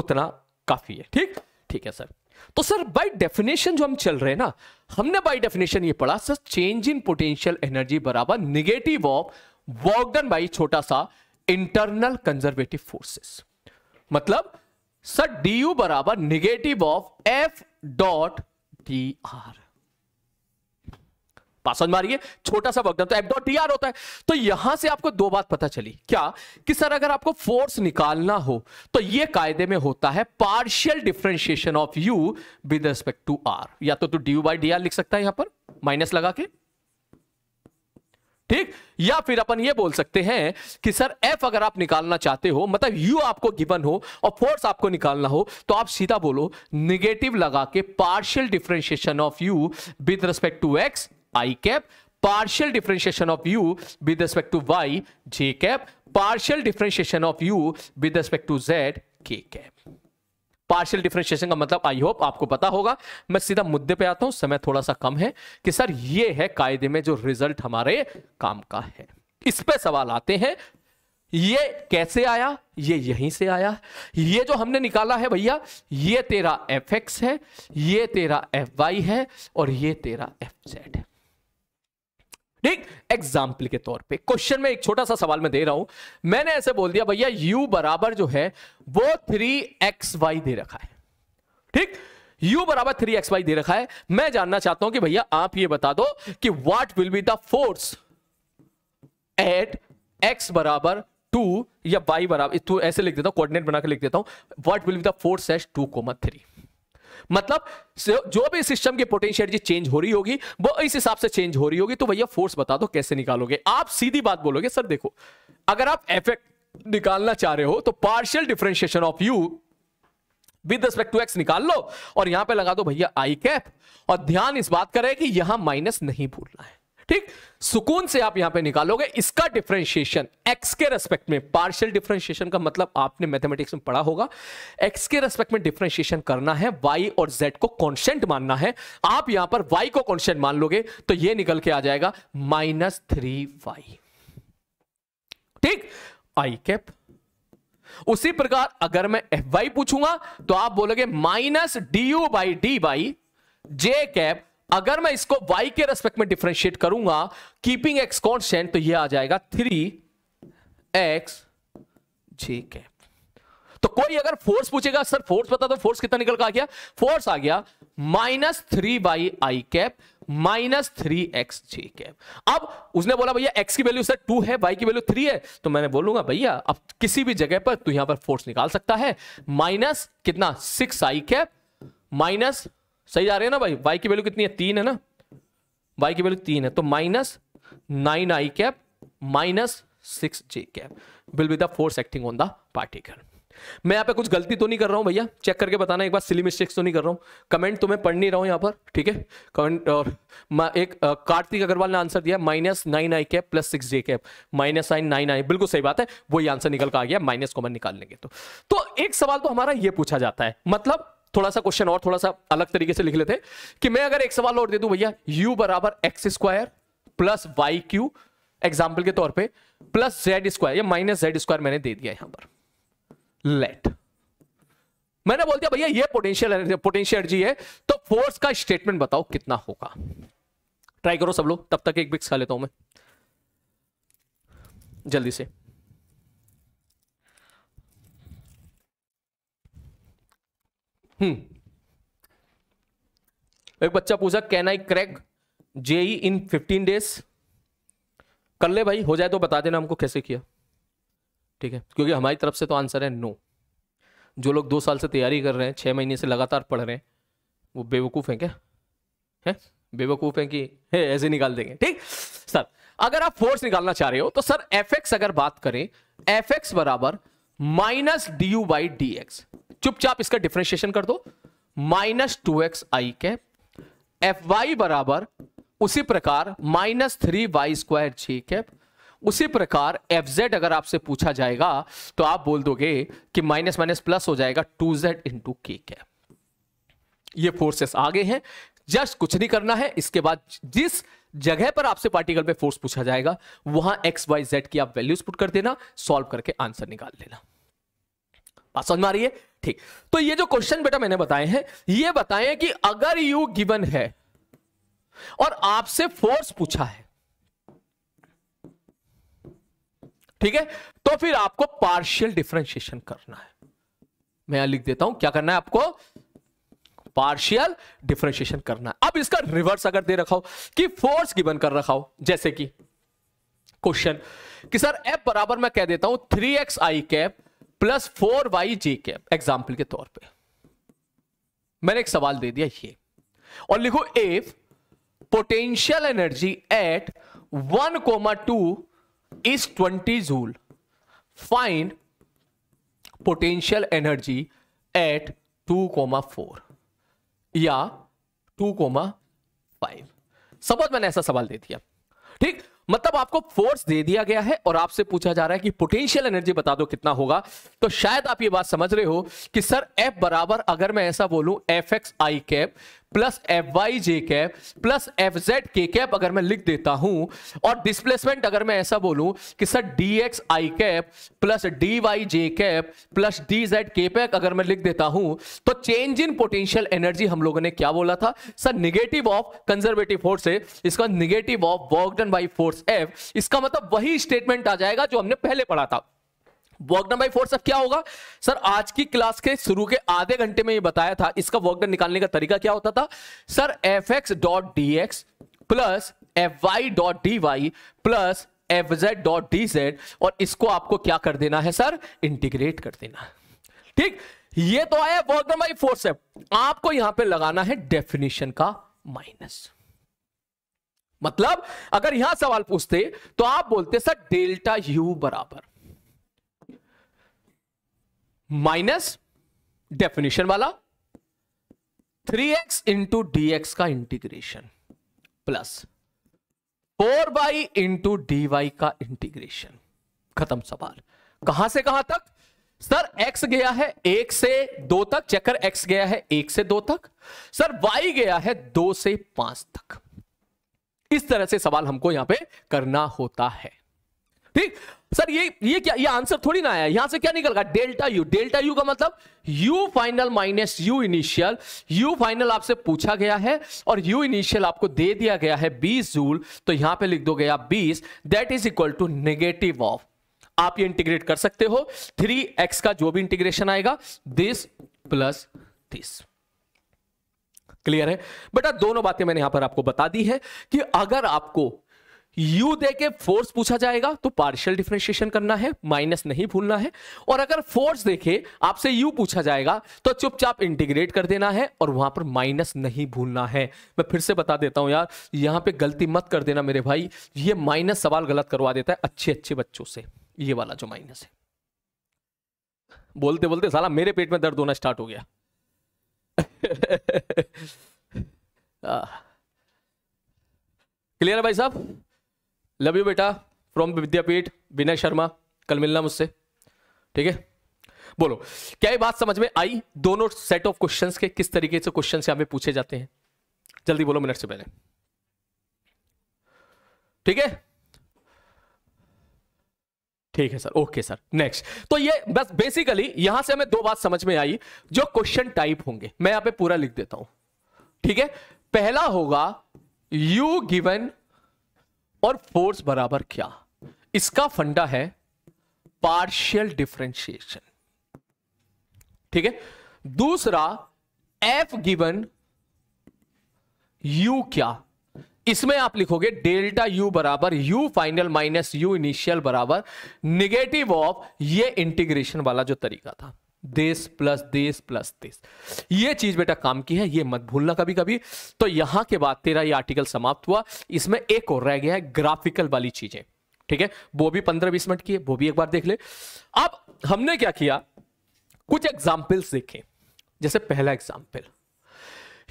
उतना काफी है ठीक ठीक है सर तो सर बाय डेफिनेशन जो हम चल रहे हैं ना हमने बाय डेफिनेशन ये पढ़ा sir change in potential energy बराबर निगेटिव ऑफ वॉकडन बाई छोटा सा इंटरनल कंजर्वेटिव फोर्सेस मतलब सर डी यू बराबर negative of F dot D R समझ मारिए छोटा सा वर्कडन तो एफ डॉट डी आर होता है तो यहां से आपको दो बात पता चली क्या कि सर अगर आपको फोर्स निकालना हो तो ये कायदे में होता है partial differentiation of you with respect to R या तो तू D you by D R लिख सकता है यहां पर माइनस लगा के ठीक या फिर अपन ये बोल सकते हैं कि सर एफ अगर आप निकालना चाहते हो मतलब यू आपको गिवन हो और फोर्स आपको निकालना हो तो आप सीधा बोलो निगेटिव लगा के partial differentiation of you with respect to X i cap partial differentiation of u with respect to y j cap partial differentiation of u with respect to z k cap partial differentiation का मतलब I hope आपको पता होगा मैं सीधा मुद्दे पे आता हूं समय थोड़ा सा कम है कि सर ये है कायदे में जो रिजल्ट हमारे काम का है इस पे सवाल आते हैं ये कैसे आया ये यहीं से आया ये जो हमने निकाला है भैया ये तेरा एफ एक्स है ये तेरा एफ वाई है और ये तेरा एफ जेड है ठीक एग्जाम्पल के तौर पे क्वेश्चन में एक छोटा सा सवाल मैं दे रहा हूं मैंने ऐसे बोल दिया भैया u बराबर जो है वो थ्री एक्स वाई दे रखा है ठीक u बराबर थ्री एक्स वाई दे रखा है मैं जानना चाहता हूं कि भैया आप ये बता दो कि what will be the force at x बराबर टू या वाई बराबर तो ऐसे लिख देता हूं कोऑर्डिनेट बनाकर लिख देता हूं what will be the force at two comma three मतलब जो भी सिस्टम की पोटेंशियल चेंज हो रही होगी वो इस हिसाब से चेंज हो रही होगी तो भैया फोर्स बता दो कैसे निकालोगे आप सीधी बात बोलोगे सर देखो अगर आप एफेक्ट निकालना चाह रहे हो तो partial differentiation of you with respect to X निकाल लो और यहां पे लगा दो भैया आई कैप और ध्यान इस बात करें कि यहां माइनस नहीं भूलना है ठीक सुकून से आप यहां पे निकालोगे इसका डिफ्रेंशिएशन एक्स के रेस्पेक्ट में पार्शियल डिफरेंशिएशन का मतलब आपने मैथमेटिक्स में पढ़ा होगा एक्स के रेस्पेक्ट में डिफ्रेंशिएशन करना है वाई और जेड को कॉन्स्टेंट मानना है आप यहां पर वाई को कॉन्स्टेंट मान लोगे तो ये निकल के आ जाएगा माइनस थ्री वाई ठीक आई कैप उसी प्रकार अगर मैं एफ वाई पूछूंगा तो आप बोलोगे minus D you by D by J cap अगर मैं इसको y के रेस्पेक्ट में डिफ्रेंशिएट करूंगा कीपिंग x कॉन्स्टेंट तो ये आ जाएगा थ्री एक्स जे कैप तो कोई अगर फोर्स पूछेगा सर फोर्स बता दो तो फोर्स कितना निकल कर आ गया फोर्स आ गया minus three by I cap minus three X G cap अब उसने बोला भैया एक्स की वैल्यू सर टू है वाई की वैल्यू थ्री है तो मैंने बोलूंगा भैया अब किसी भी जगह पर तू तो यहां पर फोर्स निकाल सकता है माइनस कितना सिक्स आई कैप माइनस सही जा रहे हैं ना भाई वाई की वैल्यू कितनी है तीन है ना वाई की वैल्यू तीन है तो minus nine I cap minus six J cap will be the force acting on the particle मैं यहाँ पे कुछ गलती तो नहीं कर रहा हूँ भैया चेक करके बताना एक बार सिली मिस्टेक्स तो नहीं कर रहा हूँ कमेंट तो मैं पढ़ नहीं रहा हूँ यहाँ पर ठीक है कमेंट और एक कार्तिक अग्रवाल ने आंसर दिया minus nine I cap plus six J cap minus आइन नाइन आई बिल्कुल सही बात है वही आंसर निकल कर आ गया माइनस कॉमन निकाल लेंगे तो, तो एक सवाल तो हमारा ये पूछा जाता है मतलब थोड़ा सा क्वेश्चन और थोड़ा सा अलग तरीके से लिख लेते हैं कि मैं अगर एक सवाल और दे दू भैया यू बराबर X square plus Y cube example के तौर पे प्लस जेड स्क्वायर या माइनस जेड स्क्वायर मैंने दे दिया यहां पर लेट मैंने बोल दिया भैया ये पोटेंशियल एनर्जी पोटेंशियल एनर्जी है तो फोर्स का स्टेटमेंट बताओ कितना होगा ट्राई करो सब लोग तब तक एक बिक्स खा लेता हूं मैं जल्दी से हम्म एक बच्चा पूछा can I crack JEE in fifteen days कर ले भाई हो जाए तो बता देना हमको कैसे किया ठीक है क्योंकि हमारी तरफ से तो आंसर है नो जो लोग दो साल से तैयारी कर रहे हैं छः महीने से लगातार पढ़ रहे हैं वो बेवकूफ़ हैं क्या है बेवकूफ़ हैं कि है ऐसे निकाल देंगे ठीक सर अगर आप फोर्स निकालना चाह रहे हो तो सर एफ अगर बात करें एफ बराबर minus D you by D X चुपचाप इसका डिफ्रेंशिएशन कर दो minus two X I cap F Y बराबर उसी प्रकार minus three Y square G cap उसी प्रकार एफ जेड अगर आपसे पूछा जाएगा तो आप बोल दोगे कि माइनस माइनस प्लस हो जाएगा two Z into K cap ये फोर्सेस आगे हैं जस्ट कुछ नहीं करना है इसके बाद जिस जगह पर आपसे पार्टिकल पे फोर्स पूछा जाएगा वहां एक्स वाई जेड की आप वैल्यूज पुट कर देना सॉल्व करके आंसर निकाल लेना बात समझ में आ रही है ठीक तो ये जो क्वेश्चन बेटा मैंने बताए हैं ये बताएं कि अगर यू गिवन है और आपसे फोर्स पूछा है ठीक है तो फिर आपको पार्शियल डिफ्रेंशिएशन करना है मैं यहां लिख देता हूं क्या करना है आपको पार्शियल डिफ्रेंशिएशन करना है अब इसका रिवर्स अगर दे रखा हो कि फोर्स गिवन कर रखा हो जैसे कि क्वेश्चन कि सर एफ बराबर मैं कह देता हूं three X I cap plus four Y J के एग्जाम्पल के तौर पे मैंने एक सवाल दे दिया ये और लिखो if potential energy at one comma two is twenty joule find potential energy at two comma four या टू कोमा फाइव सपोज मैंने ऐसा सवाल दे दिया ठीक मतलब आपको फोर्स दे दिया गया है और आपसे पूछा जा रहा है कि पोटेंशियल एनर्जी बता दो कितना होगा तो शायद आप ये बात समझ रहे हो कि सर एफ बराबर अगर मैं ऐसा बोलूं F X I cap plus F Y J cap plus F Z K cap अगर मैं लिख देता हूं और डिस्प्लेसमेंट अगर मैं ऐसा बोलूं कि sir D X I cap plus D Y J cap plus D Z K पैक अगर मैं लिख देता हूं तो चेंज इन पोटेंशियल एनर्जी हम लोगों ने क्या बोला था sir negative of conservative force है इसका negative of work done by force F इसका मतलब वही स्टेटमेंट आ जाएगा जो हमने पहले पढ़ा था वर्कडन बाई फोर्स अब क्या होगा सर आज की क्लास के शुरू के आधे घंटे में ये बताया था इसका वर्कडन निकालने का तरीका क्या होता था sir F X dot D X plus F Y dot D Y plus F Z dot D Z और इसको आपको क्या कर देना है सर इंटीग्रेट कर देना ठीक ये तो आया वर्कडन बाई फोर्स आपको यहां पर लगाना है डेफिनेशन का माइनस मतलब अगर यहां सवाल पूछते तो आप बोलते सर डेल्टा यू बराबर माइनस डेफिनेशन वाला three X into D x का integration plus four by into D Y का इंटीग्रेशन खत्म सवाल कहां से कहां तक सर x गया है एक से दो तक चक्कर x गया है एक से दो तक सर y गया है दो से पांच तक इस तरह से सवाल हमको यहां पे करना होता है ठीक सर ये ये क्या ये आंसर थोड़ी ना आया यहां से क्या निकल गया डेल्टा यू डेल्टा यू का मतलब U final minus U initial U final आपसे पूछा गया है और यू इनिशियल आपको दे दिया गया है 20 जूल तो यहां पे लिख दो गया 20 that is equal to negative of आप ये इंटीग्रेट कर सकते हो एक्स का जो भी इंटीग्रेशन आएगा दिस प्लस दिस क्लियर है बेटा दोनों बातें मैंने यहां पर आपको बता दी है कि अगर आपको यू दे के फोर्स पूछा जाएगा तो पार्शियल डिफ्रेंशिएशन करना है माइनस नहीं भूलना है और अगर फोर्स देखे आपसे यू पूछा जाएगा तो चुपचाप इंटीग्रेट कर देना है और वहां पर माइनस नहीं भूलना है मैं फिर से बता देता हूं यार यहां पे गलती मत कर देना मेरे भाई ये माइनस सवाल गलत करवा देता है अच्छे अच्छे बच्चों से ये वाला जो माइनस है बोलते बोलते साला मेरे पेट में दर्द होना स्टार्ट हो गया क्लियर [LAUGHS] है भाई साहब लव यू बेटा फ्रॉम विद्यापीठ विनय शर्मा कल मिलना मुझसे ठीक है बोलो क्या ये बात समझ में आई दोनों सेट ऑफ क्वेश्चंस के किस तरीके से क्वेश्चन यहां पे पूछे जाते हैं जल्दी बोलो मिनट से पहले ठीक है ठीक है सर ओके सर नेक्स्ट तो ये बस बेसिकली यहां से हमें दो बात समझ में आई जो क्वेश्चन टाइप होंगे मैं यहां पे पूरा लिख देता हूं ठीक है पहला होगा यू गिवन और फोर्स बराबर क्या इसका फंडा है पार्शियल डिफ्रेंशिएशन ठीक है दूसरा एफ गिवन यू क्या इसमें आप लिखोगे डेल्टा यू बराबर U final minus U initial बराबर निगेटिव ऑफ ये इंटीग्रेशन वाला जो तरीका था देश प्लस देश प्लस देश ये चीज बेटा काम की है ये मत भूलना कभी कभी तो यहां के बाद तेरा ये आर्टिकल समाप्त हुआ इसमें एक और रह गया है ग्राफिकल वाली चीजें ठीक है वो भी पंद्रह बीस मिनट की है वो भी एक बार देख ले अब हमने क्या किया कुछ एग्जाम्पल्स देखे जैसे पहला एग्जाम्पल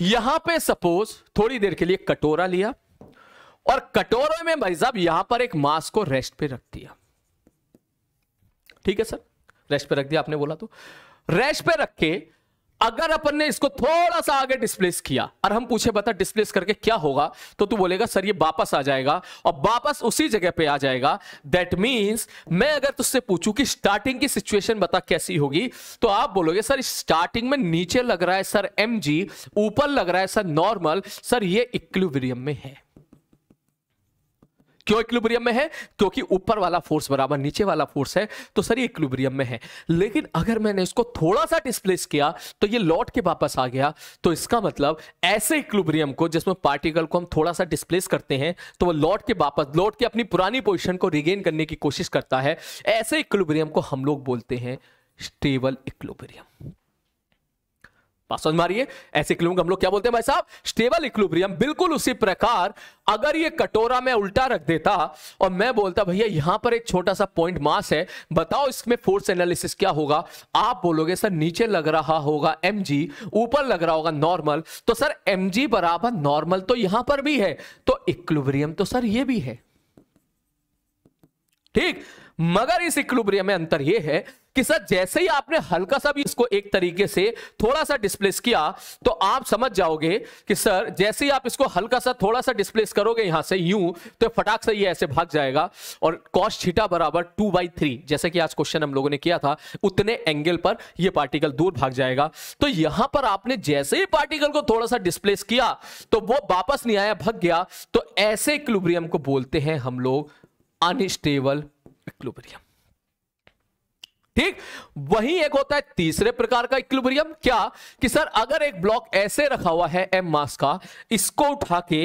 यहां पे सपोज थोड़ी देर के लिए कटोरा लिया और कटोरे में भाई साहब यहां पर एक मास को रेस्ट पे रख दिया ठीक है सर रेस्ट पे रख दिया आपने बोला तो रेस्ट पे रख के अगर अपन ने इसको थोड़ा सा आगे डिस्प्लेस किया और हम पूछे बता डिस्प्लेस करके क्या होगा तो तू बोलेगा सर ये वापस आ जाएगा और वापस उसी जगह पे आ जाएगा दैट मीन्स मैं अगर तुझसे पूछूं कि स्टार्टिंग की सिचुएशन बता कैसी होगी तो आप बोलोगे सर स्टार्टिंग में नीचे लग रहा है सर एम ऊपर लग रहा है सर नॉर्मल सर ये इक्लिवरियम में है क्यों इक्लिब्रियम में है क्योंकि ऊपर वाला फोर्स बराबर नीचे वाला फोर्स है तो सर इक्लिब्रियम में है लेकिन अगर मैंने इसको थोड़ा सा डिस्प्लेस किया तो ये लौट के वापस आ गया तो इसका मतलब ऐसे इक्लिब्रियम को जिसमें पार्टिकल को हम थोड़ा सा डिस्प्लेस करते हैं तो वो लौट के वापस लौट के अपनी पुरानी पोजिशन को रिगेन करने की कोशिश करता है ऐसे इक्लिब्रियम को हम लोग बोलते हैं स्टेबल इक्विलिब्रियम बात समझ मारिए ऐसे क्लू हम लोग क्या बोलते हैं भाई साहब स्टेबल इक्लुब्रियम बिल्कुल उसी प्रकार अगर ये कटोरा में उल्टा रख देता और मैं बोलता भैया यहां पर एक छोटा सा पॉइंट मास है बताओ इसमें फोर्स एनालिसिस क्या होगा आप बोलोगे सर नीचे लग रहा होगा एम ऊपर लग रहा होगा नॉर्मल तो सर एम बराबर नॉर्मल तो यहां पर भी है तो इक्लुब्रियम तो सर ये भी है ठीक मगर इस इक्लुब्रिया में अंतर यह है कि सर जैसे ही आपने हल्का सा भी इसको एक तरीके से थोड़ा सा डिस्प्लेस किया तो आप समझ जाओगे कि सर जैसे ही आप इसको हल्का सा थोड़ा सा डिस्प्लेस करोगे यहां से यूं तो फटाक से ये ऐसे भाग जाएगा और कॉस्ट छीटा बराबर टू बाई थ्री जैसे कि आज क्वेश्चन हम लोगों ने किया था उतने एंगल पर यह पार्टिकल दूर भाग जाएगा तो यहां पर आपने जैसे ही पार्टिकल को थोड़ा सा डिस्प्लेस किया तो वो वापस नहीं आया भाग गया तो ऐसे इक्लुब्रियम को बोलते हैं हम लोग अनस्टेबल इक्विलिब्रियम ठीक वही एक होता है तीसरे प्रकार का इक्विलिब्रियम क्या कि सर अगर एक ब्लॉक ऐसे रखा हुआ है एम मास का इसको उठा के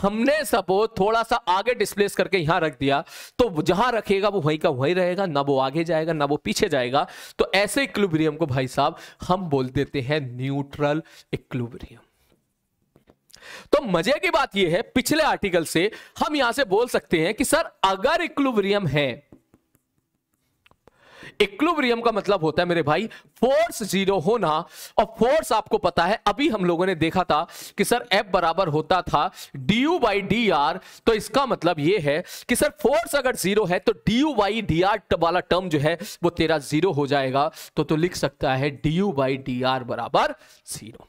हमने सपोज थोड़ा सा आगे डिस्प्लेस करके यहां रख दिया तो जहां रखेगा वो वहीं का वहीं रहेगा ना वो आगे जाएगा ना वो पीछे जाएगा तो ऐसे इक्विलिब्रियम को भाई साहब हम बोल देते हैं न्यूट्रल इक्लुबरियम तो मजे की बात यह है पिछले आर्टिकल से हम यहां से बोल सकते हैं कि सर अगर इक्लुब्रियम है इक्लुब्रियम का मतलब होता है मेरे भाई फोर्स जीरो होना और फोर्स आपको पता है अभी हम लोगों ने देखा था कि सर एफ बराबर होता था D you by D R तो इसका मतलब यह है कि सर फोर्स अगर जीरो है तो D you by D R वाला टर्म जो है वो तेरा जीरो हो जाएगा तो तो लिख सकता है D you by D R बराबर जीरो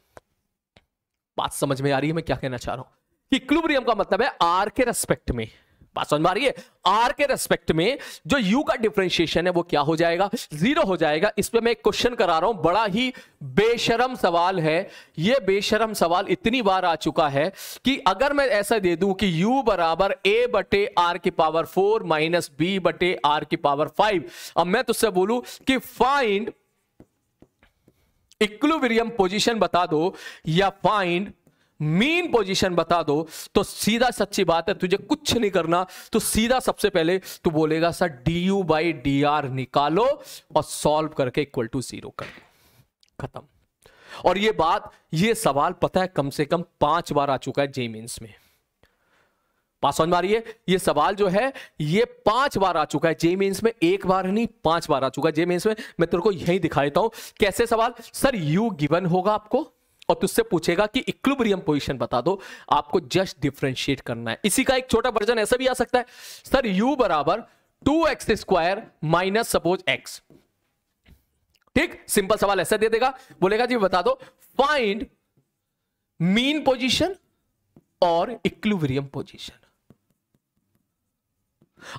बात समझ में आ रही है मैं क्या कहना चाह रहा हूं इक्लुब्रियम का मतलब है आर के रेस्पेक्ट में बात समझ में आ रही है आर के रेस्पेक्ट में जो यू का डिफ्रेंशिएशन है वो क्या हो जाएगा जीरो हो जाएगा इस पर मैं एक क्वेश्चन करा रहा हूं बड़ा ही बेशरम सवाल है ये बेशरम सवाल इतनी बार आ चुका है कि अगर मैं ऐसा दे दूं कि u बराबर a बटे आर की पावर फोर माइनस बी बटे आर की पावर फाइव अब मैं तुझसे बोलूं कि फाइंड इक्लुविरियम पोजीशन बता दो या फाइंड मीन पोजीशन बता दो तो सीधा सच्ची बात है तुझे कुछ नहीं करना तो सीधा सबसे पहले तू बोलेगा sir D you by D R निकालो और सॉल्व करके इक्वल टू जीरो कर दो खत्म और ये बात ये सवाल पता है कम से कम पांच बार आ चुका है जे मीन में पास ऑन मारिए ये सवाल जो है ये पांच बार आ चुका है जे मीन में एक बार नहीं पांच बार आ चुका है जे मीन में मैं तेरे को यही दिखा देता हूं कैसे सवाल सर यू गिवन होगा आपको और तुझसे पूछेगा कि इक्विब्रियम पोजिशन बता दो आपको जस्ट डिफ्रेंशिएट करना है इसी का एक छोटा वर्जन ऐसा भी आ सकता है सर यू बराबर two x square minus suppose X ठीक सिंपल सवाल ऐसा दे देगा बोलेगा जी बता दो फाइंड मीन पोजिशन और इक्विब्रियम पोजिशन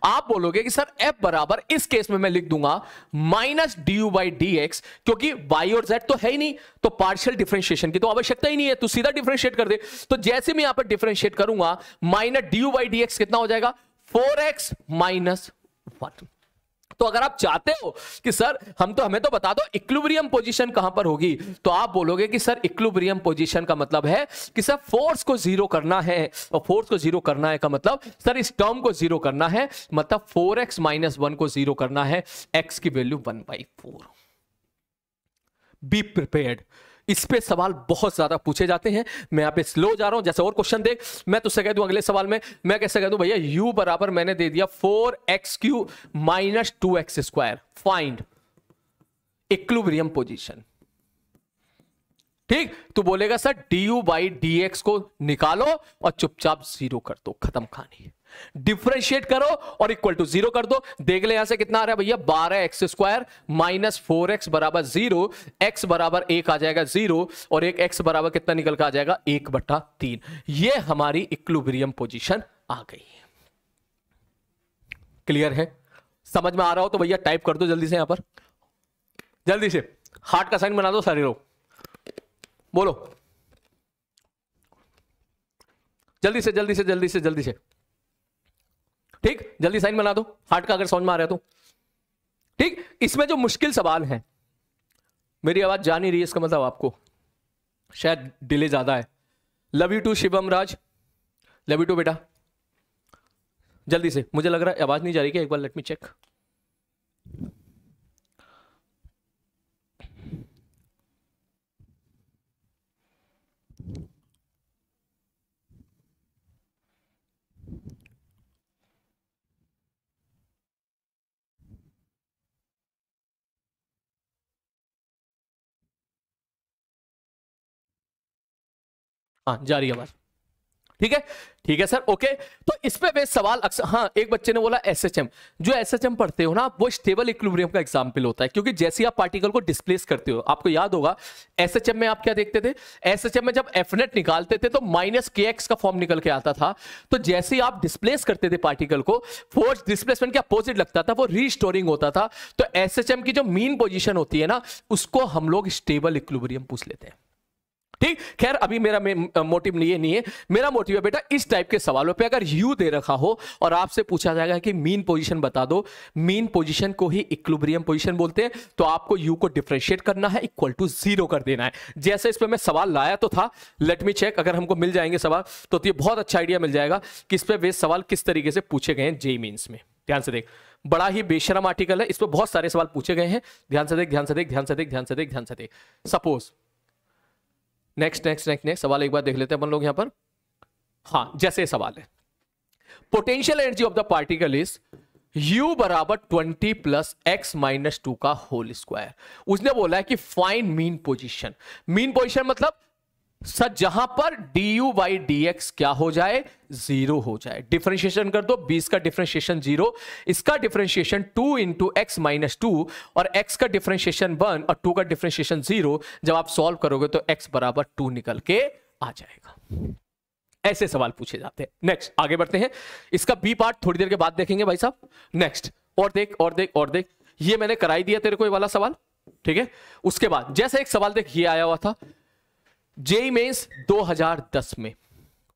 आप बोलोगे कि सर f बराबर इस केस में मैं लिख दूंगा minus D you by D X क्योंकि y और z तो है ही नहीं तो पार्शियल डिफ्रेंशिएशन की तो आवश्यकता ही नहीं है तो सीधा डिफ्रेंशिएट कर दे तो जैसे मैं यहां पर डिफ्रेंशिएट करूंगा minus D you by D X कितना हो जाएगा फोर एक्स माइनस वन तो अगर आप चाहते हो कि सर हम तो हमें तो बता दो इक्लुब्रियम पोजिशन कहां पर होगी तो आप बोलोगे कि सर इक्लुब्रियम पोजिशन का मतलब है कि सर फोर्स को जीरो करना है और फोर्स को जीरो करना है का मतलब सर इस टर्म को जीरो करना है मतलब फोर एक्स माइनस वन को जीरो करना है एक्स की value one by four be prepare इस पे सवाल बहुत ज्यादा पूछे जाते हैं मैं यहाँ पे स्लो जा रहा हूं जैसे और क्वेश्चन देख मैं तुझसे कह दू अगले सवाल में मैं कैसे कह दू भैया u बराबर मैंने दे दिया four x cube minus two x square find equilibrium position ठीक तो बोलेगा sir D you by D x को निकालो और चुपचाप जीरो कर दो खत्म है डिफ्रेंशिएट करो और इक्वल टू जीरो कर दो देख ले यहां से कितना आ रहा है भैया बारह x square minus four x बराबर जीरो एक्स बराबर एक आ जाएगा जीरो और एक एक्स बराबर कितना निकल कर आ जाएगा एक बटा तीन ये हमारी इक्लुब्रियम पोजिशन आ गई क्लियर है समझ में आ रहा हो तो भैया टाइप कर दो जल्दी से यहां पर जल्दी से हार्ट का साइन बना दो सारे लोग बोलो जल्दी से जल्दी से जल्दी से जल्दी से ठीक जल्दी साइन बना दो हार्ट का अगर समझ में आ रहा तो ठीक इसमें जो मुश्किल सवाल है मेरी आवाज जा नहीं रही है इसका मतलब आपको शायद डिले ज्यादा है love you too Shivam Raj love you too बेटा जल्दी से मुझे लग रहा है आवाज नहीं जा रही क्या एक बार लेट मी चेक
हाँ जा रही आवाज
ठीक है ठीक है सर ओके तो इस पे वे सवाल अक्सर हाँ एक बच्चे ने बोला एसएचएम जो एसएचएम पढ़ते हो ना वो स्टेबल इक्विलिब्रियम का एग्जाम्पल होता है क्योंकि जैसे आप पार्टिकल को डिस्प्लेस करते हो आपको याद होगा एसएचएम में आप क्या देखते थे एसएचएम में जब एफनेट निकालते थे तो माइनस के का फॉर्म निकल के आता था तो जैसे ही आप डिस्प्लेस करते थे पार्टिकल को फोर्स डिस्प्लेसमेंट के अपोजिट लगता था वो रीस्टोरिंग होता था तो एस की जो मीन पोजिशन होती है ना उसको हम लोग स्टेबल इक्विलिब्रियम पूछ लेते हैं ठीक खैर अभी मेरा मोटिव ये नहीं है मेरा मोटिव है बेटा इस टाइप के सवालों पे अगर यू दे रखा हो और आपसे पूछा जाएगा कि मीन पोजीशन बता दो मीन पोजीशन को ही इक्लुब्रियम पोजीशन बोलते हैं तो आपको यू को डिफ्रेंशिएट करना है इक्वल टू जीरो कर देना है जैसे इस पर मैं सवाल लाया तो था लेट मी चेक अगर हमको मिल जाएंगे सवाल तो, तो ये बहुत अच्छा आइडिया मिल जाएगा कि इस पर वे सवाल किस तरीके से पूछे गए हैं जे मीन्स में ध्यान से देख बड़ा ही बेशरम आर्टिकल है इस पर बहुत सारे सवाल पूछे गए हैं ध्यान से देख ध्यान से देख ध्यान से देख ध्यान से देख ध्यान से देख suppose next next next next सवाल एक बार देख लेते हैं अपन लोग यहां पर हाँ जैसे सवाल है potential energy of the particle is u बराबर 20 प्लस एक्स माइनस टू का होल स्क्वायर उसने बोला है कि find mean position mean position मतलब सर जहां पर d u y D x क्या हो जाए जीरो हो जाए डिफ्रेंशिएशन कर दो बीस का डिफरेंशिएशन जीरो इसका differentiation two into x minus two और एक्स का डिफ्रेंशिएशन वन और टू का डिफरेंशिएशन जीरो जब आप सॉल्व करोगे तो एक्स बराबर टू निकल के आ जाएगा ऐसे सवाल पूछे जाते हैं नेक्स्ट आगे बढ़ते हैं इसका बी पार्ट थोड़ी देर के बाद देखेंगे भाई साहब नेक्स्ट और देख और देख और देख ये मैंने कराई दिया तेरे को ये वाला सवाल ठीक है उसके बाद जैसे एक सवाल देख ये आया हुआ था जेई हजार 2010 में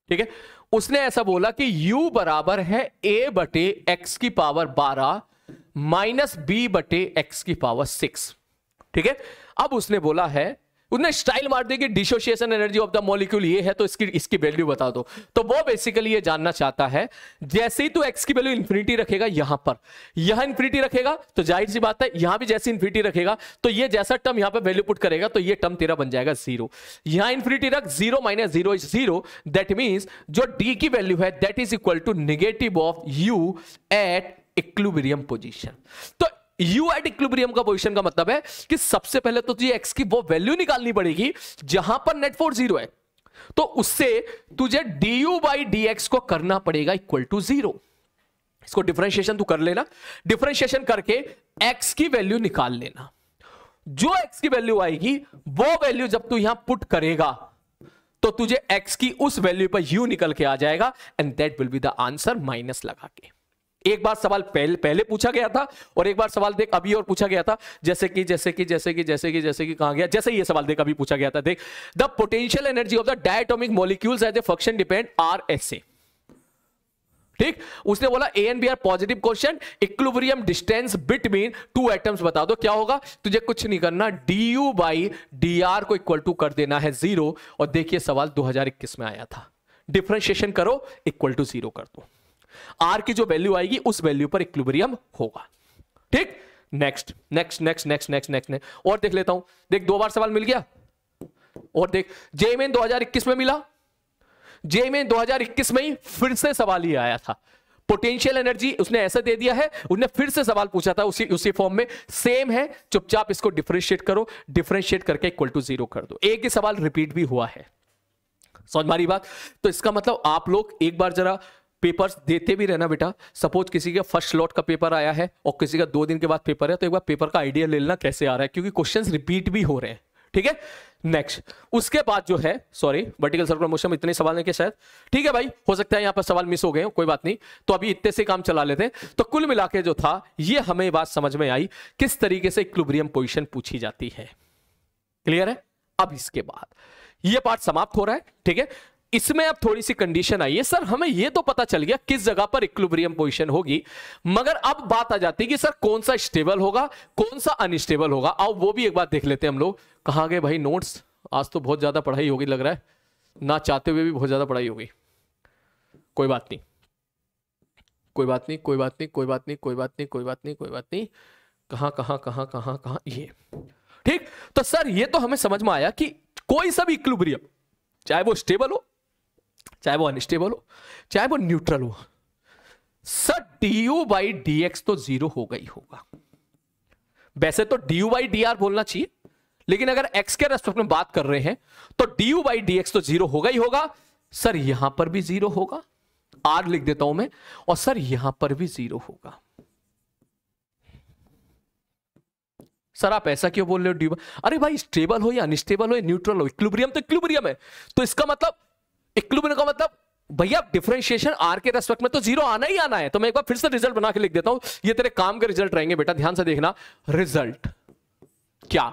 ठीक है उसने ऐसा बोला कि u बराबर है a बटे एक्स की पावर 12 माइनस बी बटे एक्स की पावर 6 ठीक है अब उसने बोला है उन्हें स्टाइल मार दी कि dissociation energy of the molecule ये है तो इसकी इसकी वैल्यू बता दो तो वो बेसिकली ये जानना चाहता है जैसे ही तू एक्स की वैल्यू इन्फिनिटी रखेगा यहां पर यहां इन्फिनिटी रखेगा तो जाहिर सी बात है यहां भी जैसे इन्फिनिटी रखेगा तो ये जैसा टर्म यहां पर वैल्यू पुट करेगा तो ये टर्म तेरा बन जाएगा जीरो यहां इन्फिनिटी रख zero minus zero is zero that means जो डी की वैल्यू है that is equal to negative of u at equilibrium position तो यू एट का पोजिशन का मतलब है कि सबसे पहले तो तुझे एक्स की वो वैल्यू निकालनी पड़ेगी जहां पर नेट फोर्स जीरो है तो उससे तुझे d you by D x को करना पड़ेगा इक्वल टू जीरो इसको डिफरेंशिएशन तू कर लेना डिफरेंशिएशन करके एक्स की वैल्यू निकाल लेना जो एक्स की वैल्यू आएगी वो वैल्यू जब तू यहां पुट करेगा तो तुझे एक्स की उस वैल्यू पर यू निकल के आ जाएगा and that will be the answer minus लगा के एक बार सवाल पहले पहले पूछा गया था और एक बार सवाल देख अभी और पूछा गया था जैसे कि जैसे कि जैसे कि जैसे कि जैसे कि कहा गया जैसे ये सवाल देख अभी पूछा गया था देख the potential energy of the diatomic molecules as a function depend r s a ठीक उसने बोला a and b are positive question equilibrium distance between two atoms बता दो क्या होगा तुझे कुछ नहीं करना d you by D r को इक्वल टू कर देना है जीरो और देखिए सवाल 2021 में आया था डिफ्रेंशिएशन करो इक्वल टू जीरो कर दो आर की जो वैल्यू आएगी उस वैल्यू पर इक्विबरियम होगा ठीक next next next next next next और देख लेता हूं देख दो बार सवाल मिल गया और देख जेएमएन 2021 में मिला जेएमएन 2021 में ही फिर से सवाल ही आया था पोटेंशियल एनर्जी उसने ऐसे दे दिया है उसने फिर से सवाल पूछा था उसी उसी फॉर्म में सेम है चुपचाप इसको डिफरेंशिएट करो डिफरेंशिएट करके इक्वल टू जीरो कर दो एक ही सवाल रिपीट भी हुआ है समझ मारी बात तो इसका मतलब आप लोग एक बार जरा पेपर्स देते भी रहना बेटा सपोज किसी का फर्स्ट लॉट का पेपर आया है और किसी का दो दिन के बाद पेपर है तो एक बार पेपर का आइडिया ले लेना कैसे आ रहा है क्योंकि क्वेश्चंस रिपीट भी हो रहे हैं ठीक है नेक्स्ट उसके बाद जो है सॉरी वर्टिकल सर्कुलर मोशन इतने सवाल नहीं के शायद ठीक है भाई हो सकता है यहाँ पर सवाल मिस हो गए कोई बात नहीं तो अभी इतने से काम चला लेते हैं तो कुल मिला जो था ये हमें बात समझ में आई किस तरीके से इक्लुब्रियम पोजिशन पूछी जाती है क्लियर है अब इसके बाद ये पार्ट समाप्त हो रहा है ठीक है इसमें अब थोड़ी सी कंडीशन आई है सर हमें यह तो पता चल गया किस जगह पर इक्लुबरियम पोजिशन होगी मगर अब बात आ जाती है कि सर कौन सा स्टेबल होगा कौन सा अनस्टेबल होगा अब वो भी एक बार देख लेते हैं हम लोग कहा गए भाई नोट्स आज तो बहुत ज़्यादा पढ़ाई होगी लग रहा है ना चाहते हुए भी बहुत ज़्यादा पढ़ाई होगी कोई बात नहीं कोई बात नहीं कोई बात नहीं कोई बात नहीं कोई बात नहीं कोई बात नहीं कोई बात नहीं कहां कहाँ कहाँ कहाँ ये ठीक तो सर ये तो हमें समझ में आया कि कोई सब इक्लुब्रियम चाहे वो स्टेबल हो चाहे वो अनस्टेबल हो चाहे वो न्यूट्रल हो sir D you by D x तो जीरो हो गई होगा वैसे तो D you by D r बोलना चाहिए लेकिन अगर एक्स के रेस्पेक्ट में बात कर रहे हैं तो D you by D x तो जीरो होगा ही होगा सर यहां पर भी जीरो होगा आर लिख देता हूं मैं और सर यहां पर भी जीरो होगा सर आप ऐसा क्यों बोल रहे हो डी अरे भाई स्टेबल हो या अनस्टेबल हो या न्यूट्रल हो इक्लुब्रियम तो इक्लुब्रियम है तो इसका मतलब इक्लूमिन का मतलब भैया डिफरेंशिएशन आर के रेस्पेक्ट में तो जीरो आना ही आना है तो मैं एक बार फिर से रिजल्ट बना के लिख देता हूं ये तेरे काम के रिजल्ट रहेंगे बेटा ध्यान से देखना रिजल्ट क्या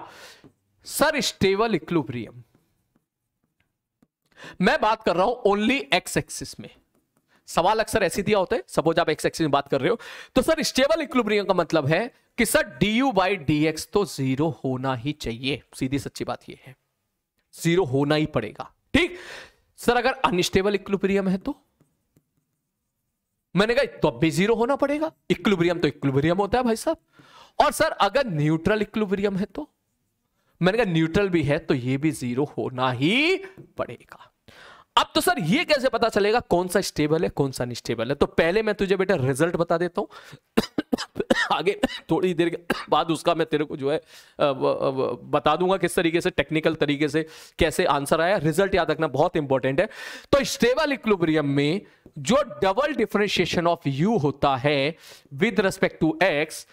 सर स्टेबल इक्लुब्रियम मैं बात कर रहा हूं ओनली एक्स एक्सिस में सवाल अक्सर ऐसे दिया होता है सपोज आप एक्स एक्सिस में बात कर रहे हो तो सर स्टेबल इक्लुब्रियम का मतलब है कि sir D you by D x तो जीरो होना ही चाहिए सीधी सच्ची बात यह है जीरो होना ही पड़ेगा ठीक सर अगर अनस्टेबल इक्लुब्रियम है तो मैंने कहा तो अब भी जीरो होना पड़ेगा इक्लुब्रियम तो इक्लुब्रियम होता है भाई साहब और सर अगर न्यूट्रल इक्लुब्रियम है तो मैंने कहा न्यूट्रल भी है तो ये भी जीरो होना ही पड़ेगा अब तो सर ये कैसे पता चलेगा कौन सा स्टेबल है कौन सा अनस्टेबल है तो पहले मैं तुझे बेटा रिजल्ट बता देता हूं [COUGHS] आगे थोड़ी देर के बाद उसका मैं तेरे को जो है बता दूंगा किस तरीके से टेक्निकल तरीके से कैसे आंसर आया रिजल्ट याद रखना बहुत इंपॉर्टेंट है तो स्टेबल इक्लोब्रियम में जो डबल डिफ्रेंशिएशन ऑफ यू होता है विद रेस्पेक्ट टू एक्स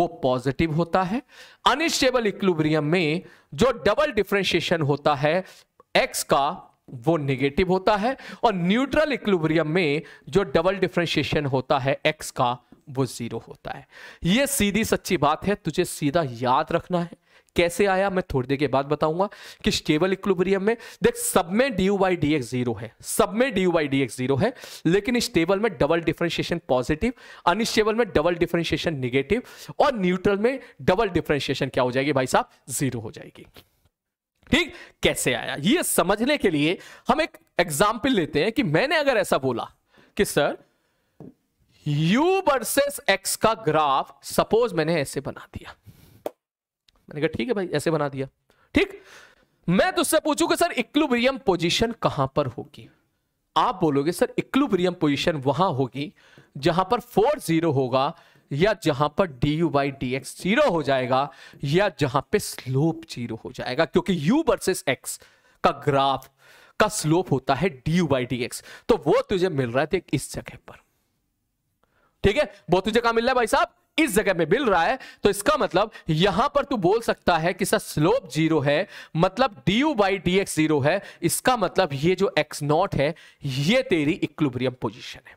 वो पॉजिटिव होता है अनस्टेबल इक्लुब्रियम में जो डबल डिफ्रेंशिएशन होता है एक्स का वो निगेटिव होता है और न्यूट्रल इक्विलिब्रियम में जो डबल डिफ्रेंशिएशन होता है एक्स का वो जीरो होता है ये सीधी सच्ची बात है तुझे सीधा याद रखना है कैसे आया मैं थोड़ी देर के बाद बताऊंगा कि स्टेबल इक्विलिब्रियम में देख सब में d you by D x zero है सब में d you by D x zero है लेकिन स्टेबल में डबल डिफरेंशिएशन पॉजिटिव अनस्टेबल में डबल डिफरेंशिएशन निगेटिव और न्यूट्रल में डबल डिफरेंशिएशन क्या हो जाएगी भाई साहब जीरो हो जाएगी ठीक कैसे आया ये समझने के लिए हम एक एग्जाम्पल लेते हैं कि मैंने अगर ऐसा बोला कि सर u वर्सेस x का ग्राफ सपोज मैंने ऐसे बना दिया मैंने कहा ठीक है भाई ऐसे बना दिया ठीक मैं तुझसे पूछूं कि सर इक्लुब्रियम पोजीशन कहां पर होगी आप बोलोगे सर इक्लुब्रियम पोजीशन वहां होगी जहां पर फोर जीरो होगा या जहां पर d you by D x zero हो जाएगा या जहां पे स्लोप जीरो हो जाएगा क्योंकि u वर्सेस x का ग्राफ का स्लोप होता है D you by D x तो वो तुझे मिल रहा है इस जगह पर ठीक है वो तुझे कहा मिल रहा है भाई साहब इस जगह में मिल रहा है तो इसका मतलब यहां पर तू बोल सकता है कि सर स्लोप जीरो है मतलब d you by D x zero है इसका मतलब ये जो एक्स नॉट है ये तेरी इक्लुब्रियम पोजिशन है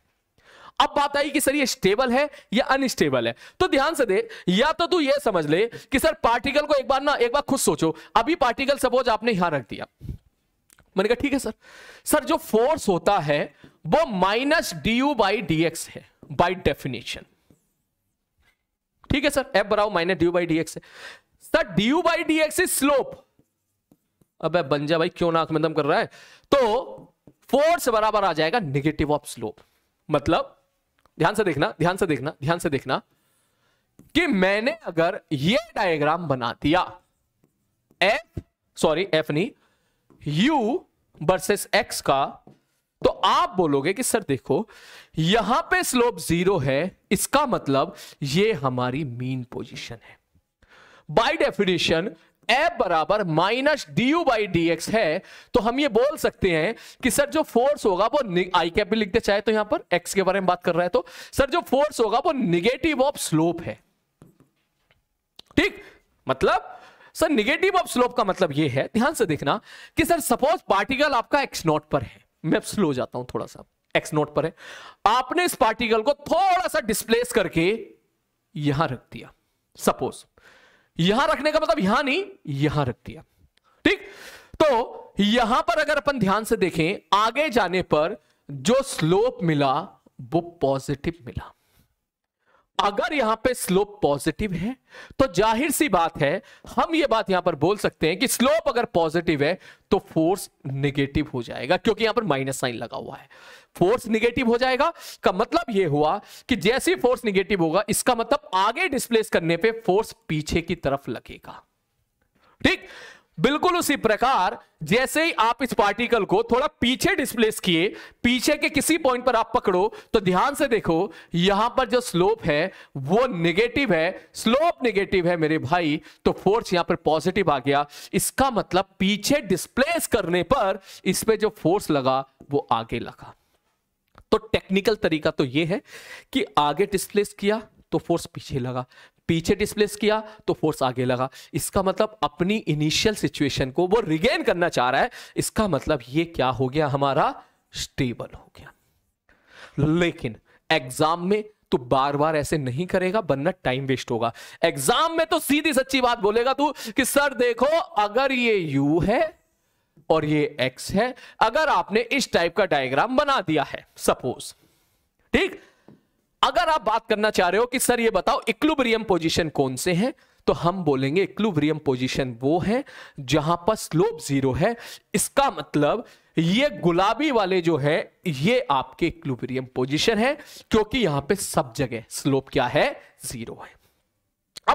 अब बात आई कि सर ये स्टेबल है या अनस्टेबल है तो ध्यान से देख या तो तू ये समझ ले कि सर पार्टिकल को एक बार ना एक बार खुद सोचो अभी पार्टिकल सपोज आपने यहां रख दिया मैंने कहा ठीक है सर सर जो फोर्स होता है वो minus D you by D x है बाई डेफिनेशन ठीक है सर एफ बराबर minus D you by D x है sir D you by D x is slope अब बंजा भाई क्यों नाक में दम कर रहा है तो फोर्स बराबर आ जाएगा निगेटिव ऑफ स्लोप मतलब ध्यान से देखना ध्यान से देखना ध्यान से देखना कि मैंने अगर ये डायग्राम बना दिया एफ सॉरी एफ नहीं यू वर्सेस एक्स का तो आप बोलोगे कि सर देखो यहां पे स्लोप जीरो है इसका मतलब ये हमारी मीन पोजीशन है बाय डेफिनेशन एफ बराबर minus D you by D x है तो हम ये बोल सकते हैं कि सर जो फोर्स होगा वो आई कैप भी लिखते चाहे तो यहां पर एक्स के बारे में बात कर रहा है तो सर जो फोर्स होगा वो निगेटिव ऑफ स्लोप है ठीक मतलब सर निगेटिव ऑफ स्लोप का मतलब ये है ध्यान से देखना कि सर सपोज पार्टिकल आपका एक्स नॉट पर है मैं स्लो जाता हूं थोड़ा सा एक्स नोट पर है आपने इस पार्टिकल को थोड़ा सा डिस्प्लेस करके यहां रख दिया सपोज यहां रखने का मतलब यहां नहीं यहां रख दिया ठीक तो यहां पर अगर अपन ध्यान से देखें आगे जाने पर जो स्लोप मिला वो पॉजिटिव मिला अगर यहां पे स्लोप पॉजिटिव है तो जाहिर सी बात है हम ये बात यहां पर बोल सकते हैं कि स्लोप अगर पॉजिटिव है तो फोर्स निगेटिव हो जाएगा क्योंकि यहां पर माइनस साइन लगा हुआ है फोर्स निगेटिव हो जाएगा का मतलब यह हुआ कि जैसे फोर्स निगेटिव होगा इसका मतलब आगे डिस्प्लेस करने पे फोर्स पीछे की तरफ लगेगा ठीक बिल्कुल उसी प्रकार जैसे ही आप इस पार्टिकल को थोड़ा पीछे डिस्प्लेस किए पीछे के किसी पॉइंट पर आप पकड़ो तो ध्यान से देखो यहां पर जो स्लोप है वो नेगेटिव है स्लोप नेगेटिव है मेरे भाई तो फोर्स यहां पर पॉजिटिव आ गया इसका मतलब पीछे डिस्प्लेस करने पर इस पर जो फोर्स लगा वो आगे लगा तो टेक्निकल तरीका तो यह है कि आगे डिस्प्लेस किया तो फोर्स पीछे लगा पीछे डिस्प्लेस किया तो फोर्स आगे लगा इसका मतलब अपनी इनिशियल सिचुएशन को वो रिगेन करना चाह रहा है इसका मतलब ये क्या हो गया हमारा स्टेबल हो गया लेकिन एग्जाम में तू तो बार बार ऐसे नहीं करेगा बनना टाइम वेस्ट होगा एग्जाम में तो सीधी सच्ची बात बोलेगा तू कि सर देखो अगर ये यू है और ये एक्स है अगर आपने इस टाइप का डायग्राम बना दिया है सपोज ठीक अगर आप बात करना चाह रहे हो कि सर ये बताओ इक्लुब्रियम पोजीशन कौन से हैं तो हम बोलेंगे इक्लुब्रियम पोजीशन वो है जहां पर स्लोप जीरो है इसका मतलब ये गुलाबी वाले जो है ये आपके इक्लुब्रियम पोजीशन है क्योंकि यहां पे सब जगह स्लोप क्या है जीरो है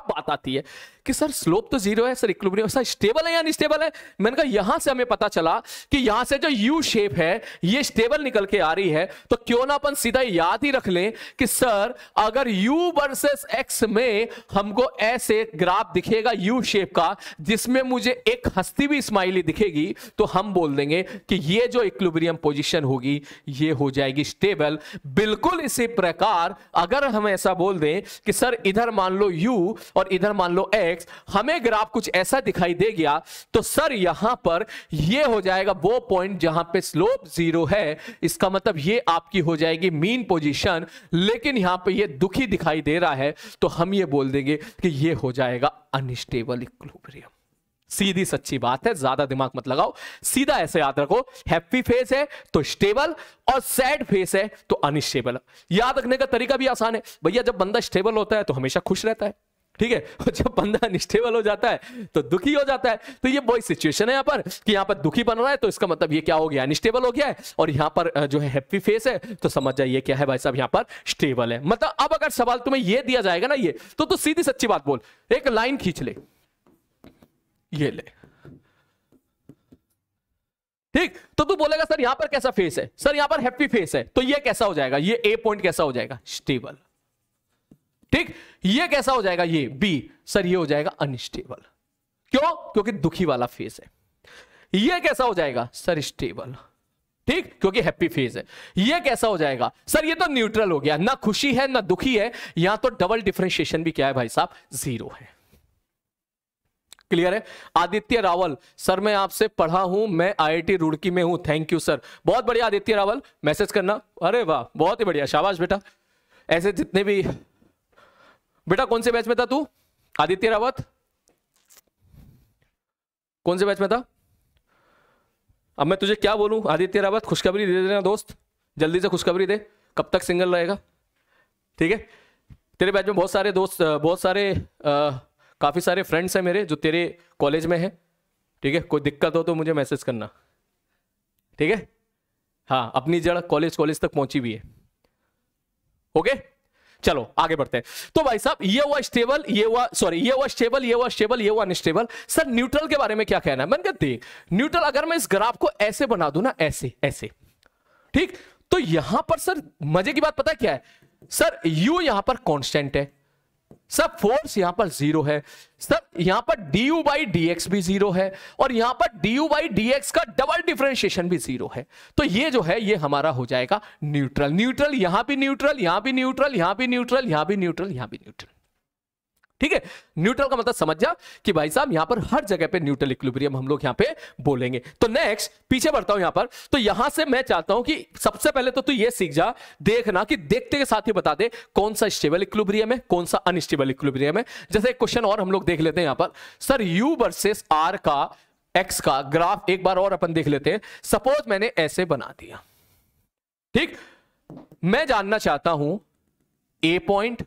अब बात आती है कि सर स्लोप तो जीरो है सर इक्विलिब्रियम सर स्टेबल है या नहीं स्टेबल है मैंने कहा यहां से हमें पता चला कि यहां से जो यू शेप है ये स्टेबल निकल के आ रही है तो क्यों ना अपन सीधा याद ही रख लें कि सर अगर यू वर्सेस एक्स में हमको ऐसे ग्राफ दिखेगा यू शेप का जिसमें मुझे एक हस्ती भी स्माइली दिखेगी तो हम बोल देंगे कि ये जो इक्विब्रियम पोजिशन होगी ये हो जाएगी स्टेबल बिल्कुल इसी प्रकार अगर हम ऐसा बोल दें कि सर इधर मान लो यू और इधर मान लो एक्स एक्स हमें ग्राफ कुछ ऐसा दिखाई दे गया तो सर यहां पर ये हो जाएगा वो पॉइंट जहां पे स्लोप जीरो है इसका मतलब ये आपकी हो जाएगी मीन पोजीशन लेकिन यहां पे ये दुखी दिखाई दे रहा है तो हम ये बोल देंगे कि ये हो जाएगा अनस्टेबल इक्लोबरियम सीधी सच्ची बात है ज्यादा दिमाग मत लगाओ सीधा ऐसे याद रखो हैप्पी फेस है तो स्टेबल और सैड फेस है तो अनस्टेबल याद रखने का तरीका भी आसान है भैया जब बंदा स्टेबल होता है तो हमेशा खुश रहता है ठीक है [LAUGHS] जब बंदा निष्ठेबल हो जाता है तो दुखी हो जाता है तो ये वही सिचुएशन है यहाँ पर कि यहाँ पर दुखी बन रहा है तो इसका मतलब ये क्या हो गया निष्ठेबल हो गया है और यहाँ पर जो है हैप्पी फेस है तो समझ जाइए क्या है भाई साहब यहाँ पर स्टेबल है मतलब अब अगर सवाल तुम्हें ये दिया जाएगा ना ये तो तू सीधी सच्ची बात बोल एक लाइन खींच ले ये ले ठीक तो तू बोलेगा सर यहां पर कैसा फेस है सर यहां पर हैप्पी फेस है तो ये कैसा हो जाएगा ये ए पॉइंट कैसा हो जाएगा स्टेबल ठीक ये कैसा हो जाएगा ये बी सर ये हो जाएगा अनस्टेबल क्यों क्योंकि दुखी वाला फेज है ये कैसा हो जाएगा सर स्टेबल ठीक क्योंकि हैप्पी फेज है ये कैसा हो जाएगा सर ये तो न्यूट्रल हो गया ना खुशी है ना दुखी है यहां तो डबल डिफ्रेंशिएशन भी क्या है भाई साहब जीरो है क्लियर है आदित्य रावल सर मैं आपसे पढ़ा हूं मैं आईआईटी रुड़की में हूं थैंक यू सर बहुत बढ़िया आदित्य रावल मैसेज करना अरे वाह बहुत ही बढ़िया शाबाश बेटा ऐसे जितने भी बेटा कौन से बैच में था तू आदित्य रावत कौन से बैच में था अब मैं तुझे क्या बोलूं आदित्य रावत खुशखबरी दे देना दोस्त जल्दी से खुशखबरी दे कब तक सिंगल रहेगा ठीक है तेरे बैच में बहुत सारे दोस्त बहुत सारे काफ़ी सारे फ्रेंड्स हैं मेरे जो तेरे कॉलेज में हैं ठीक है कोई दिक्कत हो तो मुझे मैसेज करना ठीक है हाँ अपनी जड़ कॉलेज कॉलेज तक पहुंची भी है ओके चलो आगे बढ़ते हैं तो भाई साहब ये हुआ स्टेबल ये हुआ सॉरी ये हुआ स्टेबल ये हुआ स्टेबल ये हुआ अनस्टेबल सर न्यूट्रल के बारे में क्या कहना है मैंने कहा देख न्यूट्रल अगर मैं इस ग्राफ को ऐसे बना दू ना ऐसे ऐसे ठीक तो यहां पर सर मजे की बात पता क्या है सर यू यहां पर कॉन्स्टेंट है सब फोर्स यहां पर जीरो है सब यहां पर d you by D x भी जीरो है और यहां पर d you by D x का डबल डिफ्रेंशिएशन भी जीरो है तो ये जो है ये हमारा हो जाएगा न्यूट्रल न्यूट्रल यहां भी न्यूट्रल यहां भी न्यूट्रल यहां भी न्यूट्रल यहां भी न्यूट्रल यहां भी न्यूट्रल ठीक है न्यूट्रल का मतलब समझ जा कि भाई साहब यहां पर हर जगह पे न्यूट्रल इक्विलिब्रियम हम लोग यहां पे बोलेंगे तो नेक्स्ट पीछे बढ़ता हूं यहां पर तो यहां से मैं चाहता हूं कि सबसे पहले तो तू ये सीख जा देखना कि देखते के साथ ही बता दे कौन सा स्टेबल इक्विलिब्रियम है कौन सा अनस्टेबल इक्विलिब्रियम है जैसे एक क्वेश्चन और हम लोग देख लेते हैं यहां पर सर यू वर्सेस आर का एक्स का ग्राफ एक बार और अपन देख लेते हैं सपोज मैंने ऐसे बना दिया ठीक मैं जानना चाहता हूं A point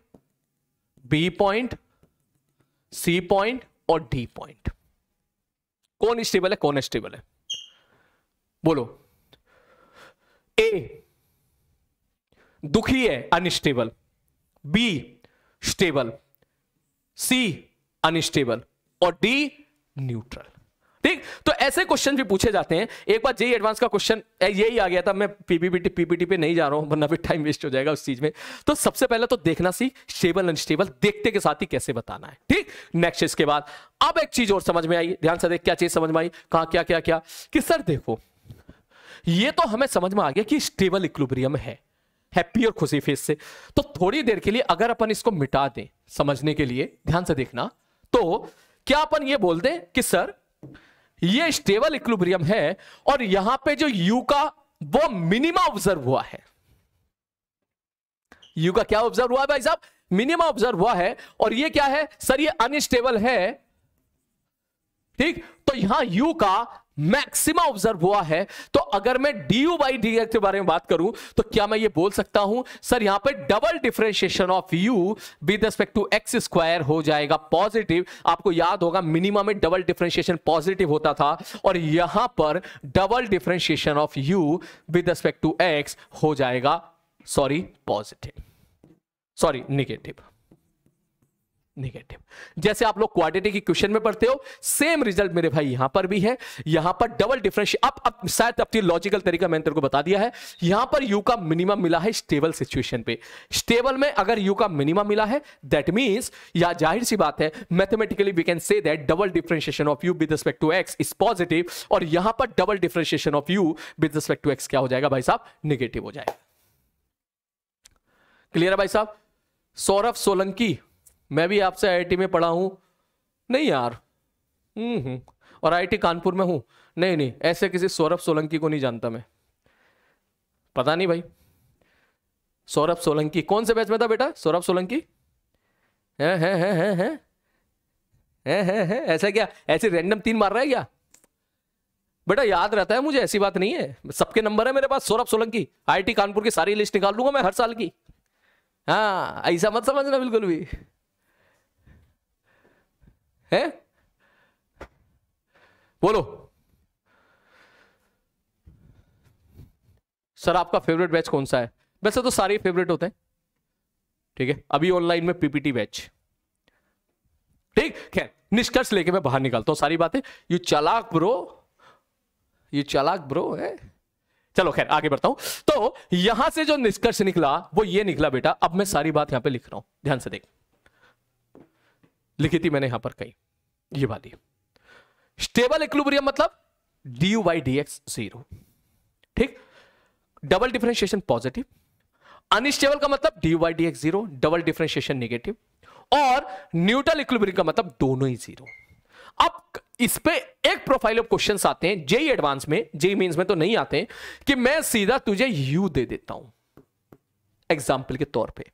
B point C point और डी पॉइंट कौन स्टेबल है कौन स्टेबल है बोलो ए दुखी है unstable B stable C unstable और डी न्यूट्रल ठीक तो ऐसे क्वेश्चन भी पूछे जाते हैं एक बार जेई एडवांस e का क्वेश्चन यही आ गया था मैं पीपीपीटी पीपीटी पे नहीं जा रहा हूं वरना फिर टाइम वेस्ट हो जाएगा उस चीज में तो सबसे पहले तो देखना सी स्टेबल अनस्टेबल देखते के साथ ही कैसे बताना है ठीक नेक्स्ट इसके बाद अब एक चीज और समझ में आई ध्यान से देख क्या चीज समझ में आई कहा क्या क्या क्या कि सर देखो ये तो हमें समझ में आ गया कि स्टेबल इक्लोब्रियम है हैप्पी और खुशी फेस से तो थोड़ी देर के लिए अगर अपन इसको मिटा दें समझने के लिए ध्यान से देखना तो क्या अपन ये बोल दें कि सर ये स्टेबल इक्विलिब्रियम है और यहां पे जो यू का वो मिनिमा ऑब्जर्व हुआ है यू का क्या ऑब्जर्व हुआ है भाई साहब मिनिमा ऑब्जर्व हुआ है और ये क्या है सर ये अनस्टेबल है ठीक तो यहां यू का मैक्सिमा ऑब्जर्व हुआ है तो अगर मैं d you by D x के बारे में बात करूं तो क्या मैं ये बोल सकता हूं सर यहां पे double differentiation of you with respect to x square हो जाएगा पॉजिटिव आपको याद होगा मिनिमम में डबल डिफ्रेंशिएशन पॉजिटिव होता था और यहां पर double differentiation of you with respect to x हो जाएगा sorry positive sorry negative negative जैसे आप लोग क्वाड्रेटिक इक्वेशन में पढ़ते हो सेम रिजल्ट मेरे भाई यहां पर भी है यहां पर डबल डिफरेंशियल अब अब शायद अपनी लॉजिकल तो तरीका मैंने तेरे को बता दिया है यहां पर यू का मिनिमम मिला है स्टेबल सिचुएशन पे स्टेबल में अगर यू का मिनिमम मिला है दैट मीन्स या जाहिर सी बात है mathematically we can say that double differentiation of you with respect to x is positive और यहां पर double differentiation of you with respect to x क्या हो जाएगा भाई साहब नेगेटिव हो जाएगा क्लियर है भाई साहब सौरभ सोलंकी मैं भी आपसे आईआईटी में पढ़ा हूँ नहीं यार हम्म, हम्म। और आईआईटी कानपुर में हूँ नहीं नहीं ऐसे किसी सौरभ सोलंकी को नहीं जानता मैं पता नहीं भाई सौरभ सोलंकी कौन से बैच में था बेटा सौरभ सोलंकी है ऐसा क्या ऐसे रैंडम तीन मार रहा है क्या बेटा याद रहता है मुझे ऐसी बात नहीं है सबके नंबर है मेरे पास सौरभ सोलंकी आईटी कानपुर की सारी लिस्ट निकाल लूंगा मैं हर साल की हाँ ऐसा मत समझना बिल्कुल भी है बोलो सर आपका फेवरेट बैच कौन सा है वैसे तो सारे फेवरेट होते हैं ठीक है अभी ऑनलाइन में पीपीटी बैच ठीक खैर निष्कर्ष लेके मैं बाहर निकालता हूं सारी बातें यू चालाक ब्रो यू चलाक ब्रो है चलो खैर आगे बढ़ता हूं तो यहां से जो निष्कर्ष निकला वो ये निकला बेटा अब मैं सारी बात यहां पे लिख रहा हूं ध्यान से देख लिखी थी मैंने यहां पर कहीं ये वाली स्टेबल इक्लुबरियम मतलब d u y D x zero ठीक डबल डिफरेंशिएशन पॉजिटिव अनस्टेबल का मतलब d y D x zero double differentiation negative और न्यूट्रल इक्लुबरियम का मतलब दोनों ही जीरो अब इस पे एक प्रोफाइल ऑफ क्वेश्चन आते हैं जेई एडवांस में जेई मीन्स में तो नहीं आते हैं कि मैं सीधा तुझे यू दे देता हूं एग्जाम्पल के तौर पर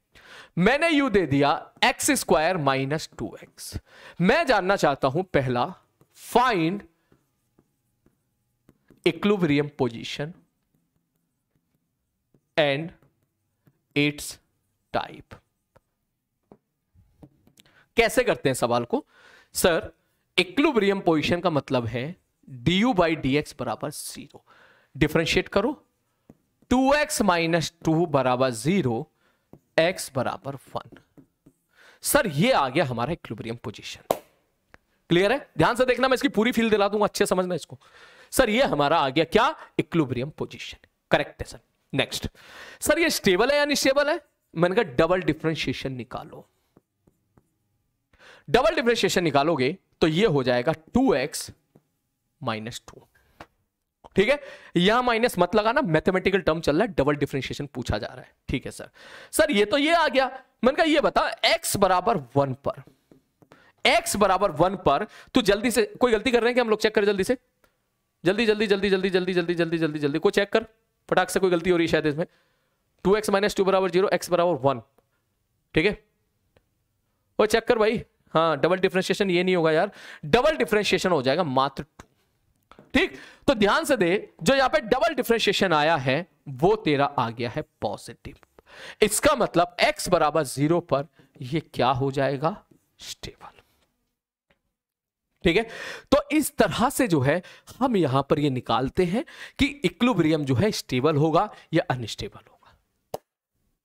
मैंने यू दे दिया x square minus two x मैं जानना चाहता हूं पहला find equilibrium position and its type कैसे करते हैं सवाल को सर इक्लुबरियम पोजिशन का मतलब है D you by D x बराबर जीरो डिफ्रेंशिएट करो टू एक्स माइनस टू बराबर जीरो एक्स बराबर वन सर ये आ गया हमारा इक्विलिब्रियम पोजीशन क्लियर है ध्यान से देखना मैं इसकी पूरी फील दिला दूंगा अच्छे समझना इसको सर ये हमारा आ गया क्या इक्विलिब्रियम पोजीशन करेक्ट है सर नेक्स्ट सर ये स्टेबल है या अनस्टेबल है मैंने कहा डबल डिफ्रेंशिएशन निकालो डबल डिफ्रेंशिएशन निकालोगे तो ये हो जाएगा टू एक्स माइनस टू ठीक है यहां माइनस मत लगाना मैथमेटिकल टर्म चल रहा है डबल डिफ्रेंशिएशन पूछा जा रहा है ठीक है सर सर ये तो ये आ गया मैंने कहा ये बता x बराबर वन पर x बराबर वन पर तो जल्दी से कोई गलती कर रहे हैं कि हम लोग चेक करें जल्दी से जल्दी जल्दी जल्दी जल्दी जल्दी जल्दी जल्दी जल्दी जल्दी कोई चेक कर फटाक से कोई गलती हो रही है शायद इसमें टू एक्स माइनस टू बराबर जीरो एक्स बराबर वन ठीक है वो चेक कर भाई हाँ डबल डिफ्रेंशिएशन ये नहीं होगा यार डबल डिफ्रेंशिएशन हो जाएगा मात्र टू ठीक तो ध्यान से दे जो यहां पे डबल डिफ्रेंशिएशन आया है वो तेरा आ गया है पॉजिटिव इसका मतलब x बराबर जीरो पर ये क्या हो जाएगा स्टेबल ठीक है तो इस तरह से जो है हम यहां पर ये निकालते हैं कि इक्लुब्रियम जो है स्टेबल होगा या अनस्टेबल होगा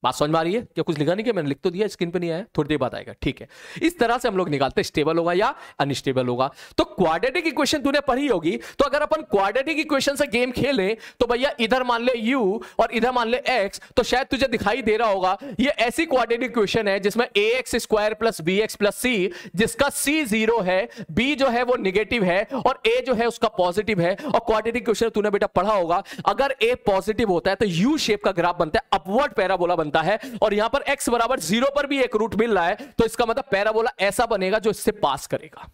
बात समझ में आ रही है क्या कुछ लिखा नहीं क्या मैंने लिख तो दिया स्क्रीन पे नहीं आया थोड़ी देर बाद आएगा ठीक है इस तरह से हम लोग निकालते हैं स्टेबल होगा या अनस्टेबल होगा तो क्वाड्रेटिक इक्वेशन तूने पढ़ी होगी तो अगर अपन क्वाड्रेटिक इक्वेशन से गेम खेलें तो भैया इधर मान ले यू और इधर मान ले एक्स तो शायद तुझे दिखाई दे रहा होगा ये ऐसी क्वाड्रेटिक इक्वेशन है जिसमें a x square plus b x plus c जिसका सी जीरो है बी जो है वो निगेटिव है और ए जो है उसका पॉजिटिव है और क्वाड्रेटिक इक्वेशन तूने बेटा पढ़ा होगा अगर ए पॉजिटिव होता है तो यू शेप का ग्राफ बनता है अपवर्ड पैराबोला बनता है और यहां पर एक्स बराबर जीरो पर भी एक रूट मिल रहा है तो इसका मतलब पैराबोला ऐसा बनेगा जो इससे पास करेगा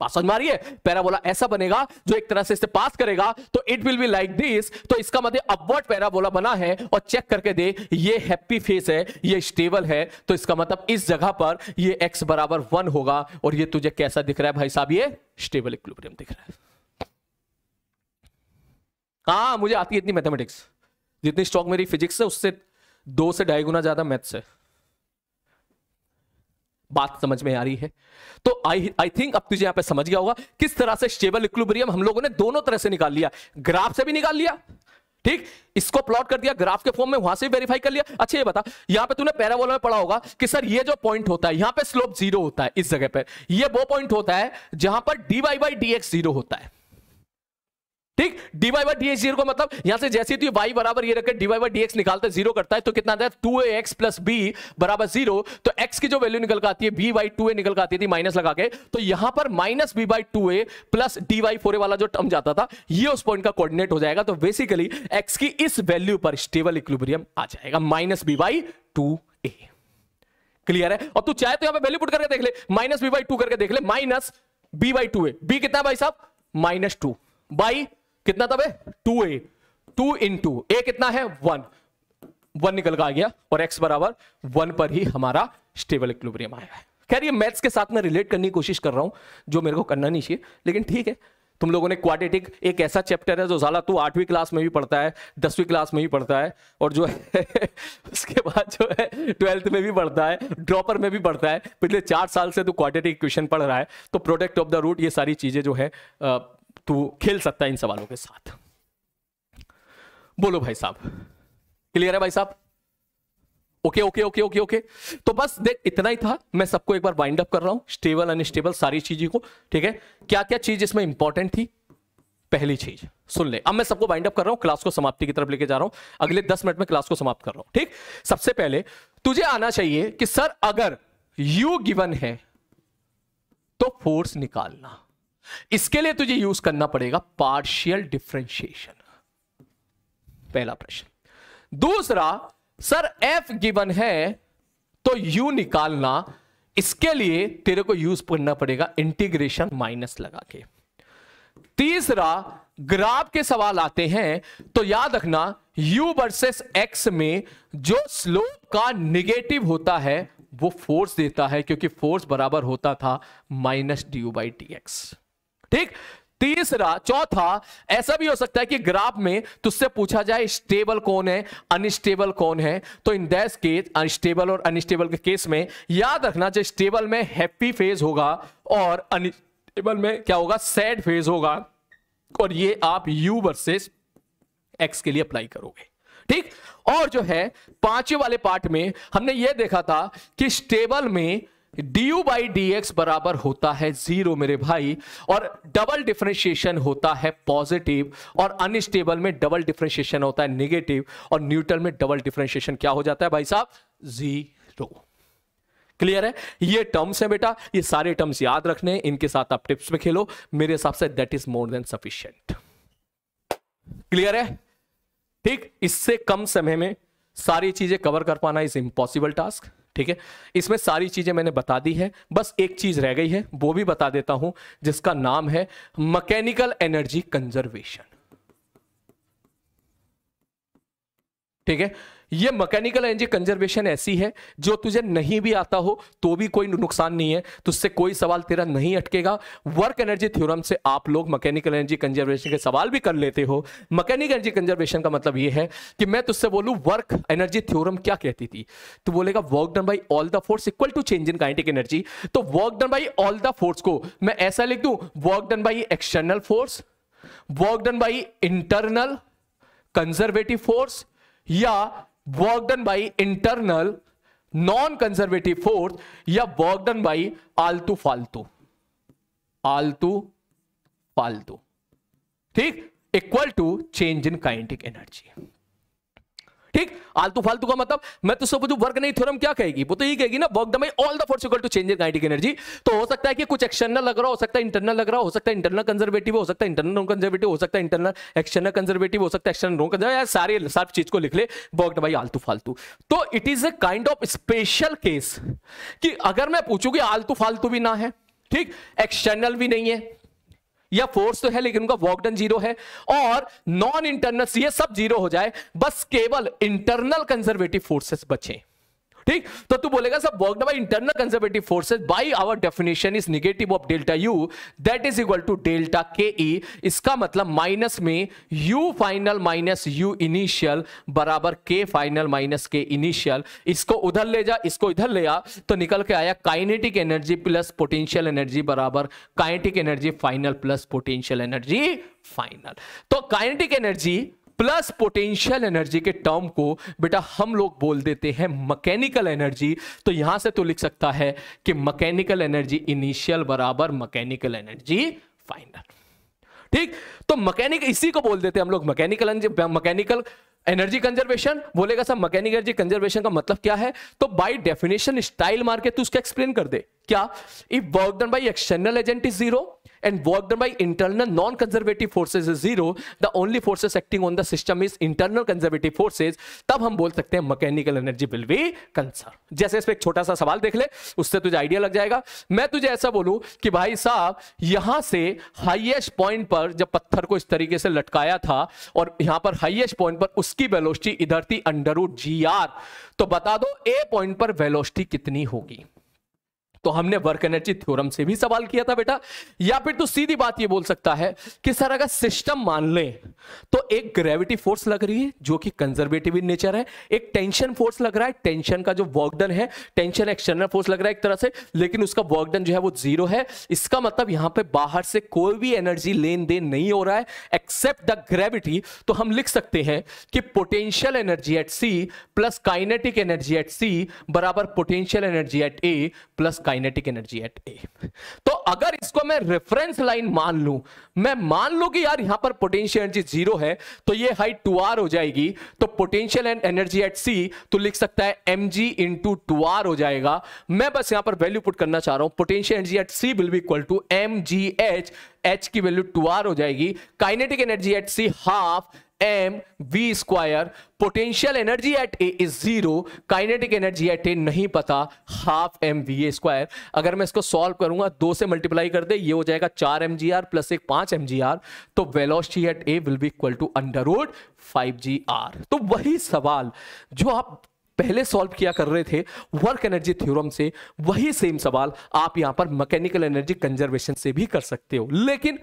पास समझ मारिए पैराबोला ऐसा बनेगा जो एक तरह से इससे पास करेगा तो it will be like this तो इसका मतलब अपवर्ड पैराबोला बना है और चेक करके दे ये हैप्पी फेस है ये स्टेबल है तो इसका मतलब इस जगह पर ये एक्स बराबर वन होगा और ये तुझे कैसा दिख रहा है भाई साहब ये स्टेबल इक्विलिब्रियम दिख रहा है हाँ मुझे आती है इतनी मैथमेटिक्स जितनी स्ट्रॉन्ग मेरी फिजिक्स है उससे दो से ढाई गुना ज्यादा मैथ्स है बात समझ में आ रही है तो आई आई थिंक अब तुझे यहां पे समझ गया होगा किस तरह से स्टेबल इक्लुबरियम हम लोगों ने दोनों तरह से निकाल लिया ग्राफ से भी निकाल लिया ठीक इसको प्लॉट कर दिया ग्राफ के फॉर्म में वहां से वेरीफाई कर लिया अच्छा ये बता यहां पे तूने पैराबोला में पढ़ा होगा कि सर ये जो पॉइंट होता है यहां पे स्लोप जीरो होता है इस जगह पर ये वो पॉइंट होता है जहां पर d y by D x zero होता है ठीक d y by d zero का मतलब यहां से जैसे तो वाई बराबर ये रखकर d y by D x निकालते जीरो करता है तो कितना आता है टू एक्स प्लस बी बराबर जीरो तो एक्स की जो वैल्यू निकल के आती है बी वाई टू ए निकल के आती थी माइनस लगा के तो यहां पर minus b by two a plus D y four a वाला जो टर्म जाता था ये उस पॉइंट का कोऑर्डिनेट हो जाएगा तो बेसिकली एक्स की इस वैल्यू पर स्टेबल इक्विब्रियम आ जाएगा minus b by two a clear है और तू चाहे तो यहां पर वैल्यू पुट करके देख ले माइनस बी बाई टू करके देख ले minus b by two A b कितना भाई साहब माइनस टू बाई कितना था बे two a two in two a कितना है वन वन निकल का आ गया और एक्स बराबर वन पर ही हमारा स्टेबल इक्विलिब्रियम आया है खैर ये मैथ्स के साथ में रिलेट करने की कोशिश कर रहा हूं जो मेरे को करना नहीं चाहिए लेकिन ठीक है तुम लोगों ने क्वाड्रेटिक एक ऐसा चैप्टर है जो ज़्यादा तू आठवीं क्लास में भी पढ़ता है दसवीं क्लास में भी पढ़ता है और जो है [LAUGHS] उसके बाद जो है ट्वेल्थ में भी पढ़ता है ड्रॉपर में भी पढ़ता है पिछले चार साल से तू क्वाड्रेटिक इक्वेशन पढ़ रहा है तो प्रोडक्ट ऑफ द रूट ये सारी चीज़ें जो है तू खेल सकता है इन सवालों के साथ बोलो भाई साहब क्लियर है भाई साहब okay okay okay okay okay तो बस देख इतना ही था मैं सबको एक बार वाइंड अप कर रहा हूं स्टेबल अनस्टेबल सारी चीजों को ठीक है क्या क्या चीज इसमें इंपॉर्टेंट थी पहली चीज सुन ले अब मैं सबको वाइंड अप कर रहा हूं क्लास को समाप्ति की तरफ लेके जा रहा हूं अगले दस मिनट में क्लास को समाप्त कर रहा हूं ठीक सबसे पहले तुझे आना चाहिए कि सर अगर यू गिवन है तो फोर्स निकालना इसके लिए तुझे यूज करना पड़ेगा पार्शियल डिफ्रेंशिएशन पहला प्रश्न दूसरा सर एफ गिवन है तो यू निकालना इसके लिए तेरे को यूज करना पड़ेगा इंटीग्रेशन माइनस लगा के तीसरा ग्राफ के सवाल आते हैं तो याद रखना u वर्सेस x में जो स्लोप का निगेटिव होता है वो फोर्स देता है क्योंकि फोर्स बराबर होता था minus D you by t x ठीक तीसरा चौथा ऐसा भी हो सकता है कि ग्राफ में तुझसे पूछा जाए स्टेबल कौन है अनस्टेबल कौन है तो इन दैस केस अनस्टेबल और अनस्टेबल के केस में याद रखना जो स्टेबल में हैप्पी फेज होगा और अनस्टेबल में क्या होगा सैड फेज होगा और ये आप यू वर्सेस एक्स के लिए अप्लाई करोगे ठीक और जो है पांचवे वाले पार्ट में हमने ये देखा था कि स्टेबल में du बाई डी बराबर होता है जीरो मेरे भाई और डबल डिफ्रेंशिएशन होता है पॉजिटिव और अनस्टेबल में डबल डिफ्रेंशिएशन होता है निगेटिव और न्यूट्रल में डबल डिफ्रेंशिएशन क्या हो जाता है भाई साहब जीरो क्लियर है ये टर्म्स है बेटा ये सारे टर्म्स याद रखने इनके साथ आप टिप्स में खेलो मेरे हिसाब से that is more than sufficient clear है ठीक इससे कम समय में सारी चीजें कवर कर पाना इज इंपॉसिबल टास्क ठीक है इसमें सारी चीज़ें मैंने बता दी है बस एक चीज़ रह गई है वो भी बता देता हूं जिसका नाम है मैकेनिकल एनर्जी कंजर्वेशन ठीक है ये मैकेनिकल एनर्जी कंजर्वेशन ऐसी है जो तुझे नहीं भी आता हो तो भी कोई नुकसान नहीं है तुझसे कोई सवाल तेरा नहीं अटकेगा वर्क एनर्जी थ्योरम से आप लोग मैकेनिकल एनर्जी कंजर्वेशन के सवाल भी कर लेते हो मैकेनिकल एनर्जी कंजर्वेशन का मतलब ये है कि मैं तुझसे बोलूँ वर्क एनर्जी थ्योरम क्या कहती थी तो बोलेगा work done by all the force equal to change in kinetic energy तो work done by all the force को मैं ऐसा लिख दूं work done by external force work done by internal conservative force या work by internal non conservative force या work by आलतू फालतू आलतू फालतू ठीक equal to change in kinetic energy ठीक आलतू फालतू का मतलब मैं तो सब वर्क नहीं थ्योरम क्या कहेगी वो तो यही कहेगी ना work done by all the force equal to change kinetic energy तो हो सकता है कि कुछ एक्सटर्नल लग रहा हो सकता है इंटरनल लग रहा हो सकता है इंटरनल कंजर्वेटिव हो सकता है इंटरनल नॉन कंजर्वेटिव हो सकता है इंटरनल एक्सटर्नल कंजर्वेटिव हो सकता है एक्सटर्नल नॉन कंजर्वेटिव यार सारे सब चीज को लिख ले वर्क बाई आलतू फालतू तो it is a kind of special case कि अगर मैं पूछूं कि आलतू फालतू भी ना है ठीक एक्सटर्नल भी नहीं है या फोर्स तो है लेकिन उनका वॉकडन जीरो है और नॉन इंटरनल ये सब जीरो हो जाए बस केवल इंटरनल कंजर्वेटिव फोर्सेस बचें ठीक तो तू बोलेगा सब work by internal conservative forces by our definition is negative of delta U that is equal to delta K E इसका मतलब माइनस में U final minus U initial बराबर के फाइनल माइनस के इनिशियल इसको उधर ले जा इसको इधर ले आ तो निकल के आया kinetic energy plus potential energy बराबर kinetic energy final plus potential energy final तो kinetic energy plus potential energy के टर्म को बेटा हम लोग बोल देते हैं मैकेनिकल एनर्जी तो यहां से तो लिख सकता है कि मैकेनिकल एनर्जी इनिशियल बराबर मैकेनिकल एनर्जी फाइनल ठीक तो मैकेनिक इसी को बोल देते हैं हम लोग मैकेनिकल मैकेनिकल एनर्जी कंजर्वेशन बोलेगा सर मैकेनिकल एनर्जी कंजर्वेशन का मतलब क्या है तो बाय डेफिनेशन स्टाइल मार के तू उसका एक्सप्लेन कर दे क्या if work done by external agent is zero and work done by internal non conservative forces is zero the only forces acting on the system is internal conservative forces तब हम बोल सकते हैं mechanical energy will be conserve जैसे इस पर एक छोटा सा सवाल देख ले उससे तुझे आइडिया लग जाएगा मैं तुझे ऐसा बोलूं कि भाई साहब यहां से हाइएस्ट पॉइंट पर जब पत्थर को इस तरीके से लटकाया था और यहां पर हाइएस्ट पॉइंट पर उसकी वेलोस्टी इधर थी अंडर जी आर तो बता दो ए पॉइंट पर वेलोस्टी कितनी होगी तो हमने वर्क एनर्जी थ्योरम से भी सवाल किया था बेटा या फिर तो सीधी बात ये बोल सकता है कि सर अगर सिस्टम मान ले तो एक ग्रेविटी फोर्स लग रही है जो कि कंजर्वेटिव इन नेचर है एक टेंशन फोर्स लग रहा है टेंशन का जो वर्कडन है टेंशन एक्सटर्नल फोर्स लग रहा है एक तरह से लेकिन उसका वर्कडन जो है वो जीरो है इसका मतलब यहां पर बाहर से कोई भी एनर्जी लेन देन नहीं हो रहा है एक्सेप्ट द ग्रेविटी तो हम लिख सकते हैं कि potential energy at C plus kinetic energy at C बराबर potential energy at A plus kinetic kinetic energy at A तो अगर इसको मैं रेफरेंस लाइन मान लू मैं मान लू कि यार यहां पर पोटेंशियल एनर्जी जीरो है तो ये हाइट टू आर हो जाएगी तो potential and energy at C तो लिख सकता है M G into two R हो जाएगा मैं बस यहां पर वैल्यू पुट करना चाह रहा हूं potential energy at C will be equal to M G H H की वैल्यू टू आर हो जाएगी kinetic energy at C half M we square potential energy at A is zero kinetic energy at A नहीं पता half M we A square अगर मैं इसको solve करूंगा दो से मल्टीप्लाई कर दे ये हो जाएगा चार एम जी आर प्लस एक पांच एम जी आर तो velocity at A will be equal to under root five ji are तो वही सवाल जो आप पहले सॉल्व किया कर रहे थे वर्क एनर्जी थ्योरम से वही सेम सवाल आप यहां पर मैकेनिकल एनर्जी कंजर्वेशन से भी कर सकते हो लेकिन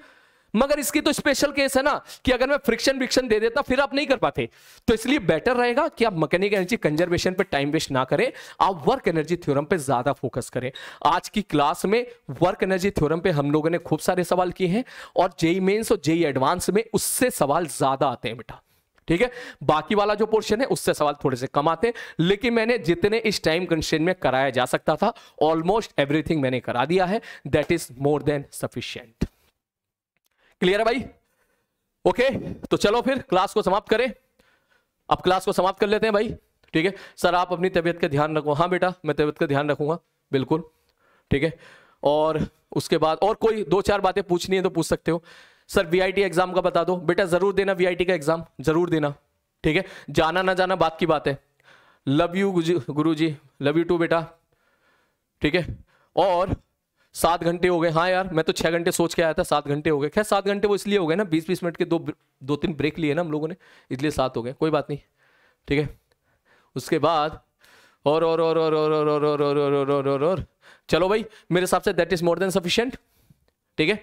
मगर इसकी तो स्पेशल केस है ना कि अगर मैं फ्रिक्शन विक्शन दे देता फिर आप नहीं कर पाते तो इसलिए बेटर रहेगा कि आप मैकेनिक एनर्जी कंजर्वेशन पे टाइम वेस्ट ना करें आप वर्क एनर्जी थ्योरम पे ज्यादा फोकस करें आज की क्लास में वर्क एनर्जी थ्योरम पे हम लोगों ने खूब सारे सवाल किए हैं और जेई मेन्स e और जेई एडवांस e में उससे सवाल ज्यादा आते हैं बेटा ठीक है बाकी वाला जो पोर्शन है उससे सवाल थोड़े से कम आते हैं लेकिन मैंने जितने इस टाइम कंस्टेंट में कराया जा सकता था ऑलमोस्ट एवरीथिंग मैंने करा दिया है that is more than sufficient clear है भाई ओके तो चलो फिर क्लास को समाप्त करें अब क्लास को समाप्त कर लेते हैं भाई ठीक है सर आप अपनी तबीयत का ध्यान रखो हाँ बेटा मैं तबीयत का ध्यान रखूंगा बिल्कुल ठीक है और उसके बाद और कोई दो चार बातें पूछनी है तो पूछ सकते हो सर वीआईटी एग्जाम का बता दो बेटा जरूर देना वीआईटी का एग्जाम जरूर देना ठीक है जाना ना जाना बात की बात है लव यू गुरु जी लव यू टू बेटा ठीक है और सात घंटे हो गए हाँ यार मैं तो छह घंटे सोच के आया था सात घंटे हो गए खैर सात घंटे वो इसलिए हो गए ना बीस बीस मिनट के दो दो तीन ब्रेक लिए ना हम लोगों ने इसलिए सात हो गए कोई बात नहीं ठीक है उसके बाद और और और और और और और और और और और और और चलो भाई मेरे हिसाब से that is more than sufficient ठीक है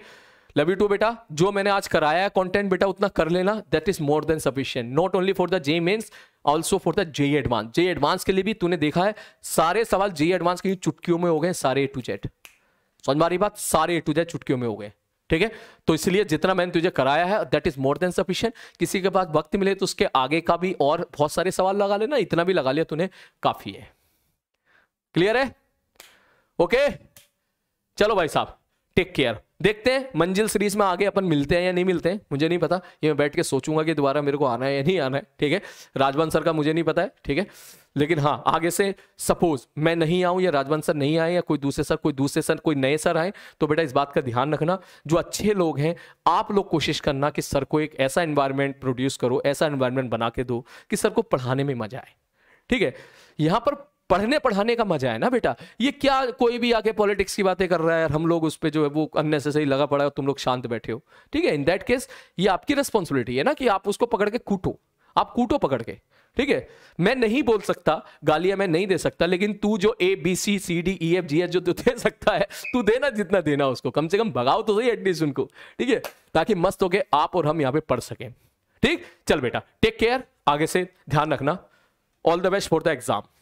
लव यू टू बेटा जो मैंने आज कराया है कॉन्टेंट बेटा उतना कर लेना that is more than sufficient not only for the J mains also for the J advance J advance के लिए भी तूने देखा है सारे सवाल जे एडवांस की चुटकियों में हो गए सारे टू जेट समझ मारी बात सारे ए टू जेड चुटकियों में हो गए ठीक है तो इसलिए जितना मैंने तुझे कराया है that is more than sufficient किसी के पास वक्त मिले तो उसके आगे का भी और बहुत सारे सवाल लगा लेना इतना भी लगा लिया तूने काफी है क्लियर है ओके चलो भाई साहब टेक केयर देखते हैं मंजिल सीरीज में आगे अपन मिलते हैं या नहीं मिलते हैं मुझे नहीं पता ये मैं बैठ के सोचूंगा कि दोबारा मेरे को आना है या नहीं आना है ठीक है राजवन सर का मुझे नहीं पता है ठीक है लेकिन हाँ आगे से सपोज मैं नहीं आऊं या राजवंश सर नहीं आए या कोई दूसरे सर कोई दूसरे सर कोई नए सर आए तो बेटा इस बात का ध्यान रखना जो अच्छे लोग हैं आप लोग कोशिश करना कि सर को एक ऐसा इन्वायरमेंट प्रोड्यूस करो ऐसा इन्वायरमेंट बना के दो कि सर को पढ़ाने में मजा आए ठीक है यहाँ पर पढ़ने पढ़ाने का मजा है ना बेटा ये क्या कोई भी आके पॉलिटिक्स की बातें कर रहा है और हम लोग उस पर जो है वो अननेसेसरी लगा पड़ा है तुम लोग शांत बैठे हो ठीक है इन दैट केस ये आपकी रिस्पॉन्सिबिलिटी है ना कि आप उसको पकड़ के कूटो आप कूटो पकड़ के ठीक है मैं नहीं बोल सकता गालियां मैं नहीं दे सकता लेकिन तू जो A B C C D E F G H जो तू दे सकता है तू देना जितना देना उसको कम से कम भगाओ तो सही एटलीस्ट उनको ठीक है ताकि मस्त होके आप और हम यहां पे पढ़ सकें ठीक चल बेटा टेक केयर आगे से ध्यान रखना all the best for the exam